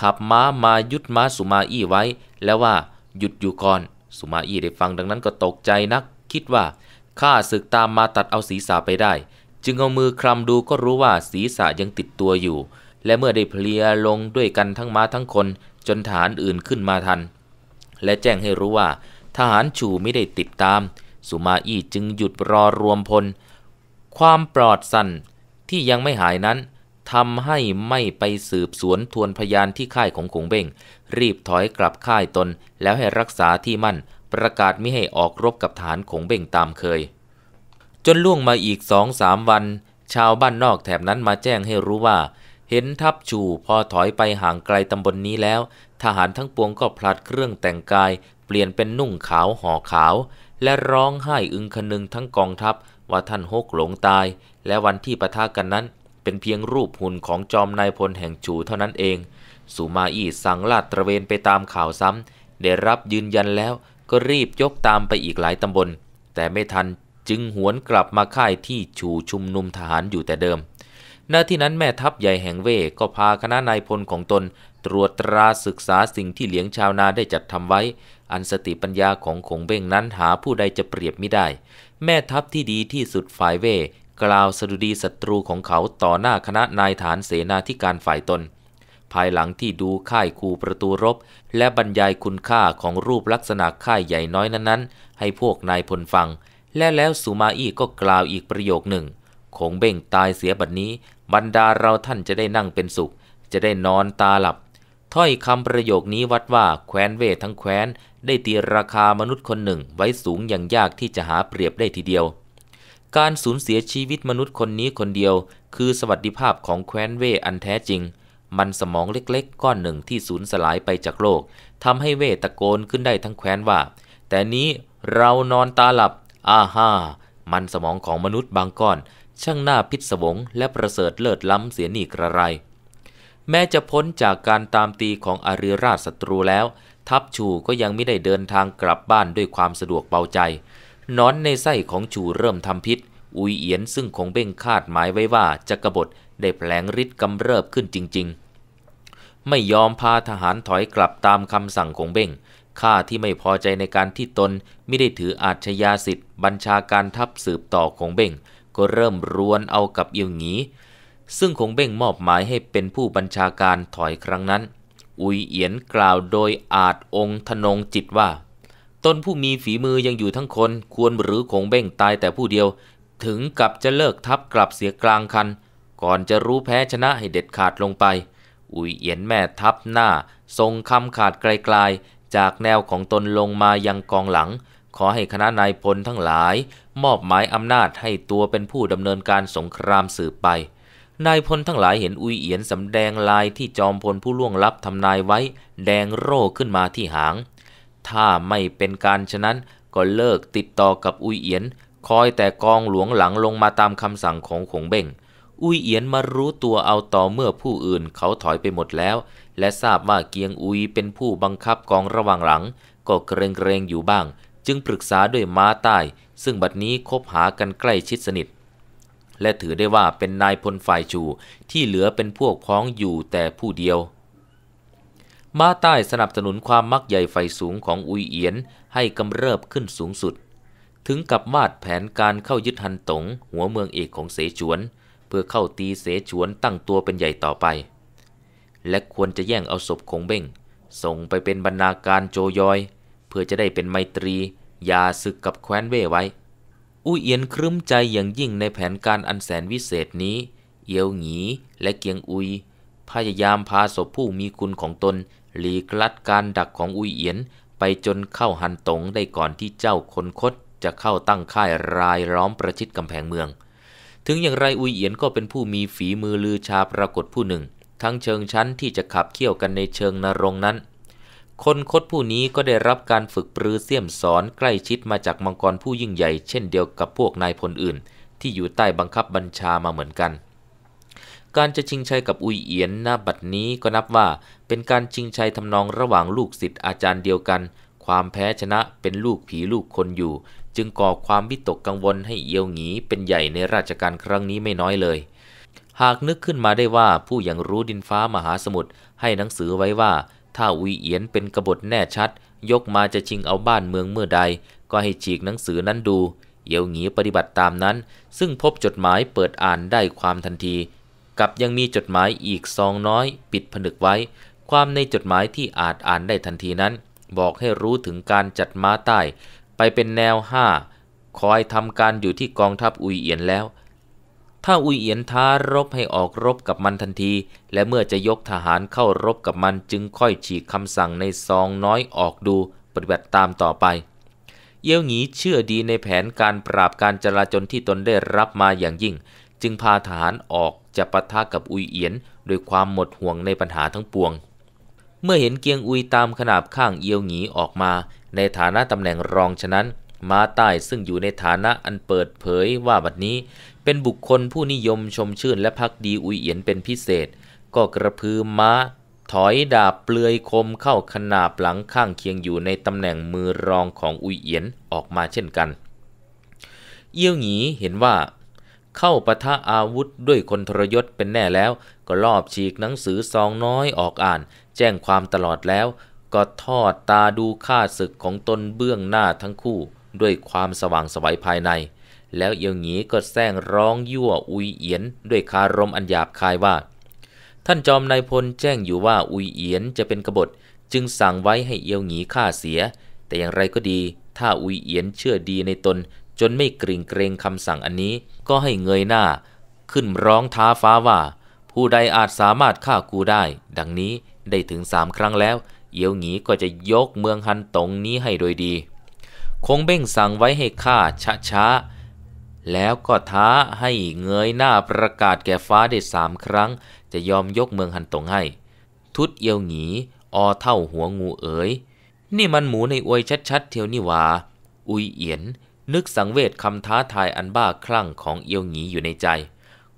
ขับม้ามายุดม้าสุมาอี้ไว้ แล้วว่าหยุดอยู่ก่อนสุมาอี้ได้ฟังดังนั้นก็ตกใจนัก คิดว่าข้าศึกตามมาตัดเอาศีรษะไปได้จึงเอามือคลำดูก็รู้ว่าศีรษะยังติดตัวอยู่ และเมื่อได้เพลียลงด้วยกันทั้งม้าทั้งคนจนฐานอื่นขึ้นมาทัน และแจ้งให้รู้ว่าทหารชูไม่ได้ติดตาม สุมาอี้จึงหยุดรอรวมพล ความปลอดสันที่ยังไม่หายนั้น ทำให้ไม่ไปสืบสวนทวนพยานที่ค่ายของขงเบ้งรีบถอยกลับค่ายตนแล้วให้รักษาที่มั่นประกาศไม่ให้ออกรบกับฐานขงเบ่งตามเคยจนล่วงมาอีกสองสามวัน ชาวบ้านนอกแถบนั้นมาแจ้งให้รู้ว่า เห็นทัพชูพอถอยไปห่างไกลตำบลนนี้แล้ว ทหารทั้งปวงก็ผลัดเครื่องแต่งกาย เปลี่ยนเป็นนุ่งขาวห่อขาว และร้องไห้อึงคนึงทั้งกองทัพว่าท่านฮกหลงตาย และวันที่ปะทะกันนั้น เป็นเพียงรูปหุ่นของจอมนายพลแห่งชูเท่านั้นเองสุมาอี้สั่งลาดตระเวนไปตามข่าวซ้ำได้รับยืนยันแล้วก็รีบยกตามไปอีกหลายตำบล แต่ไม่ทันจึงหวนกลับมาค่ายที่ชูชุมนุมทหารอยู่แต่เดิมณที่นั้นแม่ทัพใหญ่แห่งเว่ ก็พาคณะนายพลของตน ตรวจตราศึกษาสิ่งที่เหลียงชาวนาได้จัดทำไว้ อันสติปัญญาของขงเบ้งนั้นหาผู้ใดจะเปรียบไม่ได้ แม่ทัพที่ดีที่สุดฝ่ายเว่ กล่าวสดุดีศัตรูของเขาต่อหน้าคณะนายฐานเสนาธิการฝ่ายตน ภายหลังที่ดูค่ายคูประตูรบ และบรรยายคุณค่าของรูปลักษณะค่ายใหญ่น้อยนั้นๆ ให้พวกนายพลฟังและแล้วสุมาอี้ก็กล่าวอีกประโยคหนึ่งคงเบ่งตายเสียบัดนนี้บรรดาเราท่านจะได้นั่งเป็นสุข จะได้นอนตาหลับ ถ้อยคำประโยคนี้วัดว่าแคว้นเวททั้งแคว้น ได้ตีราคามนุษย์คนหนึ่ง ไว้สูงอย่างยากที่จะหาเปรียบได้ทีเดียว การสูญเสียชีวิตมนุษย์คนนี้คนเดียว คือสวัสดิภาพของแคว้นเวอันแท้จริง มันสมองเล็กๆก้อนหนึ่งที่สูญสลายไปจากโลกทำให้เวตะโกนขึ้นได้ทั้งแคว้นว่า แต่นี้เรานอนตาหลับอาฮ่ามันสมองของมนุษย์บางก้อน ช่างหน้าพิศวงและประเสริฐเลิศล้ำเสียนี่กระไร แม้จะพ้นจากการตามตีของอาริราชศัตรูแล้ว ทัพชูก็ยังไม่ได้เดินทางกลับบ้านด้วยความสะดวกเบาใจนอนในไส้ของชูเริ่มทำพิษ อุยเอียนซึ่งคงเบ่งคาดหมายไว้ว่าจะกะบฏได้แผลงฤทธิ์กำเริบขึ้นจริงๆ ไม่ยอมพาทหารถอยกลับตามคำสั่งของเบ่งข้าที่ไม่พอใจในการที่ตนไม่ได้ถืออาชญาสิทธิ์ บัญชาการทัพสืบต่อของเบ่ง ก็เริ่มรวนเอากับเอียวหงี ซึ่งคงเบ่งมอบหมายให้เป็นผู้บัญชาการถอยครั้งนั้น อุยเอียนกล่าวโดยอาจองค์ทนงจิตว่าตนผู้มีฝีมือยังอยู่ทั้งคนควรหรือคงเบ่งตายแต่ผู้เดียว ถึงกับจะเลิกทับกลับเสียกลางคัน ก่อนจะรู้แพ้ชนะให้เด็ดขาดลงไป อุยเอียนแม่ทับหน้าทรงคำขาดไกลจากแนวของตนลงมายังกองหลัง ขอให้คณะนายพลทั้งหลาย มอบหมายอำนาจให้ตัวเป็นผู้ดำเนินการสงครามสืบไป นายพลทั้งหลายเห็นอุยเอียนสำแดงลายที่จอมพลผู้ล่วงลับทำนายไว้ แดงโร่ขึ้นมาที่หาง ถ้าไม่เป็นการฉะนั้นก็เลิกติดต่อกับอุยเอียน คอยแต่กองหลวงหลังลงมาตามคำสั่งของขงเบ่งอุยเอียนมารู้ตัวเอาต่อเมื่อผู้อื่นเขาถอยไปหมดแล้วและทราบว่าเกียงอุยเป็นผู้บังคับกองระวังหลังก็เกรงเกรงอยู่บ้าง จึงปรึกษาด้วยม้าใต้ซึ่งบัดนี้คบหากันใกล้ชิดสนิท และถือได้ว่าเป็นนายพลฝ่ายจูที่เหลือเป็นพวกพ้องอยู่แต่ผู้เดียวม้าใต้สนับสนุนความมักใหญ่ไฟสูงของอุยเอียนให้กำเริบขึ้นสูงสุด ถึงกับวาดแผนการเข้ายึดฮันตงหัวเมืองเอกของเสฉวน เพื่อเข้าตีเสฉวนตั้งตัวเป็นใหญ่ต่อไปและควรจะแย่งเอาศพของเบ้งส่งไปเป็นบรรณาการโจยอย เพื่อจะได้เป็นไมตรี อย่าศึกกับแคว้นเว่ไว้ อุ้เอียนครึ้มใจอย่างยิ่งในแผนการอันแสนวิเศษนี้ เอียวหงีและเกียงอุย พยายามพาศพผู้มีคุณของตนหลีกลัดการดักของอุ้ยเอียนไปจนเข้าหันตงได้ก่อนที่เจ้าคนคดจะเข้าตั้งค่ายรายล้อมประชิดกำแพงเมือง ถึงอย่างไรอุยเอียนก็เป็นผู้มีฝีมือลือชาปรากฏผู้หนึ่งทั้งเชิงชั้นที่จะขับเคี่ยวกันในเชิงนรงนั้น คนคดผู้นี้ก็ได้รับการฝึกปรือเสี่ยมสอนใกล้ชิดมาจากมังกรผู้ยิ่งใหญ่เช่นเดียวกับพวกนายพลอื่น ที่อยู่ใต้บังคับบัญชามาเหมือนกัน การจะชิงชัยกับอุยเอียนหน้าบัดนี้ก็นับว่าเป็นการชิงชัยทำนองระหว่างลูกศิษย์อาจารย์เดียวกัน ความแพ้ชนะเป็นลูกผีลูกคนอยู่ จึงก่อความวิตกกังวลให้เอียวหงีเป็นใหญ่ในราชการครั้งนี้ไม่น้อยเลยหากนึกขึ้นมาได้ว่าผู้อย่างรู้ดินฟ้ามหาสมุทรให้หนังสือไว้ว่า ถ้าวีเอียนเป็นกบฏแน่ชัด ยกมาจะชิงเอาบ้านเมืองเมื่อใด ก็ให้ฉีกหนังสือนั้นดูเี่ยวหงีปฏิบัติตามนั้น ซึ่งพบจดหมายเปิดอ่านได้ความทันที กับยังมีจดหมายอีกซองน้อย ปิดผนึกไว้ ความในจดหมายที่อาจอ่านได้ทันทีนั้น บอกให้รู้ถึงการจัดม้าใต้ไปเป็นแนวห้าคอยทำการอยู่ที่กองทัพอุยเอียนแล้วถ้าอุยเอียนท้ารบให้ออกรบกับมันทันที และเมื่อจะยกทหารเข้ารบกับมันจึงค่อยฉีกคำสั่งในซองน้อยออกดูปฏิบัติตามต่อไป เยี่ยวหงีเชื่อดีในแผนการปราบการจลาจลที่ตนได้รับมาอย่างยิ่ง จึงพาทหารออกจะปะทะกับอุยเอียนโดยความหมดห่วงในปัญหาทั้งปวง เมื่อเห็นเกียงอุยตามขนาบข้างเอียวหงีออกมา ในฐานะตำแหน่งรองฉะนั้น มาใต้ซึ่งอยู่ในฐานะอันเปิดเผยว่าบัดนี้เป็นบุคคลผู้นิยมชมชื่นและพักดีอุยเอียนเป็นพิเศษ ก็กระพือม้าถอยดาบเปลือยคมเข้าขนาบหลังข้างเคียงอยู่ในตำแหน่งมือรองของอุยเอียนออกมาเช่นกันเอี้ยวหยีเห็นว่า เข้าปะทะอาวุธด้วยคนทรยศเป็นแน่แล้วก็ลอบฉีกหนังสือซองน้อยออกอ่าน แจ้งความตลอดแล้วก็ทอดตาดูข้าศึกของตนเบื้องหน้าทั้งคู่ด้วยความสว่างสวัยภายในแล้วเอียวหงีก็แซงร้องยั่ว อุยเอียน ด้วยคารมอันหยาบคายว่า ท่านจอมนายพลแจ้งอยู่ว่าอุยเอียนจะเป็นกบฏ จึงสั่งไว้ให้เอียวหงีฆ่าเสียแต่อย่างไรก็ดี ถ้าอุยเอียนเชื่อดีในตนจนไม่กริ่งเกรงคำสั่งอันนี้ก็ให้เงยหน้า ขึ้นร้องท้าฟ้าว่า ผู้ใดอาจสามารถฆ่ากูได้ ดังนี้ได้ถึงสามครั้งแล้วเอียวหงีก็จะยกเมืองฮันตงนี้ให้โดยดี คงเบ้งสั่งไว้ให้ฆ่าช้าาแล้วก็ท้าให้เงยหน้าประกาศแก่ฟ้าได้สามครั้ง จะยอมยกเมืองหันตงให้ ทุดเอียวหงีอเท่าหัวงูเอ๋ย นี่มันหมูในอวยชัดๆ เทียวนี่วา อุยเอียน นึกสังเวชคำท้าทายอันบ้าคลั่งของเอียวหงีอยู่ในใจ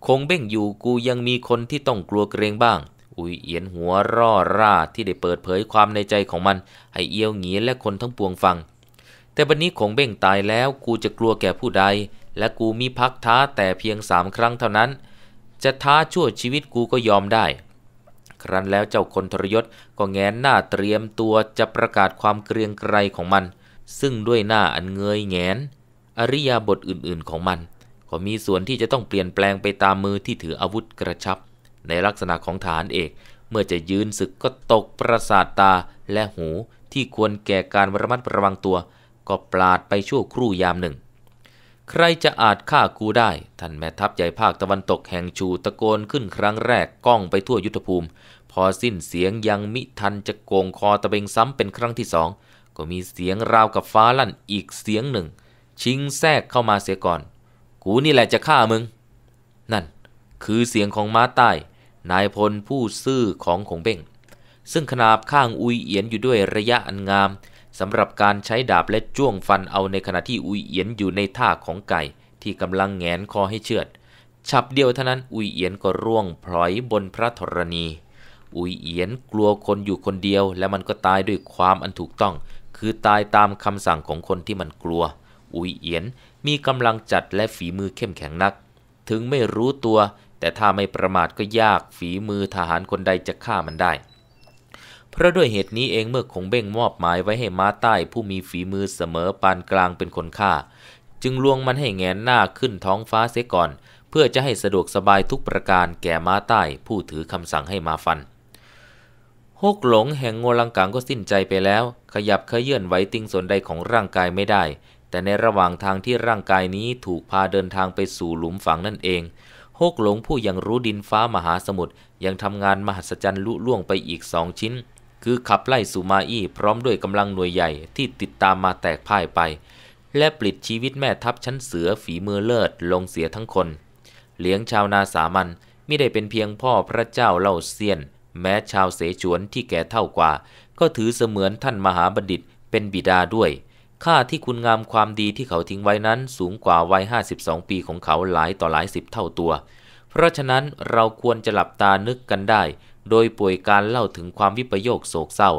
คงเบ้งอยู่กูยังมีคนที่ต้องกลัวเกรงบ้าง อุยเอียนหัวร่อร่าที่ได้เปิดเผยความในใจของมันให้เอียวหงีและคนทั้งปวงฟัง แต่บัดนนี้คงเบ้งตายแล้วกูจะกลัวแก่ผู้ใดและกูมีพักท้าแต่เพียงสามครั้งเท่านั้น จะท้าชั่วชีวิตกูก็ยอมได้ ครั้นแล้วเจ้าคนทรยศก็แงนหน้าเตรียมตัวจะประกาศความเกรียงไกรของมัน ซึ่งด้วยหน้าอันเงยแงนอริยาบทอื่นๆของมัน ก็มีส่วนที่จะต้องเปลี่ยนแปลงไปตามมือที่ถืออาวุธกระชับ ในลักษณะของฐานเอก เมื่อจะยืนศึกก็ตกประสาทตาและหู ที่ควรแก่การระมัดระวังตัว ก็ปลาดไปชั่วครู่ยามหนึ่งใครจะอาจฆ่ากูได้ ท่านแม่ทัพใหญ่ภาคตะวันตกแห่งชูตะโกนขึ้นครั้งแรกก้องไปทั่วยุทธภูมิ พอสิ้นเสียงยังมิทันจะโกงคอตะเบงซ้ำเป็นครั้งที่สองก็มีเสียงราวกับฟ้าลั่นอีกเสียงหนึ่ง ชิงแทรกเข้ามาเสียก่อน กูนี่แหละจะฆ่ามึง นั่น คือเสียงของม้าใต้นายพลผู้ซื่อของของเบ้งซึ่งขนาบข้างอุยเอียนอยู่ด้วยระยะอันงามสำหรับการใช้ดาบและจ้วงฟันเอาในขณะที่อุยเอียนอยู่ในท่าของไก่ที่กำลังแงนคอให้เชือดฉับเดียวเท่านั้นอุยเอียนก็ร่วงพลอยบนพระธรณี อุยเอียนกลัวคนอยู่คนเดียวและมันก็ตายด้วยความอันถูกต้อง คือตายตามคำสั่งของคนที่มันกลัว อุยเอียนมีกำลังจัดและฝีมือเข้มแข็งนัก ถึงไม่รู้ตัวแต่ถ้าไม่ประมาทก็ยากฝีมือทหารคนใดจะฆ่ามันได้เพราะด้วยเหตุนี้เองเมื่อคงเบ้งมอบหมายไว้ให้ม้าใต้ ผู้มีฝีมือเสมอปานกลางเป็นคนฆ่าจึงลวงมันให้แงนหน้าขึ้นท้องฟ้าเสียก่อน เพื่อจะให้สะดวกสบายทุกประการแก่ม้าใต้ผู้ถือคำสั่งให้มาฟันฮกหลงแห่งงวลังกังก็สิ้นใจไปแล้ว ขยับเขยื่อนไหวติงส่วนใดของร่างกายไม่ได้ แต่ในระหว่างทางที่ร่างกายนี้ถูกพาเดินทางไปสู่หลุมฝังนั่นเองฮกหลงผู้ยังรู้ดินฟ้ามหาสมุทรยังทำงานมหัศจรรย์ลุล่วงไปอีกสองชิ้นคือขับไล่สุมาอี้พร้อมด้วยกำลังหน่วยใหญ่ที่ติดตามมาแตกพ่ายไป และปลิดชีวิตแม่ทัพชั้นเสือฝีมือเลิศลงเสียทั้งคนเลี้ยงชาวนาสามัญไม่ได้เป็นเพียงพ่อพระเจ้าเล่าเซียน แม้ชาวเสฉวนที่แก่เท่ากว่า ก็ถือเสมือนท่านมหาบัณฑิตเป็นบิดาด้วย ค่าที่คุณงามความดีที่เขาทิ้งไว้นั้นสูงกว่าวัย52 ปีของเขาหลายต่อหลายสิบเท่าตัวเพราะฉะนั้นเราควรจะหลับตานึกกันได้โดยป่วยการเล่าถึงความวิปโยคโศกเศร้า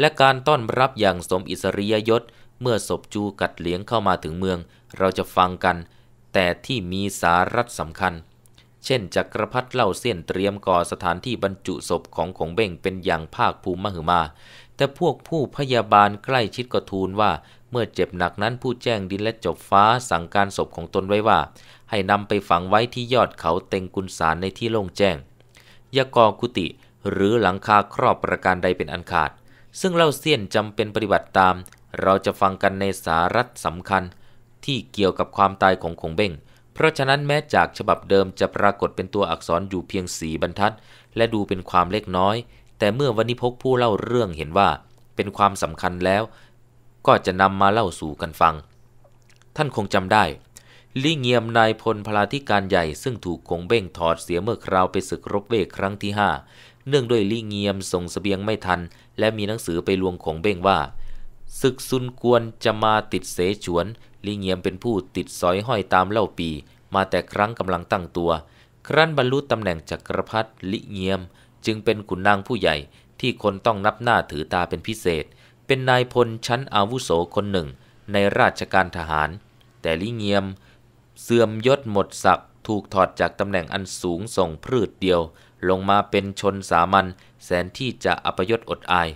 และการต้อนรับอย่างสมอิสริยยศเมื่อศพจูกัดเลี้ยงเข้ามาถึงเมือง เราจะฟังกัน แต่ที่มีสาระสำคัญ เช่นจักรพรรดิเล่าเส้นเตรียมก่อสถานที่บรรจุศพของของเบ่งเป็นอย่างภาคภูมิมหึมา แต่พวกผู้พยาบาลใกล้ชิดก็ทูลว่าเมื่อเจ็บหนักนั้นผู้แจ้งดินและจบฟ้าสั่งการศพของตนไว้ว่า ให้นำไปฝังไว้ที่ยอดเขาเต็งกุลสารในที่โล่งแจ้งยากอกุติหรือหลังคาครอบประการใดเป็นอันขาด ซึ่งเล่าเสี้ยนจำเป็นปฏิบัติตาม เราจะฟังกันในสาระสำคัญ ที่เกี่ยวกับความตายของคงเบ้งเพราะฉะนั้นแม้จากฉบับเดิมจะปรากฏเป็นตัวอักษรอยู่เพียงสีบรรทัด และดูเป็นความเล็กน้อย แต่เมื่อวันนี้พกผู้เล่าเรื่องเห็นว่าเป็นความสำคัญแล้ว ก็จะนำมาเล่าสู่กันฟัง ท่านคงจำได้ลิเงียมนายพลพลาธิการใหญ่ซึ่งถูกคงเบ้งถอดเสียเมื่อคราวไปศึกรบเวกครั้งที่ห้า เนื่องด้วยลิเงียมส่งสเสบียงไม่ทัน และมีหนังสือไปลวงคงเบ้งว่า ศึกซุนกวนจะมาติดเสฉวนลิเงียมเป็นผู้ติดสอยห้อยตามเล่าปี มาแต่ครั้งกำลังตั้งตัว ครั้นบรรลุตำแหน่งจักรพรรดิลิเงียมจึงเป็นขุนนางผู้ใหญ่ที่คนต้องนับหน้าถือตาเป็นพิเศษ เป็นนายพลชั้นอาวุโสคนหนึ่ง ในราชการทหาร แต่ลิเงียมเสื่อมยศหมดศักดิ์ถูกถอดจากตำแหน่งอันสูงส่งพืชเดียว ลงมาเป็นชนสามัญแสนที่จะอัปยศอดอาย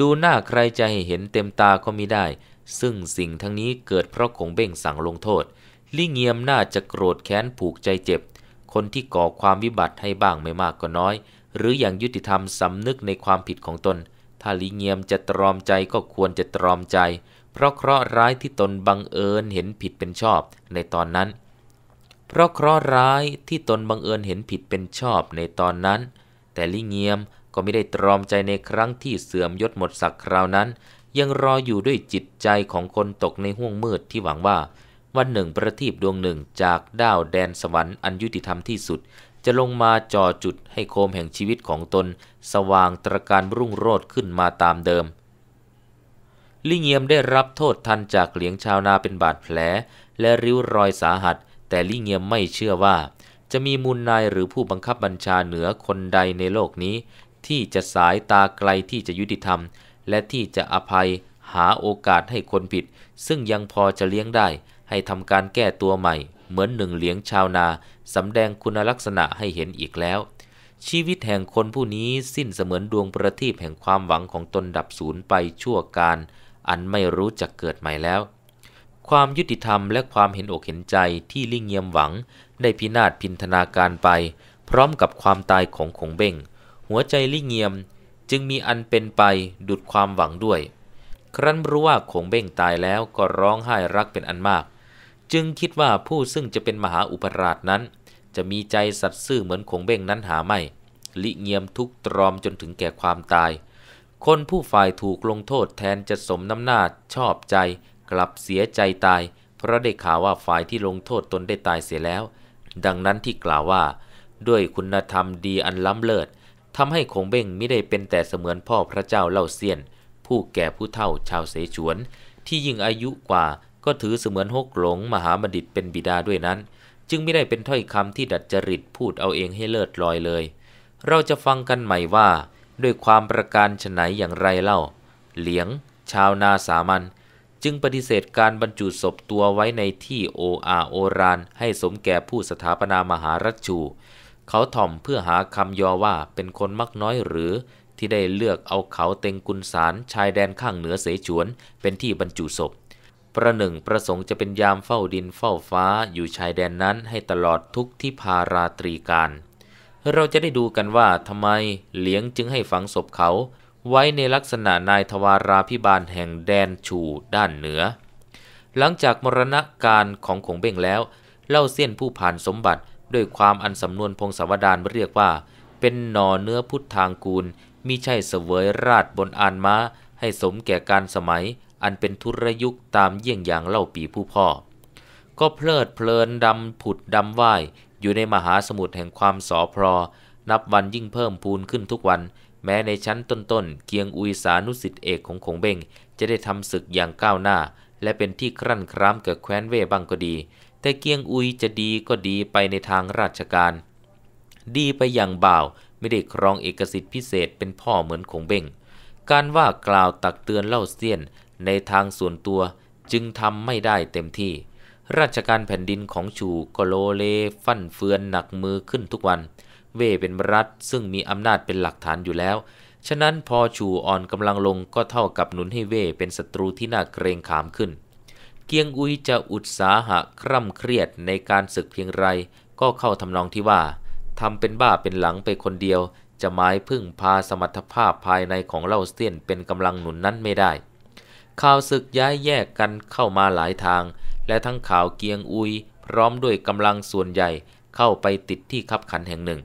ดูหน้าใครจะหเห็นเต็มตาก็มิได้ ซึ่งสิ่งทั้งนี้เกิดเพราะขงเบ่งสั่งลงโทษ ลิเงียมน่าจะโกรธแค้นผูกใจเจ็บ คนที่ก่อความวิบัติให้บ้างไม่มากก็น้อย หรืออย่างยุติธรรมสำนึกในความผิดของตนถ้าลิเงียมจะตรอมใจก็ควรจะตรอมใจเพราะเคราะห์ร้ายที่ตนบังเอิญเห็นผิดเป็นชอบในตอนนั้น เพราะเคราะห์ร้ายที่ตนบังเอิญเห็นผิดเป็นชอบในตอนนั้น แต่ลิเงียมก็ไม่ได้ตรอมใจในครั้งที่เสื่อมยศหมดศักดิ์คราวนั้น ยังรออยู่ด้วยจิตใจของคนตกในห้วงมืดที่หวังว่า วันหนึ่งประทีปดวงหนึ่งจากดาวแดนสวรรค์อันยุติธรรมที่สุด จะลงมาจ่อจุดให้โคมแห่งชีวิตของตนสว่างตระการรุ่งโรจน์ขึ้นมาตามเดิมลิเงียมได้รับโทษทันจากเหลียงชาวนาเป็นบาดแผลและริ้วรอยสาหัส แต่ลิเงียมไม่เชื่อว่าจะมีมูลนายหรือผู้บังคับบัญชาเหนือคนใดในโลกนี้ที่จะสายตาไกลที่จะยุติธรรมและที่จะอภัยหาโอกาสให้คนผิดซึ่งยังพอจะเลี้ยงได้ให้ทำการแก้ตัวใหม่เหมือนหนึ่งเหลียงชาวนาสำแดงคุณลักษณะให้เห็นอีกแล้ว ชีวิตแห่งคนผู้นี้สิ้นเสมือนดวงประทีปแห่งความหวังของตนดับสูญไปชั่วการอันไม่รู้จะเกิดใหม่แล้ว ความยุติธรรมและความเห็นอกเห็นใจที่ลิ่งเงียมหวังได้พินาศพินธนาการไป พร้อมกับความตายของขงเบ้งหัวใจลิ่งเงียม จึงมีอันเป็นไปดุดความหวังด้วย ครั้นรู้ว่าขงเบ้งตายแล้วก็ร้องไห้รักเป็นอันมาก จึงคิดว่าผู้ซึ่งจะเป็นมหาอุปราชนั้น จะมีใจสัตย์ซื่อเหมือนขงเบ้งนั้นหาไม่ ลิเงียมทุกตรอมจนถึงแก่ความตายคนผู้ฝ่ายถูกลงโทษแทนจะสมน้ำหน้าชอบใจ กลับเสียใจตาย เพราะได้ข่าวว่าฝ่ายที่ลงโทษตนได้ตายเสียแล้ว ดังนั้นที่กล่าวว่า ด้วยคุณธรรมดีอันล้ำเลิศ ทำให้คงเบ้งไม่ได้เป็นแต่เสมือนพ่อพระเจ้าเล่าเซียน ผู้แก่ผู้เฒ่าชาวเสฉวนที่ยิ่งอายุกว่าก็ถือเสมือนฮกหลงมหาบัณฑิตเป็นบิดาด้วยนั้น จึงไม่ได้เป็นถ้อยคำที่ดัดจริตพูดเอาเองให้เลิศลอยเลย เราจะฟังกันใหม่ว่าด้วยความประการฉไหนอย่างไรเล่า เหลียง ชาวนาสามัญจึงปฏิเสธการบรรจุศพตัวไว้ในที่โออาโอรานให้สมแก่ผู้สถาปนามหารัชชู เขาถ่อมเพื่อหาคำยอว่าเป็นคนมักน้อยหรือ ที่ได้เลือกเอาเขาเต็งกุลสารชายแดนข้างเหนือเสฉวน เป็นที่บรรจุศพ ประหนึ่งประสงค์จะเป็นยามเฝ้าดินเฝ้าฟ้าอยู่ชายแดนนั้นให้ตลอดทุกที่พาราตรีการเราจะได้ดูกันว่าทำไมเหลียงจึงให้ฝังศพเขาไว้ในลักษณะนายทวาราพิบาลแห่งแดนชูด้านเหนือ หลังจากมรณะการของขงเบ้งแล้ว เล่าเส้นผู้ผ่านสมบัติ ด้วยความอันสำนวนพงศาวดารเรียกว่า เป็นหน่อเนื้อพุทธทางกูลมิใช่เสวยราชบนอานม้า ให้สมแก่การสมัย อันเป็นทุรยุคตามเยี่ยงอย่างเล่าปีผู้พ่อ ก็เพลิดเพลินดำผุดดำว่ายอยู่ในมหาสมุทรแห่งความสอพรนับวันยิ่งเพิ่มพูนขึ้นทุกวัน แม้ในชั้นต้นๆ เกียงอุยสานุสิทธิเอกของขงเบงจะได้ทำศึกอย่างก้าวหน้า และเป็นที่ครั่นครามเกิดแคว้นเว่บ้างก็ดี แต่เกียงอุยจะดีก็ดีไปในทางราชการ ดีไปอย่างเบาไม่ได้ครองเอกสิทธิพิเศษเป็นพ่อเหมือนขงเบงการว่ากล่าวตักเตือนเล่าเสี้ยนในทางส่วนตัว จึงทำไม่ได้เต็มที่ราชการแผ่นดินของชูก็โลเลฟั่นเฟือนหนักมือขึ้นทุกวัน เว่เป็นรัฐซึ่งมีอำนาจเป็นหลักฐานอยู่แล้ว ฉะนั้นพอชูอ่อนกำลังลงก็เท่ากับหนุนให้เว่เป็นศัตรูที่น่าเกรงขามขึ้น เกียงอุยจะอุตสาหะคร่ำเครียดในการศึกเพียงไร ก็เข้าทำนองที่ว่า ทำเป็นบ้าเป็นหลังไปคนเดียว จะหมายพึ่งพาสมรรถภาพภายในของเล่าเสี้ยนเป็นกำลังหนุนนั้นไม่ได้ ข่าวศึกย้ายแยกกันเข้ามาหลายทางและทั้งข่าวเกียงอุย พร้อมด้วยกำลังส่วนใหญ่เข้าไปติดที่คับขันแห่งหนึ่ง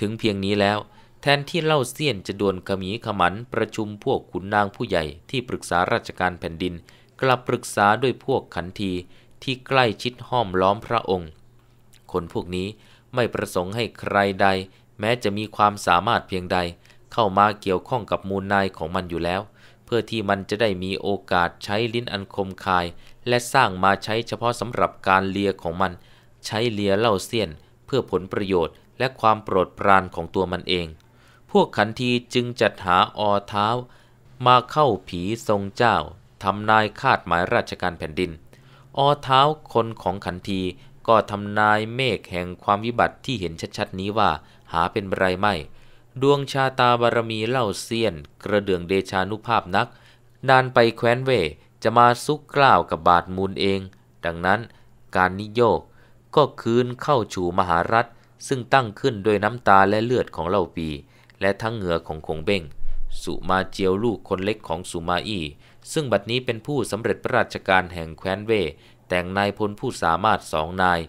ถึงเพียงนี้แล้ว แทนที่เล่าเสี้ยนจะดวนขมีขมันประชุมพวกขุนนางผู้ใหญ่ที่ปรึกษาราชการแผ่นดิน กลับปรึกษาด้วยพวกขันทีที่ใกล้ชิดห้อมล้อมพระองค์ คนพวกนี้ไม่ประสงค์ให้ใครใด แม้จะมีความสามารถเพียงใด เข้ามาเกี่ยวข้องกับมูลนายของมันอยู่แล้ว เพื่อที่มันจะได้มีโอกาสใช้ลิ้นอันคมคายและสร้างมาใช้เฉพาะสำหรับการเลียของมัน ใช้เลียเล่าเสี้ยนเพื่อผลประโยชน์ และความโปรดปรานของตัวมันเอง พวกขันทีจึงจัดหาอเท้า มาเข้าผีทรงเจ้าทำนายคาดหมายราชการแผ่นดินอเท้าคนของขันที ก็ทำนายเมฆแห่งความวิบัติที่เห็นชัดๆ นี้ว่าหาเป็นไรไม่ดวงชาตาบารมีเล่าเสี้ยนกระเดื่องเดชานุภาพนักนานไปแคว้นเวจะมาซุกกล้าวกับบาทมูลเอง ดังนั้นการนิโยกก็คืนเข้าชูมหารัฐ ซึ่งตั้งขึ้นโดยน้ำตาและเลือดของเหล่าปี และทั้งเหงื่อของคงเบ้งสุมาเจียวลูกคนเล็กของสุมาอี้ซึ่งบัดนี้เป็นผู้สำเร็จรราชการแห่งแคว้นเว แต่งนายพลผู้สามารถสองนาย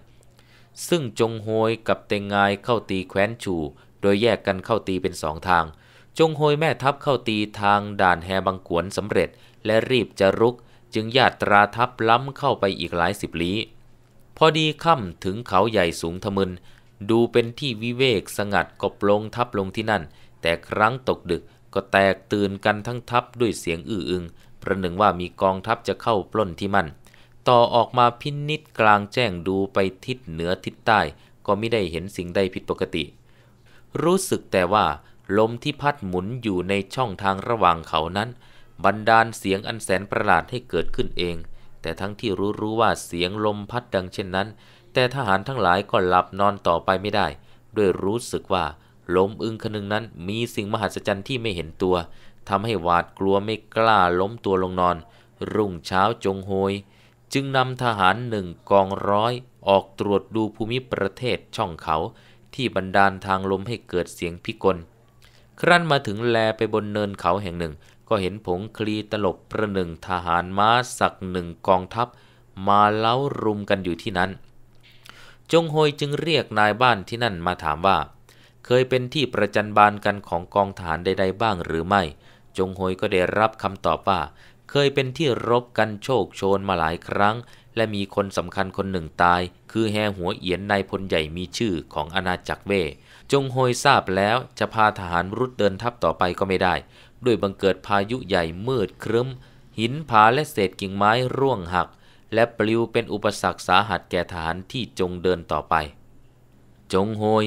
ซึ่งจงโฮยกับเตงงายเข้าตีแคว้นชูโดยแยกกันเข้าตีเป็นสองทาง จงโฮยแม่ทัพเข้าตีทางด่านแฮบังกวนสำเร็จ และรีบจะรุกจึงญาตราทับล้ำเข้าไปอีกหลายสิบลี้ พอดีค่ำถึงเขาใหญ่สูงทะมึน ดูเป็นที่วิเวกสงัดก็ปลงทับลงที่นั่น แต่ครั้งตกดึกก็แตกตื่นกันทั้งทับด้วยเสียงอื้ออึง ประหนึ่งว่ามีกองทัพจะเข้าปล้นที่มั่น ต่อออกมาพินิษกลางแจ้งดูไปทิศเหนือทิศใต้ ก็ไม่ได้เห็นสิ่งใดผิดปกติ รู้สึกแต่ว่าลมที่พัดหมุนอยู่ในช่องทางระหว่างเขานั้นบันดาลเสียงอันแสนประหลาดให้เกิดขึ้นเอง แต่ทั้งที่รู้รู้ว่าเสียงลมพัดดังเช่นนั้น แต่ทหารทั้งหลายก็หลับนอนต่อไปไม่ได้ ด้วยรู้สึกว่า ลมอึงคนึงนั้นมีสิ่งมหัศจรรย์ที่ไม่เห็นตัว ทำให้หวาดกลัวไม่กล้าล้มตัวลงนอน รุ่งเช้าจงโหย จึงนำทหารหนึ่งกองร้อยออกตรวจดูภูมิประเทศช่องเขา ที่บันดาลทางลมให้เกิดเสียงพิกล ครั้นมาถึงแลไปบนเนินเขาแห่งหนึ่งก็เห็นผงคลีตลบประหนึ่งทหารม้าสักหนึ่งกองทัพ มาเล้ารุมกันอยู่ที่นั้น จงโฮยจึงเรียกนายบ้านที่นั่นมาถามว่า เคยเป็นที่ประจันบานกันของกองทหารใดๆบ้างหรือไม่ จงโฮยก็ได้รับคำตอบว่า เคยเป็นที่รบกันโชคโชนมาหลายครั้ง และมีคนสำคัญคนหนึ่งตาย คือแฮหัวเอียนนายพลใหญ่มีชื่อของอาณาจักรเว จงโฮยทราบแล้วจะพาทหารรุดเดินทัพต่อไปก็ไม่ได้ด้วยบังเกิดพายุใหญ่มืดครึ้ม หินผาและเศษกิ่งไม้ร่วงหัก และปลิวเป็นอุปสรรคสาหัสแก่ทหารที่จงเดินต่อไป จงโฮย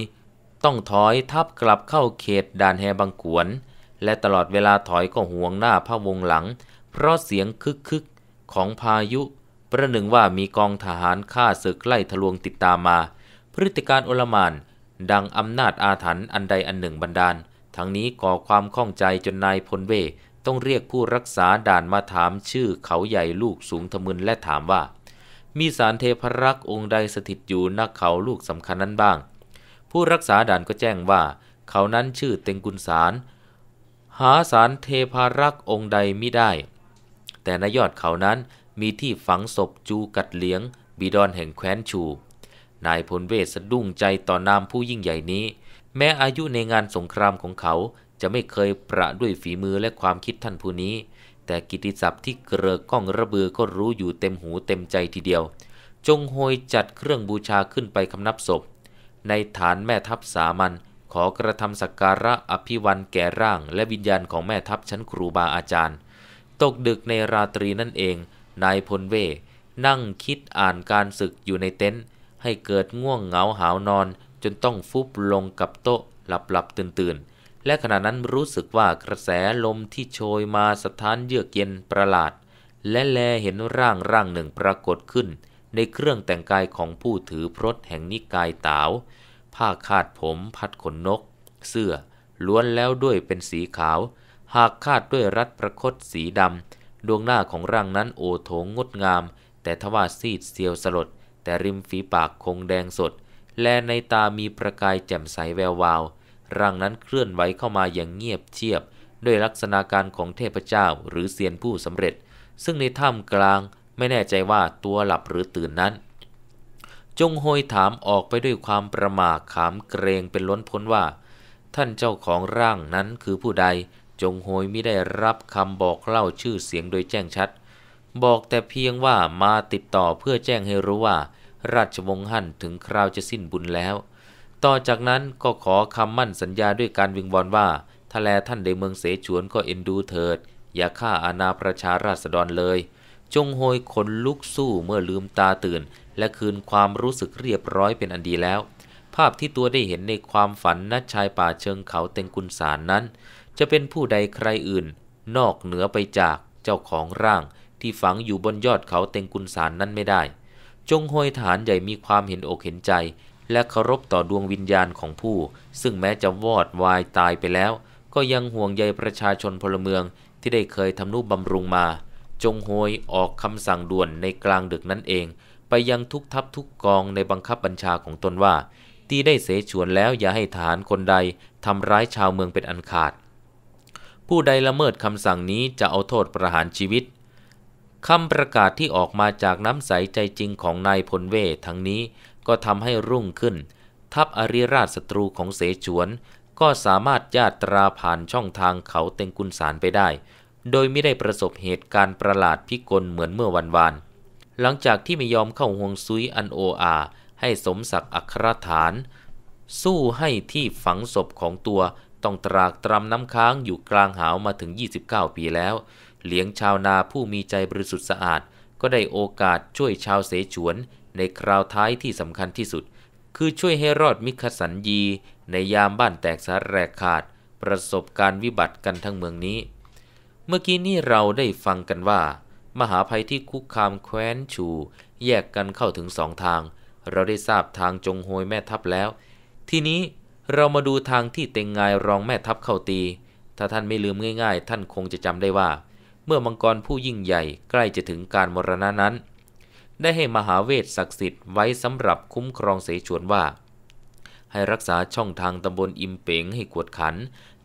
ต้องถอยทับกลับเข้าเขตด่านแฮบังกวน และตลอดเวลาถอยก็ห่วงหน้าพระวงหลัง เพราะเสียงคึกคึกของพายุ ประหนึ่งว่ามีกองทหารฆ่าศึกไล่ทะลวงติดตามมาพฤติการอลมานดังอำนาจอาถรรพ์อันใดอันหนึ่งบันดาลทั้งนี้ก่อความข้องใจจนนายพลเวต้องเรียกผู้รักษาด่านมาถามชื่อเขาใหญ่ลูกสูงทะมึนและถามว่า มีสารเทพรักษ์องค์ใดสถิตอยู่นักเขาลูกสำคัญนั้นบ้าง ผู้รักษาด่านก็แจ้งว่า เขานั้นชื่อเต็งกุลสารหาสารเทพรักษ์องค์ใดมิได้ แต่ในยอดเขานั้นมีที่ฝังศพจูกัดเลี้ยง บิดอนแห่งแคว้นชูนายพลเวสสะดุ้งใจต่อนามผู้ยิ่งใหญ่นี้แม้อายุในงานสงครามของเขาจะไม่เคยประด้วยฝีมือและความคิดท่านผู้นี้ แต่กิติศัพท์ที่เกลือกล้องระเบือก็รู้อยู่เต็มหูเต็มใจทีเดียว จงโฮยจัดเครื่องบูชาขึ้นไปคำนับศพ ในฐานแม่ทัพสามัญขอกระทำสักการะอภิวันแก่ร่างและวิญญาณของแม่ทัพชั้นครูบาอาจารย์ ตกดึกในราตรีนั่นเอง นายพลเวนั่งคิดอ่านการศึกอยู่ในเต็นท์ให้เกิดง่วงเหงาหาวนอนจนต้องฟุบลงกับโต๊ะหลับหลับตื่นตื่นและขณะนั้นรู้สึกว่ากระแสลมที่โชยมาสถานเยือกเย็นประหลาด และแลเห็นร่างร่างหนึ่งปรากฏขึ้น ในเครื่องแต่งกายของผู้ถือพรตแห่งนิกายตาว ผ้าคาดผมพัดขนนก เสื้อล้วนแล้วด้วยเป็นสีขาว หากคาดด้วยรัดประคตสีดำดวงหน้าของร่างนั้นโอโถงงดงาม แต่ทว่าซีดเซียวสลด แต่ริมฝีปากคงแดงสดและในตามีประกายแจ่มใสแวววาว ร่างนั้นเคลื่อนไหวเข้ามาอย่างเงียบเชียบ ด้วยลักษณะการของเทพเจ้าหรือเซียนผู้สำเร็จ ซึ่งในถ้ำกลางไม่แน่ใจว่าตัวหลับหรือตื่นนั้น จงโหยถามออกไปด้วยความประมาขามเกรงเป็นล้นพ้นว่า ท่านเจ้าของร่างนั้นคือผู้ใด จงโหยไม่ได้รับคำบอกเล่าชื่อเสียงโดยแจ้งชัด บอกแต่เพียงว่ามาติดต่อเพื่อแจ้งให้รู้ว่าราชวงศ์ฮั่นถึงคราวจะสิ้นบุญแล้ว ต่อจากนั้นก็ขอคำมั่นสัญญาด้วยการวิงวอนว่าถ้าแลท่านในเมืองเสฉวนก็เอ็นดูเถิด อย่าฆ่าอาณาประชาราษฎรเลย จงโหยขนลุกสู้เมื่อลืมตาตื่น และคืนความรู้สึกเรียบร้อยเป็นอันดีแล้ว ภาพที่ตัวได้เห็นในความฝันนัชชายป่าเชิงเขาเต็งกุลสารนั้น จะเป็นผู้ใดใครอื่นนอกเหนือไปจากเจ้าของร่างที่ฝังอยู่บนยอดเขาเต็งกุลสารนั้นไม่ได้จงห้อยฐานใหญ่มีความเห็นอกเห็นใจ และเคารพต่อดวงวิญญาณของผู้ ซึ่งแม้จะวอดวายตายไปแล้ว ก็ยังห่วงใยประชาชนพลเมืองที่ได้เคยทำนุบำรุงมา จงโอยออกคำสั่งด่วนในกลางดึกนั้นเอง ไปยังทุกทัพทุกกองในบังคับบัญชาของตนว่าตีได้เสฉวนแล้วอย่าให้ฐานคนใด ทำร้ายชาวเมืองเป็นอันขาด ผู้ใดละเมิดคำสั่งนี้จะเอาโทษประหารชีวิตคำประกาศที่ออกมาจากน้ำใสใจจริงของนายพลเวททั้งนี้ก็ทำให้รุ่งขึ้น ทัพอริราชศัตรูของเสฉวนก็สามารถญาตราผ่านช่องทางเขาเต็งกุลสารไปได้ โดยไม่ได้ประสบเหตุการณ์ประหลาดพิกลเหมือนเมื่อวันวาน หลังจากที่ไม่ยอมเข้าห่วงซุยอันโออาให้สมศักดิ์อัครฐาน สู้ให้ที่ฝังศพของตัวต้องตรากตรำน้ำค้างอยู่กลางหาวมาถึง 29 ปีแล้วเหลียงชาวนาผู้มีใจบริสุทธิ์สะอาด ก็ได้โอกาสช่วยชาวเสฉวนในคราวท้ายที่สำคัญที่สุด คือช่วยให้รอดมิคสันยีในยามบ้านแตกสาแรกขาด ประสบการวิบัติกันทั้งเมืองนี้ เมื่อกี้นี้เราได้ฟังกันว่า มหาภัยที่คุกคามแคว้นชูแยกกันเข้าถึงสองทาง เราได้ทราบทางจงโฮยแม่ทัพแล้ว ทีนี้เรามาดูทางที่เต็งงายรองแม่ทัพเข้าตี ถ้าท่านไม่ลืมง่ายๆ ท่านคงจะจำได้ว่ามื่อมังกรผู้ยิ่งใหญ่ใกล้จะถึงการมรณะนั้น ได้ให้มหาเวทศักดิ์สิทธิ์ไว้สำหรับคุ้มครองเสฉวนว่า ให้รักษาช่องทางตำบลอิมเป๋งให้กวดขัน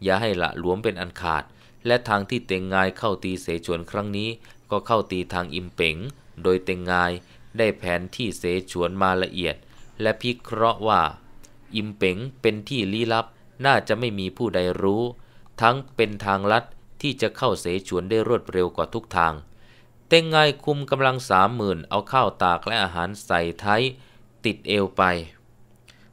อย่าให้ละหลวมเป็นอันขาด และทางที่เตงงายเข้าตีเสฉวนครั้งนี้ ก็เข้าตีทางอิมเป๋งโดยเตงงายได้แผนที่เสฉวนมาละเอียด และพิเคราะห์ว่า อิมเป๋งเป็นที่ลี้ลับ น่าจะไม่มีผู้ใดรู้ ทั้งเป็นทางลัดที่จะเข้าเสฉวนได้รวดเร็วกว่าทุกทาง เต็งไงคุมกำลังสามหมื่นเอาข้าวตากและอาหารใส่ทยติดเอวไป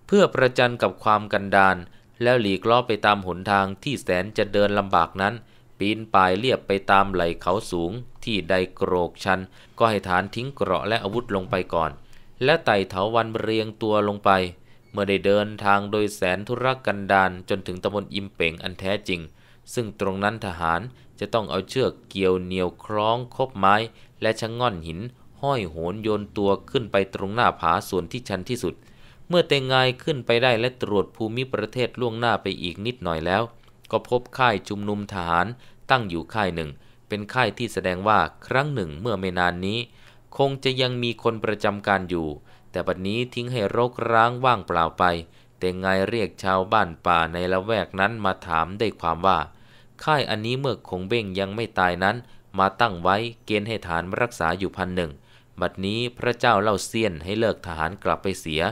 เพื่อประจันกับความกันดานแล้วหลีกล้อไปตามหนทางที่แสนจะเดินลำบากนั้น ปีนป่ายเรียบไปตามไหลเขาสูงที่ใดโกรกชันก็ให้ฐานทิ้งเกราะและอาวุธลงไปก่อน และไต่เถาวันเรียงตัวลงไป เมื่อได้เดินทางโดยแสนธุรกันดานจนถึงตำบลอิมเป่งอันแท้จริงซึ่งตรงนั้นทหารจะต้องเอาเชือกเกี่ยวเหนียวคล้อง คบไม้และชะงง่อนหิน ห้อยโหนโยนตัวขึ้นไปตรงหน้าผาส่วนที่ชันที่สุด เมื่อเตงไงขึ้นไปได้และตรวจภูมิประเทศล่วงหน้าไปอีกนิดหน่อยแล้ว ก็พบค่ายชุมนุมทหารตั้งอยู่ค่ายหนึ่ง เป็นค่ายที่แสดงว่าครั้งหนึ่งเมื่อไม่นานนี้ คงจะยังมีคนประจำการอยู่ แต่บัดนี้ทิ้งให้รกร้างว่างเปล่าไปแต่งายเรียกชาวบ้านป่าในละแวกนั้นมาถามได้ความว่า ค่ายอันนี้เมื่อคงเบ้งยังไม่ตายนั้นมาตั้งไว้เกณฑ์ให้ฐานรักษาอยู่พันหนึ่งบัดนี้พระเจ้าเล่าเซียนให้เลิกทหารกลับไปเสีย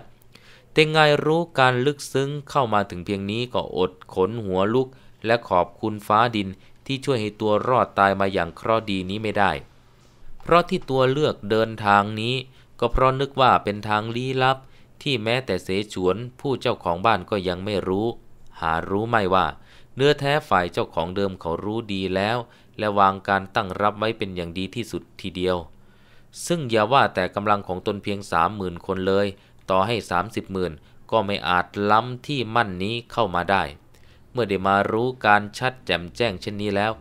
แต่งายรู้การลึกซึ้งเข้ามาถึงเพียงนี้ก็อดขนหัวลุก และขอบคุณฟ้าดินที่ช่วยให้ตัวรอดตายมาอย่างเคราะดีนี้ไม่ได้ เพราะที่ตัวเลือกเดินทางนี้ ก็เพราะนึกว่าเป็นทางลี้ลับที่แม้แต่เสฉวนผู้เจ้าของบ้านก็ยังไม่รู้ หารู้ไม่ว่า เนื้อแท้ฝ่ายเจ้าของเดิมเขารู้ดีแล้ว และวางการตั้งรับไว้เป็นอย่างดีที่สุดทีเดียว ซึ่งอย่าว่าแต่กำลังของตนเพียงสามหมื่นคนเลยต่อให้สามสิบหมื่นก็ไม่อาจล้ำที่มั่นนี้เข้ามาได้ เมื่อได้มารู้การชัดแจ่มแจ้งเช่นนี้แล้ว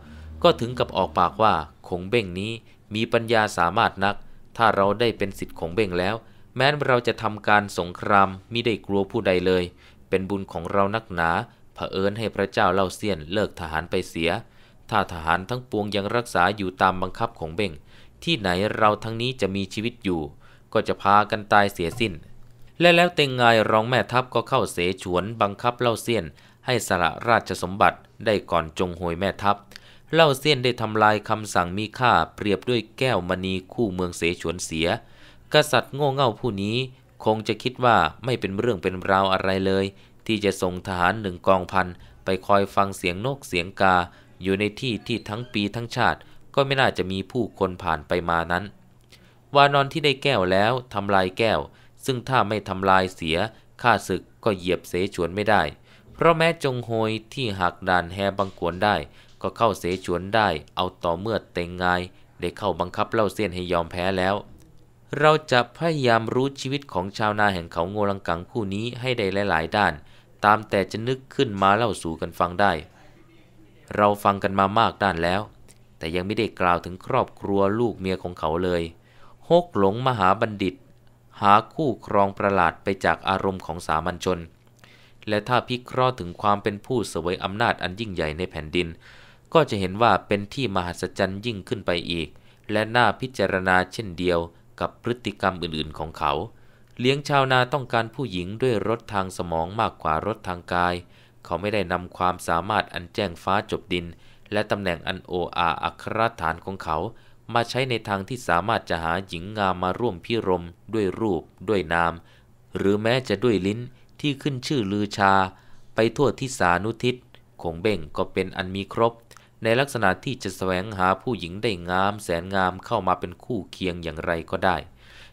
ก็ถึงกับออกปากว่า ขงเบ้งนี้มีปัญญาสามารถนัก ถ้าเราได้เป็นสิทธิ์ของเบ้งแล้วแม้เราจะทำการสงครามมิได้กลัวผู้ใดเลย เป็นบุญของเรานักหนาเผอิญให้พระเจ้าเล่าเซียนเลิกทหารไปเสีย ถ้าทหารทั้งปวงยังรักษาอยู่ตามบังคับของเบ่ง ที่ไหนเราทั้งนี้จะมีชีวิตอยู่ ก็จะพากันตายเสียสิ้น และแล้วเตงไงยรองแม่ทัพก็เข้าเสฉวนบังคับเล่าเซียนให้สละราชสมบัติได้ก่อนจงหวยแม่ทัพ เล่าเซียนได้ทำลายคำสั่งมีค่าเปรียบด้วยแก้วมณีคู่เมืองเสฉวนเสียกษัตริย์โง่เง่าผู้นี้คงจะคิดว่าไม่เป็นเรื่องเป็นราวอะไรเลย ที่จะส่งทหารหนึ่งกองพันไปคอยฟังเสียงนกเสียงกาอยู่ในที่ที่ทั้งปีทั้งชาติ ก็ไม่น่าจะมีผู้คนผ่านไปมานั้นวานอนที่ได้แก้วแล้วทำลายแก้ว ซึ่งถ้าไม่ทำลายเสียข้าศึกก็เหยียบเสฉวนไม่ได้ เพราะแม้จงโฮยที่หักด่านแฮบังกวนได้ก็เข้าเสฉวนได้เอาต่อเมื่อเต็งงได้เข้าบังคับเล่าเส้นให้ยอมแพ้แล้วเราจะพยายามรู้ชีวิตของชาวนาแห่งเขาโงลังกังผู้นี้ให้ได้หลาย ๆ ด้าน ตามแต่จะนึกขึ้นมาเล่าสู่กันฟังได้ เราฟังกันมามากด้านแล้ว แต่ยังไม่ได้กล่าวถึงครอบครัวลูกเมียของเขาเลยฮกหลงมหาบัณฑิต หาคู่ครองประหลาดไปจากอารมณ์ของสามัญชน และถ้าพิเคราะห์ถึงความเป็นผู้เสวยอำนาจอันยิ่งใหญ่ในแผ่นดิน ก็จะเห็นว่าเป็นที่มหัศจรรย์ยิ่งขึ้นไปอีก และน่าพิจารณาเช่นเดียวกับพฤติกรรมอื่นๆของเขา เลี้ยงชาวนาต้องการผู้หญิงด้วยรถทางสมองมากกว่ารถทางกาย เขาไม่ได้นำความสามารถอันแจ้งฟ้าจบดิน และตำแหน่งอันโออาอัครฐานของเขา มาใช้ในทางที่สามารถจะหาหญิงงามมาร่วมพิรม ด้วยรูป ด้วยนามหรือแม้จะด้วยลิ้นที่ขึ้นชื่อลือชา ไปทั่วทิศานุทิศคงเบ่งก็เป็นอันมีครบในลักษณะที่จะแสวงหาผู้หญิงได้งามแสนงามเข้ามาเป็นคู่เคียงอย่างไรก็ได้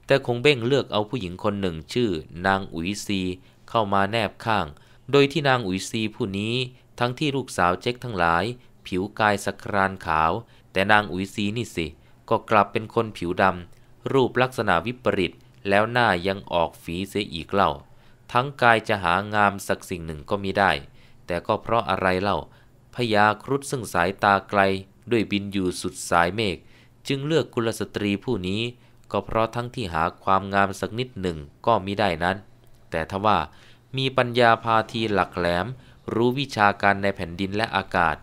แต่คงเบ้งเลือกเอาผู้หญิงคนหนึ่งชื่อ นางอุ๋ยซีเข้ามาแนบข้าง โดยที่นางอุ๋ยซีผู้นี้ทั้งที่ลูกสาวเจ๊กทั้งหลาย ผิวกายสครานขาว แต่นางอุ๋ยซีนี่สิ ก็กลับเป็นคนผิวดำรูปลักษณะวิปริตแล้วหน้ายังออกฝีเสียอีกเล่า ทั้งกายจะหางามสักสิ่งหนึ่งก็มิได้ แต่ก็เพราะอะไรเล่าพญาครุฑซึ่งสายตาไกลด้วยบินอยู่สุดสายเมฆจึงเลือกกุลสตรีผู้นี้ ก็เพราะทั้งที่หาความงามสักนิดหนึ่งก็มิได้นั้น แต่ทว่ามีปัญญาพาทีหลักแหลมรู้วิชาการในแผ่นดินและอากาศ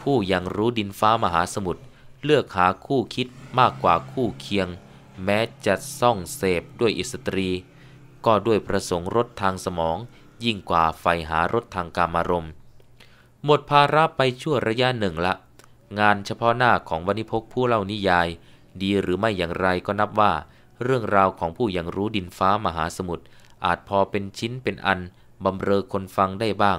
ผู้ยังรู้ดินฟ้ามหาสมุทรเลือกหาคู่คิดมากกว่าคู่เคียง แม้จะซ่องเสพด้วยอิสตรี ก็ด้วยประสงค์รถทางสมอง ยิ่งกว่าไฟหารถทางกามารมณ์หมดภาระไปชั่วระยะหนึ่งละ งานเฉพาะหน้าของวณิพกผู้เล่านิยาย ดีหรือไม่อย่างไรก็นับว่า เรื่องราวของผู้ยังรู้ดินฟ้ามหาสมุทรอาจพอเป็นชิ้นเป็นอันบำเรอคนฟังได้บ้าง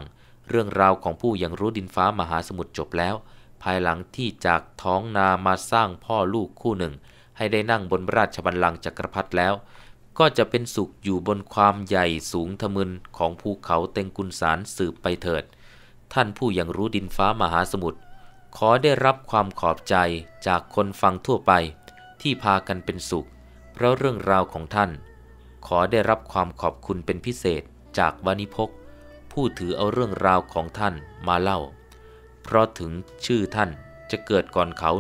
เรื่องราวของผู้ยังรู้ดินฟ้ามหาสมุทรจบแล้ว ภายหลังที่จากท้องนามาสร้างพ่อลูกคู่หนึ่ง ให้ได้นั่งบนราชบัลลังก์จักรพรรดิแล้ว ก็จะเป็นสุขอยู่บนความใหญ่สูงทะมึนของภูเขาเต็งกุลสารสืบไปเถิดท่านผู้ยังรู้ดินฟ้ามหาสมุทรขอได้รับความขอบใจจากคนฟังทั่วไป ที่พากันเป็นสุข เพราะเรื่องราวของท่าน ขอได้รับความขอบคุณเป็นพิเศษจากวานิพกผู้ถือเอาเรื่องราวของท่านมาเล่า เพราะถึงชื่อท่านจะเกิดก่อนเขา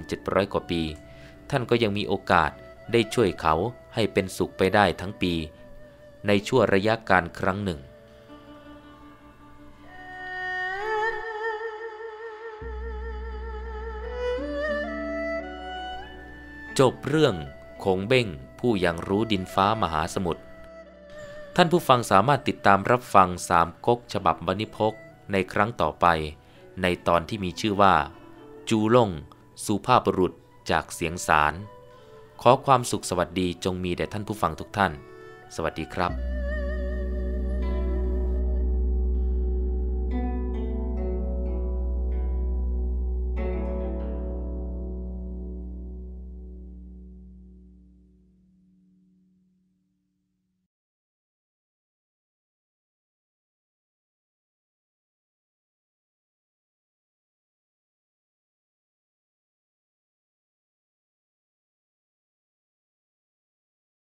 1,700 กว่าปี ท่านก็ยังมีโอกาสได้ช่วยเขาให้เป็นสุขไปได้ทั้งปี ในชั่วระยะการครั้งหนึ่งจบเรื่องคงเบ้งผู้ยังรู้ดินฟ้ามหาสมุทร ท่านผู้ฟังสามารถติดตามรับฟังสามก๊กฉบับบนิพก ในครั้งต่อไป ในตอนที่มีชื่อว่า จูล่งสุภาพบุรุษจากเสียงสาร ขอความสุขสวัสดีจงมีแด่ท่านผู้ฟังทุกท่าน สวัสดีครับ